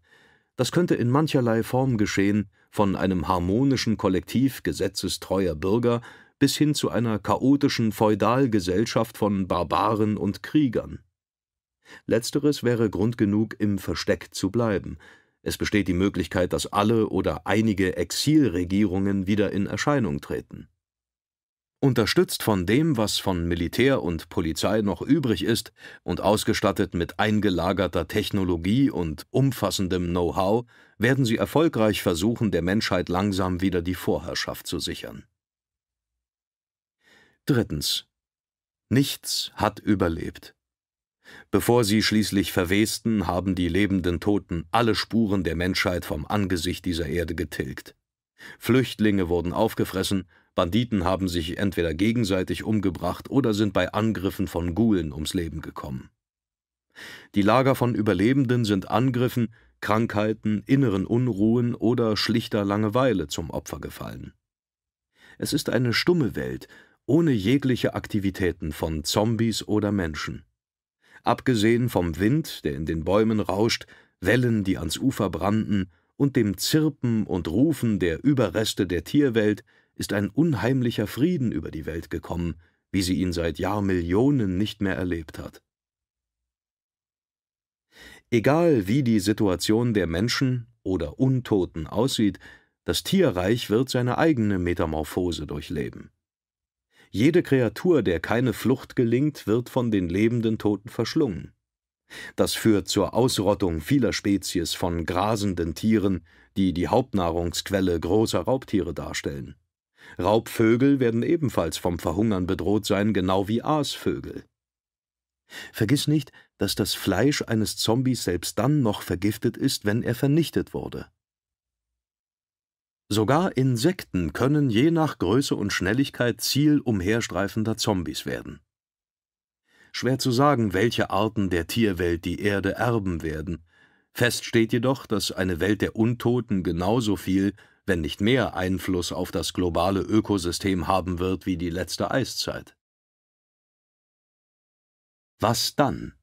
Das könnte in mancherlei Form geschehen, von einem harmonischen Kollektiv gesetzestreuer Bürger bis hin zu einer chaotischen Feudalgesellschaft von Barbaren und Kriegern. Letzteres wäre Grund genug, im Versteck zu bleiben. Es besteht die Möglichkeit, dass alle oder einige Exilregierungen wieder in Erscheinung treten. Unterstützt von dem, was von Militär und Polizei noch übrig ist und ausgestattet mit eingelagerter Technologie und umfassendem Know-how, werden sie erfolgreich versuchen, der Menschheit langsam wieder die Vorherrschaft zu sichern. Drittens. Nichts hat überlebt. Bevor sie schließlich verwesten, haben die lebenden Toten alle Spuren der Menschheit vom Angesicht dieser Erde getilgt. Flüchtlinge wurden aufgefressen, Banditen haben sich entweder gegenseitig umgebracht oder sind bei Angriffen von Gulen ums Leben gekommen. Die Lager von Überlebenden sind Angriffen, Krankheiten, inneren Unruhen oder schlichter Langeweile zum Opfer gefallen. Es ist eine stumme Welt, ohne jegliche Aktivitäten von Zombies oder Menschen. Abgesehen vom Wind, der in den Bäumen rauscht, Wellen, die ans Ufer brannten, und dem Zirpen und Rufen der Überreste der Tierwelt ist ein unheimlicher Frieden über die Welt gekommen, wie sie ihn seit Jahrmillionen nicht mehr erlebt hat. Egal wie die Situation der Menschen oder Untoten aussieht, das Tierreich wird seine eigene Metamorphose durchleben. Jede Kreatur, der keine Flucht gelingt, wird von den lebenden Toten verschlungen. Das führt zur Ausrottung vieler Spezies von grasenden Tieren, die die Hauptnahrungsquelle großer Raubtiere darstellen. Raubvögel werden ebenfalls vom Verhungern bedroht sein, genau wie Aasvögel. Vergiss nicht, dass das Fleisch eines Zombies selbst dann noch vergiftet ist, wenn er vernichtet wurde. Sogar Insekten können je nach Größe und Schnelligkeit Ziel umherstreifender Zombies werden. Schwer zu sagen, welche Arten der Tierwelt die Erde erben werden. Fest steht jedoch, dass eine Welt der Untoten genauso viel wenn nicht mehr Einfluss auf das globale Ökosystem haben wird wie die letzte Eiszeit. Was dann?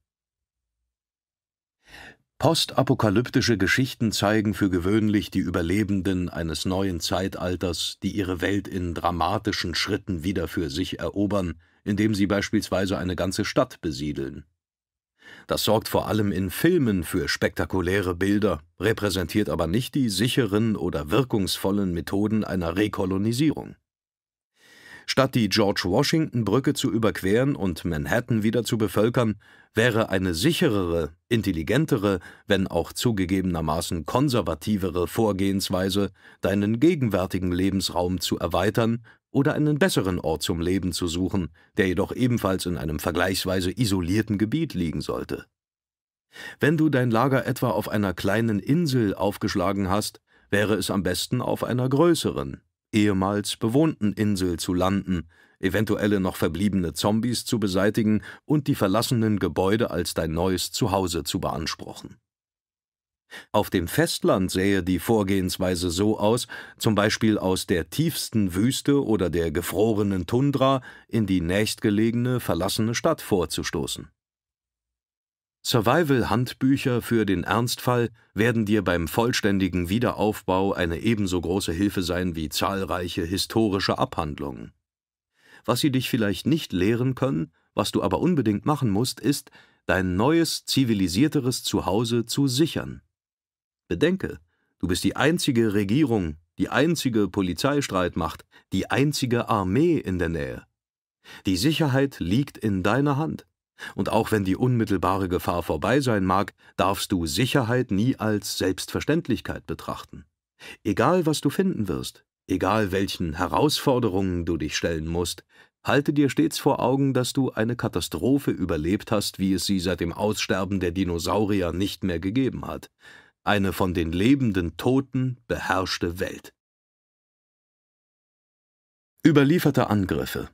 Postapokalyptische Geschichten zeigen für gewöhnlich die Überlebenden eines neuen Zeitalters, die ihre Welt in dramatischen Schritten wieder für sich erobern, indem sie beispielsweise eine ganze Stadt besiedeln. Das sorgt vor allem in Filmen für spektakuläre Bilder, repräsentiert aber nicht die sicheren oder wirkungsvollen Methoden einer Rekolonisierung. Statt die George-Washington-Brücke zu überqueren und Manhattan wieder zu bevölkern, wäre eine sicherere, intelligentere, wenn auch zugegebenermaßen konservativere Vorgehensweise, deinen gegenwärtigen Lebensraum zu erweitern oder einen besseren Ort zum Leben zu suchen, der jedoch ebenfalls in einem vergleichsweise isolierten Gebiet liegen sollte. Wenn du dein Lager etwa auf einer kleinen Insel aufgeschlagen hast, wäre es am besten auf einer größeren, ehemals bewohnten Insel zu landen, eventuelle noch verbliebene Zombies zu beseitigen und die verlassenen Gebäude als dein neues Zuhause zu beanspruchen auf dem Festland sähe die Vorgehensweise so aus, zum Beispiel aus der tiefsten Wüste oder der gefrorenen Tundra in die nächstgelegene, verlassene Stadt vorzustoßen. Survival-Handbücher für den Ernstfall werden dir beim vollständigen Wiederaufbau eine ebenso große Hilfe sein wie zahlreiche historische Abhandlungen. Was sie dich vielleicht nicht lehren können, was du aber unbedingt machen musst, ist, dein neues, zivilisierteres Zuhause zu sichern. Bedenke, du bist die einzige Regierung, die einzige Polizeistreitmacht, die einzige Armee in der Nähe. Die Sicherheit liegt in deiner Hand. Und auch wenn die unmittelbare Gefahr vorbei sein mag, darfst du Sicherheit nie als Selbstverständlichkeit betrachten. Egal, was du finden wirst, egal welchen Herausforderungen du dich stellen musst, halte dir stets vor Augen, dass du eine Katastrophe überlebt hast, wie es sie seit dem Aussterben der Dinosaurier nicht mehr gegeben hat eine von den lebenden Toten beherrschte Welt. Überlieferte Angriffe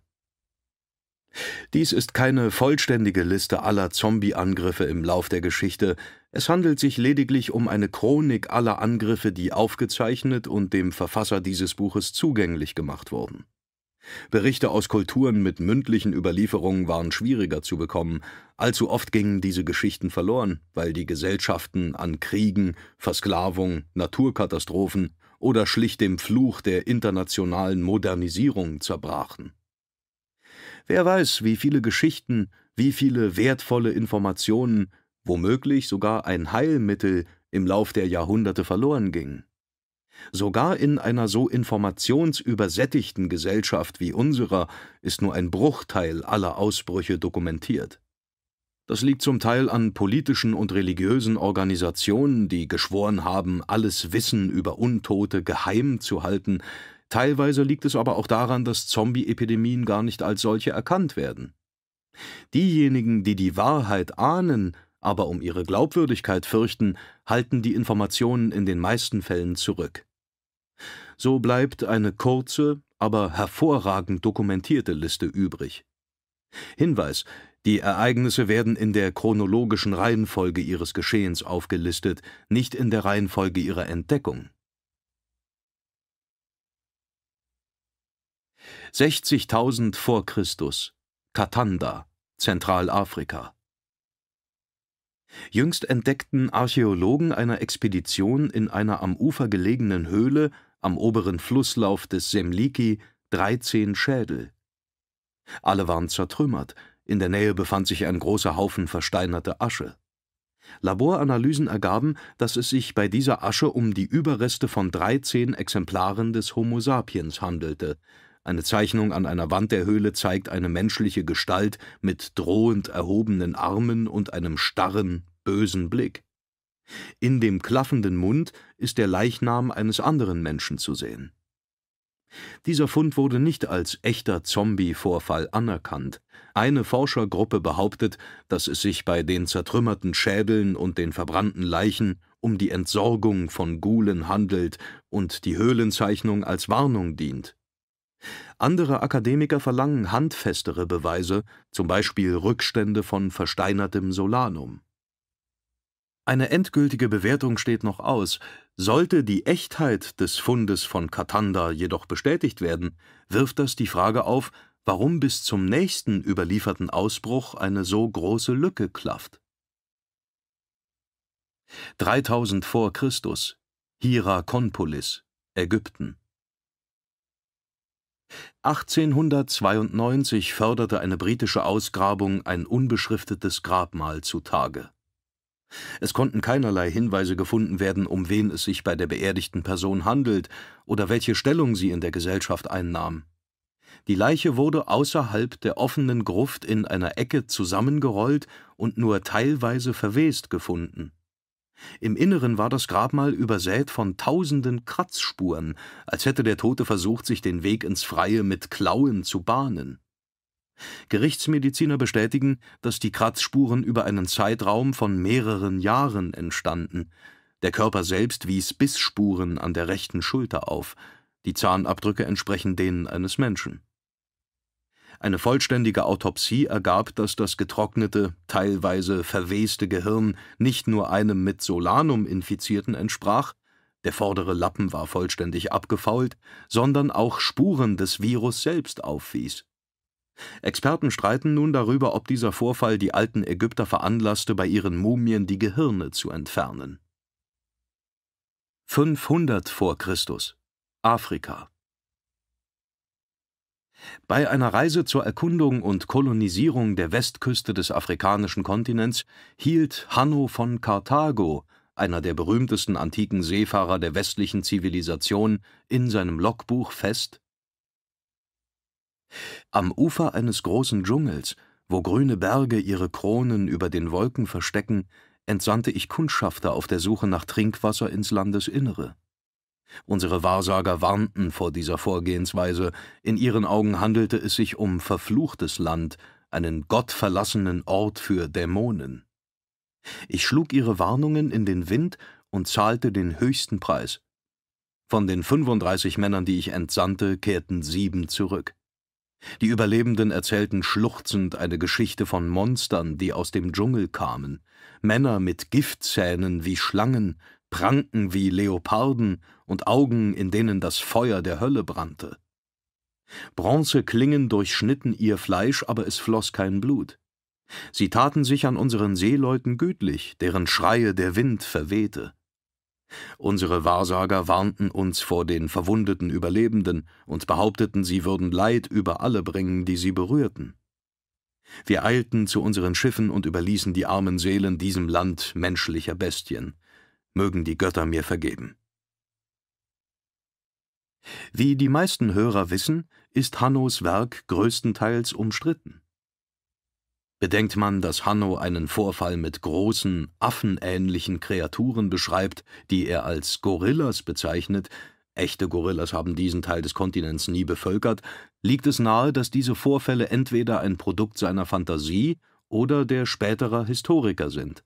Dies ist keine vollständige Liste aller Zombie-Angriffe im Lauf der Geschichte, es handelt sich lediglich um eine Chronik aller Angriffe, die aufgezeichnet und dem Verfasser dieses Buches zugänglich gemacht wurden. Berichte aus Kulturen mit mündlichen Überlieferungen waren schwieriger zu bekommen. Allzu oft gingen diese Geschichten verloren, weil die Gesellschaften an Kriegen, Versklavung, Naturkatastrophen oder schlicht dem Fluch der internationalen Modernisierung zerbrachen. Wer weiß, wie viele Geschichten, wie viele wertvolle Informationen, womöglich sogar ein Heilmittel im Lauf der Jahrhunderte verloren gingen. Sogar in einer so informationsübersättigten Gesellschaft wie unserer ist nur ein Bruchteil aller Ausbrüche dokumentiert. Das liegt zum Teil an politischen und religiösen Organisationen, die geschworen haben, alles Wissen über Untote geheim zu halten, teilweise liegt es aber auch daran, dass Zombie-Epidemien gar nicht als solche erkannt werden. Diejenigen, die die Wahrheit ahnen, aber um ihre Glaubwürdigkeit fürchten, halten die Informationen in den meisten Fällen zurück. So bleibt eine kurze, aber hervorragend dokumentierte Liste übrig. Hinweis, die Ereignisse werden in der chronologischen Reihenfolge ihres Geschehens aufgelistet, nicht in der Reihenfolge ihrer Entdeckung. 60.000 vor Christus, Katanda, Zentralafrika. Jüngst entdeckten Archäologen einer Expedition in einer am Ufer gelegenen Höhle am oberen Flusslauf des Semliki 13 Schädel. Alle waren zertrümmert, in der Nähe befand sich ein großer Haufen versteinerter Asche. Laboranalysen ergaben, dass es sich bei dieser Asche um die Überreste von 13 Exemplaren des Homo sapiens handelte. Eine Zeichnung an einer Wand der Höhle zeigt eine menschliche Gestalt mit drohend erhobenen Armen und einem starren, bösen Blick. In dem klaffenden Mund ist der Leichnam eines anderen Menschen zu sehen. Dieser Fund wurde nicht als echter Zombie-Vorfall anerkannt. Eine Forschergruppe behauptet, dass es sich bei den zertrümmerten Schädeln und den verbrannten Leichen um die Entsorgung von Gulen handelt und die Höhlenzeichnung als Warnung dient. Andere Akademiker verlangen handfestere Beweise, zum Beispiel Rückstände von versteinertem Solanum. Eine endgültige Bewertung steht noch aus. Sollte die Echtheit des Fundes von Katanda jedoch bestätigt werden, wirft das die Frage auf, warum bis zum nächsten überlieferten Ausbruch eine so große Lücke klafft. 3000 vor Christus, Hierakonpolis, Ägypten. 1892 förderte eine britische Ausgrabung ein unbeschriftetes Grabmal zutage. Es konnten keinerlei Hinweise gefunden werden, um wen es sich bei der beerdigten Person handelt oder welche Stellung sie in der Gesellschaft einnahm. Die Leiche wurde außerhalb der offenen Gruft in einer Ecke zusammengerollt und nur teilweise verwest gefunden. Im Inneren war das Grabmal übersät von tausenden Kratzspuren, als hätte der Tote versucht, sich den Weg ins Freie mit Klauen zu bahnen. Gerichtsmediziner bestätigen, dass die Kratzspuren über einen Zeitraum von mehreren Jahren entstanden. Der Körper selbst wies Bissspuren an der rechten Schulter auf. Die Zahnabdrücke entsprechen denen eines Menschen. Eine vollständige Autopsie ergab, dass das getrocknete, teilweise verweste Gehirn nicht nur einem mit Solanum infizierten entsprach, der vordere Lappen war vollständig abgefault, sondern auch Spuren des Virus selbst aufwies. Experten streiten nun darüber, ob dieser Vorfall die alten Ägypter veranlasste, bei ihren Mumien die Gehirne zu entfernen. 500 v. Chr. Afrika Bei einer Reise zur Erkundung und Kolonisierung der Westküste des afrikanischen Kontinents hielt Hanno von Karthago, einer der berühmtesten antiken Seefahrer der westlichen Zivilisation, in seinem Logbuch fest am Ufer eines großen Dschungels, wo grüne Berge ihre Kronen über den Wolken verstecken, entsandte ich Kundschafter auf der Suche nach Trinkwasser ins Landesinnere. Unsere Wahrsager warnten vor dieser Vorgehensweise, in ihren Augen handelte es sich um verfluchtes Land, einen gottverlassenen Ort für Dämonen. Ich schlug ihre Warnungen in den Wind und zahlte den höchsten Preis. Von den 35 Männern, die ich entsandte, kehrten sieben zurück. Die Überlebenden erzählten schluchzend eine Geschichte von Monstern, die aus dem Dschungel kamen. Männer mit Giftzähnen wie Schlangen, Pranken wie Leoparden und Augen, in denen das Feuer der Hölle brannte. Bronzeklingen durchschnitten ihr Fleisch, aber es floss kein Blut. Sie taten sich an unseren Seeleuten gütlich, deren Schreie der Wind verwehte. Unsere Wahrsager warnten uns vor den verwundeten Überlebenden und behaupteten, sie würden Leid über alle bringen, die sie berührten. Wir eilten zu unseren Schiffen und überließen die armen Seelen diesem Land menschlicher Bestien. Mögen die Götter mir vergeben. Wie die meisten Hörer wissen, ist Hannos Werk größtenteils umstritten. Bedenkt man, dass Hanno einen Vorfall mit großen, affenähnlichen Kreaturen beschreibt, die er als Gorillas bezeichnet, echte Gorillas haben diesen Teil des Kontinents nie bevölkert, liegt es nahe, dass diese Vorfälle entweder ein Produkt seiner Fantasie oder der späterer Historiker sind.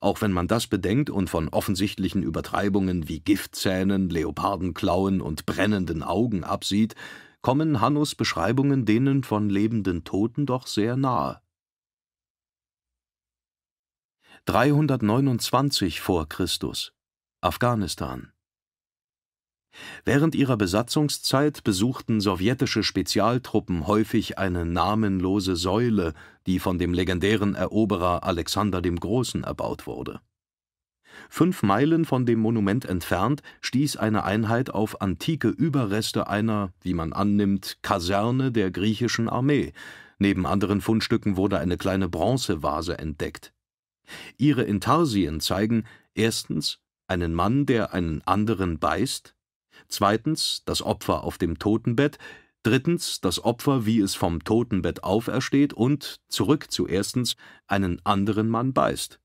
Auch wenn man das bedenkt und von offensichtlichen Übertreibungen wie Giftzähnen, Leopardenklauen und brennenden Augen absieht, kommen Hannos Beschreibungen denen von lebenden Toten doch sehr nahe. 329 v. Chr., Afghanistan. Während ihrer Besatzungszeit besuchten sowjetische Spezialtruppen häufig eine namenlose Säule, die von dem legendären Eroberer Alexander dem Großen erbaut wurde. Fünf Meilen von dem Monument entfernt stieß eine Einheit auf antike Überreste einer, wie man annimmt, Kaserne der griechischen Armee. Neben anderen Fundstücken wurde eine kleine Bronzevase entdeckt. Ihre Intarsien zeigen erstens einen Mann, der einen anderen beißt, zweitens das Opfer auf dem Totenbett, drittens das Opfer, wie es vom Totenbett aufersteht und, zurück zu erstens, einen anderen Mann beißt.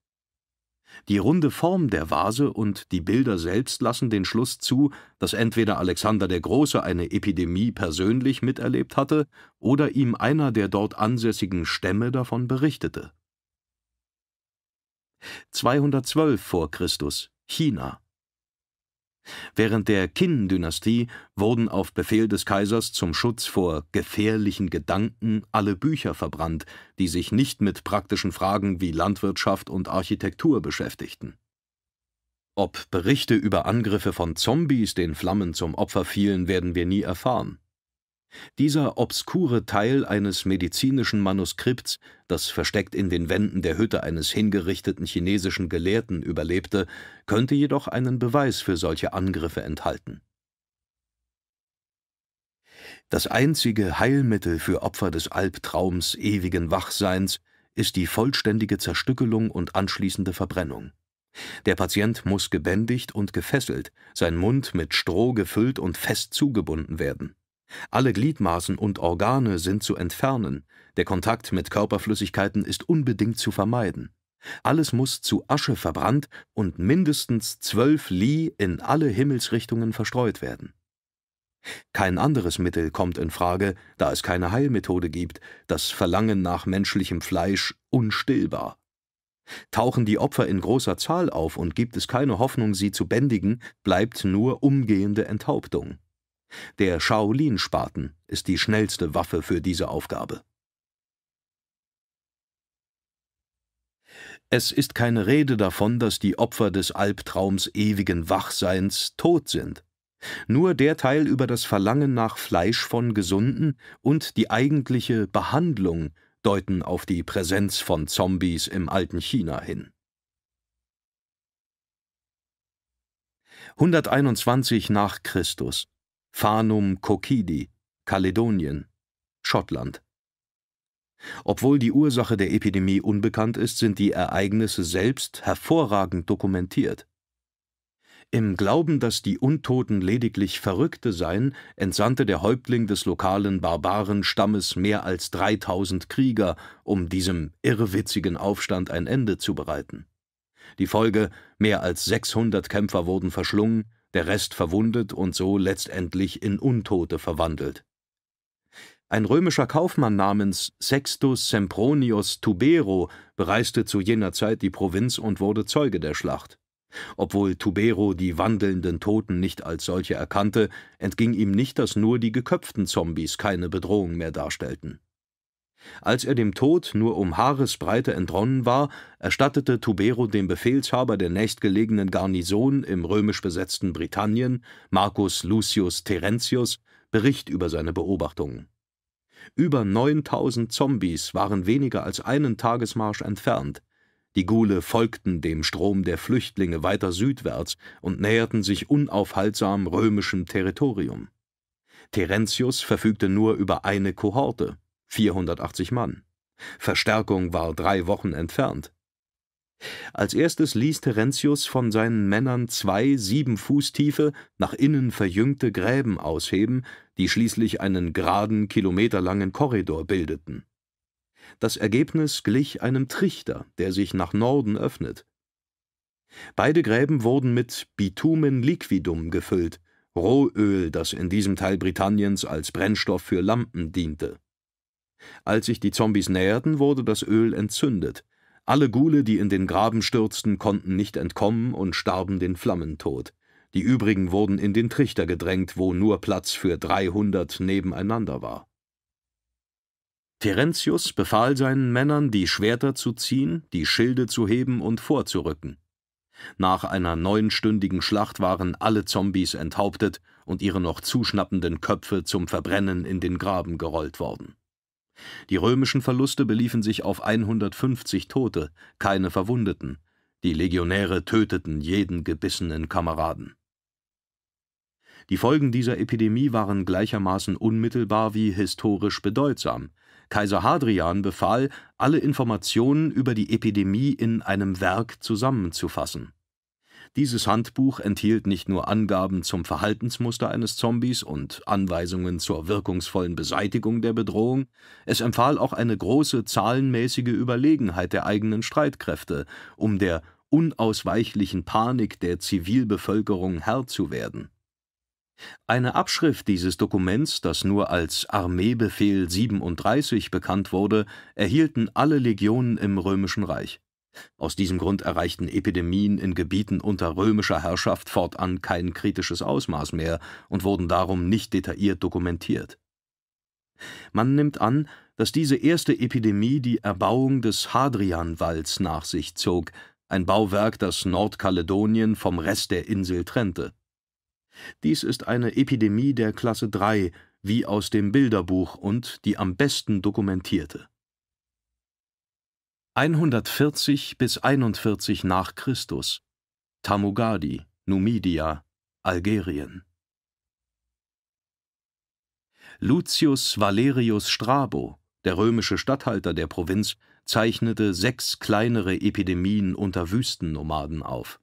Die runde Form der Vase und die Bilder selbst lassen den Schluss zu, dass entweder Alexander der Große eine Epidemie persönlich miterlebt hatte oder ihm einer der dort ansässigen Stämme davon berichtete. 212 v. Chr. China. Während der Qin-Dynastie wurden auf Befehl des Kaisers zum Schutz vor gefährlichen Gedanken alle Bücher verbrannt, die sich nicht mit praktischen Fragen wie Landwirtschaft und Architektur beschäftigten. Ob Berichte über Angriffe von Zombies den Flammen zum Opfer fielen, werden wir nie erfahren dieser obskure Teil eines medizinischen Manuskripts, das versteckt in den Wänden der Hütte eines hingerichteten chinesischen Gelehrten überlebte, könnte jedoch einen Beweis für solche Angriffe enthalten. Das einzige Heilmittel für Opfer des Albtraums ewigen Wachseins ist die vollständige Zerstückelung und anschließende Verbrennung. Der Patient muss gebändigt und gefesselt, sein Mund mit Stroh gefüllt und fest zugebunden werden. Alle Gliedmaßen und Organe sind zu entfernen, der Kontakt mit Körperflüssigkeiten ist unbedingt zu vermeiden. Alles muss zu Asche verbrannt und mindestens zwölf Li in alle Himmelsrichtungen verstreut werden. Kein anderes Mittel kommt in Frage, da es keine Heilmethode gibt, das Verlangen nach menschlichem Fleisch unstillbar. Tauchen die Opfer in großer Zahl auf und gibt es keine Hoffnung, sie zu bändigen, bleibt nur umgehende Enthauptung. Der Shaolin-Spaten ist die schnellste Waffe für diese Aufgabe. Es ist keine Rede davon, dass die Opfer des Albtraums ewigen Wachseins tot sind. Nur der Teil über das Verlangen nach Fleisch von Gesunden und die eigentliche Behandlung deuten auf die Präsenz von Zombies im alten China hin. 121 nach Christus Fanum Kokidi, Kaledonien, Schottland. Obwohl die Ursache der Epidemie unbekannt ist, sind die Ereignisse selbst hervorragend dokumentiert. Im Glauben, dass die Untoten lediglich Verrückte seien, entsandte der Häuptling des lokalen Barbarenstammes mehr als 3000 Krieger, um diesem irrwitzigen Aufstand ein Ende zu bereiten. Die Folge, mehr als 600 Kämpfer wurden verschlungen, der Rest verwundet und so letztendlich in Untote verwandelt. Ein römischer Kaufmann namens Sextus Sempronius Tubero bereiste zu jener Zeit die Provinz und wurde Zeuge der Schlacht. Obwohl Tubero die wandelnden Toten nicht als solche erkannte, entging ihm nicht, dass nur die geköpften Zombies keine Bedrohung mehr darstellten. Als er dem Tod nur um Haaresbreite entronnen war, erstattete Tubero dem Befehlshaber der nächstgelegenen Garnison im römisch besetzten Britannien, Marcus Lucius Terentius, Bericht über seine Beobachtungen. Über 9000 Zombies waren weniger als einen Tagesmarsch entfernt. Die Gule folgten dem Strom der Flüchtlinge weiter südwärts und näherten sich unaufhaltsam römischem Territorium. Terentius verfügte nur über eine Kohorte, 480 Mann. Verstärkung war drei Wochen entfernt. Als erstes ließ Terentius von seinen Männern zwei sieben Fuß tiefe, nach innen verjüngte Gräben ausheben, die schließlich einen geraden, kilometerlangen Korridor bildeten. Das Ergebnis glich einem Trichter, der sich nach Norden öffnet. Beide Gräben wurden mit Bitumen liquidum gefüllt, Rohöl, das in diesem Teil Britanniens als Brennstoff für Lampen diente. Als sich die Zombies näherten, wurde das Öl entzündet. Alle Gule, die in den Graben stürzten, konnten nicht entkommen und starben den Flammentod. Die übrigen wurden in den Trichter gedrängt, wo nur Platz für 300 nebeneinander war. Terentius befahl seinen Männern, die Schwerter zu ziehen, die Schilde zu heben und vorzurücken. Nach einer neunstündigen Schlacht waren alle Zombies enthauptet und ihre noch zuschnappenden Köpfe zum Verbrennen in den Graben gerollt worden. Die römischen Verluste beliefen sich auf 150 Tote, keine Verwundeten. Die Legionäre töteten jeden gebissenen Kameraden. Die Folgen dieser Epidemie waren gleichermaßen unmittelbar wie historisch bedeutsam. Kaiser Hadrian befahl, alle Informationen über die Epidemie in einem Werk zusammenzufassen. Dieses Handbuch enthielt nicht nur Angaben zum Verhaltensmuster eines Zombies und Anweisungen zur wirkungsvollen Beseitigung der Bedrohung, es empfahl auch eine große zahlenmäßige Überlegenheit der eigenen Streitkräfte, um der unausweichlichen Panik der Zivilbevölkerung Herr zu werden. Eine Abschrift dieses Dokuments, das nur als Armeebefehl 37 bekannt wurde, erhielten alle Legionen im Römischen Reich. Aus diesem Grund erreichten Epidemien in Gebieten unter römischer Herrschaft fortan kein kritisches Ausmaß mehr und wurden darum nicht detailliert dokumentiert. Man nimmt an, dass diese erste Epidemie die Erbauung des Hadrianwalls nach sich zog, ein Bauwerk, das Nordkaledonien vom Rest der Insel trennte. Dies ist eine Epidemie der Klasse 3, wie aus dem Bilderbuch und die am besten dokumentierte. 140 bis 41 nach Christus Tamugadi, Numidia, Algerien Lucius Valerius Strabo, der römische Statthalter der Provinz, zeichnete sechs kleinere Epidemien unter Wüstennomaden auf.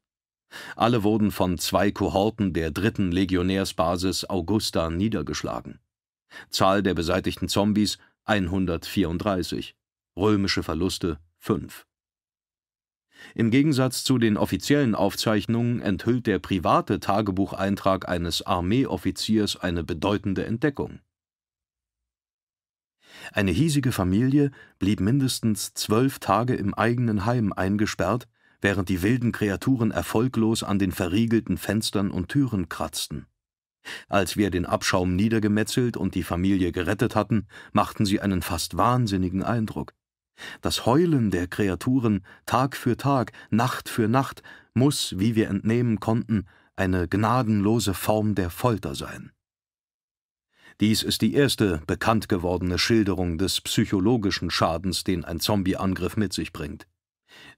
Alle wurden von zwei Kohorten der dritten Legionärsbasis Augusta niedergeschlagen. Zahl der beseitigten Zombies 134, römische Verluste 5. Im Gegensatz zu den offiziellen Aufzeichnungen enthüllt der private Tagebucheintrag eines Armeeoffiziers eine bedeutende Entdeckung. Eine hiesige Familie blieb mindestens zwölf Tage im eigenen Heim eingesperrt, während die wilden Kreaturen erfolglos an den verriegelten Fenstern und Türen kratzten. Als wir den Abschaum niedergemetzelt und die Familie gerettet hatten, machten sie einen fast wahnsinnigen Eindruck. Das Heulen der Kreaturen Tag für Tag, Nacht für Nacht muss, wie wir entnehmen konnten, eine gnadenlose Form der Folter sein. Dies ist die erste bekannt gewordene Schilderung des psychologischen Schadens, den ein Zombieangriff mit sich bringt.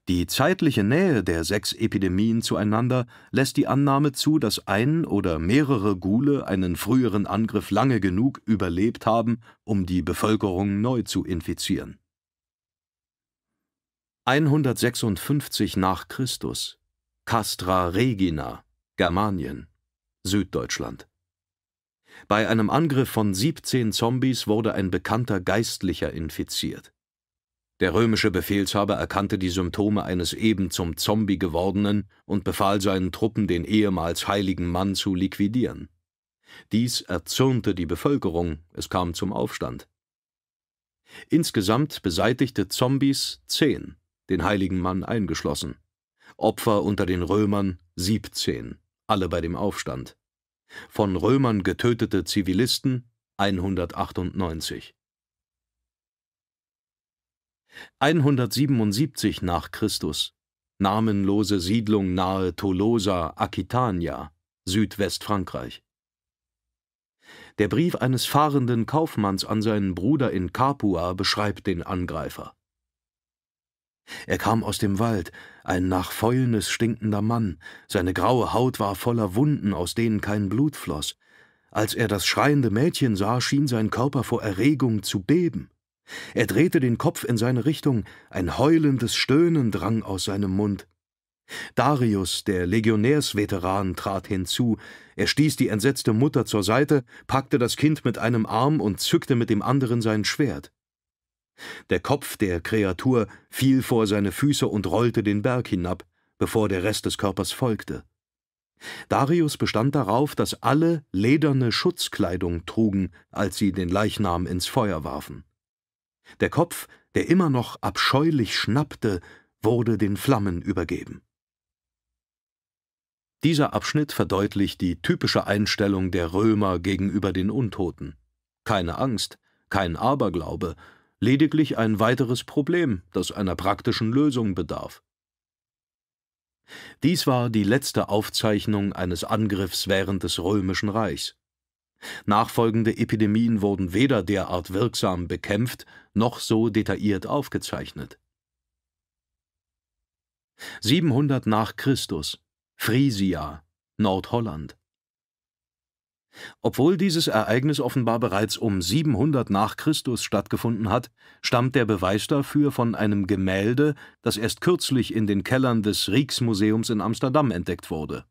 Die zeitliche Nähe der sechs Epidemien zueinander lässt die Annahme zu, dass ein oder mehrere Gule einen früheren Angriff lange genug überlebt haben, um die Bevölkerung neu zu infizieren. 156 nach Christus, Castra Regina, Germanien, Süddeutschland. Bei einem Angriff von 17 Zombies wurde ein bekannter Geistlicher infiziert. Der römische Befehlshaber erkannte die Symptome eines eben zum Zombie gewordenen und befahl seinen Truppen, den ehemals heiligen Mann zu liquidieren. Dies erzürnte die Bevölkerung, es kam zum Aufstand. Insgesamt beseitigte Zombies zehn den heiligen Mann eingeschlossen. Opfer unter den Römern 17, alle bei dem Aufstand. Von Römern getötete Zivilisten 198. 177 nach Christus. Namenlose Siedlung nahe Tolosa, Aquitania, Südwestfrankreich. Der Brief eines fahrenden Kaufmanns an seinen Bruder in Capua beschreibt den Angreifer. Er kam aus dem Wald, ein nach Fäulnis stinkender Mann, seine graue Haut war voller Wunden, aus denen kein Blut floss. Als er das schreiende Mädchen sah, schien sein Körper vor Erregung zu beben. Er drehte den Kopf in seine Richtung, ein heulendes Stöhnen drang aus seinem Mund. Darius, der Legionärsveteran, trat hinzu. Er stieß die entsetzte Mutter zur Seite, packte das Kind mit einem Arm und zückte mit dem anderen sein Schwert. Der Kopf der Kreatur fiel vor seine Füße und rollte den Berg hinab, bevor der Rest des Körpers folgte. Darius bestand darauf, dass alle lederne Schutzkleidung trugen, als sie den Leichnam ins Feuer warfen. Der Kopf, der immer noch abscheulich schnappte, wurde den Flammen übergeben. Dieser Abschnitt verdeutlicht die typische Einstellung der Römer gegenüber den Untoten. Keine Angst, kein Aberglaube, lediglich ein weiteres Problem, das einer praktischen Lösung bedarf. Dies war die letzte Aufzeichnung eines Angriffs während des Römischen Reichs. Nachfolgende Epidemien wurden weder derart wirksam bekämpft, noch so detailliert aufgezeichnet. 700 nach Christus, Frisia, Nordholland. Obwohl dieses Ereignis offenbar bereits um 700 nach Christus stattgefunden hat, stammt der Beweis dafür von einem Gemälde, das erst kürzlich in den Kellern des Rijksmuseums in Amsterdam entdeckt wurde.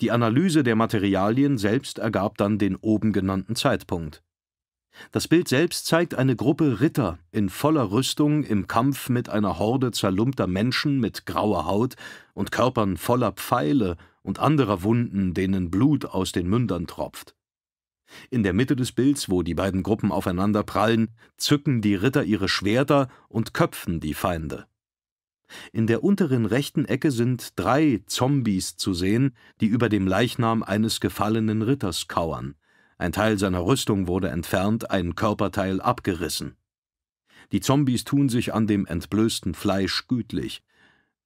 Die Analyse der Materialien selbst ergab dann den oben genannten Zeitpunkt. Das Bild selbst zeigt eine Gruppe Ritter in voller Rüstung im Kampf mit einer Horde zerlumpter Menschen mit grauer Haut und Körpern voller Pfeile und anderer Wunden, denen Blut aus den Mündern tropft. In der Mitte des Bilds, wo die beiden Gruppen aufeinander prallen, zücken die Ritter ihre Schwerter und köpfen die Feinde. In der unteren rechten Ecke sind drei Zombies zu sehen, die über dem Leichnam eines gefallenen Ritters kauern. Ein Teil seiner Rüstung wurde entfernt, ein Körperteil abgerissen. Die Zombies tun sich an dem entblößten Fleisch gütlich.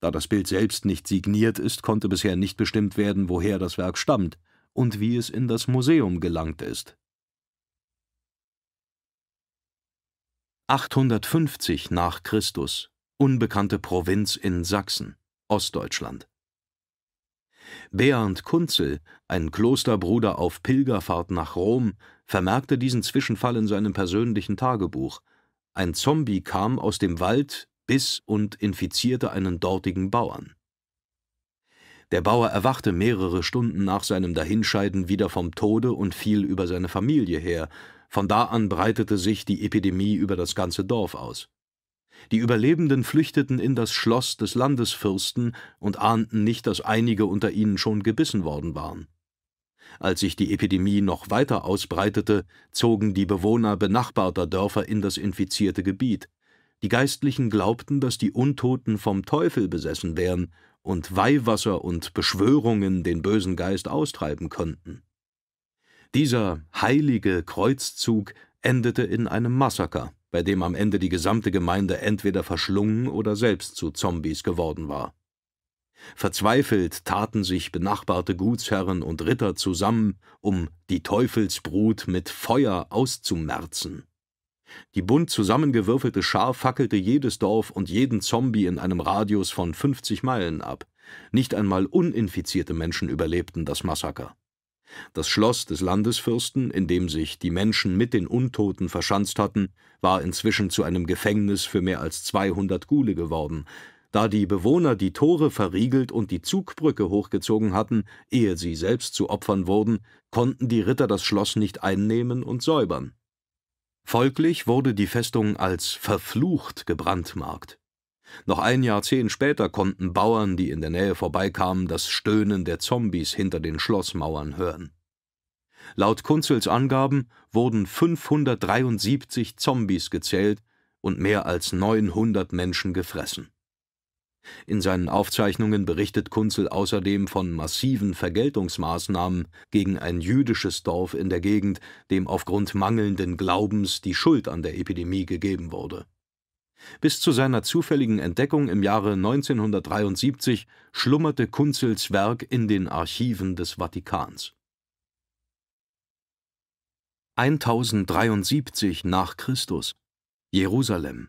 Da das Bild selbst nicht signiert ist, konnte bisher nicht bestimmt werden, woher das Werk stammt und wie es in das Museum gelangt ist. 850 nach Christus, unbekannte Provinz in Sachsen, Ostdeutschland. Bernd Kunzel, ein Klosterbruder auf Pilgerfahrt nach Rom, vermerkte diesen Zwischenfall in seinem persönlichen Tagebuch. Ein Zombie kam aus dem Wald biss und infizierte einen dortigen Bauern. Der Bauer erwachte mehrere Stunden nach seinem Dahinscheiden wieder vom Tode und fiel über seine Familie her. Von da an breitete sich die Epidemie über das ganze Dorf aus. Die Überlebenden flüchteten in das Schloss des Landesfürsten und ahnten nicht, dass einige unter ihnen schon gebissen worden waren. Als sich die Epidemie noch weiter ausbreitete, zogen die Bewohner benachbarter Dörfer in das infizierte Gebiet. Die Geistlichen glaubten, dass die Untoten vom Teufel besessen wären und Weihwasser und Beschwörungen den bösen Geist austreiben könnten. Dieser heilige Kreuzzug endete in einem Massaker, bei dem am Ende die gesamte Gemeinde entweder verschlungen oder selbst zu Zombies geworden war. Verzweifelt taten sich benachbarte Gutsherren und Ritter zusammen, um die Teufelsbrut mit Feuer auszumerzen. Die bunt zusammengewürfelte Schar fackelte jedes Dorf und jeden Zombie in einem Radius von 50 Meilen ab. Nicht einmal uninfizierte Menschen überlebten das Massaker. Das Schloss des Landesfürsten, in dem sich die Menschen mit den Untoten verschanzt hatten, war inzwischen zu einem Gefängnis für mehr als 200 Gule geworden, da die Bewohner die Tore verriegelt und die Zugbrücke hochgezogen hatten, ehe sie selbst zu Opfern wurden, konnten die Ritter das Schloss nicht einnehmen und säubern. Folglich wurde die Festung als verflucht gebrandmarkt. Noch ein Jahrzehnt später konnten Bauern, die in der Nähe vorbeikamen, das Stöhnen der Zombies hinter den Schlossmauern hören. Laut Kunzels Angaben wurden 573 Zombies gezählt und mehr als 900 Menschen gefressen. In seinen Aufzeichnungen berichtet Kunzel außerdem von massiven Vergeltungsmaßnahmen gegen ein jüdisches Dorf in der Gegend, dem aufgrund mangelnden Glaubens die Schuld an der Epidemie gegeben wurde. Bis zu seiner zufälligen Entdeckung im Jahre 1973 schlummerte Kunzels Werk in den Archiven des Vatikans. 1073 nach Christus Jerusalem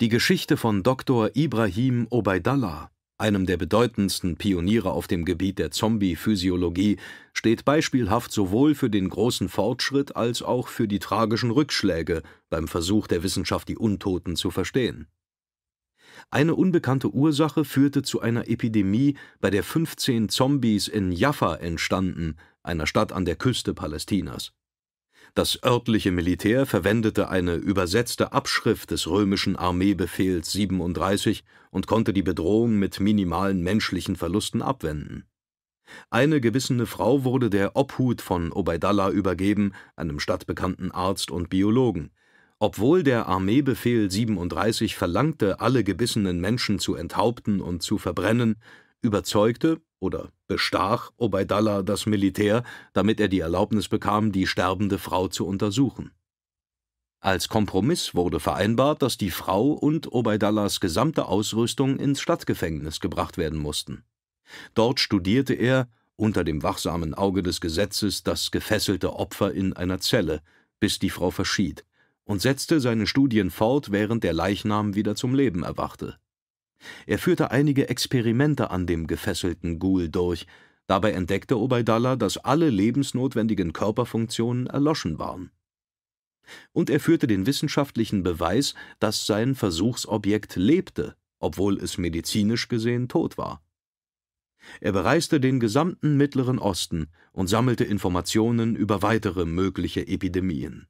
die Geschichte von Dr. Ibrahim Obaidallah, einem der bedeutendsten Pioniere auf dem Gebiet der Zombie-Physiologie, steht beispielhaft sowohl für den großen Fortschritt als auch für die tragischen Rückschläge beim Versuch der Wissenschaft, die Untoten zu verstehen. Eine unbekannte Ursache führte zu einer Epidemie, bei der 15 Zombies in Jaffa entstanden, einer Stadt an der Küste Palästinas. Das örtliche Militär verwendete eine übersetzte Abschrift des römischen Armeebefehls 37 und konnte die Bedrohung mit minimalen menschlichen Verlusten abwenden. Eine gewissene Frau wurde der Obhut von Obeidallah übergeben, einem stadtbekannten Arzt und Biologen. Obwohl der Armeebefehl 37 verlangte, alle gebissenen Menschen zu enthaupten und zu verbrennen, überzeugte oder bestach Obeidallah das Militär, damit er die Erlaubnis bekam, die sterbende Frau zu untersuchen. Als Kompromiss wurde vereinbart, dass die Frau und Obeidallahs gesamte Ausrüstung ins Stadtgefängnis gebracht werden mussten. Dort studierte er, unter dem wachsamen Auge des Gesetzes, das gefesselte Opfer in einer Zelle, bis die Frau verschied, und setzte seine Studien fort, während der Leichnam wieder zum Leben erwachte. Er führte einige Experimente an dem gefesselten Ghoul durch. Dabei entdeckte Obaidallah, dass alle lebensnotwendigen Körperfunktionen erloschen waren. Und er führte den wissenschaftlichen Beweis, dass sein Versuchsobjekt lebte, obwohl es medizinisch gesehen tot war. Er bereiste den gesamten Mittleren Osten und sammelte Informationen über weitere mögliche Epidemien.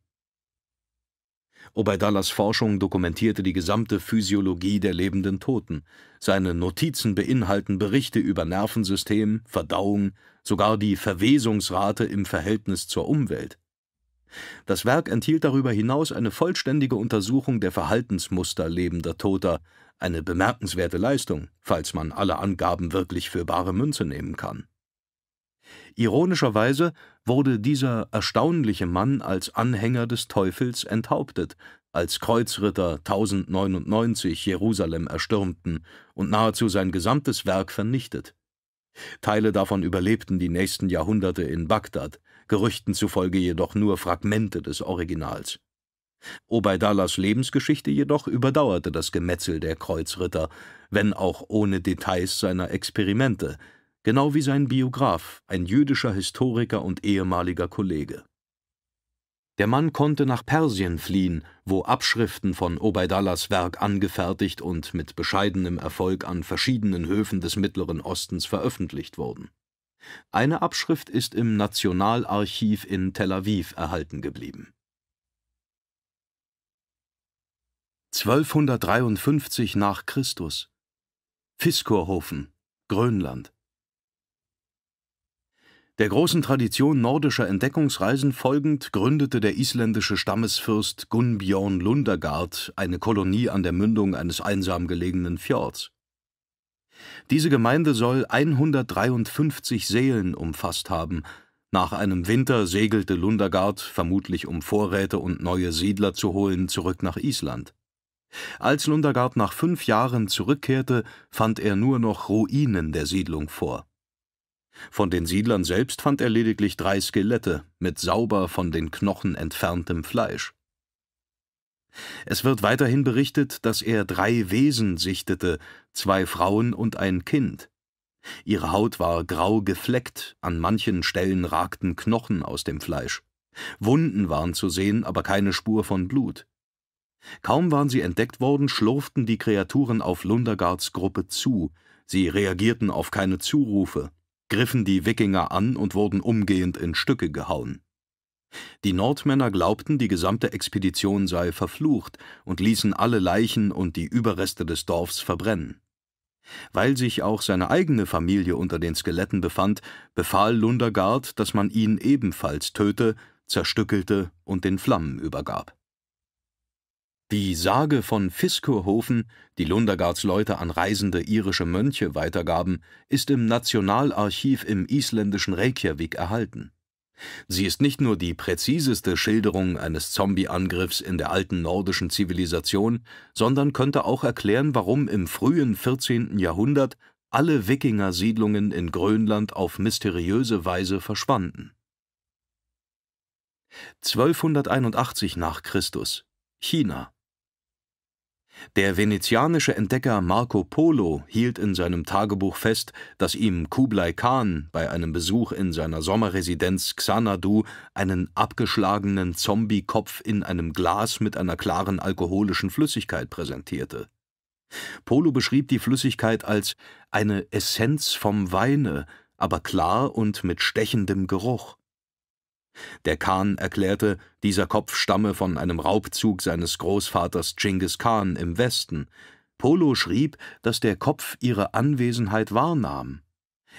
Obaidalas Forschung dokumentierte die gesamte Physiologie der lebenden Toten. Seine Notizen beinhalten Berichte über Nervensystem, Verdauung, sogar die Verwesungsrate im Verhältnis zur Umwelt. Das Werk enthielt darüber hinaus eine vollständige Untersuchung der Verhaltensmuster lebender Toter, eine bemerkenswerte Leistung, falls man alle Angaben wirklich für bare Münze nehmen kann. Ironischerweise wurde dieser erstaunliche Mann als Anhänger des Teufels enthauptet, als Kreuzritter 1099 Jerusalem erstürmten und nahezu sein gesamtes Werk vernichtet. Teile davon überlebten die nächsten Jahrhunderte in Bagdad, Gerüchten zufolge jedoch nur Fragmente des Originals. Obaidallahs Lebensgeschichte jedoch überdauerte das Gemetzel der Kreuzritter, wenn auch ohne Details seiner Experimente – genau wie sein Biograf, ein jüdischer Historiker und ehemaliger Kollege. Der Mann konnte nach Persien fliehen, wo Abschriften von Obaidallahs Werk angefertigt und mit bescheidenem Erfolg an verschiedenen Höfen des Mittleren Ostens veröffentlicht wurden. Eine Abschrift ist im Nationalarchiv in Tel Aviv erhalten geblieben. 1253 nach Christus Fiskorhofen, Grönland der großen Tradition nordischer Entdeckungsreisen folgend gründete der isländische Stammesfürst Gunnbjörn Lundergaard eine Kolonie an der Mündung eines einsam gelegenen Fjords. Diese Gemeinde soll 153 Seelen umfasst haben. Nach einem Winter segelte Lundergaard, vermutlich um Vorräte und neue Siedler zu holen, zurück nach Island. Als Lundergaard nach fünf Jahren zurückkehrte, fand er nur noch Ruinen der Siedlung vor. Von den Siedlern selbst fand er lediglich drei Skelette mit sauber von den Knochen entferntem Fleisch. Es wird weiterhin berichtet, dass er drei Wesen sichtete, zwei Frauen und ein Kind. Ihre Haut war grau gefleckt, an manchen Stellen ragten Knochen aus dem Fleisch. Wunden waren zu sehen, aber keine Spur von Blut. Kaum waren sie entdeckt worden, schlurften die Kreaturen auf Lundergards Gruppe zu. Sie reagierten auf keine Zurufe griffen die Wikinger an und wurden umgehend in Stücke gehauen. Die Nordmänner glaubten, die gesamte Expedition sei verflucht und ließen alle Leichen und die Überreste des Dorfs verbrennen. Weil sich auch seine eigene Familie unter den Skeletten befand, befahl Lundergaard, dass man ihn ebenfalls töte, zerstückelte und den Flammen übergab. Die Sage von Fiskurhofen, die Lundergaards Leute an reisende irische Mönche weitergaben, ist im Nationalarchiv im isländischen Reykjavik erhalten. Sie ist nicht nur die präziseste Schilderung eines Zombieangriffs in der alten nordischen Zivilisation, sondern könnte auch erklären, warum im frühen 14. Jahrhundert alle Wikinger-Siedlungen in Grönland auf mysteriöse Weise verschwanden. 1281 nach Christus China der venezianische Entdecker Marco Polo hielt in seinem Tagebuch fest, dass ihm Kublai Khan bei einem Besuch in seiner Sommerresidenz Xanadu einen abgeschlagenen Zombie-Kopf in einem Glas mit einer klaren alkoholischen Flüssigkeit präsentierte. Polo beschrieb die Flüssigkeit als eine Essenz vom Weine, aber klar und mit stechendem Geruch. Der Khan erklärte, dieser Kopf stamme von einem Raubzug seines Großvaters Dschingis Khan im Westen. Polo schrieb, dass der Kopf ihre Anwesenheit wahrnahm.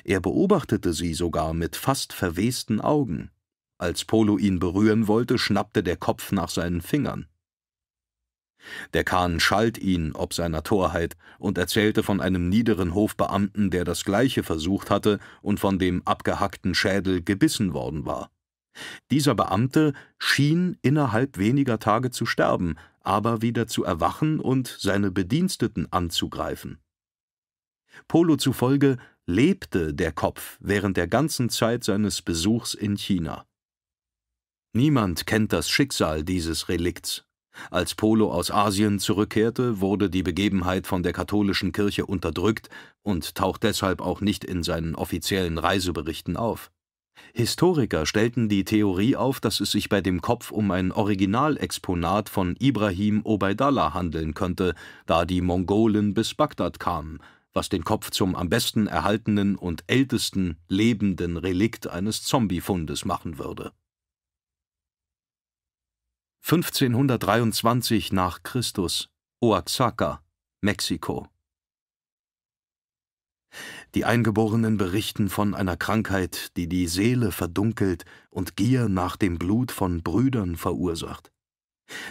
Er beobachtete sie sogar mit fast verwesten Augen. Als Polo ihn berühren wollte, schnappte der Kopf nach seinen Fingern. Der Kahn schalt ihn ob seiner Torheit und erzählte von einem niederen Hofbeamten, der das Gleiche versucht hatte und von dem abgehackten Schädel gebissen worden war. Dieser Beamte schien innerhalb weniger Tage zu sterben, aber wieder zu erwachen und seine Bediensteten anzugreifen. Polo zufolge lebte der Kopf während der ganzen Zeit seines Besuchs in China. Niemand kennt das Schicksal dieses Relikts. Als Polo aus Asien zurückkehrte, wurde die Begebenheit von der katholischen Kirche unterdrückt und taucht deshalb auch nicht in seinen offiziellen Reiseberichten auf. Historiker stellten die Theorie auf, dass es sich bei dem Kopf um ein Originalexponat von Ibrahim Obeidallah handeln könnte, da die Mongolen bis Bagdad kamen, was den Kopf zum am besten erhaltenen und ältesten lebenden Relikt eines Zombiefundes machen würde. 1523 nach Christus, Oaxaca, Mexiko die Eingeborenen berichten von einer Krankheit, die die Seele verdunkelt und Gier nach dem Blut von Brüdern verursacht.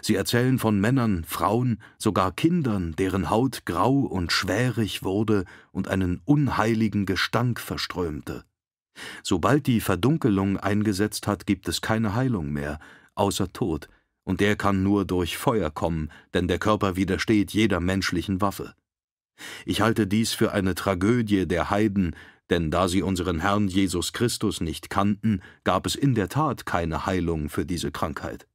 Sie erzählen von Männern, Frauen, sogar Kindern, deren Haut grau und schwerig wurde und einen unheiligen Gestank verströmte. Sobald die Verdunkelung eingesetzt hat, gibt es keine Heilung mehr, außer Tod, und der kann nur durch Feuer kommen, denn der Körper widersteht jeder menschlichen Waffe. Ich halte dies für eine Tragödie der Heiden, denn da sie unseren Herrn Jesus Christus nicht kannten, gab es in der Tat keine Heilung für diese Krankheit.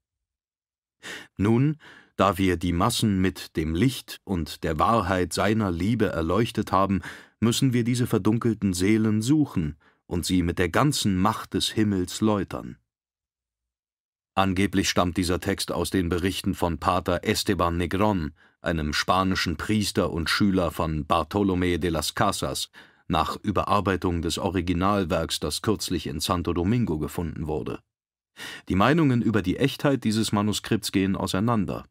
Nun, da wir die Massen mit dem Licht und der Wahrheit seiner Liebe erleuchtet haben, müssen wir diese verdunkelten Seelen suchen und sie mit der ganzen Macht des Himmels läutern. Angeblich stammt dieser Text aus den Berichten von Pater Esteban Negron, einem spanischen Priester und Schüler von Bartolomé de las Casas, nach Überarbeitung des Originalwerks, das kürzlich in Santo Domingo gefunden wurde. Die Meinungen über die Echtheit dieses Manuskripts gehen auseinander.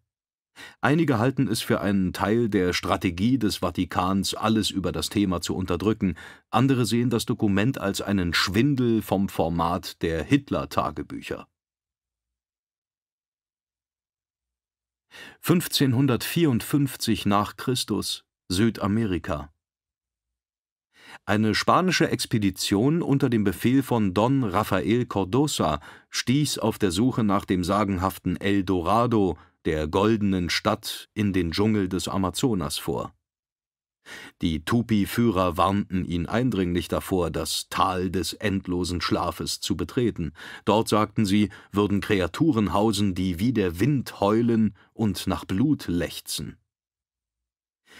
Einige halten es für einen Teil der Strategie des Vatikans, alles über das Thema zu unterdrücken, andere sehen das Dokument als einen Schwindel vom Format der Hitler-Tagebücher. 1554 nach Christus, Südamerika. Eine spanische Expedition unter dem Befehl von Don Rafael Cardosa stieß auf der Suche nach dem sagenhaften El Dorado, der goldenen Stadt, in den Dschungel des Amazonas vor die Tupi-Führer warnten ihn eindringlich davor, das Tal des endlosen Schlafes zu betreten. Dort, sagten sie, würden Kreaturen hausen, die wie der Wind heulen und nach Blut lechzen.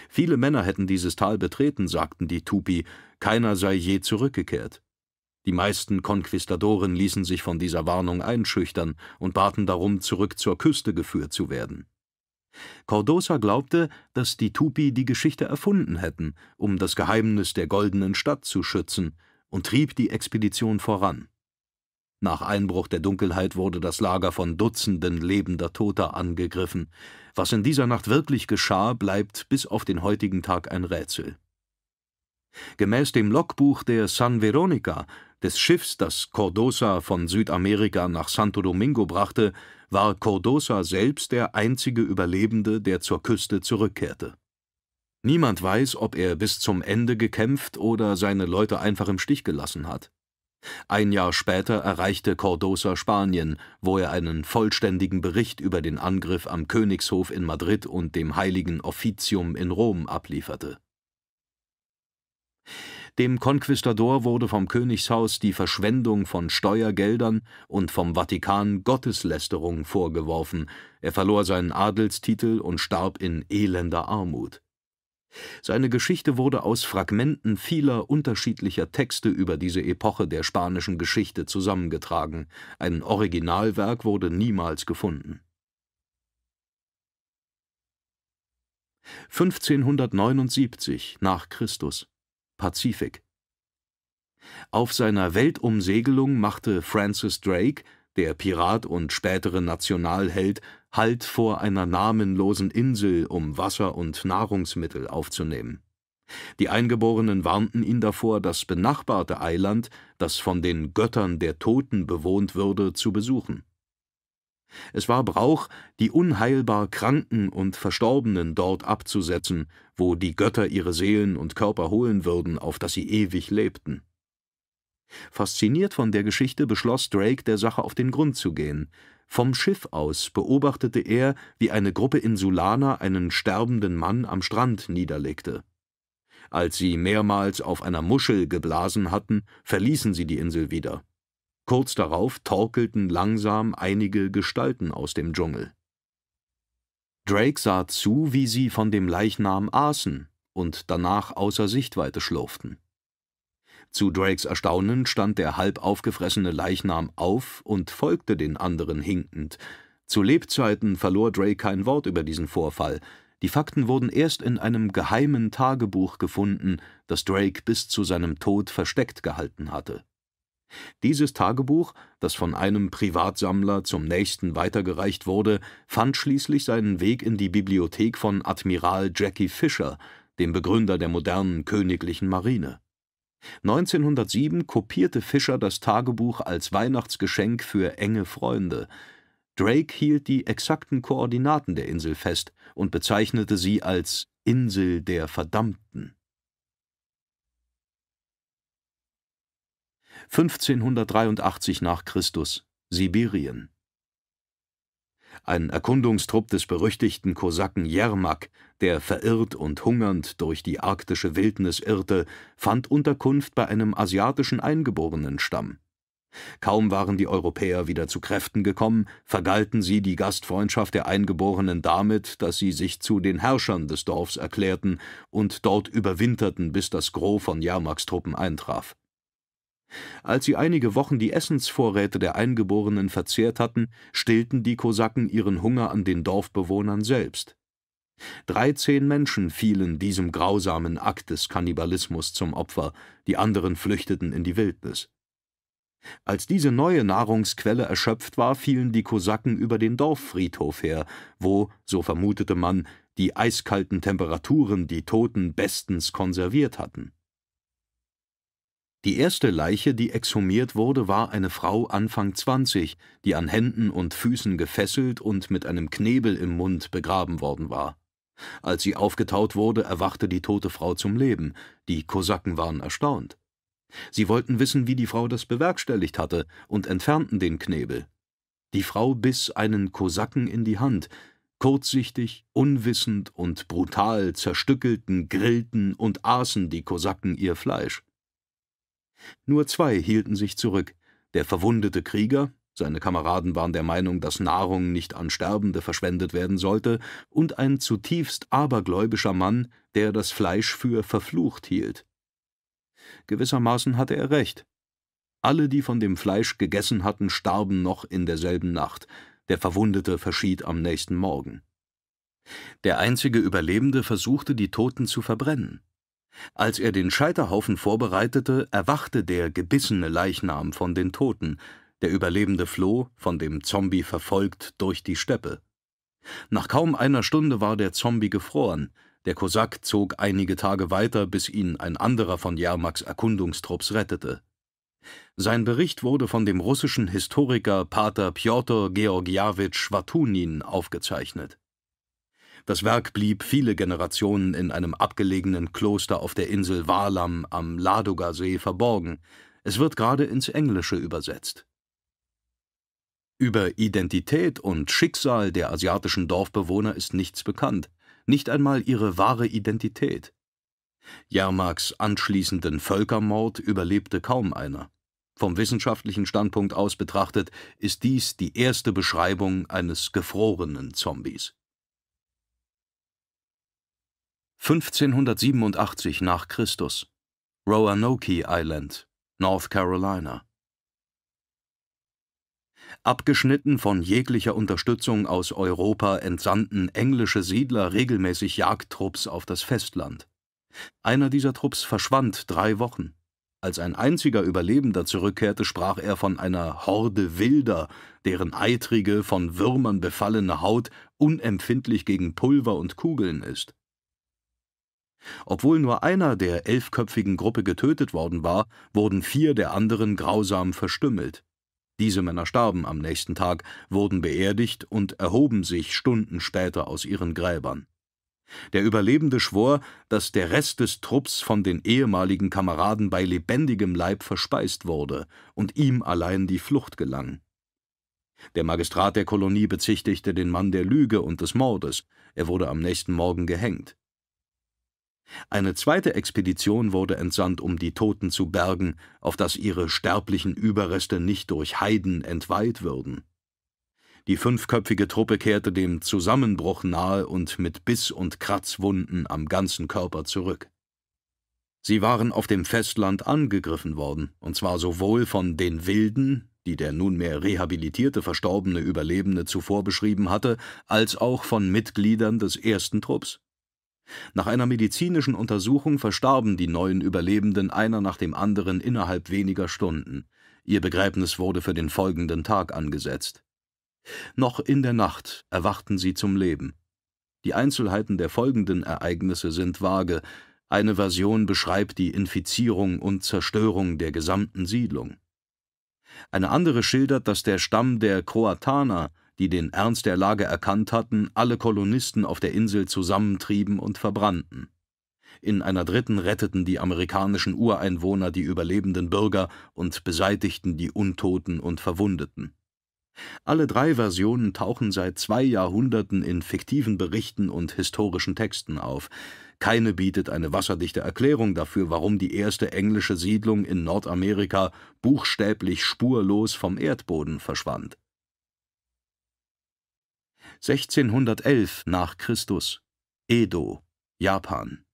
Viele Männer hätten dieses Tal betreten, sagten die Tupi, keiner sei je zurückgekehrt. Die meisten Konquistadoren ließen sich von dieser Warnung einschüchtern und baten darum, zurück zur Küste geführt zu werden. Cardoza glaubte, dass die Tupi die Geschichte erfunden hätten, um das Geheimnis der Goldenen Stadt zu schützen, und trieb die Expedition voran. Nach Einbruch der Dunkelheit wurde das Lager von Dutzenden lebender Toter angegriffen. Was in dieser Nacht wirklich geschah, bleibt bis auf den heutigen Tag ein Rätsel. Gemäß dem Logbuch der San Veronica, des Schiffs, das Cordosa von Südamerika nach Santo Domingo brachte, war Cordosa selbst der einzige Überlebende, der zur Küste zurückkehrte. Niemand weiß, ob er bis zum Ende gekämpft oder seine Leute einfach im Stich gelassen hat. Ein Jahr später erreichte Cordosa Spanien, wo er einen vollständigen Bericht über den Angriff am Königshof in Madrid und dem Heiligen Offizium in Rom ablieferte dem Konquistador wurde vom Königshaus die Verschwendung von Steuergeldern und vom Vatikan Gotteslästerung vorgeworfen, er verlor seinen Adelstitel und starb in elender Armut. Seine Geschichte wurde aus Fragmenten vieler unterschiedlicher Texte über diese Epoche der spanischen Geschichte zusammengetragen, ein Originalwerk wurde niemals gefunden. 1579 nach Christus Pazifik. Auf seiner Weltumsegelung machte Francis Drake, der Pirat und spätere Nationalheld, Halt vor einer namenlosen Insel, um Wasser und Nahrungsmittel aufzunehmen. Die Eingeborenen warnten ihn davor, das benachbarte Eiland, das von den Göttern der Toten bewohnt würde, zu besuchen. Es war Brauch, die unheilbar Kranken und Verstorbenen dort abzusetzen, wo die Götter ihre Seelen und Körper holen würden, auf dass sie ewig lebten. Fasziniert von der Geschichte beschloss Drake, der Sache auf den Grund zu gehen. Vom Schiff aus beobachtete er, wie eine Gruppe Insulaner einen sterbenden Mann am Strand niederlegte. Als sie mehrmals auf einer Muschel geblasen hatten, verließen sie die Insel wieder. Kurz darauf torkelten langsam einige Gestalten aus dem Dschungel. Drake sah zu, wie sie von dem Leichnam aßen und danach außer Sichtweite schlurften. Zu Drakes Erstaunen stand der halb aufgefressene Leichnam auf und folgte den anderen hinkend. Zu Lebzeiten verlor Drake kein Wort über diesen Vorfall. Die Fakten wurden erst in einem geheimen Tagebuch gefunden, das Drake bis zu seinem Tod versteckt gehalten hatte. Dieses Tagebuch, das von einem Privatsammler zum nächsten weitergereicht wurde, fand schließlich seinen Weg in die Bibliothek von Admiral Jackie Fisher, dem Begründer der modernen Königlichen Marine. 1907 kopierte Fisher das Tagebuch als Weihnachtsgeschenk für enge Freunde. Drake hielt die exakten Koordinaten der Insel fest und bezeichnete sie als Insel der Verdammten. 1583 nach Christus, Sibirien. Ein Erkundungstrupp des berüchtigten Kosaken Jermak, der verirrt und hungernd durch die arktische Wildnis irrte, fand Unterkunft bei einem asiatischen Eingeborenenstamm. Kaum waren die Europäer wieder zu Kräften gekommen, vergalten sie die Gastfreundschaft der Eingeborenen damit, dass sie sich zu den Herrschern des Dorfs erklärten und dort überwinterten, bis das Gros von Jermaks Truppen eintraf. Als sie einige Wochen die Essensvorräte der Eingeborenen verzehrt hatten, stillten die Kosaken ihren Hunger an den Dorfbewohnern selbst. Dreizehn Menschen fielen diesem grausamen Akt des Kannibalismus zum Opfer, die anderen flüchteten in die Wildnis. Als diese neue Nahrungsquelle erschöpft war, fielen die Kosaken über den Dorffriedhof her, wo, so vermutete man, die eiskalten Temperaturen die Toten bestens konserviert hatten. Die erste Leiche, die exhumiert wurde, war eine Frau Anfang 20, die an Händen und Füßen gefesselt und mit einem Knebel im Mund begraben worden war. Als sie aufgetaut wurde, erwachte die tote Frau zum Leben. Die Kosaken waren erstaunt. Sie wollten wissen, wie die Frau das bewerkstelligt hatte, und entfernten den Knebel. Die Frau biss einen Kosaken in die Hand, Kurzsichtig, unwissend und brutal zerstückelten, grillten und aßen die Kosaken ihr Fleisch. Nur zwei hielten sich zurück, der verwundete Krieger, seine Kameraden waren der Meinung, dass Nahrung nicht an Sterbende verschwendet werden sollte, und ein zutiefst abergläubischer Mann, der das Fleisch für verflucht hielt. Gewissermaßen hatte er recht. Alle, die von dem Fleisch gegessen hatten, starben noch in derselben Nacht, der Verwundete verschied am nächsten Morgen. Der einzige Überlebende versuchte, die Toten zu verbrennen. Als er den Scheiterhaufen vorbereitete, erwachte der gebissene Leichnam von den Toten, der Überlebende floh, von dem Zombie verfolgt, durch die Steppe. Nach kaum einer Stunde war der Zombie gefroren, der Kosak zog einige Tage weiter, bis ihn ein anderer von Jermaks Erkundungstrupps rettete. Sein Bericht wurde von dem russischen Historiker Pater Piotr Georgiewitsch Watunin aufgezeichnet. Das Werk blieb viele Generationen in einem abgelegenen Kloster auf der Insel Walam am Ladogasee verborgen. Es wird gerade ins Englische übersetzt. Über Identität und Schicksal der asiatischen Dorfbewohner ist nichts bekannt, nicht einmal ihre wahre Identität. Jermaks anschließenden Völkermord überlebte kaum einer. Vom wissenschaftlichen Standpunkt aus betrachtet ist dies die erste Beschreibung eines gefrorenen Zombies. 1587 nach Christus, Roanoke Island, North Carolina. Abgeschnitten von jeglicher Unterstützung aus Europa entsandten englische Siedler regelmäßig Jagdtrupps auf das Festland. Einer dieser Trupps verschwand drei Wochen. Als ein einziger Überlebender zurückkehrte, sprach er von einer Horde Wilder, deren eitrige, von Würmern befallene Haut unempfindlich gegen Pulver und Kugeln ist. Obwohl nur einer der elfköpfigen Gruppe getötet worden war, wurden vier der anderen grausam verstümmelt. Diese Männer starben am nächsten Tag, wurden beerdigt und erhoben sich Stunden später aus ihren Gräbern. Der Überlebende schwor, dass der Rest des Trupps von den ehemaligen Kameraden bei lebendigem Leib verspeist wurde und ihm allein die Flucht gelang. Der Magistrat der Kolonie bezichtigte den Mann der Lüge und des Mordes, er wurde am nächsten Morgen gehängt. Eine zweite Expedition wurde entsandt, um die Toten zu bergen, auf dass ihre sterblichen Überreste nicht durch Heiden entweiht würden. Die fünfköpfige Truppe kehrte dem Zusammenbruch nahe und mit Biss- und Kratzwunden am ganzen Körper zurück. Sie waren auf dem Festland angegriffen worden, und zwar sowohl von den Wilden, die der nunmehr rehabilitierte verstorbene Überlebende zuvor beschrieben hatte, als auch von Mitgliedern des ersten Trupps. Nach einer medizinischen Untersuchung verstarben die neuen Überlebenden einer nach dem anderen innerhalb weniger Stunden. Ihr Begräbnis wurde für den folgenden Tag angesetzt. Noch in der Nacht erwachten sie zum Leben. Die Einzelheiten der folgenden Ereignisse sind vage. Eine Version beschreibt die Infizierung und Zerstörung der gesamten Siedlung. Eine andere schildert, dass der Stamm der Kroataner die den Ernst der Lage erkannt hatten, alle Kolonisten auf der Insel zusammentrieben und verbrannten. In einer dritten retteten die amerikanischen Ureinwohner die überlebenden Bürger und beseitigten die Untoten und Verwundeten. Alle drei Versionen tauchen seit zwei Jahrhunderten in fiktiven Berichten und historischen Texten auf. Keine bietet eine wasserdichte Erklärung dafür, warum die erste englische Siedlung in Nordamerika buchstäblich spurlos vom Erdboden verschwand. 1611 nach Christus, Edo, Japan.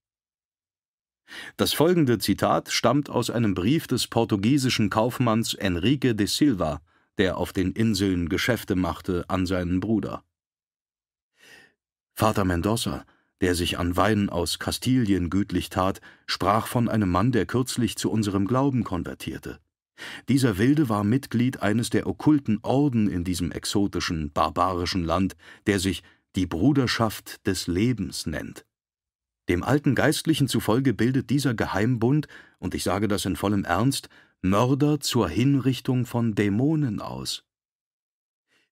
Das folgende Zitat stammt aus einem Brief des portugiesischen Kaufmanns Enrique de Silva, der auf den Inseln Geschäfte machte, an seinen Bruder. Vater Mendoza, der sich an Wein aus Kastilien gütlich tat, sprach von einem Mann, der kürzlich zu unserem Glauben konvertierte. Dieser Wilde war Mitglied eines der okkulten Orden in diesem exotischen, barbarischen Land, der sich die Bruderschaft des Lebens nennt. Dem alten Geistlichen zufolge bildet dieser Geheimbund, und ich sage das in vollem Ernst, Mörder zur Hinrichtung von Dämonen aus.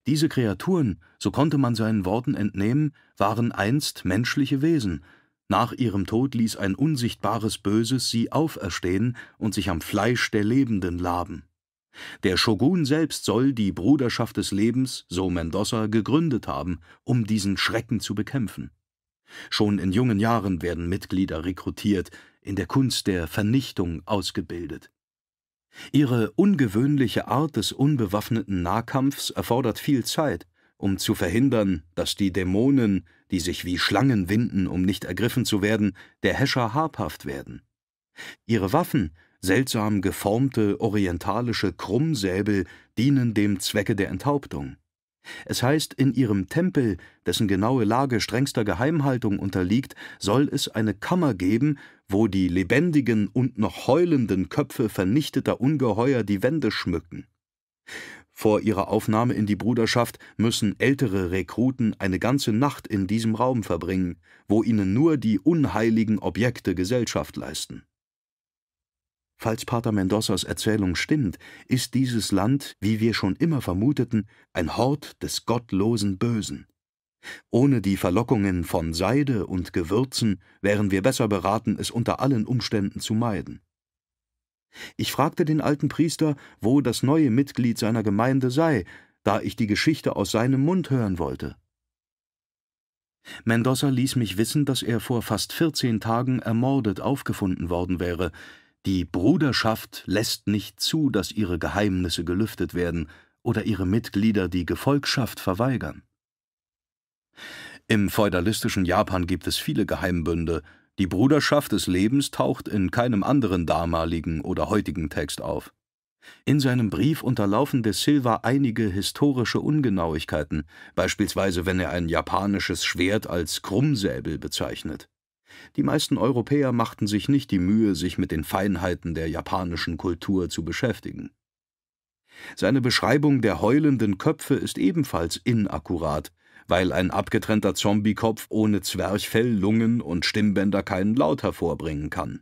Diese Kreaturen, so konnte man seinen Worten entnehmen, waren einst menschliche Wesen, nach ihrem Tod ließ ein unsichtbares Böses sie auferstehen und sich am Fleisch der Lebenden laben. Der Shogun selbst soll die Bruderschaft des Lebens, so Mendoza, gegründet haben, um diesen Schrecken zu bekämpfen. Schon in jungen Jahren werden Mitglieder rekrutiert, in der Kunst der Vernichtung ausgebildet. Ihre ungewöhnliche Art des unbewaffneten Nahkampfs erfordert viel Zeit, um zu verhindern, dass die Dämonen, die sich wie Schlangen winden, um nicht ergriffen zu werden, der Häscher habhaft werden. Ihre Waffen, seltsam geformte orientalische Krummsäbel, dienen dem Zwecke der Enthauptung. Es heißt, in ihrem Tempel, dessen genaue Lage strengster Geheimhaltung unterliegt, soll es eine Kammer geben, wo die lebendigen und noch heulenden Köpfe vernichteter Ungeheuer die Wände schmücken. Vor ihrer Aufnahme in die Bruderschaft müssen ältere Rekruten eine ganze Nacht in diesem Raum verbringen, wo ihnen nur die unheiligen Objekte Gesellschaft leisten. Falls Pater Mendozas Erzählung stimmt, ist dieses Land, wie wir schon immer vermuteten, ein Hort des gottlosen Bösen. Ohne die Verlockungen von Seide und Gewürzen wären wir besser beraten, es unter allen Umständen zu meiden. Ich fragte den alten Priester, wo das neue Mitglied seiner Gemeinde sei, da ich die Geschichte aus seinem Mund hören wollte. Mendoza ließ mich wissen, dass er vor fast vierzehn Tagen ermordet aufgefunden worden wäre. Die Bruderschaft lässt nicht zu, dass ihre Geheimnisse gelüftet werden oder ihre Mitglieder die Gefolgschaft verweigern. Im feudalistischen Japan gibt es viele Geheimbünde, die Bruderschaft des Lebens taucht in keinem anderen damaligen oder heutigen Text auf. In seinem Brief unterlaufen de Silva einige historische Ungenauigkeiten, beispielsweise wenn er ein japanisches Schwert als Krummsäbel bezeichnet. Die meisten Europäer machten sich nicht die Mühe, sich mit den Feinheiten der japanischen Kultur zu beschäftigen. Seine Beschreibung der heulenden Köpfe ist ebenfalls inakkurat, weil ein abgetrennter Zombiekopf ohne Zwerchfell, Lungen und Stimmbänder keinen Laut hervorbringen kann.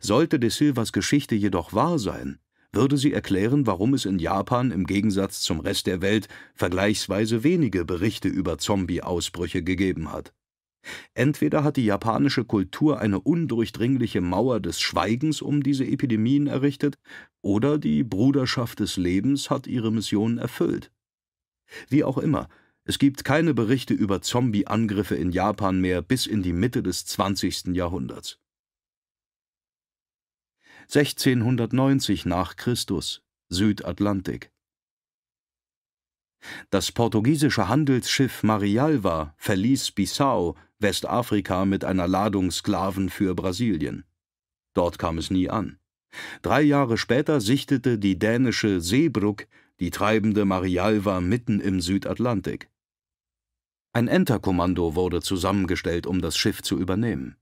Sollte De Silvas Geschichte jedoch wahr sein, würde sie erklären, warum es in Japan im Gegensatz zum Rest der Welt vergleichsweise wenige Berichte über Zombie-Ausbrüche gegeben hat. Entweder hat die japanische Kultur eine undurchdringliche Mauer des Schweigens um diese Epidemien errichtet, oder die Bruderschaft des Lebens hat ihre Mission erfüllt. Wie auch immer, es gibt keine Berichte über Zombie-Angriffe in Japan mehr bis in die Mitte des 20. Jahrhunderts. 1690 nach Christus, Südatlantik. Das portugiesische Handelsschiff Marialva verließ Bissau, Westafrika, mit einer Ladung Sklaven für Brasilien. Dort kam es nie an. Drei Jahre später sichtete die dänische Seebruck die treibende Marialva mitten im Südatlantik. Ein Enterkommando wurde zusammengestellt, um das Schiff zu übernehmen.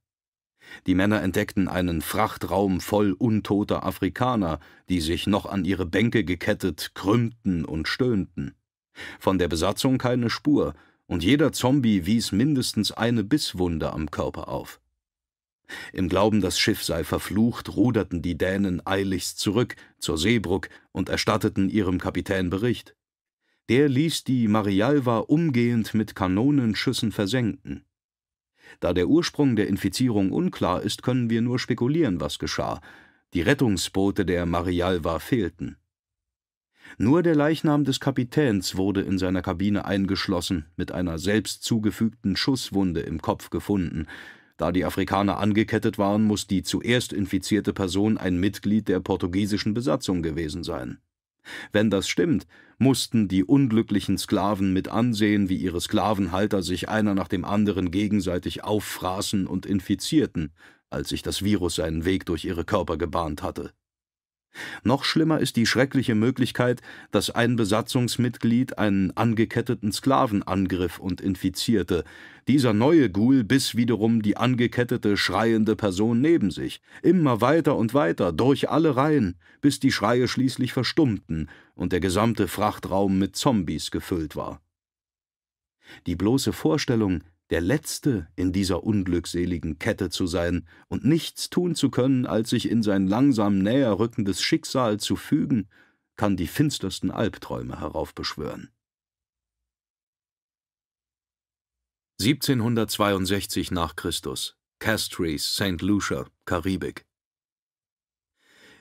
Die Männer entdeckten einen Frachtraum voll untoter Afrikaner, die sich noch an ihre Bänke gekettet krümmten und stöhnten. Von der Besatzung keine Spur, und jeder Zombie wies mindestens eine Bisswunde am Körper auf. Im Glauben, das Schiff sei verflucht, ruderten die Dänen eiligst zurück zur Seebrück und erstatteten ihrem Kapitän Bericht. Der ließ die Marialva umgehend mit Kanonenschüssen versenken. Da der Ursprung der Infizierung unklar ist, können wir nur spekulieren, was geschah. Die Rettungsboote der Marialva fehlten. Nur der Leichnam des Kapitäns wurde in seiner Kabine eingeschlossen, mit einer selbst zugefügten Schusswunde im Kopf gefunden. Da die Afrikaner angekettet waren, muss die zuerst infizierte Person ein Mitglied der portugiesischen Besatzung gewesen sein. Wenn das stimmt, mussten die unglücklichen Sklaven mit ansehen, wie ihre Sklavenhalter sich einer nach dem anderen gegenseitig auffraßen und infizierten, als sich das Virus seinen Weg durch ihre Körper gebahnt hatte. Noch schlimmer ist die schreckliche Möglichkeit, dass ein Besatzungsmitglied einen angeketteten Sklaven angriff und infizierte, dieser neue Ghoul biss wiederum die angekettete, schreiende Person neben sich, immer weiter und weiter, durch alle Reihen, bis die Schreie schließlich verstummten und der gesamte Frachtraum mit Zombies gefüllt war. Die bloße Vorstellung, der Letzte in dieser unglückseligen Kette zu sein und nichts tun zu können, als sich in sein langsam näher rückendes Schicksal zu fügen, kann die finstersten Albträume heraufbeschwören. 1762 nach Christus, Castries, St. Lucia, Karibik.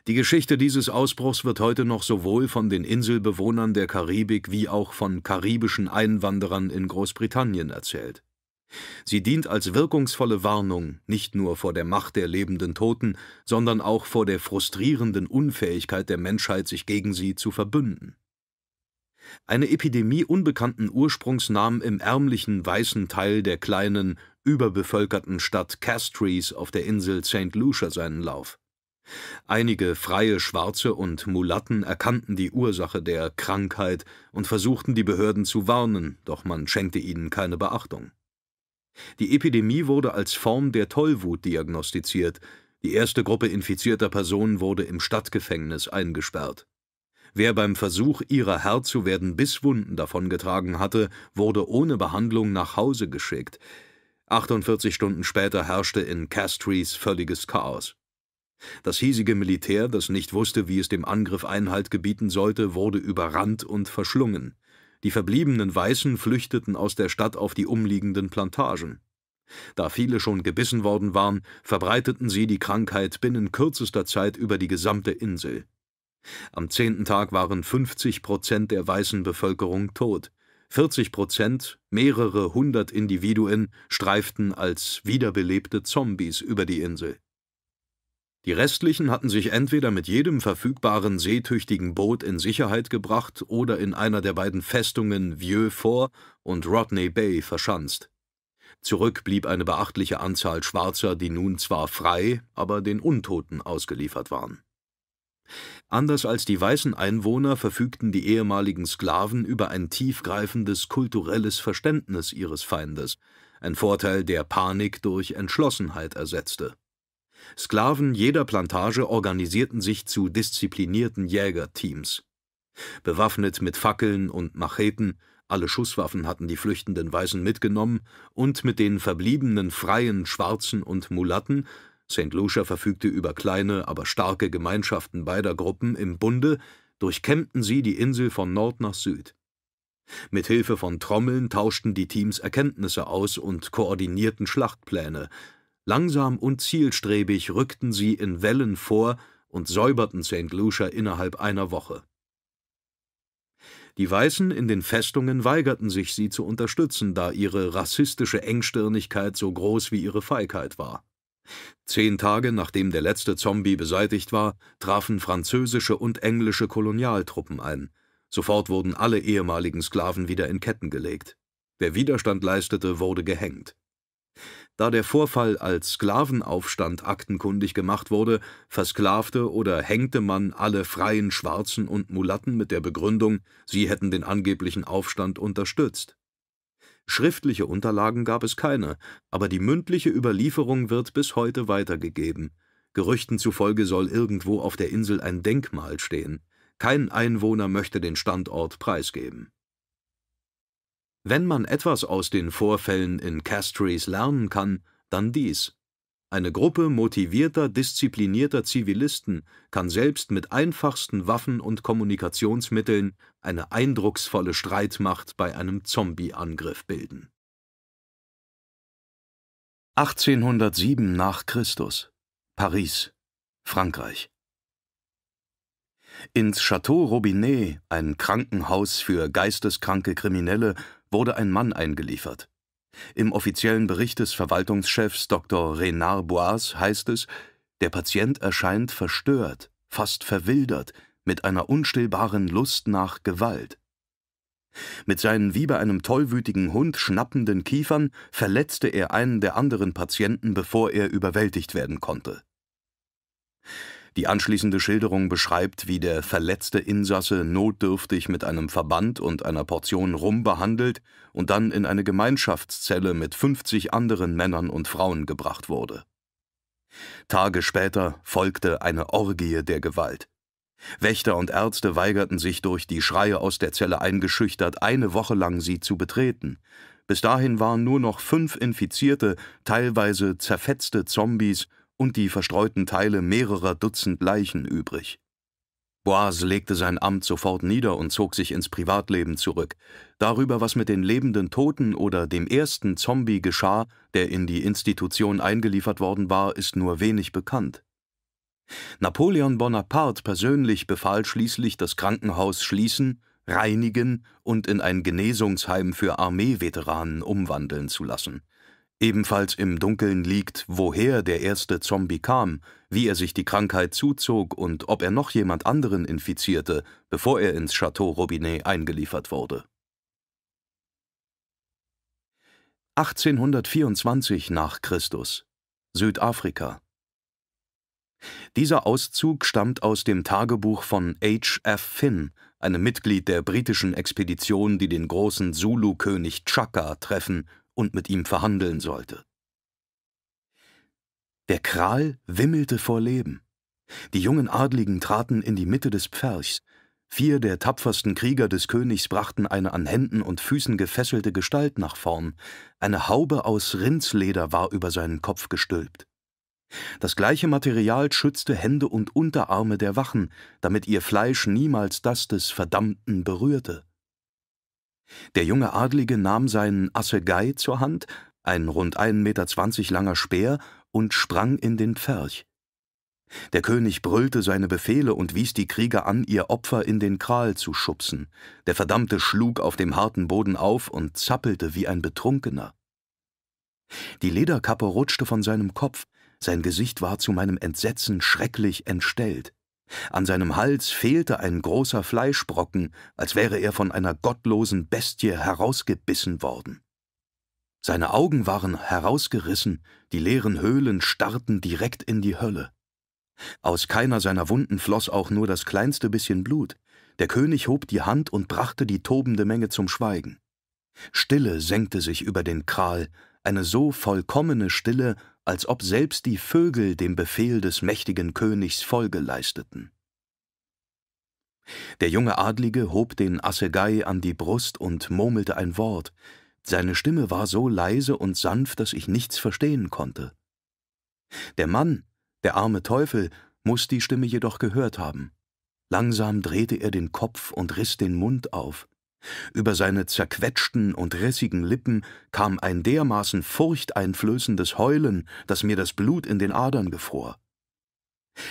Die Geschichte dieses Ausbruchs wird heute noch sowohl von den Inselbewohnern der Karibik wie auch von karibischen Einwanderern in Großbritannien erzählt. Sie dient als wirkungsvolle Warnung nicht nur vor der Macht der lebenden Toten, sondern auch vor der frustrierenden Unfähigkeit der Menschheit, sich gegen sie zu verbünden. Eine Epidemie unbekannten Ursprungs nahm im ärmlichen weißen Teil der kleinen, überbevölkerten Stadt Castries auf der Insel St. Lucia seinen Lauf. Einige freie Schwarze und Mulatten erkannten die Ursache der Krankheit und versuchten die Behörden zu warnen, doch man schenkte ihnen keine Beachtung. Die Epidemie wurde als Form der Tollwut diagnostiziert, die erste Gruppe infizierter Personen wurde im Stadtgefängnis eingesperrt. Wer beim Versuch, ihrer Herr zu werden, Bisswunden davongetragen hatte, wurde ohne Behandlung nach Hause geschickt. 48 Stunden später herrschte in Castries völliges Chaos. Das hiesige Militär, das nicht wusste, wie es dem Angriff Einhalt gebieten sollte, wurde überrannt und verschlungen. Die verbliebenen Weißen flüchteten aus der Stadt auf die umliegenden Plantagen. Da viele schon gebissen worden waren, verbreiteten sie die Krankheit binnen kürzester Zeit über die gesamte Insel. Am zehnten Tag waren 50 Prozent der weißen Bevölkerung tot. 40 Prozent, mehrere hundert Individuen, streiften als wiederbelebte Zombies über die Insel. Die restlichen hatten sich entweder mit jedem verfügbaren seetüchtigen Boot in Sicherheit gebracht oder in einer der beiden Festungen Vieux Fort und Rodney Bay verschanzt. Zurück blieb eine beachtliche Anzahl Schwarzer, die nun zwar frei, aber den Untoten ausgeliefert waren. Anders als die weißen Einwohner verfügten die ehemaligen Sklaven über ein tiefgreifendes kulturelles Verständnis ihres Feindes, ein Vorteil, der Panik durch Entschlossenheit ersetzte. Sklaven jeder Plantage organisierten sich zu disziplinierten Jägerteams. Bewaffnet mit Fackeln und Macheten, alle Schusswaffen hatten die flüchtenden Weißen mitgenommen, und mit den verbliebenen freien Schwarzen und Mulatten St. Lucia verfügte über kleine, aber starke Gemeinschaften beider Gruppen im Bunde, durchkämmten sie die Insel von Nord nach Süd. Mit Hilfe von Trommeln tauschten die Teams Erkenntnisse aus und koordinierten Schlachtpläne. Langsam und zielstrebig rückten sie in Wellen vor und säuberten St. Lucia innerhalb einer Woche. Die Weißen in den Festungen weigerten sich, sie zu unterstützen, da ihre rassistische Engstirnigkeit so groß wie ihre Feigheit war. Zehn Tage nachdem der letzte Zombie beseitigt war, trafen französische und englische Kolonialtruppen ein. Sofort wurden alle ehemaligen Sklaven wieder in Ketten gelegt. Wer Widerstand leistete, wurde gehängt. Da der Vorfall als Sklavenaufstand aktenkundig gemacht wurde, versklavte oder hängte man alle freien Schwarzen und Mulatten mit der Begründung, sie hätten den angeblichen Aufstand unterstützt. Schriftliche Unterlagen gab es keine, aber die mündliche Überlieferung wird bis heute weitergegeben. Gerüchten zufolge soll irgendwo auf der Insel ein Denkmal stehen. Kein Einwohner möchte den Standort preisgeben. Wenn man etwas aus den Vorfällen in Castries lernen kann, dann dies. Eine Gruppe motivierter, disziplinierter Zivilisten kann selbst mit einfachsten Waffen und Kommunikationsmitteln eine eindrucksvolle Streitmacht bei einem Zombieangriff bilden. 1807 nach Christus, Paris, Frankreich. Ins Château Robinet, ein Krankenhaus für geisteskranke Kriminelle, wurde ein Mann eingeliefert. Im offiziellen Bericht des Verwaltungschefs Dr. Renard Bois heißt es, der Patient erscheint verstört, fast verwildert, mit einer unstillbaren Lust nach Gewalt. Mit seinen wie bei einem tollwütigen Hund schnappenden Kiefern verletzte er einen der anderen Patienten, bevor er überwältigt werden konnte. Die anschließende Schilderung beschreibt, wie der verletzte Insasse notdürftig mit einem Verband und einer Portion Rum behandelt und dann in eine Gemeinschaftszelle mit 50 anderen Männern und Frauen gebracht wurde. Tage später folgte eine Orgie der Gewalt. Wächter und Ärzte weigerten sich durch die Schreie aus der Zelle eingeschüchtert, eine Woche lang sie zu betreten. Bis dahin waren nur noch fünf infizierte, teilweise zerfetzte Zombies und die verstreuten Teile mehrerer Dutzend Leichen übrig. Boise legte sein Amt sofort nieder und zog sich ins Privatleben zurück. Darüber, was mit den lebenden Toten oder dem ersten Zombie geschah, der in die Institution eingeliefert worden war, ist nur wenig bekannt. Napoleon Bonaparte persönlich befahl schließlich, das Krankenhaus schließen, reinigen und in ein Genesungsheim für Armeeveteranen umwandeln zu lassen. Ebenfalls im Dunkeln liegt, woher der erste Zombie kam, wie er sich die Krankheit zuzog und ob er noch jemand anderen infizierte, bevor er ins Château Robinet eingeliefert wurde. 1824 nach Christus Südafrika Dieser Auszug stammt aus dem Tagebuch von H. F. Finn, einem Mitglied der britischen Expedition, die den großen Zulu-König Chaka treffen und mit ihm verhandeln sollte. Der Kral wimmelte vor Leben. Die jungen Adligen traten in die Mitte des Pferchs. Vier der tapfersten Krieger des Königs brachten eine an Händen und Füßen gefesselte Gestalt nach vorn. Eine Haube aus Rindsleder war über seinen Kopf gestülpt. Das gleiche Material schützte Hände und Unterarme der Wachen, damit ihr Fleisch niemals das des Verdammten berührte. Der junge Adlige nahm seinen Assegai zur Hand, ein rund 1,20 Meter langer Speer, und sprang in den Pferch. Der König brüllte seine Befehle und wies die Krieger an, ihr Opfer in den Kral zu schubsen. Der Verdammte schlug auf dem harten Boden auf und zappelte wie ein Betrunkener. Die Lederkappe rutschte von seinem Kopf, sein Gesicht war zu meinem Entsetzen schrecklich entstellt. An seinem Hals fehlte ein großer Fleischbrocken, als wäre er von einer gottlosen Bestie herausgebissen worden. Seine Augen waren herausgerissen, die leeren Höhlen starrten direkt in die Hölle. Aus keiner seiner Wunden floss auch nur das kleinste bisschen Blut. Der König hob die Hand und brachte die tobende Menge zum Schweigen. Stille senkte sich über den Kral, eine so vollkommene Stille, als ob selbst die Vögel dem Befehl des mächtigen Königs Folge leisteten. Der junge Adlige hob den Assegai an die Brust und murmelte ein Wort. Seine Stimme war so leise und sanft, dass ich nichts verstehen konnte. Der Mann, der arme Teufel, muß die Stimme jedoch gehört haben. Langsam drehte er den Kopf und riss den Mund auf. Über seine zerquetschten und rissigen Lippen kam ein dermaßen furchteinflößendes Heulen, dass mir das Blut in den Adern gefror.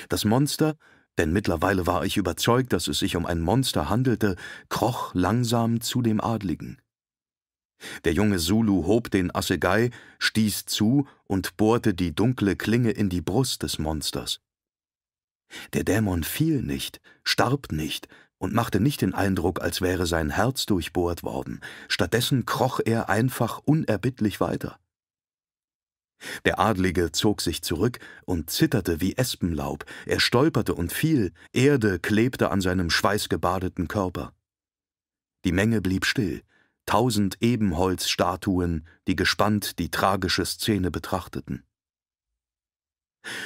Das Monster, denn mittlerweile war ich überzeugt, dass es sich um ein Monster handelte, kroch langsam zu dem Adligen. Der junge Zulu hob den Assegai, stieß zu und bohrte die dunkle Klinge in die Brust des Monsters. Der Dämon fiel nicht, starb nicht, und machte nicht den Eindruck, als wäre sein Herz durchbohrt worden. Stattdessen kroch er einfach unerbittlich weiter. Der Adlige zog sich zurück und zitterte wie Espenlaub, er stolperte und fiel, Erde klebte an seinem schweißgebadeten Körper. Die Menge blieb still, tausend Ebenholzstatuen, die gespannt die tragische Szene betrachteten.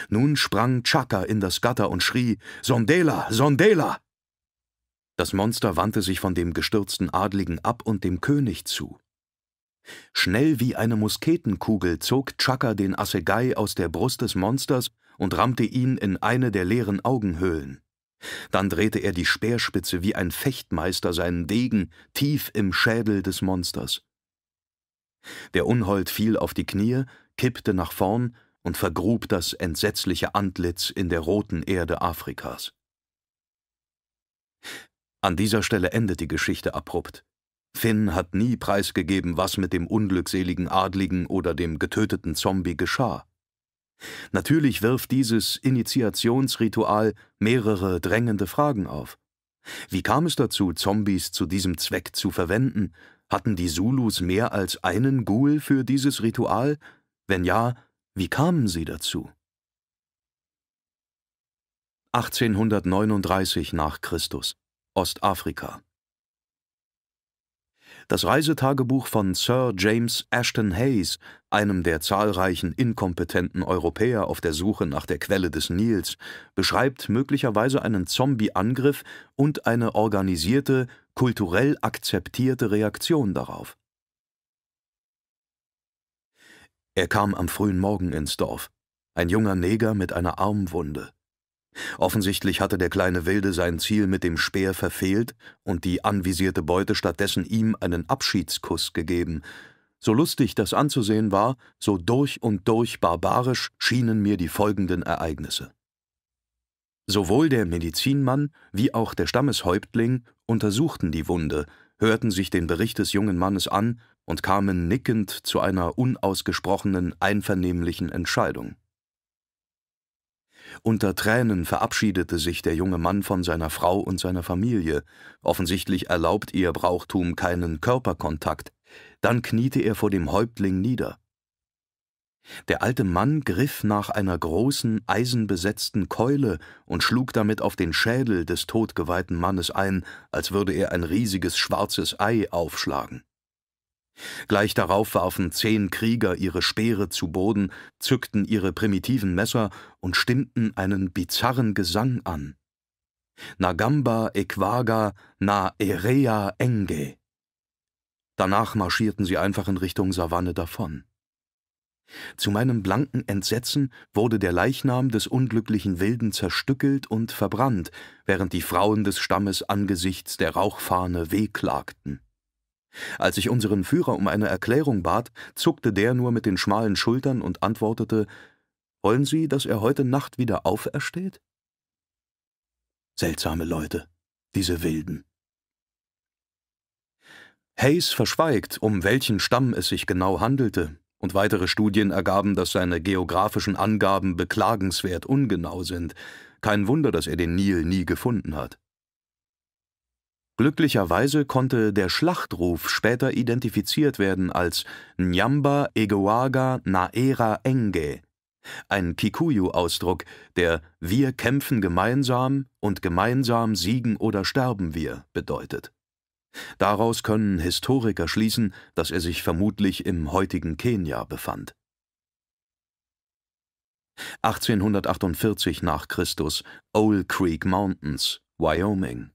Nun sprang Chaka in das Gatter und schrie Sondela, Sondela. Das Monster wandte sich von dem gestürzten Adligen ab und dem König zu. Schnell wie eine Musketenkugel zog Chaka den Assegai aus der Brust des Monsters und rammte ihn in eine der leeren Augenhöhlen. Dann drehte er die Speerspitze wie ein Fechtmeister seinen Degen tief im Schädel des Monsters. Der Unhold fiel auf die Knie, kippte nach vorn und vergrub das entsetzliche Antlitz in der roten Erde Afrikas. An dieser Stelle endet die Geschichte abrupt. Finn hat nie preisgegeben, was mit dem unglückseligen Adligen oder dem getöteten Zombie geschah. Natürlich wirft dieses Initiationsritual mehrere drängende Fragen auf. Wie kam es dazu, Zombies zu diesem Zweck zu verwenden? Hatten die Zulus mehr als einen Ghoul für dieses Ritual? Wenn ja, wie kamen sie dazu? 1839 nach Christus Ostafrika. Das Reisetagebuch von Sir James Ashton Hayes, einem der zahlreichen inkompetenten Europäer auf der Suche nach der Quelle des Nils, beschreibt möglicherweise einen Zombie-Angriff und eine organisierte, kulturell akzeptierte Reaktion darauf. Er kam am frühen Morgen ins Dorf, ein junger Neger mit einer Armwunde. Offensichtlich hatte der kleine Wilde sein Ziel mit dem Speer verfehlt und die anvisierte Beute stattdessen ihm einen Abschiedskuss gegeben. So lustig das anzusehen war, so durch und durch barbarisch schienen mir die folgenden Ereignisse. Sowohl der Medizinmann wie auch der Stammeshäuptling untersuchten die Wunde, hörten sich den Bericht des jungen Mannes an und kamen nickend zu einer unausgesprochenen einvernehmlichen Entscheidung. Unter Tränen verabschiedete sich der junge Mann von seiner Frau und seiner Familie. Offensichtlich erlaubt ihr Brauchtum keinen Körperkontakt. Dann kniete er vor dem Häuptling nieder. Der alte Mann griff nach einer großen, eisenbesetzten Keule und schlug damit auf den Schädel des totgeweihten Mannes ein, als würde er ein riesiges schwarzes Ei aufschlagen. Gleich darauf warfen zehn Krieger ihre Speere zu Boden, zückten ihre primitiven Messer und stimmten einen bizarren Gesang an. Nagamba Ekwaga na Erea Enge. Danach marschierten sie einfach in Richtung Savanne davon. Zu meinem blanken Entsetzen wurde der Leichnam des unglücklichen Wilden zerstückelt und verbrannt, während die Frauen des Stammes angesichts der Rauchfahne wehklagten. Als ich unseren Führer um eine Erklärung bat, zuckte der nur mit den schmalen Schultern und antwortete, »Wollen Sie, dass er heute Nacht wieder aufersteht?« Seltsame Leute, diese Wilden. Hayes verschweigt, um welchen Stamm es sich genau handelte, und weitere Studien ergaben, dass seine geografischen Angaben beklagenswert ungenau sind. Kein Wunder, dass er den Nil nie gefunden hat. Glücklicherweise konnte der Schlachtruf später identifiziert werden als Nyamba Egoaga Naera Enge, ein Kikuyu-Ausdruck, der „Wir kämpfen gemeinsam und gemeinsam siegen oder sterben wir“ bedeutet. Daraus können Historiker schließen, dass er sich vermutlich im heutigen Kenia befand. 1848 nach Christus, Owl Creek Mountains, Wyoming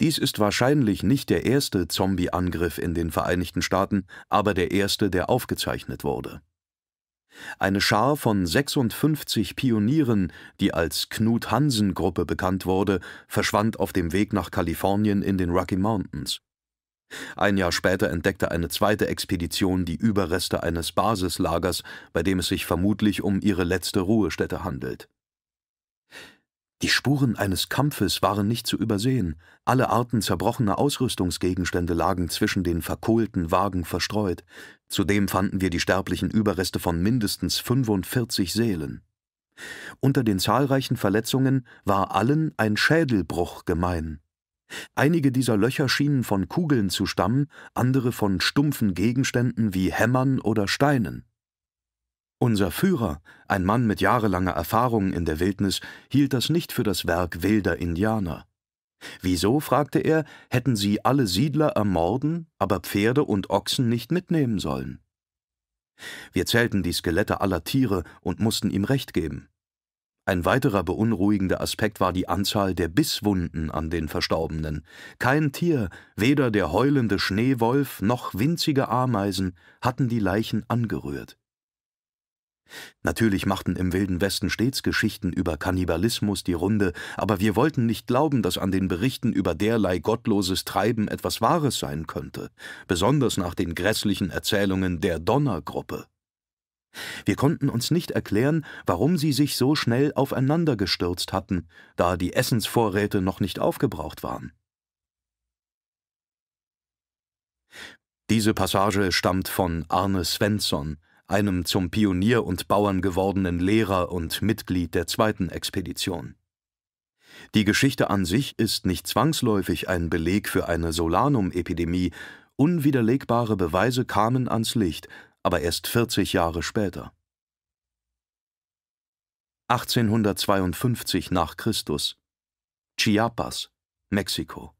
dies ist wahrscheinlich nicht der erste Zombie-Angriff in den Vereinigten Staaten, aber der erste, der aufgezeichnet wurde. Eine Schar von 56 Pionieren, die als Knut-Hansen-Gruppe bekannt wurde, verschwand auf dem Weg nach Kalifornien in den Rocky Mountains. Ein Jahr später entdeckte eine zweite Expedition die Überreste eines Basislagers, bei dem es sich vermutlich um ihre letzte Ruhestätte handelt. Die Spuren eines Kampfes waren nicht zu übersehen, alle Arten zerbrochener Ausrüstungsgegenstände lagen zwischen den verkohlten Wagen verstreut, zudem fanden wir die sterblichen Überreste von mindestens 45 Seelen. Unter den zahlreichen Verletzungen war allen ein Schädelbruch gemein. Einige dieser Löcher schienen von Kugeln zu stammen, andere von stumpfen Gegenständen wie Hämmern oder Steinen. Unser Führer, ein Mann mit jahrelanger Erfahrung in der Wildnis, hielt das nicht für das Werk wilder Indianer. Wieso, fragte er, hätten sie alle Siedler ermorden, aber Pferde und Ochsen nicht mitnehmen sollen? Wir zählten die Skelette aller Tiere und mussten ihm recht geben. Ein weiterer beunruhigender Aspekt war die Anzahl der Bisswunden an den Verstorbenen. Kein Tier, weder der heulende Schneewolf noch winzige Ameisen, hatten die Leichen angerührt. Natürlich machten im Wilden Westen stets Geschichten über Kannibalismus die Runde, aber wir wollten nicht glauben, dass an den Berichten über derlei gottloses Treiben etwas Wahres sein könnte, besonders nach den grässlichen Erzählungen der Donnergruppe. Wir konnten uns nicht erklären, warum sie sich so schnell aufeinander gestürzt hatten, da die Essensvorräte noch nicht aufgebraucht waren. Diese Passage stammt von Arne Svensson, einem zum Pionier und Bauern gewordenen Lehrer und Mitglied der zweiten Expedition. Die Geschichte an sich ist nicht zwangsläufig ein Beleg für eine Solanum-Epidemie, unwiderlegbare Beweise kamen ans Licht, aber erst 40 Jahre später. 1852 nach Christus, Chiapas, Mexiko.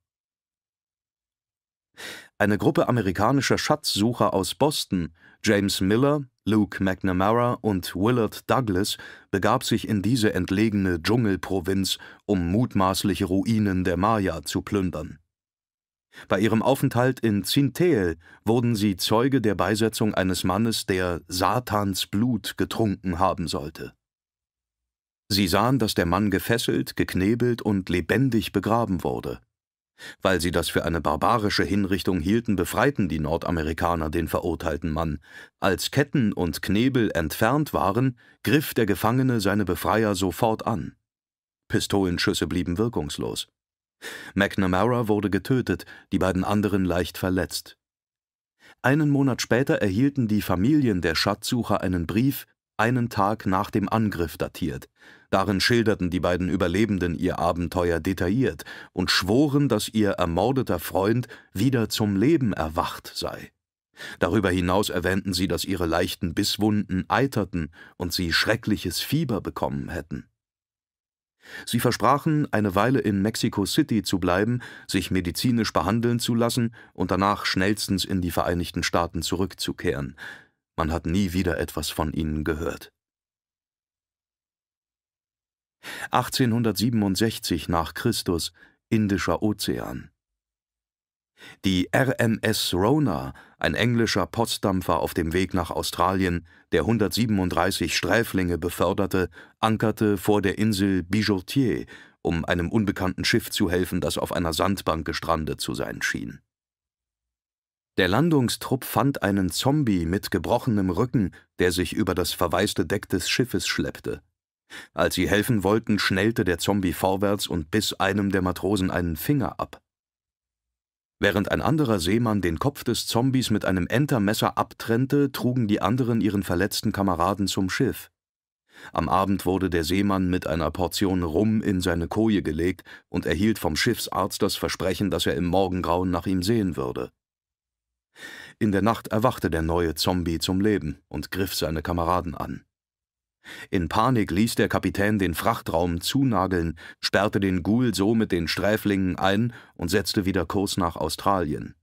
Eine Gruppe amerikanischer Schatzsucher aus Boston, James Miller, Luke McNamara und Willard Douglas, begab sich in diese entlegene Dschungelprovinz, um mutmaßliche Ruinen der Maya zu plündern. Bei ihrem Aufenthalt in Zintel wurden sie Zeuge der Beisetzung eines Mannes, der Satans Blut getrunken haben sollte. Sie sahen, dass der Mann gefesselt, geknebelt und lebendig begraben wurde. Weil sie das für eine barbarische Hinrichtung hielten, befreiten die Nordamerikaner den verurteilten Mann. Als Ketten und Knebel entfernt waren, griff der Gefangene seine Befreier sofort an. Pistolenschüsse blieben wirkungslos. McNamara wurde getötet, die beiden anderen leicht verletzt. Einen Monat später erhielten die Familien der Schatzsucher einen Brief, einen Tag nach dem Angriff datiert. Darin schilderten die beiden Überlebenden ihr Abenteuer detailliert und schworen, dass ihr ermordeter Freund wieder zum Leben erwacht sei. Darüber hinaus erwähnten sie, dass ihre leichten Bisswunden eiterten und sie schreckliches Fieber bekommen hätten. Sie versprachen, eine Weile in Mexico City zu bleiben, sich medizinisch behandeln zu lassen und danach schnellstens in die Vereinigten Staaten zurückzukehren. Man hat nie wieder etwas von ihnen gehört. 1867 nach Christus, Indischer Ozean. Die RMS Rona, ein englischer Postdampfer auf dem Weg nach Australien, der 137 Sträflinge beförderte, ankerte vor der Insel Bijoutier, um einem unbekannten Schiff zu helfen, das auf einer Sandbank gestrandet zu sein schien. Der Landungstrupp fand einen Zombie mit gebrochenem Rücken, der sich über das verwaiste Deck des Schiffes schleppte. Als sie helfen wollten, schnellte der Zombie vorwärts und biss einem der Matrosen einen Finger ab. Während ein anderer Seemann den Kopf des Zombies mit einem Entermesser abtrennte, trugen die anderen ihren verletzten Kameraden zum Schiff. Am Abend wurde der Seemann mit einer Portion Rum in seine Koje gelegt und erhielt vom Schiffsarzt das Versprechen, dass er im Morgengrauen nach ihm sehen würde. In der Nacht erwachte der neue Zombie zum Leben und griff seine Kameraden an. In Panik ließ der Kapitän den Frachtraum zunageln, sperrte den Ghoul so mit den Sträflingen ein und setzte wieder Kurs nach Australien.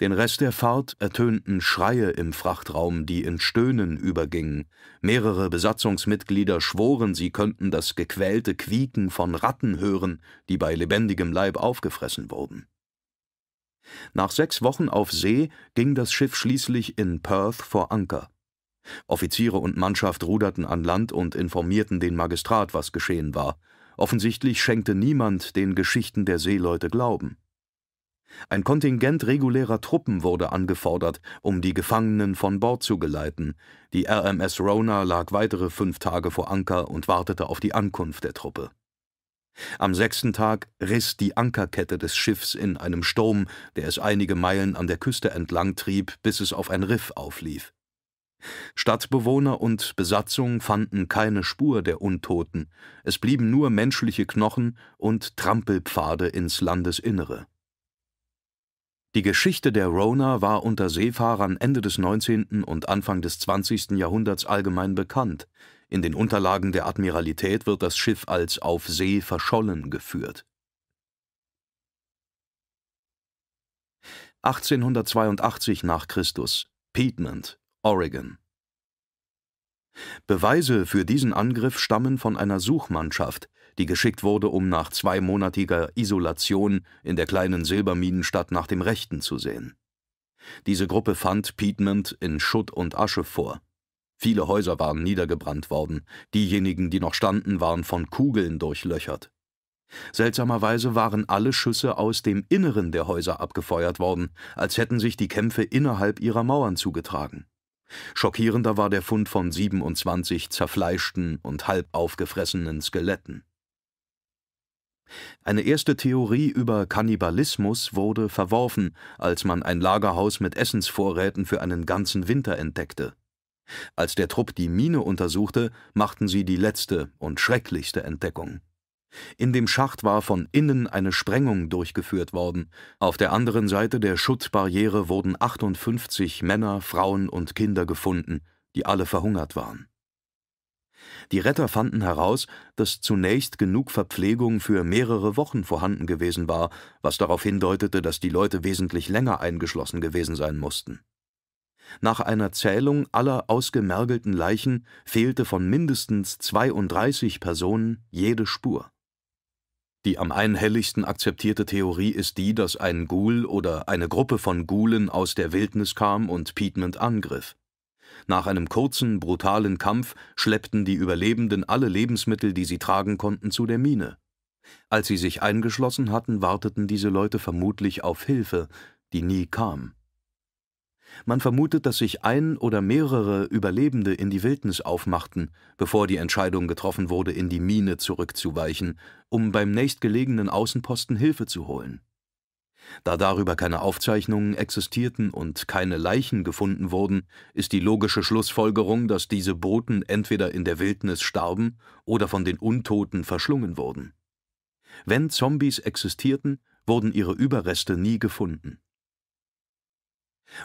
Den Rest der Fahrt ertönten Schreie im Frachtraum, die in Stöhnen übergingen. Mehrere Besatzungsmitglieder schworen, sie könnten das gequälte Quieken von Ratten hören, die bei lebendigem Leib aufgefressen wurden. Nach sechs Wochen auf See ging das Schiff schließlich in Perth vor Anker. Offiziere und Mannschaft ruderten an Land und informierten den Magistrat, was geschehen war. Offensichtlich schenkte niemand den Geschichten der Seeleute Glauben. Ein Kontingent regulärer Truppen wurde angefordert, um die Gefangenen von Bord zu geleiten. Die RMS Rona lag weitere fünf Tage vor Anker und wartete auf die Ankunft der Truppe. Am sechsten Tag riss die Ankerkette des Schiffs in einem Sturm, der es einige Meilen an der Küste entlang trieb, bis es auf ein Riff auflief. Stadtbewohner und Besatzung fanden keine Spur der Untoten, es blieben nur menschliche Knochen und Trampelpfade ins Landesinnere. Die Geschichte der Rona war unter Seefahrern Ende des 19. und Anfang des 20. Jahrhunderts allgemein bekannt. In den Unterlagen der Admiralität wird das Schiff als auf See verschollen geführt. 1882 nach Christus, Piedmont, Oregon. Beweise für diesen Angriff stammen von einer Suchmannschaft, die geschickt wurde, um nach zweimonatiger Isolation in der kleinen Silberminenstadt nach dem Rechten zu sehen. Diese Gruppe fand Piedmont in Schutt und Asche vor. Viele Häuser waren niedergebrannt worden, diejenigen, die noch standen, waren von Kugeln durchlöchert. Seltsamerweise waren alle Schüsse aus dem Inneren der Häuser abgefeuert worden, als hätten sich die Kämpfe innerhalb ihrer Mauern zugetragen. Schockierender war der Fund von 27 zerfleischten und halb aufgefressenen Skeletten. Eine erste Theorie über Kannibalismus wurde verworfen, als man ein Lagerhaus mit Essensvorräten für einen ganzen Winter entdeckte. Als der Trupp die Mine untersuchte, machten sie die letzte und schrecklichste Entdeckung. In dem Schacht war von innen eine Sprengung durchgeführt worden. Auf der anderen Seite der Schuttbarriere wurden 58 Männer, Frauen und Kinder gefunden, die alle verhungert waren. Die Retter fanden heraus, dass zunächst genug Verpflegung für mehrere Wochen vorhanden gewesen war, was darauf hindeutete, dass die Leute wesentlich länger eingeschlossen gewesen sein mussten. Nach einer Zählung aller ausgemergelten Leichen fehlte von mindestens 32 Personen jede Spur. Die am einhelligsten akzeptierte Theorie ist die, dass ein Ghoul oder eine Gruppe von Ghulen aus der Wildnis kam und Piedmont angriff. Nach einem kurzen, brutalen Kampf schleppten die Überlebenden alle Lebensmittel, die sie tragen konnten, zu der Mine. Als sie sich eingeschlossen hatten, warteten diese Leute vermutlich auf Hilfe, die nie kam. Man vermutet, dass sich ein oder mehrere Überlebende in die Wildnis aufmachten, bevor die Entscheidung getroffen wurde, in die Mine zurückzuweichen, um beim nächstgelegenen Außenposten Hilfe zu holen. Da darüber keine Aufzeichnungen existierten und keine Leichen gefunden wurden, ist die logische Schlussfolgerung, dass diese Boten entweder in der Wildnis starben oder von den Untoten verschlungen wurden. Wenn Zombies existierten, wurden ihre Überreste nie gefunden.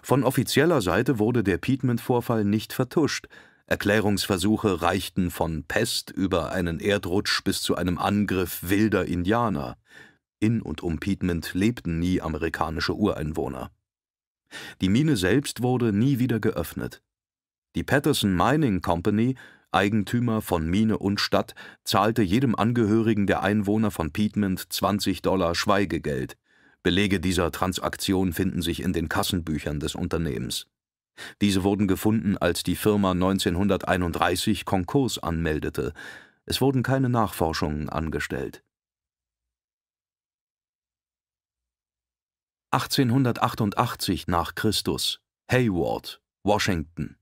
Von offizieller Seite wurde der Piedmont-Vorfall nicht vertuscht, Erklärungsversuche reichten von Pest über einen Erdrutsch bis zu einem Angriff wilder Indianer. In und um Piedmont lebten nie amerikanische Ureinwohner. Die Mine selbst wurde nie wieder geöffnet. Die Patterson Mining Company, Eigentümer von Mine und Stadt, zahlte jedem Angehörigen der Einwohner von Piedmont 20 Dollar Schweigegeld. Belege dieser Transaktion finden sich in den Kassenbüchern des Unternehmens. Diese wurden gefunden, als die Firma 1931 Konkurs anmeldete. Es wurden keine Nachforschungen angestellt. 1888 nach Christus, Hayward, Washington.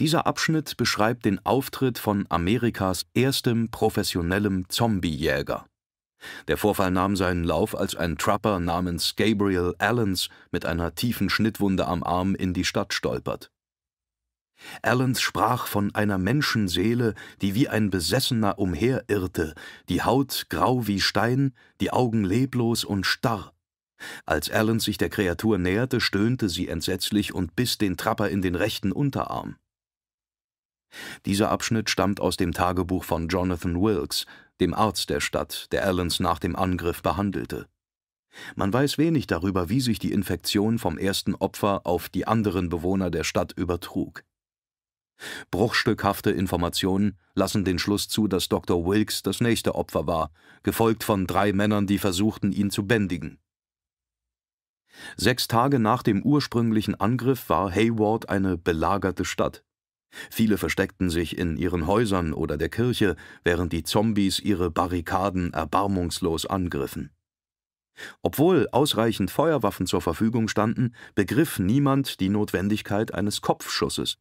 Dieser Abschnitt beschreibt den Auftritt von Amerikas erstem professionellem Zombiejäger. Der Vorfall nahm seinen Lauf, als ein Trapper namens Gabriel Allens mit einer tiefen Schnittwunde am Arm in die Stadt stolpert. Allens sprach von einer Menschenseele, die wie ein Besessener umherirrte, die Haut grau wie Stein, die Augen leblos und starr. Als Allens sich der Kreatur näherte, stöhnte sie entsetzlich und biss den Trapper in den rechten Unterarm. Dieser Abschnitt stammt aus dem Tagebuch von Jonathan Wilkes, dem Arzt der Stadt, der Allens nach dem Angriff behandelte. Man weiß wenig darüber, wie sich die Infektion vom ersten Opfer auf die anderen Bewohner der Stadt übertrug. Bruchstückhafte Informationen lassen den Schluss zu, dass Dr. Wilkes das nächste Opfer war, gefolgt von drei Männern, die versuchten, ihn zu bändigen. Sechs Tage nach dem ursprünglichen Angriff war Hayward eine belagerte Stadt. Viele versteckten sich in ihren Häusern oder der Kirche, während die Zombies ihre Barrikaden erbarmungslos angriffen. Obwohl ausreichend Feuerwaffen zur Verfügung standen, begriff niemand die Notwendigkeit eines Kopfschusses.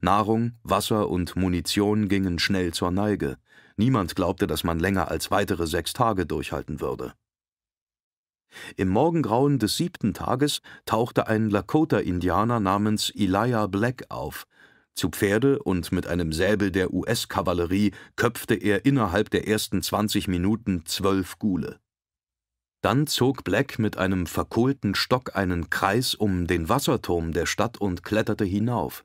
Nahrung, Wasser und Munition gingen schnell zur Neige. Niemand glaubte, dass man länger als weitere sechs Tage durchhalten würde. Im Morgengrauen des siebten Tages tauchte ein Lakota-Indianer namens Elijah Black auf, zu Pferde und mit einem Säbel der US-Kavallerie köpfte er innerhalb der ersten 20 Minuten zwölf Gule. Dann zog Black mit einem verkohlten Stock einen Kreis um den Wasserturm der Stadt und kletterte hinauf.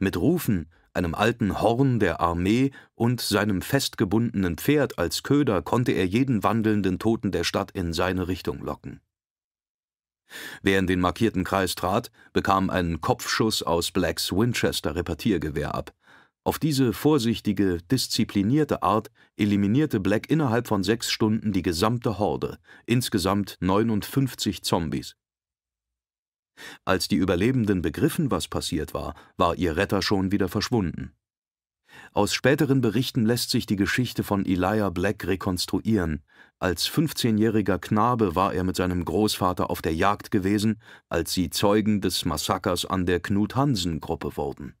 Mit Rufen, einem alten Horn der Armee und seinem festgebundenen Pferd als Köder konnte er jeden wandelnden Toten der Stadt in seine Richtung locken. Wer in den markierten Kreis trat, bekam einen Kopfschuss aus Blacks Winchester-Repartiergewehr ab. Auf diese vorsichtige, disziplinierte Art eliminierte Black innerhalb von sechs Stunden die gesamte Horde, insgesamt 59 Zombies. Als die Überlebenden begriffen, was passiert war, war ihr Retter schon wieder verschwunden. Aus späteren Berichten lässt sich die Geschichte von Elijah Black rekonstruieren. Als 15-jähriger Knabe war er mit seinem Großvater auf der Jagd gewesen, als sie Zeugen des Massakers an der Knut-Hansen-Gruppe wurden.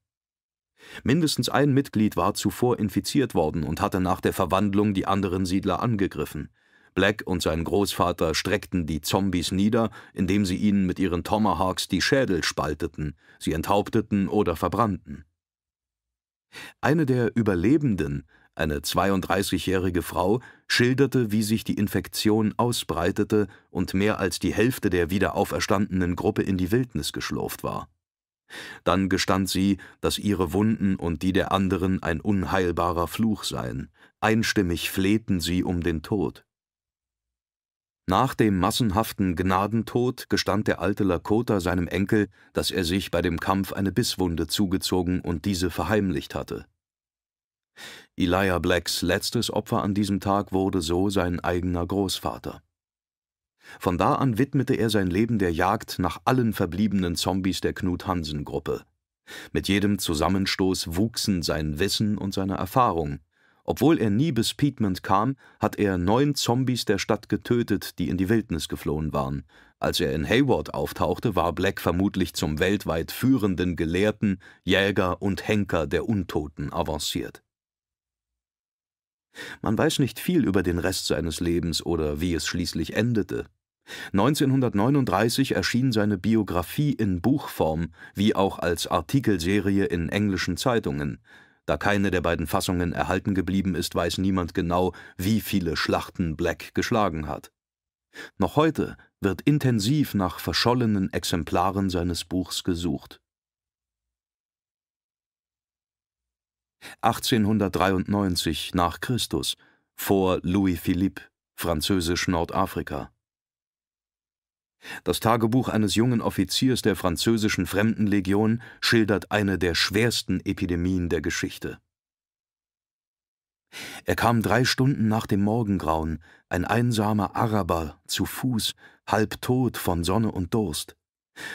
Mindestens ein Mitglied war zuvor infiziert worden und hatte nach der Verwandlung die anderen Siedler angegriffen. Black und sein Großvater streckten die Zombies nieder, indem sie ihnen mit ihren Tomahawks die Schädel spalteten, sie enthaupteten oder verbrannten. Eine der Überlebenden, eine 32-jährige Frau, schilderte, wie sich die Infektion ausbreitete und mehr als die Hälfte der wiederauferstandenen Gruppe in die Wildnis geschlurft war. Dann gestand sie, dass ihre Wunden und die der anderen ein unheilbarer Fluch seien. Einstimmig flehten sie um den Tod. Nach dem massenhaften Gnadentod gestand der alte Lakota seinem Enkel, dass er sich bei dem Kampf eine Bisswunde zugezogen und diese verheimlicht hatte. Elijah Blacks letztes Opfer an diesem Tag wurde so sein eigener Großvater. Von da an widmete er sein Leben der Jagd nach allen verbliebenen Zombies der Knut-Hansen-Gruppe. Mit jedem Zusammenstoß wuchsen sein Wissen und seine Erfahrung, obwohl er nie bis Piedmont kam, hat er neun Zombies der Stadt getötet, die in die Wildnis geflohen waren. Als er in Hayward auftauchte, war Black vermutlich zum weltweit führenden Gelehrten, Jäger und Henker der Untoten avanciert. Man weiß nicht viel über den Rest seines Lebens oder wie es schließlich endete. 1939 erschien seine Biografie in Buchform, wie auch als Artikelserie in englischen Zeitungen. Da keine der beiden Fassungen erhalten geblieben ist, weiß niemand genau, wie viele Schlachten Black geschlagen hat. Noch heute wird intensiv nach verschollenen Exemplaren seines Buchs gesucht. 1893 nach Christus, vor Louis Philippe, französisch Nordafrika. Das Tagebuch eines jungen Offiziers der französischen Fremdenlegion schildert eine der schwersten Epidemien der Geschichte. Er kam drei Stunden nach dem Morgengrauen, ein einsamer Araber, zu Fuß, halbtot von Sonne und Durst.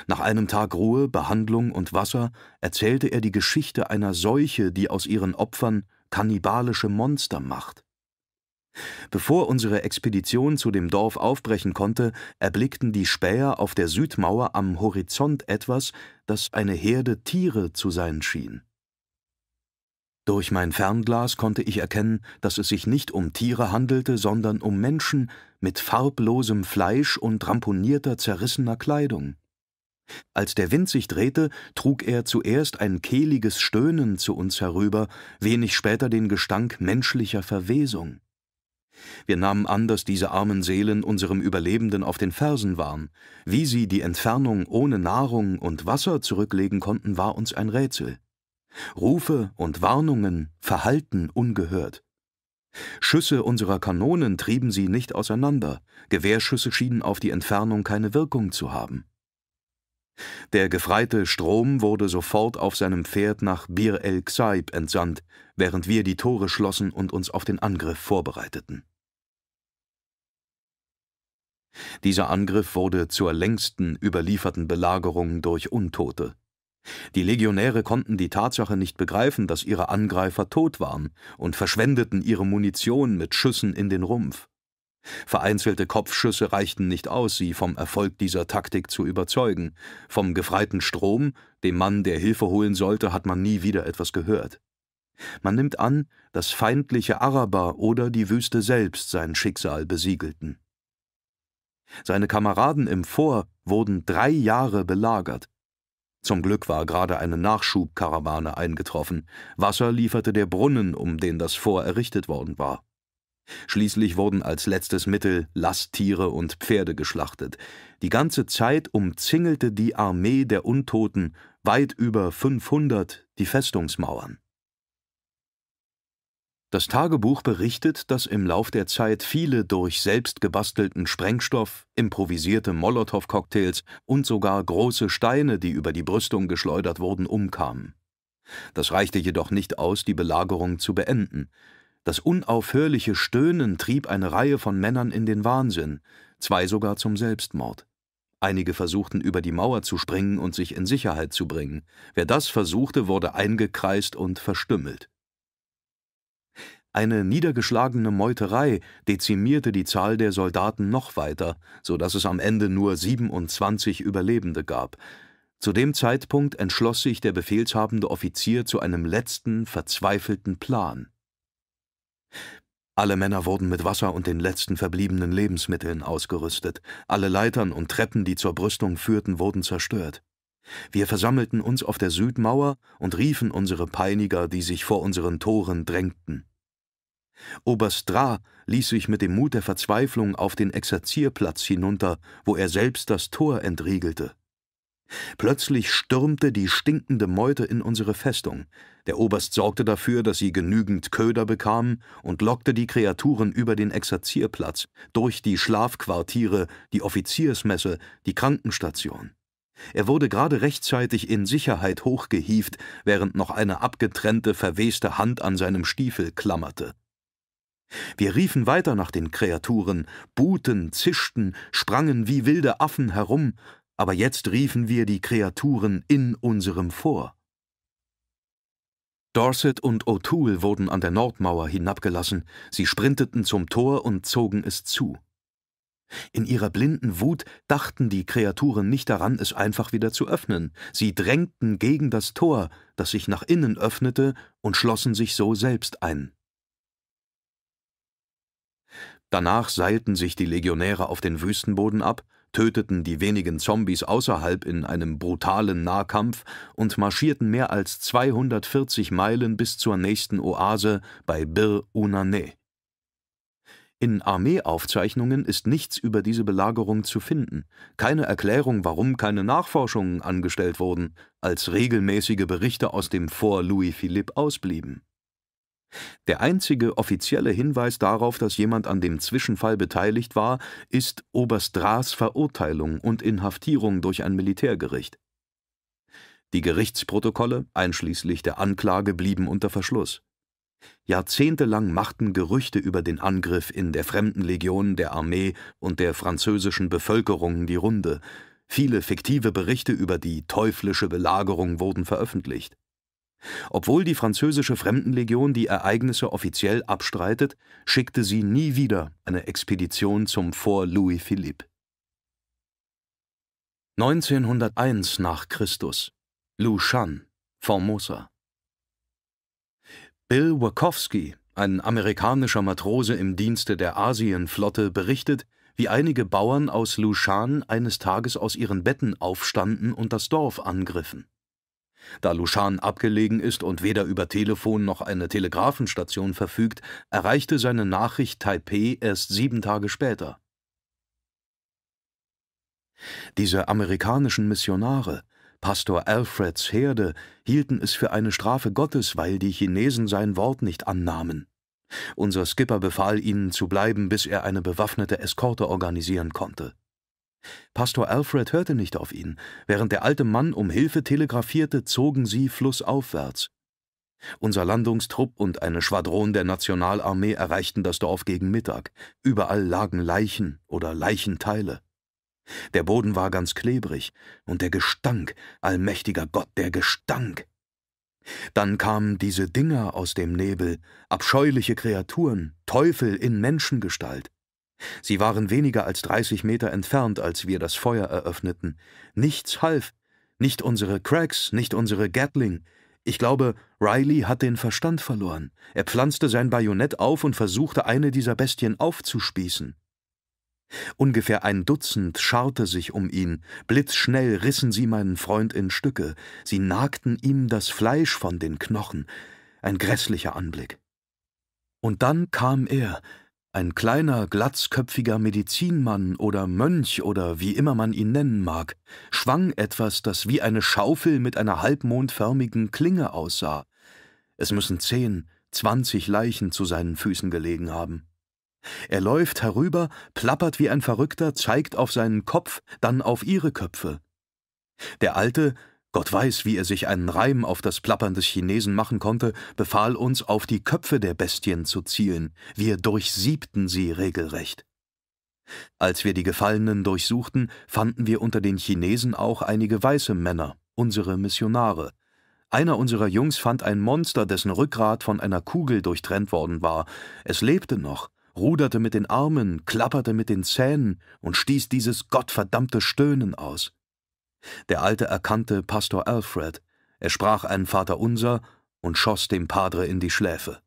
Nach einem Tag Ruhe, Behandlung und Wasser erzählte er die Geschichte einer Seuche, die aus ihren Opfern kannibalische Monster macht. Bevor unsere Expedition zu dem Dorf aufbrechen konnte, erblickten die Späher auf der Südmauer am Horizont etwas, das eine Herde Tiere zu sein schien. Durch mein Fernglas konnte ich erkennen, dass es sich nicht um Tiere handelte, sondern um Menschen mit farblosem Fleisch und ramponierter, zerrissener Kleidung. Als der Wind sich drehte, trug er zuerst ein kehliges Stöhnen zu uns herüber, wenig später den Gestank menschlicher Verwesung. Wir nahmen an, dass diese armen Seelen unserem Überlebenden auf den Fersen waren. Wie sie die Entfernung ohne Nahrung und Wasser zurücklegen konnten, war uns ein Rätsel. Rufe und Warnungen verhallten ungehört. Schüsse unserer Kanonen trieben sie nicht auseinander, Gewehrschüsse schienen auf die Entfernung keine Wirkung zu haben. Der gefreite Strom wurde sofort auf seinem Pferd nach Bir el Xaib entsandt, während wir die Tore schlossen und uns auf den Angriff vorbereiteten. Dieser Angriff wurde zur längsten überlieferten Belagerung durch Untote. Die Legionäre konnten die Tatsache nicht begreifen, dass ihre Angreifer tot waren und verschwendeten ihre Munition mit Schüssen in den Rumpf. Vereinzelte Kopfschüsse reichten nicht aus, sie vom Erfolg dieser Taktik zu überzeugen. Vom gefreiten Strom, dem Mann, der Hilfe holen sollte, hat man nie wieder etwas gehört. Man nimmt an, dass feindliche Araber oder die Wüste selbst sein Schicksal besiegelten. Seine Kameraden im Fort wurden drei Jahre belagert. Zum Glück war gerade eine Nachschubkarawane eingetroffen. Wasser lieferte der Brunnen, um den das Fort errichtet worden war. Schließlich wurden als letztes Mittel Lasttiere und Pferde geschlachtet. Die ganze Zeit umzingelte die Armee der Untoten weit über 500 die Festungsmauern. Das Tagebuch berichtet, dass im Lauf der Zeit viele durch selbst gebastelten Sprengstoff, improvisierte Molotow-Cocktails und sogar große Steine, die über die Brüstung geschleudert wurden, umkamen. Das reichte jedoch nicht aus, die Belagerung zu beenden. Das unaufhörliche Stöhnen trieb eine Reihe von Männern in den Wahnsinn, zwei sogar zum Selbstmord. Einige versuchten, über die Mauer zu springen und sich in Sicherheit zu bringen. Wer das versuchte, wurde eingekreist und verstümmelt. Eine niedergeschlagene Meuterei dezimierte die Zahl der Soldaten noch weiter, so dass es am Ende nur 27 Überlebende gab. Zu dem Zeitpunkt entschloss sich der befehlshabende Offizier zu einem letzten, verzweifelten Plan. Alle Männer wurden mit Wasser und den letzten verbliebenen Lebensmitteln ausgerüstet. Alle Leitern und Treppen, die zur Brüstung führten, wurden zerstört. Wir versammelten uns auf der Südmauer und riefen unsere Peiniger, die sich vor unseren Toren drängten. Oberst Dra ließ sich mit dem Mut der Verzweiflung auf den Exerzierplatz hinunter, wo er selbst das Tor entriegelte. Plötzlich stürmte die stinkende Meute in unsere Festung. Der Oberst sorgte dafür, dass sie genügend Köder bekamen und lockte die Kreaturen über den Exerzierplatz, durch die Schlafquartiere, die Offiziersmesse, die Krankenstation. Er wurde gerade rechtzeitig in Sicherheit hochgehieft, während noch eine abgetrennte, verweste Hand an seinem Stiefel klammerte. Wir riefen weiter nach den Kreaturen, buhten, zischten, sprangen wie wilde Affen herum, aber jetzt riefen wir die Kreaturen in unserem vor. Dorset und O'Toole wurden an der Nordmauer hinabgelassen, sie sprinteten zum Tor und zogen es zu. In ihrer blinden Wut dachten die Kreaturen nicht daran, es einfach wieder zu öffnen, sie drängten gegen das Tor, das sich nach innen öffnete, und schlossen sich so selbst ein. Danach seilten sich die Legionäre auf den Wüstenboden ab, töteten die wenigen Zombies außerhalb in einem brutalen Nahkampf und marschierten mehr als 240 Meilen bis zur nächsten Oase bei Bir Unane. In Armeeaufzeichnungen ist nichts über diese Belagerung zu finden, keine Erklärung, warum keine Nachforschungen angestellt wurden, als regelmäßige Berichte aus dem Fort Louis-Philippe ausblieben. Der einzige offizielle Hinweis darauf, dass jemand an dem Zwischenfall beteiligt war, ist Oberst Draß’ Verurteilung und Inhaftierung durch ein Militärgericht. Die Gerichtsprotokolle, einschließlich der Anklage, blieben unter Verschluss. Jahrzehntelang machten Gerüchte über den Angriff in der Fremdenlegion, der Armee und der französischen Bevölkerung die Runde. Viele fiktive Berichte über die teuflische Belagerung wurden veröffentlicht. Obwohl die französische Fremdenlegion die Ereignisse offiziell abstreitet, schickte sie nie wieder eine Expedition zum Fort Louis-Philippe. 1901 nach Christus Lushan, Formosa Bill Wachowski, ein amerikanischer Matrose im Dienste der Asienflotte, berichtet, wie einige Bauern aus Lushan eines Tages aus ihren Betten aufstanden und das Dorf angriffen. Da Lushan abgelegen ist und weder über Telefon noch eine Telegrafenstation verfügt, erreichte seine Nachricht Taipeh erst sieben Tage später. Diese amerikanischen Missionare, Pastor Alfreds Herde, hielten es für eine Strafe Gottes, weil die Chinesen sein Wort nicht annahmen. Unser Skipper befahl ihnen zu bleiben, bis er eine bewaffnete Eskorte organisieren konnte. Pastor Alfred hörte nicht auf ihn. Während der alte Mann um Hilfe telegrafierte, zogen sie flussaufwärts. Unser Landungstrupp und eine Schwadron der Nationalarmee erreichten das Dorf gegen Mittag. Überall lagen Leichen oder Leichenteile. Der Boden war ganz klebrig, und der Gestank, allmächtiger Gott, der Gestank. Dann kamen diese Dinger aus dem Nebel, abscheuliche Kreaturen, Teufel in Menschengestalt. Sie waren weniger als 30 Meter entfernt, als wir das Feuer eröffneten. Nichts half. Nicht unsere Cracks, nicht unsere Gatling. Ich glaube, Riley hat den Verstand verloren. Er pflanzte sein Bajonett auf und versuchte, eine dieser Bestien aufzuspießen. Ungefähr ein Dutzend scharte sich um ihn. Blitzschnell rissen sie meinen Freund in Stücke. Sie nagten ihm das Fleisch von den Knochen. Ein grässlicher Anblick. Und dann kam er, ein kleiner, glatzköpfiger Medizinmann oder Mönch oder wie immer man ihn nennen mag, schwang etwas, das wie eine Schaufel mit einer halbmondförmigen Klinge aussah. Es müssen zehn, zwanzig Leichen zu seinen Füßen gelegen haben. Er läuft herüber, plappert wie ein Verrückter, zeigt auf seinen Kopf, dann auf ihre Köpfe. Der Alte, Gott weiß, wie er sich einen Reim auf das Plappern des Chinesen machen konnte, befahl uns, auf die Köpfe der Bestien zu zielen. Wir durchsiebten sie regelrecht. Als wir die Gefallenen durchsuchten, fanden wir unter den Chinesen auch einige weiße Männer, unsere Missionare. Einer unserer Jungs fand ein Monster, dessen Rückgrat von einer Kugel durchtrennt worden war. Es lebte noch, ruderte mit den Armen, klapperte mit den Zähnen und stieß dieses gottverdammte Stöhnen aus. Der Alte erkannte Pastor Alfred, er sprach ein Vaterunser und schoss dem Padre in die Schläfe.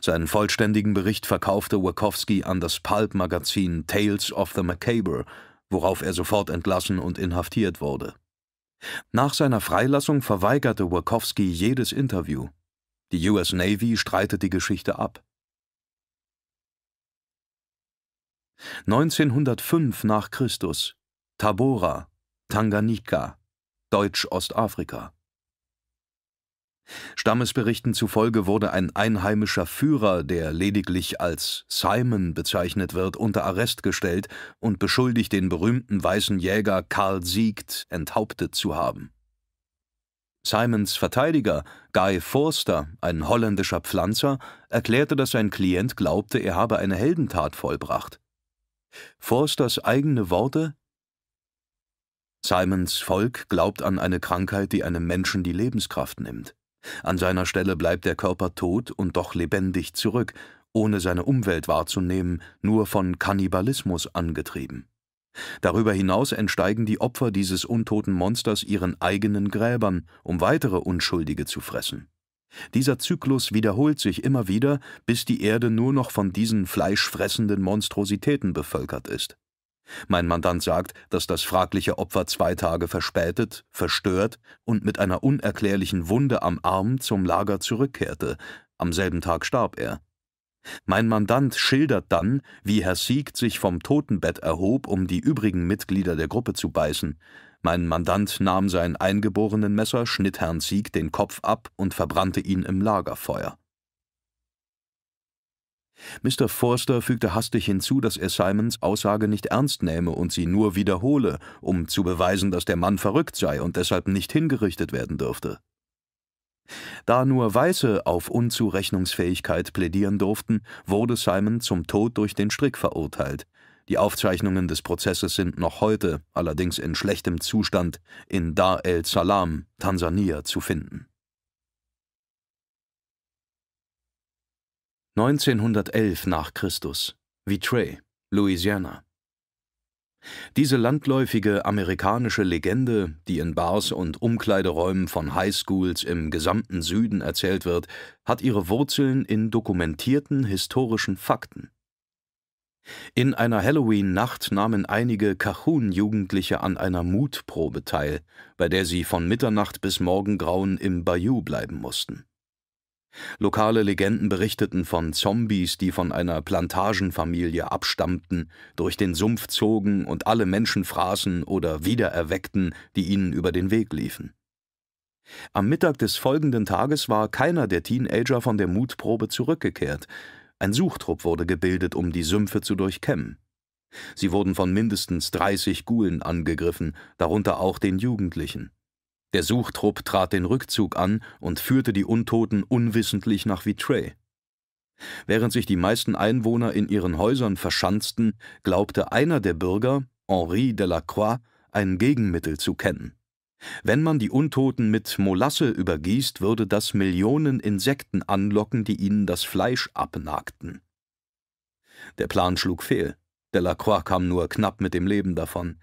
Seinen vollständigen Bericht verkaufte Wachowski an das Pulp-Magazin Tales of the Macabre, worauf er sofort entlassen und inhaftiert wurde. Nach seiner Freilassung verweigerte Wachowski jedes Interview. Die US Navy streitet die Geschichte ab. 1905 nach Christus Tabora, Tanganjika, Deutsch-Ostafrika. Stammesberichten zufolge wurde ein einheimischer Führer, der lediglich als Simon bezeichnet wird, unter Arrest gestellt und beschuldigt, den berühmten weißen Jäger Karl Siegt enthauptet zu haben. Simons Verteidiger, Guy Forster, ein holländischer Pflanzer, erklärte, dass sein Klient glaubte, er habe eine Heldentat vollbracht. Forsters eigene Worte? Simons Volk glaubt an eine Krankheit, die einem Menschen die Lebenskraft nimmt. An seiner Stelle bleibt der Körper tot und doch lebendig zurück, ohne seine Umwelt wahrzunehmen, nur von Kannibalismus angetrieben. Darüber hinaus entsteigen die Opfer dieses untoten Monsters ihren eigenen Gräbern, um weitere Unschuldige zu fressen. Dieser Zyklus wiederholt sich immer wieder, bis die Erde nur noch von diesen fleischfressenden Monstrositäten bevölkert ist. Mein Mandant sagt, dass das fragliche Opfer zwei Tage verspätet, verstört und mit einer unerklärlichen Wunde am Arm zum Lager zurückkehrte. Am selben Tag starb er. Mein Mandant schildert dann, wie Herr Siegt sich vom Totenbett erhob, um die übrigen Mitglieder der Gruppe zu beißen. Mein Mandant nahm sein Eingeborenenmesser, schnitt Herrn Sieg den Kopf ab und verbrannte ihn im Lagerfeuer. Mr. Forster fügte hastig hinzu, dass er Simons Aussage nicht ernst nähme und sie nur wiederhole, um zu beweisen, dass der Mann verrückt sei und deshalb nicht hingerichtet werden dürfte. Da nur Weiße auf Unzurechnungsfähigkeit plädieren durften, wurde Simon zum Tod durch den Strick verurteilt, die Aufzeichnungen des Prozesses sind noch heute, allerdings in schlechtem Zustand, in Dar el Salam, Tansania, zu finden. 1911 nach Christus, Vitray, Louisiana. Diese landläufige amerikanische Legende, die in Bars und Umkleideräumen von Highschools im gesamten Süden erzählt wird, hat ihre Wurzeln in dokumentierten historischen Fakten. In einer Halloween-Nacht nahmen einige Cajun-Jugendliche an einer Mutprobe teil, bei der sie von Mitternacht bis Morgengrauen im Bayou bleiben mussten. Lokale Legenden berichteten von Zombies, die von einer Plantagenfamilie abstammten, durch den Sumpf zogen und alle Menschen fraßen oder wiedererweckten, die ihnen über den Weg liefen. Am Mittag des folgenden Tages war keiner der Teenager von der Mutprobe zurückgekehrt, ein Suchtrupp wurde gebildet, um die Sümpfe zu durchkämmen. Sie wurden von mindestens 30 Gulen angegriffen, darunter auch den Jugendlichen. Der Suchtrupp trat den Rückzug an und führte die Untoten unwissentlich nach Vitray. Während sich die meisten Einwohner in ihren Häusern verschanzten, glaubte einer der Bürger, Henri Delacroix, ein Gegenmittel zu kennen. Wenn man die Untoten mit Molasse übergießt, würde das Millionen Insekten anlocken, die ihnen das Fleisch abnagten. Der Plan schlug fehl. Delacroix kam nur knapp mit dem Leben davon.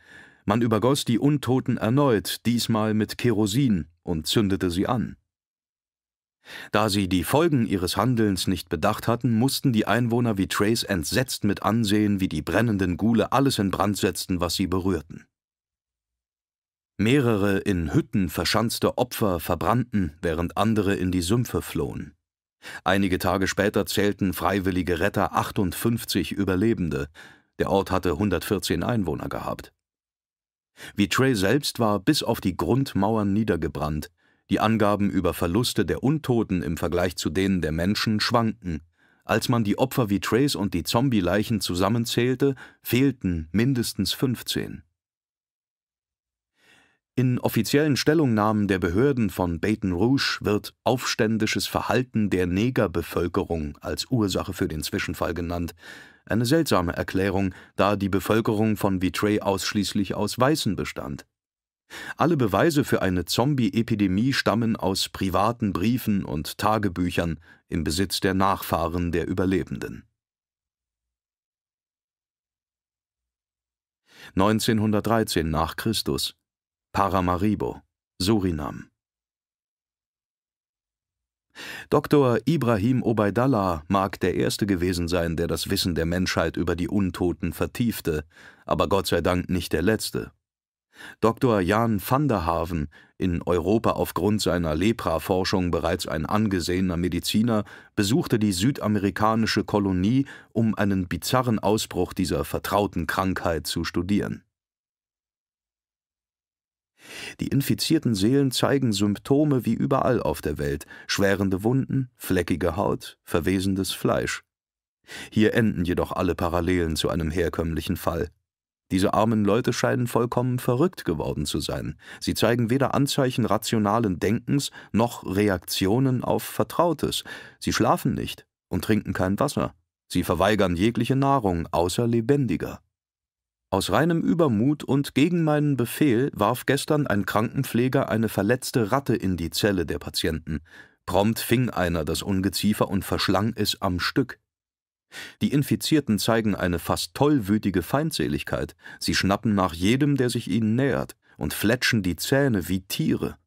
Man übergoss die Untoten erneut, diesmal mit Kerosin, und zündete sie an. Da sie die Folgen ihres Handelns nicht bedacht hatten, mussten die Einwohner wie Trace entsetzt mit ansehen, wie die brennenden Gule alles in Brand setzten, was sie berührten. Mehrere in Hütten verschanzte Opfer verbrannten, während andere in die Sümpfe flohen. Einige Tage später zählten freiwillige Retter 58 Überlebende. Der Ort hatte 114 Einwohner gehabt. Vitray selbst war bis auf die Grundmauern niedergebrannt. Die Angaben über Verluste der Untoten im Vergleich zu denen der Menschen schwanken. Als man die Opfer Vitrays und die Zombie-Leichen zusammenzählte, fehlten mindestens 15. In offiziellen Stellungnahmen der Behörden von Baton Rouge wird aufständisches Verhalten der Negerbevölkerung als Ursache für den Zwischenfall genannt, eine seltsame Erklärung, da die Bevölkerung von Vitray ausschließlich aus Weißen bestand. Alle Beweise für eine Zombie-Epidemie stammen aus privaten Briefen und Tagebüchern im Besitz der Nachfahren der Überlebenden. 1913 nach Christus Paramaribo, Surinam. Dr. Ibrahim Obaidallah mag der Erste gewesen sein, der das Wissen der Menschheit über die Untoten vertiefte, aber Gott sei Dank nicht der Letzte. Dr. Jan van der Haven, in Europa aufgrund seiner Lepra-Forschung bereits ein angesehener Mediziner, besuchte die südamerikanische Kolonie, um einen bizarren Ausbruch dieser vertrauten Krankheit zu studieren. Die infizierten Seelen zeigen Symptome wie überall auf der Welt: schwerende Wunden, fleckige Haut, verwesendes Fleisch. Hier enden jedoch alle Parallelen zu einem herkömmlichen Fall. Diese armen Leute scheinen vollkommen verrückt geworden zu sein. Sie zeigen weder Anzeichen rationalen Denkens noch Reaktionen auf Vertrautes. Sie schlafen nicht und trinken kein Wasser. Sie verweigern jegliche Nahrung außer lebendiger. Aus reinem Übermut und gegen meinen Befehl warf gestern ein Krankenpfleger eine verletzte Ratte in die Zelle der Patienten. Prompt fing einer das Ungeziefer und verschlang es am Stück. Die Infizierten zeigen eine fast tollwütige Feindseligkeit. Sie schnappen nach jedem, der sich ihnen nähert, und fletschen die Zähne wie Tiere.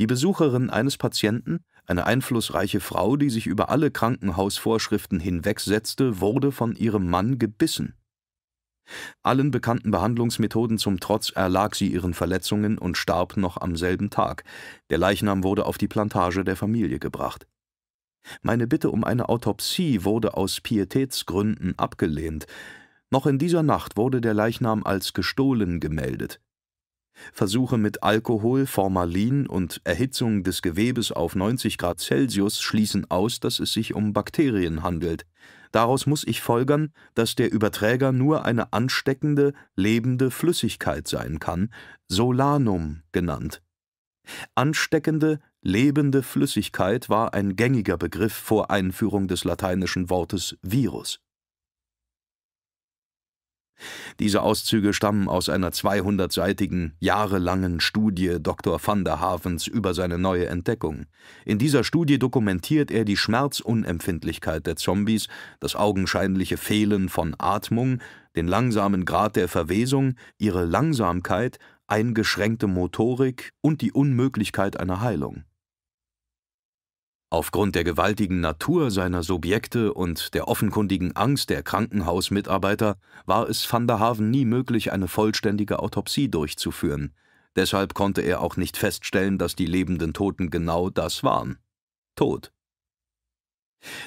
Die Besucherin eines Patienten, eine einflussreiche Frau, die sich über alle Krankenhausvorschriften hinwegsetzte, wurde von ihrem Mann gebissen. Allen bekannten Behandlungsmethoden zum Trotz erlag sie ihren Verletzungen und starb noch am selben Tag. Der Leichnam wurde auf die Plantage der Familie gebracht. Meine Bitte um eine Autopsie wurde aus Pietätsgründen abgelehnt. Noch in dieser Nacht wurde der Leichnam als gestohlen gemeldet. Versuche mit Alkohol, Formalin und Erhitzung des Gewebes auf 90 Grad Celsius schließen aus, dass es sich um Bakterien handelt. Daraus muss ich folgern, dass der Überträger nur eine ansteckende, lebende Flüssigkeit sein kann, Solanum genannt. Ansteckende, lebende Flüssigkeit war ein gängiger Begriff vor Einführung des lateinischen Wortes Virus diese Auszüge stammen aus einer 200-seitigen, jahrelangen Studie Dr. van der Havens über seine neue Entdeckung. In dieser Studie dokumentiert er die Schmerzunempfindlichkeit der Zombies, das augenscheinliche Fehlen von Atmung, den langsamen Grad der Verwesung, ihre Langsamkeit, eingeschränkte Motorik und die Unmöglichkeit einer Heilung. Aufgrund der gewaltigen Natur seiner Subjekte und der offenkundigen Angst der Krankenhausmitarbeiter war es van der Haven nie möglich, eine vollständige Autopsie durchzuführen. Deshalb konnte er auch nicht feststellen, dass die lebenden Toten genau das waren. Tod.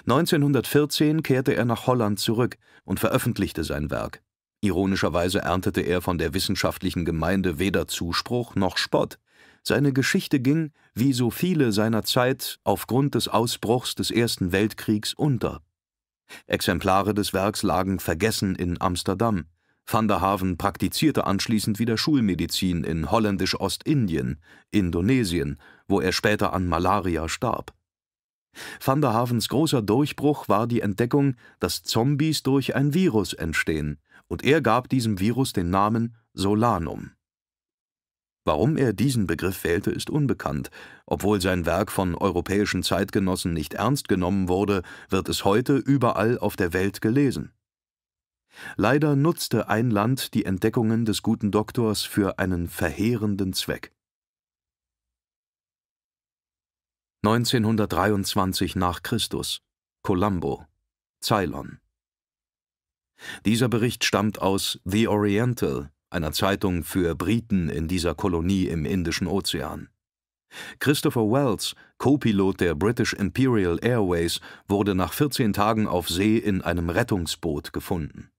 1914 kehrte er nach Holland zurück und veröffentlichte sein Werk. Ironischerweise erntete er von der wissenschaftlichen Gemeinde weder Zuspruch noch Spott. Seine Geschichte ging, wie so viele seiner Zeit, aufgrund des Ausbruchs des Ersten Weltkriegs unter. Exemplare des Werks lagen vergessen in Amsterdam. Van der Haven praktizierte anschließend wieder Schulmedizin in holländisch-Ostindien, Indonesien, wo er später an Malaria starb. Van der Havens großer Durchbruch war die Entdeckung, dass Zombies durch ein Virus entstehen, und er gab diesem Virus den Namen Solanum. Warum er diesen Begriff wählte, ist unbekannt. Obwohl sein Werk von europäischen Zeitgenossen nicht ernst genommen wurde, wird es heute überall auf der Welt gelesen. Leider nutzte ein Land die Entdeckungen des guten Doktors für einen verheerenden Zweck. 1923 nach Christus Colombo Ceylon Dieser Bericht stammt aus The Oriental einer Zeitung für Briten in dieser Kolonie im Indischen Ozean. Christopher Wells, Co-Pilot der British Imperial Airways, wurde nach 14 Tagen auf See in einem Rettungsboot gefunden.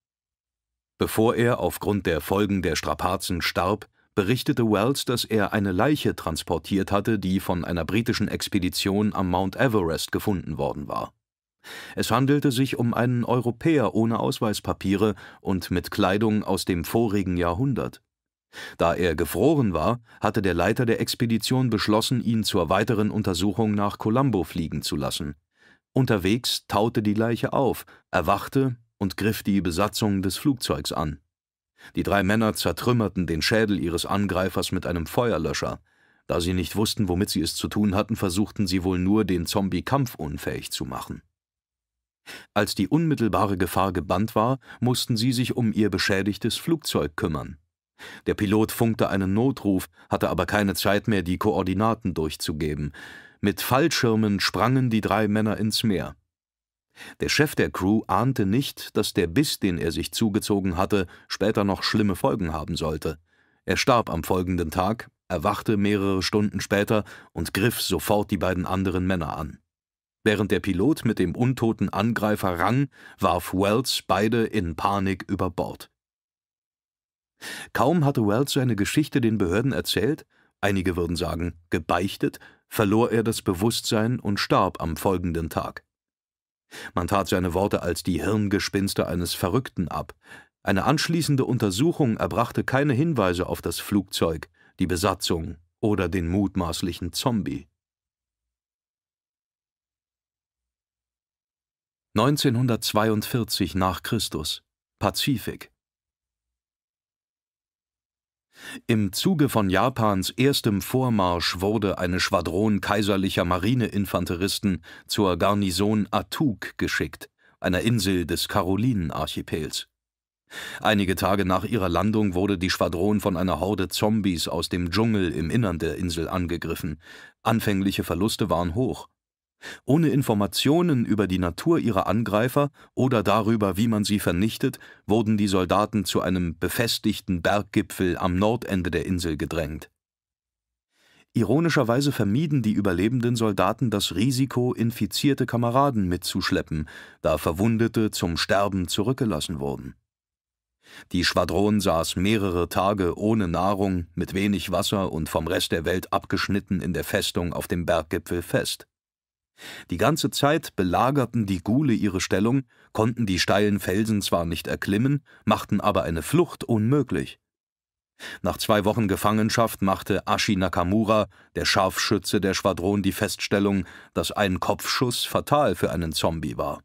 Bevor er aufgrund der Folgen der Strapazen starb, berichtete Wells, dass er eine Leiche transportiert hatte, die von einer britischen Expedition am Mount Everest gefunden worden war. Es handelte sich um einen Europäer ohne Ausweispapiere und mit Kleidung aus dem vorigen Jahrhundert. Da er gefroren war, hatte der Leiter der Expedition beschlossen, ihn zur weiteren Untersuchung nach Colombo fliegen zu lassen. Unterwegs taute die Leiche auf, erwachte und griff die Besatzung des Flugzeugs an. Die drei Männer zertrümmerten den Schädel ihres Angreifers mit einem Feuerlöscher. Da sie nicht wussten, womit sie es zu tun hatten, versuchten sie wohl nur, den Zombie kampfunfähig zu machen. Als die unmittelbare Gefahr gebannt war, mussten sie sich um ihr beschädigtes Flugzeug kümmern. Der Pilot funkte einen Notruf, hatte aber keine Zeit mehr, die Koordinaten durchzugeben. Mit Fallschirmen sprangen die drei Männer ins Meer. Der Chef der Crew ahnte nicht, dass der Biss, den er sich zugezogen hatte, später noch schlimme Folgen haben sollte. Er starb am folgenden Tag, erwachte mehrere Stunden später und griff sofort die beiden anderen Männer an. Während der Pilot mit dem untoten Angreifer rang, warf Wells beide in Panik über Bord. Kaum hatte Wells seine Geschichte den Behörden erzählt, einige würden sagen gebeichtet, verlor er das Bewusstsein und starb am folgenden Tag. Man tat seine Worte als die Hirngespinste eines Verrückten ab. Eine anschließende Untersuchung erbrachte keine Hinweise auf das Flugzeug, die Besatzung oder den mutmaßlichen Zombie. 1942 nach Christus, Pazifik. Im Zuge von Japans erstem Vormarsch wurde eine Schwadron kaiserlicher Marineinfanteristen zur Garnison Atuk geschickt, einer Insel des Karolinenarchipels. Einige Tage nach ihrer Landung wurde die Schwadron von einer Horde Zombies aus dem Dschungel im Innern der Insel angegriffen. Anfängliche Verluste waren hoch. Ohne Informationen über die Natur ihrer Angreifer oder darüber, wie man sie vernichtet, wurden die Soldaten zu einem befestigten Berggipfel am Nordende der Insel gedrängt. Ironischerweise vermieden die überlebenden Soldaten das Risiko, infizierte Kameraden mitzuschleppen, da Verwundete zum Sterben zurückgelassen wurden. Die Schwadron saß mehrere Tage ohne Nahrung, mit wenig Wasser und vom Rest der Welt abgeschnitten in der Festung auf dem Berggipfel fest. Die ganze Zeit belagerten die Gule ihre Stellung, konnten die steilen Felsen zwar nicht erklimmen, machten aber eine Flucht unmöglich. Nach zwei Wochen Gefangenschaft machte Ashi Nakamura, der Scharfschütze der Schwadron, die Feststellung, dass ein Kopfschuss fatal für einen Zombie war.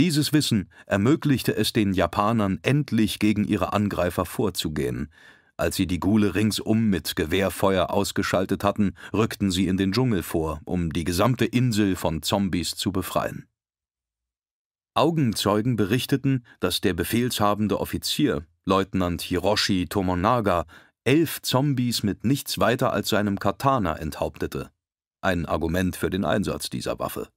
Dieses Wissen ermöglichte es den Japanern endlich gegen ihre Angreifer vorzugehen, als sie die Gule ringsum mit Gewehrfeuer ausgeschaltet hatten, rückten sie in den Dschungel vor, um die gesamte Insel von Zombies zu befreien. Augenzeugen berichteten, dass der befehlshabende Offizier, Leutnant Hiroshi Tomonaga, elf Zombies mit nichts weiter als seinem Katana enthauptete. Ein Argument für den Einsatz dieser Waffe.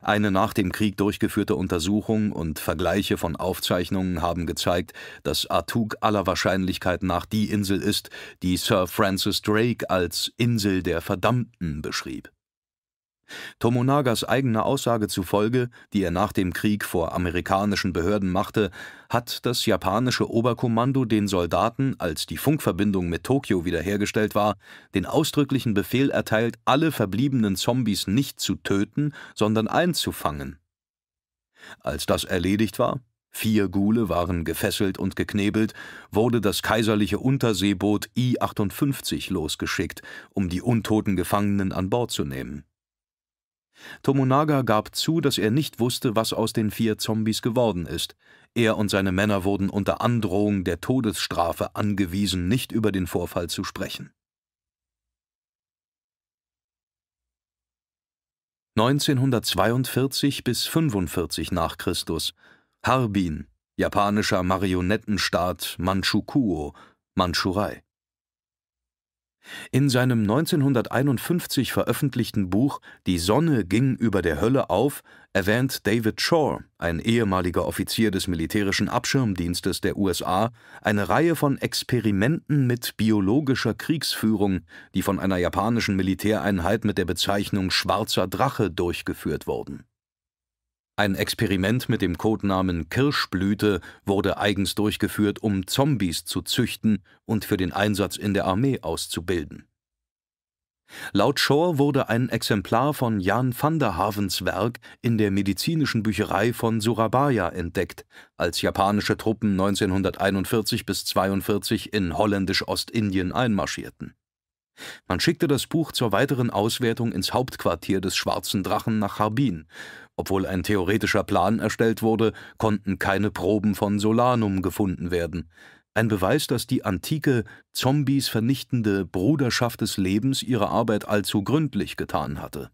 Eine nach dem Krieg durchgeführte Untersuchung und Vergleiche von Aufzeichnungen haben gezeigt, dass Artug aller Wahrscheinlichkeit nach die Insel ist, die Sir Francis Drake als Insel der Verdammten beschrieb Tomonagas eigener Aussage zufolge, die er nach dem Krieg vor amerikanischen Behörden machte, hat das japanische Oberkommando den Soldaten, als die Funkverbindung mit Tokio wiederhergestellt war, den ausdrücklichen Befehl erteilt, alle verbliebenen Zombies nicht zu töten, sondern einzufangen. Als das erledigt war, vier Gule waren gefesselt und geknebelt, wurde das kaiserliche Unterseeboot I-58 losgeschickt, um die untoten Gefangenen an Bord zu nehmen. Tomonaga gab zu, dass er nicht wusste, was aus den vier Zombies geworden ist. Er und seine Männer wurden unter Androhung der Todesstrafe angewiesen, nicht über den Vorfall zu sprechen. 1942 bis 45 nach Christus Harbin, japanischer Marionettenstaat Mandschukuo, Mandschurei. In seinem 1951 veröffentlichten Buch Die Sonne ging über der Hölle auf erwähnt David Shore, ein ehemaliger Offizier des militärischen Abschirmdienstes der USA, eine Reihe von Experimenten mit biologischer Kriegsführung, die von einer japanischen Militäreinheit mit der Bezeichnung Schwarzer Drache durchgeführt wurden ein Experiment mit dem Codenamen Kirschblüte wurde eigens durchgeführt, um Zombies zu züchten und für den Einsatz in der Armee auszubilden. Laut Shore wurde ein Exemplar von Jan van der Havens Werk in der medizinischen Bücherei von Surabaya entdeckt, als japanische Truppen 1941 bis 1942 in holländisch-Ostindien einmarschierten. Man schickte das Buch zur weiteren Auswertung ins Hauptquartier des Schwarzen Drachen nach Harbin, obwohl ein theoretischer Plan erstellt wurde, konnten keine Proben von Solanum gefunden werden. Ein Beweis, dass die antike, Zombies vernichtende Bruderschaft des Lebens ihre Arbeit allzu gründlich getan hatte.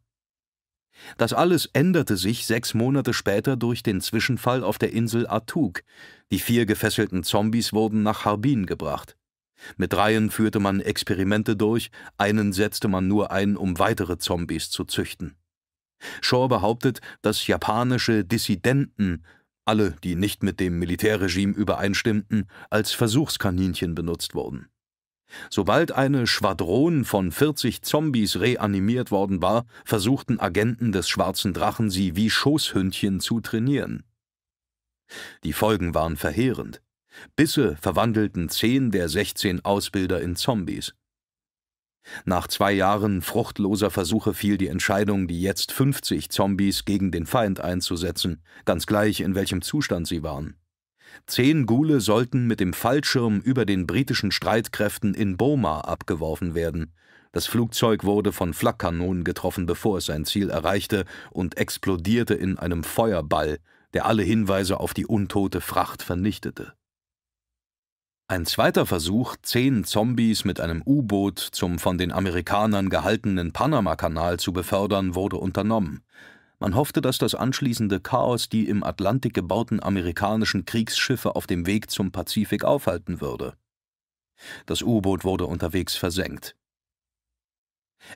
Das alles änderte sich sechs Monate später durch den Zwischenfall auf der Insel Atug. Die vier gefesselten Zombies wurden nach Harbin gebracht. Mit dreien führte man Experimente durch, einen setzte man nur ein, um weitere Zombies zu züchten. Shaw behauptet, dass japanische Dissidenten, alle, die nicht mit dem Militärregime übereinstimmten, als Versuchskaninchen benutzt wurden. Sobald eine Schwadron von 40 Zombies reanimiert worden war, versuchten Agenten des Schwarzen Drachen sie wie Schoßhündchen zu trainieren. Die Folgen waren verheerend. Bisse verwandelten zehn der 16 Ausbilder in Zombies. Nach zwei Jahren fruchtloser Versuche fiel die Entscheidung, die jetzt 50 Zombies gegen den Feind einzusetzen, ganz gleich in welchem Zustand sie waren. Zehn Gule sollten mit dem Fallschirm über den britischen Streitkräften in Burma abgeworfen werden. Das Flugzeug wurde von Flakkanonen getroffen, bevor es sein Ziel erreichte, und explodierte in einem Feuerball, der alle Hinweise auf die untote Fracht vernichtete. Ein zweiter Versuch, zehn Zombies mit einem U-Boot zum von den Amerikanern gehaltenen Panamakanal zu befördern, wurde unternommen. Man hoffte, dass das anschließende Chaos die im Atlantik gebauten amerikanischen Kriegsschiffe auf dem Weg zum Pazifik aufhalten würde. Das U-Boot wurde unterwegs versenkt.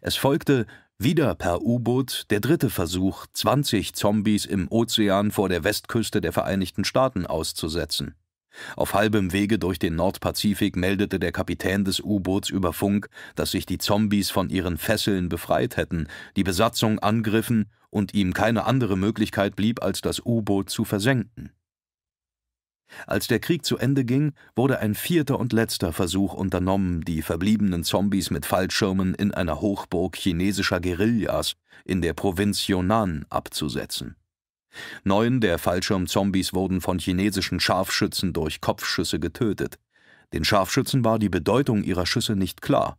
Es folgte, wieder per U-Boot, der dritte Versuch, 20 Zombies im Ozean vor der Westküste der Vereinigten Staaten auszusetzen. Auf halbem Wege durch den Nordpazifik meldete der Kapitän des U-Boots über Funk, dass sich die Zombies von ihren Fesseln befreit hätten, die Besatzung angriffen und ihm keine andere Möglichkeit blieb, als das U-Boot zu versenken. Als der Krieg zu Ende ging, wurde ein vierter und letzter Versuch unternommen, die verbliebenen Zombies mit Fallschirmen in einer Hochburg chinesischer Guerillas in der Provinz Yunnan abzusetzen Neun der Fallschirmzombies wurden von chinesischen Scharfschützen durch Kopfschüsse getötet. Den Scharfschützen war die Bedeutung ihrer Schüsse nicht klar.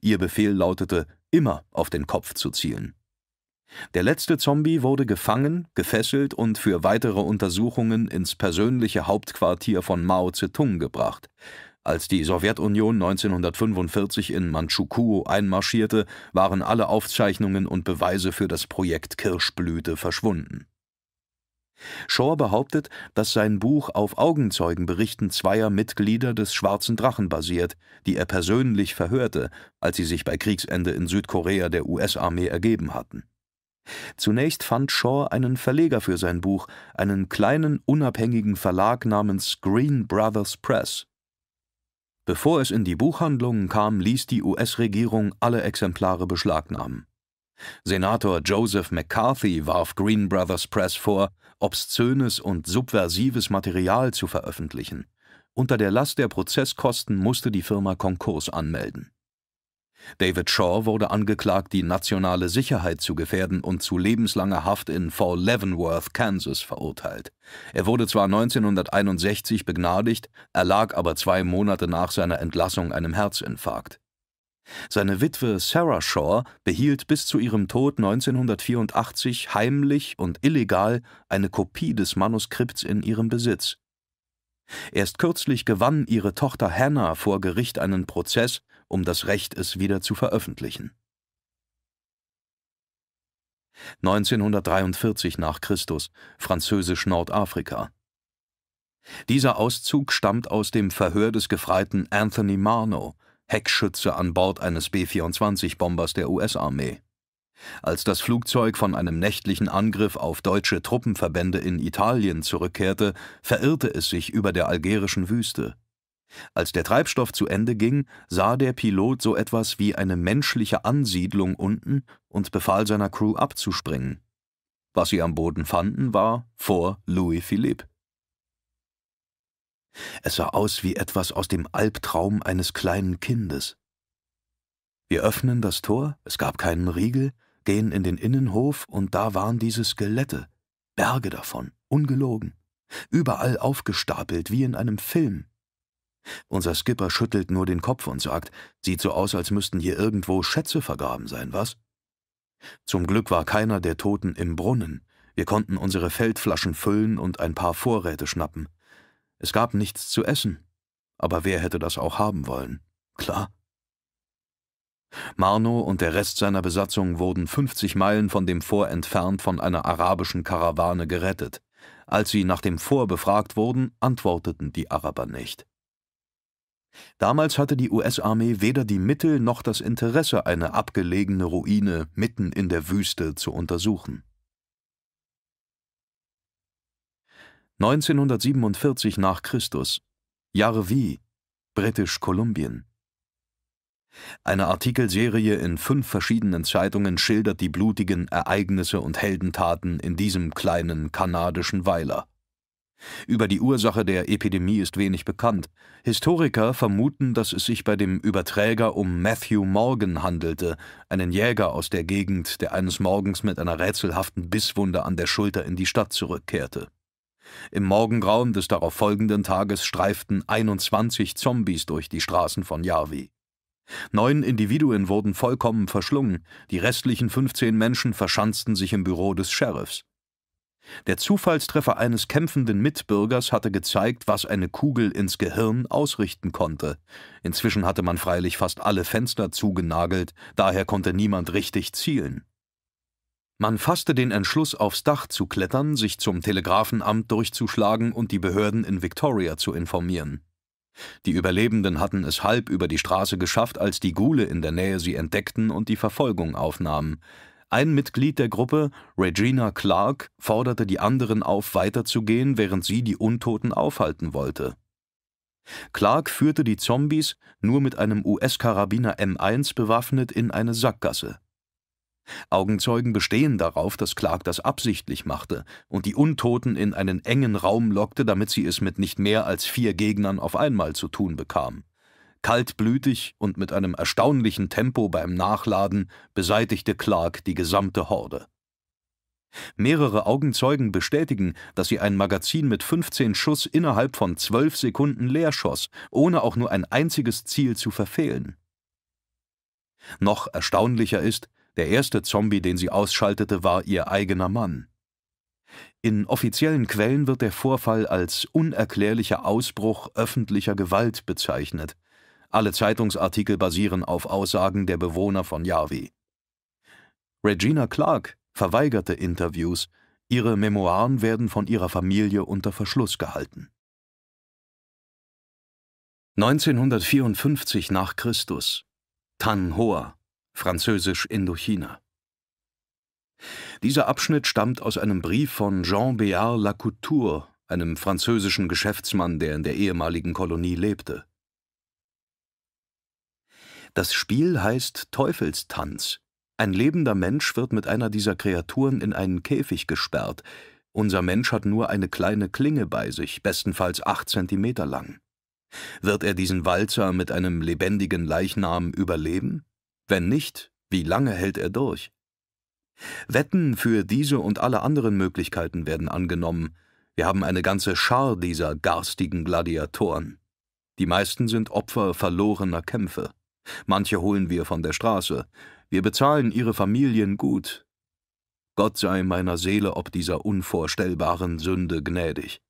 Ihr Befehl lautete, immer auf den Kopf zu zielen. Der letzte Zombie wurde gefangen, gefesselt und für weitere Untersuchungen ins persönliche Hauptquartier von Mao Zedong gebracht. Als die Sowjetunion 1945 in Manchukuo einmarschierte, waren alle Aufzeichnungen und Beweise für das Projekt Kirschblüte verschwunden. Shaw behauptet, dass sein Buch auf Augenzeugenberichten zweier Mitglieder des Schwarzen Drachen basiert, die er persönlich verhörte, als sie sich bei Kriegsende in Südkorea der US-Armee ergeben hatten. Zunächst fand Shaw einen Verleger für sein Buch, einen kleinen unabhängigen Verlag namens Green Brothers Press. Bevor es in die Buchhandlungen kam, ließ die US-Regierung alle Exemplare beschlagnahmen. Senator Joseph McCarthy warf Green Brothers Press vor, obszönes und subversives Material zu veröffentlichen. Unter der Last der Prozesskosten musste die Firma Konkurs anmelden. David Shaw wurde angeklagt, die nationale Sicherheit zu gefährden und zu lebenslanger Haft in Fort Leavenworth, Kansas, verurteilt. Er wurde zwar 1961 begnadigt, erlag aber zwei Monate nach seiner Entlassung einem Herzinfarkt. Seine Witwe Sarah Shaw behielt bis zu ihrem Tod 1984 heimlich und illegal eine Kopie des Manuskripts in ihrem Besitz. Erst kürzlich gewann ihre Tochter Hannah vor Gericht einen Prozess um das Recht, es wieder zu veröffentlichen. 1943 nach Christus, französisch Nordafrika. Dieser Auszug stammt aus dem Verhör des Gefreiten Anthony Marno, Heckschütze an Bord eines B-24-Bombers der US-Armee. Als das Flugzeug von einem nächtlichen Angriff auf deutsche Truppenverbände in Italien zurückkehrte, verirrte es sich über der algerischen Wüste. Als der Treibstoff zu Ende ging, sah der Pilot so etwas wie eine menschliche Ansiedlung unten und befahl seiner Crew abzuspringen. Was sie am Boden fanden, war vor Louis Philippe. Es sah aus wie etwas aus dem Albtraum eines kleinen Kindes. Wir öffnen das Tor, es gab keinen Riegel, gehen in den Innenhof und da waren diese Skelette, Berge davon, ungelogen, überall aufgestapelt wie in einem Film. Unser Skipper schüttelt nur den Kopf und sagt, sieht so aus, als müssten hier irgendwo Schätze vergraben sein, was? Zum Glück war keiner der Toten im Brunnen. Wir konnten unsere Feldflaschen füllen und ein paar Vorräte schnappen. Es gab nichts zu essen. Aber wer hätte das auch haben wollen? Klar. Marno und der Rest seiner Besatzung wurden 50 Meilen von dem Fort entfernt von einer arabischen Karawane gerettet. Als sie nach dem Fort befragt wurden, antworteten die Araber nicht. Damals hatte die US-Armee weder die Mittel noch das Interesse, eine abgelegene Ruine mitten in der Wüste zu untersuchen. 1947 nach Christus, Jahre wie Britisch-Kolumbien. Eine Artikelserie in fünf verschiedenen Zeitungen schildert die blutigen Ereignisse und Heldentaten in diesem kleinen kanadischen Weiler. Über die Ursache der Epidemie ist wenig bekannt. Historiker vermuten, dass es sich bei dem Überträger um Matthew Morgan handelte, einen Jäger aus der Gegend, der eines Morgens mit einer rätselhaften Bisswunde an der Schulter in die Stadt zurückkehrte. Im Morgengrauen des darauffolgenden Tages streiften 21 Zombies durch die Straßen von Jarvi. Neun Individuen wurden vollkommen verschlungen, die restlichen 15 Menschen verschanzten sich im Büro des Sheriffs. Der Zufallstreffer eines kämpfenden Mitbürgers hatte gezeigt, was eine Kugel ins Gehirn ausrichten konnte. Inzwischen hatte man freilich fast alle Fenster zugenagelt, daher konnte niemand richtig zielen. Man fasste den Entschluss, aufs Dach zu klettern, sich zum Telegrafenamt durchzuschlagen und die Behörden in Victoria zu informieren. Die Überlebenden hatten es halb über die Straße geschafft, als die Gule in der Nähe sie entdeckten und die Verfolgung aufnahmen. Ein Mitglied der Gruppe, Regina Clark, forderte die anderen auf, weiterzugehen, während sie die Untoten aufhalten wollte. Clark führte die Zombies, nur mit einem US-Karabiner M1 bewaffnet, in eine Sackgasse. Augenzeugen bestehen darauf, dass Clark das absichtlich machte und die Untoten in einen engen Raum lockte, damit sie es mit nicht mehr als vier Gegnern auf einmal zu tun bekam. Kaltblütig und mit einem erstaunlichen Tempo beim Nachladen beseitigte Clark die gesamte Horde. Mehrere Augenzeugen bestätigen, dass sie ein Magazin mit 15 Schuss innerhalb von 12 Sekunden leer schoss, ohne auch nur ein einziges Ziel zu verfehlen. Noch erstaunlicher ist, der erste Zombie, den sie ausschaltete, war ihr eigener Mann. In offiziellen Quellen wird der Vorfall als unerklärlicher Ausbruch öffentlicher Gewalt bezeichnet. Alle Zeitungsartikel basieren auf Aussagen der Bewohner von Yavi. Regina Clark verweigerte Interviews, ihre Memoiren werden von ihrer Familie unter Verschluss gehalten. 1954 nach Christus Tan Hoa Französisch Indochina. Dieser Abschnitt stammt aus einem Brief von Jean Béard Lacouture, einem französischen Geschäftsmann, der in der ehemaligen Kolonie lebte. Das Spiel heißt Teufelstanz. Ein lebender Mensch wird mit einer dieser Kreaturen in einen Käfig gesperrt. Unser Mensch hat nur eine kleine Klinge bei sich, bestenfalls acht Zentimeter lang. Wird er diesen Walzer mit einem lebendigen Leichnam überleben? Wenn nicht, wie lange hält er durch? Wetten für diese und alle anderen Möglichkeiten werden angenommen. Wir haben eine ganze Schar dieser garstigen Gladiatoren. Die meisten sind Opfer verlorener Kämpfe. Manche holen wir von der Straße. Wir bezahlen ihre Familien gut. Gott sei meiner Seele ob dieser unvorstellbaren Sünde gnädig.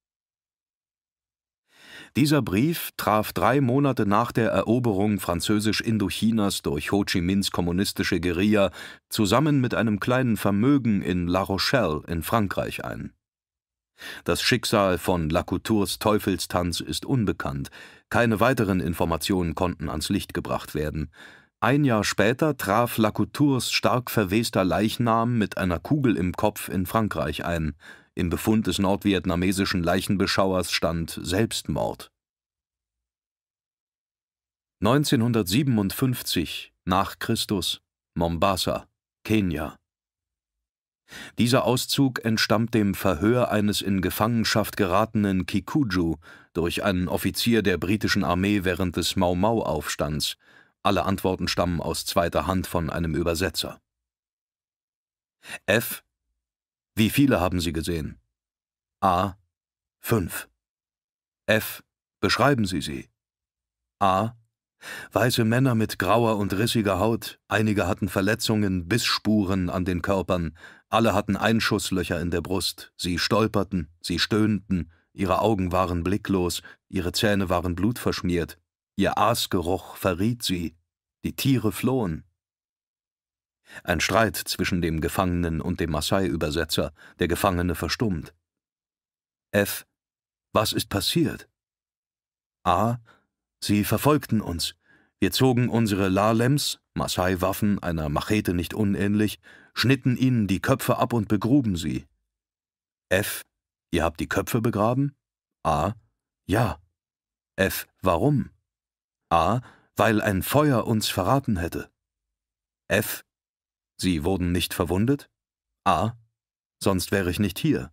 Dieser Brief traf drei Monate nach der Eroberung Französisch-Indochinas durch Ho Chi Minhs kommunistische Guerilla zusammen mit einem kleinen Vermögen in La Rochelle in Frankreich ein. Das Schicksal von Lacoutours Teufelstanz ist unbekannt, keine weiteren Informationen konnten ans Licht gebracht werden. Ein Jahr später traf Lacoutours stark verwester Leichnam mit einer Kugel im Kopf in Frankreich ein. Im Befund des nordvietnamesischen Leichenbeschauers stand Selbstmord. 1957 nach Christus, Mombasa, Kenia. Dieser Auszug entstammt dem Verhör eines in Gefangenschaft geratenen Kikuju durch einen Offizier der britischen Armee während des Mau-Mau-Aufstands. Alle Antworten stammen aus zweiter Hand von einem Übersetzer. F wie viele haben Sie gesehen? A. 5. F. Beschreiben Sie sie. A. Weiße Männer mit grauer und rissiger Haut, einige hatten Verletzungen, Bissspuren an den Körpern, alle hatten Einschusslöcher in der Brust, sie stolperten, sie stöhnten, ihre Augen waren blicklos, ihre Zähne waren blutverschmiert, ihr Aasgeruch verriet sie, die Tiere flohen, ein Streit zwischen dem Gefangenen und dem Maasai-Übersetzer, der Gefangene verstummt. F. Was ist passiert? A. Sie verfolgten uns. Wir zogen unsere Lalems, Maasai-Waffen, einer Machete nicht unähnlich, schnitten ihnen die Köpfe ab und begruben sie. F. Ihr habt die Köpfe begraben? A. Ja. F. Warum? A. Weil ein Feuer uns verraten hätte. F. Sie wurden nicht verwundet? A. Sonst wäre ich nicht hier.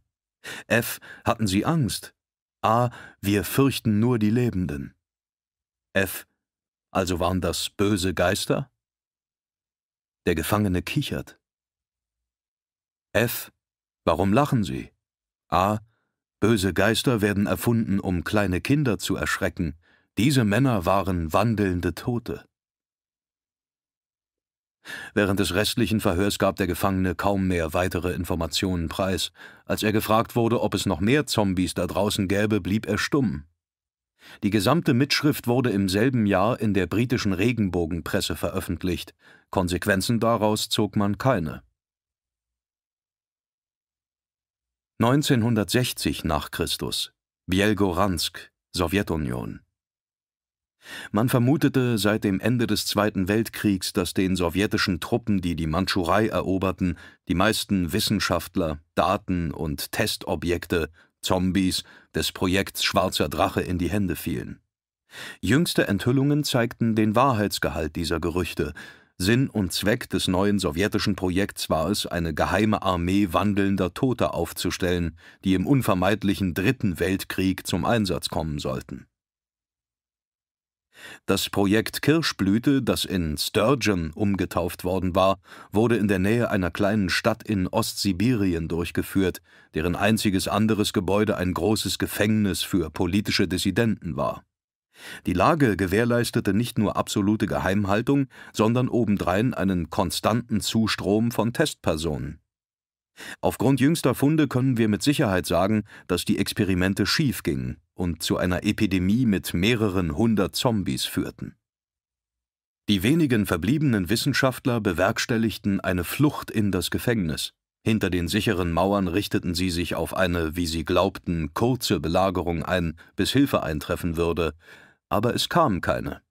F. Hatten Sie Angst? A. Wir fürchten nur die Lebenden. F. Also waren das böse Geister? Der Gefangene kichert. F. Warum lachen Sie? A. Böse Geister werden erfunden, um kleine Kinder zu erschrecken. Diese Männer waren wandelnde Tote. Während des restlichen Verhörs gab der Gefangene kaum mehr weitere Informationen preis. Als er gefragt wurde, ob es noch mehr Zombies da draußen gäbe, blieb er stumm. Die gesamte Mitschrift wurde im selben Jahr in der britischen Regenbogenpresse veröffentlicht. Konsequenzen daraus zog man keine. 1960 nach Christus. Bielgoransk, Sowjetunion. Man vermutete seit dem Ende des Zweiten Weltkriegs, dass den sowjetischen Truppen, die die Mandschurei eroberten, die meisten Wissenschaftler, Daten und Testobjekte, Zombies, des Projekts Schwarzer Drache in die Hände fielen. Jüngste Enthüllungen zeigten den Wahrheitsgehalt dieser Gerüchte. Sinn und Zweck des neuen sowjetischen Projekts war es, eine geheime Armee wandelnder Tote aufzustellen, die im unvermeidlichen Dritten Weltkrieg zum Einsatz kommen sollten. Das Projekt Kirschblüte, das in Sturgeon umgetauft worden war, wurde in der Nähe einer kleinen Stadt in Ostsibirien durchgeführt, deren einziges anderes Gebäude ein großes Gefängnis für politische Dissidenten war. Die Lage gewährleistete nicht nur absolute Geheimhaltung, sondern obendrein einen konstanten Zustrom von Testpersonen. Aufgrund jüngster Funde können wir mit Sicherheit sagen, dass die Experimente schief gingen und zu einer Epidemie mit mehreren hundert Zombies führten. Die wenigen verbliebenen Wissenschaftler bewerkstelligten eine Flucht in das Gefängnis. Hinter den sicheren Mauern richteten sie sich auf eine, wie sie glaubten, kurze Belagerung ein, bis Hilfe eintreffen würde, aber es kam keine.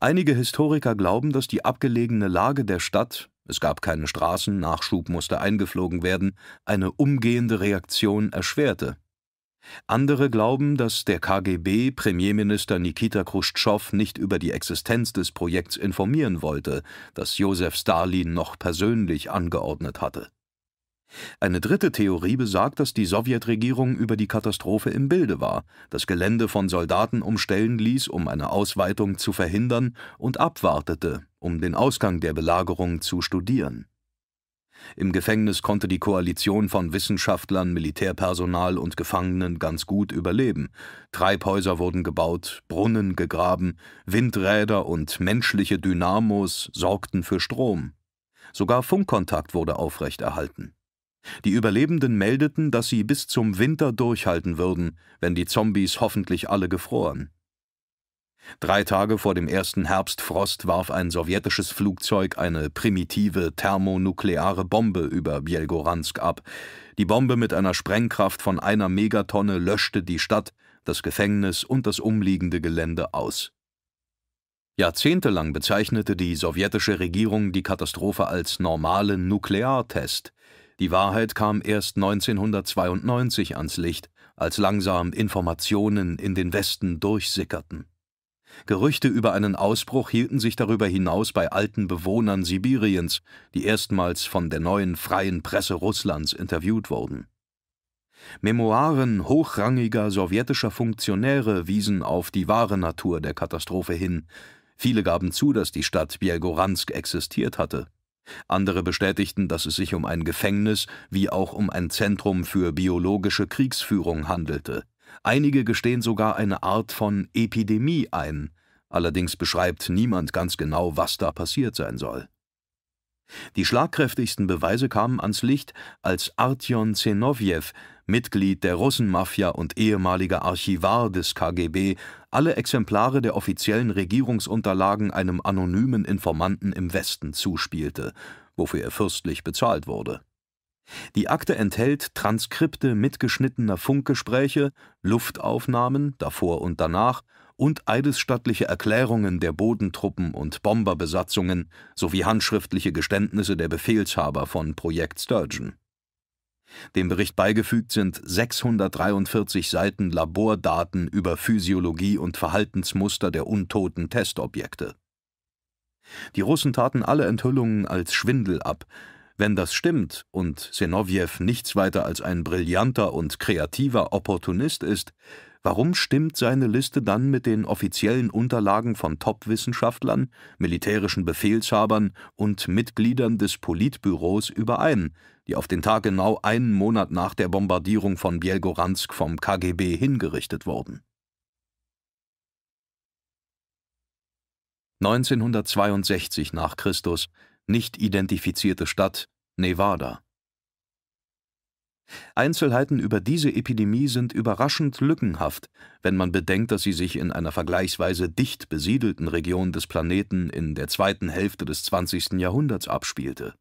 Einige Historiker glauben, dass die abgelegene Lage der Stadt, es gab keine Straßen, Nachschub musste eingeflogen werden, eine umgehende Reaktion erschwerte. Andere glauben, dass der KGB Premierminister Nikita Khrushchev nicht über die Existenz des Projekts informieren wollte, das Josef Stalin noch persönlich angeordnet hatte. Eine dritte Theorie besagt, dass die Sowjetregierung über die Katastrophe im Bilde war, das Gelände von Soldaten umstellen ließ, um eine Ausweitung zu verhindern, und abwartete, um den Ausgang der Belagerung zu studieren im Gefängnis konnte die Koalition von Wissenschaftlern, Militärpersonal und Gefangenen ganz gut überleben. Treibhäuser wurden gebaut, Brunnen gegraben, Windräder und menschliche Dynamos sorgten für Strom. Sogar Funkkontakt wurde aufrechterhalten. Die Überlebenden meldeten, dass sie bis zum Winter durchhalten würden, wenn die Zombies hoffentlich alle gefroren. Drei Tage vor dem ersten Herbstfrost warf ein sowjetisches Flugzeug eine primitive thermonukleare Bombe über Bielgoransk ab. Die Bombe mit einer Sprengkraft von einer Megatonne löschte die Stadt, das Gefängnis und das umliegende Gelände aus. Jahrzehntelang bezeichnete die sowjetische Regierung die Katastrophe als normalen Nukleartest. Die Wahrheit kam erst 1992 ans Licht, als langsam Informationen in den Westen durchsickerten. Gerüchte über einen Ausbruch hielten sich darüber hinaus bei alten Bewohnern Sibiriens, die erstmals von der neuen freien Presse Russlands interviewt wurden. Memoiren hochrangiger sowjetischer Funktionäre wiesen auf die wahre Natur der Katastrophe hin. Viele gaben zu, dass die Stadt Bielgoransk existiert hatte. Andere bestätigten, dass es sich um ein Gefängnis wie auch um ein Zentrum für biologische Kriegsführung handelte. Einige gestehen sogar eine Art von Epidemie ein, allerdings beschreibt niemand ganz genau, was da passiert sein soll. Die schlagkräftigsten Beweise kamen ans Licht, als Artyon Zenowjew, Mitglied der Russenmafia und ehemaliger Archivar des KGB, alle Exemplare der offiziellen Regierungsunterlagen einem anonymen Informanten im Westen zuspielte, wofür er fürstlich bezahlt wurde. Die Akte enthält Transkripte mitgeschnittener Funkgespräche, Luftaufnahmen davor und danach und eidesstattliche Erklärungen der Bodentruppen und Bomberbesatzungen sowie handschriftliche Geständnisse der Befehlshaber von Projekt Sturgeon. Dem Bericht beigefügt sind 643 Seiten Labordaten über Physiologie und Verhaltensmuster der untoten Testobjekte. Die Russen taten alle Enthüllungen als Schwindel ab, wenn das stimmt und Senowjew nichts weiter als ein brillanter und kreativer Opportunist ist, warum stimmt seine Liste dann mit den offiziellen Unterlagen von Top-Wissenschaftlern, militärischen Befehlshabern und Mitgliedern des Politbüros überein, die auf den Tag genau einen Monat nach der Bombardierung von Bielgoransk vom KGB hingerichtet wurden? 1962 nach Christus nicht identifizierte Stadt Nevada. Einzelheiten über diese Epidemie sind überraschend lückenhaft, wenn man bedenkt, dass sie sich in einer vergleichsweise dicht besiedelten Region des Planeten in der zweiten Hälfte des 20. Jahrhunderts abspielte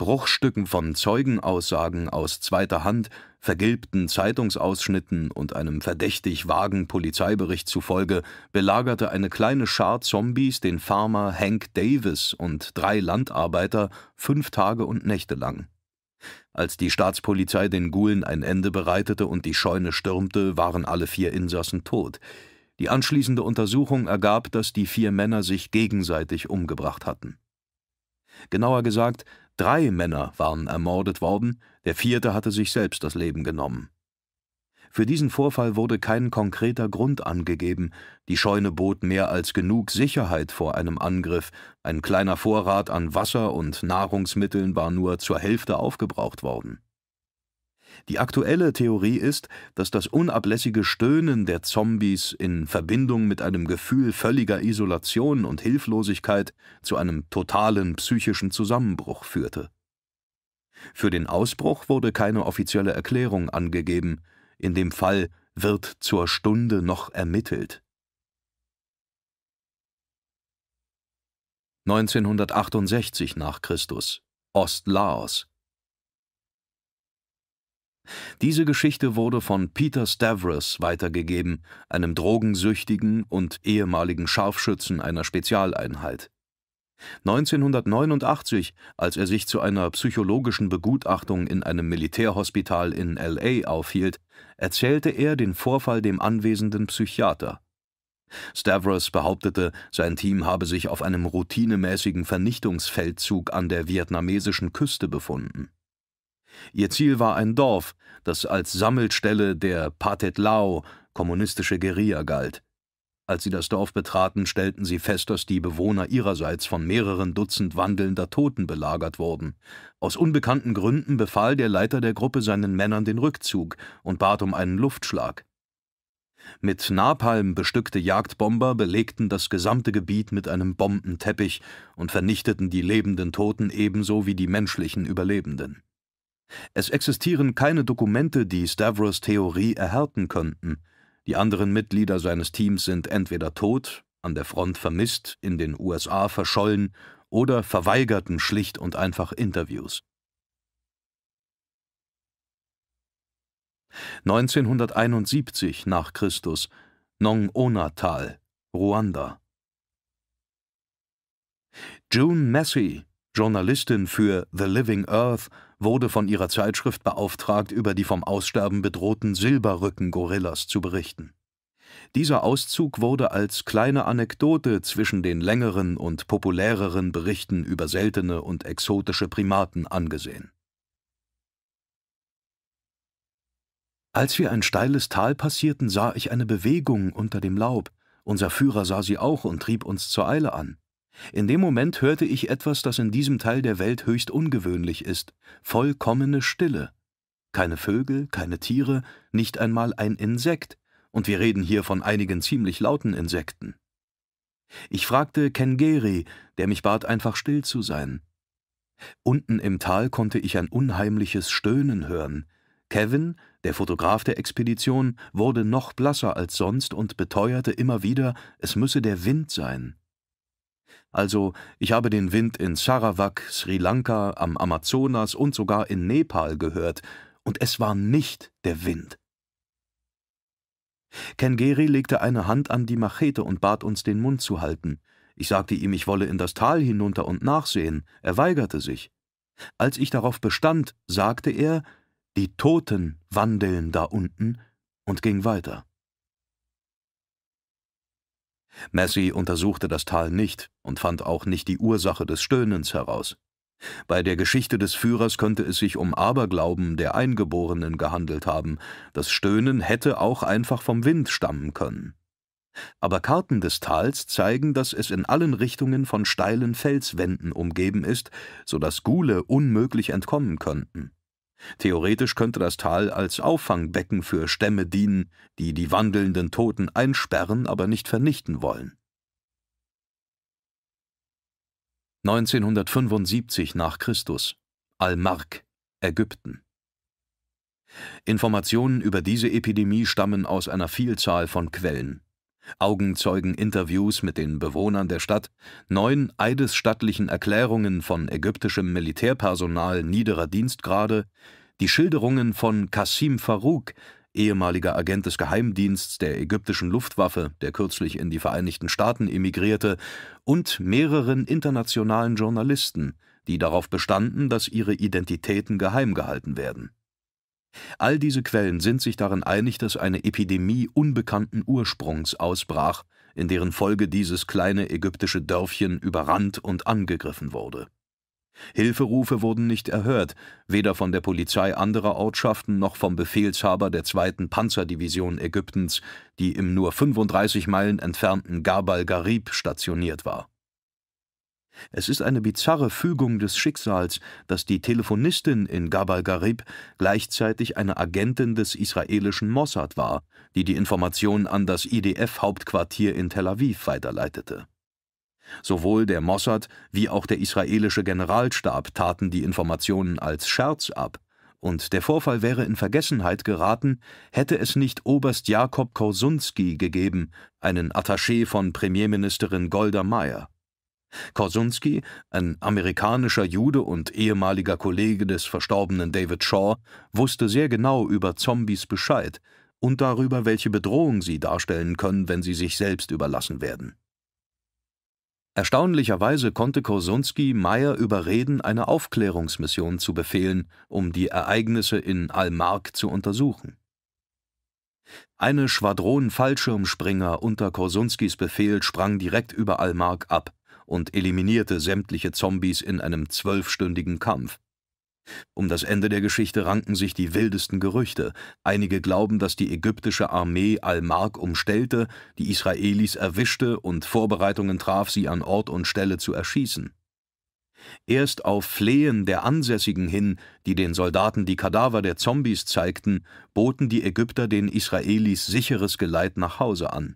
Bruchstücken von Zeugenaussagen aus zweiter Hand, vergilbten Zeitungsausschnitten und einem verdächtig vagen Polizeibericht zufolge belagerte eine kleine Schar Zombies den Farmer Hank Davis und drei Landarbeiter fünf Tage und Nächte lang. Als die Staatspolizei den Gulen ein Ende bereitete und die Scheune stürmte, waren alle vier Insassen tot. Die anschließende Untersuchung ergab, dass die vier Männer sich gegenseitig umgebracht hatten. Genauer gesagt Drei Männer waren ermordet worden, der vierte hatte sich selbst das Leben genommen. Für diesen Vorfall wurde kein konkreter Grund angegeben, die Scheune bot mehr als genug Sicherheit vor einem Angriff, ein kleiner Vorrat an Wasser und Nahrungsmitteln war nur zur Hälfte aufgebraucht worden. Die aktuelle Theorie ist, dass das unablässige Stöhnen der Zombies in Verbindung mit einem Gefühl völliger Isolation und Hilflosigkeit zu einem totalen psychischen Zusammenbruch führte. Für den Ausbruch wurde keine offizielle Erklärung angegeben, in dem Fall wird zur Stunde noch ermittelt. 1968 nach Christus, Ost-Laos, diese Geschichte wurde von Peter Stavros weitergegeben, einem drogensüchtigen und ehemaligen Scharfschützen einer Spezialeinheit. 1989, als er sich zu einer psychologischen Begutachtung in einem Militärhospital in L.A. aufhielt, erzählte er den Vorfall dem anwesenden Psychiater. Stavros behauptete, sein Team habe sich auf einem routinemäßigen Vernichtungsfeldzug an der vietnamesischen Küste befunden. Ihr Ziel war ein Dorf, das als Sammelstelle der Pathet Lao, kommunistische Guerilla, galt. Als sie das Dorf betraten, stellten sie fest, dass die Bewohner ihrerseits von mehreren Dutzend wandelnder Toten belagert wurden. Aus unbekannten Gründen befahl der Leiter der Gruppe seinen Männern den Rückzug und bat um einen Luftschlag. Mit Napalm bestückte Jagdbomber belegten das gesamte Gebiet mit einem Bombenteppich und vernichteten die lebenden Toten ebenso wie die menschlichen Überlebenden. Es existieren keine Dokumente, die Stavros Theorie erhärten könnten. Die anderen Mitglieder seines Teams sind entweder tot, an der Front vermisst, in den USA verschollen oder verweigerten schlicht und einfach Interviews. 1971 nach Christus, Nong-Ona-Tal, Ruanda. June Massey, Journalistin für The Living Earth, wurde von ihrer Zeitschrift beauftragt, über die vom Aussterben bedrohten Silberrücken-Gorillas zu berichten. Dieser Auszug wurde als kleine Anekdote zwischen den längeren und populäreren Berichten über seltene und exotische Primaten angesehen. Als wir ein steiles Tal passierten, sah ich eine Bewegung unter dem Laub. Unser Führer sah sie auch und trieb uns zur Eile an. In dem Moment hörte ich etwas, das in diesem Teil der Welt höchst ungewöhnlich ist, vollkommene Stille. Keine Vögel, keine Tiere, nicht einmal ein Insekt, und wir reden hier von einigen ziemlich lauten Insekten. Ich fragte Kengeri, der mich bat, einfach still zu sein. Unten im Tal konnte ich ein unheimliches Stöhnen hören. Kevin, der Fotograf der Expedition, wurde noch blasser als sonst und beteuerte immer wieder, es müsse der Wind sein. Also, ich habe den Wind in Sarawak, Sri Lanka, am Amazonas und sogar in Nepal gehört, und es war nicht der Wind. Kengeri legte eine Hand an die Machete und bat uns, den Mund zu halten. Ich sagte ihm, ich wolle in das Tal hinunter und nachsehen. Er weigerte sich. Als ich darauf bestand, sagte er, die Toten wandeln da unten, und ging weiter. Massey untersuchte das Tal nicht und fand auch nicht die Ursache des Stöhnens heraus. Bei der Geschichte des Führers könnte es sich um Aberglauben der Eingeborenen gehandelt haben, das Stöhnen hätte auch einfach vom Wind stammen können. Aber Karten des Tals zeigen, dass es in allen Richtungen von steilen Felswänden umgeben ist, so dass Gule unmöglich entkommen könnten. Theoretisch könnte das Tal als Auffangbecken für Stämme dienen, die die wandelnden Toten einsperren, aber nicht vernichten wollen. 1975 nach Christus Al-Mark, Ägypten Informationen über diese Epidemie stammen aus einer Vielzahl von Quellen Augenzeugeninterviews mit den Bewohnern der Stadt, neun eidesstattlichen Erklärungen von ägyptischem Militärpersonal niederer Dienstgrade, die Schilderungen von Qasim Farouk, ehemaliger Agent des Geheimdienstes der ägyptischen Luftwaffe, der kürzlich in die Vereinigten Staaten emigrierte, und mehreren internationalen Journalisten, die darauf bestanden, dass ihre Identitäten geheim gehalten werden All diese Quellen sind sich darin einig, dass eine Epidemie unbekannten Ursprungs ausbrach, in deren Folge dieses kleine ägyptische Dörfchen überrannt und angegriffen wurde. Hilferufe wurden nicht erhört, weder von der Polizei anderer Ortschaften noch vom Befehlshaber der 2. Panzerdivision Ägyptens, die im nur 35 Meilen entfernten Gabal Garib stationiert war. Es ist eine bizarre Fügung des Schicksals, dass die Telefonistin in Gabal Garib gleichzeitig eine Agentin des israelischen Mossad war, die die Informationen an das IDF-Hauptquartier in Tel Aviv weiterleitete. Sowohl der Mossad wie auch der israelische Generalstab taten die Informationen als Scherz ab, und der Vorfall wäre in Vergessenheit geraten, hätte es nicht Oberst Jakob Korsunski gegeben, einen Attaché von Premierministerin Golda Meyer. Korsunski, ein amerikanischer Jude und ehemaliger Kollege des verstorbenen David Shaw, wusste sehr genau über Zombies Bescheid und darüber, welche Bedrohung sie darstellen können, wenn sie sich selbst überlassen werden. Erstaunlicherweise konnte Korsunski Meyer überreden, eine Aufklärungsmission zu befehlen, um die Ereignisse in Almark zu untersuchen. Eine Schwadron Fallschirmspringer unter Korsunskis Befehl sprang direkt über Almark ab und eliminierte sämtliche Zombies in einem zwölfstündigen Kampf. Um das Ende der Geschichte ranken sich die wildesten Gerüchte. Einige glauben, dass die ägyptische Armee Al-Mark umstellte, die Israelis erwischte und Vorbereitungen traf, sie an Ort und Stelle zu erschießen. Erst auf Flehen der Ansässigen hin, die den Soldaten die Kadaver der Zombies zeigten, boten die Ägypter den Israelis sicheres Geleit nach Hause an.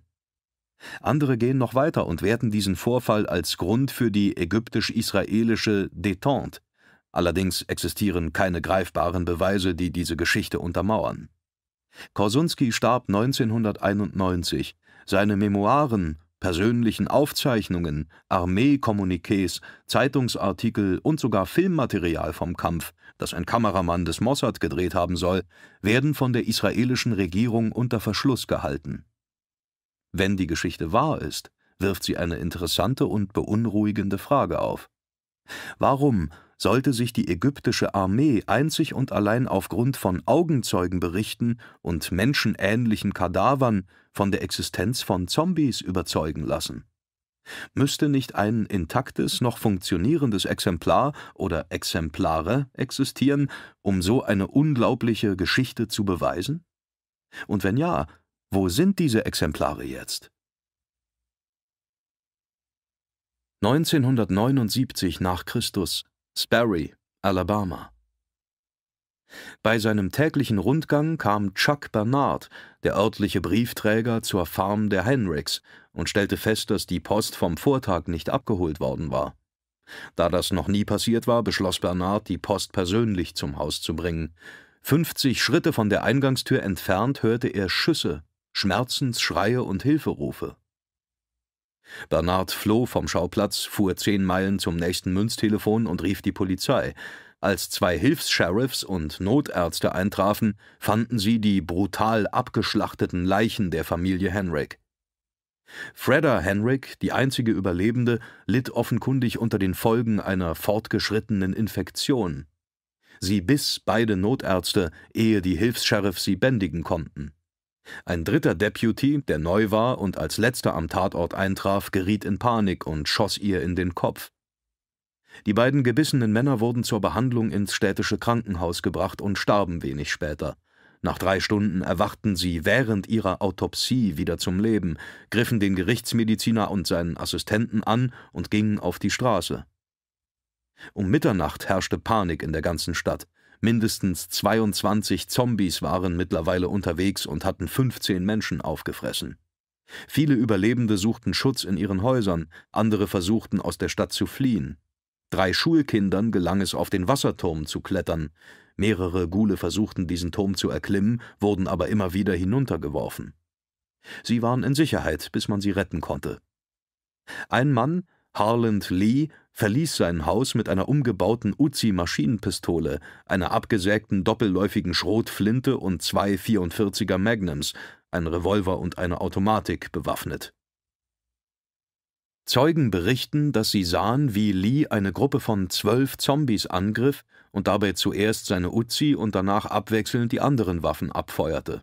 Andere gehen noch weiter und werten diesen Vorfall als Grund für die ägyptisch-israelische Détente. Allerdings existieren keine greifbaren Beweise, die diese Geschichte untermauern. Korsunski starb 1991. Seine Memoiren, persönlichen Aufzeichnungen, Armeekommuniqués, Zeitungsartikel und sogar Filmmaterial vom Kampf, das ein Kameramann des Mossad gedreht haben soll, werden von der israelischen Regierung unter Verschluss gehalten. Wenn die Geschichte wahr ist, wirft sie eine interessante und beunruhigende Frage auf. Warum sollte sich die ägyptische Armee einzig und allein aufgrund von Augenzeugenberichten und menschenähnlichen Kadavern von der Existenz von Zombies überzeugen lassen? Müsste nicht ein intaktes, noch funktionierendes Exemplar oder Exemplare existieren, um so eine unglaubliche Geschichte zu beweisen? Und wenn ja, wo sind diese Exemplare jetzt? 1979 nach Christus, Sperry, Alabama. Bei seinem täglichen Rundgang kam Chuck Bernard, der örtliche Briefträger, zur Farm der Henricks und stellte fest, dass die Post vom Vortag nicht abgeholt worden war. Da das noch nie passiert war, beschloss Bernard, die Post persönlich zum Haus zu bringen. Fünfzig Schritte von der Eingangstür entfernt hörte er Schüsse. Schmerzensschreie und Hilferufe. Bernard floh vom Schauplatz, fuhr zehn Meilen zum nächsten Münztelefon und rief die Polizei. Als zwei Hilfs-Sheriffs und Notärzte eintrafen, fanden sie die brutal abgeschlachteten Leichen der Familie Henrik. Fredda Henrik, die einzige Überlebende, litt offenkundig unter den Folgen einer fortgeschrittenen Infektion. Sie biss beide Notärzte, ehe die Hilfs-Sheriffs sie bändigen konnten. Ein dritter Deputy, der neu war und als letzter am Tatort eintraf, geriet in Panik und schoss ihr in den Kopf. Die beiden gebissenen Männer wurden zur Behandlung ins städtische Krankenhaus gebracht und starben wenig später. Nach drei Stunden erwachten sie während ihrer Autopsie wieder zum Leben, griffen den Gerichtsmediziner und seinen Assistenten an und gingen auf die Straße. Um Mitternacht herrschte Panik in der ganzen Stadt. Mindestens 22 Zombies waren mittlerweile unterwegs und hatten 15 Menschen aufgefressen. Viele Überlebende suchten Schutz in ihren Häusern, andere versuchten aus der Stadt zu fliehen. Drei Schulkindern gelang es, auf den Wasserturm zu klettern. Mehrere Gule versuchten, diesen Turm zu erklimmen, wurden aber immer wieder hinuntergeworfen. Sie waren in Sicherheit, bis man sie retten konnte. Ein Mann, Harland Lee, verließ sein Haus mit einer umgebauten Uzi-Maschinenpistole, einer abgesägten doppelläufigen Schrotflinte und zwei 44er Magnums, ein Revolver und eine Automatik bewaffnet. Zeugen berichten, dass sie sahen, wie Lee eine Gruppe von zwölf Zombies angriff und dabei zuerst seine Uzi und danach abwechselnd die anderen Waffen abfeuerte.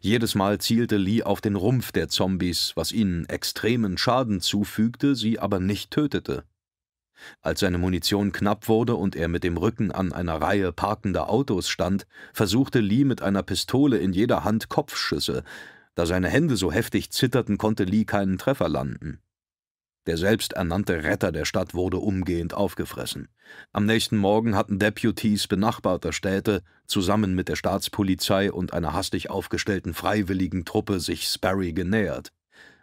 Jedes Mal zielte Lee auf den Rumpf der Zombies, was ihnen extremen Schaden zufügte, sie aber nicht tötete. Als seine Munition knapp wurde und er mit dem Rücken an einer Reihe parkender Autos stand, versuchte Lee mit einer Pistole in jeder Hand Kopfschüsse. Da seine Hände so heftig zitterten, konnte Lee keinen Treffer landen. Der selbsternannte Retter der Stadt wurde umgehend aufgefressen. Am nächsten Morgen hatten Deputies benachbarter Städte zusammen mit der Staatspolizei und einer hastig aufgestellten freiwilligen Truppe sich Sperry genähert.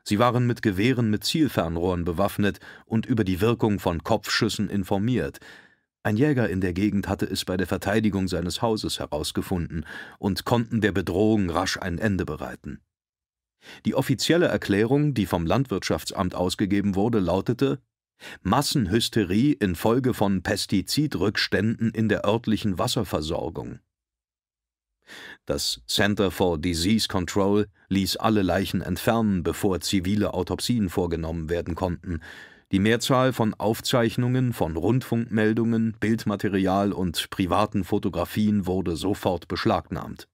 Sie waren mit Gewehren mit Zielfernrohren bewaffnet und über die Wirkung von Kopfschüssen informiert. Ein Jäger in der Gegend hatte es bei der Verteidigung seines Hauses herausgefunden und konnten der Bedrohung rasch ein Ende bereiten. Die offizielle Erklärung, die vom Landwirtschaftsamt ausgegeben wurde, lautete Massenhysterie infolge von Pestizidrückständen in der örtlichen Wasserversorgung. Das Center for Disease Control ließ alle Leichen entfernen, bevor zivile Autopsien vorgenommen werden konnten. Die Mehrzahl von Aufzeichnungen, von Rundfunkmeldungen, Bildmaterial und privaten Fotografien wurde sofort beschlagnahmt.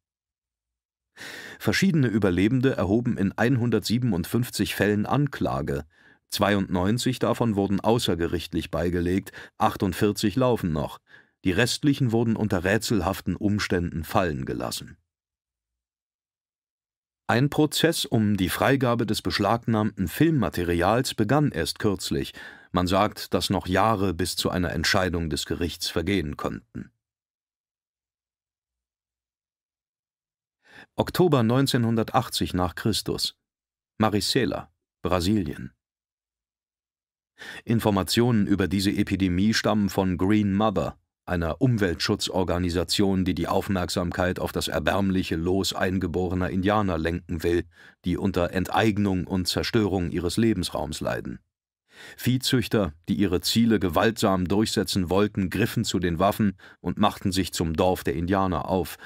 Verschiedene Überlebende erhoben in 157 Fällen Anklage, 92 davon wurden außergerichtlich beigelegt, 48 laufen noch, die restlichen wurden unter rätselhaften Umständen fallen gelassen. Ein Prozess um die Freigabe des beschlagnahmten Filmmaterials begann erst kürzlich, man sagt, dass noch Jahre bis zu einer Entscheidung des Gerichts vergehen konnten. Oktober 1980 nach Christus. Maricela, Brasilien. Informationen über diese Epidemie stammen von Green Mother, einer Umweltschutzorganisation, die die Aufmerksamkeit auf das erbärmliche Los eingeborener Indianer lenken will, die unter Enteignung und Zerstörung ihres Lebensraums leiden. Viehzüchter, die ihre Ziele gewaltsam durchsetzen wollten, griffen zu den Waffen und machten sich zum Dorf der Indianer auf.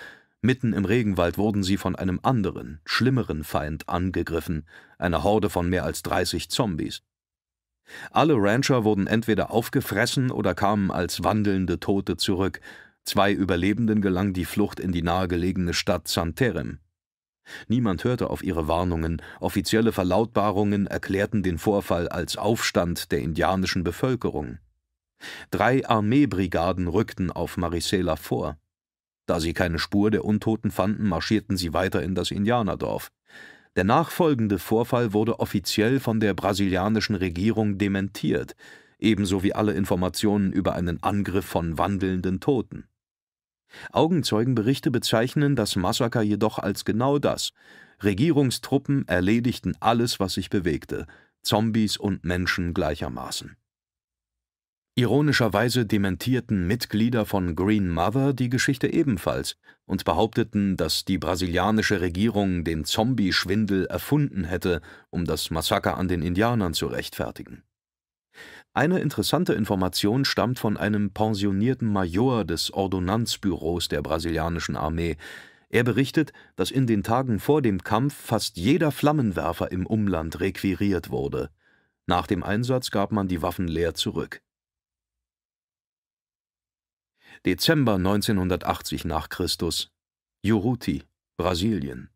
Mitten im Regenwald wurden sie von einem anderen, schlimmeren Feind angegriffen, einer Horde von mehr als 30 Zombies. Alle Rancher wurden entweder aufgefressen oder kamen als wandelnde Tote zurück. Zwei Überlebenden gelang die Flucht in die nahegelegene Stadt Santerem. Niemand hörte auf ihre Warnungen, offizielle Verlautbarungen erklärten den Vorfall als Aufstand der indianischen Bevölkerung. Drei Armeebrigaden rückten auf Marisela vor. Da sie keine Spur der Untoten fanden, marschierten sie weiter in das Indianerdorf. Der nachfolgende Vorfall wurde offiziell von der brasilianischen Regierung dementiert, ebenso wie alle Informationen über einen Angriff von wandelnden Toten. Augenzeugenberichte bezeichnen das Massaker jedoch als genau das. Regierungstruppen erledigten alles, was sich bewegte, Zombies und Menschen gleichermaßen. Ironischerweise dementierten Mitglieder von Green Mother die Geschichte ebenfalls und behaupteten, dass die brasilianische Regierung den Zombie-Schwindel erfunden hätte, um das Massaker an den Indianern zu rechtfertigen. Eine interessante Information stammt von einem pensionierten Major des Ordonnanzbüros der brasilianischen Armee. Er berichtet, dass in den Tagen vor dem Kampf fast jeder Flammenwerfer im Umland requiriert wurde. Nach dem Einsatz gab man die Waffen leer zurück. Dezember 1980 nach Christus, Juruti, Brasilien.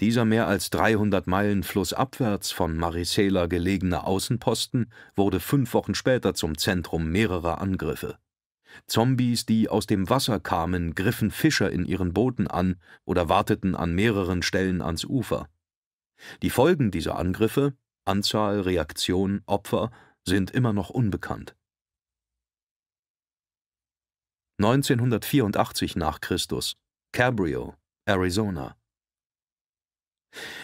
Dieser mehr als 300 Meilen flussabwärts von Maricela gelegene Außenposten wurde fünf Wochen später zum Zentrum mehrerer Angriffe. Zombies, die aus dem Wasser kamen, griffen Fischer in ihren Booten an oder warteten an mehreren Stellen ans Ufer. Die Folgen dieser Angriffe, Anzahl, Reaktion, Opfer, sind immer noch unbekannt. 1984 nach Christus, Cabrio, Arizona.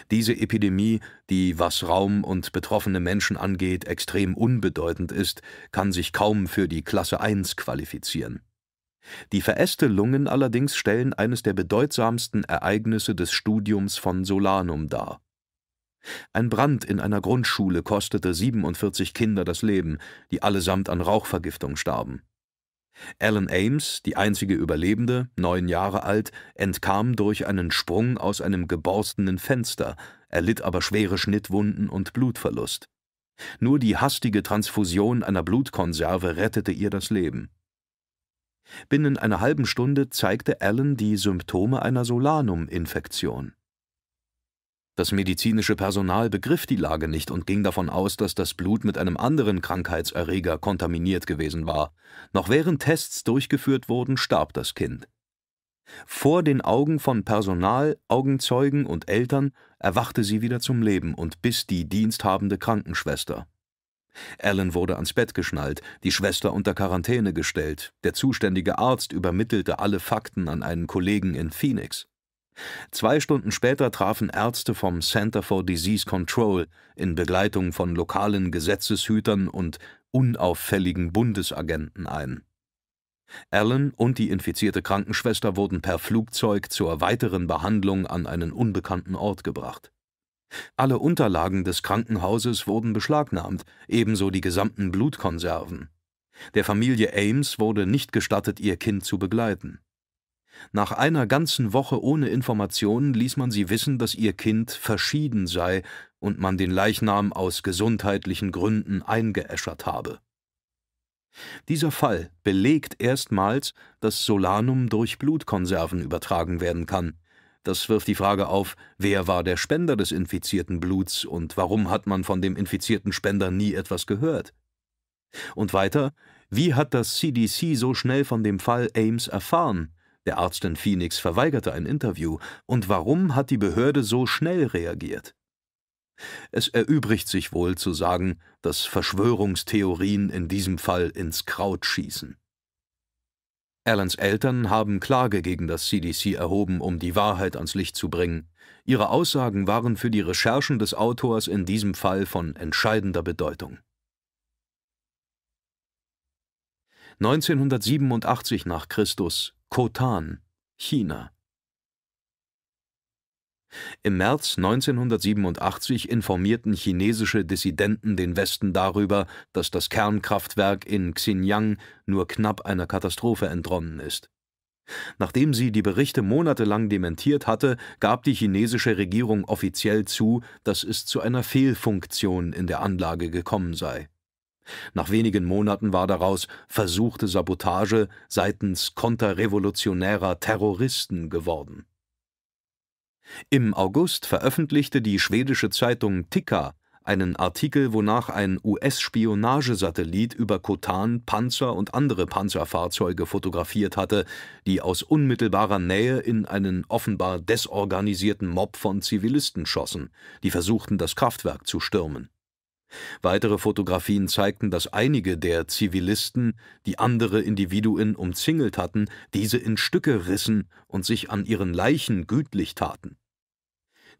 Diese Epidemie, die was Raum und betroffene Menschen angeht extrem unbedeutend ist, kann sich kaum für die Klasse 1 qualifizieren. Die Verästelungen allerdings stellen eines der bedeutsamsten Ereignisse des Studiums von Solanum dar. Ein Brand in einer Grundschule kostete 47 Kinder das Leben, die allesamt an Rauchvergiftung starben. Alan Ames, die einzige Überlebende, neun Jahre alt, entkam durch einen Sprung aus einem geborstenen Fenster, erlitt aber schwere Schnittwunden und Blutverlust. Nur die hastige Transfusion einer Blutkonserve rettete ihr das Leben. Binnen einer halben Stunde zeigte Alan die Symptome einer Solanum-Infektion. Das medizinische Personal begriff die Lage nicht und ging davon aus, dass das Blut mit einem anderen Krankheitserreger kontaminiert gewesen war. Noch während Tests durchgeführt wurden, starb das Kind. Vor den Augen von Personal, Augenzeugen und Eltern erwachte sie wieder zum Leben und biss die diensthabende Krankenschwester. Alan wurde ans Bett geschnallt, die Schwester unter Quarantäne gestellt, der zuständige Arzt übermittelte alle Fakten an einen Kollegen in Phoenix. Zwei Stunden später trafen Ärzte vom Center for Disease Control in Begleitung von lokalen Gesetzeshütern und unauffälligen Bundesagenten ein. Allen und die infizierte Krankenschwester wurden per Flugzeug zur weiteren Behandlung an einen unbekannten Ort gebracht. Alle Unterlagen des Krankenhauses wurden beschlagnahmt, ebenso die gesamten Blutkonserven. Der Familie Ames wurde nicht gestattet, ihr Kind zu begleiten. Nach einer ganzen Woche ohne Informationen ließ man sie wissen, dass ihr Kind verschieden sei und man den Leichnam aus gesundheitlichen Gründen eingeäschert habe. Dieser Fall belegt erstmals, dass Solanum durch Blutkonserven übertragen werden kann. Das wirft die Frage auf, wer war der Spender des infizierten Bluts und warum hat man von dem infizierten Spender nie etwas gehört? Und weiter, wie hat das CDC so schnell von dem Fall Ames erfahren? Der Arzt in Phoenix verweigerte ein Interview. Und warum hat die Behörde so schnell reagiert? Es erübrigt sich wohl zu sagen, dass Verschwörungstheorien in diesem Fall ins Kraut schießen. Alans Eltern haben Klage gegen das CDC erhoben, um die Wahrheit ans Licht zu bringen. Ihre Aussagen waren für die Recherchen des Autors in diesem Fall von entscheidender Bedeutung. 1987 nach Christus Khotan, China. Im März 1987 informierten chinesische Dissidenten den Westen darüber, dass das Kernkraftwerk in Xinjiang nur knapp einer Katastrophe entronnen ist. Nachdem sie die Berichte monatelang dementiert hatte, gab die chinesische Regierung offiziell zu, dass es zu einer Fehlfunktion in der Anlage gekommen sei. Nach wenigen Monaten war daraus versuchte Sabotage seitens konterrevolutionärer Terroristen geworden. Im August veröffentlichte die schwedische Zeitung Tikka einen Artikel, wonach ein US-Spionagesatellit über Kotan Panzer und andere Panzerfahrzeuge fotografiert hatte, die aus unmittelbarer Nähe in einen offenbar desorganisierten Mob von Zivilisten schossen, die versuchten, das Kraftwerk zu stürmen. Weitere Fotografien zeigten, dass einige der Zivilisten, die andere Individuen umzingelt hatten, diese in Stücke rissen und sich an ihren Leichen gütlich taten.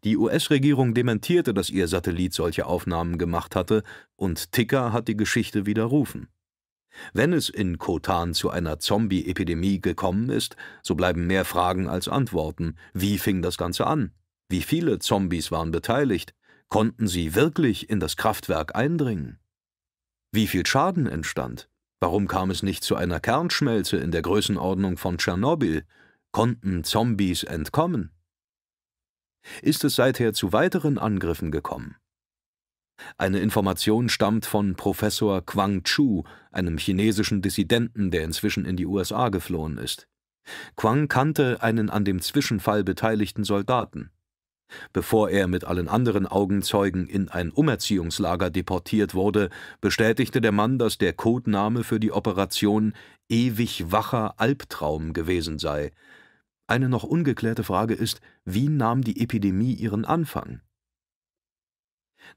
Die US-Regierung dementierte, dass ihr Satellit solche Aufnahmen gemacht hatte, und Ticker hat die Geschichte widerrufen. Wenn es in Kotan zu einer Zombie-Epidemie gekommen ist, so bleiben mehr Fragen als Antworten. Wie fing das Ganze an? Wie viele Zombies waren beteiligt? Konnten sie wirklich in das Kraftwerk eindringen? Wie viel Schaden entstand? Warum kam es nicht zu einer Kernschmelze in der Größenordnung von Tschernobyl? Konnten Zombies entkommen? Ist es seither zu weiteren Angriffen gekommen? Eine Information stammt von Professor Quang Chu, einem chinesischen Dissidenten, der inzwischen in die USA geflohen ist. Quang kannte einen an dem Zwischenfall beteiligten Soldaten. Bevor er mit allen anderen Augenzeugen in ein Umerziehungslager deportiert wurde, bestätigte der Mann, dass der Codename für die Operation »Ewig wacher Albtraum« gewesen sei. Eine noch ungeklärte Frage ist, wie nahm die Epidemie ihren Anfang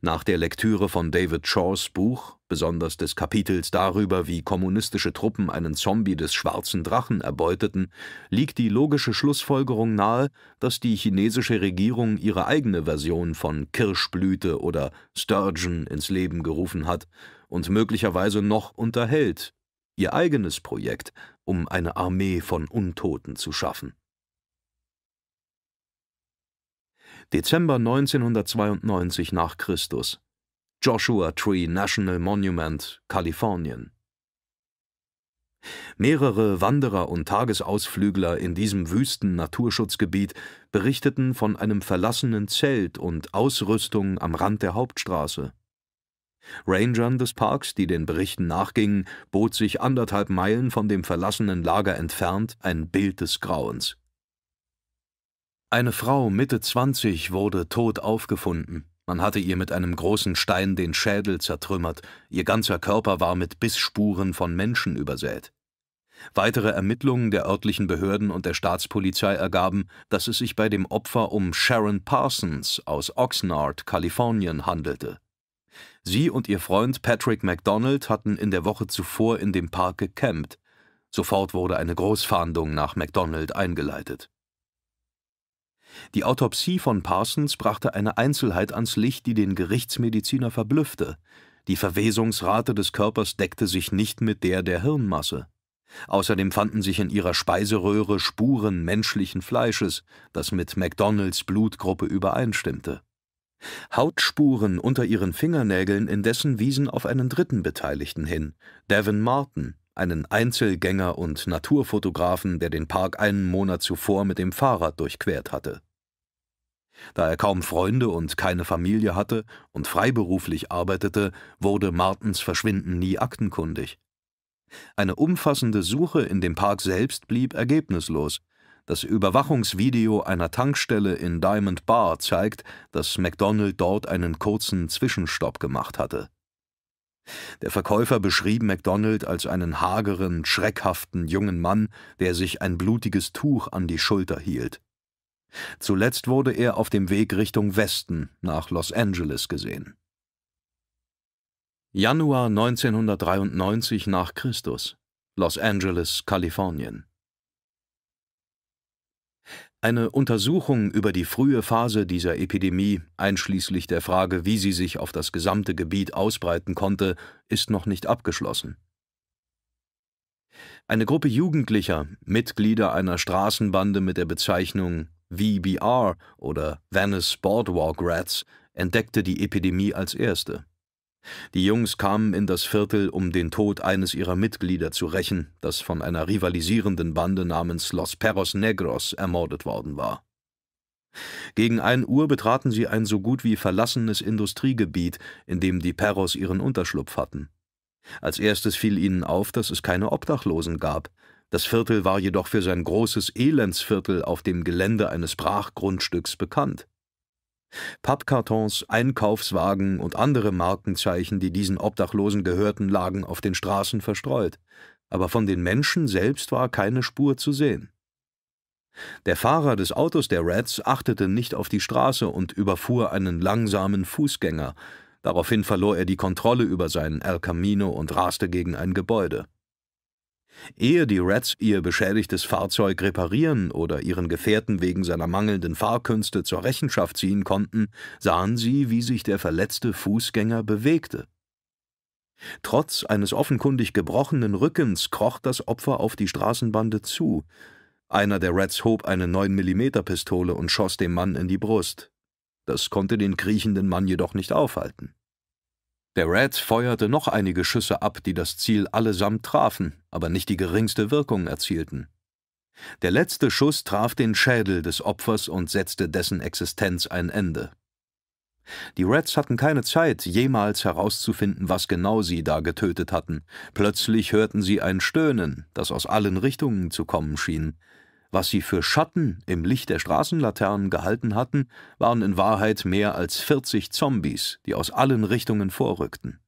nach der Lektüre von David Shaws Buch, besonders des Kapitels darüber, wie kommunistische Truppen einen Zombie des schwarzen Drachen erbeuteten, liegt die logische Schlussfolgerung nahe, dass die chinesische Regierung ihre eigene Version von Kirschblüte oder Sturgeon ins Leben gerufen hat und möglicherweise noch unterhält, ihr eigenes Projekt, um eine Armee von Untoten zu schaffen Dezember 1992 nach Christus. Joshua Tree National Monument, Kalifornien. Mehrere Wanderer und Tagesausflügler in diesem wüsten Naturschutzgebiet berichteten von einem verlassenen Zelt und Ausrüstung am Rand der Hauptstraße. Rangern des Parks, die den Berichten nachgingen, bot sich anderthalb Meilen von dem verlassenen Lager entfernt ein Bild des Grauens. Eine Frau Mitte 20 wurde tot aufgefunden. Man hatte ihr mit einem großen Stein den Schädel zertrümmert, ihr ganzer Körper war mit Bissspuren von Menschen übersät. Weitere Ermittlungen der örtlichen Behörden und der Staatspolizei ergaben, dass es sich bei dem Opfer um Sharon Parsons aus Oxnard, Kalifornien handelte. Sie und ihr Freund Patrick MacDonald hatten in der Woche zuvor in dem Park gecampt. Sofort wurde eine Großfahndung nach MacDonald eingeleitet. Die Autopsie von Parsons brachte eine Einzelheit ans Licht, die den Gerichtsmediziner verblüffte. Die Verwesungsrate des Körpers deckte sich nicht mit der der Hirnmasse. Außerdem fanden sich in ihrer Speiseröhre Spuren menschlichen Fleisches, das mit McDonalds Blutgruppe übereinstimmte. Hautspuren unter ihren Fingernägeln indessen wiesen auf einen dritten Beteiligten hin, Devin Martin, einen Einzelgänger und Naturfotografen, der den Park einen Monat zuvor mit dem Fahrrad durchquert hatte. Da er kaum Freunde und keine Familie hatte und freiberuflich arbeitete, wurde Martens Verschwinden nie aktenkundig. Eine umfassende Suche in dem Park selbst blieb ergebnislos. Das Überwachungsvideo einer Tankstelle in Diamond Bar zeigt, dass McDonald dort einen kurzen Zwischenstopp gemacht hatte. Der Verkäufer beschrieb MacDonald als einen hageren, schreckhaften jungen Mann, der sich ein blutiges Tuch an die Schulter hielt. Zuletzt wurde er auf dem Weg Richtung Westen nach Los Angeles gesehen. Januar 1993 nach Christus, Los Angeles, Kalifornien. Eine Untersuchung über die frühe Phase dieser Epidemie, einschließlich der Frage, wie sie sich auf das gesamte Gebiet ausbreiten konnte, ist noch nicht abgeschlossen. Eine Gruppe Jugendlicher, Mitglieder einer Straßenbande mit der Bezeichnung VBR oder Venice Boardwalk Rats entdeckte die Epidemie als erste. Die Jungs kamen in das Viertel, um den Tod eines ihrer Mitglieder zu rächen, das von einer rivalisierenden Bande namens Los Perros Negros ermordet worden war. Gegen ein Uhr betraten sie ein so gut wie verlassenes Industriegebiet, in dem die Perros ihren Unterschlupf hatten. Als erstes fiel ihnen auf, dass es keine Obdachlosen gab, das Viertel war jedoch für sein großes Elendsviertel auf dem Gelände eines Brachgrundstücks bekannt. Pappkartons, Einkaufswagen und andere Markenzeichen, die diesen Obdachlosen gehörten, lagen auf den Straßen verstreut, aber von den Menschen selbst war keine Spur zu sehen. Der Fahrer des Autos der Reds achtete nicht auf die Straße und überfuhr einen langsamen Fußgänger. Daraufhin verlor er die Kontrolle über seinen El Camino und raste gegen ein Gebäude. Ehe die Rats ihr beschädigtes Fahrzeug reparieren oder ihren Gefährten wegen seiner mangelnden Fahrkünste zur Rechenschaft ziehen konnten, sahen sie, wie sich der verletzte Fußgänger bewegte. Trotz eines offenkundig gebrochenen Rückens kroch das Opfer auf die Straßenbande zu. Einer der Rats hob eine 9 mm Pistole und schoss dem Mann in die Brust. Das konnte den kriechenden Mann jedoch nicht aufhalten. Der Red feuerte noch einige Schüsse ab, die das Ziel allesamt trafen, aber nicht die geringste Wirkung erzielten. Der letzte Schuss traf den Schädel des Opfers und setzte dessen Existenz ein Ende. Die Reds hatten keine Zeit, jemals herauszufinden, was genau sie da getötet hatten. Plötzlich hörten sie ein Stöhnen, das aus allen Richtungen zu kommen schien. Was sie für Schatten im Licht der Straßenlaternen gehalten hatten, waren in Wahrheit mehr als 40 Zombies, die aus allen Richtungen vorrückten.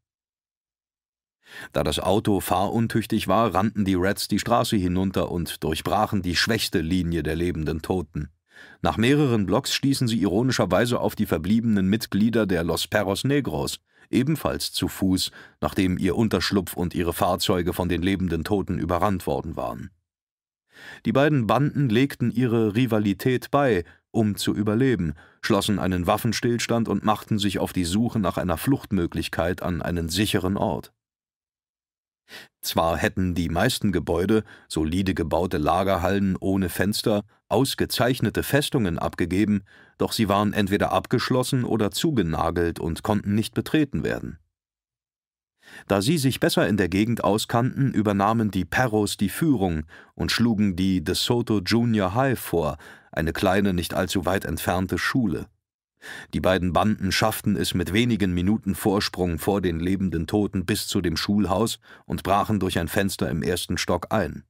Da das Auto fahruntüchtig war, rannten die Reds die Straße hinunter und durchbrachen die schwächste Linie der lebenden Toten. Nach mehreren Blocks stießen sie ironischerweise auf die verbliebenen Mitglieder der Los Perros Negros, ebenfalls zu Fuß, nachdem ihr Unterschlupf und ihre Fahrzeuge von den lebenden Toten überrannt worden waren. Die beiden Banden legten ihre Rivalität bei, um zu überleben, schlossen einen Waffenstillstand und machten sich auf die Suche nach einer Fluchtmöglichkeit an einen sicheren Ort. Zwar hätten die meisten Gebäude, solide gebaute Lagerhallen ohne Fenster, ausgezeichnete Festungen abgegeben, doch sie waren entweder abgeschlossen oder zugenagelt und konnten nicht betreten werden. Da sie sich besser in der Gegend auskannten, übernahmen die Perros die Führung und schlugen die De Soto Junior High vor, eine kleine, nicht allzu weit entfernte Schule. Die beiden Banden schafften es mit wenigen Minuten Vorsprung vor den lebenden Toten bis zu dem Schulhaus und brachen durch ein Fenster im ersten Stock ein.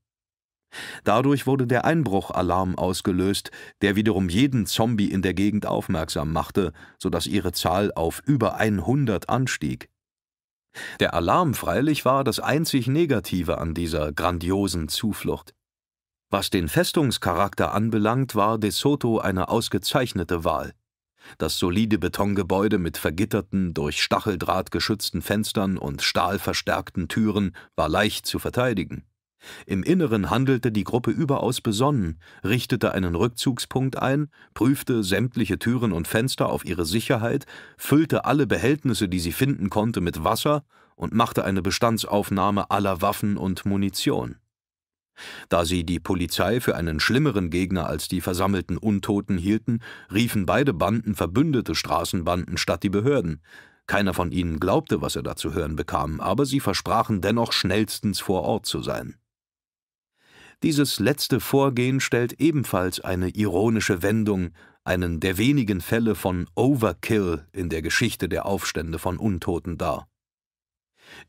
Dadurch wurde der Einbruchalarm ausgelöst, der wiederum jeden Zombie in der Gegend aufmerksam machte, sodass ihre Zahl auf über 100 anstieg. Der Alarm freilich war das einzig Negative an dieser grandiosen Zuflucht. Was den Festungscharakter anbelangt, war De Soto eine ausgezeichnete Wahl. Das solide Betongebäude mit vergitterten, durch Stacheldraht geschützten Fenstern und stahlverstärkten Türen war leicht zu verteidigen. Im Inneren handelte die Gruppe überaus besonnen, richtete einen Rückzugspunkt ein, prüfte sämtliche Türen und Fenster auf ihre Sicherheit, füllte alle Behältnisse, die sie finden konnte, mit Wasser und machte eine Bestandsaufnahme aller Waffen und Munition. Da sie die Polizei für einen schlimmeren Gegner als die versammelten Untoten hielten, riefen beide Banden verbündete Straßenbanden statt die Behörden. Keiner von ihnen glaubte, was er da zu hören bekam, aber sie versprachen dennoch schnellstens vor Ort zu sein. Dieses letzte Vorgehen stellt ebenfalls eine ironische Wendung, einen der wenigen Fälle von Overkill in der Geschichte der Aufstände von Untoten dar.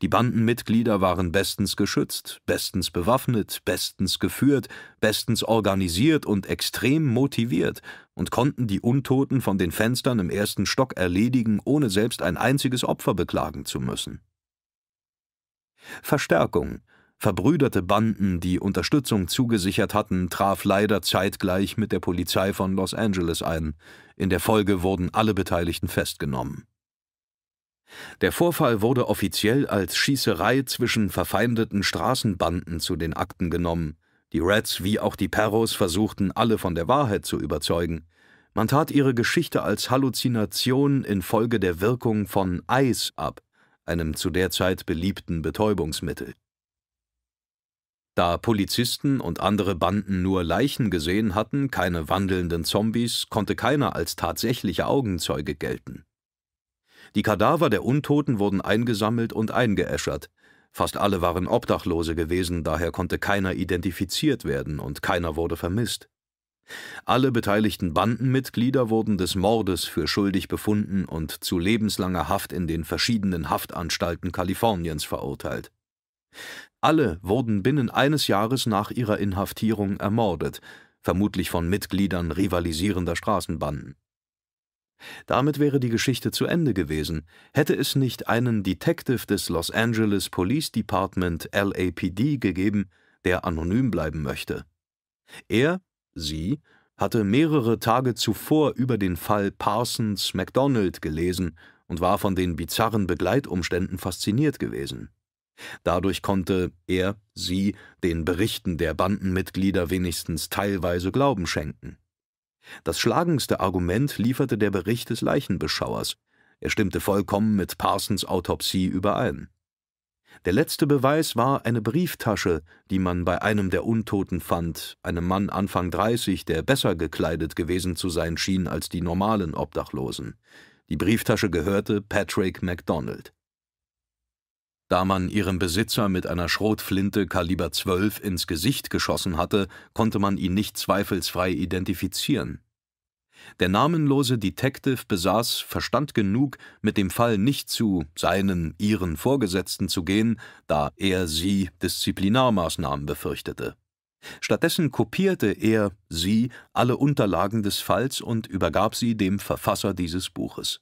Die Bandenmitglieder waren bestens geschützt, bestens bewaffnet, bestens geführt, bestens organisiert und extrem motiviert und konnten die Untoten von den Fenstern im ersten Stock erledigen, ohne selbst ein einziges Opfer beklagen zu müssen. Verstärkung Verbrüderte Banden, die Unterstützung zugesichert hatten, traf leider zeitgleich mit der Polizei von Los Angeles ein. In der Folge wurden alle Beteiligten festgenommen. Der Vorfall wurde offiziell als Schießerei zwischen verfeindeten Straßenbanden zu den Akten genommen. Die Reds wie auch die Perros versuchten, alle von der Wahrheit zu überzeugen. Man tat ihre Geschichte als Halluzination infolge der Wirkung von Eis ab, einem zu der Zeit beliebten Betäubungsmittel. Da Polizisten und andere Banden nur Leichen gesehen hatten, keine wandelnden Zombies, konnte keiner als tatsächlicher Augenzeuge gelten. Die Kadaver der Untoten wurden eingesammelt und eingeäschert. Fast alle waren Obdachlose gewesen, daher konnte keiner identifiziert werden und keiner wurde vermisst. Alle beteiligten Bandenmitglieder wurden des Mordes für schuldig befunden und zu lebenslanger Haft in den verschiedenen Haftanstalten Kaliforniens verurteilt. Alle wurden binnen eines Jahres nach ihrer Inhaftierung ermordet, vermutlich von Mitgliedern rivalisierender Straßenbanden. Damit wäre die Geschichte zu Ende gewesen, hätte es nicht einen Detective des Los Angeles Police Department LAPD gegeben, der anonym bleiben möchte. Er, sie, hatte mehrere Tage zuvor über den Fall Parsons McDonald gelesen und war von den bizarren Begleitumständen fasziniert gewesen. Dadurch konnte er, sie, den Berichten der Bandenmitglieder wenigstens teilweise Glauben schenken. Das schlagendste Argument lieferte der Bericht des Leichenbeschauers. Er stimmte vollkommen mit Parsons Autopsie überein. Der letzte Beweis war eine Brieftasche, die man bei einem der Untoten fand, einem Mann Anfang 30, der besser gekleidet gewesen zu sein schien als die normalen Obdachlosen. Die Brieftasche gehörte Patrick MacDonald. Da man ihrem Besitzer mit einer Schrotflinte Kaliber 12 ins Gesicht geschossen hatte, konnte man ihn nicht zweifelsfrei identifizieren. Der namenlose Detective besaß Verstand genug, mit dem Fall nicht zu seinen, ihren Vorgesetzten zu gehen, da er sie Disziplinarmaßnahmen befürchtete. Stattdessen kopierte er sie alle Unterlagen des Falls und übergab sie dem Verfasser dieses Buches.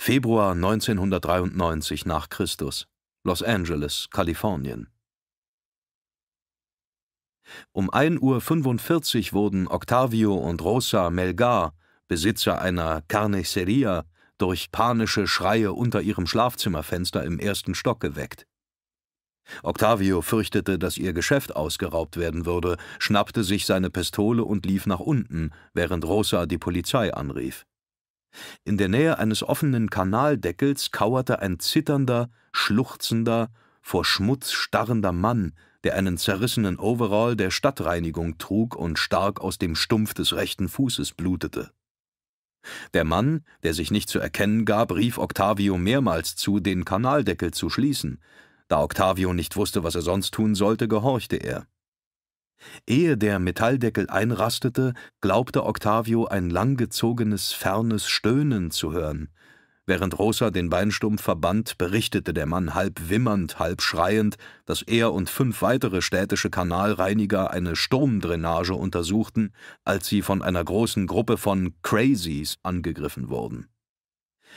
Februar 1993 nach Christus, Los Angeles, Kalifornien. Um 1.45 Uhr wurden Octavio und Rosa Melgar, Besitzer einer Carniceria, durch panische Schreie unter ihrem Schlafzimmerfenster im ersten Stock geweckt. Octavio fürchtete, dass ihr Geschäft ausgeraubt werden würde, schnappte sich seine Pistole und lief nach unten, während Rosa die Polizei anrief. In der Nähe eines offenen Kanaldeckels kauerte ein zitternder, schluchzender, vor Schmutz starrender Mann, der einen zerrissenen Overall der Stadtreinigung trug und stark aus dem Stumpf des rechten Fußes blutete. Der Mann, der sich nicht zu erkennen gab, rief Octavio mehrmals zu, den Kanaldeckel zu schließen. Da Octavio nicht wusste, was er sonst tun sollte, gehorchte er. Ehe der Metalldeckel einrastete, glaubte Octavio ein langgezogenes, fernes Stöhnen zu hören. Während Rosa den Beinstumpf verband, berichtete der Mann halb wimmernd, halb schreiend, dass er und fünf weitere städtische Kanalreiniger eine Sturmdrainage untersuchten, als sie von einer großen Gruppe von »Crazies« angegriffen wurden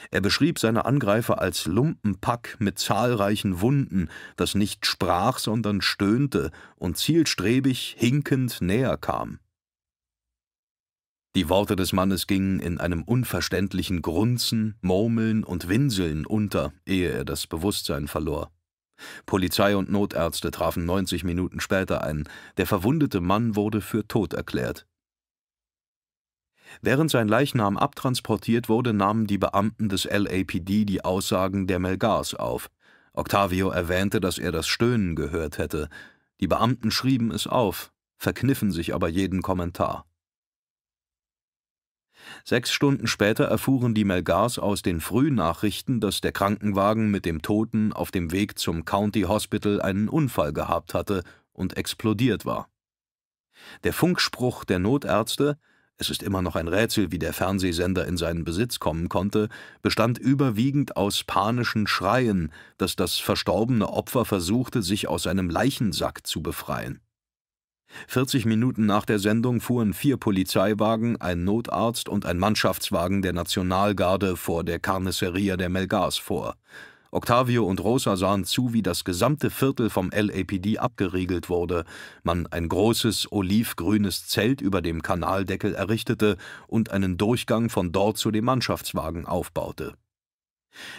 er beschrieb seine Angreifer als Lumpenpack mit zahlreichen Wunden, das nicht sprach, sondern stöhnte und zielstrebig, hinkend näher kam. Die Worte des Mannes gingen in einem unverständlichen Grunzen, Murmeln und Winseln unter, ehe er das Bewusstsein verlor. Polizei und Notärzte trafen 90 Minuten später ein. Der verwundete Mann wurde für tot erklärt. Während sein Leichnam abtransportiert wurde, nahmen die Beamten des LAPD die Aussagen der Melgars auf. Octavio erwähnte, dass er das Stöhnen gehört hätte. Die Beamten schrieben es auf, verkniffen sich aber jeden Kommentar. Sechs Stunden später erfuhren die Melgars aus den Frühnachrichten, dass der Krankenwagen mit dem Toten auf dem Weg zum County Hospital einen Unfall gehabt hatte und explodiert war. Der Funkspruch der Notärzte es ist immer noch ein Rätsel, wie der Fernsehsender in seinen Besitz kommen konnte, bestand überwiegend aus panischen Schreien, dass das verstorbene Opfer versuchte, sich aus seinem Leichensack zu befreien. 40 Minuten nach der Sendung fuhren vier Polizeiwagen, ein Notarzt und ein Mannschaftswagen der Nationalgarde vor der Carnisseria der Melgars vor. Octavio und Rosa sahen zu, wie das gesamte Viertel vom LAPD abgeriegelt wurde, man ein großes olivgrünes Zelt über dem Kanaldeckel errichtete und einen Durchgang von dort zu dem Mannschaftswagen aufbaute.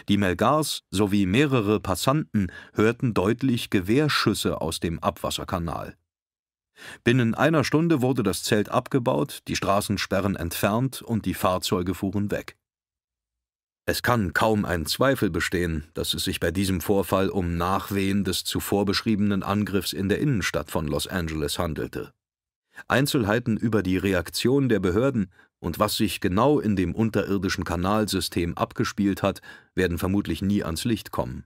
Die Melgars sowie mehrere Passanten hörten deutlich Gewehrschüsse aus dem Abwasserkanal. Binnen einer Stunde wurde das Zelt abgebaut, die Straßensperren entfernt und die Fahrzeuge fuhren weg. Es kann kaum ein Zweifel bestehen, dass es sich bei diesem Vorfall um Nachwehen des zuvor beschriebenen Angriffs in der Innenstadt von Los Angeles handelte. Einzelheiten über die Reaktion der Behörden und was sich genau in dem unterirdischen Kanalsystem abgespielt hat, werden vermutlich nie ans Licht kommen.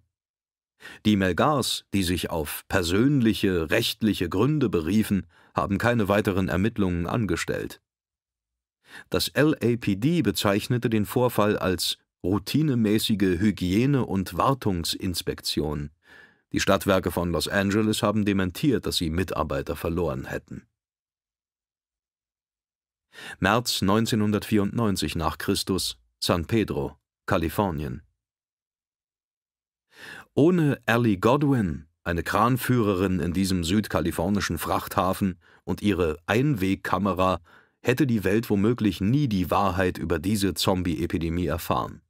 Die Melgars, die sich auf persönliche, rechtliche Gründe beriefen, haben keine weiteren Ermittlungen angestellt. Das LAPD bezeichnete den Vorfall als routinemäßige Hygiene- und Wartungsinspektion. Die Stadtwerke von Los Angeles haben dementiert, dass sie Mitarbeiter verloren hätten. März 1994 nach Christus, San Pedro, Kalifornien. Ohne Ellie Godwin, eine Kranführerin in diesem südkalifornischen Frachthafen, und ihre Einwegkamera hätte die Welt womöglich nie die Wahrheit über diese Zombie-Epidemie erfahren.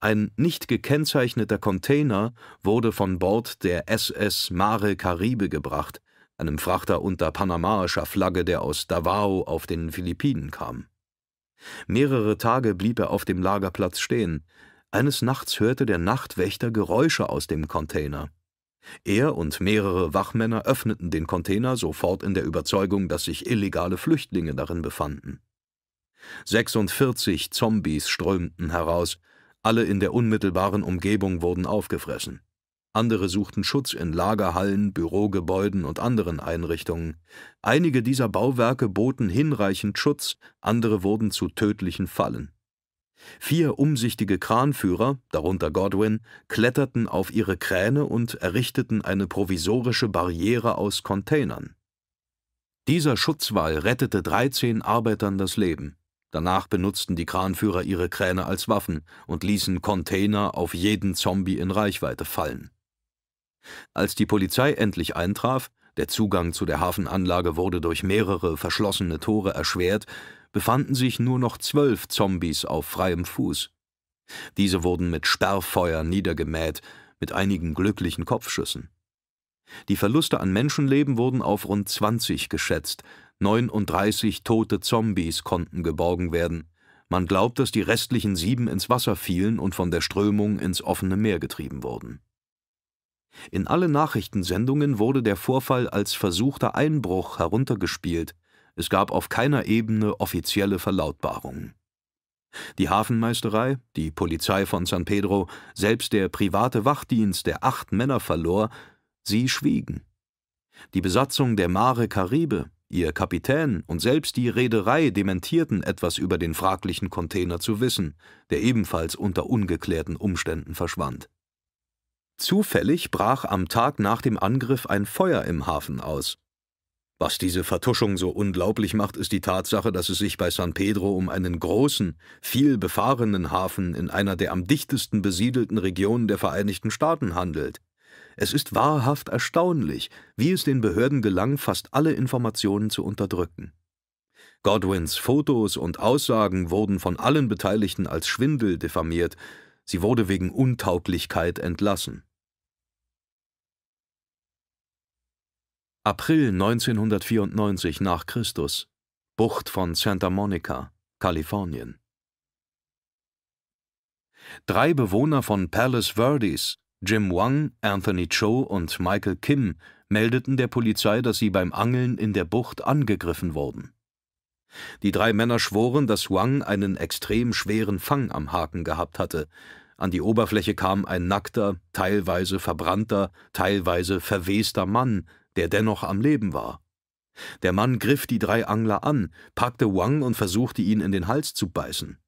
Ein nicht gekennzeichneter Container wurde von Bord der SS Mare Caribe gebracht, einem Frachter unter panamaischer Flagge, der aus Davao auf den Philippinen kam. Mehrere Tage blieb er auf dem Lagerplatz stehen. Eines Nachts hörte der Nachtwächter Geräusche aus dem Container. Er und mehrere Wachmänner öffneten den Container sofort in der Überzeugung, dass sich illegale Flüchtlinge darin befanden. 46 Zombies strömten heraus, alle in der unmittelbaren Umgebung wurden aufgefressen. Andere suchten Schutz in Lagerhallen, Bürogebäuden und anderen Einrichtungen. Einige dieser Bauwerke boten hinreichend Schutz, andere wurden zu tödlichen Fallen. Vier umsichtige Kranführer, darunter Godwin, kletterten auf ihre Kräne und errichteten eine provisorische Barriere aus Containern. Dieser Schutzwall rettete 13 Arbeitern das Leben. Danach benutzten die Kranführer ihre Kräne als Waffen und ließen Container auf jeden Zombie in Reichweite fallen. Als die Polizei endlich eintraf, der Zugang zu der Hafenanlage wurde durch mehrere verschlossene Tore erschwert, befanden sich nur noch zwölf Zombies auf freiem Fuß. Diese wurden mit Sperrfeuer niedergemäht, mit einigen glücklichen Kopfschüssen. Die Verluste an Menschenleben wurden auf rund 20 geschätzt, 39 tote Zombies konnten geborgen werden. Man glaubt, dass die restlichen sieben ins Wasser fielen und von der Strömung ins offene Meer getrieben wurden. In alle Nachrichtensendungen wurde der Vorfall als versuchter Einbruch heruntergespielt, es gab auf keiner Ebene offizielle Verlautbarungen. Die Hafenmeisterei, die Polizei von San Pedro, selbst der private Wachdienst, der acht Männer verlor, sie schwiegen. Die Besatzung der Mare Karibe, Ihr Kapitän und selbst die Reederei dementierten etwas über den fraglichen Container zu wissen, der ebenfalls unter ungeklärten Umständen verschwand. Zufällig brach am Tag nach dem Angriff ein Feuer im Hafen aus. Was diese Vertuschung so unglaublich macht, ist die Tatsache, dass es sich bei San Pedro um einen großen, viel befahrenen Hafen in einer der am dichtesten besiedelten Regionen der Vereinigten Staaten handelt. Es ist wahrhaft erstaunlich, wie es den Behörden gelang, fast alle Informationen zu unterdrücken. Godwins Fotos und Aussagen wurden von allen Beteiligten als Schwindel diffamiert, sie wurde wegen Untauglichkeit entlassen. April 1994 nach Christus, Bucht von Santa Monica, Kalifornien. Drei Bewohner von Palos Verdes Jim Wang, Anthony Cho und Michael Kim meldeten der Polizei, dass sie beim Angeln in der Bucht angegriffen wurden. Die drei Männer schworen, dass Wang einen extrem schweren Fang am Haken gehabt hatte. An die Oberfläche kam ein nackter, teilweise verbrannter, teilweise verwester Mann, der dennoch am Leben war. Der Mann griff die drei Angler an, packte Wang und versuchte ihn in den Hals zu beißen.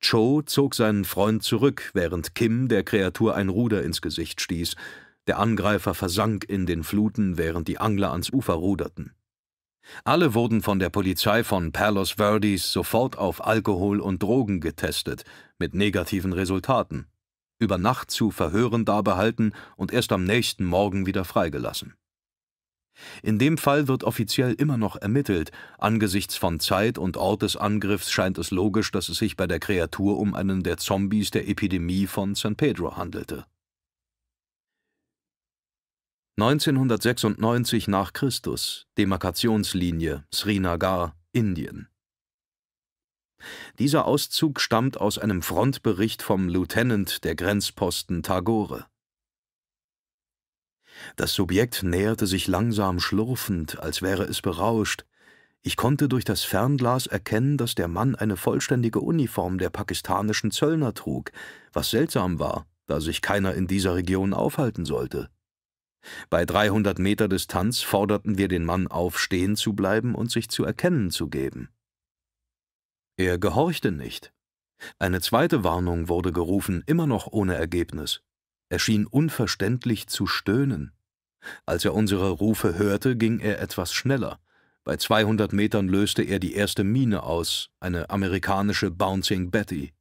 Cho zog seinen Freund zurück, während Kim der Kreatur ein Ruder ins Gesicht stieß. Der Angreifer versank in den Fluten, während die Angler ans Ufer ruderten. Alle wurden von der Polizei von Palos Verdes sofort auf Alkohol und Drogen getestet, mit negativen Resultaten, über Nacht zu Verhören darbehalten und erst am nächsten Morgen wieder freigelassen. In dem Fall wird offiziell immer noch ermittelt, angesichts von Zeit und Ort des Angriffs scheint es logisch, dass es sich bei der Kreatur um einen der Zombies der Epidemie von San Pedro handelte. 1996 nach Christus, Demarkationslinie, Srinagar, Indien. Dieser Auszug stammt aus einem Frontbericht vom Lieutenant der Grenzposten Tagore. Das Subjekt näherte sich langsam schlurfend, als wäre es berauscht. Ich konnte durch das Fernglas erkennen, dass der Mann eine vollständige Uniform der pakistanischen Zöllner trug, was seltsam war, da sich keiner in dieser Region aufhalten sollte. Bei 300 Meter Distanz forderten wir den Mann auf, stehen zu bleiben und sich zu erkennen zu geben. Er gehorchte nicht. Eine zweite Warnung wurde gerufen, immer noch ohne Ergebnis. Er schien unverständlich zu stöhnen. Als er unsere Rufe hörte, ging er etwas schneller. Bei 200 Metern löste er die erste Mine aus, eine amerikanische Bouncing Betty.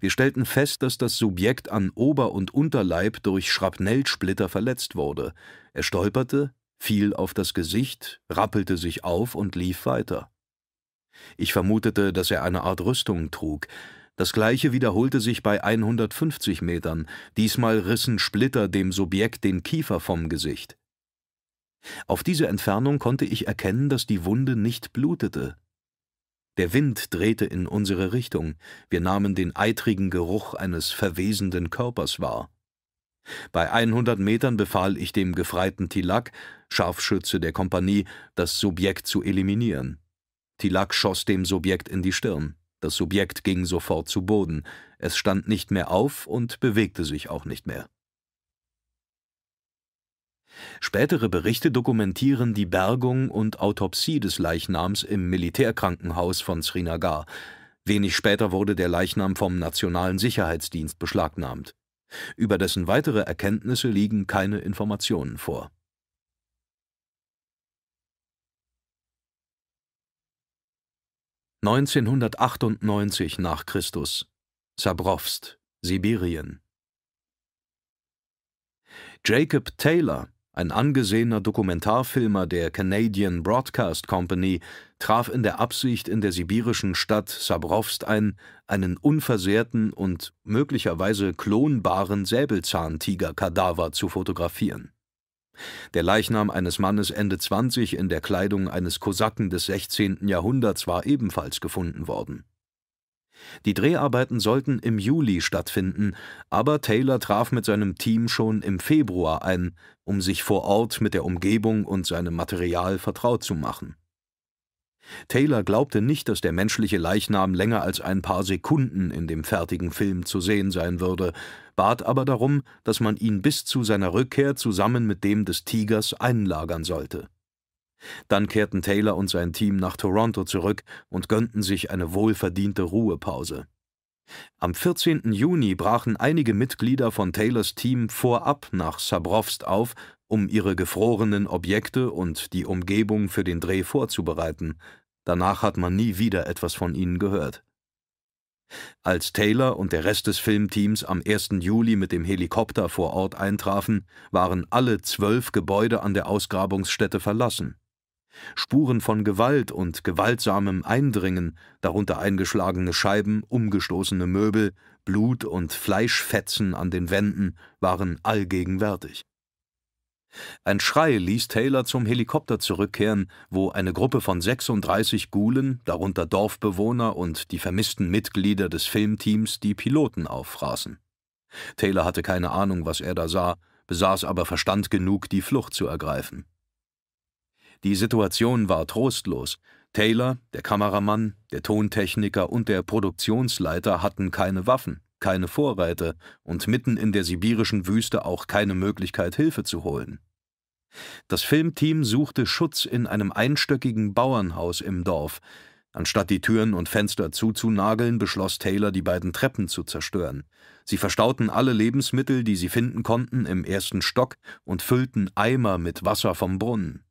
Wir stellten fest, dass das Subjekt an Ober- und Unterleib durch Schrapnellsplitter verletzt wurde. Er stolperte, fiel auf das Gesicht, rappelte sich auf und lief weiter. Ich vermutete, dass er eine Art Rüstung trug. Das gleiche wiederholte sich bei 150 Metern, diesmal rissen Splitter dem Subjekt den Kiefer vom Gesicht. Auf diese Entfernung konnte ich erkennen, dass die Wunde nicht blutete. Der Wind drehte in unsere Richtung, wir nahmen den eitrigen Geruch eines verwesenden Körpers wahr. Bei 100 Metern befahl ich dem gefreiten Tilak, Scharfschütze der Kompanie, das Subjekt zu eliminieren. Tilak schoss dem Subjekt in die Stirn. Das Subjekt ging sofort zu Boden. Es stand nicht mehr auf und bewegte sich auch nicht mehr. Spätere Berichte dokumentieren die Bergung und Autopsie des Leichnams im Militärkrankenhaus von Srinagar. Wenig später wurde der Leichnam vom Nationalen Sicherheitsdienst beschlagnahmt. Über dessen weitere Erkenntnisse liegen keine Informationen vor 1998 nach Christus, Sabrowst, Sibirien. Jacob Taylor, ein angesehener Dokumentarfilmer der Canadian Broadcast Company, traf in der Absicht in der sibirischen Stadt Sabrowst ein, einen unversehrten und möglicherweise klonbaren Säbelzahntiger-Kadaver zu fotografieren. Der Leichnam eines Mannes Ende 20 in der Kleidung eines Kosaken des 16. Jahrhunderts war ebenfalls gefunden worden. Die Dreharbeiten sollten im Juli stattfinden, aber Taylor traf mit seinem Team schon im Februar ein, um sich vor Ort mit der Umgebung und seinem Material vertraut zu machen. Taylor glaubte nicht, dass der menschliche Leichnam länger als ein paar Sekunden in dem fertigen Film zu sehen sein würde, bat aber darum, dass man ihn bis zu seiner Rückkehr zusammen mit dem des Tigers einlagern sollte. Dann kehrten Taylor und sein Team nach Toronto zurück und gönnten sich eine wohlverdiente Ruhepause. Am 14. Juni brachen einige Mitglieder von Taylors Team vorab nach Sabrowst auf um ihre gefrorenen Objekte und die Umgebung für den Dreh vorzubereiten. Danach hat man nie wieder etwas von ihnen gehört. Als Taylor und der Rest des Filmteams am 1. Juli mit dem Helikopter vor Ort eintrafen, waren alle zwölf Gebäude an der Ausgrabungsstätte verlassen. Spuren von Gewalt und gewaltsamem Eindringen, darunter eingeschlagene Scheiben, umgestoßene Möbel, Blut und Fleischfetzen an den Wänden, waren allgegenwärtig. Ein Schrei ließ Taylor zum Helikopter zurückkehren, wo eine Gruppe von 36 Gulen, darunter Dorfbewohner und die vermissten Mitglieder des Filmteams, die Piloten auffraßen. Taylor hatte keine Ahnung, was er da sah, besaß aber Verstand genug, die Flucht zu ergreifen. Die Situation war trostlos. Taylor, der Kameramann, der Tontechniker und der Produktionsleiter hatten keine Waffen keine Vorräte und mitten in der sibirischen Wüste auch keine Möglichkeit, Hilfe zu holen. Das Filmteam suchte Schutz in einem einstöckigen Bauernhaus im Dorf. Anstatt die Türen und Fenster zuzunageln, beschloss Taylor, die beiden Treppen zu zerstören. Sie verstauten alle Lebensmittel, die sie finden konnten, im ersten Stock und füllten Eimer mit Wasser vom Brunnen.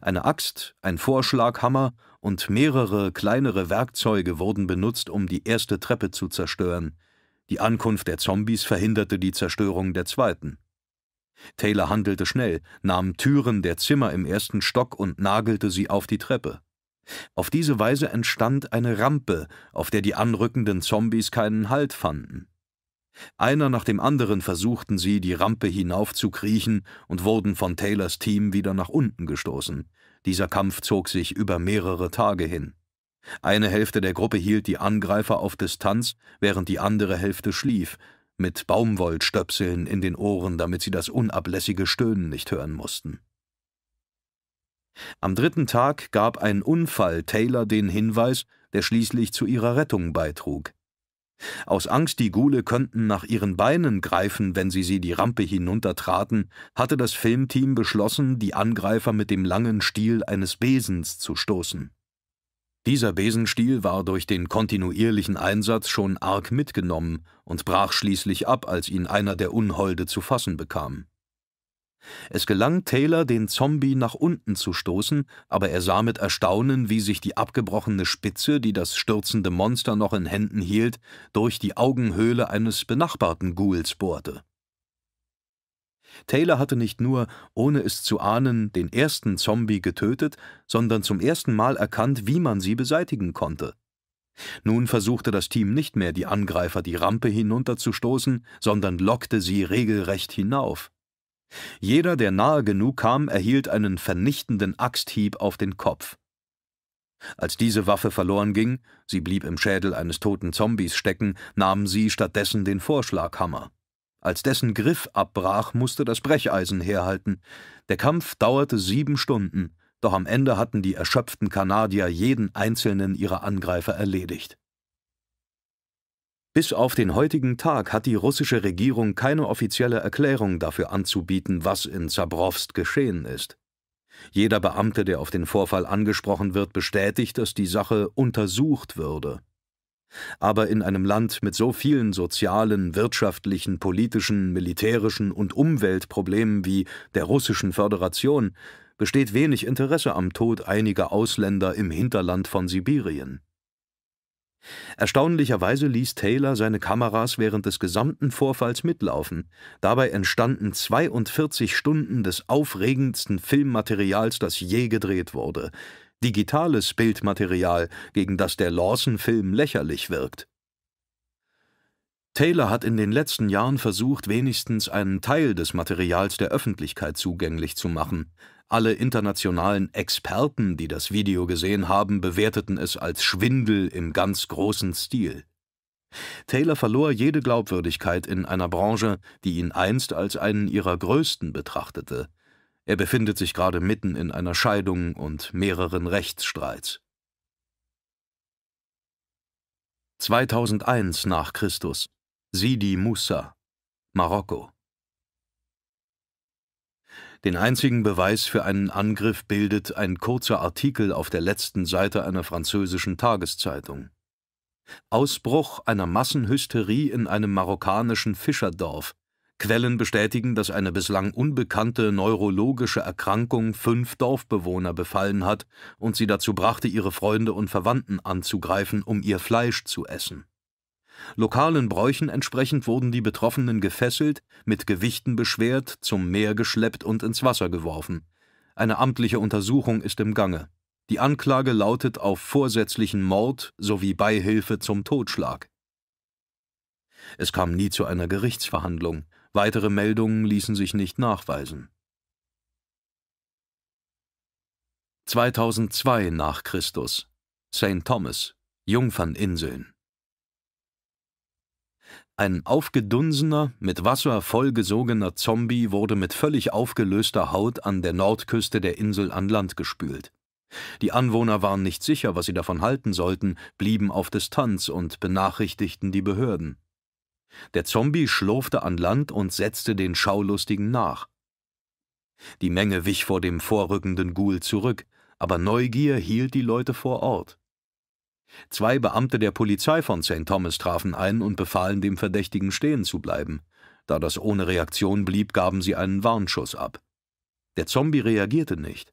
Eine Axt, ein Vorschlaghammer und mehrere kleinere Werkzeuge wurden benutzt, um die erste Treppe zu zerstören. Die Ankunft der Zombies verhinderte die Zerstörung der zweiten. Taylor handelte schnell, nahm Türen der Zimmer im ersten Stock und nagelte sie auf die Treppe. Auf diese Weise entstand eine Rampe, auf der die anrückenden Zombies keinen Halt fanden. Einer nach dem anderen versuchten sie, die Rampe hinaufzukriechen und wurden von Taylors Team wieder nach unten gestoßen. Dieser Kampf zog sich über mehrere Tage hin. Eine Hälfte der Gruppe hielt die Angreifer auf Distanz, während die andere Hälfte schlief, mit Baumwollstöpseln in den Ohren, damit sie das unablässige Stöhnen nicht hören mussten. Am dritten Tag gab ein Unfall Taylor den Hinweis, der schließlich zu ihrer Rettung beitrug. Aus Angst, die Gule könnten nach ihren Beinen greifen, wenn sie sie die Rampe hinuntertraten, hatte das Filmteam beschlossen, die Angreifer mit dem langen Stiel eines Besens zu stoßen. Dieser Besenstiel war durch den kontinuierlichen Einsatz schon arg mitgenommen und brach schließlich ab, als ihn einer der Unholde zu fassen bekam. Es gelang Taylor, den Zombie nach unten zu stoßen, aber er sah mit Erstaunen, wie sich die abgebrochene Spitze, die das stürzende Monster noch in Händen hielt, durch die Augenhöhle eines benachbarten Ghouls bohrte. Taylor hatte nicht nur, ohne es zu ahnen, den ersten Zombie getötet, sondern zum ersten Mal erkannt, wie man sie beseitigen konnte. Nun versuchte das Team nicht mehr, die Angreifer die Rampe hinunterzustoßen, sondern lockte sie regelrecht hinauf. Jeder, der nahe genug kam, erhielt einen vernichtenden Axthieb auf den Kopf. Als diese Waffe verloren ging, sie blieb im Schädel eines toten Zombies stecken, nahm sie stattdessen den Vorschlaghammer. Als dessen Griff abbrach, musste das Brecheisen herhalten. Der Kampf dauerte sieben Stunden, doch am Ende hatten die erschöpften Kanadier jeden einzelnen ihrer Angreifer erledigt. Bis auf den heutigen Tag hat die russische Regierung keine offizielle Erklärung dafür anzubieten, was in Zabrowst geschehen ist. Jeder Beamte, der auf den Vorfall angesprochen wird, bestätigt, dass die Sache untersucht würde. Aber in einem Land mit so vielen sozialen, wirtschaftlichen, politischen, militärischen und Umweltproblemen wie der russischen Föderation besteht wenig Interesse am Tod einiger Ausländer im Hinterland von Sibirien. Erstaunlicherweise ließ Taylor seine Kameras während des gesamten Vorfalls mitlaufen. Dabei entstanden 42 Stunden des aufregendsten Filmmaterials, das je gedreht wurde digitales Bildmaterial, gegen das der Lawson-Film lächerlich wirkt. Taylor hat in den letzten Jahren versucht, wenigstens einen Teil des Materials der Öffentlichkeit zugänglich zu machen. Alle internationalen Experten, die das Video gesehen haben, bewerteten es als Schwindel im ganz großen Stil. Taylor verlor jede Glaubwürdigkeit in einer Branche, die ihn einst als einen ihrer größten betrachtete. Er befindet sich gerade mitten in einer Scheidung und mehreren Rechtsstreits. 2001 nach Christus Sidi Moussa, Marokko den einzigen Beweis für einen Angriff bildet ein kurzer Artikel auf der letzten Seite einer französischen Tageszeitung. Ausbruch einer Massenhysterie in einem marokkanischen Fischerdorf, Quellen bestätigen, dass eine bislang unbekannte neurologische Erkrankung fünf Dorfbewohner befallen hat und sie dazu brachte, ihre Freunde und Verwandten anzugreifen, um ihr Fleisch zu essen. Lokalen Bräuchen entsprechend wurden die Betroffenen gefesselt, mit Gewichten beschwert, zum Meer geschleppt und ins Wasser geworfen. Eine amtliche Untersuchung ist im Gange. Die Anklage lautet auf vorsätzlichen Mord sowie Beihilfe zum Totschlag. Es kam nie zu einer Gerichtsverhandlung. Weitere Meldungen ließen sich nicht nachweisen. 2002 nach Christus St. Thomas, Jungferninseln Ein aufgedunsener, mit Wasser vollgesogener Zombie wurde mit völlig aufgelöster Haut an der Nordküste der Insel an Land gespült. Die Anwohner waren nicht sicher, was sie davon halten sollten, blieben auf Distanz und benachrichtigten die Behörden. Der Zombie schlurfte an Land und setzte den Schaulustigen nach. Die Menge wich vor dem vorrückenden Ghoul zurück, aber Neugier hielt die Leute vor Ort. Zwei Beamte der Polizei von St. Thomas trafen ein und befahlen dem Verdächtigen stehen zu bleiben. Da das ohne Reaktion blieb, gaben sie einen Warnschuss ab. Der Zombie reagierte nicht.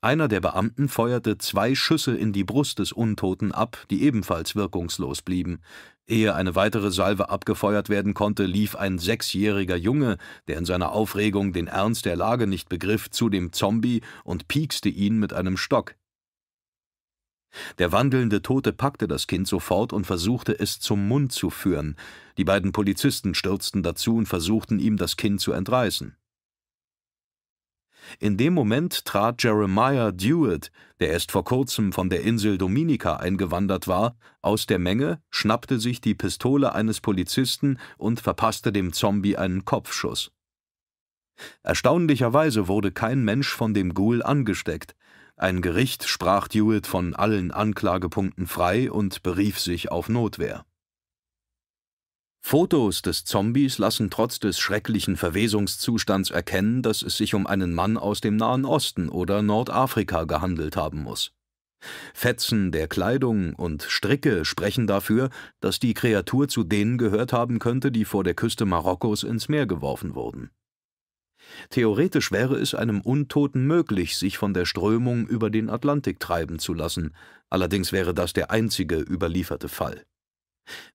Einer der Beamten feuerte zwei Schüsse in die Brust des Untoten ab, die ebenfalls wirkungslos blieben. Ehe eine weitere Salve abgefeuert werden konnte, lief ein sechsjähriger Junge, der in seiner Aufregung den Ernst der Lage nicht begriff, zu dem Zombie und piekste ihn mit einem Stock. Der wandelnde Tote packte das Kind sofort und versuchte, es zum Mund zu führen. Die beiden Polizisten stürzten dazu und versuchten, ihm das Kind zu entreißen. In dem Moment trat Jeremiah Dewitt, der erst vor kurzem von der Insel Dominica eingewandert war, aus der Menge, schnappte sich die Pistole eines Polizisten und verpasste dem Zombie einen Kopfschuss. Erstaunlicherweise wurde kein Mensch von dem Ghoul angesteckt. Ein Gericht sprach Dewitt von allen Anklagepunkten frei und berief sich auf Notwehr. Fotos des Zombies lassen trotz des schrecklichen Verwesungszustands erkennen, dass es sich um einen Mann aus dem Nahen Osten oder Nordafrika gehandelt haben muss. Fetzen der Kleidung und Stricke sprechen dafür, dass die Kreatur zu denen gehört haben könnte, die vor der Küste Marokkos ins Meer geworfen wurden. Theoretisch wäre es einem Untoten möglich, sich von der Strömung über den Atlantik treiben zu lassen, allerdings wäre das der einzige überlieferte Fall.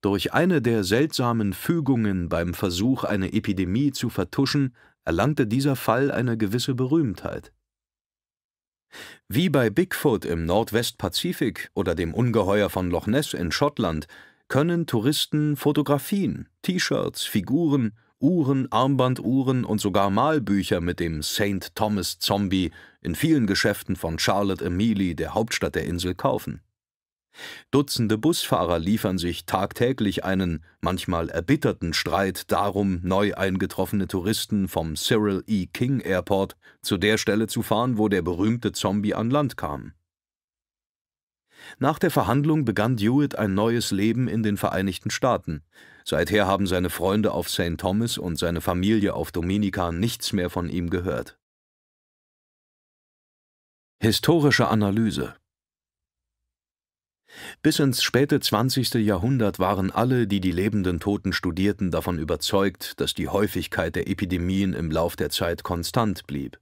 Durch eine der seltsamen Fügungen beim Versuch, eine Epidemie zu vertuschen, erlangte dieser Fall eine gewisse Berühmtheit. Wie bei Bigfoot im Nordwestpazifik oder dem Ungeheuer von Loch Ness in Schottland können Touristen Fotografien, T-Shirts, Figuren, Uhren, Armbanduhren und sogar Malbücher mit dem St. Thomas Zombie in vielen Geschäften von Charlotte Emily, der Hauptstadt der Insel, kaufen. Dutzende Busfahrer liefern sich tagtäglich einen manchmal erbitterten Streit darum, neu eingetroffene Touristen vom Cyril E. King Airport zu der Stelle zu fahren, wo der berühmte Zombie an Land kam. Nach der Verhandlung begann Dewitt ein neues Leben in den Vereinigten Staaten. Seither haben seine Freunde auf St. Thomas und seine Familie auf Dominica nichts mehr von ihm gehört. Historische Analyse bis ins späte 20. Jahrhundert waren alle, die die lebenden Toten studierten, davon überzeugt, dass die Häufigkeit der Epidemien im Lauf der Zeit konstant blieb.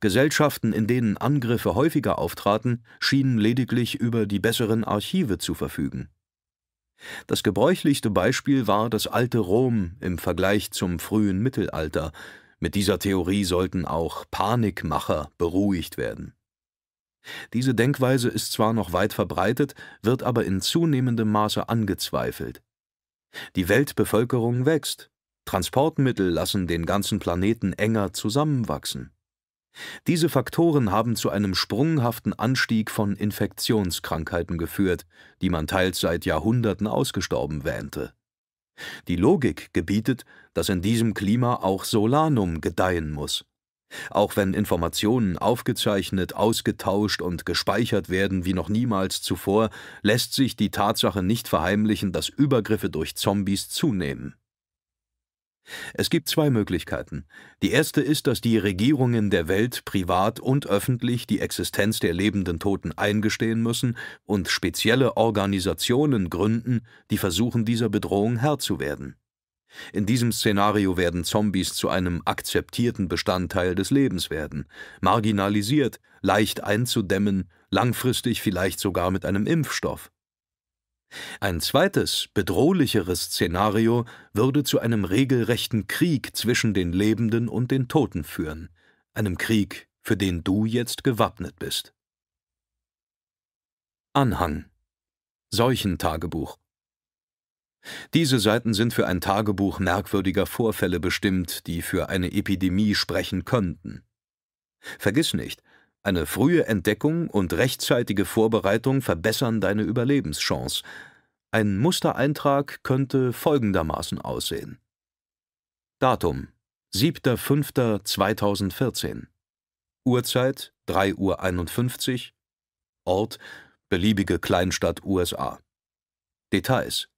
Gesellschaften, in denen Angriffe häufiger auftraten, schienen lediglich über die besseren Archive zu verfügen. Das gebräuchlichste Beispiel war das alte Rom im Vergleich zum frühen Mittelalter. Mit dieser Theorie sollten auch Panikmacher beruhigt werden. Diese Denkweise ist zwar noch weit verbreitet, wird aber in zunehmendem Maße angezweifelt. Die Weltbevölkerung wächst, Transportmittel lassen den ganzen Planeten enger zusammenwachsen. Diese Faktoren haben zu einem sprunghaften Anstieg von Infektionskrankheiten geführt, die man teils seit Jahrhunderten ausgestorben wähnte. Die Logik gebietet, dass in diesem Klima auch Solanum gedeihen muss. Auch wenn Informationen aufgezeichnet, ausgetauscht und gespeichert werden wie noch niemals zuvor, lässt sich die Tatsache nicht verheimlichen, dass Übergriffe durch Zombies zunehmen. Es gibt zwei Möglichkeiten. Die erste ist, dass die Regierungen der Welt privat und öffentlich die Existenz der lebenden Toten eingestehen müssen und spezielle Organisationen gründen, die versuchen, dieser Bedrohung Herr zu werden. In diesem Szenario werden Zombies zu einem akzeptierten Bestandteil des Lebens werden, marginalisiert, leicht einzudämmen, langfristig vielleicht sogar mit einem Impfstoff. Ein zweites, bedrohlicheres Szenario würde zu einem regelrechten Krieg zwischen den Lebenden und den Toten führen, einem Krieg, für den du jetzt gewappnet bist. Anhang Seuchentagebuch diese Seiten sind für ein Tagebuch merkwürdiger Vorfälle bestimmt, die für eine Epidemie sprechen könnten. Vergiss nicht, eine frühe Entdeckung und rechtzeitige Vorbereitung verbessern deine Überlebenschance. Ein Mustereintrag könnte folgendermaßen aussehen. Datum 7.5.2014 Uhrzeit 3.51 Uhr Ort beliebige Kleinstadt USA Details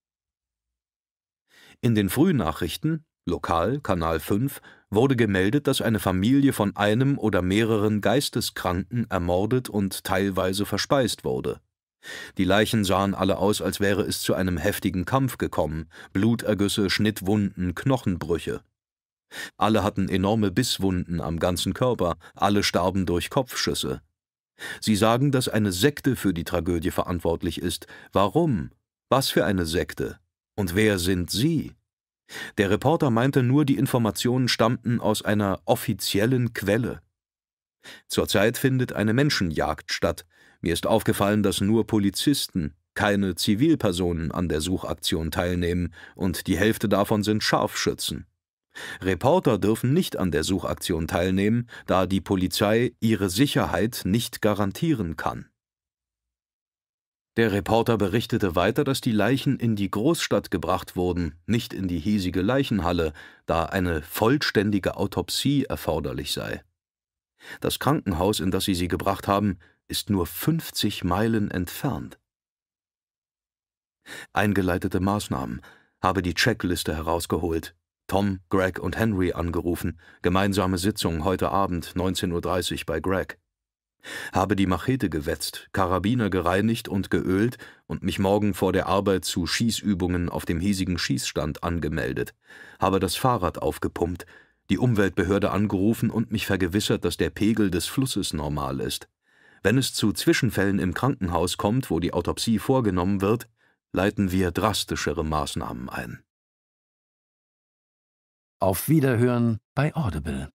in den Frühnachrichten (lokal Kanal 5) wurde gemeldet, dass eine Familie von einem oder mehreren Geisteskranken ermordet und teilweise verspeist wurde. Die Leichen sahen alle aus, als wäre es zu einem heftigen Kampf gekommen, Blutergüsse, Schnittwunden, Knochenbrüche. Alle hatten enorme Bisswunden am ganzen Körper, alle starben durch Kopfschüsse. Sie sagen, dass eine Sekte für die Tragödie verantwortlich ist. Warum? Was für eine Sekte? Und wer sind Sie? Der Reporter meinte nur, die Informationen stammten aus einer offiziellen Quelle. Zurzeit findet eine Menschenjagd statt. Mir ist aufgefallen, dass nur Polizisten, keine Zivilpersonen an der Suchaktion teilnehmen, und die Hälfte davon sind Scharfschützen. Reporter dürfen nicht an der Suchaktion teilnehmen, da die Polizei ihre Sicherheit nicht garantieren kann. Der Reporter berichtete weiter, dass die Leichen in die Großstadt gebracht wurden, nicht in die hiesige Leichenhalle, da eine vollständige Autopsie erforderlich sei. Das Krankenhaus, in das sie sie gebracht haben, ist nur 50 Meilen entfernt. Eingeleitete Maßnahmen habe die Checkliste herausgeholt, Tom, Greg und Henry angerufen, gemeinsame Sitzung heute Abend 19.30 Uhr bei Greg habe die Machete gewetzt, Karabiner gereinigt und geölt und mich morgen vor der Arbeit zu Schießübungen auf dem hiesigen Schießstand angemeldet, habe das Fahrrad aufgepumpt, die Umweltbehörde angerufen und mich vergewissert, dass der Pegel des Flusses normal ist. Wenn es zu Zwischenfällen im Krankenhaus kommt, wo die Autopsie vorgenommen wird, leiten wir drastischere Maßnahmen ein. Auf Wiederhören bei Audible.